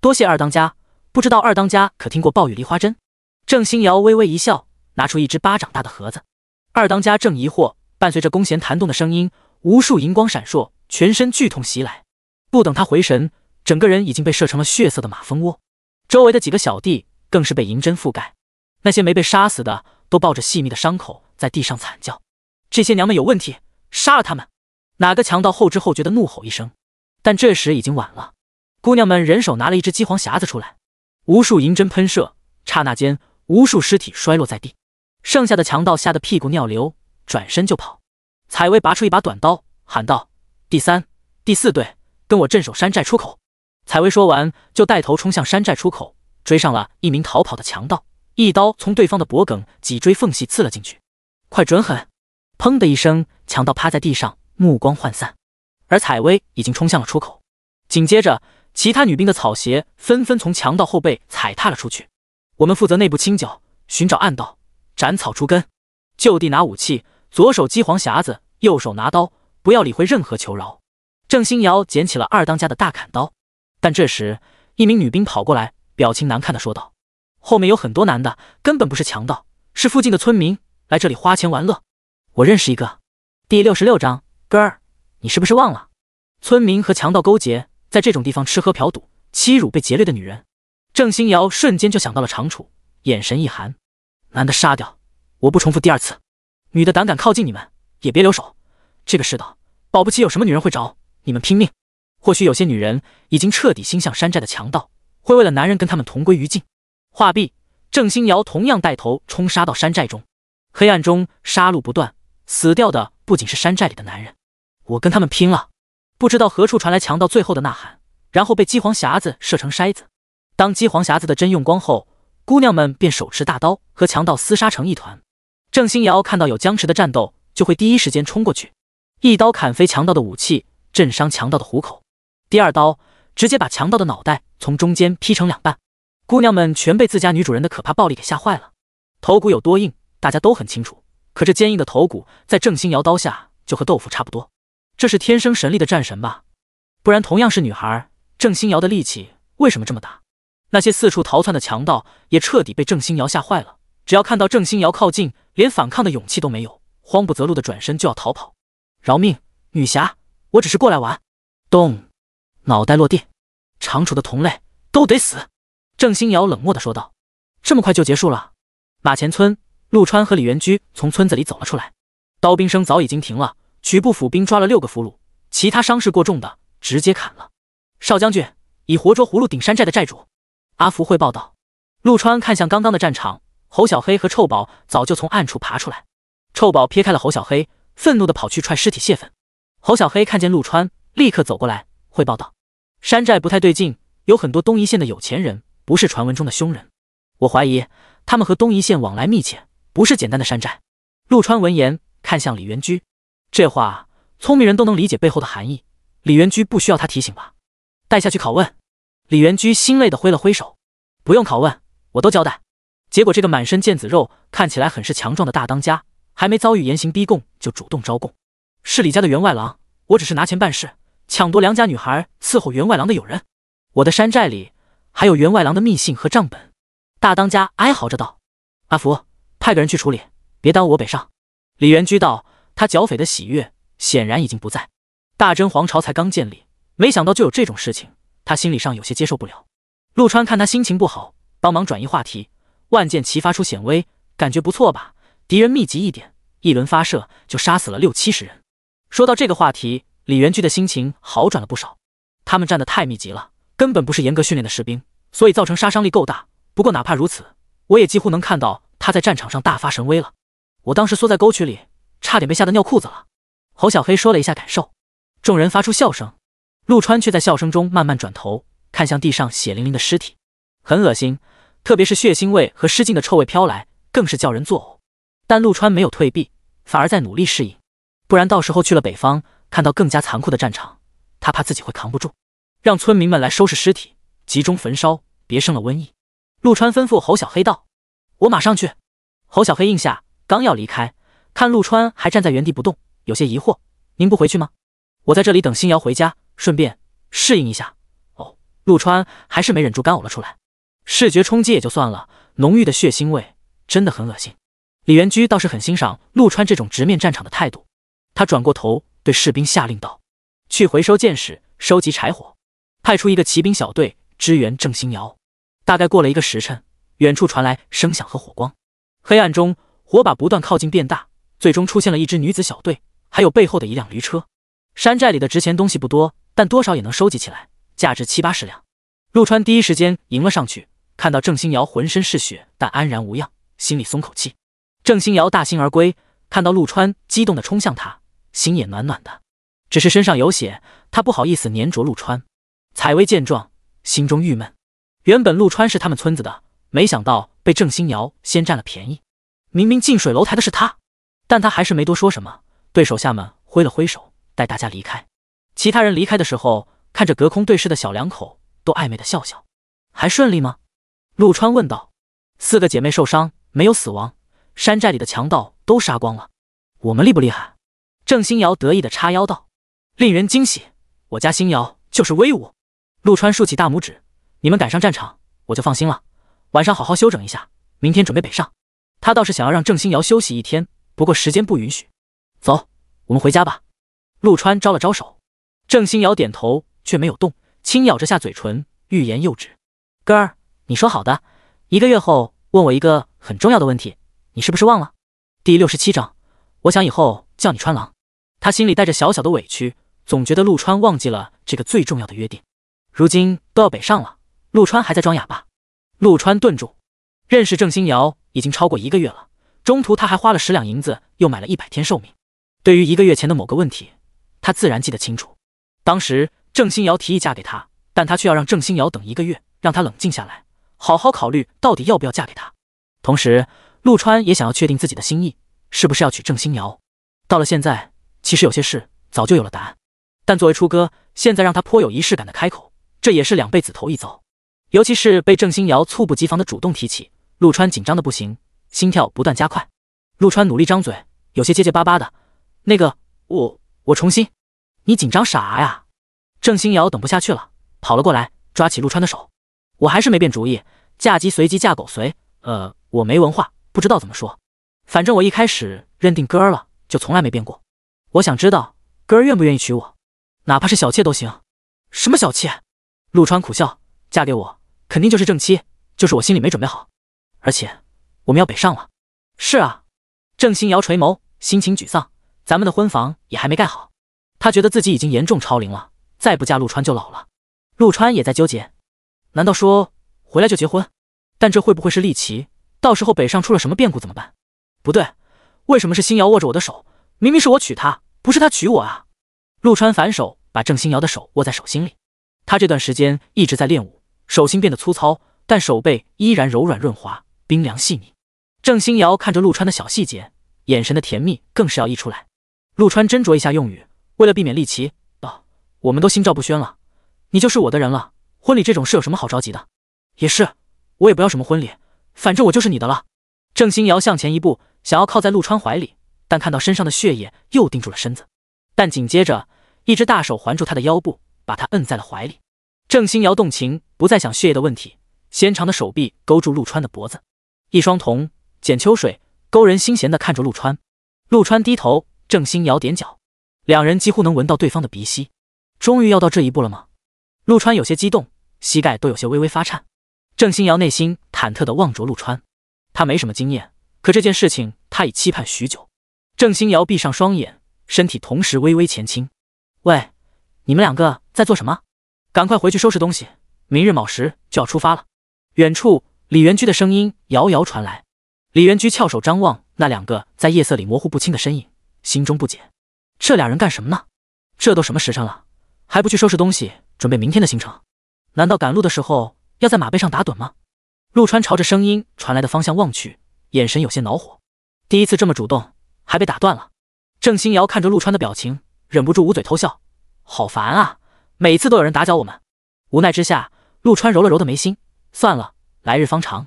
多谢二当家，不知道二当家可听过暴雨梨花针？郑星瑶微微一笑，拿出一只巴掌大的盒子。二当家正疑惑，伴随着弓弦弹动的声音，无数银光闪烁，全身剧痛袭来。不等他回神，整个人已经被射成了血色的马蜂窝。周围的几个小弟更是被银针覆盖，那些没被杀死的都抱着细密的伤口在地上惨叫。这些娘们有问题，杀了他们！哪个强盗后知后觉的怒吼一声。但这时已经晚了，姑娘们人手拿了一只鸡黄匣子出来，无数银针喷射，刹那间无数尸体摔落在地，剩下的强盗吓得屁股尿流，转身就跑。采薇拔出一把短刀，喊道：“第三、第四队，跟我镇守山寨出口。”采薇说完，就带头冲向山寨出口，追上了一名逃跑的强盗，一刀从对方的脖颈脊椎缝隙刺了进去，快、准、狠！砰的一声，强盗趴在地上，目光涣散。而采薇已经冲向了出口，紧接着，其他女兵的草鞋纷纷从强盗后背踩踏了出去。我们负责内部清剿，寻找暗道，斩草除根。就地拿武器，左手击黄匣子，右手拿刀，不要理会任何求饶。郑星瑶捡起了二当家的大砍刀，但这时，一名女兵跑过来，表情难看的说道：“后面有很多男的，根本不是强盗，是附近的村民来这里花钱玩乐。我认识一个。”第六十六章，哥儿。你是不是忘了，村民和强盗勾结，在这种地方吃喝嫖赌，欺辱被劫掠的女人？郑星瑶瞬间就想到了长楚，眼神一寒，男的杀掉，我不重复第二次；女的胆敢靠近你们，也别留手。这个世道，保不齐有什么女人会找你们拼命。或许有些女人已经彻底心向山寨的强盗，会为了男人跟他们同归于尽。话毕，郑星瑶同样带头冲杀到山寨中，黑暗中杀戮不断，死掉的不仅是山寨里的男人。我跟他们拼了！不知道何处传来强盗最后的呐喊，然后被鸡黄匣子射成筛子。当鸡黄匣子的针用光后，姑娘们便手持大刀和强盗厮杀成一团。郑星瑶看到有僵持的战斗，就会第一时间冲过去，一刀砍飞强盗的武器，震伤强盗的虎口。第二刀直接把强盗的脑袋从中间劈成两半。姑娘们全被自家女主人的可怕暴力给吓坏了。头骨有多硬，大家都很清楚。可这坚硬的头骨在郑星瑶刀下，就和豆腐差不多。这是天生神力的战神吧？不然同样是女孩，郑星瑶的力气为什么这么大？那些四处逃窜的强盗也彻底被郑星瑶吓坏了，只要看到郑星瑶靠近，连反抗的勇气都没有，慌不择路的转身就要逃跑。饶命，女侠，我只是过来玩。咚，脑袋落地，长处的同类都得死。郑星瑶冷漠的说道：“这么快就结束了。”马前村，陆川和李元居从村子里走了出来，刀兵声早已经停了。局部府兵抓了六个俘虏，其他伤势过重的直接砍了。少将军已活捉葫芦顶山寨的寨主阿福，汇报道。陆川看向刚刚的战场，侯小黑和臭宝早就从暗处爬出来。臭宝撇开了侯小黑，愤怒的跑去踹尸体泄愤。侯小黑看见陆川，立刻走过来汇报道：山寨不太对劲，有很多东夷县的有钱人，不是传闻中的凶人。我怀疑他们和东夷县往来密切，不是简单的山寨。陆川闻言看向李元居。这话聪明人都能理解背后的含义。李元居不需要他提醒吧？带下去拷问。李元居心累的挥了挥手，不用拷问，我都交代。结果这个满身腱子肉、看起来很是强壮的大当家，还没遭遇严刑逼供，就主动招供。是李家的员外郎，我只是拿钱办事，抢夺良家女孩，伺候员外郎的友人。我的山寨里还有员外郎的密信和账本。大当家哀嚎着道：“阿福，派个人去处理，别耽误我北上。”李元居道。他剿匪的喜悦显然已经不在，大真皇朝才刚建立，没想到就有这种事情，他心理上有些接受不了。陆川看他心情不好，帮忙转移话题。万箭齐发出显威，感觉不错吧？敌人密集一点，一轮发射就杀死了六七十人。说到这个话题，李元巨的心情好转了不少。他们站得太密集了，根本不是严格训练的士兵，所以造成杀伤力够大。不过哪怕如此，我也几乎能看到他在战场上大发神威了。我当时缩在沟渠里。差点被吓得尿裤子了，侯小黑说了一下感受，众人发出笑声。陆川却在笑声中慢慢转头，看向地上血淋淋的尸体，很恶心，特别是血腥味和尸禁的臭味飘来，更是叫人作呕。但陆川没有退避，反而在努力适应，不然到时候去了北方，看到更加残酷的战场，他怕自己会扛不住。让村民们来收拾尸体，集中焚烧，别生了瘟疫。陆川吩咐侯小黑道：“我马上去。”侯小黑应下，刚要离开。看陆川还站在原地不动，有些疑惑：“您不回去吗？我在这里等星瑶回家，顺便适应一下。”哦，陆川还是没忍住干呕了出来。视觉冲击也就算了，浓郁的血腥味真的很恶心。李元居倒是很欣赏陆川这种直面战场的态度。他转过头对士兵下令道：“去回收箭矢，收集柴火，派出一个骑兵小队支援郑星瑶。”大概过了一个时辰，远处传来声响和火光。黑暗中，火把不断靠近，变大。最终出现了一支女子小队，还有背后的一辆驴车。山寨里的值钱东西不多，但多少也能收集起来，价值七八十两。陆川第一时间迎了上去，看到郑星瑶浑身是血，但安然无恙，心里松口气。郑星瑶大兴而归，看到陆川，激动的冲向他，心也暖暖的。只是身上有血，他不好意思粘着陆川。采薇见状，心中郁闷。原本陆川是他们村子的，没想到被郑星瑶先占了便宜。明明近水楼台的是他。但他还是没多说什么，对手下们挥了挥手，带大家离开。其他人离开的时候，看着隔空对视的小两口，都暧昧的笑笑。还顺利吗？陆川问道。四个姐妹受伤没有死亡，山寨里的强盗都杀光了。我们厉不厉害？郑星瑶得意的叉腰道。令人惊喜，我家星瑶就是威武。陆川竖起大拇指。你们赶上战场，我就放心了。晚上好好休整一下，明天准备北上。他倒是想要让郑星瑶休息一天。不过时间不允许，走，我们回家吧。陆川招了招手，郑欣瑶点头却没有动，轻咬着下嘴唇，欲言又止。哥儿，你说好的，一个月后问我一个很重要的问题，你是不是忘了？第六十七章，我想以后叫你川郎。他心里带着小小的委屈，总觉得陆川忘记了这个最重要的约定。如今都要北上了，陆川还在装哑巴。陆川顿住，认识郑欣瑶已经超过一个月了。中途他还花了十两银子，又买了一百天寿命。对于一个月前的某个问题，他自然记得清楚。当时郑欣瑶提议嫁给他，但他却要让郑欣瑶等一个月，让他冷静下来，好好考虑到底要不要嫁给他。同时，陆川也想要确定自己的心意是不是要娶郑欣瑶。到了现在，其实有些事早就有了答案，但作为初哥，现在让他颇有仪式感的开口，这也是两辈子头一遭。尤其是被郑欣瑶猝不及防的主动提起，陆川紧张的不行。心跳不断加快，陆川努力张嘴，有些结结巴巴的：“那个，我我重新……你紧张啥呀？”郑星瑶等不下去了，跑了过来，抓起陆川的手：“我还是没变主意，嫁鸡随鸡，嫁狗随……呃，我没文化，不知道怎么说。反正我一开始认定哥儿了，就从来没变过。我想知道哥儿愿不愿意娶我，哪怕是小妾都行。什么小妾？”陆川苦笑：“嫁给我，肯定就是正妻，就是我心里没准备好，而且……”我们要北上了，是啊。郑欣瑶垂眸，心情沮丧。咱们的婚房也还没盖好，他觉得自己已经严重超龄了，再不嫁陆川就老了。陆川也在纠结，难道说回来就结婚？但这会不会是利奇？到时候北上出了什么变故怎么办？不对，为什么是星瑶握着我的手？明明是我娶她，不是她娶我啊！陆川反手把郑欣瑶的手握在手心里，他这段时间一直在练武，手心变得粗糙，但手背依然柔软润滑，冰凉细腻。郑星瑶看着陆川的小细节，眼神的甜蜜更是要溢出来。陆川斟酌一下用语，为了避免利奇道：“我们都心照不宣了，你就是我的人了。婚礼这种事有什么好着急的？也是，我也不要什么婚礼，反正我就是你的了。”郑星瑶向前一步，想要靠在陆川怀里，但看到身上的血液，又定住了身子。但紧接着，一只大手环住他的腰部，把他摁在了怀里。郑星瑶动情，不再想血液的问题，纤长的手臂勾住陆川的脖子，一双瞳。简秋水勾人心弦的看着陆川，陆川低头，郑欣瑶踮脚，两人几乎能闻到对方的鼻息。终于要到这一步了吗？陆川有些激动，膝盖都有些微微发颤。郑欣瑶内心忐忑地望着陆川，他没什么经验，可这件事情他已期盼许久。郑欣瑶闭上双眼，身体同时微微前倾。喂，你们两个在做什么？赶快回去收拾东西，明日卯时就要出发了。远处李元居的声音遥遥传来。李元居翘首张望，那两个在夜色里模糊不清的身影，心中不解：这俩人干什么呢？这都什么时辰了，还不去收拾东西，准备明天的行程？难道赶路的时候要在马背上打盹吗？陆川朝着声音传来的方向望去，眼神有些恼火。第一次这么主动，还被打断了。郑欣瑶看着陆川的表情，忍不住捂嘴偷笑：好烦啊，每次都有人打搅我们。无奈之下，陆川揉了揉的眉心，算了，来日方长。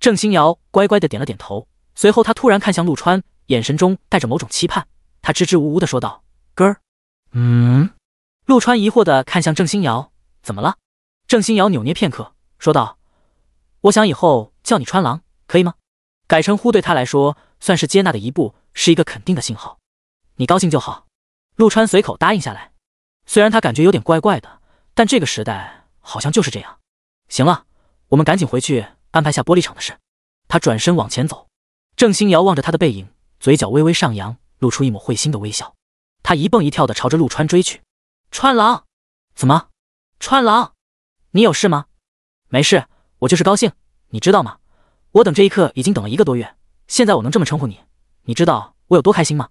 郑星瑶乖乖的点了点头，随后他突然看向陆川，眼神中带着某种期盼。他支支吾吾的说道：“哥，嗯。”陆川疑惑的看向郑星瑶：“怎么了？”郑星瑶扭捏片刻，说道：“我想以后叫你川郎，可以吗？”改称呼对他来说算是接纳的一步，是一个肯定的信号。你高兴就好。陆川随口答应下来，虽然他感觉有点怪怪的，但这个时代好像就是这样。行了，我们赶紧回去。安排下玻璃厂的事，他转身往前走。郑星瑶望着他的背影，嘴角微微上扬，露出一抹会心的微笑。他一蹦一跳地朝着陆川追去。川郎，怎么？川郎，你有事吗？没事，我就是高兴。你知道吗？我等这一刻已经等了一个多月，现在我能这么称呼你，你知道我有多开心吗？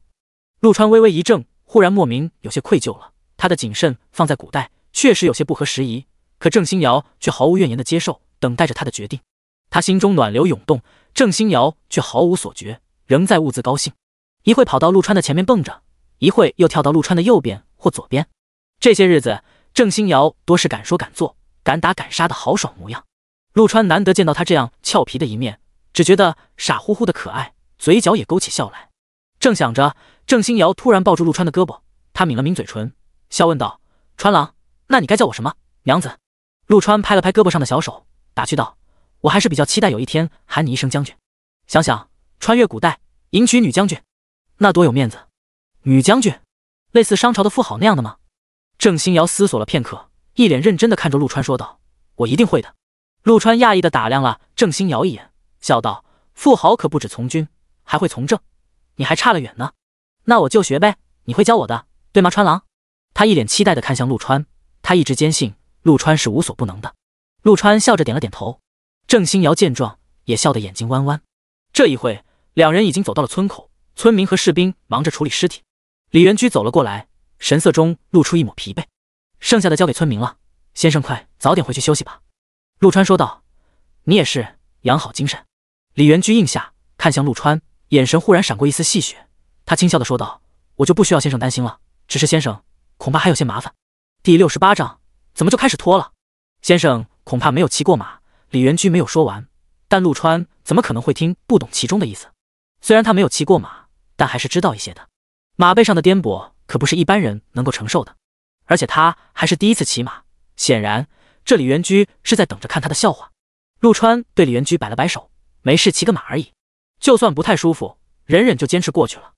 陆川微微一怔，忽然莫名有些愧疚了。他的谨慎放在古代确实有些不合时宜，可郑星瑶却毫无怨言地接受，等待着他的决定。他心中暖流涌动，郑星瑶却毫无所觉，仍在兀自高兴。一会跑到陆川的前面蹦着，一会又跳到陆川的右边或左边。这些日子，郑星瑶多是敢说敢做、敢打敢杀的豪爽模样，陆川难得见到他这样俏皮的一面，只觉得傻乎乎的可爱，嘴角也勾起笑来。正想着，郑星瑶突然抱住陆川的胳膊，他抿了抿嘴唇，笑问道：“川郎，那你该叫我什么娘子？”陆川拍了拍胳膊上的小手，打趣道。我还是比较期待有一天喊你一声将军。想想穿越古代迎娶女将军，那多有面子。女将军，类似商朝的富豪那样的吗？郑星瑶思索了片刻，一脸认真的看着陆川说道：“我一定会的。”陆川讶异的打量了郑星瑶一眼，笑道：“富豪可不止从军，还会从政，你还差得远呢。那我就学呗，你会教我的，对吗，川郎？”他一脸期待的看向陆川，他一直坚信陆川是无所不能的。陆川笑着点了点头。郑欣瑶见状，也笑得眼睛弯弯。这一会，两人已经走到了村口，村民和士兵忙着处理尸体。李元居走了过来，神色中露出一抹疲惫。剩下的交给村民了，先生快早点回去休息吧。”陆川说道，“你也是，养好精神。”李元居应下，看向陆川，眼神忽然闪过一丝戏谑，他轻笑的说道：“我就不需要先生担心了，只是先生恐怕还有些麻烦。”第六十八章，怎么就开始脱了？先生恐怕没有骑过马。李元居没有说完，但陆川怎么可能会听不懂其中的意思？虽然他没有骑过马，但还是知道一些的。马背上的颠簸可不是一般人能够承受的，而且他还是第一次骑马，显然这李元居是在等着看他的笑话。陆川对李元居摆了摆手：“没事，骑个马而已，就算不太舒服，忍忍就坚持过去了。”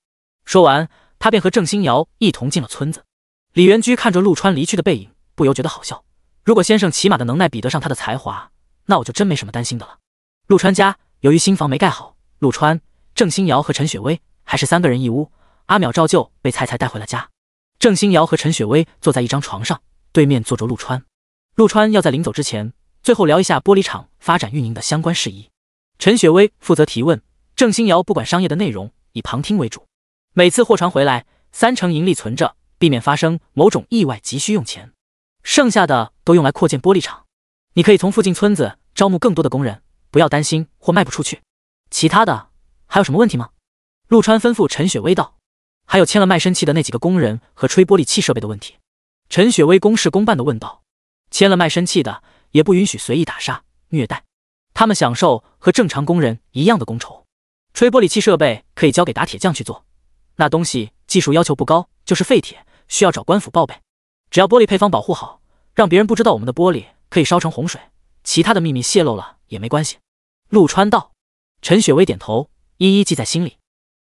说完，他便和郑欣瑶一同进了村子。李元居看着陆川离去的背影，不由觉得好笑。如果先生骑马的能耐比得上他的才华，那我就真没什么担心的了。陆川家由于新房没盖好，陆川、郑欣瑶和陈雪薇还是三个人一屋。阿淼照旧被菜菜带回了家。郑欣瑶和陈雪薇坐在一张床上，对面坐着陆川。陆川要在临走之前最后聊一下玻璃厂发展运营的相关事宜。陈雪薇负责提问，郑欣瑶不管商业的内容，以旁听为主。每次货船回来，三成盈利存着，避免发生某种意外急需用钱，剩下的都用来扩建玻璃厂。你可以从附近村子招募更多的工人，不要担心货卖不出去。其他的还有什么问题吗？陆川吩咐陈雪薇道：“还有签了卖身契的那几个工人和吹玻璃器设备的问题。”陈雪薇公事公办的问道：“签了卖身契的也不允许随意打杀虐待，他们享受和正常工人一样的工酬。吹玻璃器设备可以交给打铁匠去做，那东西技术要求不高，就是废铁，需要找官府报备。只要玻璃配方保护好，让别人不知道我们的玻璃。”可以烧成洪水，其他的秘密泄露了也没关系。陆川道，陈雪薇点头，一一记在心里。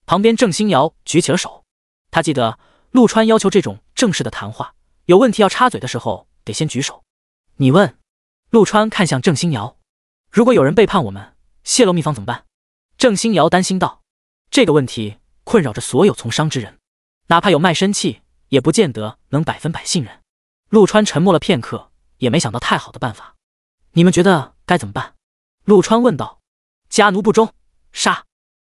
旁边郑欣瑶举起了手，他记得陆川要求这种正式的谈话，有问题要插嘴的时候得先举手。你问。陆川看向郑欣瑶，如果有人背叛我们，泄露秘方怎么办？郑欣瑶担心道，这个问题困扰着所有从商之人，哪怕有卖身契，也不见得能百分百信任。陆川沉默了片刻。也没想到太好的办法，你们觉得该怎么办？陆川问道。家奴不忠，杀！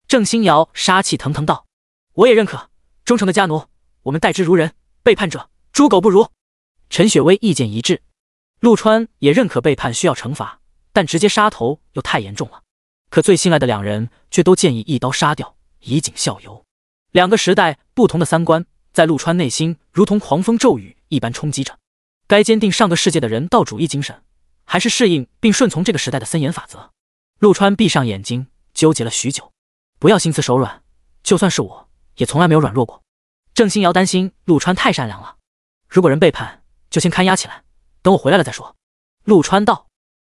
郑欣瑶杀气腾腾道。我也认可，忠诚的家奴，我们待之如人；背叛者，猪狗不如。陈雪薇意见一致。陆川也认可背叛需要惩罚，但直接杀头又太严重了。可最信赖的两人却都建议一刀杀掉，以儆效尤。两个时代不同的三观，在陆川内心如同狂风骤雨一般冲击着。该坚定上个世界的人道主义精神，还是适应并顺从这个时代的森严法则？陆川闭上眼睛，纠结了许久。不要心慈手软，就算是我也从来没有软弱过。郑欣瑶担心陆川太善良了，如果人背叛，就先看押起来，等我回来了再说。陆川道。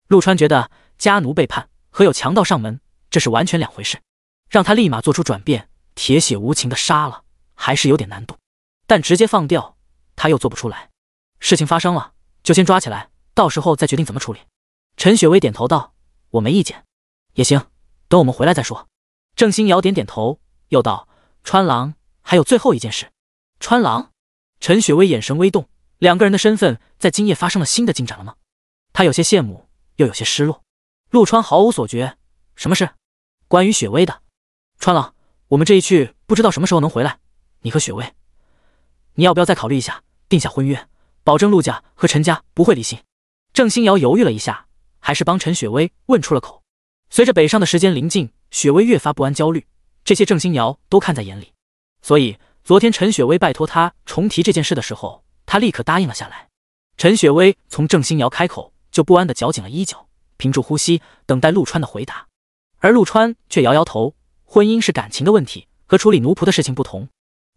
陆川觉得家奴背叛和有强盗上门，这是完全两回事。让他立马做出转变，铁血无情的杀了，还是有点难度。但直接放掉，他又做不出来。事情发生了，就先抓起来，到时候再决定怎么处理。陈雪薇点头道：“我没意见，也行，等我们回来再说。”郑欣瑶点点头，又道：“川郎，还有最后一件事。”川郎，陈雪薇眼神微动，两个人的身份在今夜发生了新的进展了吗？他有些羡慕，又有些失落。陆川毫无所觉，什么事？关于雪薇的，川郎，我们这一去不知道什么时候能回来，你和雪薇，你要不要再考虑一下，定下婚约？保证陆家和陈家不会离心。郑欣瑶犹豫了一下，还是帮陈雪薇问出了口。随着北上的时间临近，雪薇越发不安焦虑，这些郑欣瑶都看在眼里。所以昨天陈雪薇拜托他重提这件事的时候，他立刻答应了下来。陈雪薇从郑欣瑶开口就不安的绞紧了衣角，屏住呼吸等待陆川的回答。而陆川却摇摇头：“婚姻是感情的问题，和处理奴仆的事情不同。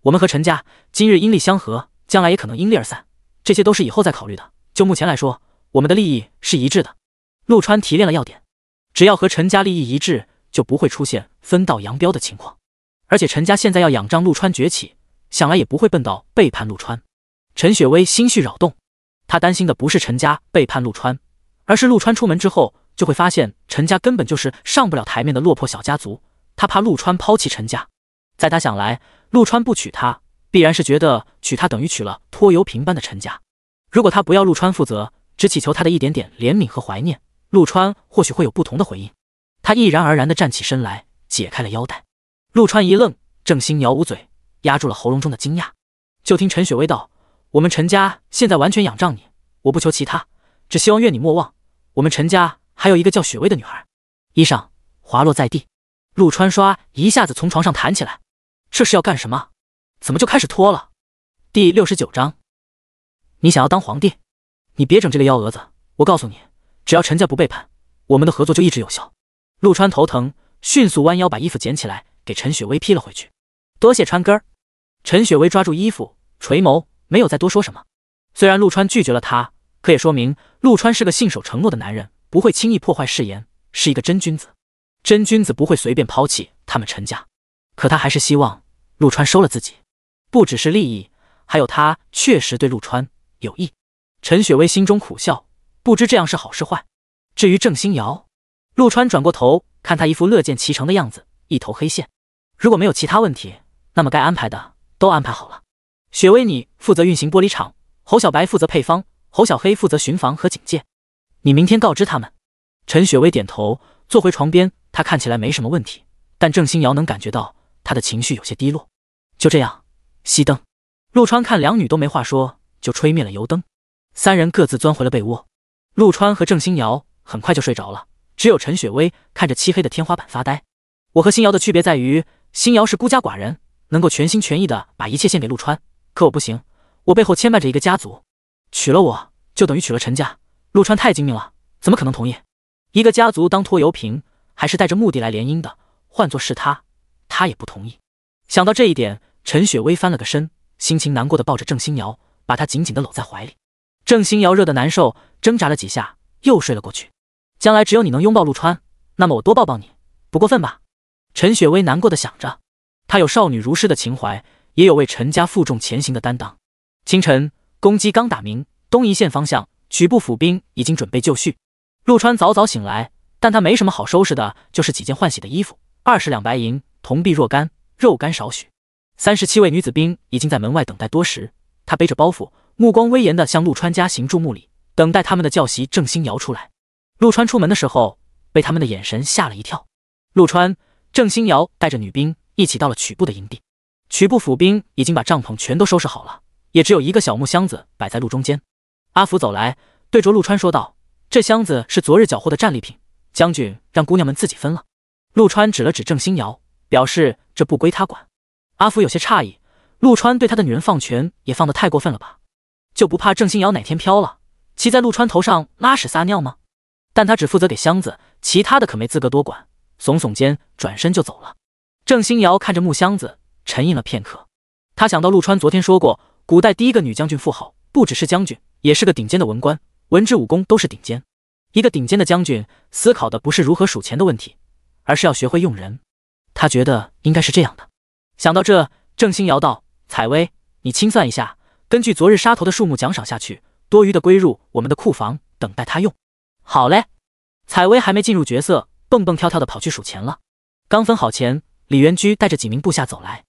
我们和陈家今日因利相合，将来也可能因利而散。”这些都是以后再考虑的。就目前来说，我们的利益是一致的。陆川提炼了要点，只要和陈家利益一致，就不会出现分道扬镳的情况。而且陈家现在要仰仗陆川崛起，想来也不会笨到背叛陆川。陈雪薇心绪扰动，她担心的不是陈家背叛陆川，而是陆川出门之后就会发现陈家根本就是上不了台面的落魄小家族。她怕陆川抛弃陈家，在她想来，陆川不娶她。必然是觉得娶她等于娶了拖油瓶般的陈家。如果她不要陆川负责，只祈求他的一点点怜悯和怀念，陆川或许会有不同的回应。他毅然而然地站起身来，解开了腰带。陆川一愣，正心咬捂嘴，压住了喉咙中的惊讶。就听陈雪薇道：“我们陈家现在完全仰仗你，我不求其他，只希望愿你莫忘，我们陈家还有一个叫雪薇的女孩。”衣裳滑落在地，陆川刷一下子从床上弹起来，这是要干什么？怎么就开始脱了？第六十九章，你想要当皇帝，你别整这个幺蛾子！我告诉你，只要陈家不背叛，我们的合作就一直有效。陆川头疼，迅速弯腰把衣服捡起来，给陈雪薇披了回去。多谢川哥儿。陈雪薇抓住衣服，垂眸，没有再多说什么。虽然陆川拒绝了他，可也说明陆川是个信守承诺的男人，不会轻易破坏誓言，是一个真君子。真君子不会随便抛弃他们陈家，可他还是希望陆川收了自己。不只是利益，还有他确实对陆川有益。陈雪薇心中苦笑，不知这样是好是坏。至于郑欣瑶，陆川转过头看他，一副乐见其成的样子，一头黑线。如果没有其他问题，那么该安排的都安排好了。雪薇，你负责运行玻璃厂，侯小白负责配方，侯小黑负责巡防和警戒。你明天告知他们。陈雪薇点头，坐回床边。她看起来没什么问题，但郑欣瑶能感觉到她的情绪有些低落。就这样。熄灯，陆川看两女都没话说，就吹灭了油灯。三人各自钻回了被窝。陆川和郑欣瑶很快就睡着了，只有陈雪薇看着漆黑的天花板发呆。我和欣瑶的区别在于，欣瑶是孤家寡人，能够全心全意的把一切献给陆川。可我不行，我背后牵绊着一个家族，娶了我就等于娶了陈家。陆川太精明了，怎么可能同意？一个家族当拖油瓶，还是带着目的来联姻的。换做是他，他也不同意。想到这一点。陈雪薇翻了个身，心情难过的抱着郑欣瑶，把她紧紧的搂在怀里。郑欣瑶热的难受，挣扎了几下，又睡了过去。将来只有你能拥抱陆川，那么我多抱抱你，不过分吧？陈雪薇难过的想着，她有少女如诗的情怀，也有为陈家负重前行的担当。清晨，公鸡刚打鸣，东一线方向，曲部府兵已经准备就绪。陆川早早醒来，但他没什么好收拾的，就是几件换洗的衣服，二十两白银，铜币若干，肉干少许。三十七位女子兵已经在门外等待多时，她背着包袱，目光威严的向陆川家行注目礼，等待他们的教习郑欣瑶出来。陆川出门的时候，被他们的眼神吓了一跳。陆川、郑欣瑶带着女兵一起到了曲部的营地，曲部府兵已经把帐篷全都收拾好了，也只有一个小木箱子摆在路中间。阿福走来，对着陆川说道：“这箱子是昨日缴获的战利品，将军让姑娘们自己分了。”陆川指了指郑欣瑶，表示这不归他管。阿福有些诧异，陆川对他的女人放权也放得太过分了吧？就不怕郑星瑶哪天飘了，骑在陆川头上拉屎撒尿吗？但他只负责给箱子，其他的可没资格多管。耸耸肩，转身就走了。郑星瑶看着木箱子，沉吟了片刻。他想到陆川昨天说过，古代第一个女将军富豪，不只是将军，也是个顶尖的文官，文治武功都是顶尖。一个顶尖的将军，思考的不是如何数钱的问题，而是要学会用人。他觉得应该是这样的。想到这，郑兴瑶道：“采薇，你清算一下，根据昨日杀头的数目奖赏下去，多余的归入我们的库房，等待他用。”好嘞。采薇还没进入角色，蹦蹦跳跳的跑去数钱了。刚分好钱，李元居带着几名部下走来：“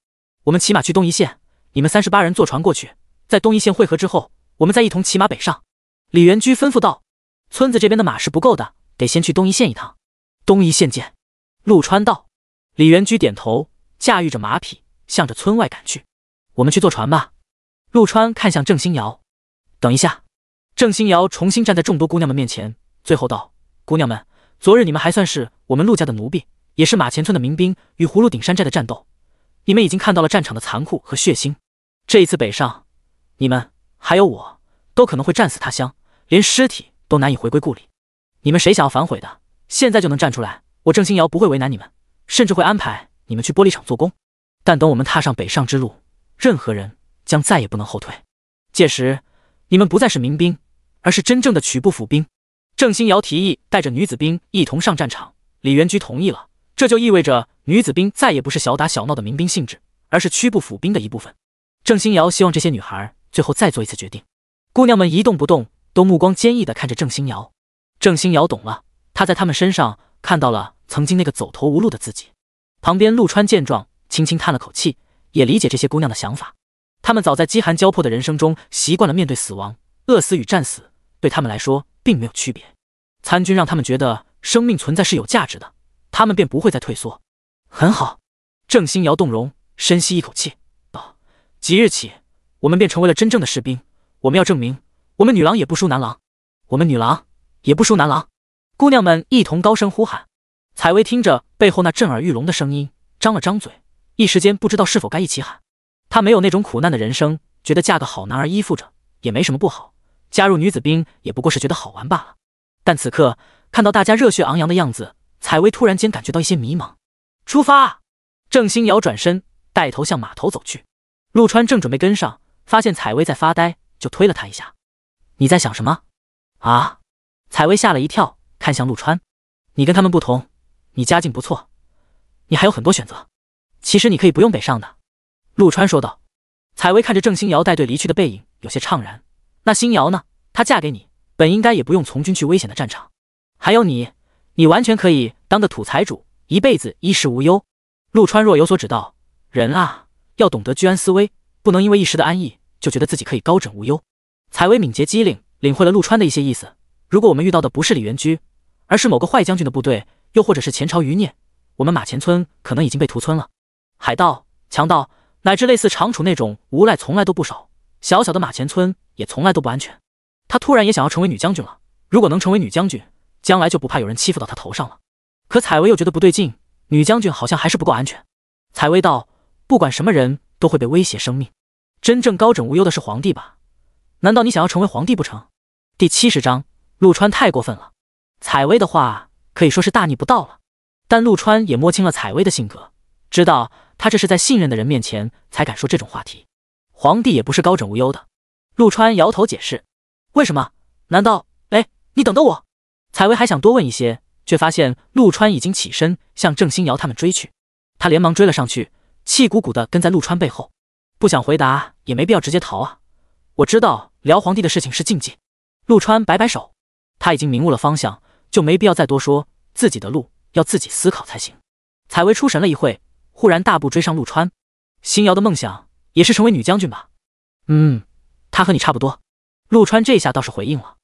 我们骑马去东一县，你们三十八人坐船过去，在东一县汇合之后，我们再一同骑马北上。”李元居吩咐道：“村子这边的马是不够的，得先去东一县一趟。”东一县见，陆川道。李元居点头。驾驭着马匹，向着村外赶去。我们去坐船吧。陆川看向郑星瑶，等一下。郑星瑶重新站在众多姑娘们面前，最后道：“姑娘们，昨日你们还算是我们陆家的奴婢，也是马前村的民兵。与葫芦顶山寨的战斗，你们已经看到了战场的残酷和血腥。这一次北上，你们还有我都可能会战死他乡，连尸体都难以回归故里。你们谁想要反悔的，现在就能站出来。我郑星瑶不会为难你们，甚至会安排。”你们去玻璃厂做工，但等我们踏上北上之路，任何人将再也不能后退。届时，你们不再是民兵，而是真正的曲部府兵。郑欣瑶提议带着女子兵一同上战场，李元居同意了。这就意味着女子兵再也不是小打小闹的民兵性质，而是曲部府兵的一部分。郑欣瑶希望这些女孩最后再做一次决定。姑娘们一动不动，都目光坚毅的看着郑欣瑶。郑欣瑶懂了，他在他们身上看到了曾经那个走投无路的自己。旁边，陆川见状，轻轻叹了口气，也理解这些姑娘的想法。他们早在饥寒交迫的人生中，习惯了面对死亡，饿死与战死对他们来说并没有区别。参军让他们觉得生命存在是有价值的，他们便不会再退缩。很好，郑星瑶动容，深吸一口气道：“即日起，我们便成为了真正的士兵。我们要证明，我们女郎也不输男郎，我们女郎也不输男郎。”姑娘们一同高声呼喊。采薇听着背后那震耳欲聋的声音，张了张嘴，一时间不知道是否该一起喊。她没有那种苦难的人生，觉得嫁个好男儿依附着也没什么不好。加入女子兵也不过是觉得好玩罢了。但此刻看到大家热血昂扬的样子，采薇突然间感觉到一些迷茫。出发！郑星瑶转身带头向码头走去。陆川正准备跟上，发现采薇在发呆，就推了她一下：“你在想什么？”啊！采薇吓了一跳，看向陆川：“你跟他们不同。”你家境不错，你还有很多选择。其实你可以不用北上的，陆川说道。采薇看着郑欣瑶带队离去的背影，有些怅然。那欣瑶呢？她嫁给你，本应该也不用从军去危险的战场。还有你，你完全可以当个土财主，一辈子衣食无忧。陆川若有所指道：“人啊，要懂得居安思危，不能因为一时的安逸，就觉得自己可以高枕无忧。”采薇敏捷机灵，领会了陆川的一些意思。如果我们遇到的不是李元居，而是某个坏将军的部队，又或者是前朝余孽，我们马前村可能已经被屠村了。海盗、强盗，乃至类似长楚那种无赖，从来都不少。小小的马前村也从来都不安全。他突然也想要成为女将军了。如果能成为女将军，将来就不怕有人欺负到他头上了。可采薇又觉得不对劲，女将军好像还是不够安全。采薇道：“不管什么人都会被威胁生命，真正高枕无忧的是皇帝吧？难道你想要成为皇帝不成？”第七十章，陆川太过分了。采薇的话。可以说是大逆不道了，但陆川也摸清了采薇的性格，知道他这是在信任的人面前才敢说这种话题。皇帝也不是高枕无忧的。陆川摇头解释：“为什么？难道……哎，你等等我！”采薇还想多问一些，却发现陆川已经起身向郑欣瑶他们追去。他连忙追了上去，气鼓鼓的跟在陆川背后。不想回答也没必要直接逃啊！我知道聊皇帝的事情是禁忌。陆川摆摆手，他已经明悟了方向。就没必要再多说，自己的路要自己思考才行。采薇出神了一会，忽然大步追上陆川。星瑶的梦想也是成为女将军吧？嗯，她和你差不多。陆川这下倒是回应了。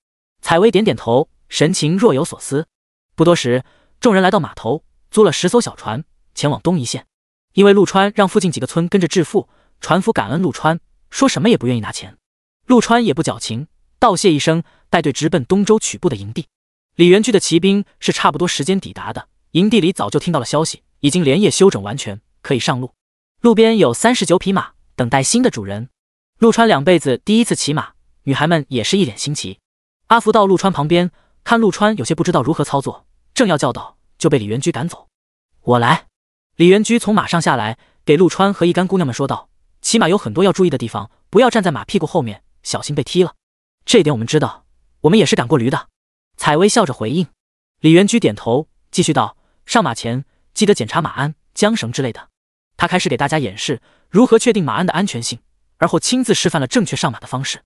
采薇点点头，神情若有所思。不多时，众人来到码头，租了十艘小船，前往东夷县。因为陆川让附近几个村跟着致富，船夫感恩陆川，说什么也不愿意拿钱。陆川也不矫情，道谢一声，带队直奔东周曲部的营地。李元居的骑兵是差不多时间抵达的，营地里早就听到了消息，已经连夜休整，完全可以上路。路边有三十九匹马，等待新的主人。陆川两辈子第一次骑马，女孩们也是一脸新奇。阿福到陆川旁边，看陆川有些不知道如何操作，正要教导，就被李元居赶走。我来。李元居从马上下来，给陆川和一干姑娘们说道：“骑马有很多要注意的地方，不要站在马屁股后面，小心被踢了。这点我们知道，我们也是赶过驴的。”采薇笑着回应，李元居点头，继续道：“上马前记得检查马鞍、缰绳之类的。”他开始给大家演示如何确定马鞍的安全性，而后亲自示范了正确上马的方式。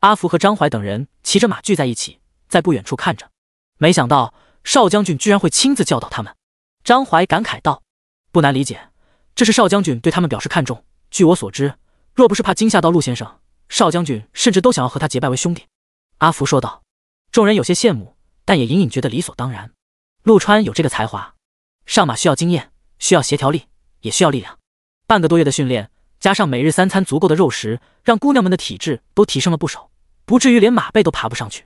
阿福和张怀等人骑着马聚在一起，在不远处看着。没想到少将军居然会亲自教导他们，张怀感慨道：“不难理解，这是少将军对他们表示看重。据我所知，若不是怕惊吓到陆先生，少将军甚至都想要和他结拜为兄弟。”阿福说道，众人有些羡慕。但也隐隐觉得理所当然。陆川有这个才华，上马需要经验，需要协调力，也需要力量。半个多月的训练，加上每日三餐足够的肉食，让姑娘们的体质都提升了不少，不至于连马背都爬不上去。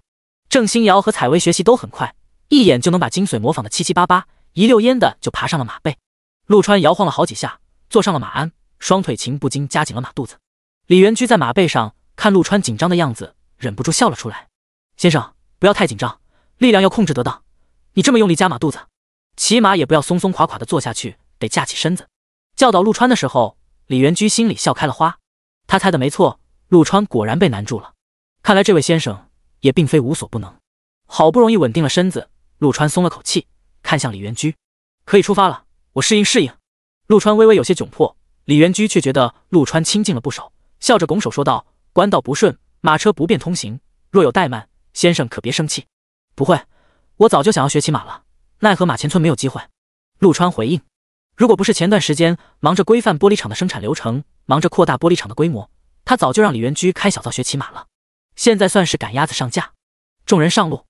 郑欣瑶和采薇学习都很快，一眼就能把精髓模仿的七七八八，一溜烟的就爬上了马背。陆川摇晃了好几下，坐上了马鞍，双腿情不禁夹紧了马肚子。李元居在马背上，看陆川紧张的样子，忍不住笑了出来：“先生，不要太紧张。”力量要控制得当，你这么用力夹马肚子，骑马也不要松松垮垮的坐下去，得架起身子。教导陆川的时候，李元居心里笑开了花。他猜的没错，陆川果然被难住了。看来这位先生也并非无所不能。好不容易稳定了身子，陆川松了口气，看向李元居：“可以出发了，我适应适应。”陆川微微有些窘迫，李元居却觉得陆川亲近了不少，笑着拱手说道：“官道不顺，马车不便通行，若有怠慢，先生可别生气。”不会，我早就想要学骑马了，奈何马前村没有机会。陆川回应，如果不是前段时间忙着规范玻璃厂的生产流程，忙着扩大玻璃厂的规模，他早就让李元居开小灶学骑马了。现在算是赶鸭子上架。众人上路，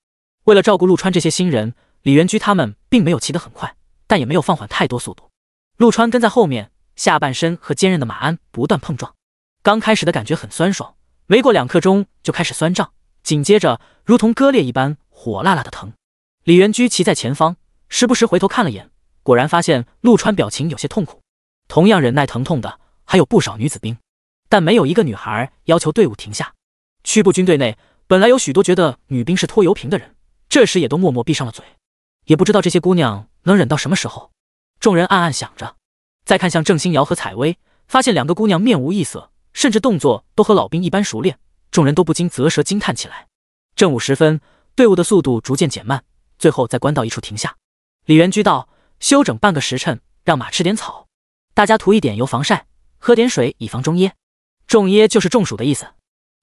为了照顾陆川这些新人，李元居他们并没有骑得很快，但也没有放缓太多速度。陆川跟在后面，下半身和坚韧的马鞍不断碰撞。刚开始的感觉很酸爽，没过两刻钟就开始酸胀。紧接着，如同割裂一般，火辣辣的疼。李元居骑在前方，时不时回头看了眼，果然发现陆川表情有些痛苦。同样忍耐疼痛的还有不少女子兵，但没有一个女孩要求队伍停下。区部军队内本来有许多觉得女兵是拖油瓶的人，这时也都默默闭上了嘴。也不知道这些姑娘能忍到什么时候，众人暗暗想着。再看向郑星瑶和采薇，发现两个姑娘面无异色，甚至动作都和老兵一般熟练。众人都不禁啧舌惊叹起来。正午时分，队伍的速度逐渐减慢，最后在官道一处停下。李元居道：“休整半个时辰，让马吃点草，大家涂一点油防晒，喝点水以防中噎。中噎就是中暑的意思。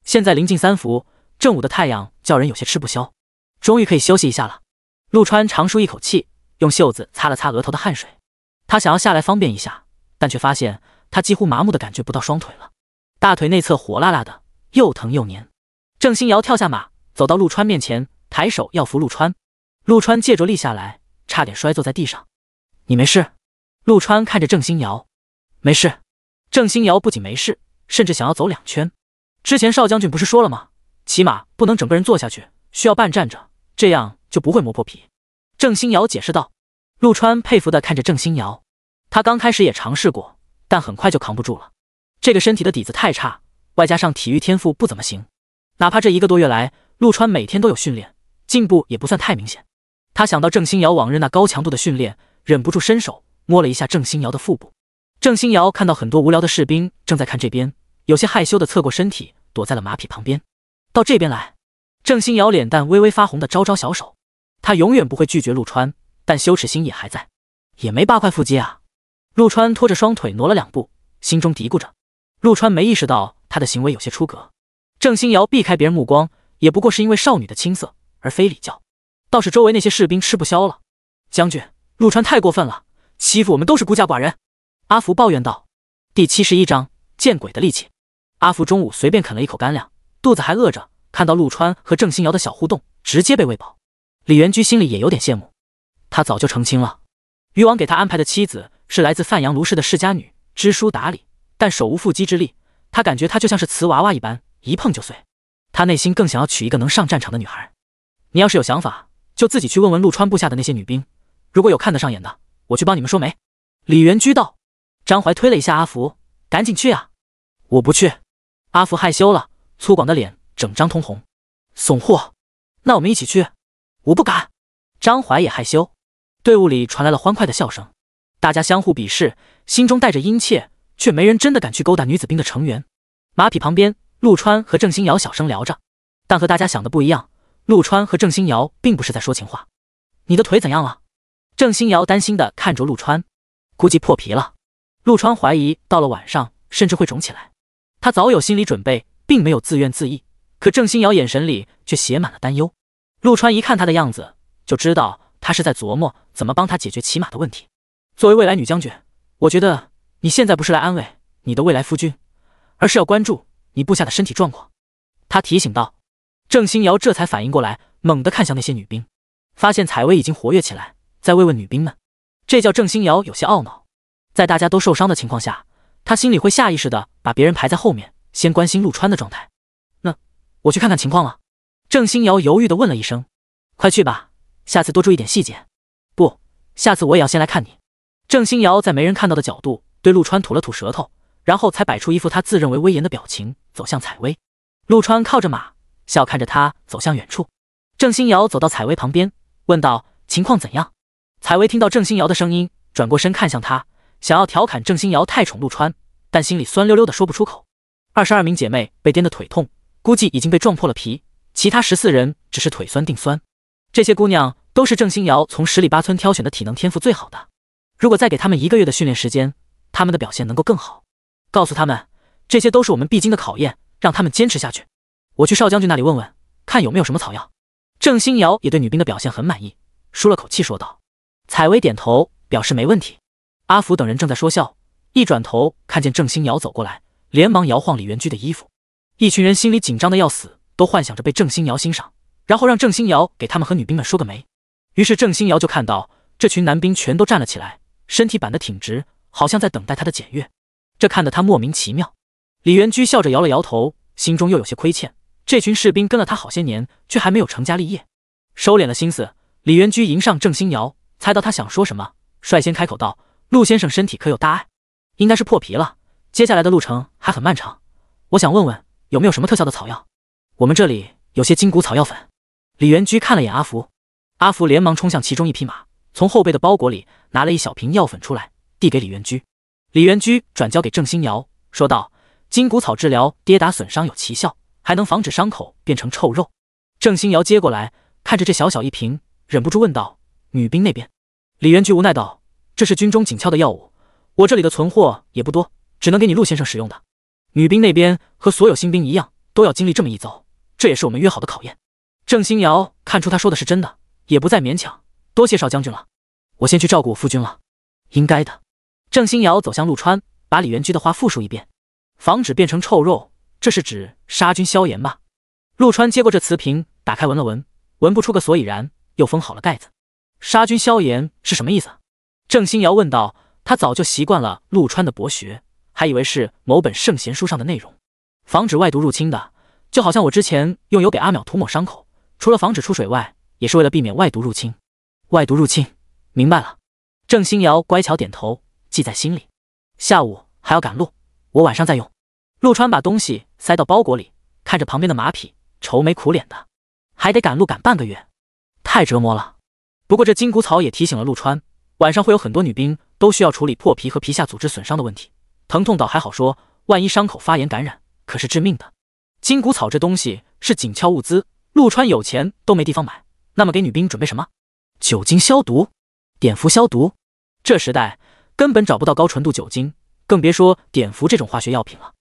现在临近三伏，正午的太阳叫人有些吃不消，终于可以休息一下了。”陆川长舒一口气，用袖子擦了擦额头的汗水。他想要下来方便一下，但却发现他几乎麻木的感觉不到双腿了，大腿内侧火辣辣的。又疼又黏，郑欣瑶跳下马，走到陆川面前，抬手要扶陆川。陆川借着力下来，差点摔坐在地上。你没事？陆川看着郑欣瑶，没事。郑欣瑶不仅没事，甚至想要走两圈。之前少将军不是说了吗？骑马不能整个人坐下去，需要半站着，这样就不会磨破皮。郑欣瑶解释道。陆川佩服地看着郑欣瑶，他刚开始也尝试过，但很快就扛不住了。这个身体的底子太差。外加上体育天赋不怎么行，哪怕这一个多月来，陆川每天都有训练，进步也不算太明显。他想到郑欣瑶往日那高强度的训练，忍不住伸手摸了一下郑欣瑶的腹部。郑欣瑶看到很多无聊的士兵正在看这边，有些害羞的侧过身体，躲在了马匹旁边。到这边来，郑欣瑶脸蛋微微发红的招招小手。他永远不会拒绝陆川，但羞耻心也还在，也没八块腹肌啊。陆川拖着双腿挪了两步，心中嘀咕着。陆川没意识到。他的行为有些出格，郑欣瑶避开别人目光，也不过是因为少女的青涩，而非礼教。倒是周围那些士兵吃不消了，将军陆川太过分了，欺负我们都是孤家寡人。阿福抱怨道。第七十一章见鬼的力气。阿福中午随便啃了一口干粮，肚子还饿着，看到陆川和郑欣瑶的小互动，直接被喂饱。李元居心里也有点羡慕，他早就成亲了，渔王给他安排的妻子是来自范阳卢氏的世家女，知书达理，但手无缚鸡之力。他感觉他就像是瓷娃娃一般，一碰就碎。他内心更想要娶一个能上战场的女孩。你要是有想法，就自己去问问陆川部下的那些女兵，如果有看得上眼的，我去帮你们说媒。”李元居道。张怀推了一下阿福，赶紧去啊！我不去。阿福害羞了，粗犷的脸整张通红。怂货！那我们一起去。我不敢。张怀也害羞。队伍里传来了欢快的笑声，大家相互鄙视，心中带着殷切。却没人真的敢去勾搭女子兵的成员。马匹旁边，陆川和郑欣瑶小声聊着，但和大家想的不一样，陆川和郑欣瑶并不是在说情话。你的腿怎样了？郑欣瑶担心的看着陆川，估计破皮了。陆川怀疑到了晚上甚至会肿起来，他早有心理准备，并没有自怨自艾。可郑欣瑶眼神里却写满了担忧。陆川一看他的样子，就知道他是在琢磨怎么帮他解决骑马的问题。作为未来女将军，我觉得。你现在不是来安慰你的未来夫君，而是要关注你部下的身体状况。他提醒道。郑星瑶这才反应过来，猛地看向那些女兵，发现采薇已经活跃起来，在慰问女兵们。这叫郑星瑶有些懊恼。在大家都受伤的情况下，他心里会下意识的把别人排在后面，先关心陆川的状态。那我去看看情况了。郑星瑶犹豫的问了一声：“快去吧，下次多注意点细节。”不，下次我也要先来看你。郑星瑶在没人看到的角度。对陆川吐了吐舌头，然后才摆出一副他自认为威严的表情，走向采薇。陆川靠着马，笑看着他走向远处。郑欣瑶走到采薇旁边，问道：“情况怎样？”采薇听到郑欣瑶的声音，转过身看向他，想要调侃郑欣瑶太宠陆川，但心里酸溜溜的说不出口。二十二名姐妹被颠得腿痛，估计已经被撞破了皮；其他十四人只是腿酸腚酸。这些姑娘都是郑欣瑶从十里八村挑选的体能天赋最好的。如果再给他们一个月的训练时间，他们的表现能够更好，告诉他们，这些都是我们必经的考验，让他们坚持下去。我去少将军那里问问，看有没有什么草药。郑欣瑶也对女兵的表现很满意，舒了口气说道。采薇点头，表示没问题。阿福等人正在说笑，一转头看见郑欣瑶走过来，连忙摇晃李元居的衣服。一群人心里紧张的要死，都幻想着被郑欣瑶欣赏，然后让郑欣瑶给他们和女兵们说个媒。于是郑欣瑶就看到这群男兵全都站了起来，身体板得挺直。好像在等待他的检阅，这看得他莫名其妙。李元居笑着摇了摇头，心中又有些亏欠。这群士兵跟了他好些年，却还没有成家立业。收敛了心思，李元居迎上郑星瑶，猜到他想说什么，率先开口道：“陆先生身体可有大碍？应该是破皮了。接下来的路程还很漫长，我想问问有没有什么特效的草药？我们这里有些筋骨草药粉。”李元居看了眼阿福，阿福连忙冲向其中一匹马，从后背的包裹里拿了一小瓶药粉出来。递给李元居，李元居转交给郑星瑶，说道：“金骨草治疗跌打损伤有奇效，还能防止伤口变成臭肉。”郑星瑶接过来，看着这小小一瓶，忍不住问道：“女兵那边？”李元居无奈道：“这是军中紧俏的药物，我这里的存货也不多，只能给你陆先生使用的。”女兵那边和所有新兵一样，都要经历这么一遭，这也是我们约好的考验。郑星瑶看出他说的是真的，也不再勉强，多谢少将军了，我先去照顾我夫君了。应该的。郑欣瑶走向陆川，把李元居的话复述一遍，防止变成臭肉。这是指杀菌消炎吧？陆川接过这瓷瓶，打开闻了闻，闻不出个所以然，又封好了盖子。杀菌消炎是什么意思？郑欣瑶问道。他早就习惯了陆川的博学，还以为是某本圣贤书上的内容。防止外毒入侵的，就好像我之前用油给阿淼涂抹伤口，除了防止出水外，也是为了避免外毒入侵。外毒入侵，明白了。郑欣瑶乖巧点头。记在心里，下午还要赶路，我晚上再用。陆川把东西塞到包裹里，看着旁边的马匹，愁眉苦脸的，还得赶路赶半个月，太折磨了。不过这筋骨草也提醒了陆川，晚上会有很多女兵都需要处理破皮和皮下组织损伤的问题，疼痛倒还好说，万一伤口发炎感染，可是致命的。筋骨草这东西是紧俏物资，陆川有钱都没地方买。那么给女兵准备什么？酒精消毒、碘伏消毒，这时代。根本找不到高纯度酒精，更别说碘伏这种化学药品了。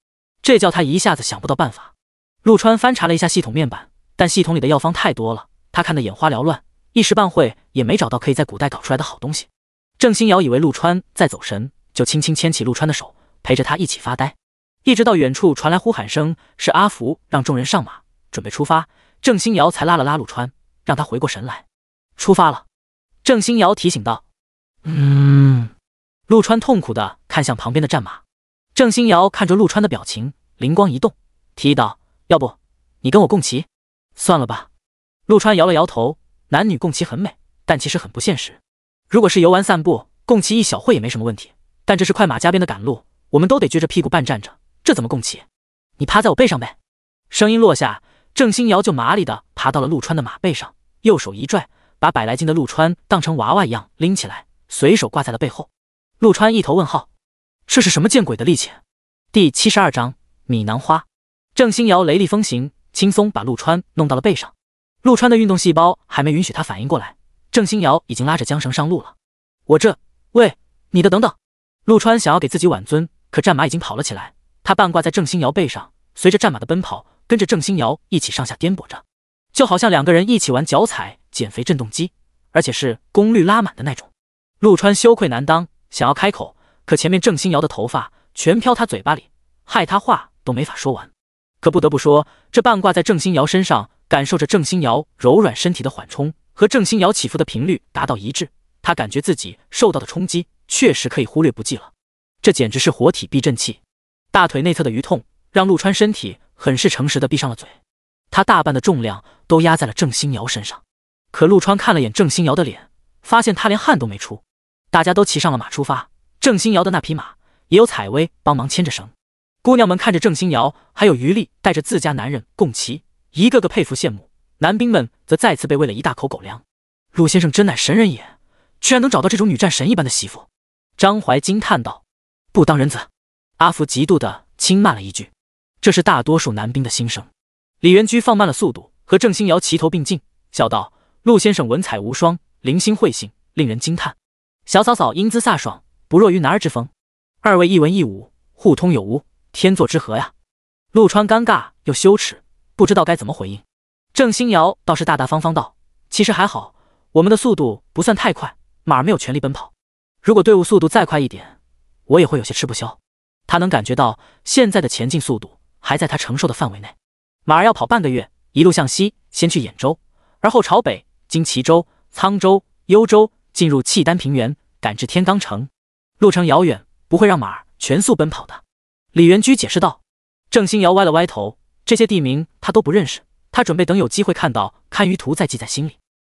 这叫他一下子想不到办法。陆川翻查了一下系统面板，但系统里的药方太多了，他看得眼花缭乱，一时半会也没找到可以在古代搞出来的好东西。郑欣瑶以为陆川在走神，就轻轻牵起陆川的手，陪着他一起发呆，一直到远处传来呼喊声，是阿福让众人上马，准备出发。郑欣瑶才拉了拉陆川，让他回过神来。出发了，郑欣瑶提醒道。嗯。陆川痛苦的看向旁边的战马，郑欣瑶看着陆川的表情，灵光一动，提议道：“要不你跟我共骑？”“算了吧。”陆川摇了摇头。男女共骑很美，但其实很不现实。如果是游玩散步，共骑一小会也没什么问题。但这是快马加鞭的赶路，我们都得撅着屁股半站着，这怎么共骑？你趴在我背上呗。”声音落下，郑欣瑶就麻利的爬到了陆川的马背上，右手一拽，把百来斤的陆川当成娃娃一样拎起来，随手挂在了背后。陆川一头问号，这是什么见鬼的力气？第七十二章米南花。郑星瑶雷厉风行，轻松把陆川弄到了背上。陆川的运动细胞还没允许他反应过来，郑星瑶已经拉着缰绳上路了。我这喂你的等等！陆川想要给自己挽尊，可战马已经跑了起来，他半挂在郑星瑶背上，随着战马的奔跑，跟着郑星瑶一起上下颠簸着，就好像两个人一起玩脚踩减肥振动机，而且是功率拉满的那种。陆川羞愧难当。想要开口，可前面郑欣瑶的头发全飘他嘴巴里，害他话都没法说完。可不得不说，这半挂在郑欣瑶身上，感受着郑欣瑶柔软身体的缓冲和郑欣瑶起伏的频率达到一致，他感觉自己受到的冲击确实可以忽略不计了。这简直是活体避震器。大腿内侧的余痛让陆川身体很是诚实的闭上了嘴。他大半的重量都压在了郑欣瑶身上，可陆川看了眼郑欣瑶的脸，发现他连汗都没出。大家都骑上了马出发，郑欣瑶的那匹马也有采薇帮忙牵着绳。姑娘们看着郑欣瑶还有余力带着自家男人共骑，一个个佩服羡慕。男兵们则再次被喂了一大口狗粮。陆先生真乃神人也，居然能找到这种女战神一般的媳妇。张怀惊叹道：“不当人子。”阿福嫉妒的轻骂了一句。这是大多数男兵的心声。李元居放慢了速度，和郑欣瑶齐头并进，笑道：“陆先生文采无双，灵心慧性，令人惊叹。”小嫂嫂英姿飒爽，不弱于男儿之风。二位一文一武，互通有无，天作之合呀！陆川尴尬又羞耻，不知道该怎么回应。郑欣瑶倒是大大方方道：“其实还好，我们的速度不算太快，马儿没有全力奔跑。如果队伍速度再快一点，我也会有些吃不消。”他能感觉到现在的前进速度还在他承受的范围内。马儿要跑半个月，一路向西，先去兖州，而后朝北，经齐州、沧州、幽州。进入契丹平原，赶至天罡城，路程遥远，不会让马儿全速奔跑的。李元居解释道。郑兴瑶歪了歪头，这些地名他都不认识，他准备等有机会看到堪舆图再记在心里。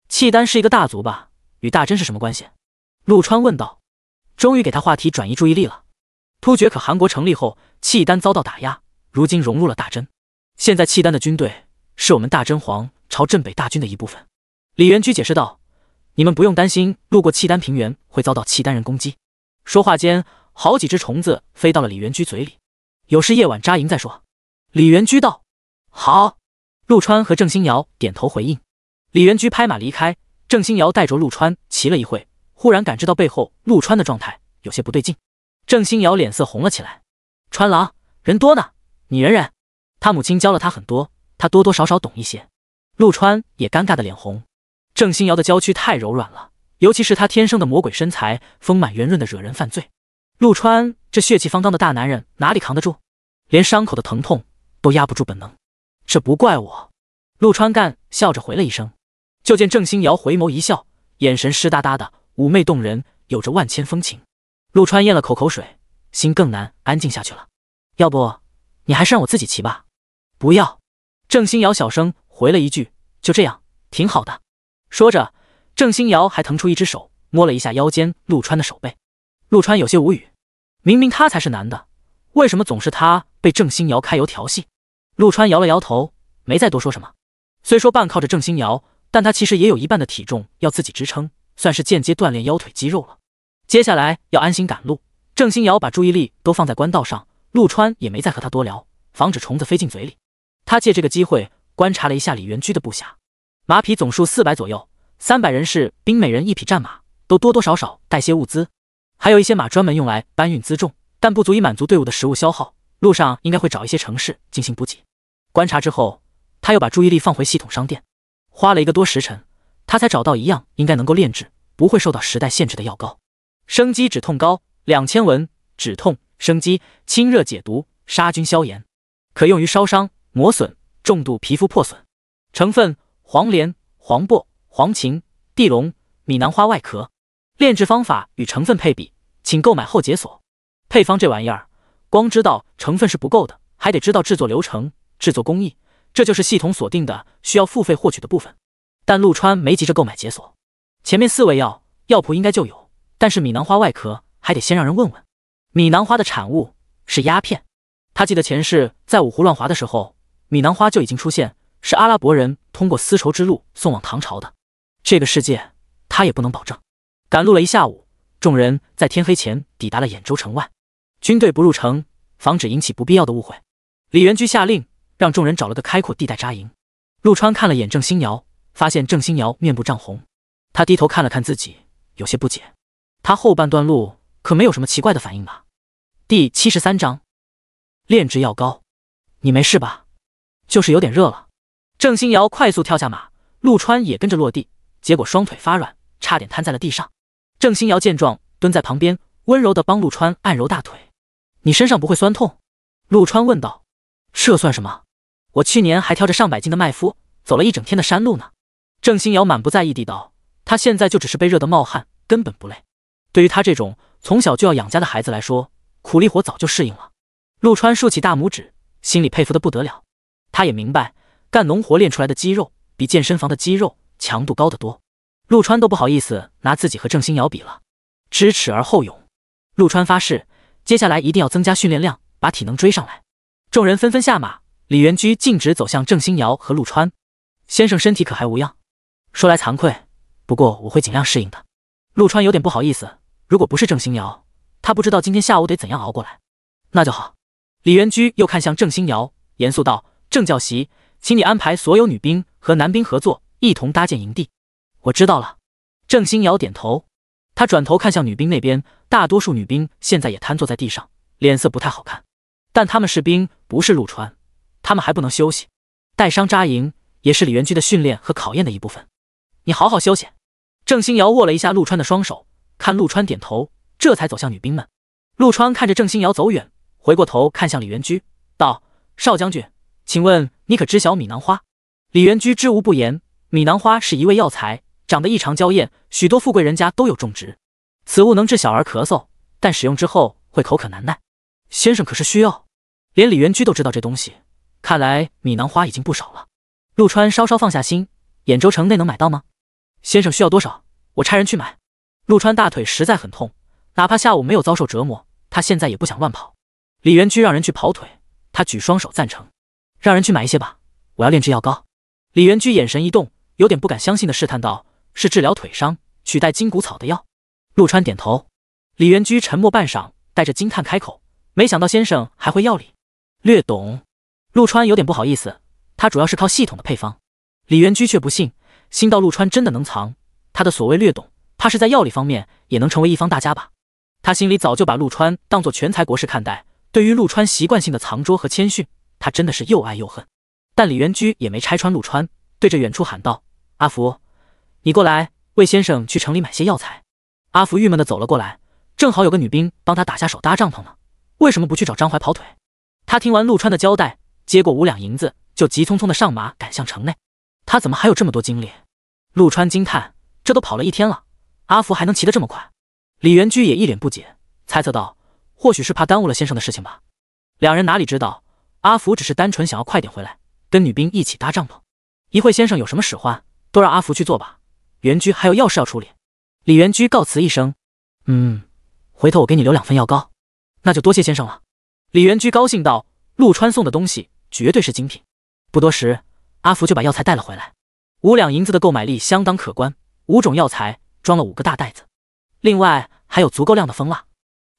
契丹是一个大族吧？与大真是什么关系？陆川问道。终于给他话题转移注意力了。突厥可韩国成立后，契丹遭到打压，如今融入了大真。现在契丹的军队是我们大真皇朝镇北大军的一部分。李元居解释道。你们不用担心，路过契丹平原会遭到契丹人攻击。说话间，好几只虫子飞到了李元居嘴里。有事夜晚扎营再说。李元居道：“好。”陆川和郑欣瑶点头回应。李元居拍马离开。郑欣瑶带着陆川骑了一会，忽然感知到背后陆川的状态有些不对劲，郑欣瑶脸色红了起来。川郎，人多呢，你忍忍。他母亲教了他很多，他多多少少懂一些。陆川也尴尬的脸红。郑欣瑶的娇躯太柔软了，尤其是她天生的魔鬼身材，丰满圆润的惹人犯罪。陆川这血气方刚的大男人哪里扛得住？连伤口的疼痛都压不住本能。这不怪我。陆川干笑着回了一声，就见郑欣瑶回眸一笑，眼神湿哒哒的，妩媚动人，有着万千风情。陆川咽了口口水，心更难安静下去了。要不你还是让我自己骑吧。不要。郑欣瑶小声回了一句：“就这样，挺好的。”说着，郑欣瑶还腾出一只手摸了一下腰间陆川的手背，陆川有些无语，明明他才是男的，为什么总是他被郑欣瑶揩油调戏？陆川摇了摇头，没再多说什么。虽说半靠着郑欣瑶，但他其实也有一半的体重要自己支撑，算是间接锻炼腰腿肌肉了。接下来要安心赶路，郑欣瑶把注意力都放在官道上，陆川也没再和他多聊，防止虫子飞进嘴里。他借这个机会观察了一下李元居的部下。马匹总数四百左右，三百人是兵每人一匹战马，都多多少少带些物资，还有一些马专门用来搬运辎重，但不足以满足队伍的食物消耗。路上应该会找一些城市进行补给。观察之后，他又把注意力放回系统商店，花了一个多时辰，他才找到一样应该能够炼制、不会受到时代限制的药膏——生机止痛膏，两千文，止痛、生机、清热解毒、杀菌消炎，可用于烧伤、磨损、重度皮肤破损。成分。黄连、黄柏、黄芩、地龙、米囊花外壳，炼制方法与成分配比，请购买后解锁配方。这玩意儿光知道成分是不够的，还得知道制作流程、制作工艺，这就是系统锁定的需要付费获取的部分。但陆川没急着购买解锁，前面四味药药铺应该就有，但是米囊花外壳还得先让人问问。米囊花的产物是鸦片，他记得前世在五胡乱华的时候，米囊花就已经出现。是阿拉伯人通过丝绸之路送往唐朝的。这个世界，他也不能保证。赶路了一下午，众人在天黑前抵达了兖州城外。军队不入城，防止引起不必要的误会。李元居下令让众人找了个开阔地带扎营。陆川看了眼郑欣瑶，发现郑欣瑶面部涨红。他低头看了看自己，有些不解。他后半段路可没有什么奇怪的反应吧？第七十三章，炼制药膏。你没事吧？就是有点热了。郑欣瑶快速跳下马，陆川也跟着落地，结果双腿发软，差点瘫在了地上。郑欣瑶见状，蹲在旁边，温柔的帮陆川按揉大腿。你身上不会酸痛？陆川问道。这算什么？我去年还挑着上百斤的麦麸，走了一整天的山路呢。郑欣瑶满不在意地道。他现在就只是被热得冒汗，根本不累。对于他这种从小就要养家的孩子来说，苦力活早就适应了。陆川竖起大拇指，心里佩服的不得了。他也明白。干农活练出来的肌肉比健身房的肌肉强度高得多，陆川都不好意思拿自己和郑星瑶比了。知耻而后勇，陆川发誓，接下来一定要增加训练量，把体能追上来。众人纷纷下马，李元居径直走向郑星瑶和陆川。先生身体可还无恙？说来惭愧，不过我会尽量适应的。陆川有点不好意思，如果不是郑星瑶，他不知道今天下午得怎样熬过来。那就好。李元居又看向郑星瑶，严肃道：“郑教习。”请你安排所有女兵和男兵合作，一同搭建营地。我知道了。郑欣瑶点头，他转头看向女兵那边，大多数女兵现在也瘫坐在地上，脸色不太好看。但他们是兵，不是陆川，他们还不能休息。带伤扎营也是李元居的训练和考验的一部分。你好好休息。郑欣瑶握了一下陆川的双手，看陆川点头，这才走向女兵们。陆川看着郑欣瑶走远，回过头看向李元居，道：“少将军。”请问你可知晓米囊花？李元居知无不言。米囊花是一味药材，长得异常娇艳，许多富贵人家都有种植。此物能治小儿咳嗽，但使用之后会口渴难耐。先生可是需要？连李元居都知道这东西，看来米囊花已经不少了。陆川稍稍放下心。兖州城内能买到吗？先生需要多少？我差人去买。陆川大腿实在很痛，哪怕下午没有遭受折磨，他现在也不想乱跑。李元居让人去跑腿，他举双手赞成。让人去买一些吧，我要炼制药膏。李元居眼神一动，有点不敢相信的试探道：“是治疗腿伤、取代筋骨草的药？”陆川点头。李元居沉默半晌，带着惊叹开口：“没想到先生还会药理，略懂。”陆川有点不好意思，他主要是靠系统的配方。李元居却不信，心道陆川真的能藏他的所谓略懂，怕是在药理方面也能成为一方大家吧？他心里早就把陆川当做全才国士看待，对于陆川习惯性的藏拙和谦逊。他真的是又爱又恨，但李元居也没拆穿陆川，对着远处喊道：“阿福，你过来，魏先生去城里买些药材。”阿福郁闷的走了过来，正好有个女兵帮他打下手搭帐篷呢。为什么不去找张怀跑腿？他听完陆川的交代，接过五两银子，就急匆匆的上马赶向城内。他怎么还有这么多精力？陆川惊叹：“这都跑了一天了，阿福还能骑得这么快？”李元居也一脸不解，猜测道：“或许是怕耽误了先生的事情吧。”两人哪里知道？阿福只是单纯想要快点回来，跟女兵一起搭帐篷。一会先生有什么使唤，都让阿福去做吧。袁居还有要事要处理，李元居告辞一声。嗯，回头我给你留两份药膏，那就多谢先生了。李元居高兴道：“陆川送的东西绝对是精品。”不多时，阿福就把药材带了回来。五两银子的购买力相当可观，五种药材装了五个大袋子，另外还有足够量的蜂蜡，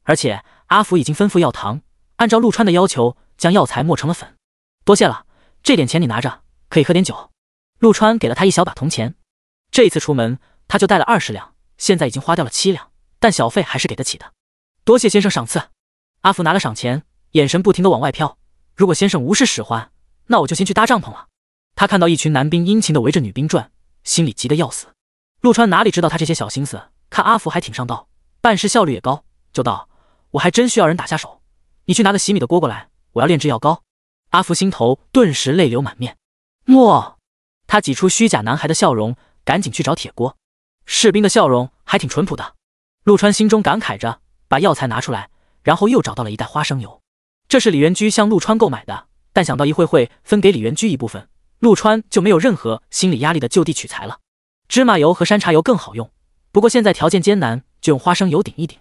而且阿福已经吩咐药堂按照陆川的要求。将药材磨成了粉，多谢了，这点钱你拿着，可以喝点酒。陆川给了他一小把铜钱。这次出门他就带了二十两，现在已经花掉了七两，但小费还是给得起的。多谢先生赏赐。阿福拿了赏钱，眼神不停的往外飘。如果先生无事使唤，那我就先去搭帐篷了。他看到一群男兵殷勤的围着女兵转，心里急得要死。陆川哪里知道他这些小心思，看阿福还挺上道，办事效率也高，就道我还真需要人打下手，你去拿个洗米的锅过来。我要炼制药膏，阿福心头顿时泪流满面。莫，他挤出虚假男孩的笑容，赶紧去找铁锅。士兵的笑容还挺淳朴的，陆川心中感慨着，把药材拿出来，然后又找到了一袋花生油。这是李元居向陆川购买的，但想到一会会分给李元居一部分，陆川就没有任何心理压力的就地取材了。芝麻油和山茶油更好用，不过现在条件艰难，就用花生油顶一顶。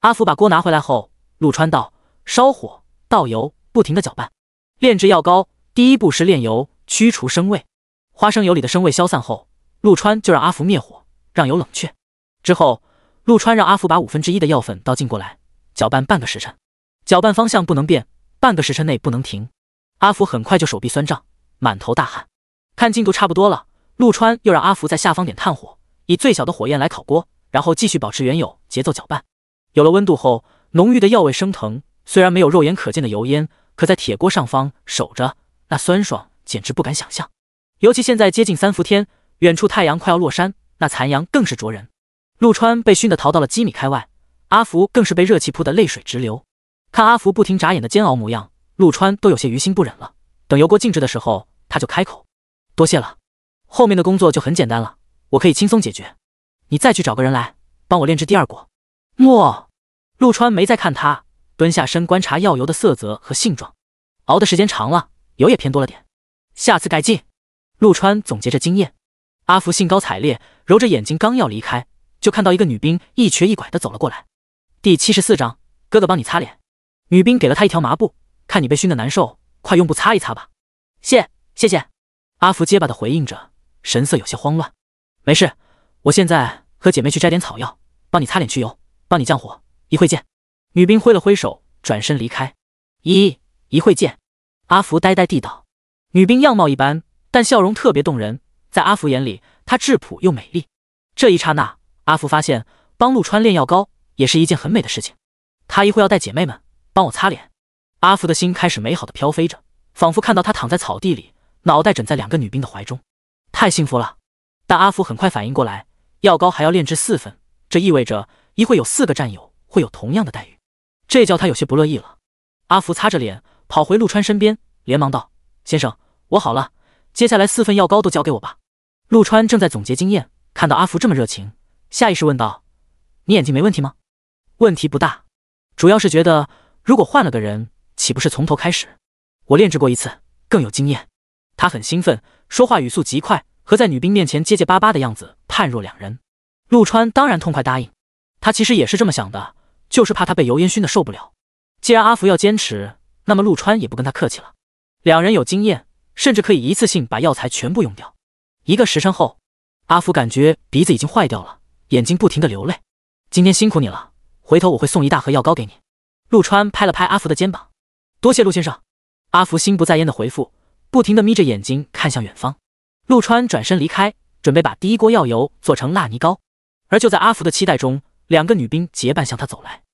阿福把锅拿回来后，陆川道：烧火，倒油。不停的搅拌，炼制药膏第一步是炼油，驱除生味。花生油里的生味消散后，陆川就让阿福灭火，让油冷却。之后，陆川让阿福把五分之一的药粉倒进过来，搅拌半个时辰。搅拌方向不能变，半个时辰内不能停。阿福很快就手臂酸胀，满头大汗。看进度差不多了，陆川又让阿福在下方点炭火，以最小的火焰来烤锅，然后继续保持原有节奏搅拌。有了温度后，浓郁的药味升腾，虽然没有肉眼可见的油烟。可在铁锅上方守着，那酸爽简直不敢想象。尤其现在接近三伏天，远处太阳快要落山，那残阳更是灼人。陆川被熏得逃到了几米开外，阿福更是被热气扑得泪水直流。看阿福不停眨眼的煎熬模样，陆川都有些于心不忍了。等油锅静置的时候，他就开口：“多谢了，后面的工作就很简单了，我可以轻松解决。你再去找个人来帮我炼制第二锅。”“莫。”陆川没再看他。蹲下身观察药油的色泽和性状，熬的时间长了，油也偏多了点，下次改进。陆川总结着经验。阿福兴高采烈，揉着眼睛，刚要离开，就看到一个女兵一瘸一拐的走了过来。第七十四章，哥哥帮你擦脸。女兵给了他一条麻布，看你被熏得难受，快用布擦一擦吧。谢谢谢。阿福结巴的回应着，神色有些慌乱。没事，我现在和姐妹去摘点草药，帮你擦脸去油，帮你降火。一会见。女兵挥了挥手，转身离开。一一会见。阿福呆呆地道：“女兵样貌一般，但笑容特别动人，在阿福眼里，她质朴又美丽。”这一刹那，阿福发现帮陆川炼药膏也是一件很美的事情。他一会要带姐妹们帮我擦脸，阿福的心开始美好的飘飞着，仿佛看到他躺在草地里，脑袋枕在两个女兵的怀中，太幸福了。但阿福很快反应过来，药膏还要炼制四份，这意味着一会有四个战友会有同样的待遇。这叫他有些不乐意了。阿福擦着脸，跑回陆川身边，连忙道：“先生，我好了，接下来四份药膏都交给我吧。”陆川正在总结经验，看到阿福这么热情，下意识问道：“你眼睛没问题吗？”“问题不大，主要是觉得如果换了个人，岂不是从头开始？我炼制过一次，更有经验。”他很兴奋，说话语速极快，和在女兵面前结结巴巴的样子判若两人。陆川当然痛快答应。他其实也是这么想的。就是怕他被油烟熏得受不了。既然阿福要坚持，那么陆川也不跟他客气了。两人有经验，甚至可以一次性把药材全部用掉。一个时辰后，阿福感觉鼻子已经坏掉了，眼睛不停的流泪。今天辛苦你了，回头我会送一大盒药膏给你。陆川拍了拍阿福的肩膀，多谢陆先生。阿福心不在焉的回复，不停的眯着眼睛看向远方。陆川转身离开，准备把第一锅药油做成蜡泥膏。而就在阿福的期待中，两个女兵结伴向他走来。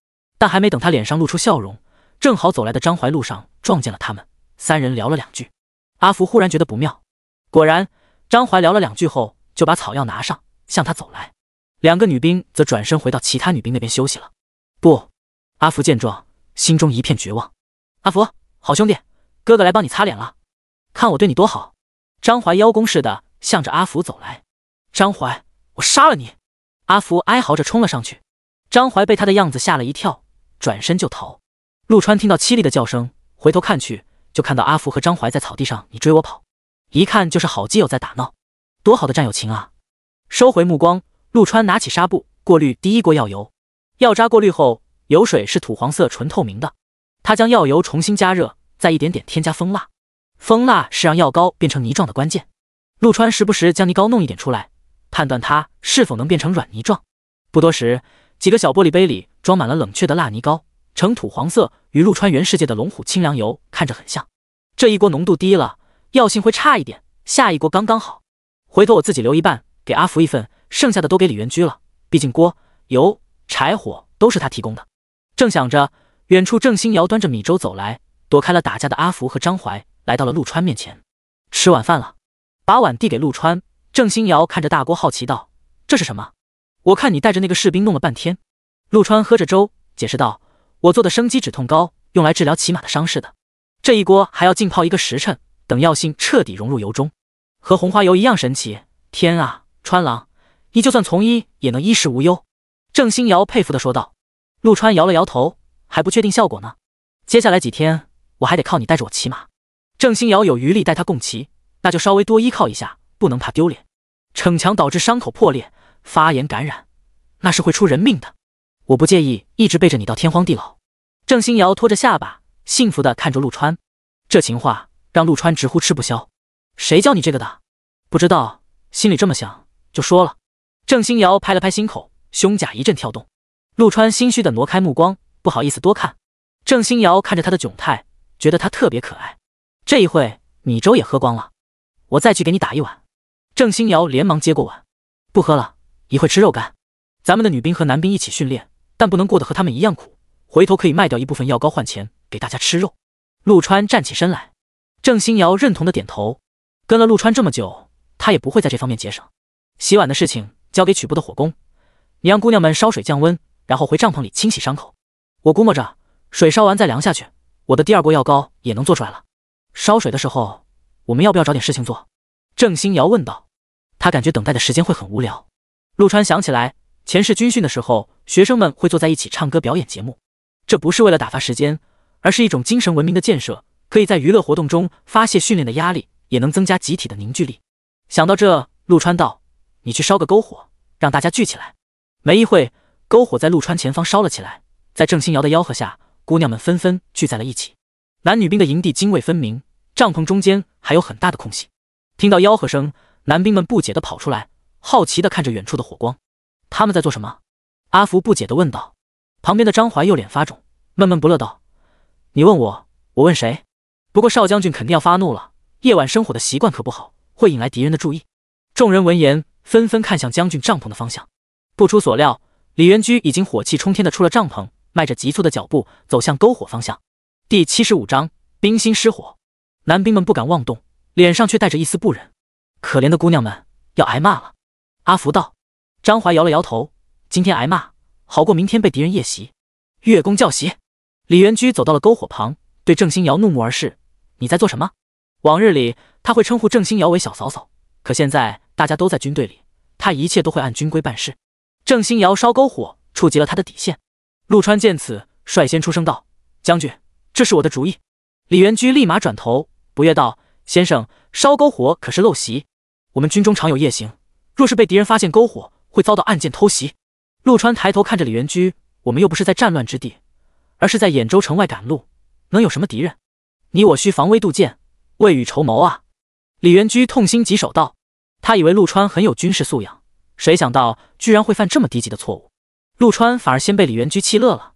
但还没等他脸上露出笑容，正好走来的张怀路上撞见了他们三人，聊了两句。阿福忽然觉得不妙，果然，张怀聊了两句后就把草药拿上，向他走来。两个女兵则转身回到其他女兵那边休息了。不，阿福见状，心中一片绝望。阿福，好兄弟，哥哥来帮你擦脸了，看我对你多好。张怀邀功似的向着阿福走来。张怀，我杀了你！阿福哀嚎着冲了上去。张怀被他的样子吓了一跳。转身就逃，陆川听到凄厉的叫声，回头看去，就看到阿福和张怀在草地上你追我跑，一看就是好基友在打闹，多好的战友情啊！收回目光，陆川拿起纱布过滤第一锅药油，药渣过滤后，油水是土黄色、纯透明的。他将药油重新加热，再一点点添加蜂蜡，蜂蜡是让药膏变成泥状的关键。陆川时不时将泥膏弄一点出来，判断它是否能变成软泥状。不多时，几个小玻璃杯里。装满了冷却的辣泥膏，呈土黄色，与陆川原世界的龙虎清凉油看着很像。这一锅浓度低了，药性会差一点。下一锅刚刚好。回头我自己留一半，给阿福一份，剩下的都给李元居了。毕竟锅、油、柴火都是他提供的。正想着，远处郑星瑶端着米粥走来，躲开了打架的阿福和张怀，来到了陆川面前。吃晚饭了，把碗递给陆川。郑星瑶看着大锅，好奇道：“这是什么？我看你带着那个士兵弄了半天。”陆川喝着粥，解释道：“我做的生肌止痛膏，用来治疗骑马的伤势的。这一锅还要浸泡一个时辰，等药性彻底融入油中，和红花油一样神奇。天啊，川郎，你就算从医也能衣食无忧。”郑星瑶佩服的说道。陆川摇了摇头，还不确定效果呢。接下来几天我还得靠你带着我骑马。郑星瑶有余力带他共骑，那就稍微多依靠一下，不能怕丢脸，逞强导致伤口破裂、发炎感染，那是会出人命的。我不介意一直背着你到天荒地老。郑欣瑶托着下巴，幸福的看着陆川，这情话让陆川直呼吃不消。谁教你这个的？不知道，心里这么想就说了。郑欣瑶拍了拍心口，胸甲一阵跳动。陆川心虚的挪开目光，不好意思多看。郑欣瑶看着他的窘态，觉得他特别可爱。这一会，米粥也喝光了，我再去给你打一碗。郑欣瑶连忙接过碗，不喝了一会吃肉干。咱们的女兵和男兵一起训练。但不能过得和他们一样苦，回头可以卖掉一部分药膏换钱，给大家吃肉。陆川站起身来，郑欣瑶认同的点头。跟了陆川这么久，他也不会在这方面节省。洗碗的事情交给曲部的火工，你让姑娘们烧水降温，然后回帐篷里清洗伤口。我估摸着水烧完再凉下去，我的第二锅药膏也能做出来了。烧水的时候，我们要不要找点事情做？郑欣瑶问道。他感觉等待的时间会很无聊。陆川想起来前世军训的时候。学生们会坐在一起唱歌、表演节目，这不是为了打发时间，而是一种精神文明的建设。可以在娱乐活动中发泄训练的压力，也能增加集体的凝聚力。想到这，陆川道：“你去烧个篝火，让大家聚起来。”没一会，篝火在陆川前方烧了起来。在郑欣瑶的吆喝下，姑娘们纷纷聚在了一起。男女兵的营地泾渭分明，帐篷中间还有很大的空隙。听到吆喝声，男兵们不解地跑出来，好奇地看着远处的火光。他们在做什么？阿福不解地问道，旁边的张怀又脸发肿，闷闷不乐道：“你问我，我问谁？不过少将军肯定要发怒了。夜晚生火的习惯可不好，会引来敌人的注意。”众人闻言，纷纷看向将军帐篷的方向。不出所料，李元居已经火气冲天地出了帐篷，迈着急促的脚步走向篝火方向。第七十五章冰心失火。男兵们不敢妄动，脸上却带着一丝不忍。可怜的姑娘们要挨骂了。阿福道，张怀摇了摇头。今天挨骂，好过明天被敌人夜袭。月宫教习李元居走到了篝火旁，对郑星瑶怒目而视：“你在做什么？”往日里他会称呼郑星瑶为小嫂嫂，可现在大家都在军队里，他一切都会按军规办事。郑星瑶烧篝火，触及了他的底线。陆川见此，率先出声道：“将军，这是我的主意。”李元居立马转头，不悦道：“先生烧篝火可是陋习，我们军中常有夜行，若是被敌人发现篝火，会遭到暗箭偷袭。”陆川抬头看着李元居，我们又不是在战乱之地，而是在兖州城外赶路，能有什么敌人？你我需防微杜渐，未雨绸缪啊！李元居痛心疾首道：“他以为陆川很有军事素养，谁想到居然会犯这么低级的错误。”陆川反而先被李元居气乐了：“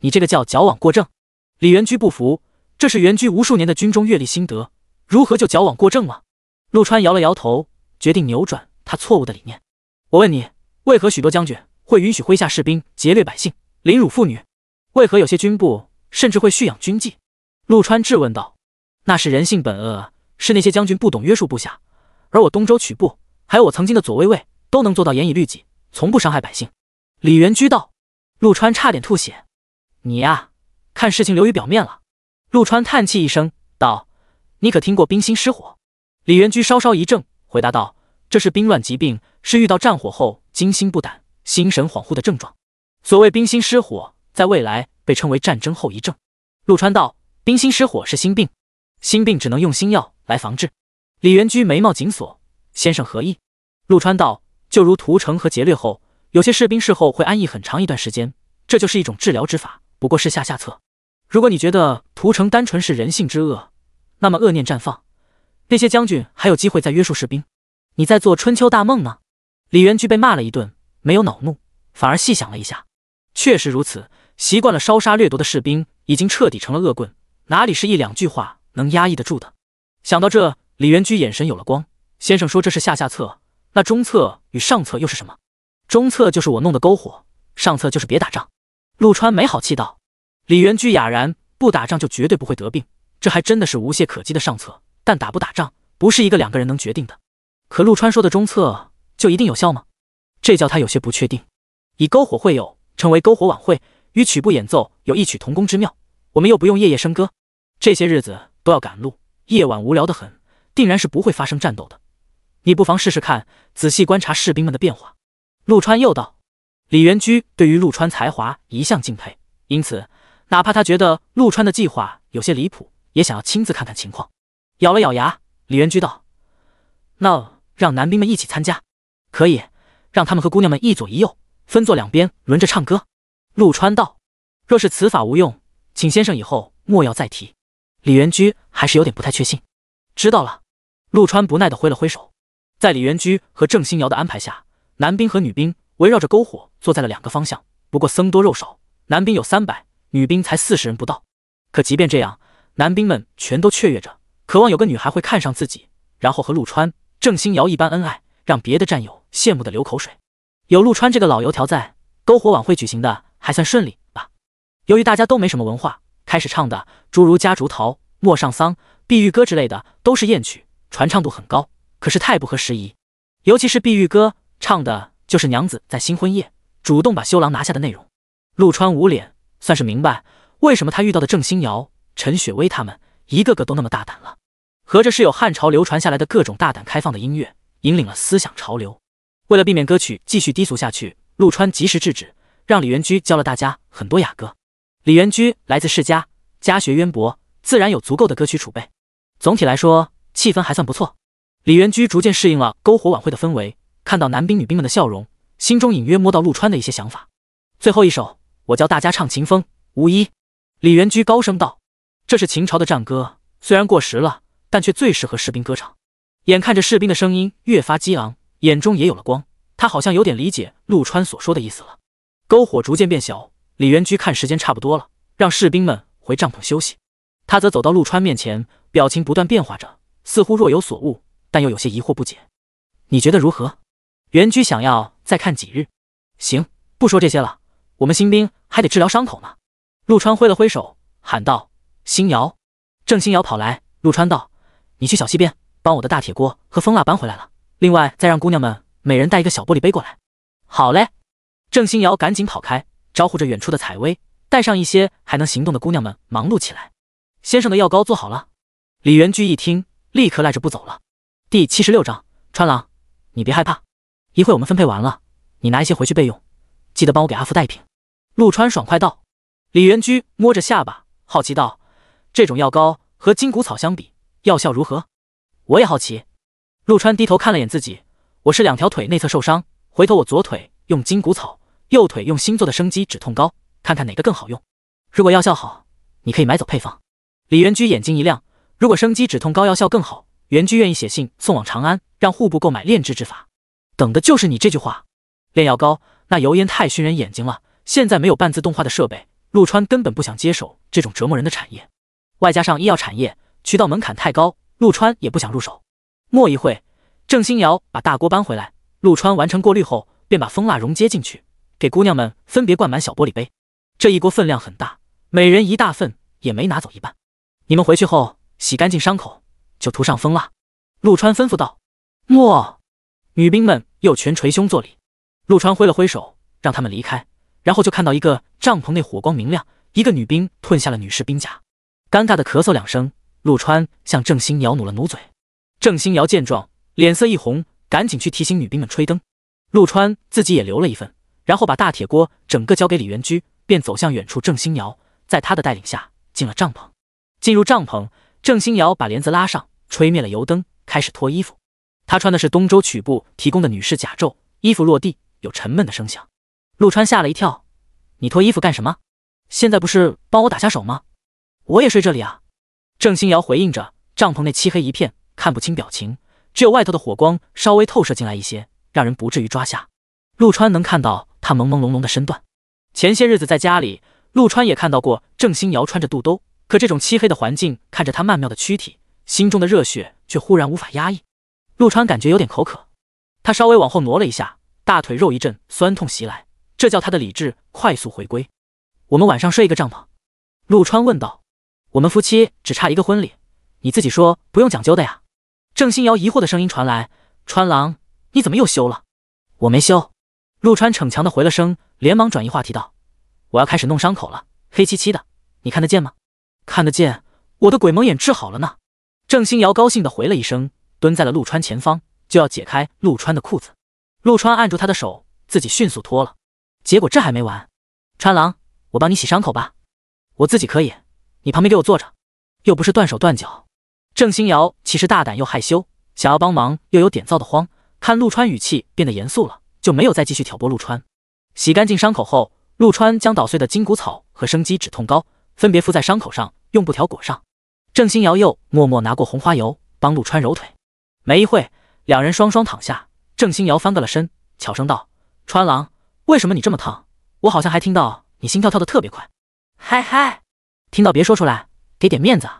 你这个叫矫枉过正！”李元居不服：“这是元居无数年的军中阅历心得，如何就矫枉过正了？”陆川摇了摇头，决定扭转他错误的理念。我问你，为何许多将军？会允许麾下士兵劫掠百姓、凌辱妇女？为何有些军部甚至会蓄养军妓？陆川质问道。那是人性本恶，是那些将军不懂约束部下，而我东周曲部还有我曾经的左卫卫，都能做到严以律己，从不伤害百姓。李元居道。陆川差点吐血。你呀，看事情流于表面了。陆川叹气一声道：“你可听过冰心失火？”李元居稍稍一怔，回答道：“这是兵乱疾病，是遇到战火后惊心不胆。”心神恍惚的症状，所谓冰心失火，在未来被称为战争后遗症。陆川道：“冰心失火是心病，心病只能用心药来防治。”李元居眉毛紧锁：“先生何意？”陆川道：“就如屠城和劫掠后，有些士兵事后会安逸很长一段时间，这就是一种治疗之法，不过是下下策。如果你觉得屠城单纯是人性之恶，那么恶念绽放，那些将军还有机会再约束士兵？你在做春秋大梦呢？”李元居被骂了一顿。没有恼怒，反而细想了一下，确实如此。习惯了烧杀掠夺的士兵，已经彻底成了恶棍，哪里是一两句话能压抑得住的？想到这，李元居眼神有了光。先生说这是下下策，那中策与上策又是什么？中策就是我弄的篝火，上策就是别打仗。陆川没好气道。李元居哑然，不打仗就绝对不会得病，这还真的是无懈可击的上策。但打不打仗不是一个两个人能决定的。可陆川说的中策就一定有效吗？这叫他有些不确定。以篝火会友，成为篝火晚会，与曲部演奏有异曲同工之妙。我们又不用夜夜笙歌，这些日子都要赶路，夜晚无聊的很，定然是不会发生战斗的。你不妨试试看，仔细观察士兵们的变化。陆川又道。李元居对于陆川才华一向敬佩，因此，哪怕他觉得陆川的计划有些离谱，也想要亲自看看情况。咬了咬牙，李元居道：“那让男兵们一起参加，可以。”让他们和姑娘们一左一右分坐两边，轮着唱歌。陆川道：“若是此法无用，请先生以后莫要再提。”李元居还是有点不太确信。知道了。陆川不耐地挥了挥手。在李元居和郑欣瑶的安排下，男兵和女兵围绕着篝火坐在了两个方向。不过僧多肉少，男兵有三百，女兵才四十人不到。可即便这样，男兵们全都雀跃着，渴望有个女孩会看上自己，然后和陆川、郑欣瑶一般恩爱，让别的战友。羡慕的流口水，有陆川这个老油条在，篝火晚会举行的还算顺利吧？由于大家都没什么文化，开始唱的诸如《夹竹桃》《陌上桑》《碧玉歌》之类的，都是艳曲，传唱度很高。可是太不合时宜，尤其是《碧玉歌》，唱的就是娘子在新婚夜主动把修郎拿下的内容。陆川捂脸，算是明白为什么他遇到的郑欣瑶、陈雪薇他们一个个都那么大胆了。合着是有汉朝流传下来的各种大胆开放的音乐，引领了思想潮流。为了避免歌曲继续低俗下去，陆川及时制止，让李元居教了大家很多雅歌。李元居来自世家，家学渊博，自然有足够的歌曲储备。总体来说，气氛还算不错。李元居逐渐适应了篝火晚会的氛围，看到男兵女兵们的笑容，心中隐约摸到陆川的一些想法。最后一首，我教大家唱《秦风·无一。李元居高声道：“这是秦朝的战歌，虽然过时了，但却最适合士兵歌唱。”眼看着士兵的声音越发激昂。眼中也有了光，他好像有点理解陆川所说的意思了。篝火逐渐变小，李元居看时间差不多了，让士兵们回帐篷休息。他则走到陆川面前，表情不断变化着，似乎若有所悟，但又有些疑惑不解。你觉得如何？元居想要再看几日。行，不说这些了，我们新兵还得治疗伤口呢。陆川挥了挥手，喊道：“星瑶，郑星瑶跑来。”陆川道：“你去小溪边帮我的大铁锅和蜂蜡搬回来了。”另外，再让姑娘们每人带一个小玻璃杯过来。好嘞，郑欣瑶赶紧跑开，招呼着远处的采薇，带上一些还能行动的姑娘们忙碌起来。先生的药膏做好了。李元居一听，立刻赖着不走了。第七十六章，川郎，你别害怕，一会我们分配完了，你拿一些回去备用，记得帮我给阿福带一瓶。陆川爽快道。李元居摸着下巴，好奇道：“这种药膏和金骨草相比，药效如何？”我也好奇。陆川低头看了眼自己，我是两条腿内侧受伤，回头我左腿用筋骨草，右腿用新做的生机止痛膏，看看哪个更好用。如果药效好，你可以买走配方。李元居眼睛一亮，如果生机止痛膏药效更好，元居愿意写信送往长安，让户部购买炼制之法。等的就是你这句话。炼药膏，那油烟太熏人眼睛了。现在没有半自动化的设备，陆川根本不想接手这种折磨人的产业。外加上医药产业渠道门槛太高，陆川也不想入手。没一会，郑新瑶把大锅搬回来。陆川完成过滤后，便把蜂蜡溶接进去，给姑娘们分别灌满小玻璃杯。这一锅分量很大，每人一大份也没拿走一半。你们回去后洗干净伤口，就涂上蜂蜡。陆川吩咐道。莫，女兵们又全捶胸作礼。陆川挥了挥手，让他们离开。然后就看到一个帐篷内火光明亮，一个女兵吞下了女士兵甲，尴尬的咳嗽两声。陆川向郑新瑶努了努嘴。郑星瑶见状，脸色一红，赶紧去提醒女兵们吹灯。陆川自己也留了一份，然后把大铁锅整个交给李元居，便走向远处。郑星瑶在他的带领下进了帐篷。进入帐篷，郑星瑶把帘子拉上，吹灭了油灯，开始脱衣服。她穿的是东周曲部提供的女士甲胄，衣服落地有沉闷的声响。陆川吓了一跳：“你脱衣服干什么？现在不是帮我打下手吗？”“我也睡这里啊。”郑星瑶回应着。帐篷内漆黑一片。看不清表情，只有外头的火光稍微透射进来一些，让人不至于抓瞎。陆川能看到他朦朦胧胧的身段。前些日子在家里，陆川也看到过郑星瑶穿着肚兜。可这种漆黑的环境，看着她曼妙的躯体，心中的热血却忽然无法压抑。陆川感觉有点口渴，他稍微往后挪了一下，大腿肉一阵酸痛袭来，这叫他的理智快速回归。我们晚上睡一个帐篷？陆川问道。我们夫妻只差一个婚礼，你自己说，不用讲究的呀。郑欣瑶疑惑的声音传来：“川郎，你怎么又修了？”“我没修。”陆川逞强的回了声，连忙转移话题道：“我要开始弄伤口了，黑漆漆的，你看得见吗？”“看得见，我的鬼蒙眼治好了呢。”郑欣瑶高兴的回了一声，蹲在了陆川前方，就要解开陆川的裤子。陆川按住他的手，自己迅速脱了。结果这还没完，川郎，我帮你洗伤口吧。我自己可以，你旁边给我坐着，又不是断手断脚。郑欣瑶其实大胆又害羞，想要帮忙又有点躁的慌。看陆川语气变得严肃了，就没有再继续挑拨陆川。洗干净伤口后，陆川将捣碎的金骨草和生肌止痛膏分别敷在伤口上，用布条裹上。郑欣瑶又默默拿过红花油，帮陆川揉腿。没一会，两人双双躺下。郑欣瑶翻个了身，悄声道：“川郎，为什么你这么烫？我好像还听到你心跳跳的特别快。”“嗨嗨，听到别说出来，给点面子啊。”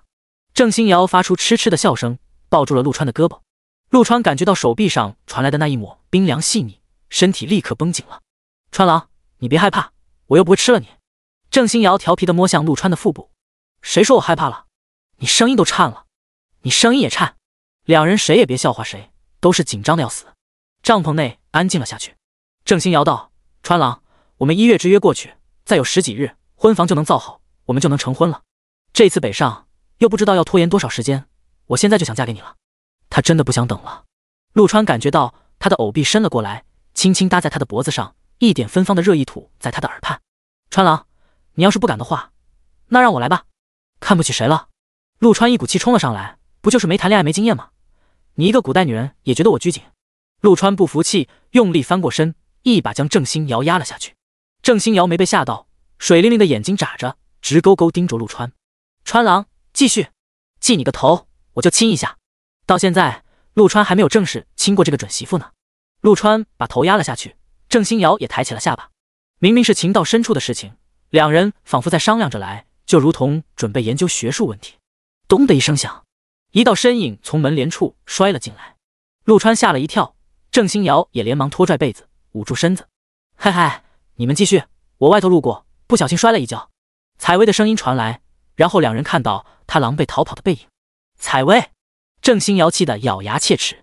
郑欣瑶发出痴痴的笑声，抱住了陆川的胳膊。陆川感觉到手臂上传来的那一抹冰凉细腻，身体立刻绷紧了。川郎，你别害怕，我又不会吃了你。郑欣瑶调皮的摸向陆川的腹部。谁说我害怕了？你声音都颤了，你声音也颤。两人谁也别笑话谁，都是紧张的要死。帐篷内安静了下去。郑欣瑶道：“川郎，我们一月之约过去，再有十几日，婚房就能造好，我们就能成婚了。这次北上。”又不知道要拖延多少时间，我现在就想嫁给你了。他真的不想等了。陆川感觉到他的藕臂伸了过来，轻轻搭在他的脖子上，一点芬芳的热意吐在他的耳畔。川郎，你要是不敢的话，那让我来吧。看不起谁了？陆川一股气冲了上来，不就是没谈恋爱没经验吗？你一个古代女人也觉得我拘谨？陆川不服气，用力翻过身，一把将郑欣瑶压了下去。郑欣瑶没被吓到，水灵灵的眼睛眨着，直勾勾盯着陆川。川郎。继续，记你个头，我就亲一下。到现在，陆川还没有正式亲过这个准媳妇呢。陆川把头压了下去，郑欣瑶也抬起了下巴。明明是情到深处的事情，两人仿佛在商量着来，就如同准备研究学术问题。咚的一声响，一道身影从门帘处摔了进来，陆川吓了一跳，郑欣瑶也连忙拖拽被子捂住身子。嗨嗨，你们继续，我外头路过，不小心摔了一跤。采薇的声音传来。然后两人看到他狼狈逃跑的背影，采薇，郑欣瑶气得咬牙切齿。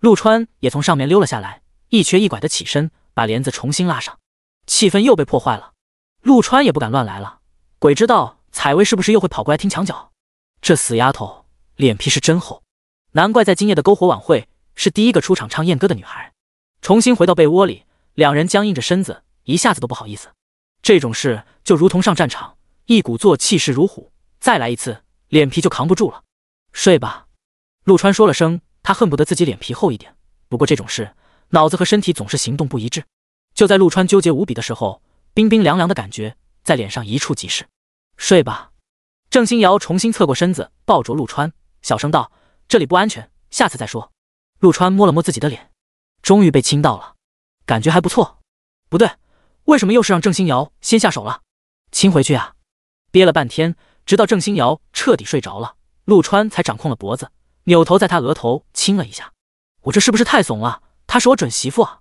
陆川也从上面溜了下来，一瘸一拐的起身，把帘子重新拉上，气氛又被破坏了。陆川也不敢乱来了，鬼知道采薇是不是又会跑过来听墙角。这死丫头脸皮是真厚，难怪在今夜的篝火晚会是第一个出场唱艳歌的女孩。重新回到被窝里，两人僵硬着身子，一下子都不好意思。这种事就如同上战场。一鼓作气势如虎，再来一次，脸皮就扛不住了。睡吧，陆川说了声，他恨不得自己脸皮厚一点。不过这种事，脑子和身体总是行动不一致。就在陆川纠结无比的时候，冰冰凉凉的感觉在脸上一触即逝。睡吧，郑欣瑶重新侧过身子，抱着陆川，小声道：“这里不安全，下次再说。”陆川摸了摸自己的脸，终于被亲到了，感觉还不错。不对，为什么又是让郑欣瑶先下手了？亲回去啊！憋了半天，直到郑星瑶彻底睡着了，陆川才掌控了脖子，扭头在她额头亲了一下。我这是不是太怂了？她是我准媳妇啊！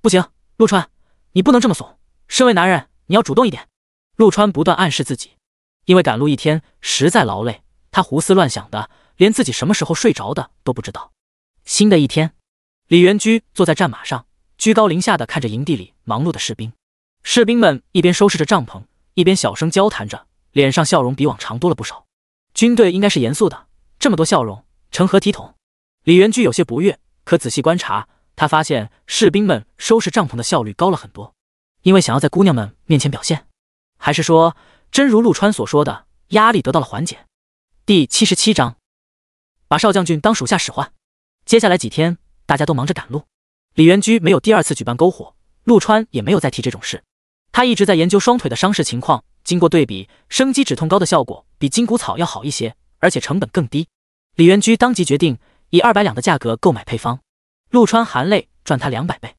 不行，陆川，你不能这么怂。身为男人，你要主动一点。陆川不断暗示自己。因为赶路一天，实在劳累，他胡思乱想的，连自己什么时候睡着的都不知道。新的一天，李元居坐在战马上，居高临下的看着营地里忙碌的士兵。士兵们一边收拾着帐篷，一边小声交谈着。脸上笑容比往常多了不少，军队应该是严肃的，这么多笑容成何体统？李元居有些不悦，可仔细观察，他发现士兵们收拾帐篷的效率高了很多，因为想要在姑娘们面前表现，还是说真如陆川所说的，压力得到了缓解？第七十七章，把少将军当属下使唤。接下来几天，大家都忙着赶路，李元居没有第二次举办篝火，陆川也没有再提这种事，他一直在研究双腿的伤势情况。经过对比，生肌止痛膏的效果比金骨草要好一些，而且成本更低。李元居当即决定以二百两的价格购买配方。陆川含泪赚他两百倍，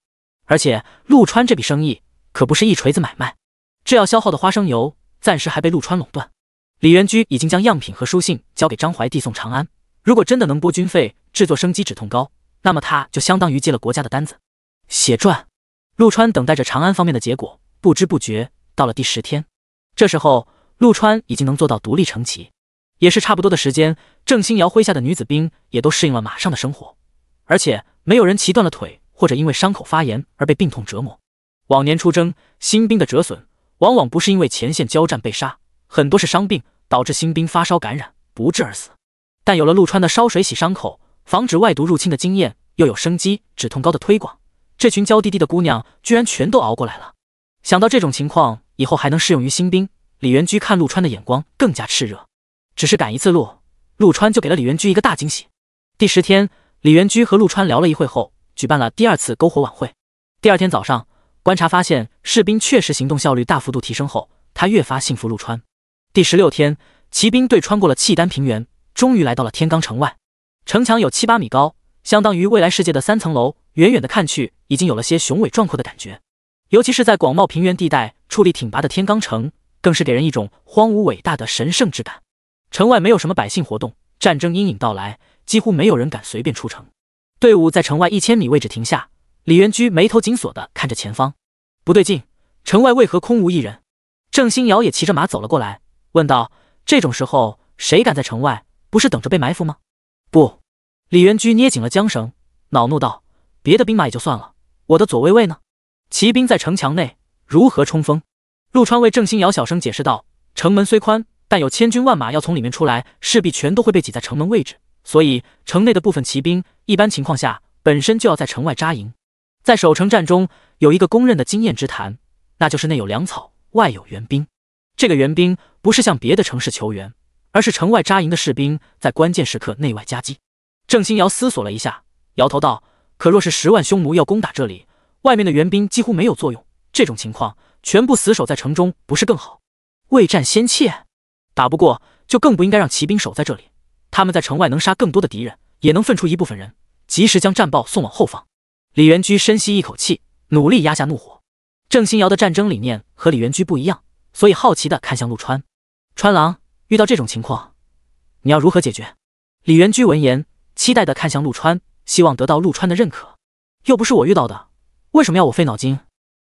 而且陆川这笔生意可不是一锤子买卖。制药消耗的花生油暂时还被陆川垄断。李元居已经将样品和书信交给张怀递送长安。如果真的能拨军费制作生肌止痛膏，那么他就相当于接了国家的单子，血赚。陆川等待着长安方面的结果，不知不觉到了第十天。这时候，陆川已经能做到独立成骑，也是差不多的时间。郑欣瑶麾下的女子兵也都适应了马上的生活，而且没有人骑断了腿，或者因为伤口发炎而被病痛折磨。往年出征，新兵的折损往往不是因为前线交战被杀，很多是伤病导致新兵发烧感染不治而死。但有了陆川的烧水洗伤口、防止外毒入侵的经验，又有生肌止痛膏的推广，这群娇滴滴的姑娘居然全都熬过来了。想到这种情况。以后还能适用于新兵。李元居看陆川的眼光更加炽热，只是赶一次路，陆川就给了李元居一个大惊喜。第十天，李元居和陆川聊了一会后，举办了第二次篝火晚会。第二天早上，观察发现士兵确实行动效率大幅度提升后，他越发信服陆川。第十六天，骑兵队穿过了契丹平原，终于来到了天罡城外。城墙有七八米高，相当于未来世界的三层楼，远远的看去，已经有了些雄伟壮阔的感觉，尤其是在广袤平原地带。矗立挺拔的天罡城，更是给人一种荒芜伟大的神圣之感。城外没有什么百姓活动，战争阴影到来，几乎没有人敢随便出城。队伍在城外一千米位置停下，李元居眉头紧锁的看着前方，不对劲，城外为何空无一人？郑欣瑶也骑着马走了过来，问道：“这种时候，谁敢在城外？不是等着被埋伏吗？”不，李元居捏紧了缰绳，恼怒道：“别的兵马也就算了，我的左卫卫呢？骑兵在城墙内。”如何冲锋？陆川为郑新瑶小声解释道：“城门虽宽，但有千军万马要从里面出来，势必全都会被挤在城门位置。所以，城内的部分骑兵一般情况下本身就要在城外扎营。在守城战中，有一个公认的经验之谈，那就是内有粮草，外有援兵。这个援兵不是向别的城市求援，而是城外扎营的士兵在关键时刻内外夹击。”郑兴瑶思索了一下，摇头道：“可若是十万匈奴要攻打这里，外面的援兵几乎没有作用。”这种情况，全部死守在城中不是更好？未战先怯，打不过就更不应该让骑兵守在这里。他们在城外能杀更多的敌人，也能分出一部分人，及时将战报送往后方。李元居深吸一口气，努力压下怒火。郑欣瑶的战争理念和李元居不一样，所以好奇的看向陆川。川郎，遇到这种情况，你要如何解决？李元居闻言，期待的看向陆川，希望得到陆川的认可。又不是我遇到的，为什么要我费脑筋？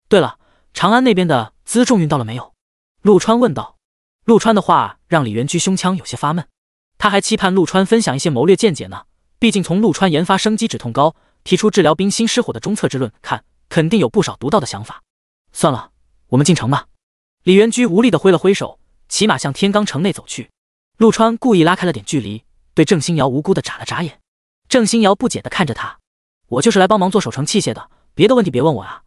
对了。长安那边的辎重运到了没有？陆川问道。陆川的话让李元居胸腔有些发闷，他还期盼陆川分享一些谋略见解呢。毕竟从陆川研发生机止痛膏，提出治疗冰心失火的中策之论看，肯定有不少独到的想法。算了，我们进城吧。李元居无力的挥了挥手，骑马向天罡城内走去。陆川故意拉开了点距离，对郑星瑶无辜的眨了眨眼。郑星瑶不解的看着他：“我就是来帮忙做守城器械的，别的问题别问我啊。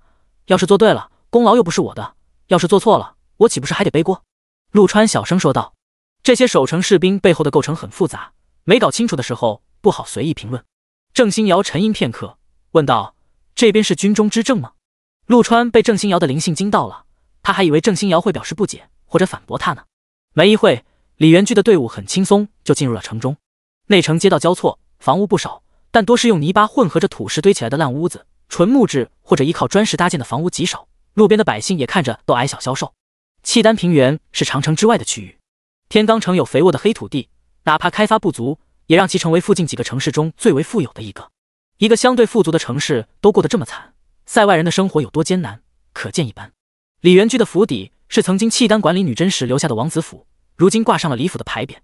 要是做对了。”功劳又不是我的，要是做错了，我岂不是还得背锅？陆川小声说道。这些守城士兵背后的构成很复杂，没搞清楚的时候不好随意评论。郑欣瑶沉吟片刻，问道：“这边是军中之政吗？”陆川被郑欣瑶的灵性惊到了，他还以为郑欣瑶会表示不解或者反驳他呢。没一会，李元居的队伍很轻松就进入了城中。内城街道交错，房屋不少，但多是用泥巴混合着土石堆起来的烂屋子，纯木质或者依靠砖石搭建的房屋极少。路边的百姓也看着都矮小消瘦。契丹平原是长城之外的区域，天罡城有肥沃的黑土地，哪怕开发不足，也让其成为附近几个城市中最为富有的一个。一个相对富足的城市都过得这么惨，塞外人的生活有多艰难，可见一斑。李元居的府邸是曾经契丹管理女真时留下的王子府，如今挂上了李府的牌匾。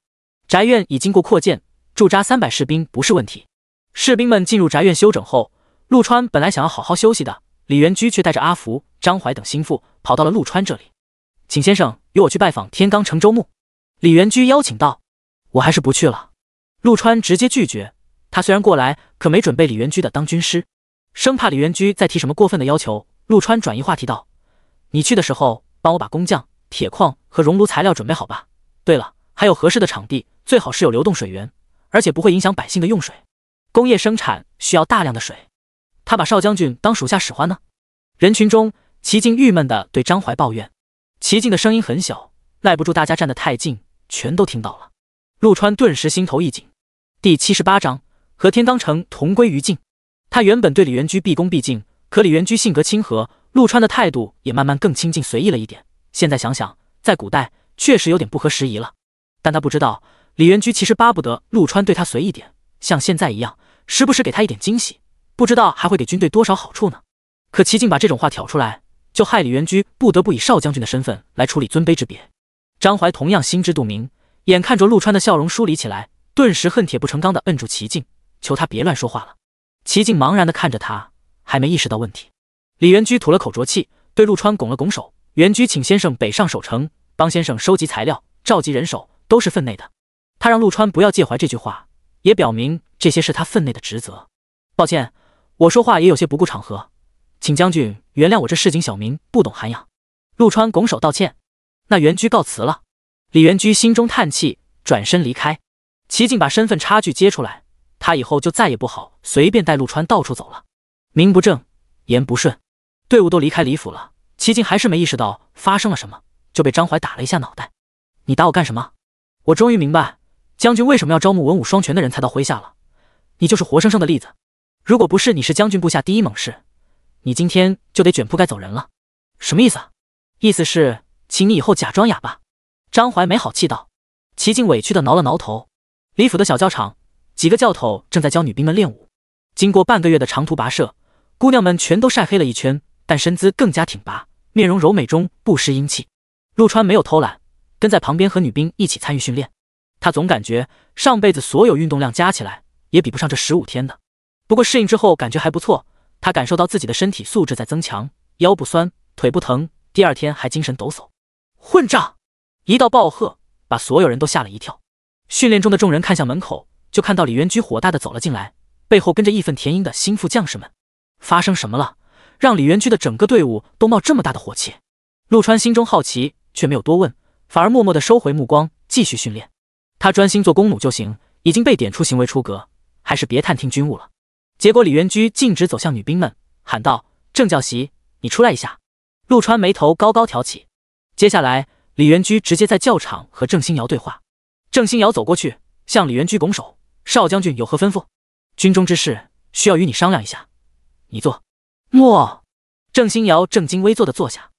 宅院已经过扩建，驻扎三百士兵不是问题。士兵们进入宅院休整后，陆川本来想要好好休息的，李元居却带着阿福。张怀等心腹跑到了陆川这里，请先生由我去拜访天罡城周牧李元居，邀请道：“我还是不去了。”陆川直接拒绝。他虽然过来，可没准备李元居的当军师，生怕李元居再提什么过分的要求。陆川转移话题道：“你去的时候，帮我把工匠、铁矿和熔炉材料准备好吧。对了，还有合适的场地，最好是有流动水源，而且不会影响百姓的用水。工业生产需要大量的水。”他把少将军当属下使唤呢。人群中。齐静郁闷地对张怀抱怨，齐静的声音很小，耐不住大家站得太近，全都听到了。陆川顿时心头一紧。第七十八章和天罡城同归于尽。他原本对李元居毕恭毕敬，可李元居性格亲和，陆川的态度也慢慢更亲近随意了一点。现在想想，在古代确实有点不合时宜了。但他不知道，李元居其实巴不得陆川对他随意点，像现在一样，时不时给他一点惊喜，不知道还会给军队多少好处呢。可齐静把这种话挑出来。就害李元居不得不以少将军的身份来处理尊卑之别。张怀同样心知肚明，眼看着陆川的笑容疏离起来，顿时恨铁不成钢的摁住齐静，求他别乱说话了。齐静茫然的看着他，还没意识到问题。李元居吐了口浊气，对陆川拱了拱手：“元居请先生北上守城，帮先生收集材料、召集人手，都是分内的。”他让陆川不要介怀这句话，也表明这些是他分内的职责。抱歉，我说话也有些不顾场合。请将军原谅我这市井小民不懂涵养。陆川拱手道歉。那袁居告辞了。李元居心中叹气，转身离开。齐晋把身份差距揭出来，他以后就再也不好随便带陆川到处走了。名不正言不顺。队伍都离开李府了，齐晋还是没意识到发生了什么，就被张怀打了一下脑袋。你打我干什么？我终于明白将军为什么要招募文武双全的人才到麾下了。你就是活生生的例子。如果不是你是将军部下第一猛士。你今天就得卷铺盖走人了，什么意思？意思是请你以后假装哑巴。张怀没好气道。齐静委屈的挠了挠头。李府的小教场，几个教头正在教女兵们练武。经过半个月的长途跋涉，姑娘们全都晒黑了一圈，但身姿更加挺拔，面容柔美中不失英气。陆川没有偷懒，跟在旁边和女兵一起参与训练。他总感觉上辈子所有运动量加起来也比不上这十五天的。不过适应之后感觉还不错。他感受到自己的身体素质在增强，腰不酸，腿不疼，第二天还精神抖擞。混账！一道暴喝把所有人都吓了一跳。训练中的众人看向门口，就看到李元居火大的走了进来，背后跟着义愤填膺的心腹将士们。发生什么了？让李元居的整个队伍都冒这么大的火气？陆川心中好奇，却没有多问，反而默默的收回目光，继续训练。他专心做弓弩就行，已经被点出行为出格，还是别探听军务了。结果，李元居径直走向女兵们，喊道：“郑教习，你出来一下。”陆川眉头高高挑起。接下来，李元居直接在教场和郑欣瑶对话。郑欣瑶走过去，向李元居拱手：“少将军有何吩咐？军中之事需要与你商量一下。你坐。”“诺。”郑欣瑶正襟危坐的坐下。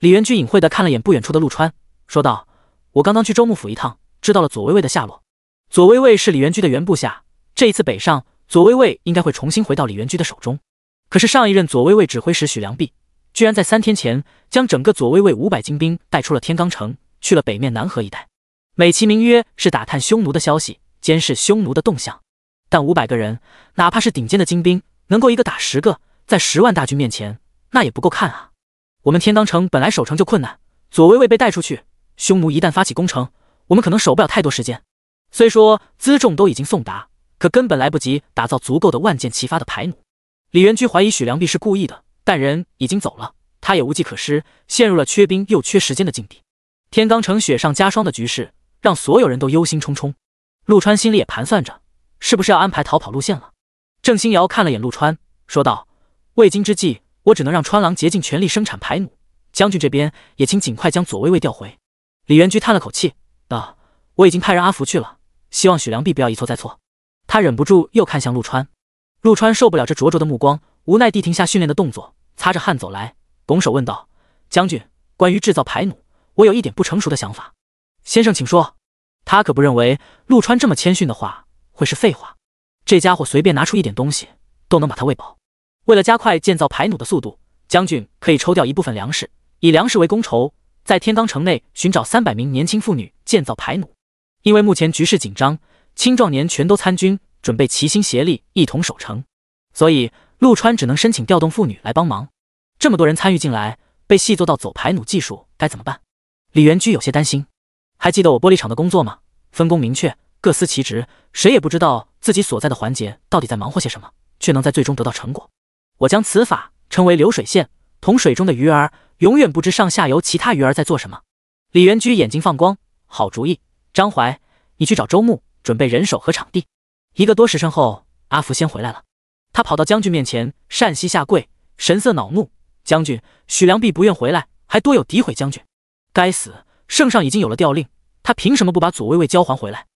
李元居隐晦的看了眼不远处的陆川，说道：“我刚刚去周穆府一趟，知道了左薇薇的下落。左薇薇是李元居的原部下，这一次北上。”左威卫应该会重新回到李元居的手中，可是上一任左威卫指挥使许良弼，居然在三天前将整个左威卫五百精兵带出了天罡城，去了北面南河一带，美其名曰是打探匈奴的消息，监视匈奴的动向。但五百个人，哪怕是顶尖的精兵，能够一个打十个，在十万大军面前，那也不够看啊！我们天罡城本来守城就困难，左威卫被带出去，匈奴一旦发起攻城，我们可能守不了太多时间。虽说辎重都已经送达。可根本来不及打造足够的万箭齐发的牌弩。李元居怀疑许良弼是故意的，但人已经走了，他也无计可施，陷入了缺兵又缺时间的境地。天罡城雪上加霜的局势让所有人都忧心忡忡。陆川心里也盘算着，是不是要安排逃跑路线了。郑星瑶看了眼陆川，说道：“为今之计，我只能让川郎竭尽全力生产牌弩。将军这边也请尽快将左卫尉调回。”李元居叹了口气道：“我已经派人阿福去了，希望许良弼不要一错再错。”他忍不住又看向陆川，陆川受不了这灼灼的目光，无奈地停下训练的动作，擦着汗走来，拱手问道：“将军，关于制造排弩，我有一点不成熟的想法。先生，请说。”他可不认为陆川这么谦逊的话会是废话，这家伙随便拿出一点东西都能把他喂饱。为了加快建造排弩的速度，将军可以抽调一部分粮食，以粮食为工酬，在天罡城内寻找三百名年轻妇女建造排弩。因为目前局势紧张。青壮年全都参军，准备齐心协力一同守城，所以陆川只能申请调动妇女来帮忙。这么多人参与进来，被戏做到走排弩技术该怎么办？李元居有些担心。还记得我玻璃厂的工作吗？分工明确，各司其职，谁也不知道自己所在的环节到底在忙活些什么，却能在最终得到成果。我将此法称为流水线，同水中的鱼儿永远不知上下游其他鱼儿在做什么。李元居眼睛放光，好主意！张怀，你去找周牧。准备人手和场地。一个多时辰后，阿福先回来了。他跑到将军面前，单膝下跪，神色恼怒：“将军，许良弼不愿回来，还多有诋毁将军。该死！圣上已经有了调令，他凭什么不把左卫卫交还回来？”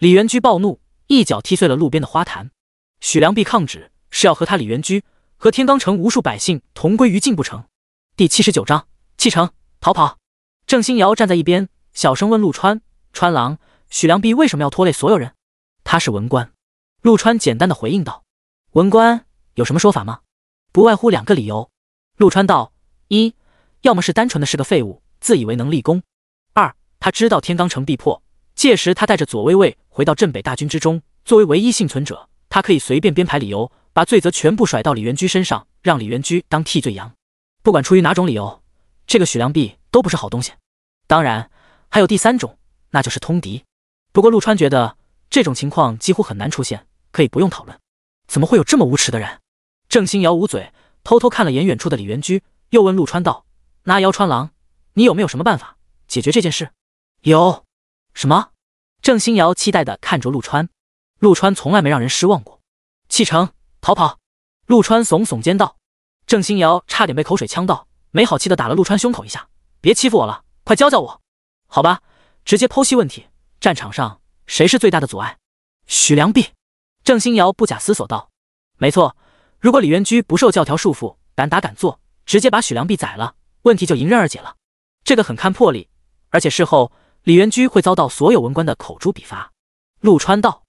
李元居暴怒，一脚踢碎了路边的花坛。许良弼抗旨，是要和他李元居和天罡城无数百姓同归于尽不成？第七十九章弃城逃跑。郑欣瑶站在一边，小声问陆川：“川郎。”许良弼为什么要拖累所有人？他是文官，陆川简单的回应道：“文官有什么说法吗？不外乎两个理由。”陆川道：“一，要么是单纯的是个废物，自以为能立功；二，他知道天罡城必破，届时他带着左威卫回到镇北大军之中，作为唯一幸存者，他可以随便编排理由，把罪责全部甩到李元居身上，让李元居当替罪羊。不管出于哪种理由，这个许良弼都不是好东西。当然，还有第三种，那就是通敌。”不过陆川觉得这种情况几乎很难出现，可以不用讨论。怎么会有这么无耻的人？郑欣瑶捂嘴，偷偷看了眼远处的李元居，又问陆川道：“那姚川郎，你有没有什么办法解决这件事？”“有。”“什么？”郑欣瑶期待的看着陆川。陆川从来没让人失望过。弃城逃跑。陆川耸耸肩道。郑欣瑶差点被口水呛到，没好气的打了陆川胸口一下：“别欺负我了，快教教我。”“好吧，直接剖析问题。”战场上谁是最大的阻碍？许良弼，郑欣瑶不假思索道：“没错，如果李元居不受教条束缚，敢打敢做，直接把许良弼宰了，问题就迎刃而解了。这个很看魄力，而且事后李元居会遭到所有文官的口诛笔伐。”陆川道。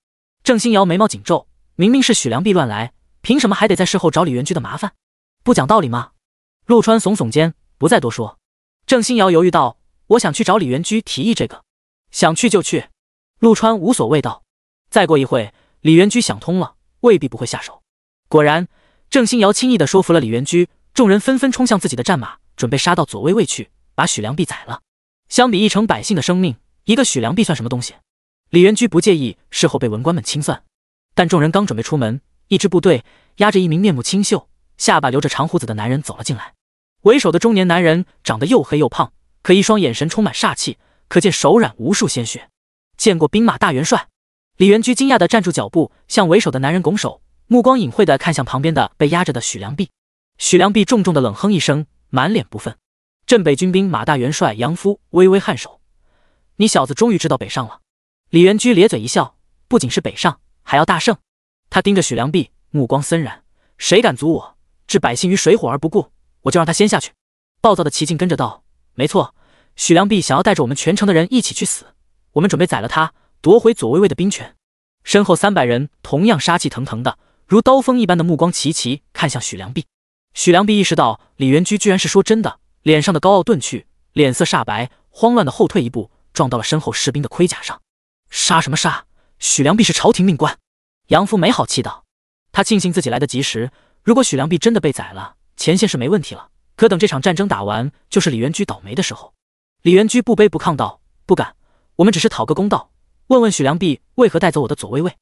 郑欣瑶眉毛紧皱：“明明是许良弼乱来，凭什么还得在事后找李元居的麻烦？不讲道理吗？”陆川耸耸肩，不再多说。郑欣瑶犹豫道：“我想去找李元居提议这个。”想去就去，陆川无所谓道。再过一会，李元居想通了，未必不会下手。果然，郑新瑶轻易的说服了李元居，众人纷纷冲向自己的战马，准备杀到左卫卫去，把许良弼宰了。相比一城百姓的生命，一个许良弼算什么东西？李元居不介意事后被文官们清算。但众人刚准备出门，一支部队压着一名面目清秀、下巴留着长胡子的男人走了进来。为首的中年男人长得又黑又胖，可一双眼神充满煞气。可见手染无数鲜血，见过兵马大元帅李元居，惊讶的站住脚步，向为首的男人拱手，目光隐晦的看向旁边的被压着的许良弼。许良弼重重的冷哼一声，满脸不忿。镇北军兵马大元帅杨夫微微颔首，你小子终于知道北上了。李元居咧嘴一笑，不仅是北上，还要大胜。他盯着许良弼，目光森然，谁敢阻我，置百姓于水火而不顾，我就让他先下去。暴躁的齐静跟着道，没错。许良弼想要带着我们全城的人一起去死，我们准备宰了他，夺回左薇薇的兵权。身后三百人同样杀气腾腾的，如刀锋一般的目光齐齐看向许良弼。许良弼意识到李元居居然是说真的，脸上的高傲顿去，脸色煞白，慌乱的后退一步，撞到了身后士兵的盔甲上。杀什么杀？许良弼是朝廷命官。杨福没好气道，他庆幸自己来得及时。如果许良弼真的被宰了，前线是没问题了。可等这场战争打完，就是李元居倒霉的时候。李元居不卑不亢道：“不敢，我们只是讨个公道，问问许良弼为何带走我的左卫尉。”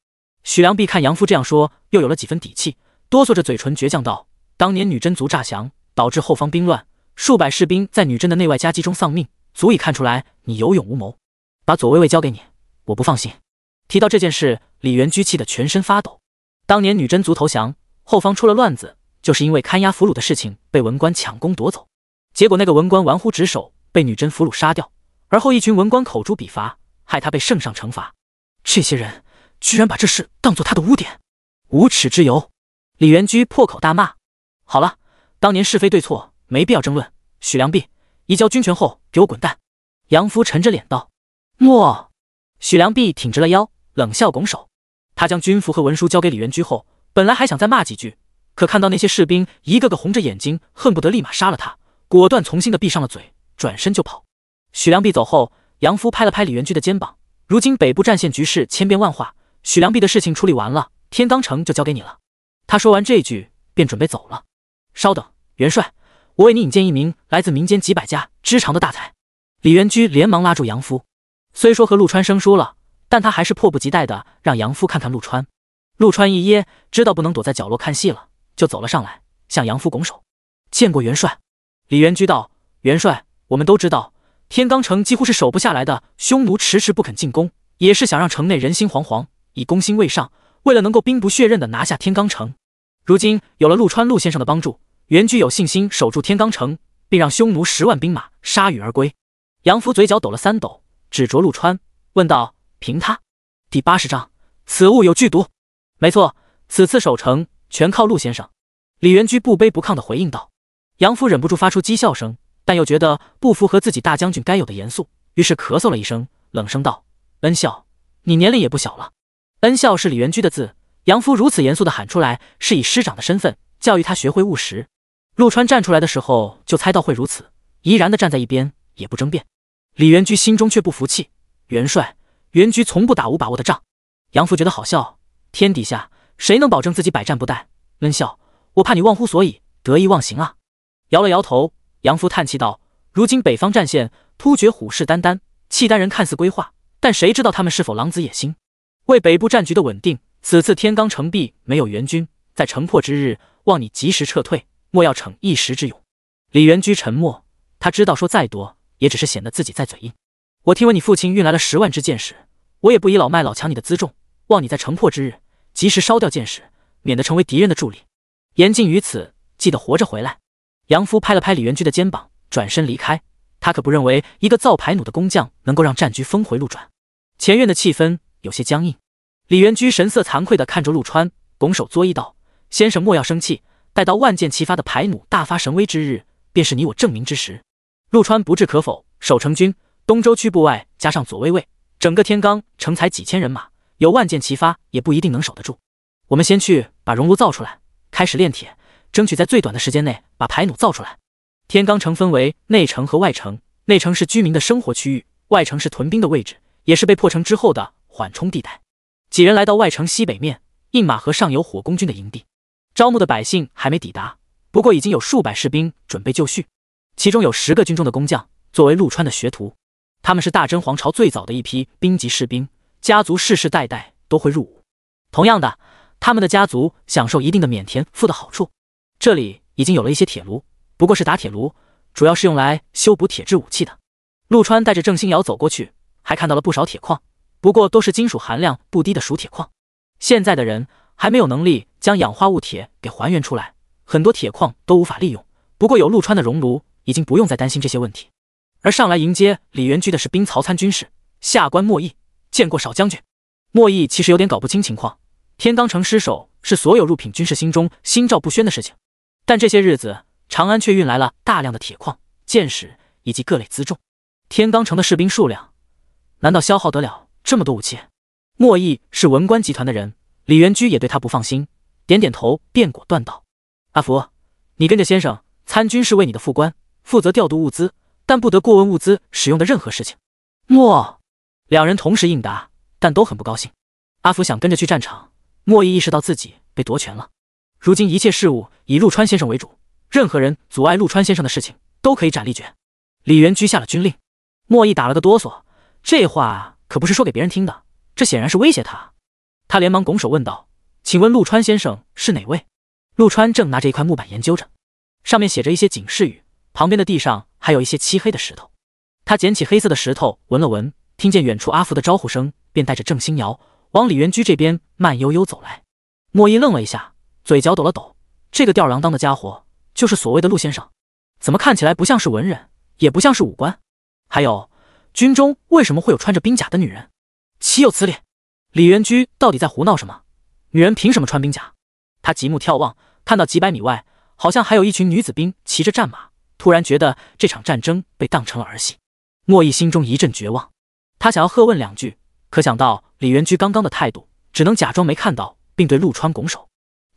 许良弼看杨夫这样说，又有了几分底气，哆嗦着嘴唇，倔强道：“当年女真族诈降，导致后方兵乱，数百士兵在女真的内外夹击中丧命，足以看出来你有勇无谋。把左卫尉交给你，我不放心。”提到这件事，李元居气得全身发抖。当年女真族投降，后方出了乱子，就是因为看押俘虏的事情被文官抢功夺走，结果那个文官玩忽职守。被女真俘虏杀掉，而后一群文官口诛笔伐，害他被圣上惩罚。这些人居然把这事当做他的污点，无耻之尤！李元居破口大骂。好了，当年是非对错没必要争论。许良弼移交军权后，给我滚蛋！杨夫沉着脸道。莫！许良弼挺直了腰，冷笑拱手。他将军服和文书交给李元居后，本来还想再骂几句，可看到那些士兵一个个红着眼睛，恨不得立马杀了他，果断从心的闭上了嘴。转身就跑。许良弼走后，杨夫拍了拍李元居的肩膀。如今北部战线局势千变万化，许良弼的事情处理完了，天罡城就交给你了。他说完这句，便准备走了。稍等，元帅，我为你引荐一名来自民间几百家之长的大才。李元居连忙拉住杨夫，虽说和陆川生疏了，但他还是迫不及待的让杨夫看看陆川。陆川一噎，知道不能躲在角落看戏了，就走了上来，向杨夫拱手：“见过元帅。”李元居道：“元帅。”我们都知道，天罡城几乎是守不下来的。匈奴迟迟不肯进攻，也是想让城内人心惶惶，以攻心为上。为了能够兵不血刃的拿下天罡城，如今有了陆川陆先生的帮助，袁居有信心守住天罡城，并让匈奴十万兵马铩羽而归。杨福嘴角抖了三抖，指着陆川问道：“凭他？”第八十章，此物有剧毒。没错，此次守城全靠陆先生。”李元居不卑不亢的回应道。杨福忍不住发出讥笑声。但又觉得不符合自己大将军该有的严肃，于是咳嗽了一声，冷声道：“恩笑，你年龄也不小了。”恩笑是李元居的字。杨福如此严肃的喊出来，是以师长的身份教育他学会务实。陆川站出来的时候就猜到会如此，怡然的站在一边，也不争辩。李元居心中却不服气。元帅，元居从不打无把握的仗。杨福觉得好笑，天底下谁能保证自己百战不殆？恩笑，我怕你忘乎所以，得意忘形啊！摇了摇头。杨夫叹气道：“如今北方战线，突厥虎视眈眈，契丹人看似归化，但谁知道他们是否狼子野心？为北部战局的稳定，此次天罡城壁没有援军，在城破之日，望你及时撤退，莫要逞一时之勇。”李元居沉默，他知道说再多也只是显得自己在嘴硬。我听闻你父亲运来了十万支箭矢，我也不以老卖老抢你的辎重，望你在城破之日及时烧掉箭矢，免得成为敌人的助力。言尽于此，记得活着回来。杨夫拍了拍李元居的肩膀，转身离开。他可不认为一个造牌弩的工匠能够让战局峰回路转。前院的气氛有些僵硬，李元居神色惭愧地看着陆川，拱手作揖道：“先生莫要生气，待到万箭齐发的牌弩大发神威之日，便是你我证明之时。”陆川不置可否。守城军东周区部外加上左卫卫，整个天罡城才几千人马，有万箭齐发也不一定能守得住。我们先去把熔炉造出来，开始炼铁。争取在最短的时间内把牌弩造出来。天罡城分为内城和外城，内城是居民的生活区域，外城是屯兵的位置，也是被破城之后的缓冲地带。几人来到外城西北面，印马河上游火攻军的营地，招募的百姓还没抵达，不过已经有数百士兵准备就绪。其中有十个军中的工匠，作为陆川的学徒，他们是大真皇朝最早的一批兵籍士兵，家族世世代代都会入伍。同样的，他们的家族享受一定的免田赋的好处。这里已经有了一些铁炉，不过是打铁炉，主要是用来修补铁质武器的。陆川带着郑欣瑶走过去，还看到了不少铁矿，不过都是金属含量不低的熟铁矿。现在的人还没有能力将氧化物铁给还原出来，很多铁矿都无法利用。不过有陆川的熔炉，已经不用再担心这些问题。而上来迎接李元居的是兵曹参军士下官莫毅，见过少将军。莫毅其实有点搞不清情况，天罡城失守是所有入品军士心中心照不宣的事情。但这些日子，长安却运来了大量的铁矿、箭矢以及各类辎重。天罡城的士兵数量，难道消耗得了这么多武器？莫毅是文官集团的人，李元居也对他不放心，点点头便果断道：“阿福，你跟着先生参军是为你的副官负责调度物资，但不得过问物资使用的任何事情。”莫，两人同时应答，但都很不高兴。阿福想跟着去战场，莫毅意识到自己被夺权了。如今一切事务以陆川先生为主，任何人阻碍陆川先生的事情都可以斩立决。李元居下了军令。莫毅打了个哆嗦，这话可不是说给别人听的，这显然是威胁他。他连忙拱手问道：“请问陆川先生是哪位？”陆川正拿着一块木板研究着，上面写着一些警示语，旁边的地上还有一些漆黑的石头。他捡起黑色的石头闻了闻，听见远处阿福的招呼声，便带着郑星瑶往李元居这边慢悠悠走来。莫毅愣了一下。嘴角抖了抖，这个吊儿郎当的家伙就是所谓的陆先生，怎么看起来不像是文人，也不像是武官？还有，军中为什么会有穿着兵甲的女人？岂有此理！李元居到底在胡闹什么？女人凭什么穿兵甲？他极目眺望，看到几百米外好像还有一群女子兵骑着战马，突然觉得这场战争被当成了儿戏。莫毅心中一阵绝望，他想要喝问两句，可想到李元居刚刚的态度，只能假装没看到，并对陆川拱手。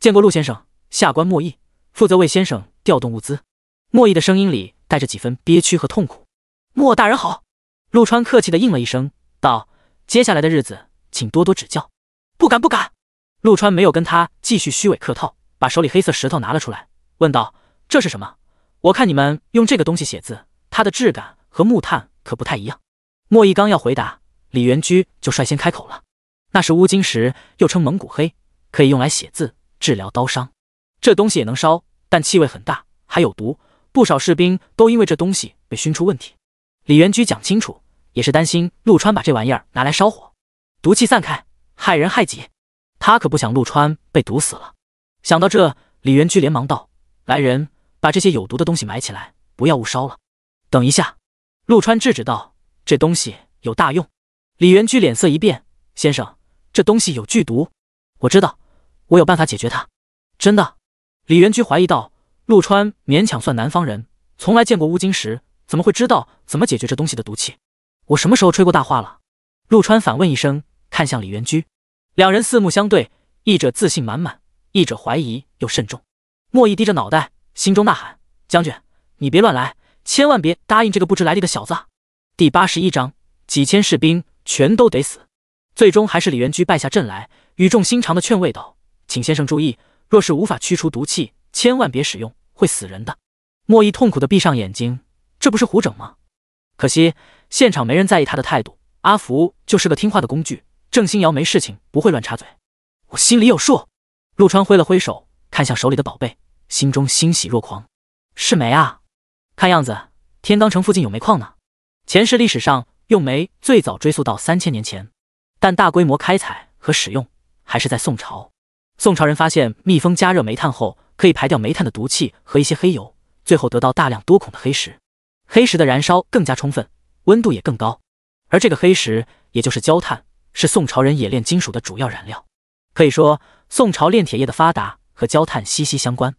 见过陆先生，下官莫毅，负责为先生调动物资。莫毅的声音里带着几分憋屈和痛苦。莫大人好，陆川客气的应了一声，道：“接下来的日子，请多多指教。”不敢不敢。陆川没有跟他继续虚伪客套，把手里黑色石头拿了出来，问道：“这是什么？我看你们用这个东西写字，它的质感和木炭可不太一样。”莫毅刚要回答，李元居就率先开口了：“那是乌金石，又称蒙古黑，可以用来写字。”治疗刀伤，这东西也能烧，但气味很大，还有毒，不少士兵都因为这东西被熏出问题。李元居讲清楚，也是担心陆川把这玩意儿拿来烧火，毒气散开，害人害己。他可不想陆川被毒死了。想到这，李元居连忙道：“来人，把这些有毒的东西埋起来，不要误烧了。”等一下，陆川制止道：“这东西有大用。”李元居脸色一变：“先生，这东西有剧毒，我知道。”我有办法解决他，真的？李元居怀疑道。陆川勉强算南方人，从来见过乌金石，怎么会知道怎么解决这东西的毒气？我什么时候吹过大话了？陆川反问一声，看向李元居，两人四目相对，一者自信满满，一者怀疑又慎重。莫毅低着脑袋，心中呐喊：将军，你别乱来，千万别答应这个不知来历的小子！第八十一章：几千士兵全都得死。最终还是李元居败下阵来，语重心长的劝慰道。请先生注意，若是无法驱除毒气，千万别使用，会死人的。莫伊痛苦地闭上眼睛，这不是胡整吗？可惜现场没人在意他的态度。阿福就是个听话的工具。郑星瑶没事情不会乱插嘴，我心里有数。陆川挥了挥手，看向手里的宝贝，心中欣喜若狂。是煤啊，看样子天罡城附近有煤矿呢。前世历史上用煤最早追溯到三千年前，但大规模开采和使用还是在宋朝。宋朝人发现，密封加热煤炭后，可以排掉煤炭的毒气和一些黑油，最后得到大量多孔的黑石。黑石的燃烧更加充分，温度也更高。而这个黑石，也就是焦炭，是宋朝人冶炼金属的主要燃料。可以说，宋朝炼铁业的发达和焦炭息息相关。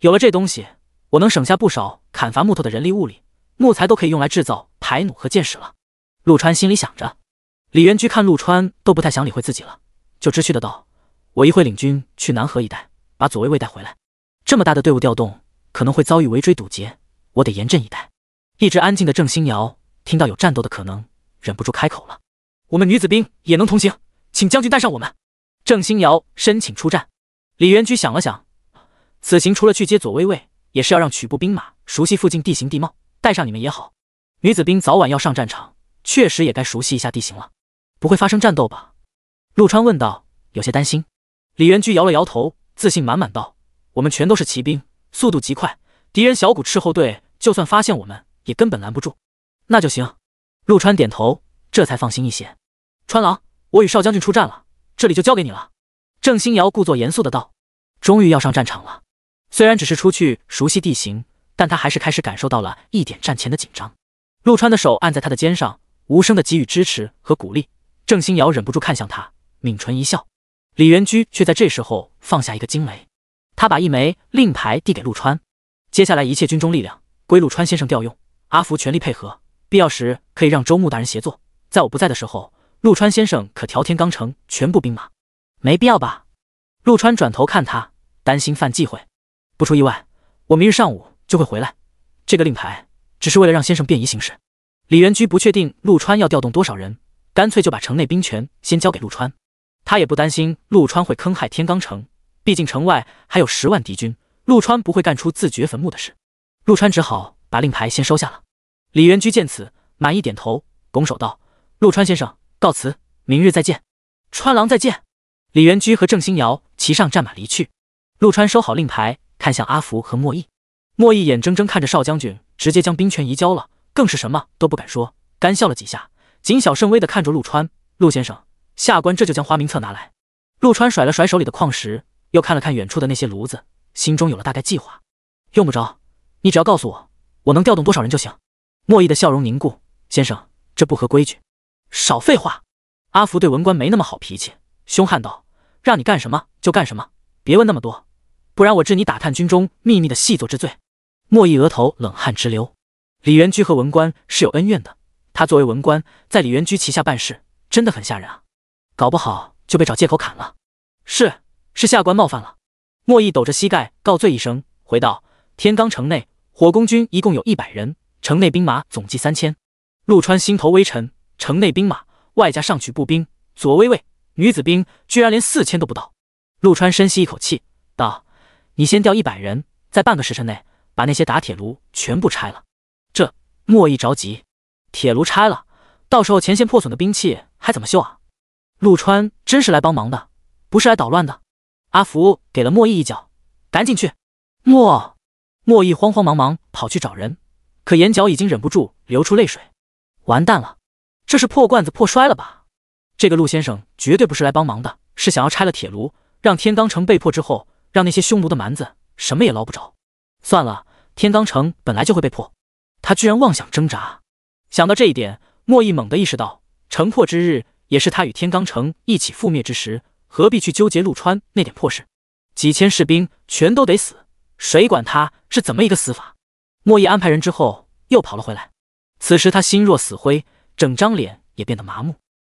有了这东西，我能省下不少砍伐木头的人力物力，木材都可以用来制造排弩和箭矢了。陆川心里想着，李元居看陆川都不太想理会自己了，就知趣的道。我一会领军去南河一带，把左卫卫带回来。这么大的队伍调动，可能会遭遇围追堵截，我得严阵以待。一直安静的郑欣瑶听到有战斗的可能，忍不住开口了：“我们女子兵也能同行，请将军带上我们。”郑欣瑶申请出战。李元居想了想，此行除了去接左卫卫，也是要让曲部兵马熟悉附近地形地貌，带上你们也好。女子兵早晚要上战场，确实也该熟悉一下地形了。不会发生战斗吧？陆川问道，有些担心。李元居摇了摇头，自信满满道：“我们全都是骑兵，速度极快，敌人小股斥候队就算发现我们，也根本拦不住。”那就行。陆川点头，这才放心一些。川郎，我与少将军出战了，这里就交给你了。”郑欣瑶故作严肃的道。终于要上战场了，虽然只是出去熟悉地形，但他还是开始感受到了一点战前的紧张。陆川的手按在他的肩上，无声的给予支持和鼓励。郑欣瑶忍不住看向他，抿唇一笑。李元居却在这时候放下一个惊雷，他把一枚令牌递给陆川。接下来一切军中力量归陆川先生调用，阿福全力配合，必要时可以让周穆大人协作。在我不在的时候，陆川先生可调天罡城全部兵马。没必要吧？陆川转头看他，担心犯忌讳。不出意外，我明日上午就会回来。这个令牌只是为了让先生便宜行事。李元居不确定陆川要调动多少人，干脆就把城内兵权先交给陆川。他也不担心陆川会坑害天罡城，毕竟城外还有十万敌军，陆川不会干出自掘坟墓的事。陆川只好把令牌先收下了。李元居见此，满意点头，拱手道：“陆川先生，告辞，明日再见，川郎再见。”李元居和郑兴瑶骑上战马离去。陆川收好令牌，看向阿福和莫毅。莫毅眼睁睁看着少将军直接将兵权移交了，更是什么都不敢说，干笑了几下，谨小慎微的看着陆川，陆先生。下官这就将花名册拿来。陆川甩了甩手里的矿石，又看了看远处的那些炉子，心中有了大概计划。用不着，你只要告诉我，我能调动多少人就行。莫毅的笑容凝固。先生，这不合规矩。少废话！阿福对文官没那么好脾气，凶悍道：“让你干什么就干什么，别问那么多，不然我治你打探军中秘密的细作之罪。”莫毅额头冷汗直流。李元居和文官是有恩怨的，他作为文官，在李元居旗下办事，真的很吓人啊。搞不好就被找借口砍了。是是，下官冒犯了。莫毅抖着膝盖告罪一声，回道：“天罡城内火攻军一共有一百人，城内兵马总计三千。”陆川心头微沉，城内兵马外加上去步兵、左威卫、女子兵，居然连四千都不到。陆川深吸一口气，道：“你先调一百人，在半个时辰内把那些打铁炉全部拆了。”这莫毅着急，铁炉拆了，到时候前线破损的兵器还怎么修啊？陆川真是来帮忙的，不是来捣乱的。阿福给了莫毅一脚，赶紧去。莫莫毅慌慌忙忙跑去找人，可眼角已经忍不住流出泪水。完蛋了，这是破罐子破摔了吧？这个陆先生绝对不是来帮忙的，是想要拆了铁炉，让天罡城被破之后，让那些匈奴的蛮子什么也捞不着。算了，天罡城本来就会被破，他居然妄想挣扎。想到这一点，莫毅猛地意识到，城破之日。也是他与天罡城一起覆灭之时，何必去纠结陆川那点破事？几千士兵全都得死，谁管他是怎么一个死法？莫易安排人之后又跑了回来，此时他心若死灰，整张脸也变得麻木。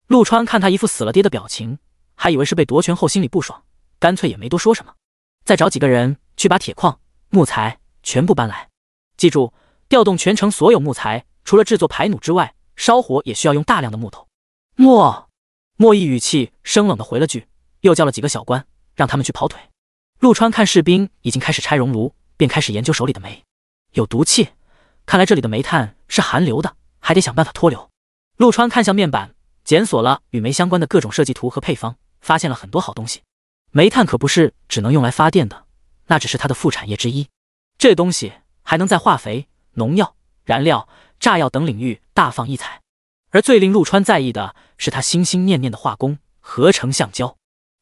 陆川看他一副死了爹的表情，还以为是被夺权后心里不爽，干脆也没多说什么。再找几个人去把铁矿、木材全部搬来，记住，调动全城所有木材，除了制作排弩之外，烧火也需要用大量的木头。莫莫易语气生冷的回了句，又叫了几个小官，让他们去跑腿。陆川看士兵已经开始拆熔炉，便开始研究手里的煤。有毒气，看来这里的煤炭是含硫的，还得想办法脱硫。陆川看向面板，检索了与煤相关的各种设计图和配方，发现了很多好东西。煤炭可不是只能用来发电的，那只是它的副产业之一。这东西还能在化肥、农药、燃料、炸药等领域大放异彩。而最令陆川在意的。是他心心念念的化工合成橡胶，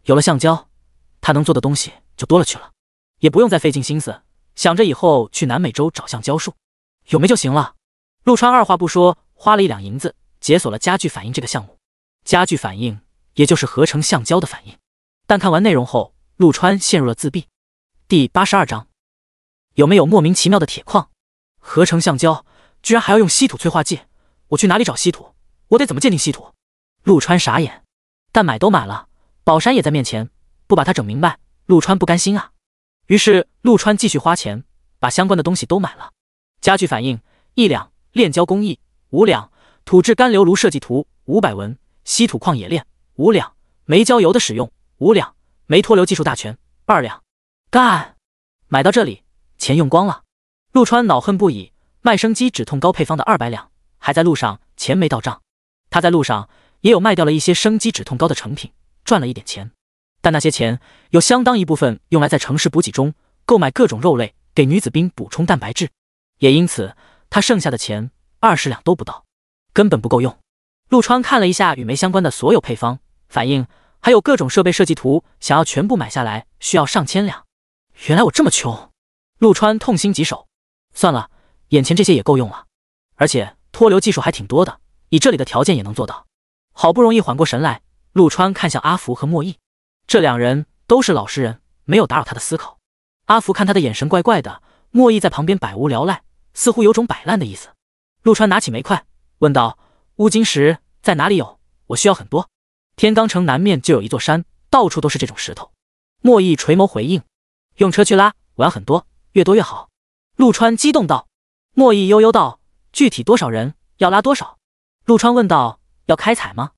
有了橡胶，他能做的东西就多了去了，也不用再费尽心思想着以后去南美洲找橡胶树，有没就行了。陆川二话不说，花了一两银子解锁了家具反应这个项目。家具反应也就是合成橡胶的反应，但看完内容后，陆川陷入了自闭。第八十二章，有没有莫名其妙的铁矿？合成橡胶居然还要用稀土催化剂，我去哪里找稀土？我得怎么鉴定稀土？陆川傻眼，但买都买了，宝山也在面前，不把他整明白，陆川不甘心啊。于是陆川继续花钱，把相关的东西都买了。家具反应一两，炼胶工艺五两，土质干流炉设计图五百文，稀土矿冶炼五两，煤焦油的使用五两，煤脱硫技术大全二两。干，买到这里，钱用光了。陆川恼恨不已。卖生机止痛膏配方的二百两还在路上，钱没到账。他在路上。也有卖掉了一些生肌止痛膏的成品，赚了一点钱，但那些钱有相当一部分用来在城市补给中购买各种肉类，给女子兵补充蛋白质。也因此，他剩下的钱二十两都不到，根本不够用。陆川看了一下与煤相关的所有配方、反应，还有各种设备设计图，想要全部买下来需要上千两。原来我这么穷，陆川痛心疾首。算了，眼前这些也够用了，而且脱硫技术还挺多的，以这里的条件也能做到。好不容易缓过神来，陆川看向阿福和莫毅，这两人都是老实人，没有打扰他的思考。阿福看他的眼神怪怪的，莫毅在旁边百无聊赖，似乎有种摆烂的意思。陆川拿起煤块，问道：“乌金石在哪里有？我需要很多。”天罡城南面就有一座山，到处都是这种石头。莫毅垂眸回应：“用车去拉，我要很多，越多越好。”陆川激动道。莫毅悠悠道：“具体多少人？要拉多少？”陆川问道。要开采吗？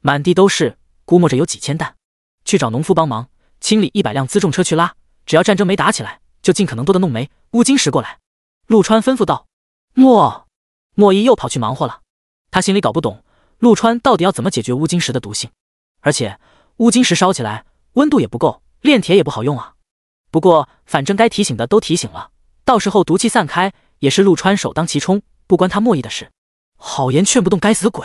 满地都是，估摸着有几千担。去找农夫帮忙清理，一百辆辎重车去拉。只要战争没打起来，就尽可能多的弄煤乌金石过来。陆川吩咐道。莫莫毅又跑去忙活了。他心里搞不懂，陆川到底要怎么解决乌金石的毒性。而且乌金石烧起来温度也不够，炼铁也不好用啊。不过反正该提醒的都提醒了，到时候毒气散开也是陆川首当其冲，不关他莫毅的事。好言劝不动该死鬼。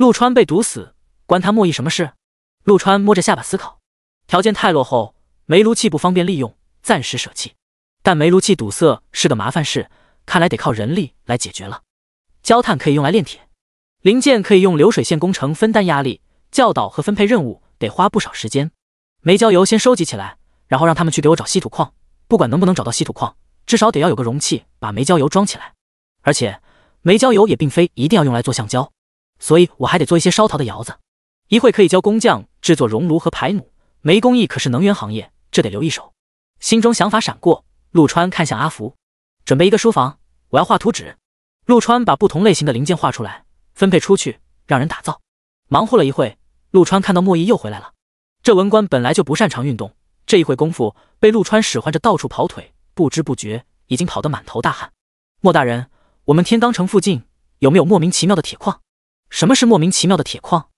陆川被毒死，关他莫义什么事？陆川摸着下巴思考，条件太落后，煤炉气不方便利用，暂时舍弃。但煤炉气堵塞是个麻烦事，看来得靠人力来解决了。焦炭可以用来炼铁，零件可以用流水线工程分担压力。教导和分配任务得花不少时间。煤焦油先收集起来，然后让他们去给我找稀土矿。不管能不能找到稀土矿，至少得要有个容器把煤焦油装起来。而且，煤焦油也并非一定要用来做橡胶。所以我还得做一些烧陶的窑子，一会可以教工匠制作熔炉和排弩。煤工艺可是能源行业，这得留一手。心中想法闪过，陆川看向阿福，准备一个书房，我要画图纸。陆川把不同类型的零件画出来，分配出去，让人打造。忙活了一会，陆川看到莫毅又回来了。这文官本来就不擅长运动，这一会功夫被陆川使唤着到处跑腿，不知不觉已经跑得满头大汗。莫大人，我们天罡城附近有没有莫名其妙的铁矿？什么是莫名其妙的铁矿？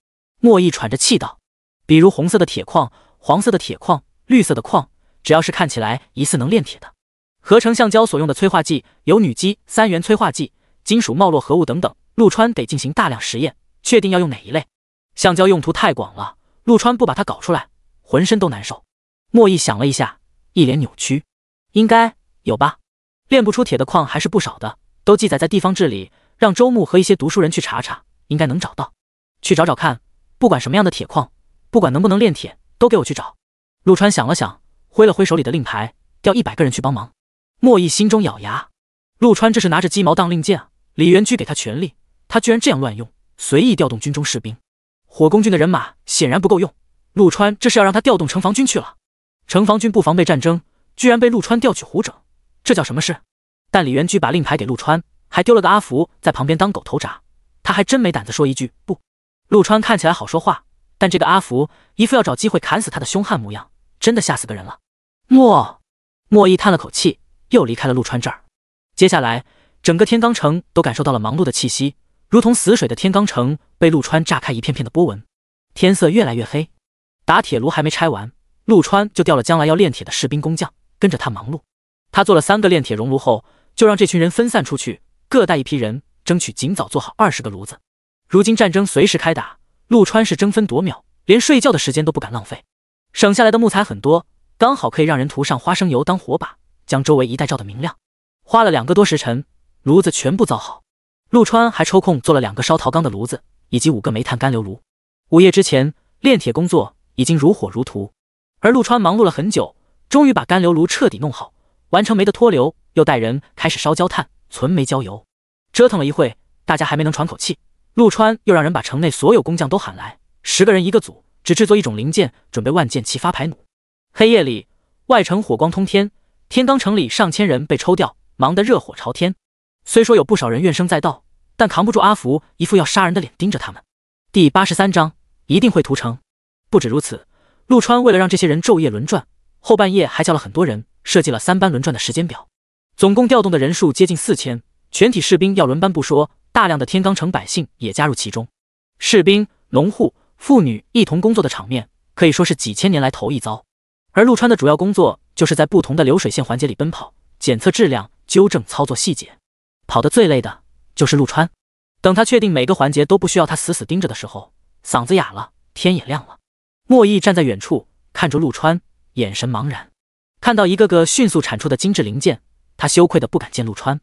莫毅喘着气道，比如红色的铁矿、黄色的铁矿、绿色的矿，只要是看起来疑似能炼铁的。合成橡胶所用的催化剂有铝基三元催化剂、金属茂络合物等等。陆川得进行大量实验，确定要用哪一类。橡胶用途太广了，陆川不把它搞出来，浑身都难受。莫毅想了一下，一脸扭曲，应该有吧。炼不出铁的矿还是不少的，都记载在地方志里，让周木和一些读书人去查查。应该能找到，去找找看。不管什么样的铁矿，不管能不能炼铁，都给我去找。陆川想了想，挥了挥手里的令牌，调一百个人去帮忙。莫毅心中咬牙，陆川这是拿着鸡毛当令箭啊！李元居给他权力，他居然这样乱用，随意调动军中士兵。火攻军的人马显然不够用，陆川这是要让他调动城防军去了。城防军不防备战争，居然被陆川调去胡整，这叫什么事？但李元居把令牌给陆川，还丢了个阿福在旁边当狗头铡。他还真没胆子说一句不。陆川看起来好说话，但这个阿福一副要找机会砍死他的凶悍模样，真的吓死个人了。莫莫毅叹了口气，又离开了陆川这儿。接下来，整个天罡城都感受到了忙碌的气息，如同死水的天罡城被陆川炸开一片片的波纹。天色越来越黑，打铁炉还没拆完，陆川就调了将来要炼铁的士兵工匠跟着他忙碌。他做了三个炼铁熔炉后，就让这群人分散出去，各带一批人。争取尽早做好二十个炉子。如今战争随时开打，陆川是争分夺秒，连睡觉的时间都不敢浪费。省下来的木材很多，刚好可以让人涂上花生油当火把，将周围一带照得明亮。花了两个多时辰，炉子全部造好。陆川还抽空做了两个烧陶缸的炉子，以及五个煤炭干馏炉。午夜之前，炼铁工作已经如火如荼，而陆川忙碌了很久，终于把干馏炉彻底弄好，完成煤的脱硫，又带人开始烧焦炭，存煤焦油。折腾了一会，大家还没能喘口气，陆川又让人把城内所有工匠都喊来，十个人一个组，只制作一种零件，准备万箭齐发排弩。黑夜里，外城火光通天，天罡城里上千人被抽调，忙得热火朝天。虽说有不少人怨声载道，但扛不住阿福一副要杀人的脸盯着他们。第八十三章一定会屠城。不止如此，陆川为了让这些人昼夜轮转，后半夜还叫了很多人，设计了三班轮转的时间表，总共调动的人数接近四千。全体士兵要轮班不说，大量的天罡城百姓也加入其中，士兵、农户、妇女一同工作的场面可以说是几千年来头一遭。而陆川的主要工作就是在不同的流水线环节里奔跑，检测质量，纠正操作细节。跑得最累的就是陆川。等他确定每个环节都不需要他死死盯着的时候，嗓子哑了，天也亮了。莫毅站在远处看着陆川，眼神茫然。看到一个个迅速产出的精致零件，他羞愧的不敢见陆川。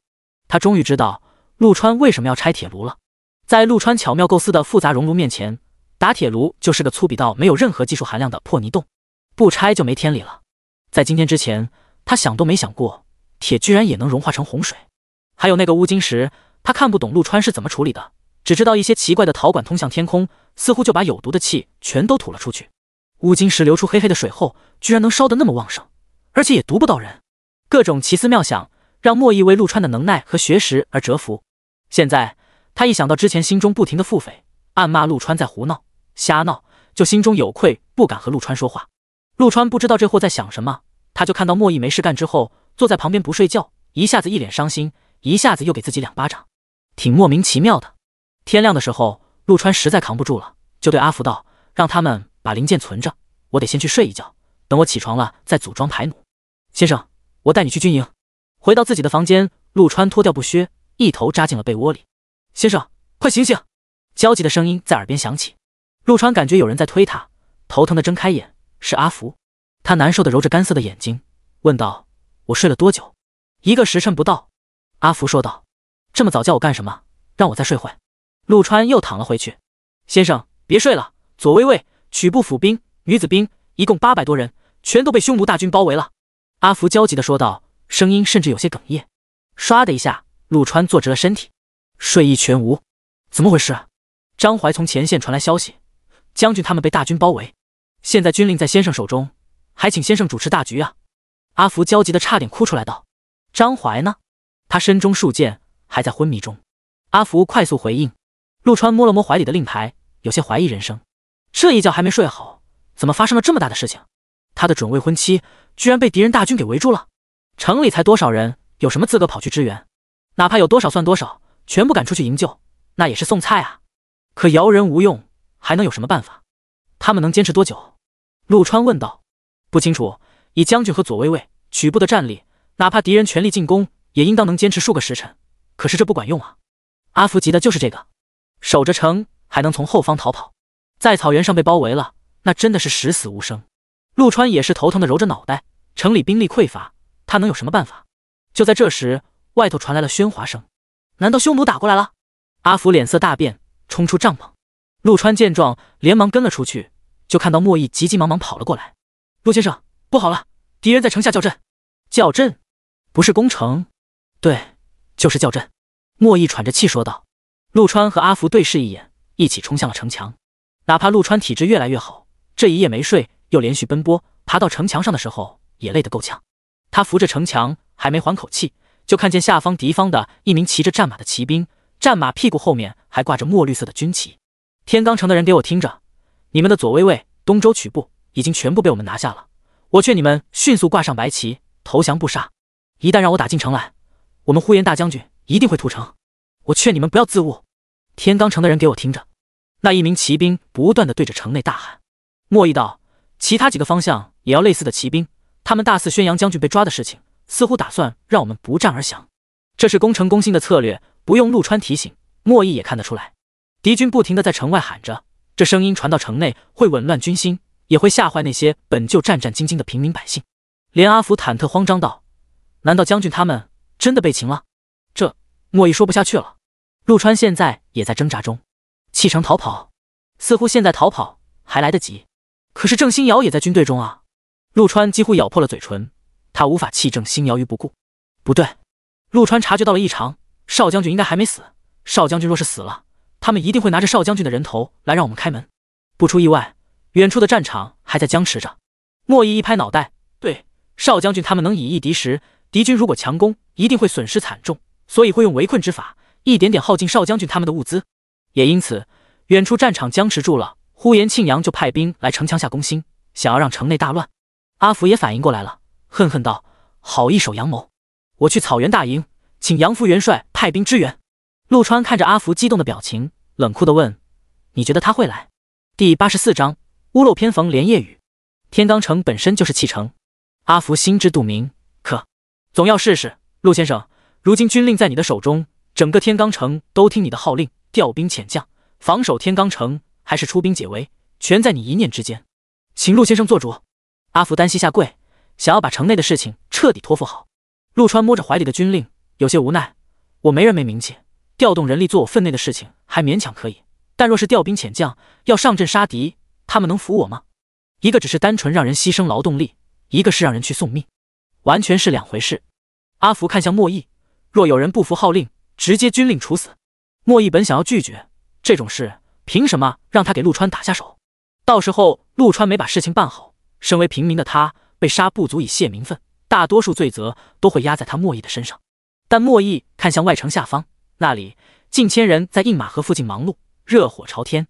他终于知道陆川为什么要拆铁炉了。在陆川巧妙构思的复杂熔炉面前，打铁炉就是个粗鄙到没有任何技术含量的破泥洞，不拆就没天理了。在今天之前，他想都没想过铁居然也能融化成洪水。还有那个乌金石，他看不懂陆川是怎么处理的，只知道一些奇怪的陶管通向天空，似乎就把有毒的气全都吐了出去。乌金石流出黑黑的水后，居然能烧得那么旺盛，而且也毒不到人。各种奇思妙想。让莫毅为陆川的能耐和学识而折服。现在他一想到之前心中不停的腹诽、暗骂陆川在胡闹、瞎闹，就心中有愧，不敢和陆川说话。陆川不知道这货在想什么，他就看到莫毅没事干之后坐在旁边不睡觉，一下子一脸伤心，一下子又给自己两巴掌，挺莫名其妙的。天亮的时候，陆川实在扛不住了，就对阿福道：“让他们把零件存着，我得先去睡一觉。等我起床了再组装排弩。”先生，我带你去军营。回到自己的房间，陆川脱掉布靴，一头扎进了被窝里。先生，快醒醒！焦急的声音在耳边响起。陆川感觉有人在推他，头疼的睁开眼，是阿福。他难受的揉着干涩的眼睛，问道：“我睡了多久？”一个时辰不到，阿福说道：“这么早叫我干什么？让我再睡会。”陆川又躺了回去。先生，别睡了！左卫尉、曲部府兵、女子兵，一共八百多人，全都被匈奴大军包围了。阿福焦急的说道。声音甚至有些哽咽，唰的一下，陆川坐直了身体，睡意全无。怎么回事？张怀从前线传来消息，将军他们被大军包围，现在军令在先生手中，还请先生主持大局啊！阿福焦急的差点哭出来道：“张怀呢？他身中数箭，还在昏迷中。”阿福快速回应。陆川摸了摸怀里的令牌，有些怀疑人生。这一觉还没睡好，怎么发生了这么大的事情？他的准未婚妻居然被敌人大军给围住了！城里才多少人？有什么资格跑去支援？哪怕有多少算多少，全部赶出去营救，那也是送菜啊！可摇人无用，还能有什么办法？他们能坚持多久？陆川问道。不清楚。以将军和左卫卫、曲部的战力，哪怕敌人全力进攻，也应当能坚持数个时辰。可是这不管用啊！阿福急的就是这个，守着城还能从后方逃跑，在草原上被包围了，那真的是十死无生。陆川也是头疼的揉着脑袋，城里兵力匮乏。他能有什么办法？就在这时，外头传来了喧哗声。难道匈奴打过来了？阿福脸色大变，冲出帐篷。陆川见状，连忙跟了出去，就看到莫毅急急忙忙跑了过来。陆先生，不好了，敌人在城下叫阵！叫阵？不是攻城？对，就是叫阵。莫毅喘着气说道。陆川和阿福对视一眼，一起冲向了城墙。哪怕陆川体质越来越好，这一夜没睡，又连续奔波，爬到城墙上的时候也累得够呛。他扶着城墙，还没缓口气，就看见下方敌方的一名骑着战马的骑兵，战马屁股后面还挂着墨绿色的军旗。天罡城的人，给我听着，你们的左威卫、东周曲部已经全部被我们拿下了。我劝你们迅速挂上白旗投降，不杀。一旦让我打进城来，我们呼延大将军一定会屠城。我劝你们不要自误。天罡城的人，给我听着。那一名骑兵不断的对着城内大喊：“莫意道，其他几个方向也要类似的骑兵。”他们大肆宣扬将军被抓的事情，似乎打算让我们不战而降。这是攻城攻心的策略，不用陆川提醒，莫毅也看得出来。敌军不停地在城外喊着，这声音传到城内会紊乱军心，也会吓坏那些本就战战兢兢的平民百姓。连阿福忐忑慌张道：“难道将军他们真的被擒了？”这莫毅说不下去了。陆川现在也在挣扎中，弃城逃跑，似乎现在逃跑还来得及。可是郑欣瑶也在军队中啊。陆川几乎咬破了嘴唇，他无法气正心摇于不顾。不对，陆川察觉到了异常，少将军应该还没死。少将军若是死了，他们一定会拿着少将军的人头来让我们开门。不出意外，远处的战场还在僵持着。莫弈一拍脑袋，对，少将军他们能以一敌十，敌军如果强攻，一定会损失惨重，所以会用围困之法，一点点耗尽少将军他们的物资。也因此，远处战场僵持住了，呼延庆阳就派兵来城墙下攻心，想要让城内大乱。阿福也反应过来了，恨恨道：“好一手阳谋！我去草原大营，请杨福元帅派兵支援。”陆川看着阿福激动的表情，冷酷地问：“你觉得他会来？”第八十四章屋漏偏逢连夜雨。天罡城本身就是弃城，阿福心知肚明，可总要试试。陆先生，如今军令在你的手中，整个天罡城都听你的号令。调兵遣将，防守天罡城，还是出兵解围，全在你一念之间，请陆先生做主。阿福单膝下跪，想要把城内的事情彻底托付好。陆川摸着怀里的军令，有些无奈：“我没人没名气，调动人力做我分内的事情还勉强可以，但若是调兵遣将，要上阵杀敌，他们能服我吗？一个只是单纯让人牺牲劳动力，一个是让人去送命，完全是两回事。”阿福看向莫毅：“若有人不服号令，直接军令处死。”莫毅本想要拒绝，这种事凭什么让他给陆川打下手？到时候陆川没把事情办好。身为平民的他被杀不足以泄民愤，大多数罪责都会压在他莫弈的身上。但莫弈看向外城下方，那里近千人在印马河附近忙碌，热火朝天。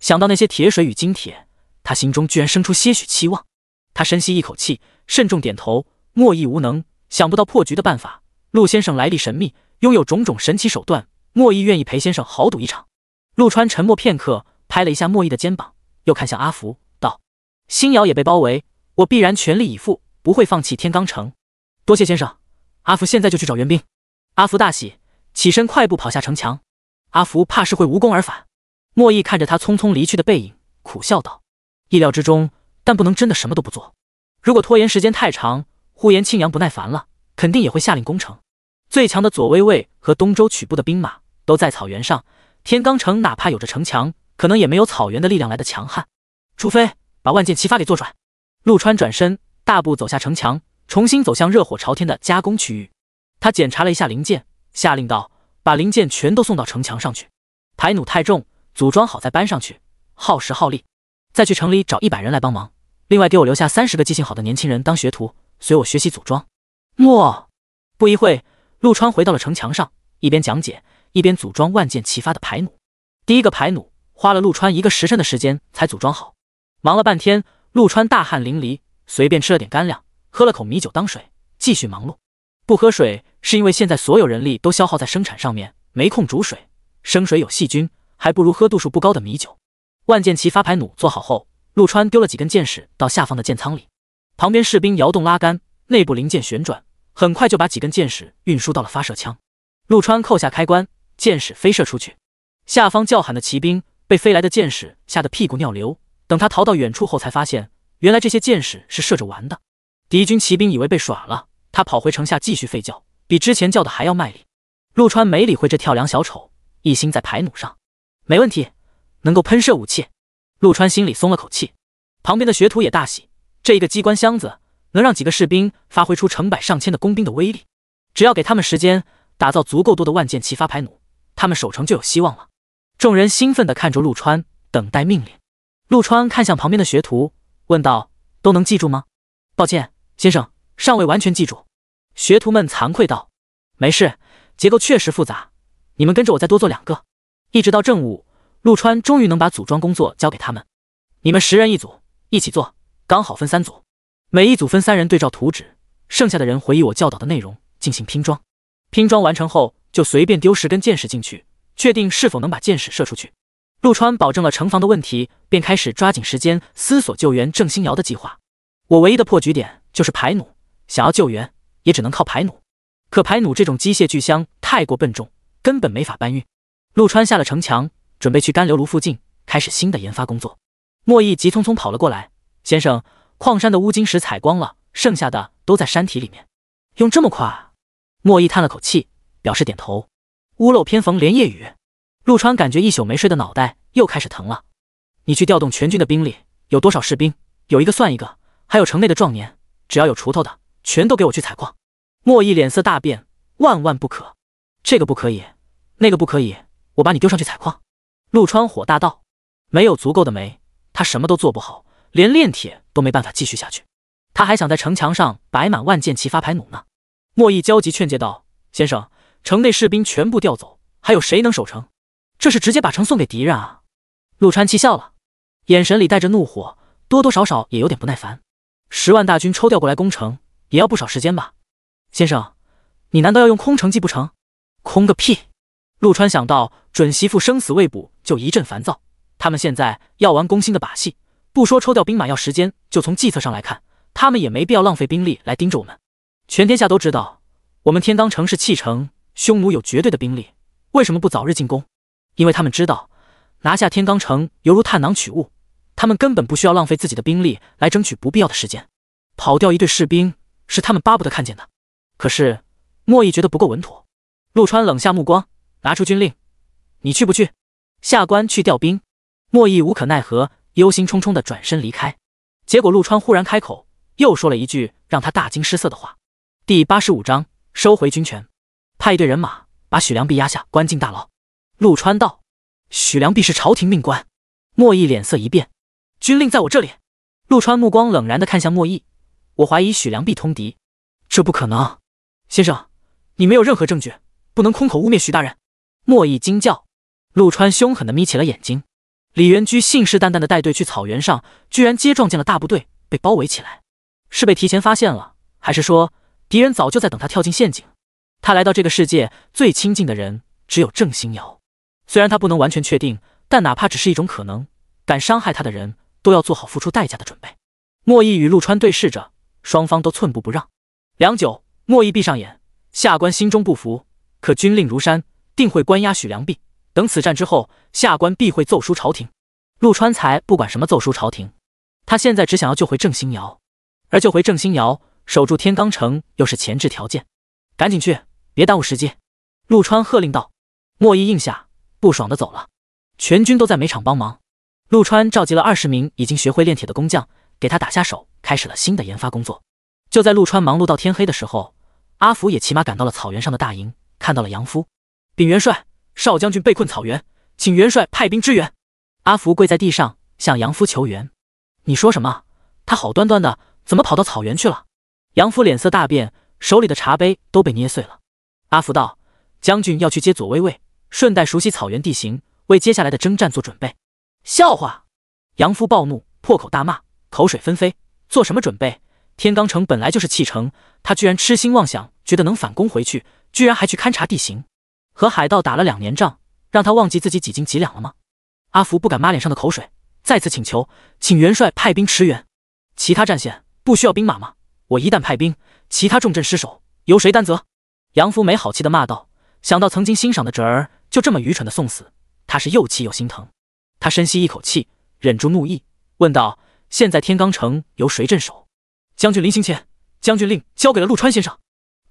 想到那些铁水与金铁，他心中居然生出些许期望。他深吸一口气，慎重点头。莫弈无能，想不到破局的办法。陆先生来历神秘，拥有种种神奇手段，莫弈愿意陪先生豪赌一场。陆川沉默片刻，拍了一下莫弈的肩膀，又看向阿福。新瑶也被包围，我必然全力以赴，不会放弃天罡城。多谢先生，阿福现在就去找援兵。阿福大喜，起身快步跑下城墙。阿福怕是会无功而返。莫毅看着他匆匆离去的背影，苦笑道：“意料之中，但不能真的什么都不做。如果拖延时间太长，呼延庆阳不耐烦了，肯定也会下令攻城。最强的左威卫和东周曲部的兵马都在草原上，天罡城哪怕有着城墙，可能也没有草原的力量来的强悍。除非……”把万箭齐发给做出来。陆川转身，大步走下城墙，重新走向热火朝天的加工区域。他检查了一下零件，下令道：“把零件全都送到城墙上去。排弩太重，组装好再搬上去，耗时耗力。再去城里找一百人来帮忙。另外，给我留下三十个记性好的年轻人当学徒，随我学习组装。”末不一会，陆川回到了城墙上，一边讲解，一边组装万箭齐发的排弩。第一个排弩花了陆川一个时辰的时间才组装好。忙了半天，陆川大汗淋漓，随便吃了点干粮，喝了口米酒当水，继续忙碌。不喝水是因为现在所有人力都消耗在生产上面，没空煮水。生水有细菌，还不如喝度数不高的米酒。万箭齐发牌弩做好后，陆川丢了几根箭矢到下方的箭仓里，旁边士兵摇动拉杆，内部零件旋转，很快就把几根箭矢运输到了发射枪。陆川扣下开关，箭矢飞射出去，下方叫喊的骑兵被飞来的箭矢吓得屁股尿流。等他逃到远处后，才发现原来这些箭矢是射着玩的。敌军骑兵以为被耍了，他跑回城下继续吠叫，比之前叫的还要卖力。陆川没理会这跳梁小丑，一心在排弩上。没问题，能够喷射武器。陆川心里松了口气，旁边的学徒也大喜。这一个机关箱子能让几个士兵发挥出成百上千的弓兵的威力，只要给他们时间，打造足够多的万箭齐发排弩，他们守城就有希望了。众人兴奋地看着陆川，等待命令。陆川看向旁边的学徒，问道：“都能记住吗？”“抱歉，先生，尚未完全记住。”学徒们惭愧道。“没事，结构确实复杂。你们跟着我再多做两个，一直到正午。”陆川终于能把组装工作交给他们。“你们十人一组，一起做，刚好分三组。每一组分三人对照图纸，剩下的人回忆我教导的内容进行拼装。拼装完成后，就随便丢十根箭矢进去，确定是否能把箭矢射出去。”陆川保证了城防的问题，便开始抓紧时间思索救援郑兴瑶的计划。我唯一的破局点就是排弩，想要救援也只能靠排弩。可排弩这种机械巨箱太过笨重，根本没法搬运。陆川下了城墙，准备去干流炉附近开始新的研发工作。莫毅急匆匆跑了过来：“先生，矿山的乌金石采光了，剩下的都在山体里面。用这么快？”莫毅叹了口气，表示点头：“屋漏偏逢连夜雨。”陆川感觉一宿没睡的脑袋又开始疼了。你去调动全军的兵力，有多少士兵，有一个算一个。还有城内的壮年，只要有锄头的，全都给我去采矿。莫毅脸色大变，万万不可！这个不可以，那个不可以，我把你丢上去采矿。陆川火大道，没有足够的煤，他什么都做不好，连炼铁都没办法继续下去。他还想在城墙上摆满万箭齐发牌弩呢。莫毅焦急劝诫道：“先生，城内士兵全部调走，还有谁能守城？”这是直接把城送给敌人啊！陆川气笑了，眼神里带着怒火，多多少少也有点不耐烦。十万大军抽调过来攻城，也要不少时间吧？先生，你难道要用空城计不成？空个屁！陆川想到准媳妇生死未卜，就一阵烦躁。他们现在要玩攻心的把戏，不说抽调兵马要时间，就从计策上来看，他们也没必要浪费兵力来盯着我们。全天下都知道我们天当城是弃城，匈奴有绝对的兵力，为什么不早日进攻？因为他们知道拿下天罡城犹如探囊取物，他们根本不需要浪费自己的兵力来争取不必要的时间。跑掉一队士兵是他们巴不得看见的，可是莫毅觉得不够稳妥。陆川冷下目光，拿出军令：“你去不去？”“下官去调兵。”莫毅无可奈何，忧心忡忡的转身离开。结果陆川忽然开口，又说了一句让他大惊失色的话。第八十五章收回军权，派一队人马把许良弼押下关进大牢。陆川道：“许良弼是朝廷命官。”莫毅脸色一变，“军令在我这里。”陆川目光冷然地看向莫毅，“我怀疑许良弼通敌。”“这不可能，先生，你没有任何证据，不能空口污蔑许大人。”莫毅惊叫。陆川凶狠地眯起了眼睛。李元居信誓旦旦地带队去草原上，居然接撞见了大部队，被包围起来。是被提前发现了，还是说敌人早就在等他跳进陷阱？他来到这个世界最亲近的人只有郑星瑶。虽然他不能完全确定，但哪怕只是一种可能，敢伤害他的人，都要做好付出代价的准备。莫毅与陆川对视着，双方都寸步不让。良久，莫毅闭上眼，下官心中不服，可军令如山，定会关押许良弼。等此战之后，下官必会奏疏朝廷。陆川才不管什么奏疏朝廷，他现在只想要救回郑兴瑶，而救回郑兴瑶，守住天罡城又是前置条件。赶紧去，别耽误时间！陆川喝令道。莫毅应下。不爽的走了，全军都在煤场帮忙。陆川召集了二十名已经学会炼铁的工匠，给他打下手，开始了新的研发工作。就在陆川忙碌到天黑的时候，阿福也骑马赶到了草原上的大营，看到了杨夫。禀元帅，少将军被困草原，请元帅派兵支援。阿福跪在地上向杨夫求援。你说什么？他好端端的怎么跑到草原去了？杨夫脸色大变，手里的茶杯都被捏碎了。阿福道：“将军要去接左威卫，顺带熟悉草原地形，为接下来的征战做准备。笑话！杨夫暴怒，破口大骂，口水纷飞。做什么准备？天罡城本来就是弃城，他居然痴心妄想，觉得能反攻回去，居然还去勘察地形。和海盗打了两年仗，让他忘记自己几斤几两了吗？阿福不敢抹脸上的口水，再次请求，请元帅派兵驰援。其他战线不需要兵马吗？我一旦派兵，其他重镇失守，由谁担责？杨夫没好气的骂道：“想到曾经欣赏的侄儿。”就这么愚蠢的送死，他是又气又心疼。他深吸一口气，忍住怒意，问道：“现在天罡城由谁镇守？”将军临行前，将军令交给了陆川先生。”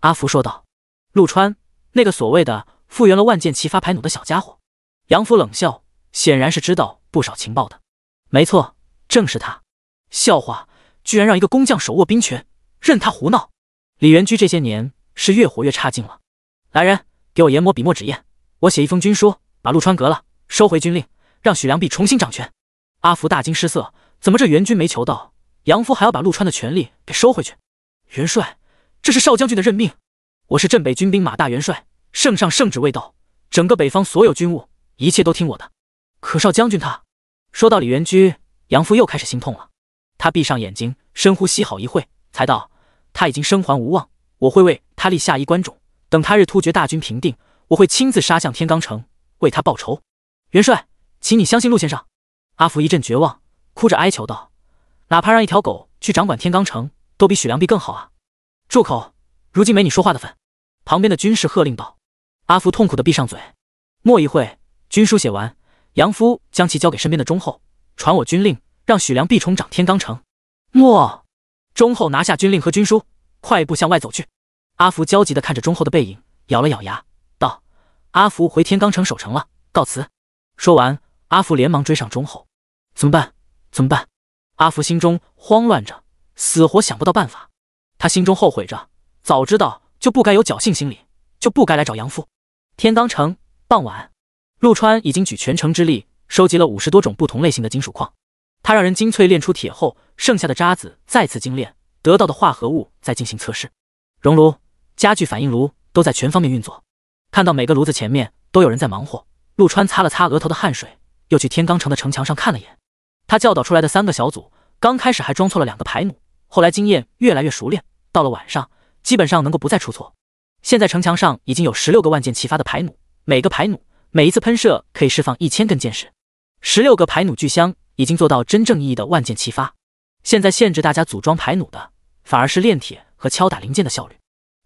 阿福说道。“陆川，那个所谓的复原了万箭齐发牌弩的小家伙。”杨福冷笑，显然是知道不少情报的。没错，正是他。笑话，居然让一个工匠手握兵权，任他胡闹！李元居这些年是越活越差劲了。来人，给我研磨笔墨纸砚。我写一封军书，把陆川革了，收回军令，让许良弼重新掌权。阿福大惊失色，怎么这援军没求到？杨夫还要把陆川的权力给收回去？元帅，这是少将军的任命。我是镇北军兵马大元帅，圣上圣旨未到，整个北方所有军务，一切都听我的。可少将军他……说到李元居，杨夫又开始心痛了。他闭上眼睛，深呼吸好一会，才道：“他已经生还无望，我会为他立下衣冠冢，等他日突厥大军平定。”我会亲自杀向天罡城，为他报仇。元帅，请你相信陆先生。阿福一阵绝望，哭着哀求道：“哪怕让一条狗去掌管天罡城，都比许良弼更好啊！”住口！如今没你说话的份。旁边的军士喝令道。阿福痛苦的闭上嘴。默一会，军书写完，杨夫将其交给身边的忠厚，传我军令，让许良弼重掌天罡城。默。忠厚拿下军令和军书，快步向外走去。阿福焦急的看着忠厚的背影，咬了咬牙。阿福回天罡城守城了，告辞。说完，阿福连忙追上钟后，怎么办？怎么办？阿福心中慌乱着，死活想不到办法。他心中后悔着，早知道就不该有侥幸心理，就不该来找杨父。天罡城傍晚，陆川已经举全城之力收集了五十多种不同类型的金属矿。他让人精粹炼出铁后，剩下的渣子再次精炼得到的化合物再进行测试。熔炉、家具反应炉都在全方面运作。看到每个炉子前面都有人在忙活，陆川擦了擦额头的汗水，又去天罡城的城墙上看了眼。他教导出来的三个小组刚开始还装错了两个排弩，后来经验越来越熟练，到了晚上基本上能够不再出错。现在城墙上已经有十六个万箭齐发的排弩，每个排弩每一次喷射可以释放一千根箭矢，十六个排弩巨箱已经做到真正意义的万箭齐发。现在限制大家组装排弩的，反而是炼铁和敲打零件的效率。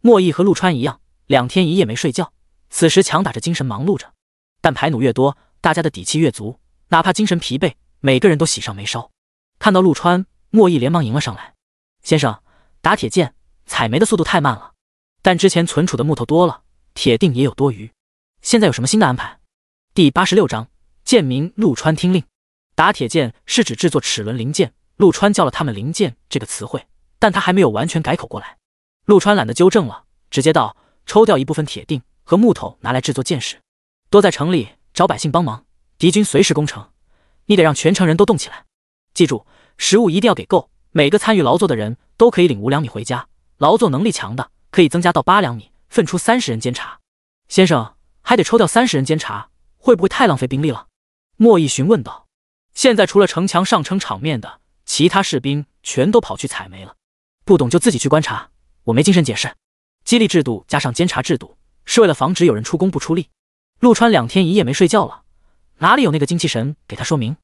莫弈和陆川一样，两天一夜没睡觉。此时强打着精神忙碌着，但牌弩越多，大家的底气越足。哪怕精神疲惫，每个人都喜上眉梢。看到陆川，莫毅连忙迎了上来：“先生，打铁剑采煤的速度太慢了，但之前存储的木头多了，铁锭也有多余。现在有什么新的安排？”第八十六章：剑名陆川听令，打铁剑是指制作齿轮零件。陆川叫了他们“零件”这个词汇，但他还没有完全改口过来。陆川懒得纠正了，直接道：“抽掉一部分铁锭。”和木头拿来制作箭矢，多在城里找百姓帮忙。敌军随时攻城，你得让全城人都动起来。记住，食物一定要给够，每个参与劳作的人都可以领五两米回家。劳作能力强的可以增加到八两米。分出三十人监察。先生，还得抽调三十人监察，会不会太浪费兵力了？莫毅询问道。现在除了城墙上撑场面的，其他士兵全都跑去采煤了。不懂就自己去观察，我没精神解释。激励制度加上监察制度。是为了防止有人出工不出力。陆川两天一夜没睡觉了，哪里有那个精气神给他说明？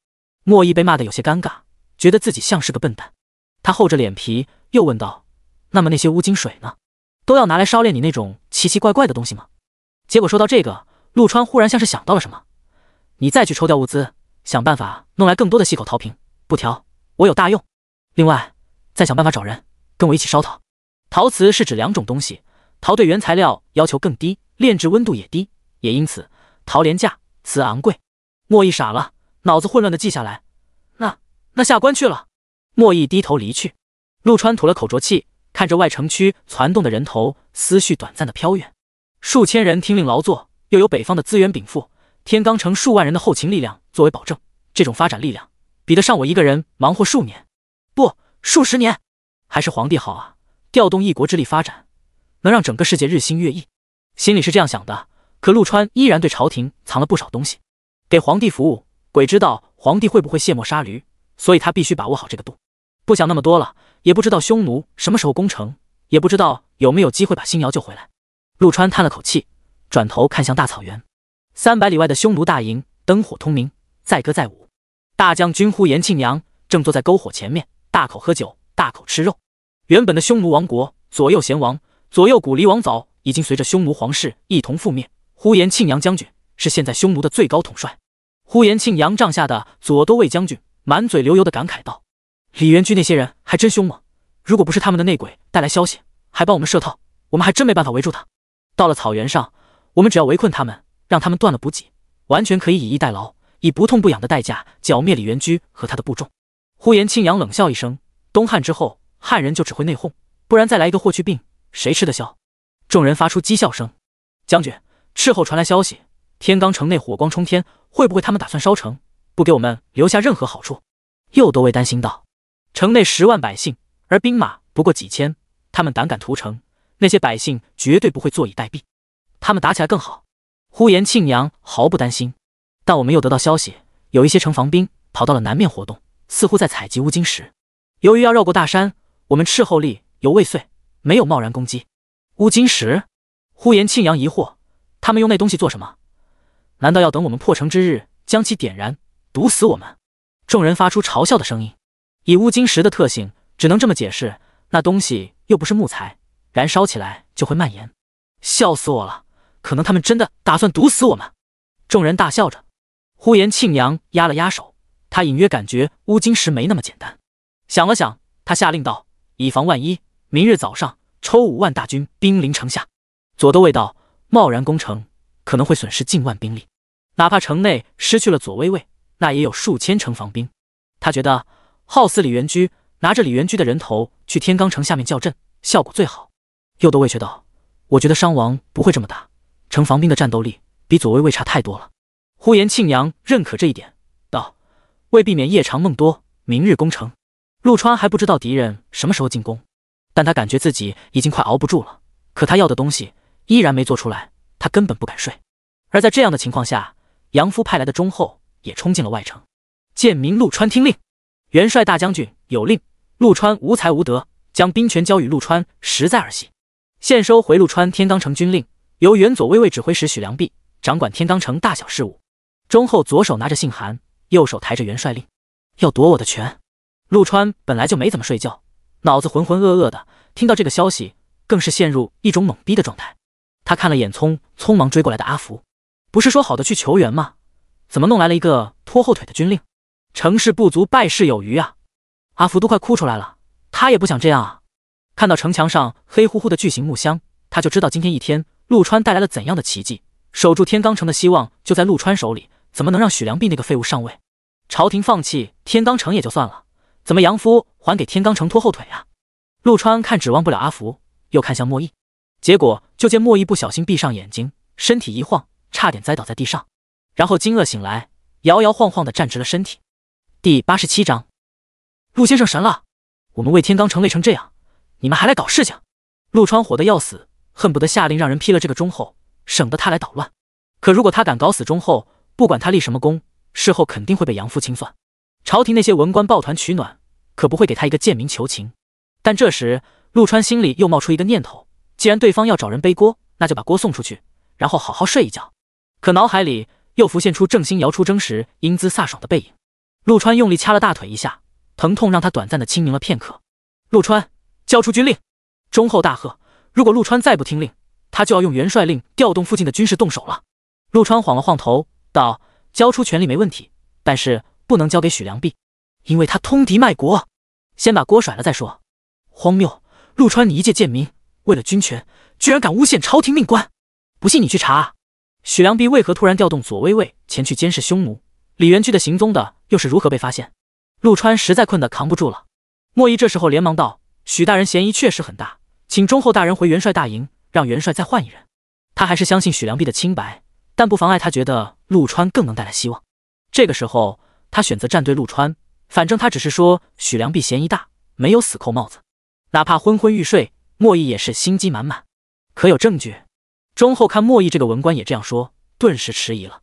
莫毅被骂得有些尴尬，觉得自己像是个笨蛋。他厚着脸皮又问道：“那么那些乌金水呢？都要拿来烧炼你那种奇奇怪怪的东西吗？”结果说到这个，陆川忽然像是想到了什么：“你再去抽调物资，想办法弄来更多的细口陶瓶、布条，我有大用。另外，再想办法找人跟我一起烧陶。陶瓷是指两种东西。”陶对原材料要求更低，炼制温度也低，也因此陶廉价，瓷昂贵。莫毅傻了，脑子混乱的记下来。那那下官去了。莫毅低头离去。陆川吐了口浊气，看着外城区攒动的人头，思绪短暂的飘远。数千人听令劳作，又有北方的资源禀赋，天罡城数万人的后勤力量作为保证，这种发展力量，比得上我一个人忙活数年，不，数十年。还是皇帝好啊，调动一国之力发展。能让整个世界日新月异，心里是这样想的。可陆川依然对朝廷藏了不少东西，给皇帝服务，鬼知道皇帝会不会卸磨杀驴，所以他必须把握好这个度。不想那么多了，也不知道匈奴什么时候攻城，也不知道有没有机会把新瑶救回来。陆川叹了口气，转头看向大草原，三百里外的匈奴大营灯火通明，载歌载舞。大将军呼延庆阳正坐在篝火前面，大口喝酒，大口吃肉。原本的匈奴王国左右贤王。左右古离王早已经随着匈奴皇室一同覆灭。呼延庆阳将军是现在匈奴的最高统帅。呼延庆阳帐下的左都尉将军满嘴流油的感慨道：“李元居那些人还真凶猛，如果不是他们的内鬼带来消息，还帮我们设套，我们还真没办法围住他。到了草原上，我们只要围困他们，让他们断了补给，完全可以以逸待劳，以不痛不痒的代价剿灭李元居和他的部众。”呼延庆阳冷笑一声：“东汉之后，汉人就只会内讧，不然再来一个霍去病。”谁吃得消？众人发出讥笑声。将军，斥候传来消息，天罡城内火光冲天，会不会他们打算烧城，不给我们留下任何好处？又都尉担心道：“城内十万百姓，而兵马不过几千，他们胆敢屠城，那些百姓绝对不会坐以待毙，他们打起来更好。”呼延庆阳毫不担心，但我们又得到消息，有一些城防兵跑到了南面活动，似乎在采集乌金石。由于要绕过大山，我们斥候力犹未遂。没有贸然攻击乌金石，呼延庆阳疑惑，他们用那东西做什么？难道要等我们破城之日将其点燃，毒死我们？众人发出嘲笑的声音。以乌金石的特性，只能这么解释，那东西又不是木材，燃烧起来就会蔓延。笑死我了！可能他们真的打算毒死我们。众人大笑着，呼延庆阳压了压手，他隐约感觉乌金石没那么简单。想了想，他下令道：“以防万一。”明日早上抽五万大军兵临城下，左都尉道：贸然攻城可能会损失近万兵力，哪怕城内失去了左威卫，那也有数千城防兵。他觉得，耗死李元居，拿着李元居的人头去天罡城下面叫阵，效果最好。右都尉却道：我觉得伤亡不会这么大，城防兵的战斗力比左威卫差太多了。呼延庆阳认可这一点，道：为避免夜长梦多，明日攻城。陆川还不知道敌人什么时候进攻。但他感觉自己已经快熬不住了，可他要的东西依然没做出来，他根本不敢睡。而在这样的情况下，杨夫派来的忠厚也冲进了外城。剑明陆川听令，元帅大将军有令，陆川无才无德，将兵权交与陆川实在儿戏，现收回陆川天罡城军令，由元左卫卫指挥使许良弼掌管天罡城大小事务。忠厚左手拿着信函，右手抬着元帅令，要夺我的权。陆川本来就没怎么睡觉。脑子浑浑噩噩的，听到这个消息，更是陷入一种懵逼的状态。他看了眼匆匆忙追过来的阿福，不是说好的去求援吗？怎么弄来了一个拖后腿的军令？成事不足，败事有余啊！阿福都快哭出来了，他也不想这样啊！看到城墙上黑乎乎的巨型木箱，他就知道今天一天陆川带来了怎样的奇迹。守住天罡城的希望就在陆川手里，怎么能让许良弼那个废物上位？朝廷放弃天罡城也就算了，怎么杨夫？还给天罡城拖后腿啊！陆川看指望不了阿福，又看向莫毅，结果就见莫毅不小心闭上眼睛，身体一晃，差点栽倒在地上，然后惊愕醒来，摇摇晃晃的站直了身体。第八十七章，陆先生神了！我们为天罡城累成这样，你们还来搞事情！陆川火得要死，恨不得下令让人劈了这个忠厚，省得他来捣乱。可如果他敢搞死忠厚，不管他立什么功，事后肯定会被杨父清算。朝廷那些文官抱团取暖。可不会给他一个贱民求情，但这时陆川心里又冒出一个念头：既然对方要找人背锅，那就把锅送出去，然后好好睡一觉。可脑海里又浮现出郑兴瑶出征时英姿飒爽的背影。陆川用力掐了大腿一下，疼痛让他短暂的清明了片刻。陆川交出军令，忠厚大喝：“如果陆川再不听令，他就要用元帅令调动附近的军事动手了。”陆川晃了晃头，道：“交出权力没问题，但是不能交给许良弼，因为他通敌卖国。”先把锅甩了再说，荒谬！陆川，你一介贱民，为了军权，居然敢诬陷朝廷命官！不信你去查，许良弼为何突然调动左威卫前去监视匈奴李元居的行踪的，又是如何被发现？陆川实在困得扛不住了。莫毅这时候连忙道：“许大人嫌疑确实很大，请忠厚大人回元帅大营，让元帅再换一人。”他还是相信许良弼的清白，但不妨碍他觉得陆川更能带来希望。这个时候，他选择站对陆川。反正他只是说许良弼嫌疑大，没有死扣帽子。哪怕昏昏欲睡，莫毅也是心机满满。可有证据？忠厚看莫毅这个文官也这样说，顿时迟疑了。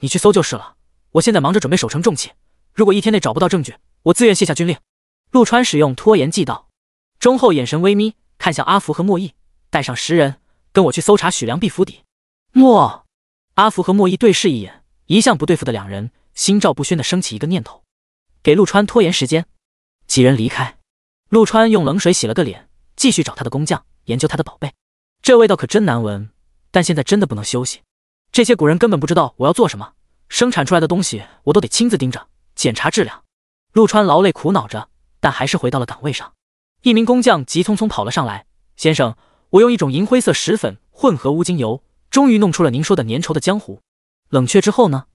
你去搜就是了，我现在忙着准备守城重器。如果一天内找不到证据，我自愿卸下军令。陆川使用拖延计道。忠厚眼神微眯，看向阿福和莫毅，带上十人，跟我去搜查许良弼府邸。莫，阿福和莫毅对视一眼，一向不对付的两人，心照不宣的升起一个念头。给陆川拖延时间，几人离开。陆川用冷水洗了个脸，继续找他的工匠研究他的宝贝。这味道可真难闻，但现在真的不能休息。这些古人根本不知道我要做什么，生产出来的东西我都得亲自盯着检查质量。陆川劳累苦恼着，但还是回到了岗位上。一名工匠急匆匆跑了上来：“先生，我用一种银灰色石粉混合乌精油，终于弄出了您说的粘稠的浆糊。冷却之后呢？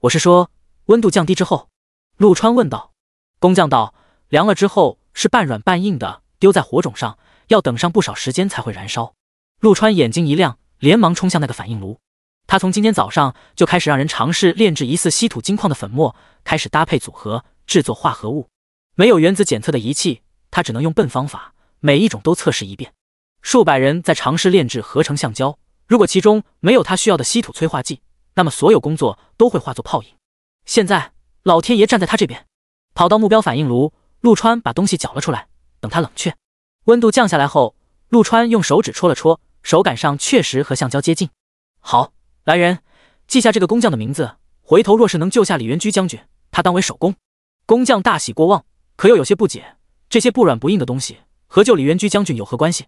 我是说温度降低之后。”陆川问道：“工匠道，凉了之后是半软半硬的，丢在火种上要等上不少时间才会燃烧。”陆川眼睛一亮，连忙冲向那个反应炉。他从今天早上就开始让人尝试炼制疑似稀土金矿的粉末，开始搭配组合制作化合物。没有原子检测的仪器，他只能用笨方法，每一种都测试一遍。数百人在尝试炼制合成橡胶，如果其中没有他需要的稀土催化剂，那么所有工作都会化作泡影。现在。老天爷站在他这边，跑到目标反应炉，陆川把东西搅了出来，等它冷却，温度降下来后，陆川用手指戳了戳，手感上确实和橡胶接近。好，来人，记下这个工匠的名字，回头若是能救下李元居将军，他当为首功。工匠大喜过望，可又有些不解，这些不软不硬的东西和救李元居将军有何关系？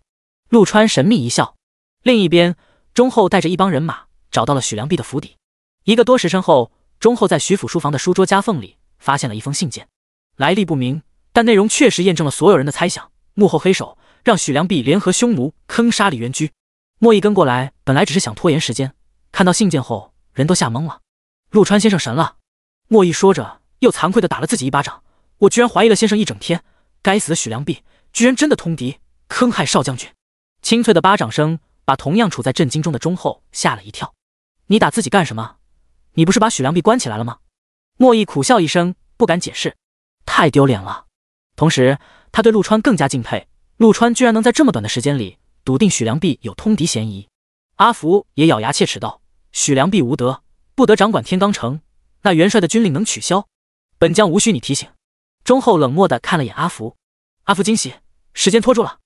陆川神秘一笑。另一边，钟厚带着一帮人马找到了许良弼的府邸，一个多时辰后。钟厚在徐府书房的书桌夹缝里发现了一封信件，来历不明，但内容确实验证了所有人的猜想，幕后黑手让许良弼联合匈奴坑杀李元居。莫弈跟过来，本来只是想拖延时间，看到信件后，人都吓懵了。陆川先生神了，莫弈说着，又惭愧的打了自己一巴掌，我居然怀疑了先生一整天，该死的许良弼，居然真的通敌坑害少将军。清脆的巴掌声把同样处在震惊中的钟厚吓了一跳，你打自己干什么？你不是把许良弼关起来了吗？莫毅苦笑一声，不敢解释，太丢脸了。同时，他对陆川更加敬佩，陆川居然能在这么短的时间里，笃定许良弼有通敌嫌疑。阿福也咬牙切齿道：“许良弼无德，不得掌管天罡城。那元帅的军令能取消？本将无需你提醒。”忠厚冷漠的看了眼阿福，阿福惊喜：“时间拖住了，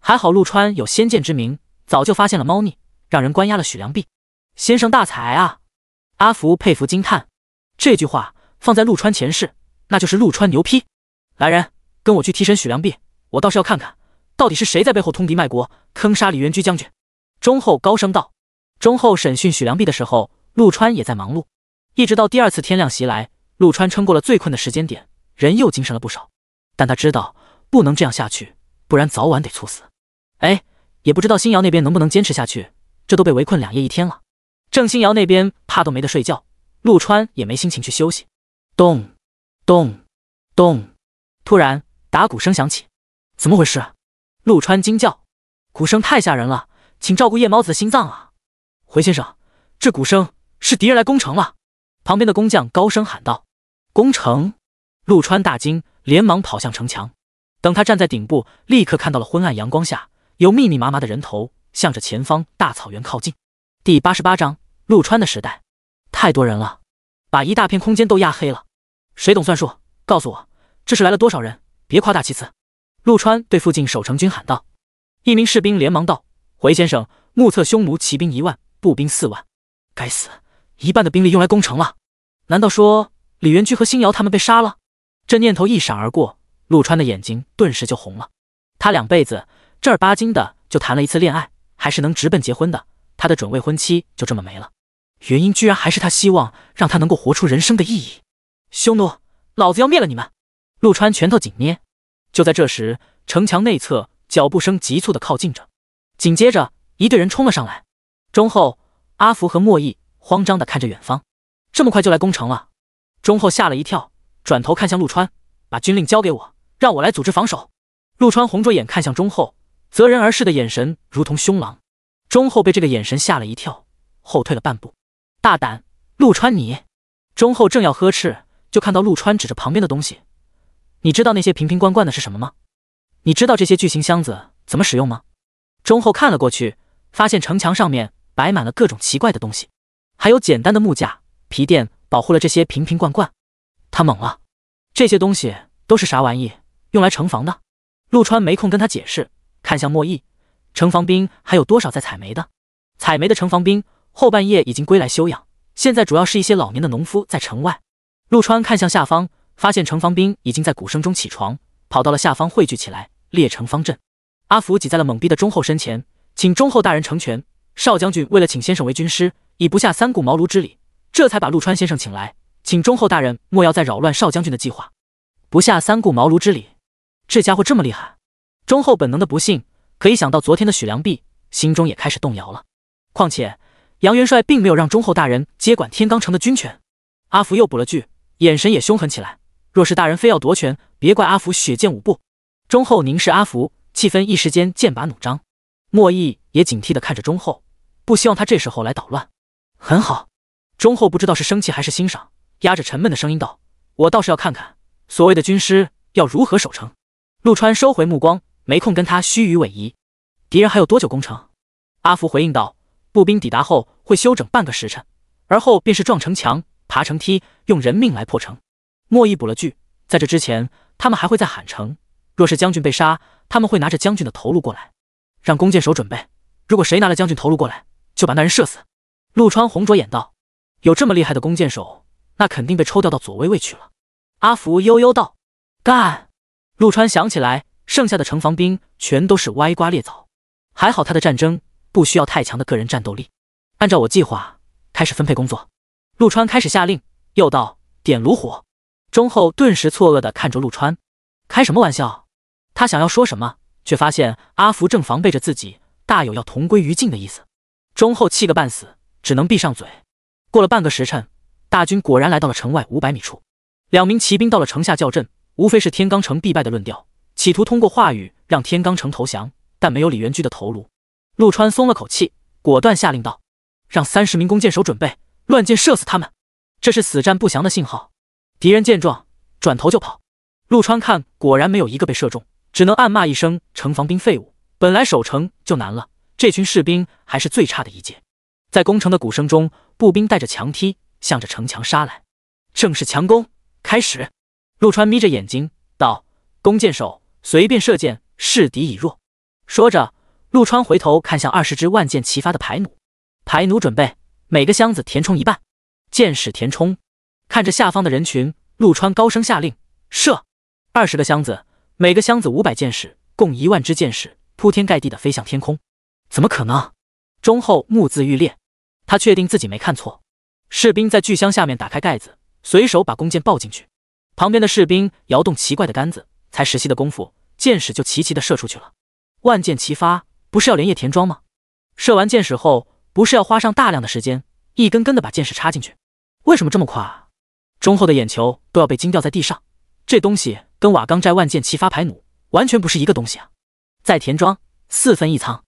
还好陆川有先见之明，早就发现了猫腻，让人关押了许良弼。先生大才啊！”阿福佩服惊叹，这句话放在陆川前世，那就是陆川牛批。来人，跟我去提审许良弼，我倒是要看看，到底是谁在背后通敌卖国，坑杀李元居将军。忠厚高声道。忠厚审讯许良弼的时候，陆川也在忙碌。一直到第二次天亮袭来，陆川撑过了最困的时间点，人又精神了不少。但他知道不能这样下去，不然早晚得猝死。哎，也不知道新瑶那边能不能坚持下去，这都被围困两夜一天了。郑欣瑶那边怕都没得睡觉，陆川也没心情去休息。咚，咚，咚！突然打鼓声响起，怎么回事？陆川惊叫：“鼓声太吓人了，请照顾夜猫子的心脏啊！”回先生，这鼓声是敌人来攻城了。旁边的工匠高声喊道：“攻城！”陆川大惊，连忙跑向城墙。等他站在顶部，立刻看到了昏暗阳光下有密密麻麻的人头，向着前方大草原靠近。第八十八章。陆川的时代，太多人了，把一大片空间都压黑了。谁懂算术？告诉我，这是来了多少人？别夸大其词！陆川对附近守城军喊道。一名士兵连忙道：“回先生，目测匈奴骑兵一万，步兵四万。该死，一半的兵力用来攻城了。难道说李元居和星瑶他们被杀了？”这念头一闪而过，陆川的眼睛顿时就红了。他两辈子正儿八经的就谈了一次恋爱，还是能直奔结婚的，他的准未婚妻就这么没了。原因居然还是他希望让他能够活出人生的意义。匈奴，老子要灭了你们！陆川拳头紧捏。就在这时，城墙内侧脚步声急促的靠近着，紧接着一队人冲了上来。忠厚、阿福和莫毅慌张的看着远方，这么快就来攻城了？忠厚吓了一跳，转头看向陆川，把军令交给我，让我来组织防守。陆川红着眼看向忠厚，择人而视的眼神如同凶狼。忠厚被这个眼神吓了一跳，后退了半步。大胆，陆川！你忠厚正要呵斥，就看到陆川指着旁边的东西。你知道那些瓶瓶罐罐的是什么吗？你知道这些巨型箱子怎么使用吗？忠厚看了过去，发现城墙上面摆满了各种奇怪的东西，还有简单的木架、皮垫保护了这些瓶瓶罐罐。他懵了，这些东西都是啥玩意？用来城防的？陆川没空跟他解释，看向莫毅，城防兵还有多少在采煤的？采煤的城防兵。后半夜已经归来休养，现在主要是一些老年的农夫在城外。陆川看向下方，发现城防兵已经在鼓声中起床，跑到了下方汇聚起来，列成方阵。阿福挤在了懵逼的忠厚身前，请忠厚大人成全。少将军为了请先生为军师，以不下三顾茅庐之礼，这才把陆川先生请来，请忠厚大人莫要再扰乱少将军的计划。不下三顾茅庐之礼，这家伙这么厉害？忠厚本能的不信，可以想到昨天的许良弼，心中也开始动摇了。况且。杨元帅并没有让忠厚大人接管天罡城的军权，阿福又补了句，眼神也凶狠起来。若是大人非要夺权，别怪阿福血溅五步。忠厚凝视阿福，气氛一时间剑拔弩张。莫毅也警惕地看着忠厚，不希望他这时候来捣乱。很好，忠厚不知道是生气还是欣赏，压着沉闷的声音道：“我倒是要看看所谓的军师要如何守城。”陆川收回目光，没空跟他虚与委蛇。敌人还有多久攻城？阿福回应道。步兵抵达后会休整半个时辰，而后便是撞城墙、爬城梯，用人命来破城。莫弈补了句，在这之前，他们还会在喊城。若是将军被杀，他们会拿着将军的头颅过来，让弓箭手准备。如果谁拿了将军头颅过来，就把那人射死。陆川红着眼道：“有这么厉害的弓箭手，那肯定被抽调到左卫卫去了。”阿福悠悠道：“干。”陆川想起来，剩下的城防兵全都是歪瓜裂枣，还好他的战争。不需要太强的个人战斗力。按照我计划，开始分配工作。陆川开始下令，又道：“点炉火。”忠厚顿时错愕的看着陆川，开什么玩笑？他想要说什么，却发现阿福正防备着自己，大有要同归于尽的意思。忠厚气个半死，只能闭上嘴。过了半个时辰，大军果然来到了城外五百米处。两名骑兵到了城下叫阵，无非是天罡城必败的论调，企图通过话语让天罡城投降，但没有李元居的头颅。陆川松了口气，果断下令道：“让三十名弓箭手准备，乱箭射死他们。”这是死战不降的信号。敌人见状，转头就跑。陆川看，果然没有一个被射中，只能暗骂一声：“城防兵废物！本来守城就难了，这群士兵还是最差的一届。”在攻城的鼓声中，步兵带着强梯，向着城墙杀来，正式强攻开始。陆川眯着眼睛道：“弓箭手随便射箭，示敌以弱。”说着。陆川回头看向二十只万箭齐发的排弩，排弩准备，每个箱子填充一半，箭矢填充。看着下方的人群，陆川高声下令：射！二十个箱子，每个箱子五百箭矢，共一万支箭矢，铺天盖地的飞向天空。怎么可能？钟后目字欲裂，他确定自己没看错。士兵在巨箱下面打开盖子，随手把弓箭抱进去，旁边的士兵摇动奇怪的杆子，才十息的功夫，箭矢就齐齐的射出去了，万箭齐发。不是要连夜填装吗？射完箭矢后，不是要花上大量的时间，一根根的把箭矢插进去？为什么这么快？啊？忠厚的眼球都要被惊掉在地上。这东西跟瓦岗寨万箭齐发牌弩完全不是一个东西啊！再填装，四分一仓。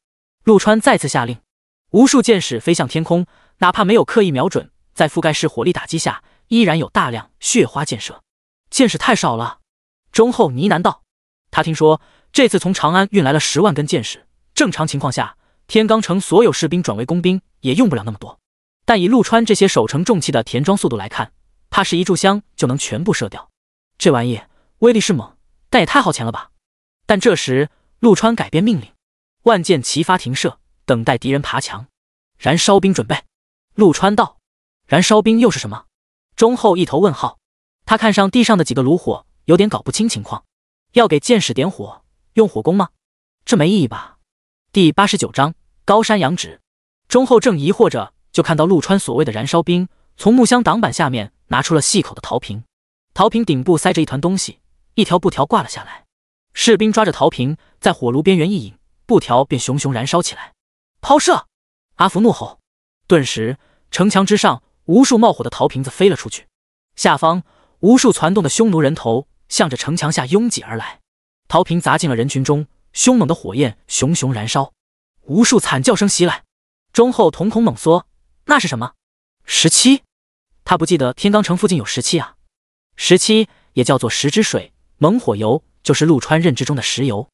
陆川再次下令，无数箭矢飞向天空，哪怕没有刻意瞄准，在覆盖式火力打击下，依然有大量血花箭射。箭矢太少了，忠厚呢喃道。他听说这次从长安运来了十万根箭矢。正常情况下，天罡城所有士兵转为工兵也用不了那么多，但以陆川这些守城重器的填装速度来看，怕是一炷香就能全部射掉。这玩意威力是猛，但也太耗钱了吧？但这时陆川改变命令，万箭齐发停射，等待敌人爬墙。燃烧兵准备。陆川道：“燃烧兵又是什么？”忠厚一头问号。他看上地上的几个炉火，有点搞不清情况。要给箭矢点火，用火攻吗？这没意义吧？第八十九章高山仰止。钟厚正疑惑着，就看到陆川所谓的燃烧兵从木箱挡板下面拿出了细口的陶瓶，陶瓶顶部塞着一团东西，一条布条挂了下来。士兵抓着陶瓶，在火炉边缘一引，布条便熊熊燃烧起来。抛射！阿福怒吼，顿时城墙之上无数冒火的陶瓶子飞了出去，下方无数攒动的匈奴人头向着城墙下拥挤而来，陶瓶砸进了人群中。凶猛的火焰熊熊燃烧，无数惨叫声袭来。忠厚瞳孔猛缩，那是什么？石器？他不记得天罡城附近有石器啊。石漆也叫做石之水，猛火油就是陆川认知中的石油。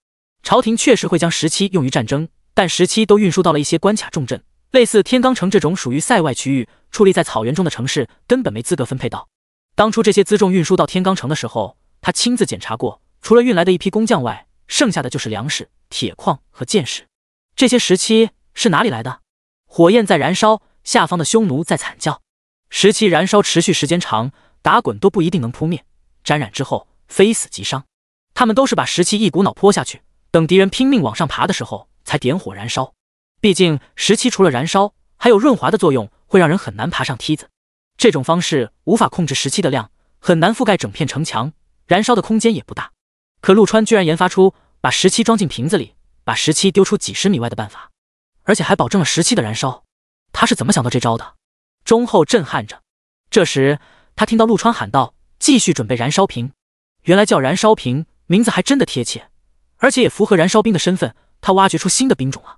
朝廷确实会将石漆用于战争，但石漆都运输到了一些关卡重镇，类似天罡城这种属于塞外区域、矗立在草原中的城市，根本没资格分配到。当初这些辎重运输到天罡城的时候，他亲自检查过，除了运来的一批工匠外。剩下的就是粮食、铁矿和箭矢。这些石漆是哪里来的？火焰在燃烧，下方的匈奴在惨叫。石漆燃烧持续时间长，打滚都不一定能扑灭，沾染之后非死即伤。他们都是把石漆一股脑泼下去，等敌人拼命往上爬的时候才点火燃烧。毕竟石漆除了燃烧，还有润滑的作用，会让人很难爬上梯子。这种方式无法控制石漆的量，很难覆盖整片城墙，燃烧的空间也不大。可陆川居然研发出把石漆装进瓶子里，把石漆丢出几十米外的办法，而且还保证了石漆的燃烧。他是怎么想到这招的？钟厚震撼着。这时，他听到陆川喊道：“继续准备燃烧瓶。”原来叫燃烧瓶，名字还真的贴切，而且也符合燃烧兵的身份。他挖掘出新的兵种了。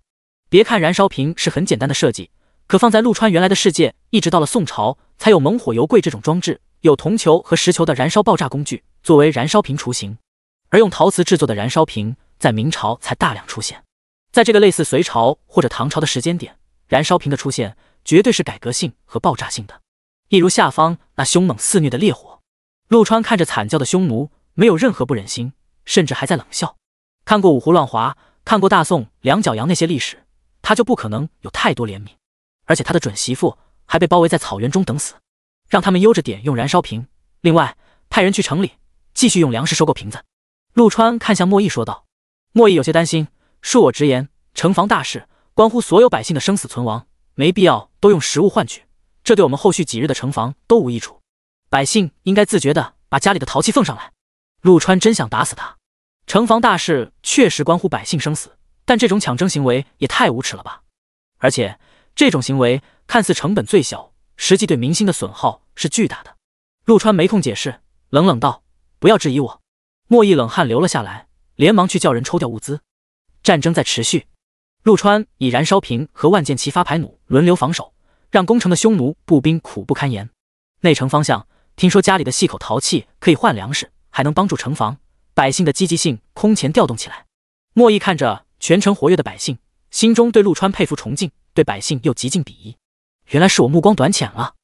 别看燃烧瓶是很简单的设计，可放在陆川原来的世界，一直到了宋朝才有猛火油柜这种装置，有铜球和石球的燃烧爆炸工具作为燃烧瓶雏形。而用陶瓷制作的燃烧瓶，在明朝才大量出现。在这个类似隋朝或者唐朝的时间点，燃烧瓶的出现绝对是改革性和爆炸性的。一如下方那凶猛肆虐的烈火，陆川看着惨叫的匈奴，没有任何不忍心，甚至还在冷笑。看过五胡乱华，看过大宋两角羊那些历史，他就不可能有太多怜悯。而且他的准媳妇还被包围在草原中等死，让他们悠着点用燃烧瓶。另外，派人去城里继续用粮食收购瓶子。陆川看向莫毅，说道：“莫毅有些担心，恕我直言，城防大事关乎所有百姓的生死存亡，没必要都用食物换取，这对我们后续几日的城防都无益处。百姓应该自觉的把家里的陶器奉上来。”陆川真想打死他！城防大事确实关乎百姓生死，但这种抢征行为也太无耻了吧！而且这种行为看似成本最小，实际对民心的损耗是巨大的。陆川没空解释，冷冷道：“不要质疑我。”莫毅冷汗流了下来，连忙去叫人抽调物资。战争在持续，陆川以燃烧瓶和万箭齐发牌弩轮流防守，让攻城的匈奴步兵苦不堪言。内城方向，听说家里的细口陶器可以换粮食，还能帮助城防，百姓的积极性空前调动起来。莫毅看着全城活跃的百姓，心中对陆川佩服崇敬，对百姓又极尽鄙夷。原来是我目光短浅了，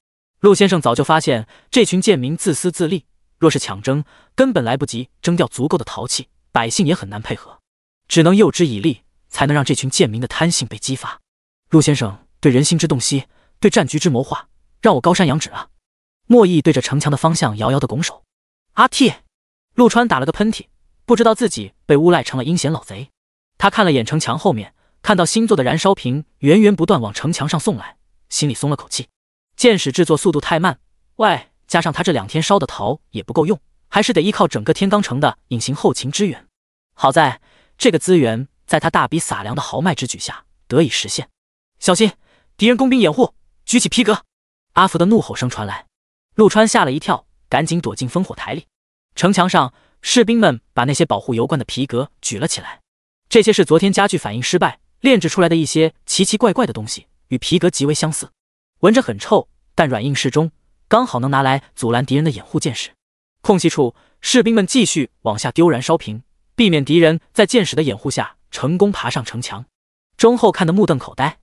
陆先生早就发现这群贱民自私自利。若是强征，根本来不及征调足够的陶器，百姓也很难配合，只能诱之以利，才能让这群贱民的贪性被激发。陆先生对人心之洞悉，对战局之谋划，让我高山仰止啊！莫毅对着城墙的方向遥遥的拱手。阿嚏！陆川打了个喷嚏，不知道自己被诬赖成了阴险老贼。他看了眼城墙后面，看到新做的燃烧瓶源源不断往城墙上送来，心里松了口气。箭矢制作速度太慢。喂！加上他这两天烧的陶也不够用，还是得依靠整个天罡城的隐形后勤支援。好在，这个资源在他大笔撒粮的豪迈之举下得以实现。小心，敌人工兵掩护，举起皮革！阿福的怒吼声传来，陆川吓了一跳，赶紧躲进烽火台里。城墙上，士兵们把那些保护油罐的皮革举了起来。这些是昨天家具反应失败炼制出来的一些奇奇怪怪的东西，与皮革极为相似，闻着很臭，但软硬适中。刚好能拿来阻拦敌人的掩护箭矢，空隙处士兵们继续往下丢燃烧瓶，避免敌人在箭矢的掩护下成功爬上城墙。忠厚看得目瞪口呆，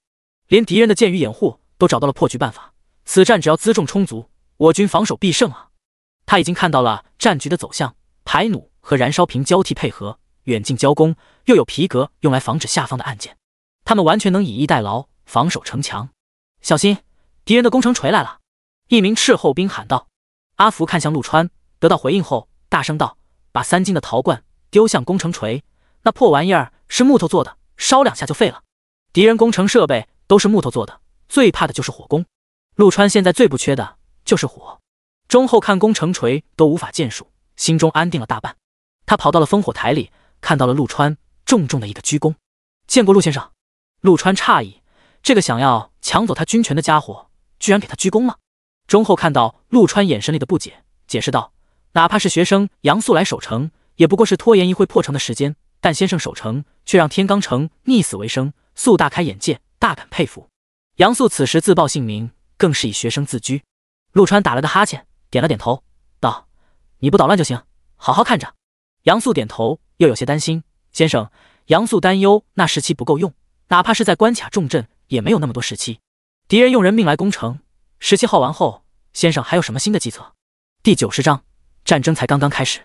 连敌人的箭雨掩护都找到了破局办法。此战只要辎重充足，我军防守必胜啊！他已经看到了战局的走向，排弩和燃烧瓶交替配合，远近交攻，又有皮革用来防止下方的暗箭，他们完全能以逸待劳防守城墙。小心，敌人的攻城锤来了！一名斥候兵喊道：“阿福，看向陆川，得到回应后，大声道：‘把三斤的陶罐丢向工程锤，那破玩意儿是木头做的，烧两下就废了。敌人工程设备都是木头做的，最怕的就是火攻。’陆川现在最不缺的就是火。中后看工程锤都无法建树，心中安定了大半。他跑到了烽火台里，看到了陆川重重的一个鞠躬：‘见过陆先生。’陆川诧异，这个想要抢走他军权的家伙，居然给他鞠躬了。”钟厚看到陆川眼神里的不解，解释道：“哪怕是学生杨素来守城，也不过是拖延一会破城的时间。但先生守城，却让天罡城逆死为生，素大开眼界，大感佩服。”杨素此时自报姓名，更是以学生自居。陆川打了个哈欠，点了点头，道：“你不捣乱就行，好好看着。”杨素点头，又有些担心：“先生。”杨素担忧那时期不够用，哪怕是在关卡重镇，也没有那么多时期。敌人用人命来攻城。十七号完后，先生还有什么新的计策？第九十章，战争才刚刚开始，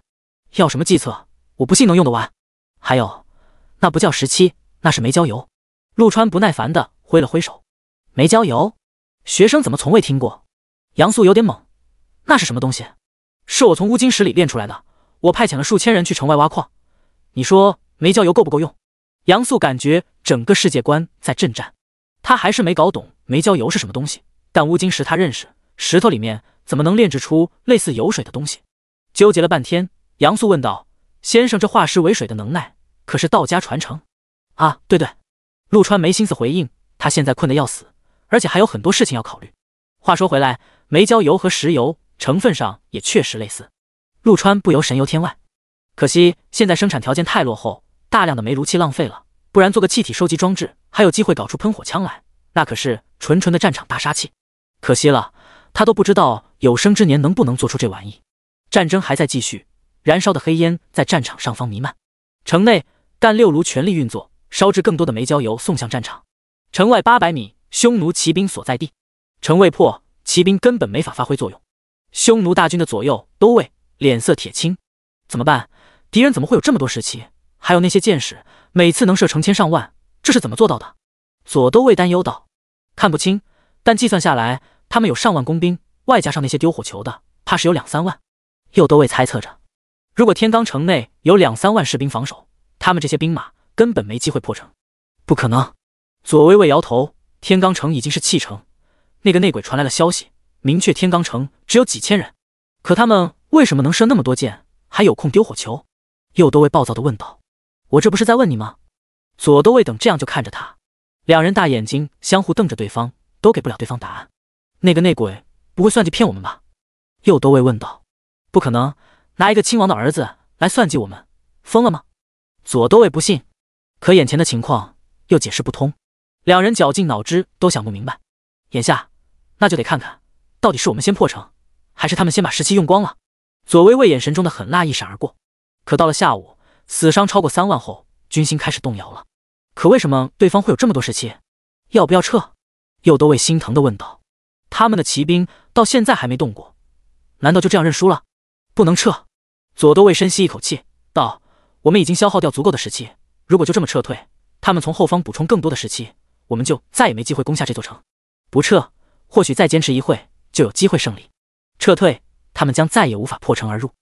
要什么计策？我不信能用得完。还有，那不叫十七，那是煤焦油。陆川不耐烦的挥了挥手。煤焦油？学生怎么从未听过？杨素有点懵。那是什么东西？是我从乌金石里炼出来的。我派遣了数千人去城外挖矿。你说煤焦油够不够用？杨素感觉整个世界观在震颤，他还是没搞懂煤焦油是什么东西。但乌金石他认识，石头里面怎么能炼制出类似油水的东西？纠结了半天，杨素问道：“先生，这化石为水的能耐可是道家传承？”啊，对对。陆川没心思回应，他现在困得要死，而且还有很多事情要考虑。话说回来，煤焦油和石油成分上也确实类似。陆川不由神游天外，可惜现在生产条件太落后，大量的煤炉气浪费了，不然做个气体收集装置，还有机会搞出喷火枪来，那可是纯纯的战场大杀器。可惜了，他都不知道有生之年能不能做出这玩意。战争还在继续，燃烧的黑烟在战场上方弥漫。城内，干六炉全力运作，烧制更多的煤焦油送向战场。城外八百米，匈奴骑兵所在地，城未破，骑兵根本没法发挥作用。匈奴大军的左右都尉脸色铁青，怎么办？敌人怎么会有这么多士气？还有那些箭矢，每次能射成千上万，这是怎么做到的？左都尉担忧道：“看不清。”但计算下来，他们有上万工兵，外加上那些丢火球的，怕是有两三万。又都尉猜测着，如果天罡城内有两三万士兵防守，他们这些兵马根本没机会破城。不可能！左都卫摇头。天罡城已经是弃城，那个内鬼传来了消息，明确天罡城只有几千人。可他们为什么能射那么多箭，还有空丢火球？右都尉暴躁地问道：“我这不是在问你吗？”左都尉等这样就看着他，两人大眼睛相互瞪着对方。都给不了对方答案，那个内鬼不会算计骗我们吧？右都卫问道。不可能，拿一个亲王的儿子来算计我们，疯了吗？左都卫不信，可眼前的情况又解释不通，两人绞尽脑汁都想不明白。眼下，那就得看看，到底是我们先破城，还是他们先把石器用光了。左都卫眼神中的狠辣一闪而过。可到了下午，死伤超过三万后，军心开始动摇了。可为什么对方会有这么多石器？要不要撤？右都尉心疼的问道：“他们的骑兵到现在还没动过，难道就这样认输了？不能撤。”左都尉深吸一口气道：“我们已经消耗掉足够的时期，如果就这么撤退，他们从后方补充更多的时期，我们就再也没机会攻下这座城。不撤，或许再坚持一会就有机会胜利；撤退，他们将再也无法破城而入。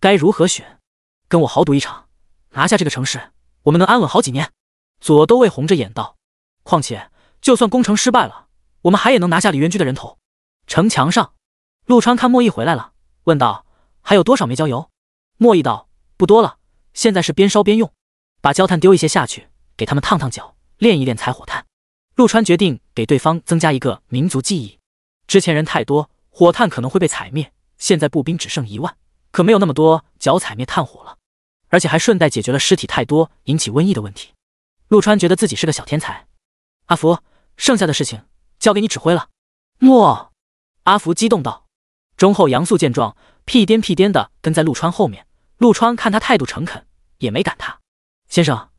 该如何选？跟我豪赌一场，拿下这个城市，我们能安稳好几年。”左都尉红着眼道：“况且，就算攻城失败了。”我们还也能拿下李元居的人头。城墙上，陆川看莫毅回来了，问道：“还有多少煤焦油？”莫毅道：“不多了，现在是边烧边用。把焦炭丢一些下去，给他们烫烫脚，练一练踩火炭。”陆川决定给对方增加一个民族记忆。之前人太多，火炭可能会被踩灭。现在步兵只剩一万，可没有那么多脚踩灭炭火了，而且还顺带解决了尸体太多引起瘟疫的问题。陆川觉得自己是个小天才。阿福，剩下的事情。交给你指挥了，诺！阿福激动道。忠厚杨素见状，屁颠屁颠的跟在陆川后面。陆川看他态度诚恳，也没赶他。先生，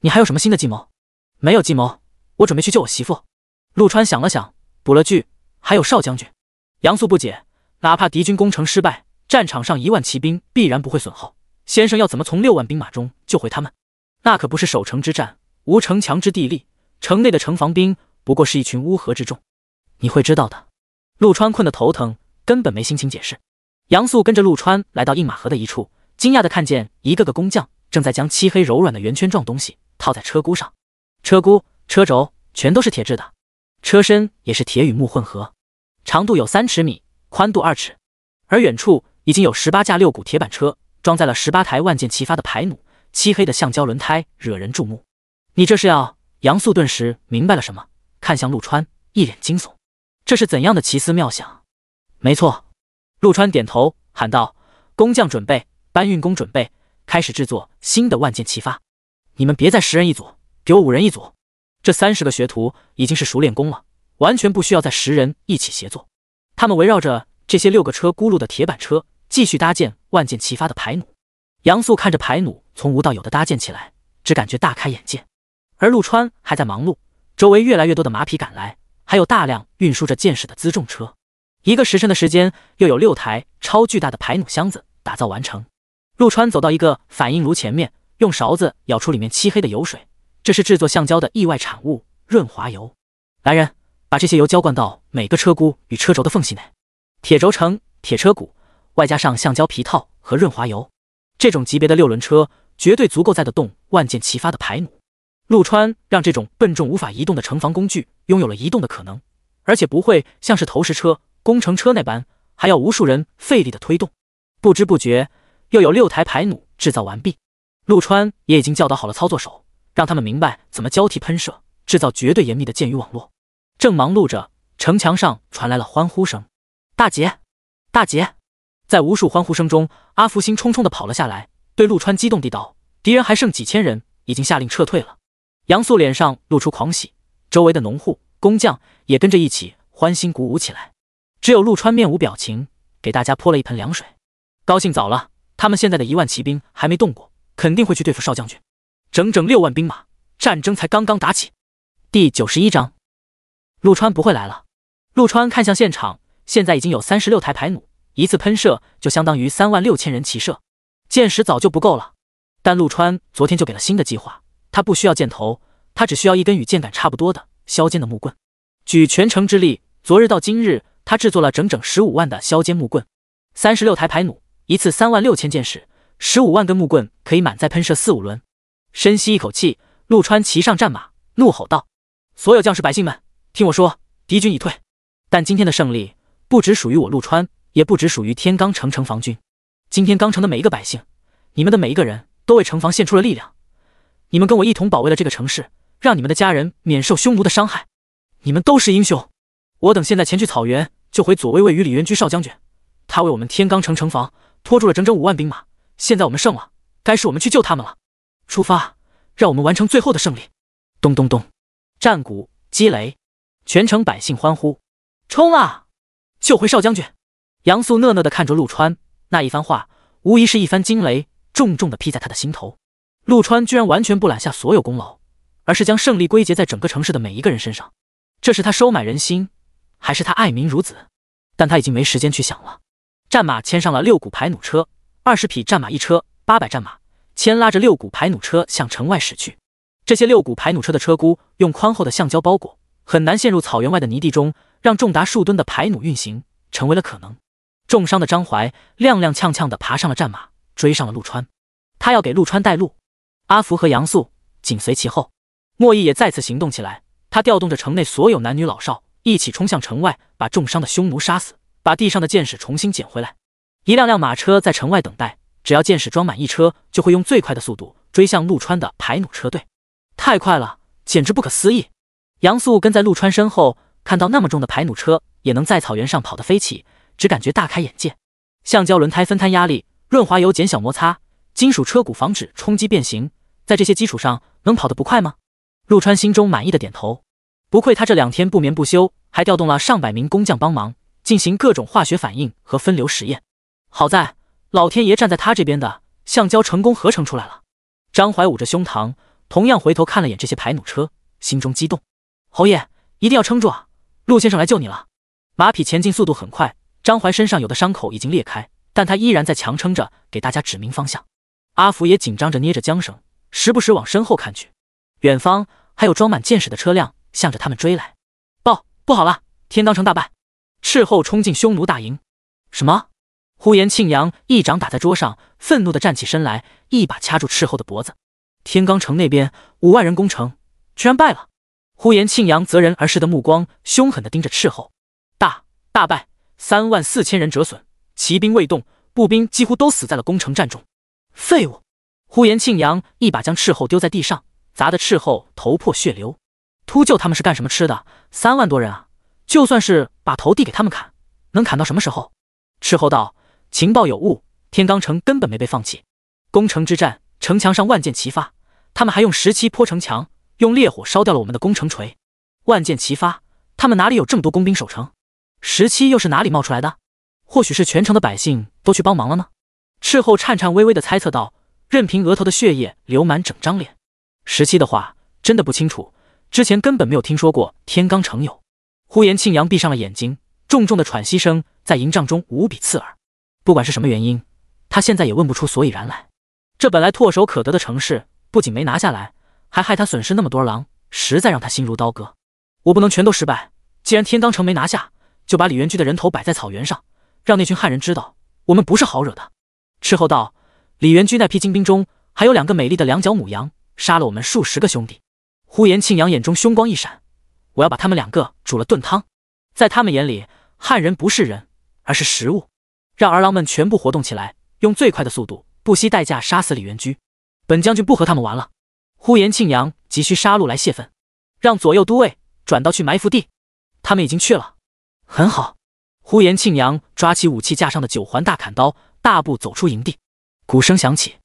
你还有什么新的计谋？没有计谋，我准备去救我媳妇。陆川想了想，补了句：“还有少将军。”杨素不解，哪怕敌军攻城失败，战场上一万骑兵必然不会损耗。先生要怎么从六万兵马中救回他们？那可不是守城之战，无城墙之地利，城内的城防兵。不过是一群乌合之众，你会知道的。陆川困得头疼，根本没心情解释。杨素跟着陆川来到印马河的一处，惊讶地看见一个个工匠正在将漆黑柔软的圆圈状东西套在车箍上。车箍、车轴全都是铁制的，车身也是铁与木混合，长度有三尺米，宽度二尺。而远处已经有十八架六股铁板车，装载了十八台万箭齐发的排弩。漆黑的橡胶轮胎惹人注目。你这是要……杨素顿时明白了什么。看向陆川，一脸惊悚，这是怎样的奇思妙想？没错，陆川点头喊道：“工匠准备，搬运工准备，开始制作新的万箭齐发。你们别再十人一组，给我五人一组。这三十个学徒已经是熟练工了，完全不需要再十人一起协作。他们围绕着这些六个车轱辘的铁板车，继续搭建万箭齐发的排弩。”杨素看着排弩从无到有的搭建起来，只感觉大开眼界。而陆川还在忙碌。周围越来越多的马匹赶来，还有大量运输着箭矢的辎重车。一个时辰的时间，又有六台超巨大的排弩箱子打造完成。陆川走到一个反应炉前面，用勺子舀出里面漆黑的油水，这是制作橡胶的意外产物——润滑油。来人，把这些油浇灌到每个车轱与车轴的缝隙内，铁轴承、铁车骨，外加上橡胶皮套和润滑油，这种级别的六轮车绝对足够载得动万箭齐发的排弩。陆川让这种笨重无法移动的城防工具拥有了移动的可能，而且不会像是投石车、工程车那般，还要无数人费力的推动。不知不觉，又有六台排弩制造完毕。陆川也已经教导好了操作手，让他们明白怎么交替喷射，制造绝对严密的箭雨网络。正忙碌着，城墙上传来了欢呼声：“大捷！大捷！”在无数欢呼声中，阿福兴冲冲的跑了下来，对陆川激动地道：“敌人还剩几千人，已经下令撤退了。”杨素脸上露出狂喜，周围的农户、工匠也跟着一起欢欣鼓舞起来。只有陆川面无表情，给大家泼了一盆凉水。高兴早了，他们现在的一万骑兵还没动过，肯定会去对付少将军。整整六万兵马，战争才刚刚打起。第九十一章，陆川不会来了。陆川看向现场，现在已经有三十六台排弩，一次喷射就相当于三万六千人骑射，箭矢早就不够了。但陆川昨天就给了新的计划。他不需要箭头，他只需要一根与箭杆差不多的削尖的木棍。举全城之力，昨日到今日，他制作了整整十五万的削尖木棍。三十六台排弩，一次三万六千箭矢，十五万根木棍可以满载喷射四五轮。深吸一口气，陆川骑上战马，怒吼道：“所有将士、百姓们，听我说！敌军已退，但今天的胜利不只属于我陆川，也不只属于天罡城城防军。今天，刚城的每一个百姓，你们的每一个人都为城防献出了力量。”你们跟我一同保卫了这个城市，让你们的家人免受匈奴的伤害，你们都是英雄。我等现在前去草原救回左卫卫与李元居少将军，他为我们天罡城城防拖住了整整五万兵马。现在我们胜了，该是我们去救他们了。出发，让我们完成最后的胜利。咚咚咚，战鼓击雷，全城百姓欢呼，冲啊！救回少将军！杨素讷讷地看着陆川，那一番话无疑是一番惊雷，重重的劈在他的心头。陆川居然完全不揽下所有功劳，而是将胜利归结在整个城市的每一个人身上。这是他收买人心，还是他爱民如子？但他已经没时间去想了。战马牵上了六股排弩车，二十匹战马一车，八百战马牵拉着六股排弩车向城外驶去。这些六股排弩车的车轱用宽厚的橡胶包裹，很难陷入草原外的泥地中，让重达数吨的排弩运行成为了可能。重伤的张怀踉踉跄跄地爬上了战马，追上了陆川，他要给陆川带路。阿福和杨素紧随其后，莫毅也再次行动起来。他调动着城内所有男女老少，一起冲向城外，把重伤的匈奴杀死，把地上的箭矢重新捡回来。一辆辆马车在城外等待，只要箭矢装满一车，就会用最快的速度追向陆川的排弩车队。太快了，简直不可思议！杨素跟在陆川身后，看到那么重的排弩车也能在草原上跑得飞起，只感觉大开眼界。橡胶轮胎分摊压力，润滑油减小摩擦，金属车骨防止冲击变形。在这些基础上，能跑得不快吗？陆川心中满意的点头，不愧他这两天不眠不休，还调动了上百名工匠帮忙进行各种化学反应和分流实验。好在老天爷站在他这边的，橡胶成功合成出来了。张怀捂着胸膛，同样回头看了眼这些排弩车，心中激动。侯爷一定要撑住啊！陆先生来救你了。马匹前进速度很快，张怀身上有的伤口已经裂开，但他依然在强撑着，给大家指明方向。阿福也紧张着捏着缰绳。时不时往身后看去，远方还有装满箭矢的车辆向着他们追来。报，不好了，天罡城大败，斥候冲进匈奴大营。什么？呼延庆阳一掌打在桌上，愤怒的站起身来，一把掐住斥候的脖子。天罡城那边五万人攻城，居然败了。呼延庆阳择人而视的目光凶狠的盯着斥候，大大败，三万四千人折损，骑兵未动，步兵几乎都死在了攻城战中。废物。呼延庆阳一把将斥候丢在地上，砸得斥候头破血流。秃鹫他们是干什么吃的？三万多人啊！就算是把头递给他们砍，能砍到什么时候？斥候道：“情报有误，天罡城根本没被放弃。攻城之战，城墙上万箭齐发，他们还用石漆泼城墙，用烈火烧掉了我们的攻城锤。万箭齐发，他们哪里有这么多工兵守城？石漆又是哪里冒出来的？或许是全城的百姓都去帮忙了呢？”斥候颤颤巍巍地猜测道。任凭额头的血液流满整张脸，十七的话真的不清楚，之前根本没有听说过天罡城有。呼延庆阳闭上了眼睛，重重的喘息声在营帐中无比刺耳。不管是什么原因，他现在也问不出所以然来。这本来唾手可得的城市，不仅没拿下来，还害他损失那么多狼，实在让他心如刀割。我不能全都失败，既然天罡城没拿下，就把李元军的人头摆在草原上，让那群汉人知道我们不是好惹的。斥候道。李元居那批精兵中还有两个美丽的两脚母羊，杀了我们数十个兄弟。呼延庆阳眼中凶光一闪，我要把他们两个煮了炖汤。在他们眼里，汉人不是人，而是食物。让儿郎们全部活动起来，用最快的速度，不惜代价杀死李元居。本将军不和他们玩了。呼延庆阳急需杀戮来泄愤，让左右都尉转刀去埋伏地。他们已经去了，很好。呼延庆阳抓起武器架上的九环大砍刀，大步走出营地。鼓声响起，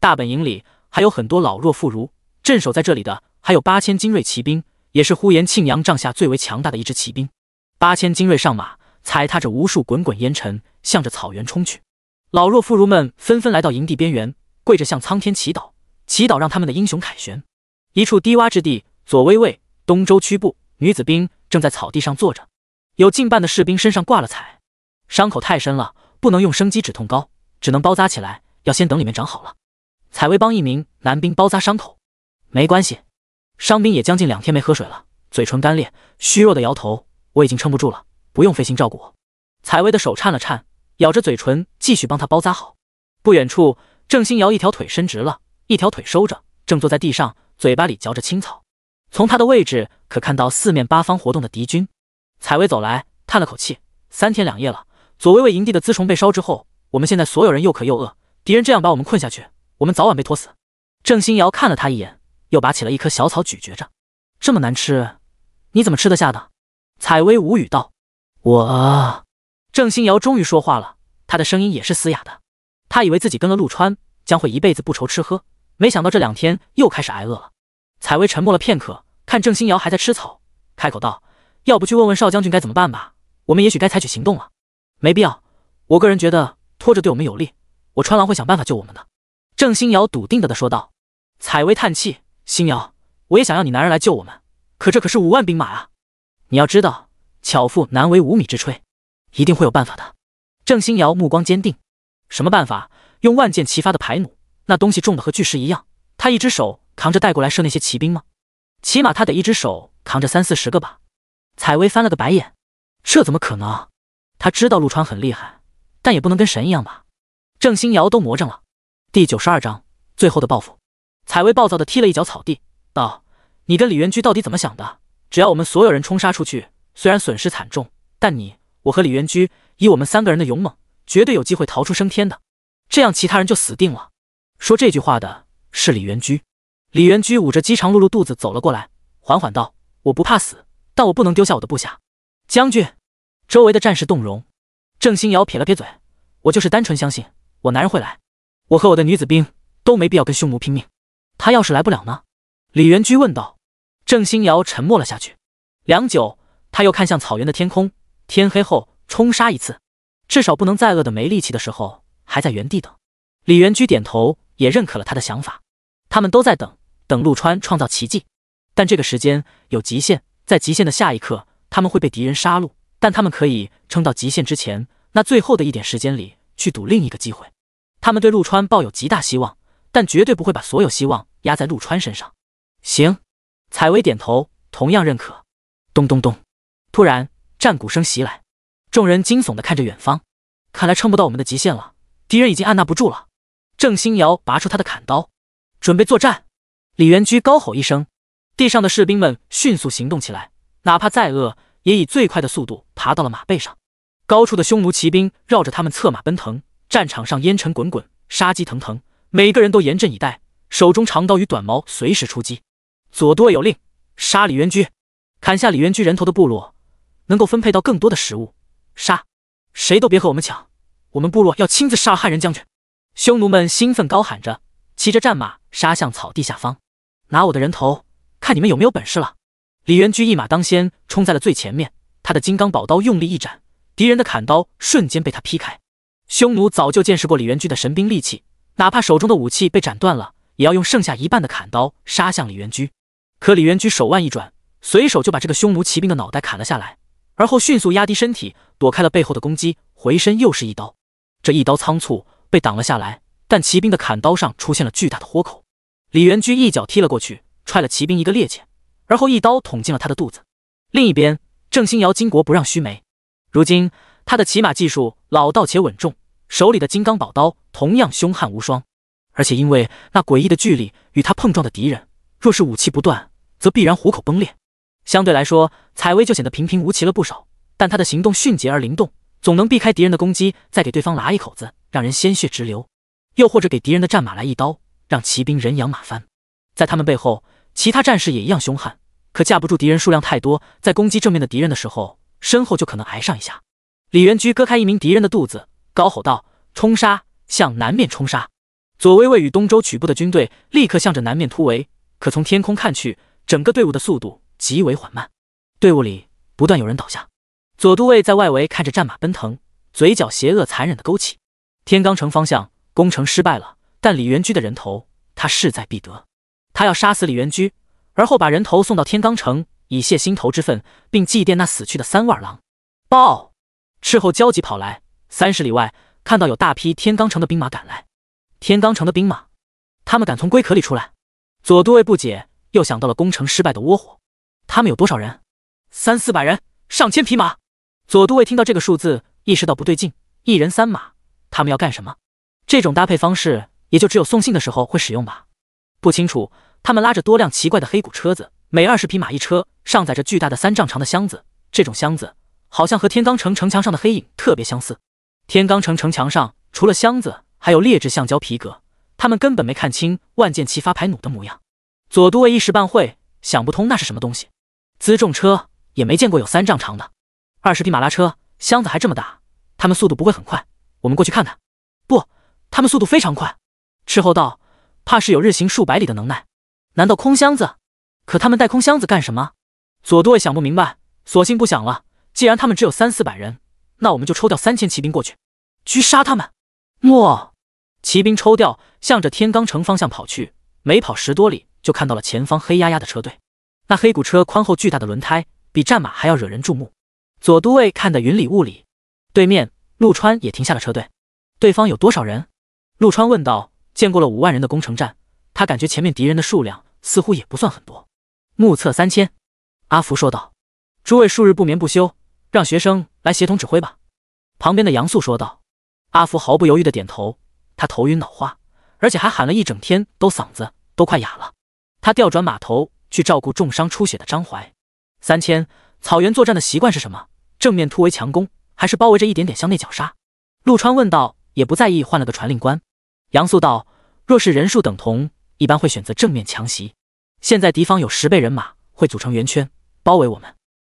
大本营里还有很多老弱妇孺。镇守在这里的还有八千精锐骑兵，也是呼延庆阳帐下最为强大的一支骑兵。八千精锐上马，踩踏着无数滚滚烟尘，向着草原冲去。老弱妇孺们纷纷来到营地边缘，跪着向苍天祈祷，祈祷让他们的英雄凯旋。一处低洼之地，左巍卫东周曲部女子兵正在草地上坐着，有近半的士兵身上挂了彩，伤口太深了，不能用生肌止痛膏，只能包扎起来。要先等里面长好了。采薇帮一名男兵包扎伤口，没关系，伤兵也将近两天没喝水了，嘴唇干裂，虚弱的摇头。我已经撑不住了，不用费心照顾我。采薇的手颤了颤，咬着嘴唇继续帮他包扎好。不远处，郑欣瑶一条腿伸直了，一条腿收着，正坐在地上，嘴巴里嚼着青草。从他的位置可看到四面八方活动的敌军。采薇走来，叹了口气：三天两夜了，左薇为营地的雌虫被烧之后，我们现在所有人又渴又饿。敌人这样把我们困下去，我们早晚被拖死。郑欣瑶看了他一眼，又拔起了一颗小草咀嚼着。这么难吃，你怎么吃得下的？采薇无语道。我。郑欣瑶终于说话了，她的声音也是嘶哑的。她以为自己跟了陆川，将会一辈子不愁吃喝，没想到这两天又开始挨饿了。采薇沉默了片刻，看郑欣瑶还在吃草，开口道：“要不去问问少将军该怎么办吧？我们也许该采取行动了。”没必要，我个人觉得拖着对我们有利。我川郎会想办法救我们的，郑星瑶笃定的的说道。采薇叹气：“星瑶，我也想要你男人来救我们，可这可是五万兵马啊！你要知道，巧妇难为无米之炊，一定会有办法的。”郑星瑶目光坚定：“什么办法？用万箭齐发的排弩？那东西重的和巨石一样，他一只手扛着带过来射那些骑兵吗？起码他得一只手扛着三四十个吧？”采薇翻了个白眼：“这怎么可能？他知道陆川很厉害，但也不能跟神一样吧？”郑欣瑶都魔怔了。第九十二章最后的报复。采薇暴躁的踢了一脚草地，道：“你跟李元居到底怎么想的？只要我们所有人冲杀出去，虽然损失惨重，但你我和李元居以我们三个人的勇猛，绝对有机会逃出升天的。这样其他人就死定了。”说这句话的是李元居。李元居捂着饥肠辘辘肚子走了过来，缓缓道：“我不怕死，但我不能丢下我的部下，将军。”周围的战士动容。郑欣瑶撇了撇嘴：“我就是单纯相信。”我男人会来，我和我的女子兵都没必要跟匈奴拼命。他要是来不了呢？李元居问道。郑欣瑶沉默了下去，良久，他又看向草原的天空。天黑后冲杀一次，至少不能再饿的没力气的时候还在原地等。李元居点头，也认可了他的想法。他们都在等，等陆川创造奇迹。但这个时间有极限，在极限的下一刻，他们会被敌人杀戮。但他们可以撑到极限之前，那最后的一点时间里。去赌另一个机会，他们对陆川抱有极大希望，但绝对不会把所有希望压在陆川身上。行，采薇点头，同样认可。咚咚咚！突然战鼓声袭来，众人惊悚的看着远方，看来撑不到我们的极限了。敌人已经按捺不住了。郑欣瑶拔出他的砍刀，准备作战。李元居高吼一声，地上的士兵们迅速行动起来，哪怕再饿，也以最快的速度爬到了马背上。高处的匈奴骑兵绕着他们策马奔腾，战场上烟尘滚滚，杀机腾腾，每个人都严阵以待，手中长刀与短矛随时出击。左多有令，杀李元居！砍下李元居人头的部落，能够分配到更多的食物。杀！谁都别和我们抢！我们部落要亲自杀汉人将军！匈奴们兴奋高喊着，骑着战马杀向草地下方。拿我的人头，看你们有没有本事了！李元居一马当先，冲在了最前面，他的金刚宝刀用力一斩。敌人的砍刀瞬间被他劈开，匈奴早就见识过李元军的神兵利器，哪怕手中的武器被斩断了，也要用剩下一半的砍刀杀向李元军。可李元军手腕一转，随手就把这个匈奴骑兵的脑袋砍了下来，而后迅速压低身体躲开了背后的攻击，回身又是一刀。这一刀仓促被挡了下来，但骑兵的砍刀上出现了巨大的豁口。李元军一脚踢了过去，踹了骑兵一个趔趄，而后一刀捅进了他的肚子。另一边，郑兴瑶巾帼不让须眉。如今，他的骑马技术老道且稳重，手里的金刚宝刀同样凶悍无双。而且因为那诡异的距离与他碰撞的敌人，若是武器不断，则必然虎口崩裂。相对来说，采薇就显得平平无奇了不少。但他的行动迅捷而灵动，总能避开敌人的攻击，再给对方拉一口子，让人鲜血直流；又或者给敌人的战马来一刀，让骑兵人仰马翻。在他们背后，其他战士也一样凶悍，可架不住敌人数量太多，在攻击正面的敌人的时候。身后就可能挨上一下。李元居割开一名敌人的肚子，高吼道：“冲杀！向南面冲杀！”左威卫与东周曲部的军队立刻向着南面突围。可从天空看去，整个队伍的速度极为缓慢，队伍里不断有人倒下。左都尉在外围看着战马奔腾，嘴角邪恶残忍的勾起。天罡城方向攻城失败了，但李元居的人头他势在必得。他要杀死李元居，而后把人头送到天罡城。以泄心头之愤，并祭奠那死去的三万狼。报，斥候焦急跑来，三十里外看到有大批天罡城的兵马赶来。天罡城的兵马，他们敢从龟壳里出来？左都尉不解，又想到了攻城失败的窝火。他们有多少人？三四百人，上千匹马。左都尉听到这个数字，意识到不对劲。一人三马，他们要干什么？这种搭配方式，也就只有送信的时候会使用吧。不清楚，他们拉着多辆奇怪的黑骨车子。每二十匹马一车，上载着巨大的三丈长的箱子。这种箱子好像和天罡城城墙上的黑影特别相似。天罡城城墙上除了箱子，还有劣质橡胶皮革。他们根本没看清万箭齐发牌弩的模样。左都尉一时半会想不通那是什么东西，辎重车也没见过有三丈长的，二十匹马拉车，箱子还这么大，他们速度不会很快。我们过去看看。不，他们速度非常快。斥候道，怕是有日行数百里的能耐。难道空箱子？可他们带空箱子干什么？左都尉想不明白，索性不想了。既然他们只有三四百人，那我们就抽调三千骑兵过去狙杀他们。莫。骑兵抽调，向着天罡城方向跑去。没跑十多里，就看到了前方黑压压的车队。那黑骨车宽厚巨大的轮胎，比战马还要惹人注目。左都尉看得云里雾里。对面陆川也停下了车队。对方有多少人？陆川问道。见过了五万人的攻城战，他感觉前面敌人的数量似乎也不算很多。目测三千，阿福说道：“诸位数日不眠不休，让学生来协同指挥吧。”旁边的杨素说道。阿福毫不犹豫的点头。他头晕脑花，而且还喊了一整天，都嗓子都快哑了。他调转马头去照顾重伤出血的张怀。三千草原作战的习惯是什么？正面突围强攻，还是包围着一点点向内绞杀？陆川问道，也不在意换了个传令官。杨素道：“若是人数等同，一般会选择正面强袭。”现在敌方有十倍人马，会组成圆圈包围我们，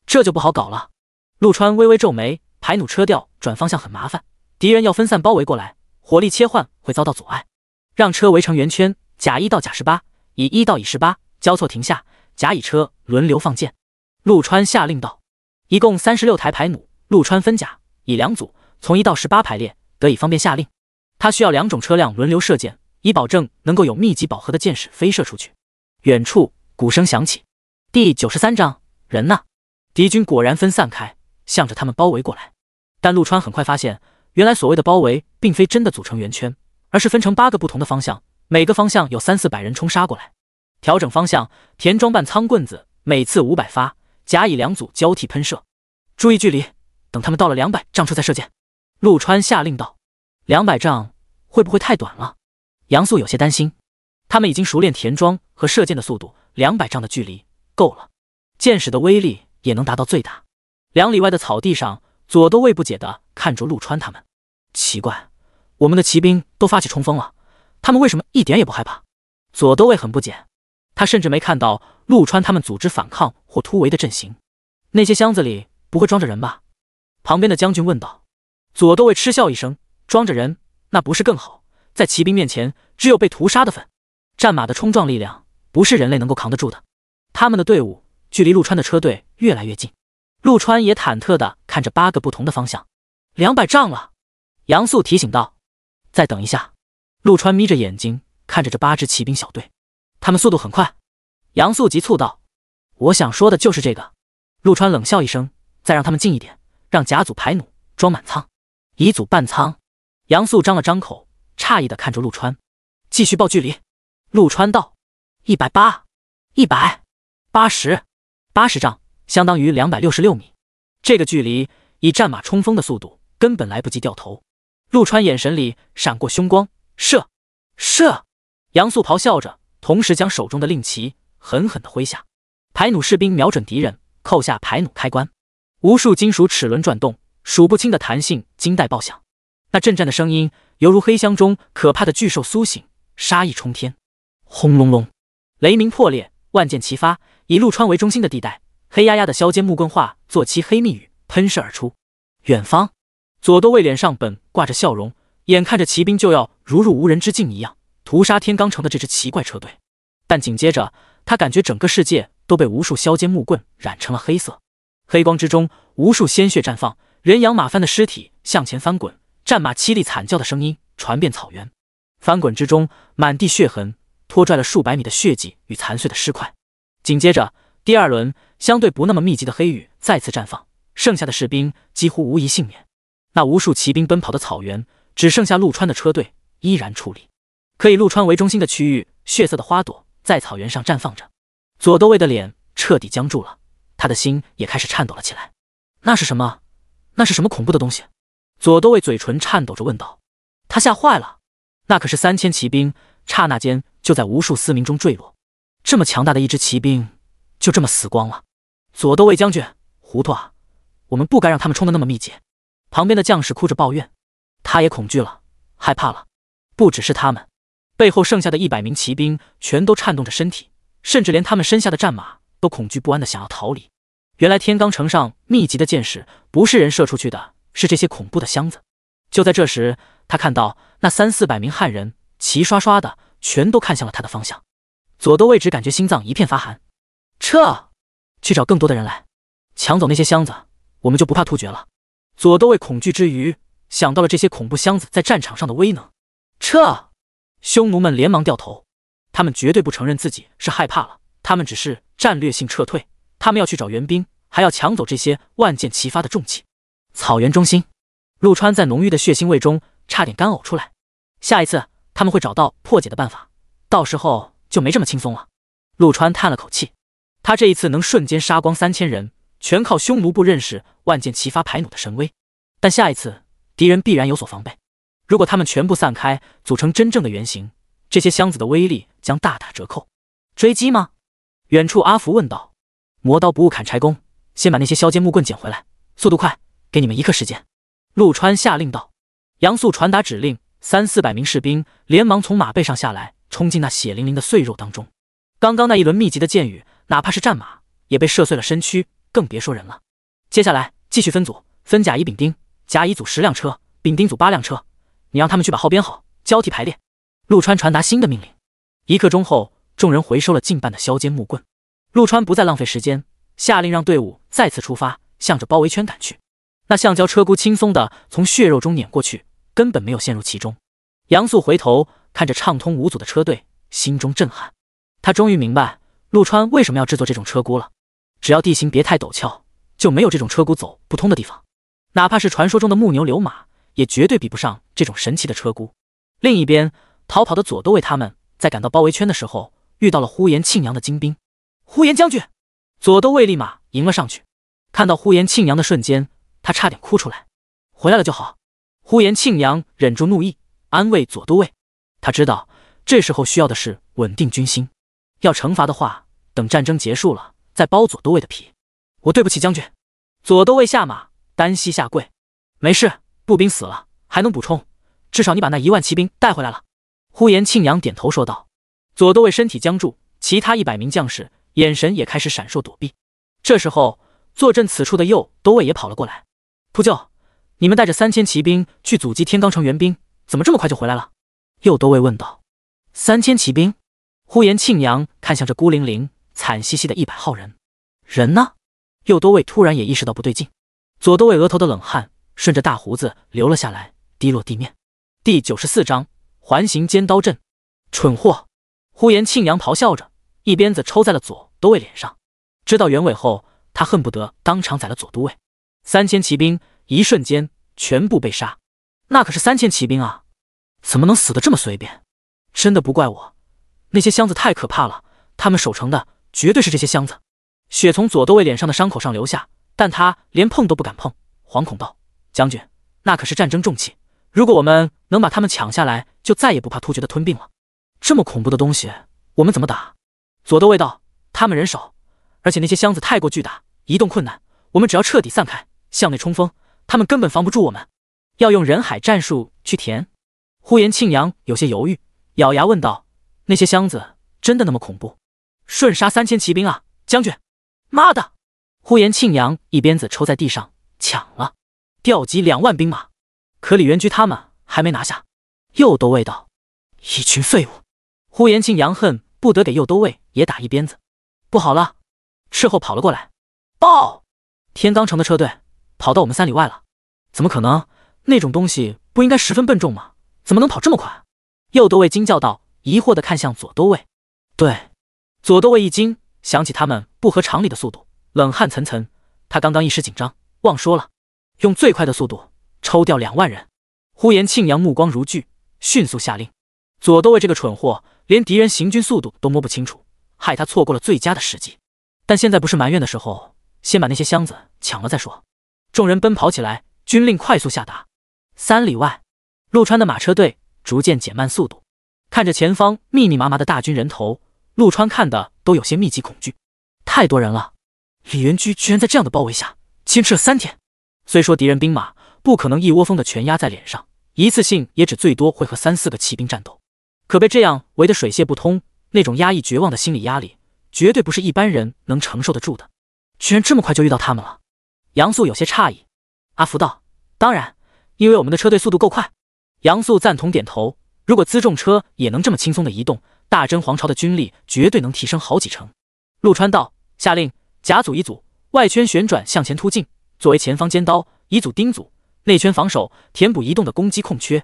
这就不好搞了。陆川微微皱眉，排弩车调转方向很麻烦，敌人要分散包围过来，火力切换会遭到阻碍。让车围成圆圈，甲一到甲十八，乙一到乙十八交错停下，甲乙车轮流放箭。陆川下令道：“一共三十六台排弩，陆川分甲、乙两组，从一到十八排列，得以方便下令。他需要两种车辆轮流射箭，以保证能够有密集饱和的箭矢飞射出去。”远处鼓声响起。第九十三章，人呢？敌军果然分散开，向着他们包围过来。但陆川很快发现，原来所谓的包围，并非真的组成圆圈，而是分成八个不同的方向，每个方向有三四百人冲杀过来。调整方向，田装半仓棍子，每次五百发，甲乙两组交替喷射，注意距离，等他们到了两百丈处再射箭。陆川下令道：“两百丈会不会太短了？”杨素有些担心，他们已经熟练田装。和射箭的速度，两百丈的距离够了，箭矢的威力也能达到最大。两里外的草地上，左都尉不解的看着陆川他们，奇怪，我们的骑兵都发起冲锋了，他们为什么一点也不害怕？左都尉很不解，他甚至没看到陆川他们组织反抗或突围的阵型。那些箱子里不会装着人吧？旁边的将军问道。左都尉嗤笑一声，装着人那不是更好？在骑兵面前，只有被屠杀的份。战马的冲撞力量。不是人类能够扛得住的。他们的队伍距离陆川的车队越来越近，陆川也忐忑地看着八个不同的方向。两百丈了，杨素提醒道：“再等一下。”陆川眯着眼睛看着这八支骑兵小队，他们速度很快。杨素急促道：“我想说的就是这个。”陆川冷笑一声：“再让他们近一点，让甲组排弩装满仓，乙组半仓。”杨素张了张口，诧异地看着陆川：“继续报距离。”陆川道。一百八，一百八十，八十丈，相当于两百六十六米。这个距离，以战马冲锋的速度，根本来不及掉头。陆川眼神里闪过凶光，射！射！杨素咆哮着，同时将手中的令旗狠狠的挥下。排弩士兵瞄准敌人，扣下排弩开关，无数金属齿轮转动，数不清的弹性金带爆响。那震战的声音，犹如黑箱中可怕的巨兽苏醒，杀意冲天。轰隆隆！雷鸣破裂，万箭齐发。以陆川为中心的地带，黑压压的削尖木棍化作漆黑密雨喷射而出。远方，佐多卫脸上本挂着笑容，眼看着骑兵就要如入无人之境一样屠杀天罡城的这支奇怪车队，但紧接着他感觉整个世界都被无数削尖木棍染成了黑色。黑光之中，无数鲜血绽放，人仰马翻的尸体向前翻滚，战马凄厉惨叫的声音传遍草原。翻滚之中，满地血痕。拖拽了数百米的血迹与残碎的尸块，紧接着第二轮相对不那么密集的黑雨再次绽放，剩下的士兵几乎无一幸免。那无数骑兵奔跑的草原，只剩下陆川的车队依然矗立。可以陆川为中心的区域，血色的花朵在草原上绽放着。左都尉的脸彻底僵住了，他的心也开始颤抖了起来。那是什么？那是什么恐怖的东西？左都尉嘴唇颤抖着问道。他吓坏了。那可是三千骑兵，刹那间。就在无数嘶鸣中坠落，这么强大的一支骑兵就这么死光了。左都尉将军糊涂啊！我们不该让他们冲得那么密集。旁边的将士哭着抱怨，他也恐惧了，害怕了。不只是他们，背后剩下的一百名骑兵全都颤动着身体，甚至连他们身下的战马都恐惧不安的想要逃离。原来天罡城上密集的箭矢不是人射出去的，是这些恐怖的箱子。就在这时，他看到那三四百名汉人齐刷刷的。全都看向了他的方向，左都尉只感觉心脏一片发寒。撤，去找更多的人来，抢走那些箱子，我们就不怕突厥了。左都尉恐惧之余，想到了这些恐怖箱子在战场上的威能。撤，匈奴们连忙掉头，他们绝对不承认自己是害怕了，他们只是战略性撤退。他们要去找援兵，还要抢走这些万箭齐发的重器。草原中心，陆川在浓郁的血腥味中差点干呕出来。下一次。他们会找到破解的办法，到时候就没这么轻松了。陆川叹了口气，他这一次能瞬间杀光三千人，全靠匈奴部认识万箭齐发排弩的神威。但下一次敌人必然有所防备，如果他们全部散开，组成真正的圆形，这些箱子的威力将大打折扣。追击吗？远处阿福问道。磨刀不误砍柴工，先把那些削尖木棍捡回来，速度快，给你们一刻时间。陆川下令道。杨素传达指令。三四百名士兵连忙从马背上下来，冲进那血淋淋的碎肉当中。刚刚那一轮密集的箭雨，哪怕是战马也被射碎了身躯，更别说人了。接下来继续分组，分甲乙丙丁，甲乙组十辆车，丙丁组八辆车。你让他们去把号编好，交替排列。陆川传达新的命令。一刻钟后，众人回收了近半的削尖木棍。陆川不再浪费时间，下令让队伍再次出发，向着包围圈赶去。那橡胶车轱轻松地从血肉中碾过去。根本没有陷入其中。杨素回头看着畅通无阻的车队，心中震撼。他终于明白陆川为什么要制作这种车轱了。只要地形别太陡峭，就没有这种车轱走不通的地方。哪怕是传说中的木牛流马，也绝对比不上这种神奇的车轱。另一边，逃跑的左都尉他们在赶到包围圈的时候，遇到了呼延庆阳的精兵。呼延将军，左都尉立马迎了上去。看到呼延庆阳的瞬间，他差点哭出来。回来了就好。呼延庆阳忍住怒意，安慰左都尉。他知道这时候需要的是稳定军心，要惩罚的话，等战争结束了再剥左都尉的皮。我对不起将军。左都尉下马，单膝下跪。没事，步兵死了还能补充，至少你把那一万骑兵带回来了。呼延庆阳点头说道。左都尉身体僵住，其他一百名将士眼神也开始闪烁躲避。这时候，坐镇此处的右都尉也跑了过来。秃鹫。你们带着三千骑兵去阻击天罡城援兵，怎么这么快就回来了？右都尉问道。三千骑兵，呼延庆阳看向这孤零零、惨兮兮的一百号人，人呢？右都尉突然也意识到不对劲，左都尉额头的冷汗顺着大胡子流了下来，滴落地面。第九十四章环形尖刀阵。蠢货！呼延庆阳咆哮着，一鞭子抽在了左都尉脸上。知道原委后，他恨不得当场宰了左都尉。三千骑兵。一瞬间全部被杀，那可是三千骑兵啊！怎么能死的这么随便？真的不怪我，那些箱子太可怕了，他们守城的绝对是这些箱子。血从左都尉脸上的伤口上流下，但他连碰都不敢碰，惶恐道：“将军，那可是战争重器，如果我们能把他们抢下来，就再也不怕突厥的吞并了。这么恐怖的东西，我们怎么打？”左都尉道：“他们人少，而且那些箱子太过巨大，移动困难，我们只要彻底散开，向内冲锋。”他们根本防不住我们，要用人海战术去填。呼延庆阳有些犹豫，咬牙问道：“那些箱子真的那么恐怖？瞬杀三千骑兵啊，将军！妈的！”呼延庆阳一鞭子抽在地上，抢了，调集两万兵马，可李元居他们还没拿下，右都尉道：“一群废物！”呼延庆阳恨不得给右都尉也打一鞭子。不好了，斥候跑了过来，报：天罡城的车队。跑到我们三里外了，怎么可能？那种东西不应该十分笨重吗？怎么能跑这么快？右都尉惊叫道，疑惑地看向左都尉。对，左都尉一惊，想起他们不合常理的速度，冷汗涔涔。他刚刚一时紧张，忘说了，用最快的速度抽调两万人。呼延庆阳目光如炬，迅速下令。左都尉这个蠢货，连敌人行军速度都摸不清楚，害他错过了最佳的时机。但现在不是埋怨的时候，先把那些箱子抢了再说。众人奔跑起来，军令快速下达。三里外，陆川的马车队逐渐减慢速度，看着前方密密麻麻的大军人头，陆川看的都有些密集恐惧。太多人了！李元居居然在这样的包围下坚持了三天。虽说敌人兵马不可能一窝蜂的全压在脸上，一次性也只最多会和三四个骑兵战斗，可被这样围得水泄不通，那种压抑绝望的心理压力，绝对不是一般人能承受得住的。居然这么快就遇到他们了！杨素有些诧异，阿福道：“当然，因为我们的车队速度够快。”杨素赞同点头。如果辎重车也能这么轻松的移动，大真皇朝的军力绝对能提升好几成。陆川道：“下令，甲组一组外圈旋转向前突进，作为前方尖刀；乙组丁组内圈防守，填补移动的攻击空缺。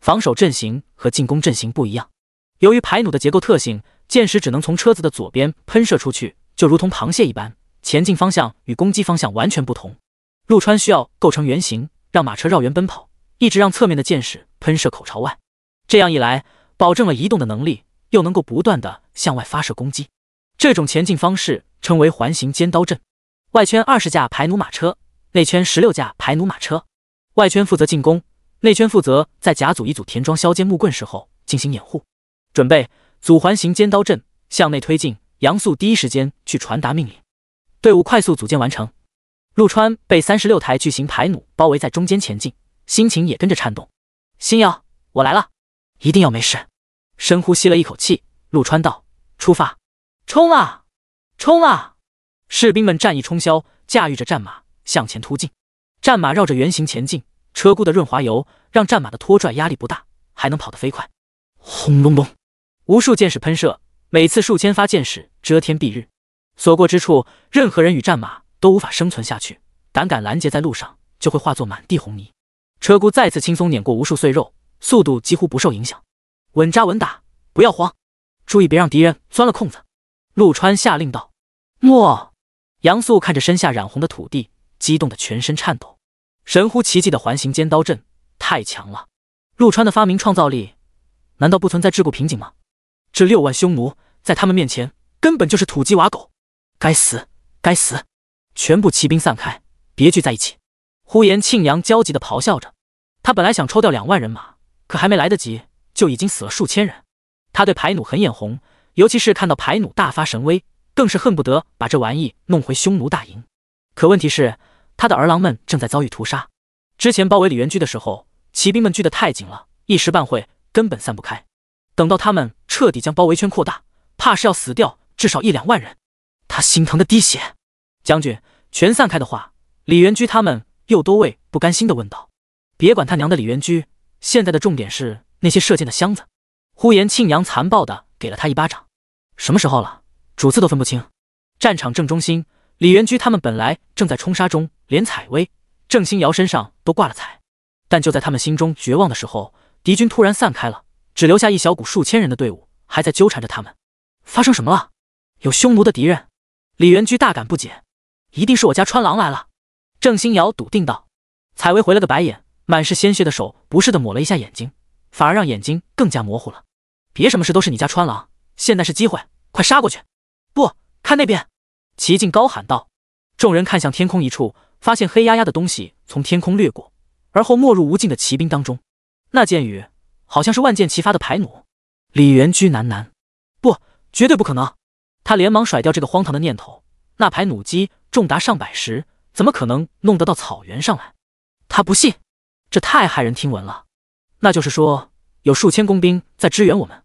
防守阵型和进攻阵型不一样，由于排弩的结构特性，箭矢只能从车子的左边喷射出去，就如同螃蟹一般。”前进方向与攻击方向完全不同，陆川需要构成圆形，让马车绕圆奔跑，一直让侧面的箭矢喷射口朝外，这样一来，保证了移动的能力，又能够不断的向外发射攻击。这种前进方式称为环形尖刀阵，外圈二十架排弩马车，内圈十六架排弩马车，外圈负责进攻，内圈负责在甲组一组填装削尖木棍时候进行掩护。准备组环形尖刀阵向内推进，杨素第一时间去传达命令。队伍快速组建完成，陆川被三十六台巨型排弩包围在中间前进，心情也跟着颤动。星耀，我来了，一定要没事。深呼吸了一口气，陆川道：“出发，冲啊，冲啊！”士兵们战意冲霄，驾驭着战马向前突进。战马绕着圆形前进，车轱的润滑油让战马的拖拽压力不大，还能跑得飞快。轰隆隆，无数箭矢喷射，每次数千发箭矢遮天蔽日。所过之处，任何人与战马都无法生存下去。胆敢拦截在路上，就会化作满地红泥。车轱再次轻松碾过无数碎肉，速度几乎不受影响，稳扎稳打，不要慌，注意别让敌人钻了空子。陆川下令道：“莫。”杨素看着身下染红的土地，激动的全身颤抖。神乎其技的环形尖刀阵太强了，陆川的发明创造力难道不存在桎梏瓶颈吗？这六万匈奴在他们面前根本就是土鸡瓦狗。该死！该死！全部骑兵散开，别聚在一起！呼延庆阳焦急地咆哮着。他本来想抽掉两万人马，可还没来得及，就已经死了数千人。他对排弩很眼红，尤其是看到排弩大发神威，更是恨不得把这玩意弄回匈奴大营。可问题是，他的儿郎们正在遭遇屠杀。之前包围李元居的时候，骑兵们聚得太紧了，一时半会根本散不开。等到他们彻底将包围圈扩大，怕是要死掉至少一两万人。他心疼的滴血，将军全散开的话，李元居他们又多位不甘心的问道：“别管他娘的李元居，现在的重点是那些射箭的箱子。”呼延庆阳残暴的给了他一巴掌。什么时候了，主次都分不清？战场正中心，李元居他们本来正在冲杀中，连采薇、郑星瑶身上都挂了彩。但就在他们心中绝望的时候，敌军突然散开了，只留下一小股数千人的队伍还在纠缠着他们。发生什么了？有匈奴的敌人？李元居大感不解，一定是我家川郎来了。郑欣瑶笃定道。采薇回了个白眼，满是鲜血的手不适的抹了一下眼睛，反而让眼睛更加模糊了。别什么事都是你家川郎，现在是机会，快杀过去！不，看那边！齐静高喊道。众人看向天空一处，发现黑压压的东西从天空掠过，而后没入无尽的骑兵当中。那箭雨好像是万箭齐发的排弩。李元居喃喃：“不，绝对不可能。”他连忙甩掉这个荒唐的念头。那排弩机重达上百石，怎么可能弄得到草原上来？他不信，这太骇人听闻了。那就是说，有数千工兵在支援我们。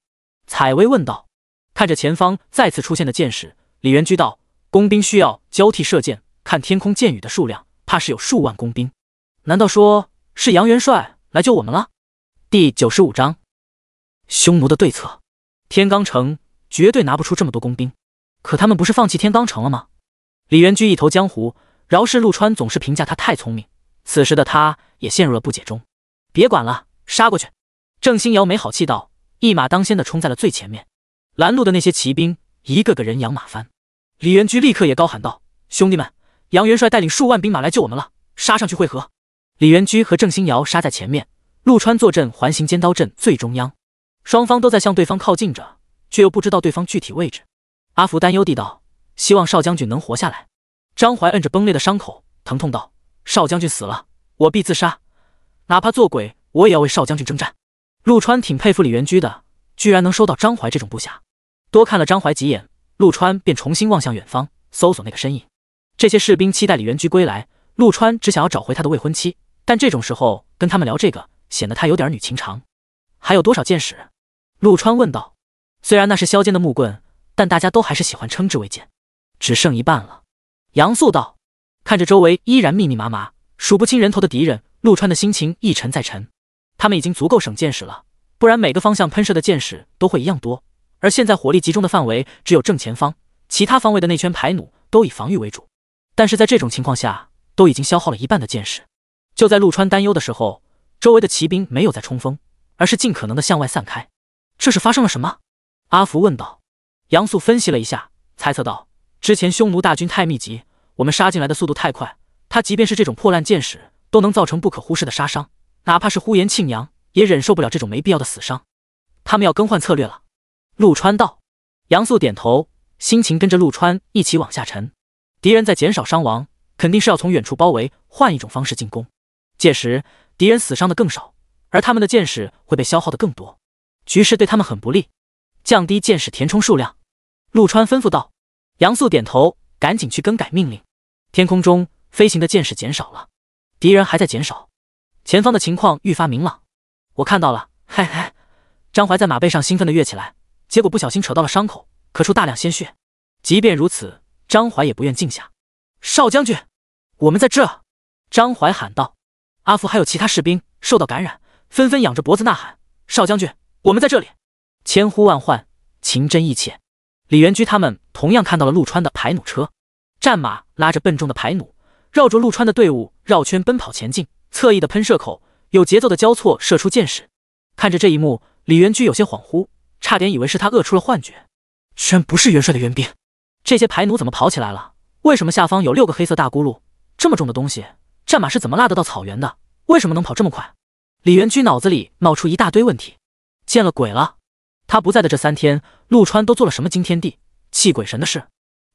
采薇问道：“看着前方再次出现的箭矢。”李元居道：“工兵需要交替射箭，看天空箭雨的数量，怕是有数万工兵。难道说是杨元帅来救我们了？”第九十五章，匈奴的对策。天罡城绝对拿不出这么多工兵。可他们不是放弃天罡城了吗？李元居一头江湖，饶是陆川总是评价他太聪明，此时的他也陷入了不解中。别管了，杀过去！郑星瑶没好气道，一马当先的冲在了最前面。拦路的那些骑兵，一个个人仰马翻。李元居立刻也高喊道：“兄弟们，杨元帅带领数万兵马来救我们了，杀上去会合！”李元居和郑兴瑶杀在前面，陆川坐镇环形尖刀阵最中央，双方都在向对方靠近着，却又不知道对方具体位置。阿福担忧地道：“希望少将军能活下来。”张怀摁着崩裂的伤口，疼痛道：“少将军死了，我必自杀。哪怕做鬼，我也要为少将军征战。”陆川挺佩服李元居的，居然能收到张怀这种部下。多看了张怀几眼，陆川便重新望向远方，搜索那个身影。这些士兵期待李元居归来，陆川只想要找回他的未婚妻。但这种时候跟他们聊这个，显得他有点儿女情长。还有多少箭矢？陆川问道。虽然那是削尖的木棍。但大家都还是喜欢称之为剑。只剩一半了。杨素道：“看着周围依然密密麻麻、数不清人头的敌人，陆川的心情一沉再沉。他们已经足够省箭矢了，不然每个方向喷射的箭矢都会一样多。而现在火力集中的范围只有正前方，其他方位的那圈排弩都以防御为主。但是在这种情况下，都已经消耗了一半的箭矢。”就在陆川担忧的时候，周围的骑兵没有在冲锋，而是尽可能的向外散开。这是发生了什么？阿福问道。杨素分析了一下，猜测到之前匈奴大军太密集，我们杀进来的速度太快，他即便是这种破烂箭矢都能造成不可忽视的杀伤，哪怕是呼延庆阳也忍受不了这种没必要的死伤。他们要更换策略了。陆川道，杨素点头，心情跟着陆川一起往下沉。敌人在减少伤亡，肯定是要从远处包围，换一种方式进攻。届时敌人死伤的更少，而他们的箭矢会被消耗的更多，局势对他们很不利，降低箭矢填充数量。陆川吩咐道：“杨素点头，赶紧去更改命令。”天空中飞行的箭矢减少了，敌人还在减少，前方的情况愈发明朗。我看到了，嘿嘿！张怀在马背上兴奋地跃起来，结果不小心扯到了伤口，咳出大量鲜血。即便如此，张怀也不愿静下。少将军，我们在这！张怀喊道：“阿福还有其他士兵受到感染，纷纷仰着脖子呐喊：少将军，我们在这里！千呼万唤，情真意切。”李元居他们同样看到了陆川的排弩车，战马拉着笨重的排弩，绕着陆川的队伍绕圈奔跑前进，侧翼的喷射口有节奏的交错射出箭矢。看着这一幕，李元居有些恍惚，差点以为是他饿出了幻觉。居然不是元帅的援兵，这些排弩怎么跑起来了？为什么下方有六个黑色大轱辘？这么重的东西，战马是怎么拉得到草原的？为什么能跑这么快？李元居脑子里冒出一大堆问题，见了鬼了！他不在的这三天，陆川都做了什么惊天地、泣鬼神的事？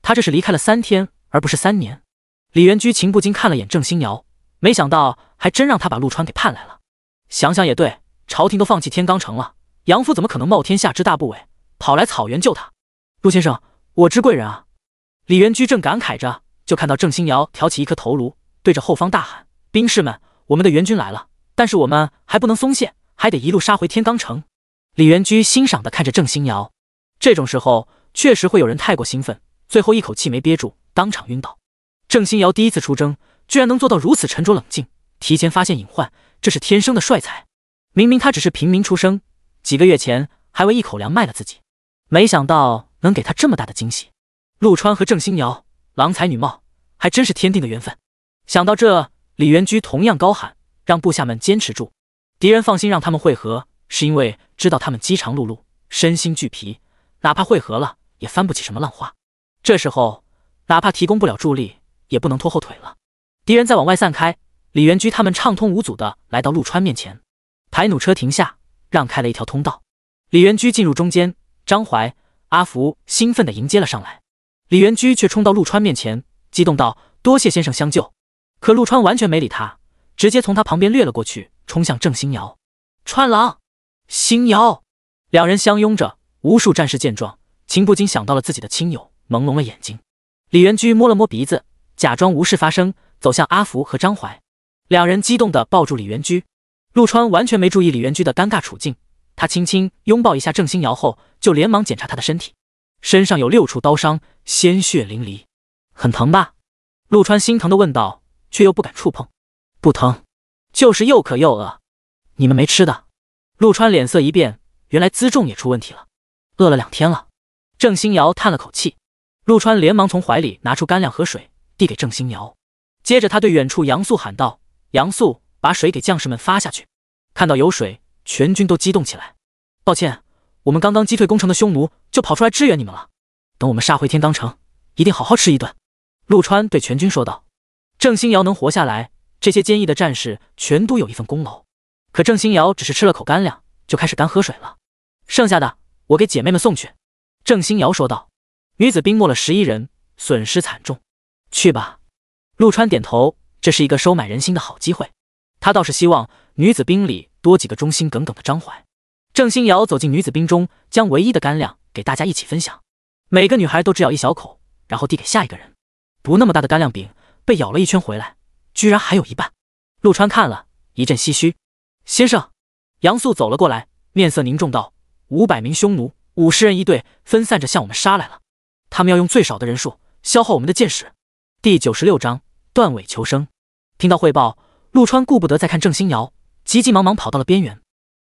他这是离开了三天，而不是三年。李元居情不禁看了眼郑新瑶，没想到还真让他把陆川给盼来了。想想也对，朝廷都放弃天罡城了，杨夫怎么可能冒天下之大不韪，跑来草原救他？陆先生，我知贵人啊！李元居正感慨着，就看到郑新瑶挑起一颗头颅，对着后方大喊：“兵士们，我们的援军来了，但是我们还不能松懈，还得一路杀回天罡城。”李元居欣赏地看着郑欣瑶，这种时候确实会有人太过兴奋，最后一口气没憋住，当场晕倒。郑欣瑶第一次出征，居然能做到如此沉着冷静，提前发现隐患，这是天生的帅才。明明他只是平民出生，几个月前还为一口粮卖了自己，没想到能给他这么大的惊喜。陆川和郑欣瑶郎才女貌，还真是天定的缘分。想到这，李元居同样高喊，让部下们坚持住，敌人放心让他们会合。是因为知道他们饥肠辘辘、身心俱疲，哪怕汇合了也翻不起什么浪花。这时候，哪怕提供不了助力，也不能拖后腿了。敌人在往外散开，李元居他们畅通无阻地来到陆川面前，排弩车停下，让开了一条通道。李元居进入中间，张怀、阿福兴奋地迎接了上来。李元居却冲到陆川面前，激动道：“多谢先生相救。”可陆川完全没理他，直接从他旁边掠了过去，冲向郑欣瑶。川郎。星瑶，两人相拥着，无数战士见状，情不禁想到了自己的亲友，朦胧了眼睛。李元居摸了摸鼻子，假装无事发生，走向阿福和张怀。两人激动地抱住李元居。陆川完全没注意李元居的尴尬处境，他轻轻拥抱一下郑星瑶后，就连忙检查他的身体，身上有六处刀伤，鲜血淋漓，很疼吧？陆川心疼地问道，却又不敢触碰。不疼，就是又渴又饿，你们没吃的。陆川脸色一变，原来辎重也出问题了，饿了两天了。郑欣瑶叹了口气，陆川连忙从怀里拿出干粮和水，递给郑欣瑶。接着他对远处杨素喊道：“杨素，把水给将士们发下去。”看到有水，全军都激动起来。抱歉，我们刚刚击退攻城的匈奴，就跑出来支援你们了。等我们杀回天罡城，一定好好吃一顿。陆川对全军说道：“郑欣瑶能活下来，这些坚毅的战士全都有一份功劳。”可郑欣瑶只是吃了口干粮，就开始干喝水了。剩下的我给姐妹们送去，郑欣瑶说道。女子兵没了十一人，损失惨重。去吧，陆川点头。这是一个收买人心的好机会。他倒是希望女子兵里多几个忠心耿耿的张怀。郑欣瑶走进女子兵中，将唯一的干粮给大家一起分享。每个女孩都只咬一小口，然后递给下一个人。不那么大的干粮饼被咬了一圈回来，居然还有一半。陆川看了一阵唏嘘。先生，杨素走了过来，面色凝重道：“五百名匈奴，五十人一队，分散着向我们杀来了。他们要用最少的人数消耗我们的箭矢。”第九十六章断尾求生。听到汇报，陆川顾不得再看郑欣瑶，急急忙忙跑到了边缘。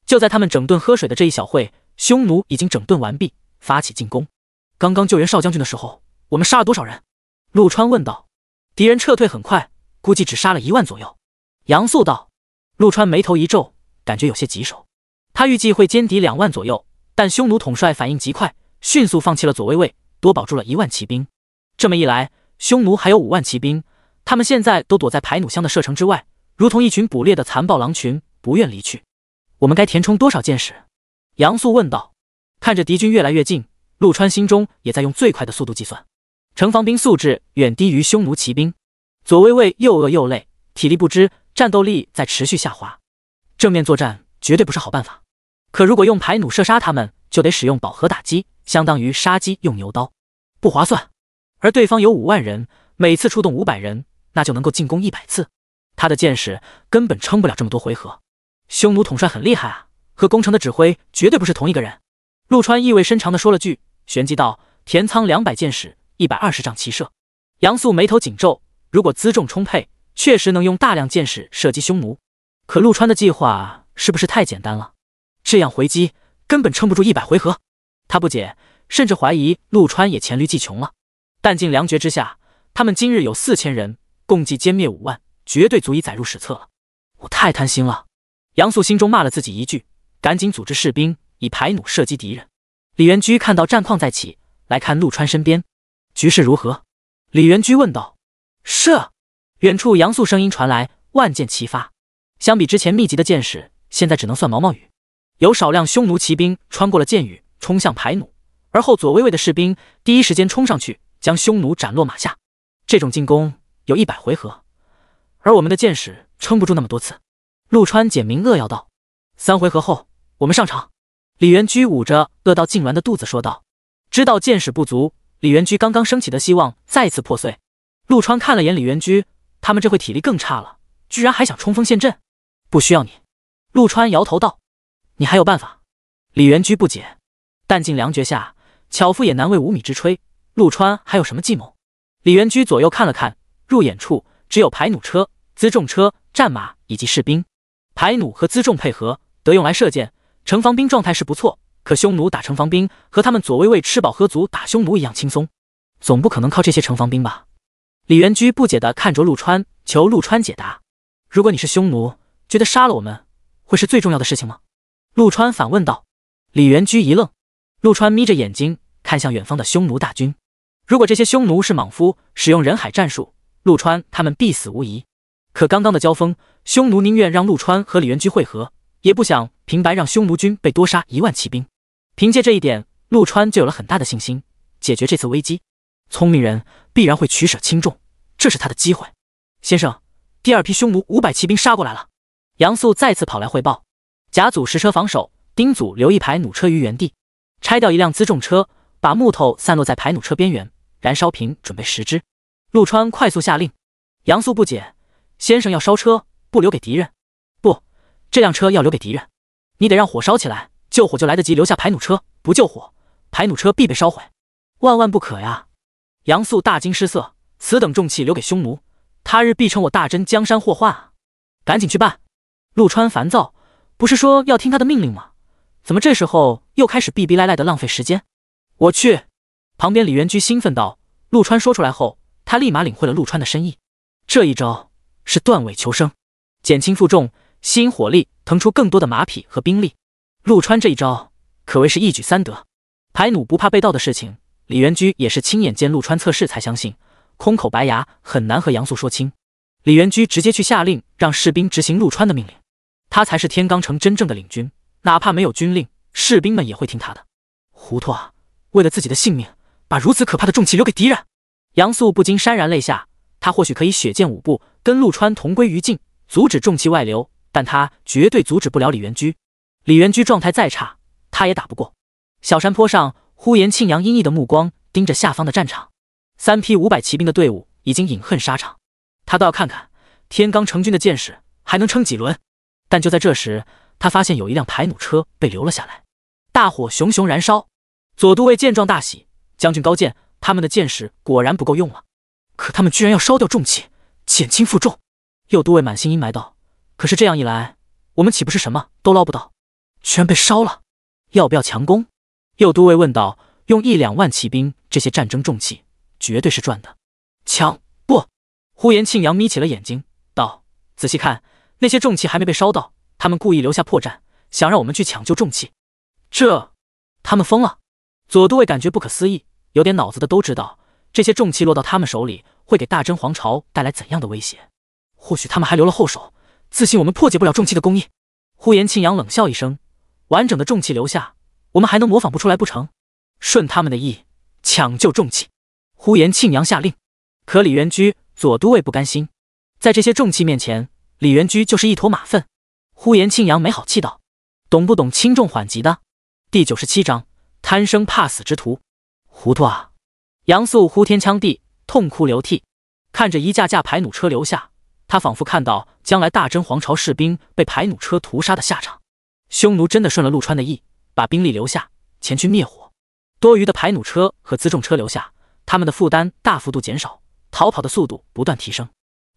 就在他们整顿喝水的这一小会，匈奴已经整顿完毕，发起进攻。刚刚救援少将军的时候，我们杀了多少人？陆川问道。敌人撤退很快，估计只杀了一万左右。杨素道。陆川眉头一皱，感觉有些棘手。他预计会歼敌两万左右，但匈奴统帅反应极快，迅速放弃了左卫卫，多保住了一万骑兵。这么一来，匈奴还有五万骑兵，他们现在都躲在排弩箱的射程之外，如同一群捕猎的残暴狼群，不愿离去。我们该填充多少箭矢？杨素问道。看着敌军越来越近，陆川心中也在用最快的速度计算。城防兵素质远低于匈奴骑兵，左卫卫又饿又累，体力不支。战斗力在持续下滑，正面作战绝对不是好办法。可如果用排弩射杀他们，就得使用饱和打击，相当于杀鸡用牛刀，不划算。而对方有五万人，每次出动五百人，那就能够进攻一百次。他的箭矢根本撑不了这么多回合。匈奴统帅很厉害啊，和攻城的指挥绝对不是同一个人。陆川意味深长地说了句，旋即道：“田仓两百箭矢，一百二十丈骑射。”杨素眉头紧皱，如果辎重充沛。确实能用大量箭矢射击匈奴，可陆川的计划是不是太简单了？这样回击根本撑不住一百回合。他不解，甚至怀疑陆川也黔驴技穷了。弹尽粮绝之下，他们今日有四千人，共计歼灭五万，绝对足以载入史册了。我太贪心了，杨素心中骂了自己一句，赶紧组织士兵以排弩射击敌人。李元居看到战况再起，来看陆川身边，局势如何？李元居问道。是。远处杨素声音传来：“万箭齐发。”相比之前密集的箭矢，现在只能算毛毛雨。有少量匈奴骑兵穿过了箭雨，冲向排弩，而后左卫卫的士兵第一时间冲上去，将匈奴斩落马下。这种进攻有一百回合，而我们的箭矢撑不住那么多次。陆川简明扼要道：“三回合后，我们上场。”李元居捂着饿到痉挛的肚子说道：“知道箭矢不足，李元居刚刚升起的希望再次破碎。”陆川看了眼李元居。他们这会体力更差了，居然还想冲锋陷阵？不需要你，陆川摇头道。你还有办法？李元居不解。弹尽粮绝下，巧妇也难为无米之炊。陆川还有什么计谋？李元居左右看了看，入眼处只有排弩车、辎重车、战马以及士兵。排弩和辎重配合，得用来射箭。城防兵状态是不错，可匈奴打城防兵，和他们左卫卫吃饱喝足打匈奴一样轻松。总不可能靠这些城防兵吧？李元居不解地看着陆川，求陆川解答。如果你是匈奴，觉得杀了我们会是最重要的事情吗？陆川反问道。李元居一愣。陆川眯着眼睛看向远方的匈奴大军。如果这些匈奴是莽夫，使用人海战术，陆川他们必死无疑。可刚刚的交锋，匈奴宁愿让陆川和李元居会合，也不想平白让匈奴军被多杀一万骑兵。凭借这一点，陆川就有了很大的信心解决这次危机。聪明人必然会取舍轻重，这是他的机会。先生，第二批匈奴五百骑兵杀过来了。杨素再次跑来汇报。甲组实车防守，丁组留一排弩车于原地，拆掉一辆辎重车，把木头散落在排弩车边缘，燃烧瓶准备十支。陆川快速下令。杨素不解，先生要烧车，不留给敌人？不，这辆车要留给敌人。你得让火烧起来，救火就来得及留下排弩车；不救火，排弩车必被烧毁。万万不可呀！杨素大惊失色，此等重器留给匈奴，他日必成我大真江山祸患啊！赶紧去办。陆川烦躁，不是说要听他的命令吗？怎么这时候又开始逼逼赖赖的浪费时间？我去！旁边李元居兴奋道。陆川说出来后，他立马领会了陆川的深意。这一招是断尾求生，减轻负重，吸引火力，腾出更多的马匹和兵力。陆川这一招可谓是一举三得。排弩不怕被盗的事情。李元居也是亲眼见陆川测试，才相信空口白牙很难和杨素说清。李元居直接去下令，让士兵执行陆川的命令。他才是天罡城真正的领军，哪怕没有军令，士兵们也会听他的。糊涂啊！为了自己的性命，把如此可怕的重器留给敌人。杨素不禁潸然泪下。他或许可以血溅五步，跟陆川同归于尽，阻止重器外流，但他绝对阻止不了李元居。李元居状态再差，他也打不过。小山坡上。呼延庆阳阴翳的目光盯着下方的战场，三批五百骑兵的队伍已经饮恨沙场。他倒要看看天罡成军的箭矢还能撑几轮。但就在这时，他发现有一辆排弩车被留了下来，大火熊熊燃烧。左都尉见状大喜，将军高见，他们的箭矢果然不够用了。可他们居然要烧掉重器，减轻负重。右都尉满心阴霾道：“可是这样一来，我们岂不是什么都捞不到？”居然被烧了，要不要强攻？右都尉问道：“用一两万骑兵，这些战争重器绝对是赚的。”“抢不？”呼延庆阳眯起了眼睛，道：“仔细看，那些重器还没被烧到，他们故意留下破绽，想让我们去抢救重器。这，他们疯了！”左都尉感觉不可思议，有点脑子的都知道，这些重器落到他们手里，会给大真皇朝带来怎样的威胁。或许他们还留了后手，自信我们破解不了重器的工艺。呼延庆阳冷笑一声：“完整的重器留下。”我们还能模仿不出来不成？顺他们的意，抢救重器。呼延庆阳下令，可李元居左都尉不甘心，在这些重器面前，李元居就是一坨马粪。呼延庆阳没好气道：“懂不懂轻重缓急的？”第九十七章贪生怕死之徒，糊涂啊！杨素呼天抢地，痛哭流涕，看着一架架排弩车留下，他仿佛看到将来大真皇朝士兵被排弩车屠杀的下场。匈奴真的顺了陆川的意。把兵力留下，前去灭火。多余的排弩车和辎重车留下，他们的负担大幅度减少，逃跑的速度不断提升。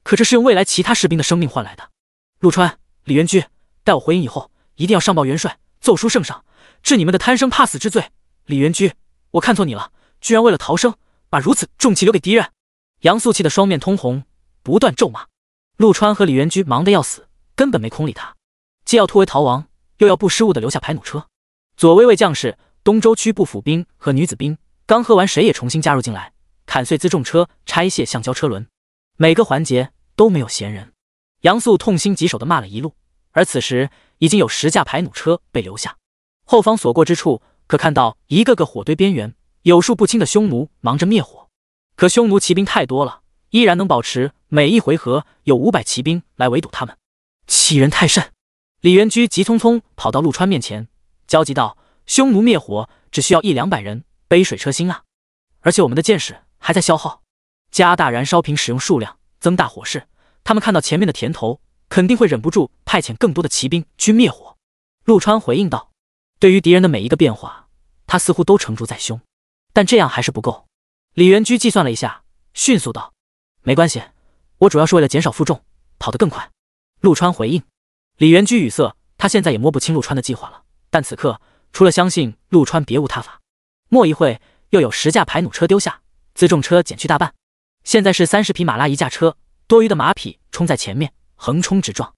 可这是用未来其他士兵的生命换来的。陆川，李元居，待我回营以后，一定要上报元帅，奏书圣上，治你们的贪生怕死之罪。李元居，我看错你了，居然为了逃生，把如此重器留给敌人。杨素气得双面通红，不断咒骂。陆川和李元居忙得要死，根本没空理他。既要突围逃亡，又要不失误的留下排弩车。左威卫将士、东周区部府兵和女子兵刚喝完，水也重新加入进来，砍碎辎重车，拆卸橡胶车轮，每个环节都没有闲人。杨素痛心疾首地骂了一路，而此时已经有十架排弩车被留下，后方所过之处，可看到一个个火堆边缘有数不清的匈奴忙着灭火。可匈奴骑兵太多了，依然能保持每一回合有五百骑兵来围堵他们，欺人太甚！李元居急匆匆跑到陆川面前。焦急道：“匈奴灭火只需要一两百人，杯水车薪啊！而且我们的箭矢还在消耗，加大燃烧瓶使用数量，增大火势。他们看到前面的甜头，肯定会忍不住派遣更多的骑兵去灭火。”陆川回应道：“对于敌人的每一个变化，他似乎都成竹在胸。”但这样还是不够。李元居计算了一下，迅速道：“没关系，我主要是为了减少负重，跑得更快。”陆川回应。李元居语塞，他现在也摸不清陆川的计划了。但此刻，除了相信陆川，别无他法。没一会，又有十架排弩车丢下，辎重车减去大半，现在是三十匹马拉一架车，多余的马匹冲在前面，横冲直撞，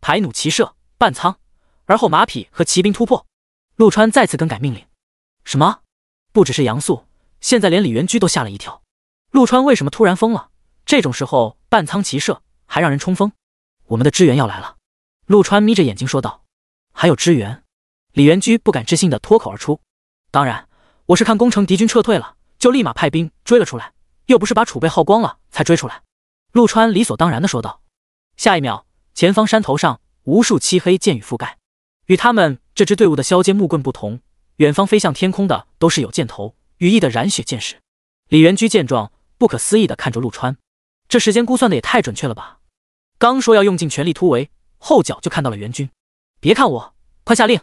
排弩齐射，半仓，而后马匹和骑兵突破。陆川再次更改命令。什么？不只是杨素，现在连李元居都吓了一跳。陆川为什么突然疯了？这种时候，半仓骑射还让人冲锋？我们的支援要来了。陆川眯着眼睛说道：“还有支援。”李元居不敢置信地脱口而出：“当然，我是看攻城敌军撤退了，就立马派兵追了出来，又不是把储备耗光了才追出来。”陆川理所当然地说道。下一秒，前方山头上，无数漆黑箭雨覆盖。与他们这支队伍的削尖木棍不同，远方飞向天空的都是有箭头、羽翼的染血箭矢。李元居见状，不可思议地看着陆川：“这时间估算的也太准确了吧？刚说要用尽全力突围，后脚就看到了援军。别看我，快下令！”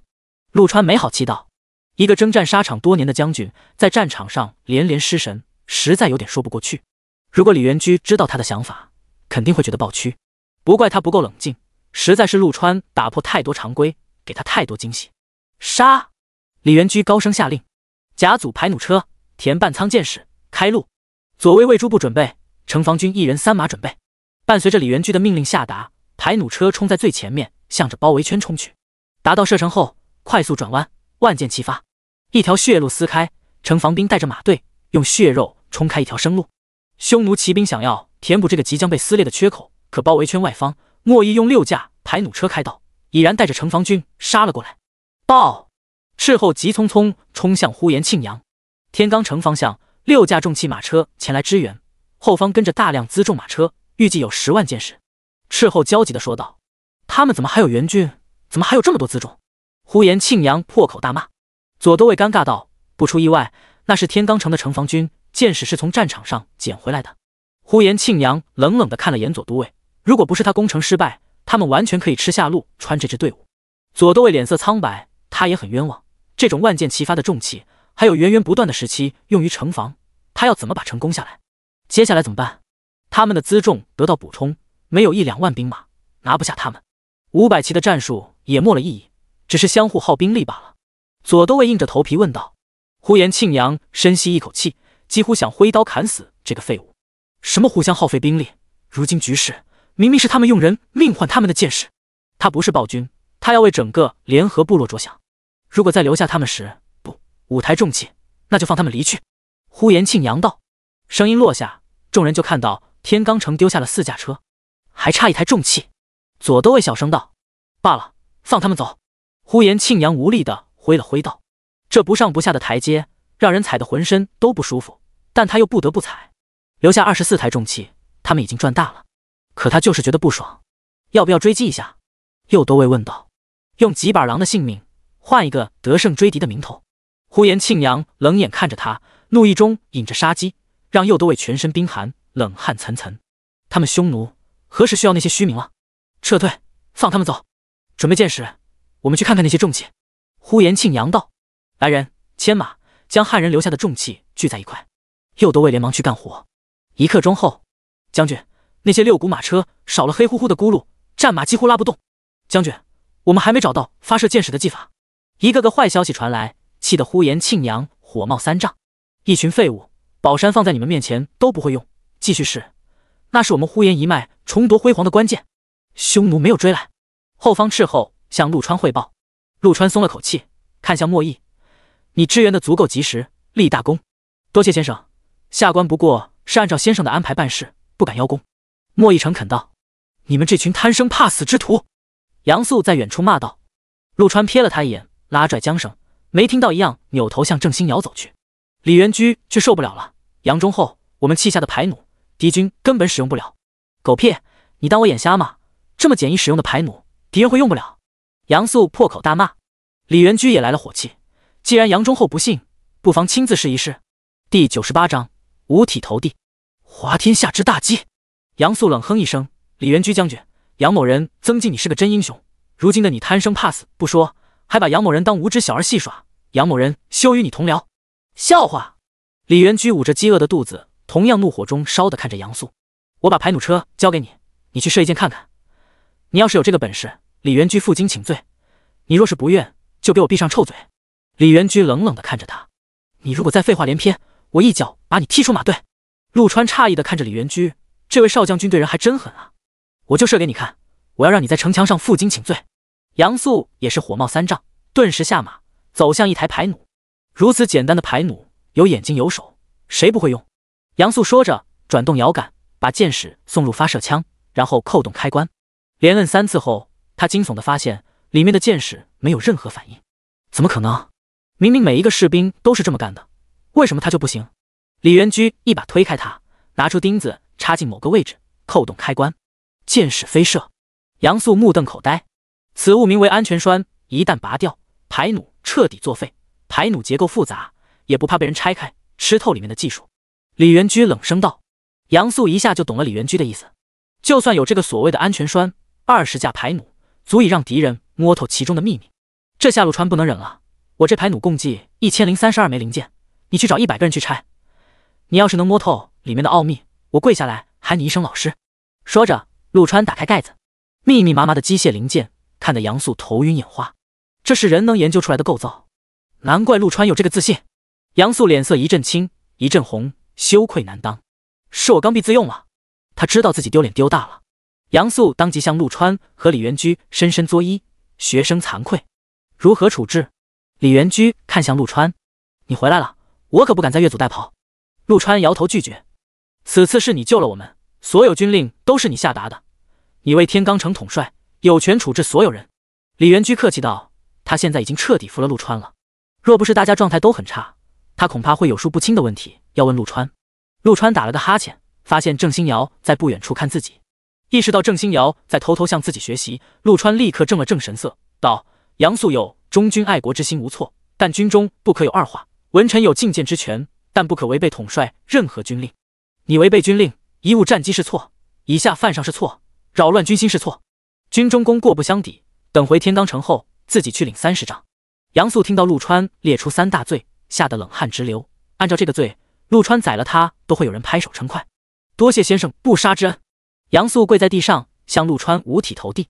陆川没好气道：“一个征战沙场多年的将军，在战场上连连失神，实在有点说不过去。如果李元居知道他的想法，肯定会觉得暴屈。不怪他不够冷静，实在是陆川打破太多常规，给他太多惊喜。”杀！李元居高声下令：“甲组排弩车，填半仓箭矢，开路；左卫卫诸部准备，城防军一人三马准备。”伴随着李元居的命令下达，排弩车冲在最前面，向着包围圈冲去。达到射程后。快速转弯，万箭齐发，一条血路撕开。城防兵带着马队，用血肉冲开一条生路。匈奴骑兵想要填补这个即将被撕裂的缺口，可包围圈外方，莫伊用六架排弩车开道，已然带着城防军杀了过来。报，斥候急匆匆冲向呼延庆阳、天罡城方向，六架重骑马车前来支援，后方跟着大量辎重马车，预计有十万箭矢。斥候焦急的说道：“他们怎么还有援军？怎么还有这么多辎重？”呼延庆阳破口大骂，左都尉尴尬道：“不出意外，那是天罡城的城防军，箭矢是从战场上捡回来的。”呼延庆阳冷冷的看了眼左都尉：“如果不是他攻城失败，他们完全可以吃下路穿这支队伍。”左都尉脸色苍白，他也很冤枉。这种万箭齐发的重器，还有源源不断的石期用于城防，他要怎么把城攻下来？接下来怎么办？他们的辎重得到补充，没有一两万兵马，拿不下他们。五百骑的战术也没了意义。只是相互耗兵力罢了。左都尉硬着头皮问道：“呼延庆阳深吸一口气，几乎想挥刀砍死这个废物。什么互相耗费兵力？如今局势明明是他们用人命换他们的见识。他不是暴君，他要为整个联合部落着想。如果再留下他们时，不五台重器，那就放他们离去。”呼延庆阳道。声音落下，众人就看到天罡城丢下了四架车，还差一台重器。左都尉小声道：“罢了，放他们走。”呼延庆阳无力的挥了挥道：“这不上不下的台阶让人踩得浑身都不舒服，但他又不得不踩。留下二十四台重器，他们已经赚大了，可他就是觉得不爽。要不要追击一下？右都尉问道。用几把狼的性命换一个得胜追敌的名头？呼延庆阳冷眼看着他，怒意中引着杀机，让右都尉全身冰寒，冷汗涔涔。他们匈奴何时需要那些虚名了？撤退，放他们走，准备箭矢。我们去看看那些重器。呼延庆扬道：“来人，牵马，将汉人留下的重器聚在一块。”右都尉连忙去干活。一刻钟后，将军，那些六股马车少了黑乎乎的轱辘，战马几乎拉不动。将军，我们还没找到发射箭矢的技法。一个个坏消息传来，气得呼延庆阳火冒三丈：“一群废物！宝山放在你们面前都不会用，继续试，那是我们呼延一脉重夺辉煌的关键。”匈奴没有追来，后方斥候。向陆川汇报，陆川松了口气，看向莫毅：“你支援的足够及时，立大功，多谢先生。下官不过是按照先生的安排办事，不敢邀功。”莫毅诚恳道：“你们这群贪生怕死之徒！”杨素在远处骂道。陆川瞥了他一眼，拉拽缰绳，没听到一样，扭头向郑欣瑶走去。李元居却受不了了：“杨忠厚，我们弃下的排弩，敌军根本使用不了。”“狗屁！你当我眼瞎吗？这么简易使用的排弩，敌人会用不了？”杨素破口大骂，李元居也来了火气。既然杨忠厚不信，不妨亲自试一试。第九十八章五体投地，滑天下之大稽。杨素冷哼一声：“李元居将军，杨某人曾敬你是个真英雄。如今的你贪生怕死不说，还把杨某人当无知小儿戏耍，杨某人羞与你同僚。”笑话！李元居捂着饥饿的肚子，同样怒火中烧的看着杨素：“我把排弩车交给你，你去射一箭看看。你要是有这个本事。”李元居负荆请罪，你若是不愿，就给我闭上臭嘴。李元居冷冷地看着他，你如果再废话连篇，我一脚把你踢出马队。陆川诧异地看着李元居，这位少将军对人还真狠啊！我就射给你看，我要让你在城墙上负荆请罪。杨素也是火冒三丈，顿时下马走向一台排弩。如此简单的排弩，有眼睛有手，谁不会用？杨素说着，转动摇杆，把箭矢送入发射枪，然后扣动开关，连摁三次后。他惊悚的发现，里面的箭矢没有任何反应。怎么可能？明明每一个士兵都是这么干的，为什么他就不行？李元居一把推开他，拿出钉子插进某个位置，扣动开关，箭矢飞射。杨素目瞪口呆。此物名为安全栓，一旦拔掉，排弩彻底作废。排弩结构复杂，也不怕被人拆开吃透里面的技术。李元居冷声道。杨素一下就懂了李元居的意思。就算有这个所谓的安全栓，二十架排弩。足以让敌人摸透其中的秘密，这下陆川不能忍了。我这排弩共计一千零三十二枚零件，你去找一百个人去拆。你要是能摸透里面的奥秘，我跪下来喊你一声老师。说着，陆川打开盖子，密密麻麻的机械零件看得杨素头晕眼花。这是人能研究出来的构造？难怪陆川有这个自信。杨素脸色一阵青一阵红，羞愧难当。是我刚愎自用了，他知道自己丢脸丢大了。杨素当即向陆川和李元居深深作揖，学生惭愧，如何处置？李元居看向陆川，你回来了，我可不敢在越俎代庖。陆川摇头拒绝，此次是你救了我们，所有军令都是你下达的，你为天罡城统帅，有权处置所有人。李元居客气道，他现在已经彻底服了陆川了。若不是大家状态都很差，他恐怕会有数不清的问题要问陆川。陆川打了个哈欠，发现郑欣瑶在不远处看自己。意识到郑新瑶在偷偷向自己学习，陆川立刻正了正神色，道：“杨素有忠君爱国之心，无错。但军中不可有二话。文臣有进谏之权，但不可违背统帅任何军令。你违背军令，贻误战机是错；以下犯上是错，扰乱军心是错。军中功过不相抵。等回天罡城后，自己去领三十杖。”杨素听到陆川列出三大罪，吓得冷汗直流。按照这个罪，陆川宰了他都会有人拍手称快。多谢先生不杀之恩。杨素跪在地上，向陆川五体投地。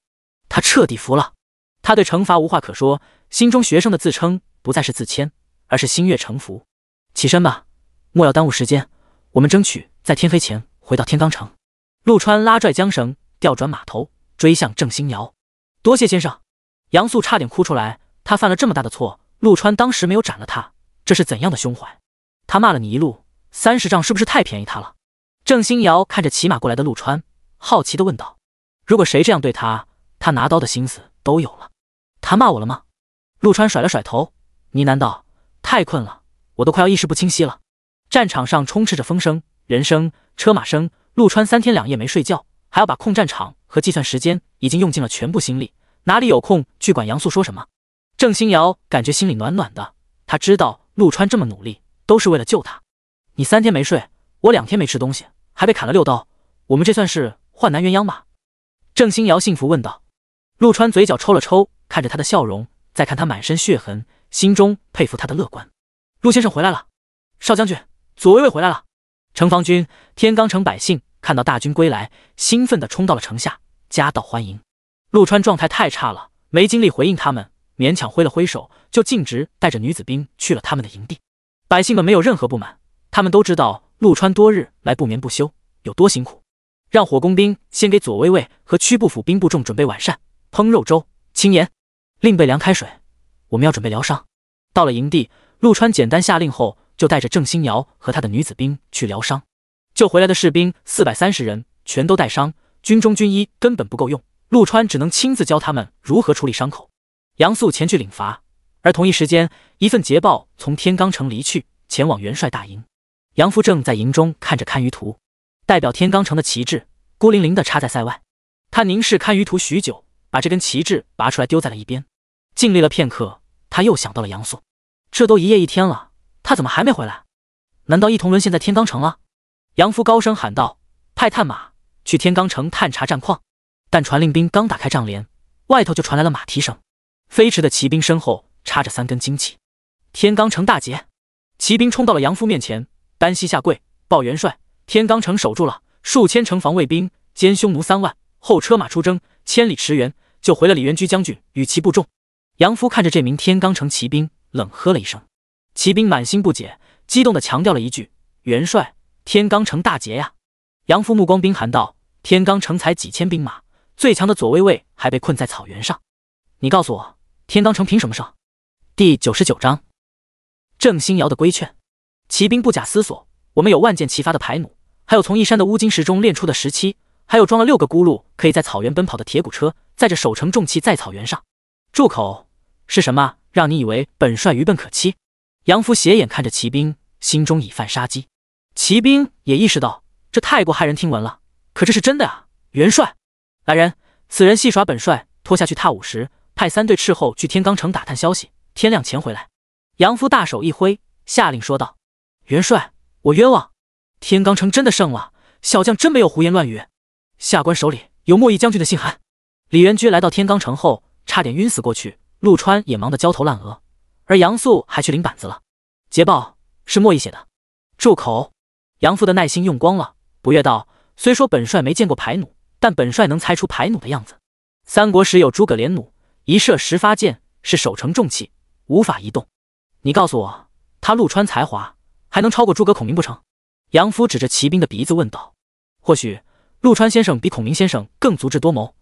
他彻底服了，他对惩罚无话可说，心中学生的自称不再是自谦，而是心悦诚服。起身吧，莫要耽误时间，我们争取在天黑前回到天罡城。陆川拉拽缰绳，调转马头，追向郑欣瑶。多谢先生，杨素差点哭出来。他犯了这么大的错，陆川当时没有斩了他，这是怎样的胸怀？他骂了你一路三十丈，是不是太便宜他了？郑欣瑶看着骑马过来的陆川。好奇地问道：“如果谁这样对他，他拿刀的心思都有了。”他骂我了吗？陆川甩了甩头，呢喃道：“太困了，我都快要意识不清晰了。”战场上充斥着风声、人声、车马声。陆川三天两夜没睡觉，还要把控战场和计算时间，已经用尽了全部心力，哪里有空去管杨素说什么？郑欣瑶感觉心里暖暖的，她知道陆川这么努力都是为了救她。你三天没睡，我两天没吃东西，还被砍了六刀，我们这算是……换南鸳鸯吧，郑欣瑶幸福问道。陆川嘴角抽了抽，看着他的笑容，再看他满身血痕，心中佩服他的乐观。陆先生回来了，少将军左卫卫回来了。城防军、天罡城百姓看到大军归来，兴奋的冲到了城下，夹道欢迎。陆川状态太差了，没精力回应他们，勉强挥了挥手，就径直带着女子兵去了他们的营地。百姓们没有任何不满，他们都知道陆川多日来不眠不休有多辛苦。让火工兵先给左威卫和曲部府兵部众准备晚膳，烹肉粥、青盐，另备凉开水。我们要准备疗伤。到了营地，陆川简单下令后，就带着郑新瑶和他的女子兵去疗伤。救回来的士兵四百三十人，全都带伤，军中军医根本不够用，陆川只能亲自教他们如何处理伤口。杨素前去领罚，而同一时间，一份捷报从天罡城离去，前往元帅大营。杨福正在营中看着堪舆图。代表天罡城的旗帜孤零零的插在塞外，他凝视堪舆图许久，把这根旗帜拔出来丢在了一边。静立了片刻，他又想到了杨素，这都一夜一天了，他怎么还没回来？难道一同沦陷在天罡城了？杨夫高声喊道：“派探马去天罡城探查战况。”但传令兵刚打开帐帘，外头就传来了马蹄声，飞驰的骑兵身后插着三根旌旗。天罡城大捷！骑兵冲到了杨夫面前，单膝下跪，报元帅。天罡城守住了，数千城防卫兵歼匈奴三万，后车马出征，千里驰援，救回了李元居将军与其部众。杨夫看着这名天罡城骑兵，冷喝了一声。骑兵满心不解，激动的强调了一句：“元帅，天罡城大捷呀！”杨夫目光冰寒道：“天罡城才几千兵马，最强的左卫卫还被困在草原上，你告诉我，天罡城凭什么胜？”第九十九章郑欣瑶的规劝。骑兵不假思索：“我们有万箭齐发的排弩。”还有从一山的乌金石中炼出的石漆，还有装了六个轱辘可以在草原奔跑的铁骨车，载着守城重器在草原上。住口！是什么让你以为本帅愚笨可欺？杨福斜眼看着骑兵，心中已犯杀机。骑兵也意识到这太过骇人听闻了，可这是真的啊！元帅，来人，此人戏耍本帅，拖下去踏五十。派三队斥候去天罡城打探消息，天亮前回来。杨福大手一挥，下令说道：“元帅，我冤枉。”天罡城真的胜了，小将真没有胡言乱语。下官手里有莫毅将军的信函。李元居来到天罡城后，差点晕死过去。陆川也忙得焦头烂额，而杨素还去领板子了。捷报是莫毅写的。住口！杨父的耐心用光了，不悦道：“虽说本帅没见过排弩，但本帅能猜出排弩的样子。三国时有诸葛连弩，一射十发箭，是守城重器，无法移动。你告诉我，他陆川才华还能超过诸葛孔明不成？”杨夫指着骑兵的鼻子问道：“或许陆川先生比孔明先生更足智多谋，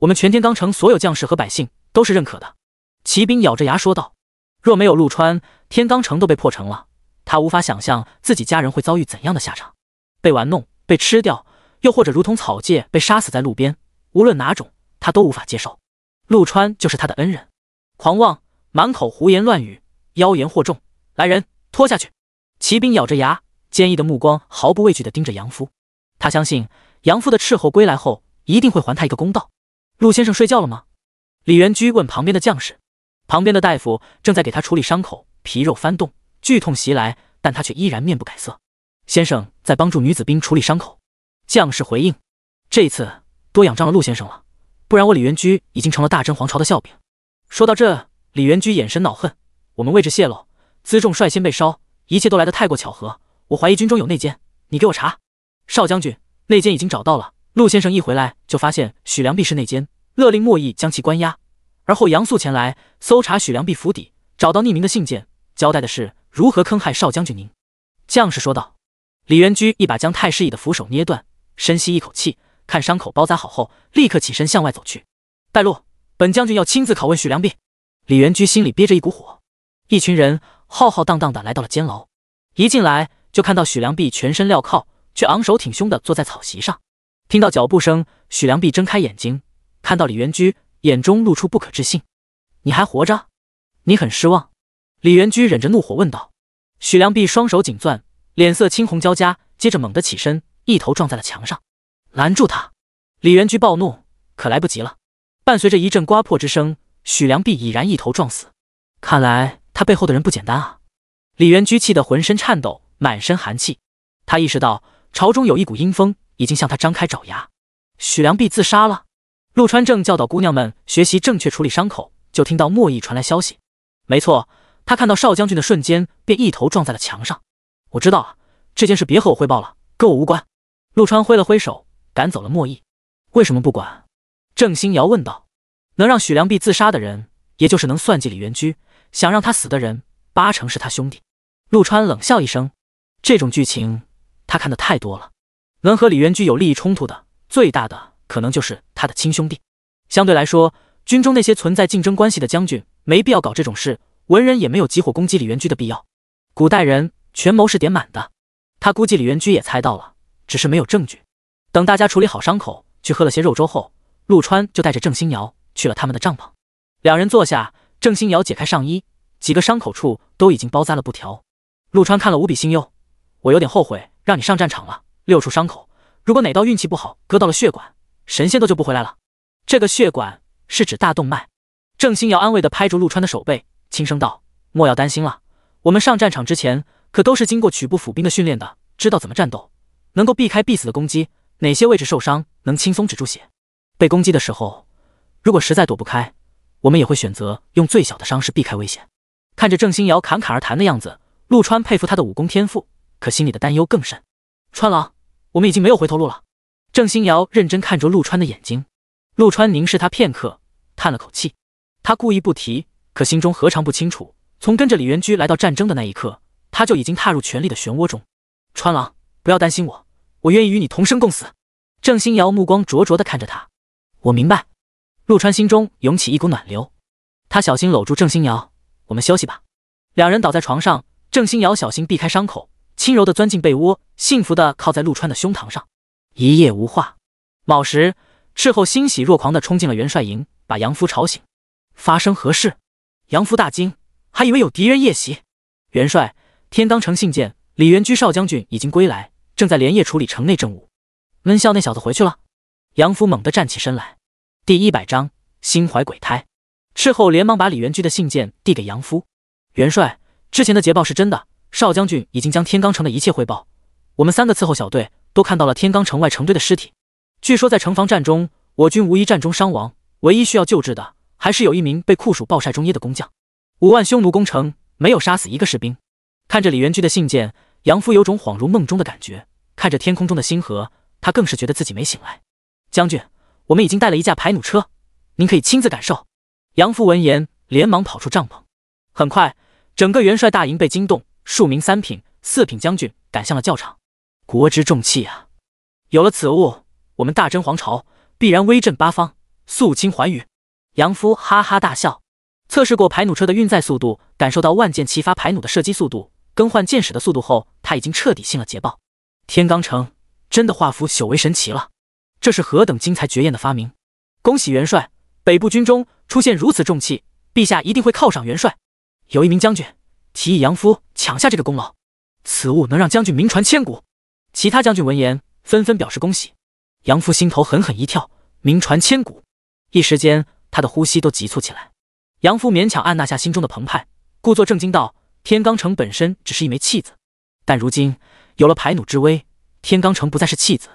我们全天罡城所有将士和百姓都是认可的。”骑兵咬着牙说道：“若没有陆川，天罡城都被破城了。他无法想象自己家人会遭遇怎样的下场，被玩弄、被吃掉，又或者如同草芥被杀死在路边。无论哪种，他都无法接受。陆川就是他的恩人。狂妄，满口胡言乱语，妖言惑众。来人，拖下去！”骑兵咬着牙。坚毅的目光毫不畏惧地盯着杨夫，他相信杨夫的斥候归来后一定会还他一个公道。陆先生睡觉了吗？李元居问旁边的将士。旁边的大夫正在给他处理伤口，皮肉翻动，剧痛袭来，但他却依然面不改色。先生在帮助女子兵处理伤口，将士回应。这一次多仰仗了陆先生了，不然我李元居已经成了大真皇朝的笑柄。说到这，李元居眼神恼恨，我们位置泄露，辎重率先被烧，一切都来得太过巧合。我怀疑军中有内奸，你给我查。少将军，内奸已经找到了。陆先生一回来就发现许良弼是内奸，勒令莫毅将其关押。而后杨素前来搜查许良弼府邸，找到匿名的信件，交代的是如何坑害少将军您。将士说道。李元居一把将太师椅的扶手捏断，深吸一口气，看伤口包扎好后，立刻起身向外走去。带路，本将军要亲自拷问许良弼。李元居心里憋着一股火，一群人浩浩荡荡的来到了监牢，一进来。就看到许良弼全身镣铐，却昂首挺胸的坐在草席上。听到脚步声，许良弼睁开眼睛，看到李元居，眼中露出不可置信：“你还活着？你很失望？”李元居忍着怒火问道。许良弼双手紧攥，脸色青红交加，接着猛地起身，一头撞在了墙上。拦住他！李元居暴怒，可来不及了。伴随着一阵刮破之声，许良弼已然一头撞死。看来他背后的人不简单啊！李元居气得浑身颤抖。满身寒气，他意识到朝中有一股阴风已经向他张开爪牙。许良弼自杀了。陆川正教导姑娘们学习正确处理伤口，就听到莫毅传来消息。没错，他看到少将军的瞬间便一头撞在了墙上。我知道了，这件事别和我汇报了，跟我无关。陆川挥了挥手，赶走了莫毅。为什么不管？郑欣瑶问道。能让许良弼自杀的人，也就是能算计李元居，想让他死的人，八成是他兄弟。陆川冷笑一声。这种剧情他看的太多了，能和李元居有利益冲突的最大的可能就是他的亲兄弟。相对来说，军中那些存在竞争关系的将军没必要搞这种事，文人也没有集火攻击李元居的必要。古代人权谋是点满的，他估计李元居也猜到了，只是没有证据。等大家处理好伤口，去喝了些肉粥后，陆川就带着郑欣瑶去了他们的帐篷。两人坐下，郑欣瑶解开上衣，几个伤口处都已经包扎了布条。陆川看了无比心忧。我有点后悔让你上战场了，六处伤口，如果哪道运气不好割到了血管，神仙都救不回来了。这个血管是指大动脉。郑星瑶安慰地拍着陆川的手背，轻声道：“莫要担心了，我们上战场之前可都是经过曲部府兵的训练的，知道怎么战斗，能够避开必死的攻击，哪些位置受伤能轻松止住血。被攻击的时候，如果实在躲不开，我们也会选择用最小的伤势避开危险。”看着郑星瑶侃侃而谈的样子，陆川佩服他的武功天赋。可心里的担忧更甚。川郎，我们已经没有回头路了。郑星瑶认真看着陆川的眼睛，陆川凝视他片刻，叹了口气。他故意不提，可心中何尝不清楚？从跟着李元居来到战争的那一刻，他就已经踏入权力的漩涡中。川郎，不要担心我，我愿意与你同生共死。郑星瑶目光灼灼的看着他，我明白。陆川心中涌起一股暖流，他小心搂住郑星瑶，我们休息吧。两人倒在床上，郑星瑶小心避开伤口。轻柔的钻进被窝，幸福的靠在陆川的胸膛上，一夜无话。卯时，赤候欣喜若狂的冲进了元帅营，把杨福吵醒。发生何事？杨福大惊，还以为有敌人夜袭。元帅，天罡城信件，李元居少将军已经归来，正在连夜处理城内政务。闷笑那小子回去了。杨福猛地站起身来。第一百章心怀鬼胎。赤候连忙把李元居的信件递给杨夫元帅之前的捷报是真的。少将军已经将天罡城的一切汇报，我们三个伺候小队都看到了天罡城外成堆的尸体。据说在城防战中，我军无一战中伤亡，唯一需要救治的还是有一名被酷暑暴晒中噎的工匠。五万匈奴攻城，没有杀死一个士兵。看着李元居的信件，杨夫有种恍如梦中的感觉。看着天空中的星河，他更是觉得自己没醒来。将军，我们已经带了一架排弩车，您可以亲自感受。杨夫闻言，连忙跑出帐篷。很快，整个元帅大营被惊动。庶民三品、四品将军赶向了校场，国之重器啊！有了此物，我们大真皇朝必然威震八方，肃清寰宇。杨夫哈哈大笑，测试过排弩车的运载速度，感受到万箭齐发排弩的射击速度，更换箭矢的速度后，他已经彻底信了捷报。天罡城真的化腐朽为神奇了，这是何等精彩绝艳的发明！恭喜元帅，北部军中出现如此重器，陛下一定会犒赏元帅。有一名将军。提议杨夫抢下这个功劳，此物能让将军名传千古。其他将军闻言纷纷表示恭喜。杨夫心头狠狠一跳，名传千古。一时间，他的呼吸都急促起来。杨夫勉强按捺下心中的澎湃，故作正经道：“天罡城本身只是一枚弃子，但如今有了排弩之威，天罡城不再是弃子，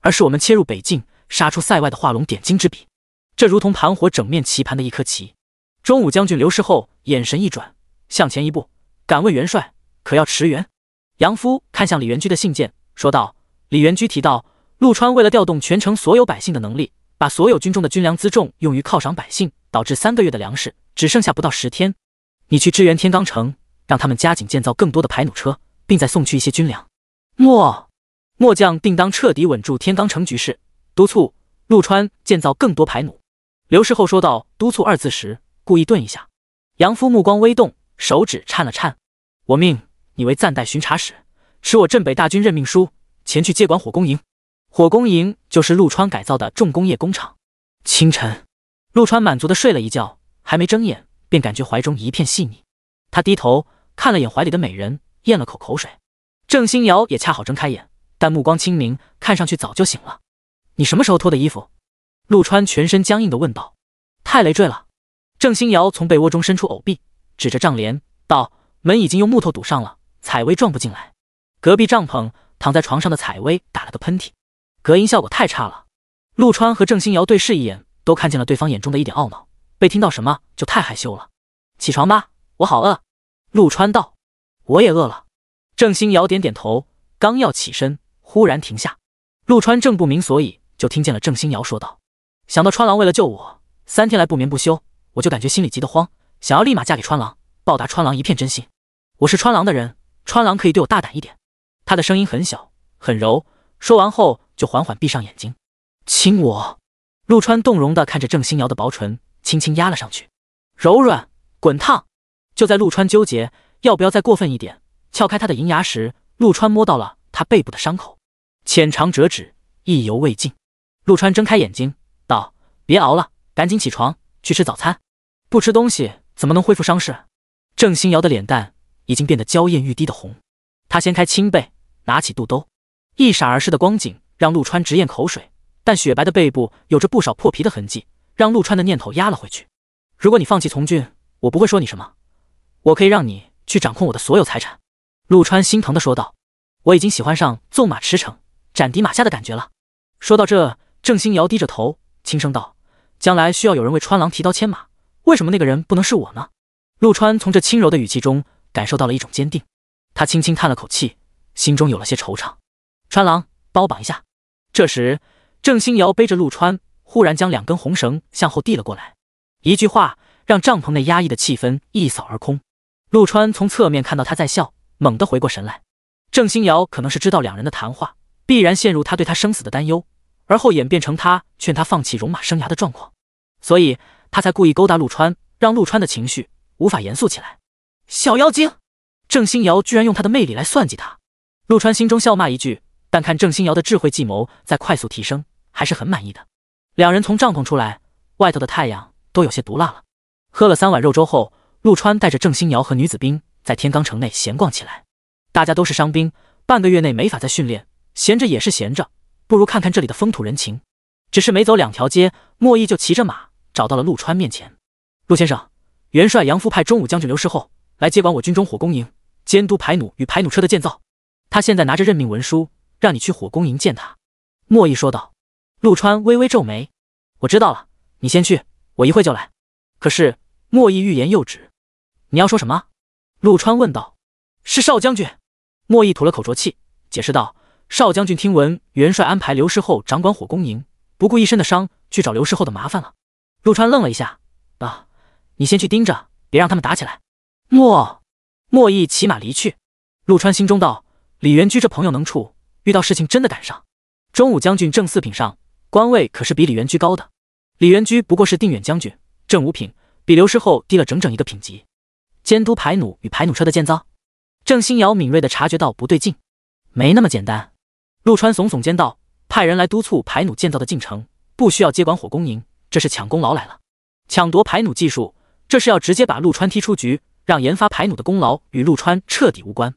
而是我们切入北境、杀出塞外的画龙点睛之笔。这如同盘活整面棋盘的一颗棋。”中武将军刘氏后眼神一转，向前一步。敢问元帅，可要驰援？杨夫看向李元居的信件，说道：“李元居提到，陆川为了调动全城所有百姓的能力，把所有军中的军粮辎重用于犒赏百姓，导致三个月的粮食只剩下不到十天。你去支援天罡城，让他们加紧建造更多的排弩车，并再送去一些军粮。末末将定当彻底稳住天罡城局势，督促陆川建造更多排弩。”刘世厚说道，“督促”二字时故意顿一下。杨夫目光微动。手指颤了颤，我命你为暂代巡查使，持我镇北大军任命书，前去接管火工营。火工营就是陆川改造的重工业工厂。清晨，陆川满足的睡了一觉，还没睁眼，便感觉怀中一片细腻。他低头看了眼怀里的美人，咽了口口水。郑星瑶也恰好睁开眼，但目光清明，看上去早就醒了。你什么时候脱的衣服？陆川全身僵硬的问道。太累赘了。郑星瑶从被窝中伸出藕臂。指着帐帘道：“门已经用木头堵上了，采薇撞不进来。”隔壁帐篷躺在床上的采薇打了个喷嚏，隔音效果太差了。陆川和郑欣瑶对视一眼，都看见了对方眼中的一点懊恼。被听到什么就太害羞了。起床吧，我好饿。陆川道：“我也饿了。”郑欣瑶点点头，刚要起身，忽然停下。陆川正不明所以，就听见了郑欣瑶说道：“想到川郎为了救我，三天来不眠不休，我就感觉心里急得慌。”想要立马嫁给川郎，报答川郎一片真心。我是川郎的人，川郎可以对我大胆一点。他的声音很小很柔，说完后就缓缓闭上眼睛，亲我。陆川动容的看着郑星瑶的薄唇，轻轻压了上去，柔软滚烫。就在陆川纠结要不要再过分一点，撬开他的银牙时，陆川摸到了他背部的伤口，浅尝辄止，意犹未尽。陆川睁开眼睛道：“别熬了，赶紧起床去吃早餐，不吃东西。”怎么能恢复伤势？郑欣瑶的脸蛋已经变得娇艳欲滴的红，她掀开青被，拿起肚兜，一闪而逝的光景让陆川直咽口水。但雪白的背部有着不少破皮的痕迹，让陆川的念头压了回去。如果你放弃从军，我不会说你什么，我可以让你去掌控我的所有财产。陆川心疼的说道：“我已经喜欢上纵马驰骋，斩敌马下的感觉了。”说到这，郑欣瑶低着头轻声道：“将来需要有人为川郎提刀牵马。”为什么那个人不能是我呢？陆川从这轻柔的语气中感受到了一种坚定，他轻轻叹了口气，心中有了些惆怅。川郎，我绑一下。这时，郑星瑶背着陆川，忽然将两根红绳向后递了过来，一句话让帐篷内压抑的气氛一扫而空。陆川从侧面看到他在笑，猛地回过神来。郑星瑶可能是知道两人的谈话必然陷入他对他生死的担忧，而后演变成他劝他放弃戎马生涯的状况，所以。他才故意勾搭陆川，让陆川的情绪无法严肃起来。小妖精，郑欣瑶居然用她的魅力来算计他。陆川心中笑骂一句，但看郑欣瑶的智慧计谋在快速提升，还是很满意的。两人从帐篷出来，外头的太阳都有些毒辣了。喝了三碗肉粥后，陆川带着郑欣瑶和女子兵在天罡城内闲逛起来。大家都是伤兵，半个月内没法再训练，闲着也是闲着，不如看看这里的风土人情。只是没走两条街，莫毅就骑着马。找到了陆川面前，陆先生，元帅杨夫派中武将军刘师后来接管我军中火攻营，监督排弩与排弩车的建造。他现在拿着任命文书，让你去火攻营见他。”莫毅说道。陆川微微皱眉：“我知道了，你先去，我一会就来。”可是莫毅欲言又止。“你要说什么？”陆川问道。“是少将军。”莫毅吐了口浊气，解释道：“少将军听闻元帅安排刘师后掌管火攻营，不顾一身的伤，去找刘师后的麻烦了。”陆川愣了一下，啊，你先去盯着，别让他们打起来。莫莫毅骑马离去。陆川心中道：李元居这朋友能处，遇到事情真的敢上。中武将军正四品上，官位可是比李元居高的。李元居不过是定远将军正五品，比刘师厚低了整整一个品级。监督排弩与排弩车的建造，郑新瑶敏锐地察觉到不对劲，没那么简单。陆川耸耸肩道：派人来督促排弩建造的进程，不需要接管火攻营。这是抢功劳来了，抢夺排弩技术，这是要直接把陆川踢出局，让研发排弩的功劳与陆川彻底无关。